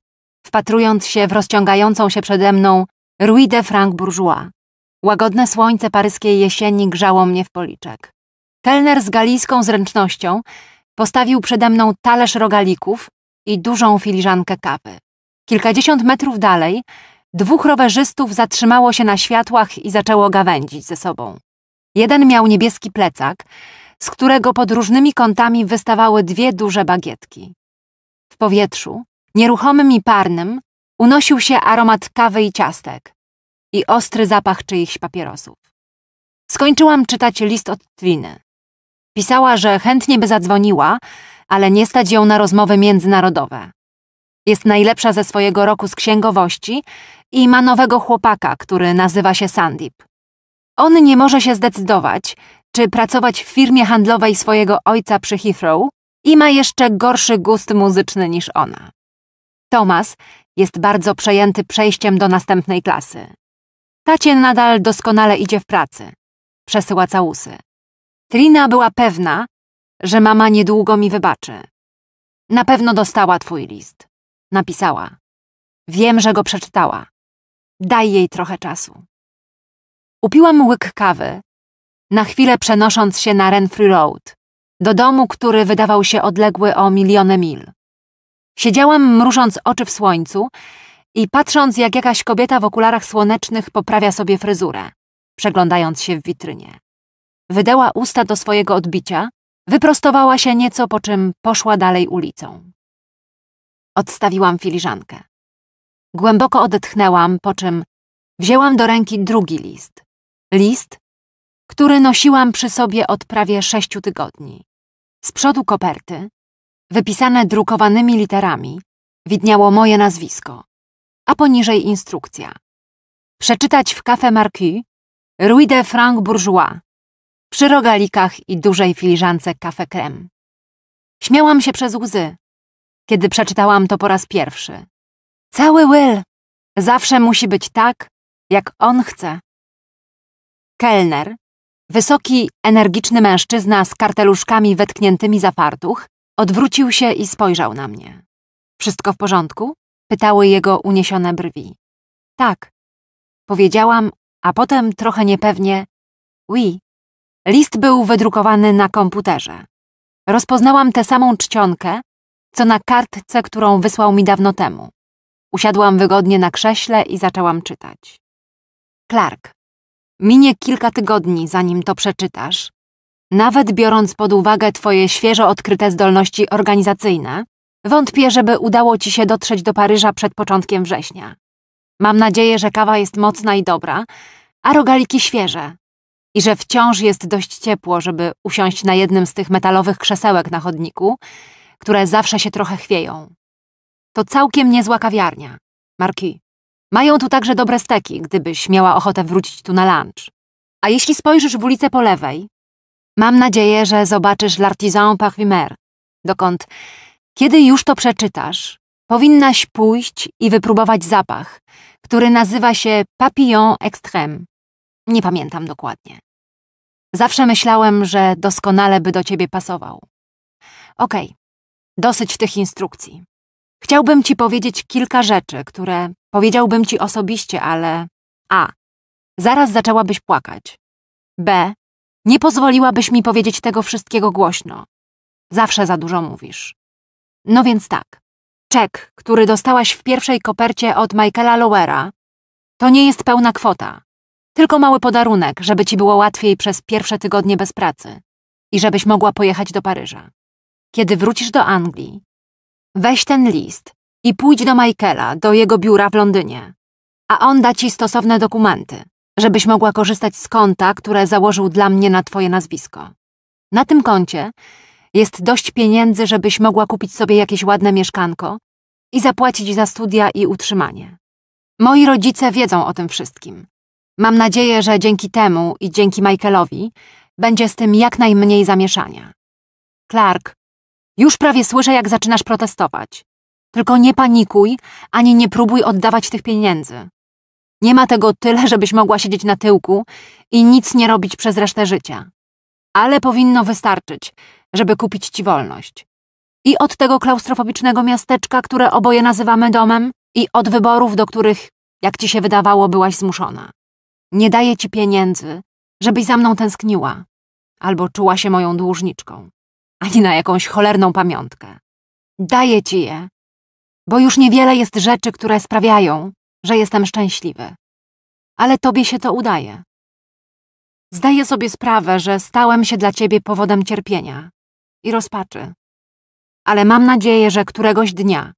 wpatrując się w rozciągającą się przede mną Rue de Franc Bourgeois. Łagodne słońce paryskiej jesieni grzało mnie w policzek. Kelner z galijską zręcznością postawił przede mną talerz rogalików i dużą filiżankę kawy. Kilkadziesiąt metrów dalej dwóch rowerzystów zatrzymało się na światłach i zaczęło gawędzić ze sobą. Jeden miał niebieski plecak, z którego pod różnymi kątami wystawały dwie duże bagietki. W powietrzu, nieruchomym i parnym, unosił się aromat kawy i ciastek i ostry zapach czyichś papierosów. Skończyłam czytać list od Twiny. Pisała, że chętnie by zadzwoniła, ale nie stać ją na rozmowy międzynarodowe. Jest najlepsza ze swojego roku z księgowości i ma nowego chłopaka, który nazywa się Sandip. On nie może się zdecydować, czy pracować w firmie handlowej swojego ojca przy Heathrow i ma jeszcze gorszy gust muzyczny niż ona. Thomas jest bardzo przejęty przejściem do następnej klasy. Tacie nadal doskonale idzie w pracy. Przesyła całusy. Trina była pewna, że mama niedługo mi wybaczy. Na pewno dostała twój list. Napisała. Wiem, że go przeczytała. Daj jej trochę czasu. Upiłam łyk kawy, na chwilę przenosząc się na Renfrew Road, do domu, który wydawał się odległy o miliony mil. Siedziałam mrużąc oczy w słońcu i patrząc, jak jakaś kobieta w okularach słonecznych poprawia sobie fryzurę, przeglądając się w witrynie. Wydała usta do swojego odbicia, wyprostowała się nieco, po czym poszła dalej ulicą. Odstawiłam filiżankę. Głęboko odetchnęłam, po czym wzięłam do ręki drugi list. List, który nosiłam przy sobie od prawie sześciu tygodni. Z przodu koperty, wypisane drukowanymi literami, widniało moje nazwisko, a poniżej instrukcja. Przeczytać w Café Marquis Rue de Franc Bourgeois przy rogalikach i dużej filiżance Café Creme. Śmiałam się przez łzy, kiedy przeczytałam to po raz pierwszy. Cały Will zawsze musi być tak, jak on chce. Kelner, wysoki, energiczny mężczyzna z karteluszkami wetkniętymi za fartuch, odwrócił się i spojrzał na mnie. Wszystko w porządku? pytały jego uniesione brwi. Tak, powiedziałam, a potem trochę niepewnie Oui. List był wydrukowany na komputerze. Rozpoznałam tę samą czcionkę, co na kartce, którą wysłał mi dawno temu. Usiadłam wygodnie na krześle i zaczęłam czytać. Clark, Minie kilka tygodni, zanim to przeczytasz. Nawet biorąc pod uwagę Twoje świeżo odkryte zdolności organizacyjne, wątpię, żeby udało Ci się dotrzeć do Paryża przed początkiem września. Mam nadzieję, że kawa jest mocna i dobra, a rogaliki świeże. I że wciąż jest dość ciepło, żeby usiąść na jednym z tych metalowych krzesełek na chodniku, które zawsze się trochę chwieją. To całkiem niezła kawiarnia, Marki. Mają tu także dobre steki, gdybyś miała ochotę wrócić tu na lunch. A jeśli spojrzysz w ulicę po lewej, mam nadzieję, że zobaczysz L'Artisan Parfumer, dokąd, kiedy już to przeczytasz, powinnaś pójść i wypróbować zapach, który nazywa się Papillon Extrême. Nie pamiętam dokładnie. Zawsze myślałem, że doskonale by do ciebie pasował. Okej, okay. dosyć tych instrukcji. Chciałbym ci powiedzieć kilka rzeczy, które powiedziałbym ci osobiście, ale a. Zaraz zaczęłabyś płakać. B. Nie pozwoliłabyś mi powiedzieć tego wszystkiego głośno. Zawsze za dużo mówisz. No więc tak. Czek, który dostałaś w pierwszej kopercie od Michaela Lowera, to nie jest pełna kwota. Tylko mały podarunek, żeby ci było łatwiej przez pierwsze tygodnie bez pracy i żebyś mogła pojechać do Paryża. Kiedy wrócisz do Anglii, Weź ten list i pójdź do Michaela, do jego biura w Londynie, a on da ci stosowne dokumenty, żebyś mogła korzystać z konta, które założył dla mnie na twoje nazwisko. Na tym koncie jest dość pieniędzy, żebyś mogła kupić sobie jakieś ładne mieszkanko i zapłacić za studia i utrzymanie. Moi rodzice wiedzą o tym wszystkim. Mam nadzieję, że dzięki temu i dzięki Michaelowi będzie z tym jak najmniej zamieszania. Clark już prawie słyszę, jak zaczynasz protestować. Tylko nie panikuj, ani nie próbuj oddawać tych pieniędzy. Nie ma tego tyle, żebyś mogła siedzieć na tyłku i nic nie robić przez resztę życia. Ale powinno wystarczyć, żeby kupić ci wolność. I od tego klaustrofobicznego miasteczka, które oboje nazywamy domem, i od wyborów, do których, jak ci się wydawało, byłaś zmuszona. Nie daję ci pieniędzy, żebyś za mną tęskniła albo czuła się moją dłużniczką ani na jakąś cholerną pamiątkę. Daję ci je, bo już niewiele jest rzeczy, które sprawiają, że jestem szczęśliwy. Ale tobie się to udaje. Zdaję sobie sprawę, że stałem się dla ciebie powodem cierpienia i rozpaczy. Ale mam nadzieję, że któregoś dnia,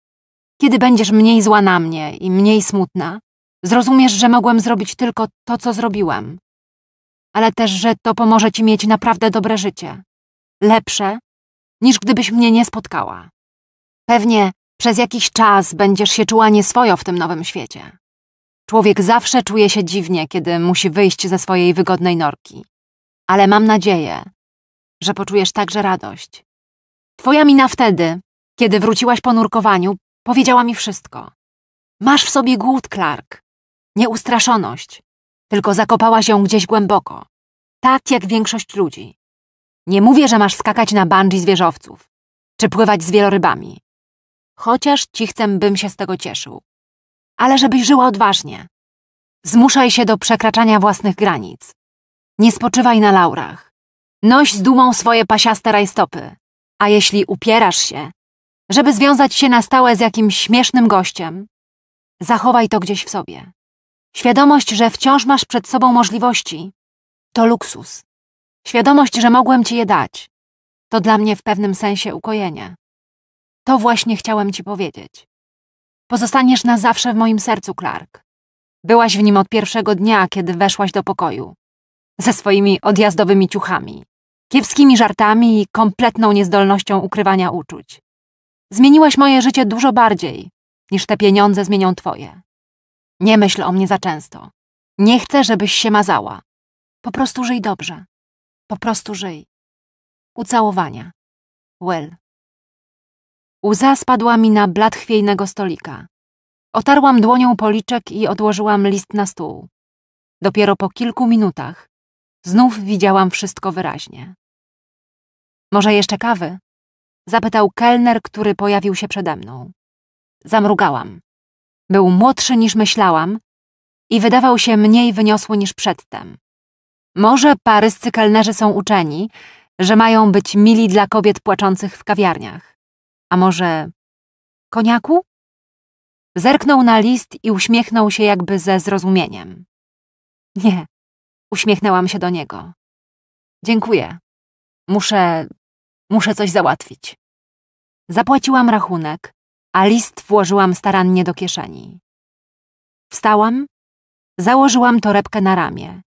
kiedy będziesz mniej zła na mnie i mniej smutna, zrozumiesz, że mogłem zrobić tylko to, co zrobiłem. Ale też, że to pomoże ci mieć naprawdę dobre życie. Lepsze niż gdybyś mnie nie spotkała. Pewnie przez jakiś czas będziesz się czuła nieswojo w tym nowym świecie. Człowiek zawsze czuje się dziwnie, kiedy musi wyjść ze swojej wygodnej norki. Ale mam nadzieję, że poczujesz także radość. Twoja mina wtedy, kiedy wróciłaś po nurkowaniu, powiedziała mi wszystko. Masz w sobie głód, Clark. Nieustraszoność. Tylko zakopałaś ją gdzieś głęboko. Tak jak większość ludzi. Nie mówię, że masz skakać na bungee z wieżowców, czy pływać z wielorybami. Chociaż ci chcę, bym się z tego cieszył. Ale żebyś żyła odważnie. Zmuszaj się do przekraczania własnych granic. Nie spoczywaj na laurach. Noś z dumą swoje pasiaste rajstopy. A jeśli upierasz się, żeby związać się na stałe z jakimś śmiesznym gościem, zachowaj to gdzieś w sobie. Świadomość, że wciąż masz przed sobą możliwości, to luksus. Świadomość, że mogłem ci je dać, to dla mnie w pewnym sensie ukojenie. To właśnie chciałem ci powiedzieć. Pozostaniesz na zawsze w moim sercu, Clark. Byłaś w nim od pierwszego dnia, kiedy weszłaś do pokoju. Ze swoimi odjazdowymi ciuchami, kiepskimi żartami i kompletną niezdolnością ukrywania uczuć. Zmieniłaś moje życie dużo bardziej, niż te pieniądze zmienią twoje. Nie myśl o mnie za często. Nie chcę, żebyś się mazała. Po prostu żyj dobrze. Po prostu żyj. Ucałowania. Well. Łza spadła mi na blat chwiejnego stolika. Otarłam dłonią policzek i odłożyłam list na stół. Dopiero po kilku minutach znów widziałam wszystko wyraźnie. Może jeszcze kawy? Zapytał kelner, który pojawił się przede mną. Zamrugałam. Był młodszy niż myślałam i wydawał się mniej wyniosły niż przedtem. Może paryscy kelnerzy są uczeni, że mają być mili dla kobiet płaczących w kawiarniach. A może... koniaku? Zerknął na list i uśmiechnął się jakby ze zrozumieniem. Nie, uśmiechnęłam się do niego. Dziękuję. Muszę... muszę coś załatwić. Zapłaciłam rachunek, a list włożyłam starannie do kieszeni. Wstałam, założyłam torebkę na ramię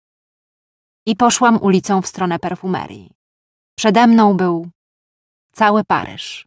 i poszłam ulicą w stronę perfumerii. Przede mną był cały Paryż.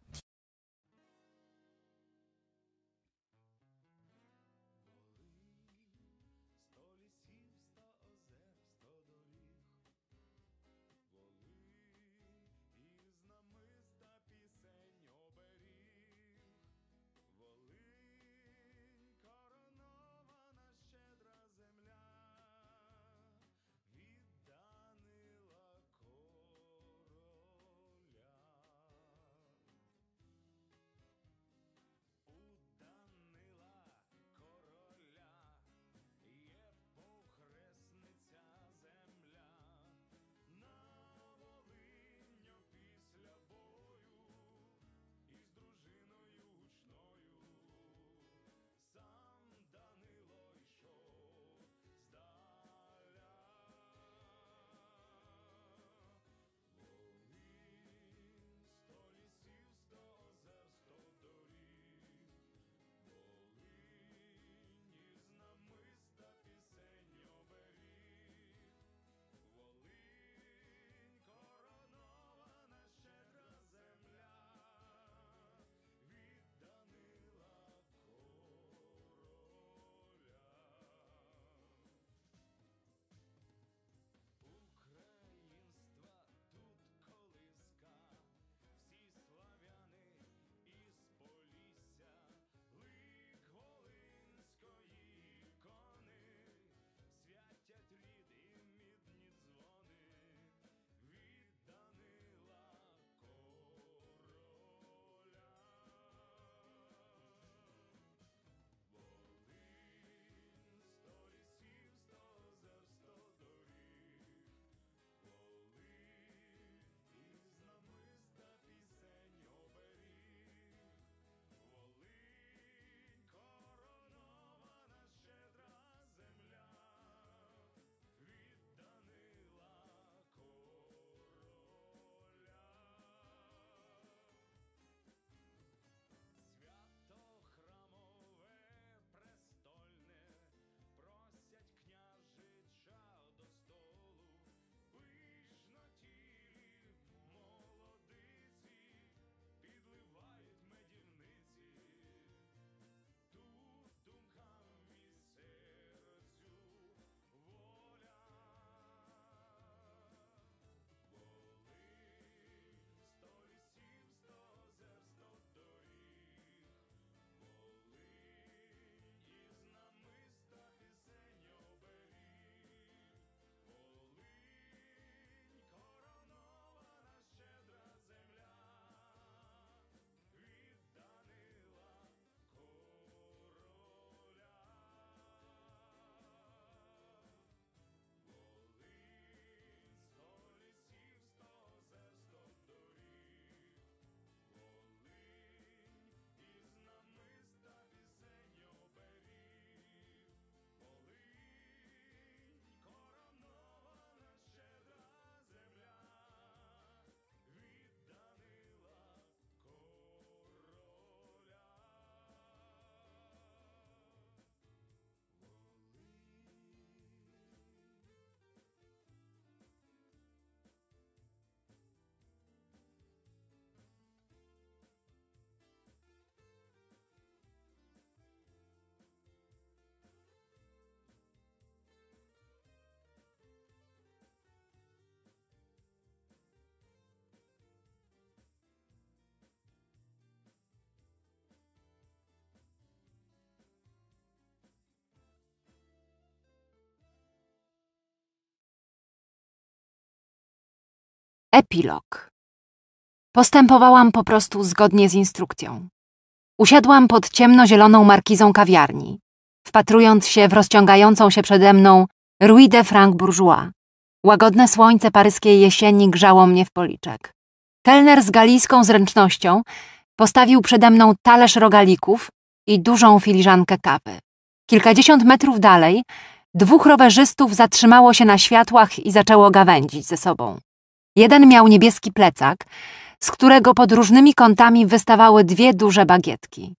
Epilog. Postępowałam po prostu zgodnie z instrukcją. Usiadłam pod ciemnozieloną markizą kawiarni, wpatrując się w rozciągającą się przede mną Rue de Franc Bourgeois. Łagodne słońce paryskiej jesieni grzało mnie w policzek. Kelner z galijską zręcznością postawił przede mną talerz rogalików i dużą filiżankę kawy. Kilkadziesiąt metrów dalej dwóch rowerzystów zatrzymało się na światłach i zaczęło gawędzić ze sobą. Jeden miał niebieski plecak, z którego pod różnymi kątami wystawały dwie duże bagietki.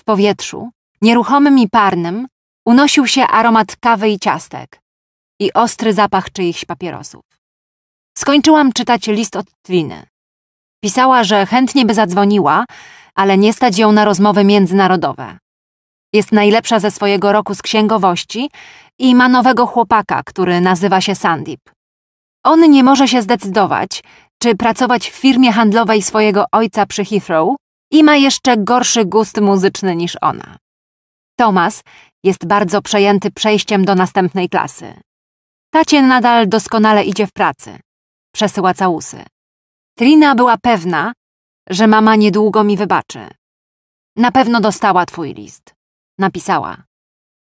W powietrzu, nieruchomym i parnym, unosił się aromat kawy i ciastek i ostry zapach czyichś papierosów. Skończyłam czytać list od Triny. Pisała, że chętnie by zadzwoniła, ale nie stać ją na rozmowy międzynarodowe. Jest najlepsza ze swojego roku z księgowości i ma nowego chłopaka, który nazywa się Sandip. On nie może się zdecydować, czy pracować w firmie handlowej swojego ojca przy Heathrow i ma jeszcze gorszy gust muzyczny niż ona. Thomas jest bardzo przejęty przejściem do następnej klasy. Tacie nadal doskonale idzie w pracy. Przesyła całusy. Trina była pewna, że mama niedługo mi wybaczy. Na pewno dostała twój list. Napisała.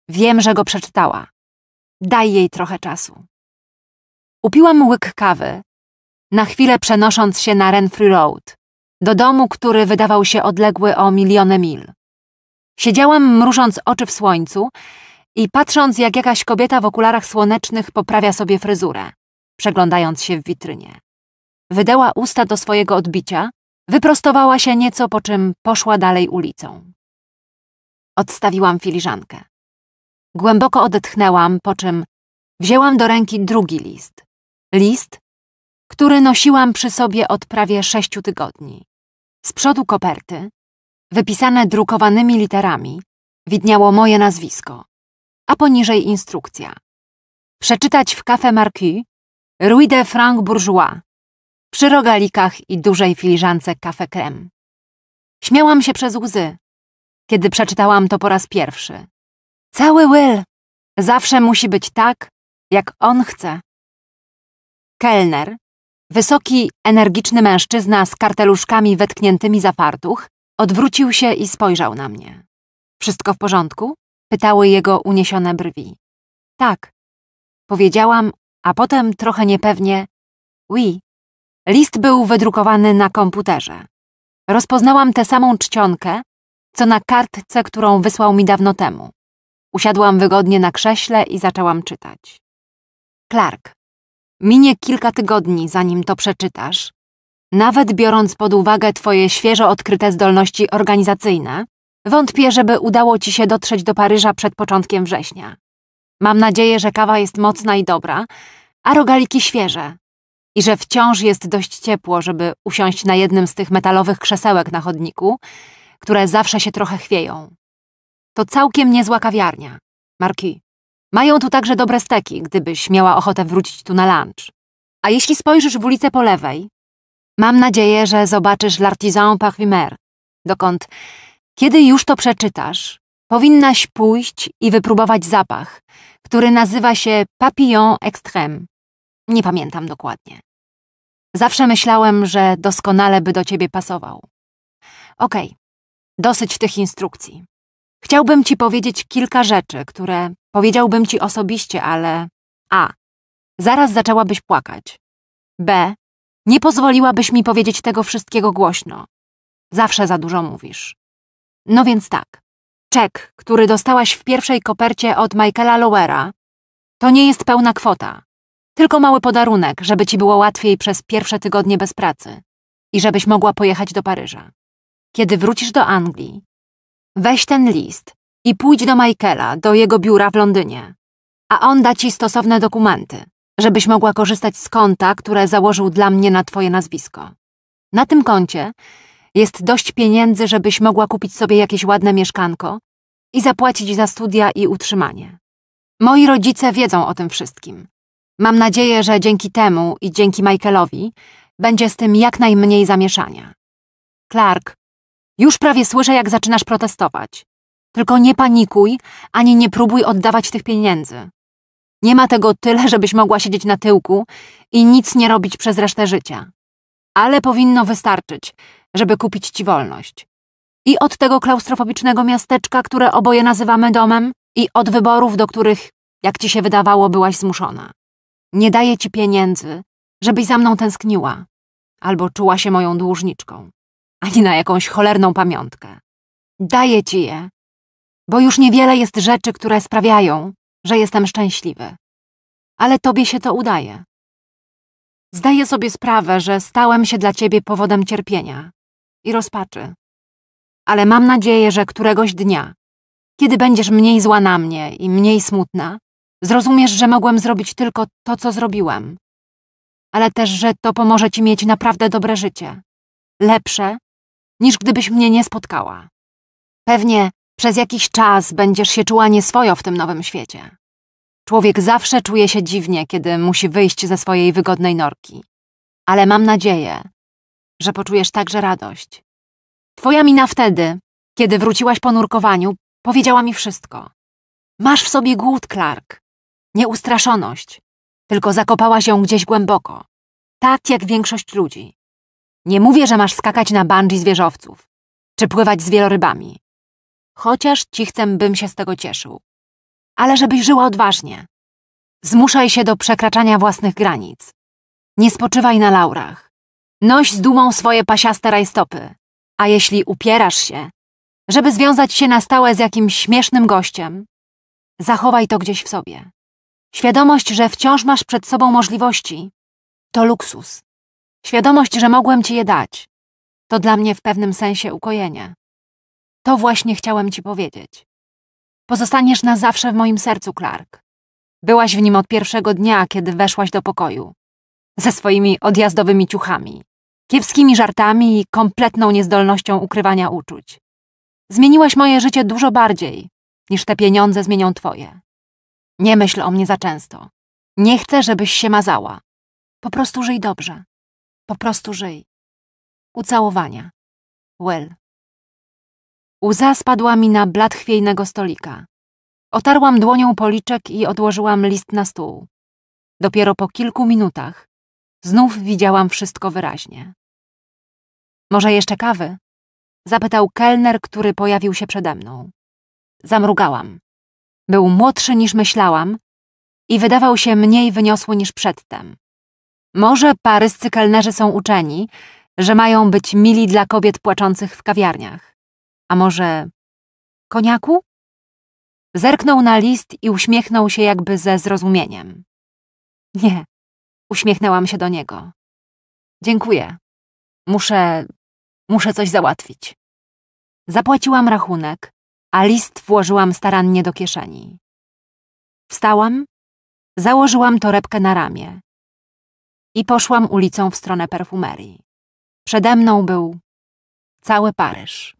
Wiem, że go przeczytała. Daj jej trochę czasu. Upiłam łyk kawy, na chwilę przenosząc się na Renfrew Road, do domu, który wydawał się odległy o miliony mil. Siedziałam mrużąc oczy w słońcu i patrząc, jak jakaś kobieta w okularach słonecznych poprawia sobie fryzurę, przeglądając się w witrynie. Wydała usta do swojego odbicia, wyprostowała się nieco, po czym poszła dalej ulicą. Odstawiłam filiżankę. Głęboko odetchnęłam, po czym wzięłam do ręki drugi list. List, który nosiłam przy sobie od prawie sześciu tygodni. Z przodu koperty, wypisane drukowanymi literami, widniało moje nazwisko, a poniżej instrukcja. Przeczytać w Café Marquis Rue de Franc Bourgeois przy rogalikach i dużej filiżance Café Crème. Śmiałam się przez łzy, kiedy przeczytałam to po raz pierwszy. Cały Will zawsze musi być tak, jak on chce. Kelner, wysoki, energiczny mężczyzna z karteluszkami wetkniętymi za fartuch, odwrócił się i spojrzał na mnie. Wszystko w porządku? Pytały jego uniesione brwi. Tak. Powiedziałam, a potem trochę niepewnie. Oui. List był wydrukowany na komputerze. Rozpoznałam tę samą czcionkę, co na kartce, którą wysłał mi dawno temu. Usiadłam wygodnie na krześle i zaczęłam czytać. Clark, Minie kilka tygodni, zanim to przeczytasz. Nawet biorąc pod uwagę Twoje świeżo odkryte zdolności organizacyjne, wątpię, żeby udało Ci się dotrzeć do Paryża przed początkiem września. Mam nadzieję, że kawa jest mocna i dobra, a rogaliki świeże i że wciąż jest dość ciepło, żeby usiąść na jednym z tych metalowych krzesełek na chodniku, które zawsze się trochę chwieją. To całkiem niezła kawiarnia, Marki. Mają tu także dobre steki, gdybyś miała ochotę wrócić tu na lunch. A jeśli spojrzysz w ulicę po lewej, mam nadzieję, że zobaczysz L'Artisan Parfumer, dokąd, kiedy już to przeczytasz, powinnaś pójść i wypróbować zapach, który nazywa się Papillon Extrême. Nie pamiętam dokładnie. Zawsze myślałem, że doskonale by do ciebie pasował. Okej, okay. dosyć tych instrukcji. Chciałbym ci powiedzieć kilka rzeczy, które powiedziałbym ci osobiście, ale a. Zaraz zaczęłabyś płakać. B. Nie pozwoliłabyś mi powiedzieć tego wszystkiego głośno. Zawsze za dużo mówisz. No więc tak. Czek, który dostałaś w pierwszej kopercie od Michaela Lowera, to nie jest pełna kwota. Tylko mały podarunek, żeby ci było łatwiej przez pierwsze tygodnie bez pracy i żebyś mogła pojechać do Paryża. Kiedy wrócisz do Anglii, Weź ten list i pójdź do Michaela, do jego biura w Londynie, a on da ci stosowne dokumenty, żebyś mogła korzystać z konta, które założył dla mnie na twoje nazwisko. Na tym koncie jest dość pieniędzy, żebyś mogła kupić sobie jakieś ładne mieszkanko i zapłacić za studia i utrzymanie. Moi rodzice wiedzą o tym wszystkim. Mam nadzieję, że dzięki temu i dzięki Michaelowi będzie z tym jak najmniej zamieszania. Clark już prawie słyszę, jak zaczynasz protestować. Tylko nie panikuj, ani nie próbuj oddawać tych pieniędzy. Nie ma tego tyle, żebyś mogła siedzieć na tyłku i nic nie robić przez resztę życia. Ale powinno wystarczyć, żeby kupić ci wolność. I od tego klaustrofobicznego miasteczka, które oboje nazywamy domem, i od wyborów, do których, jak ci się wydawało, byłaś zmuszona. Nie daję ci pieniędzy, żebyś za mną tęskniła albo czuła się moją dłużniczką ani na jakąś cholerną pamiątkę. Daję ci je, bo już niewiele jest rzeczy, które sprawiają, że jestem szczęśliwy. Ale tobie się to udaje. Zdaję sobie sprawę, że stałem się dla ciebie powodem cierpienia i rozpaczy. Ale mam nadzieję, że któregoś dnia, kiedy będziesz mniej zła na mnie i mniej smutna, zrozumiesz, że mogłem zrobić tylko to, co zrobiłem. Ale też, że to pomoże ci mieć naprawdę dobre życie. Lepsze niż gdybyś mnie nie spotkała. Pewnie przez jakiś czas będziesz się czuła nieswojo w tym nowym świecie. Człowiek zawsze czuje się dziwnie, kiedy musi wyjść ze swojej wygodnej norki. Ale mam nadzieję, że poczujesz także radość. Twoja mina wtedy, kiedy wróciłaś po nurkowaniu, powiedziała mi wszystko. Masz w sobie głód, Clark. Nieustraszoność. Tylko zakopałaś ją gdzieś głęboko. Tak jak większość ludzi. Nie mówię, że masz skakać na bungee z wieżowców, czy pływać z wielorybami. Chociaż ci chcę, bym się z tego cieszył. Ale żebyś żyła odważnie. Zmuszaj się do przekraczania własnych granic. Nie spoczywaj na laurach. Noś z dumą swoje pasiaste rajstopy. A jeśli upierasz się, żeby związać się na stałe z jakimś śmiesznym gościem, zachowaj to gdzieś w sobie. Świadomość, że wciąż masz przed sobą możliwości, to luksus. Świadomość, że mogłem ci je dać, to dla mnie w pewnym sensie ukojenie. To właśnie chciałem ci powiedzieć. Pozostaniesz na zawsze w moim sercu, Clark. Byłaś w nim od pierwszego dnia, kiedy weszłaś do pokoju. Ze swoimi odjazdowymi ciuchami, kiepskimi żartami i kompletną niezdolnością ukrywania uczuć. Zmieniłaś moje życie dużo bardziej, niż te pieniądze zmienią twoje. Nie myśl o mnie za często. Nie chcę, żebyś się mazała. Po prostu żyj dobrze. Po prostu żyj. Ucałowania. Well. Łza spadła mi na blat chwiejnego stolika. Otarłam dłonią policzek i odłożyłam list na stół. Dopiero po kilku minutach znów widziałam wszystko wyraźnie. Może jeszcze kawy? Zapytał kelner, który pojawił się przede mną. Zamrugałam. Był młodszy niż myślałam i wydawał się mniej wyniosły niż przedtem. Może paryscy kelnerzy są uczeni, że mają być mili dla kobiet płaczących w kawiarniach. A może... koniaku? Zerknął na list i uśmiechnął się jakby ze zrozumieniem. Nie, uśmiechnęłam się do niego. Dziękuję. Muszę... muszę coś załatwić. Zapłaciłam rachunek, a list włożyłam starannie do kieszeni. Wstałam, założyłam torebkę na ramię i poszłam ulicą w stronę perfumerii. Przede mną był cały Paryż.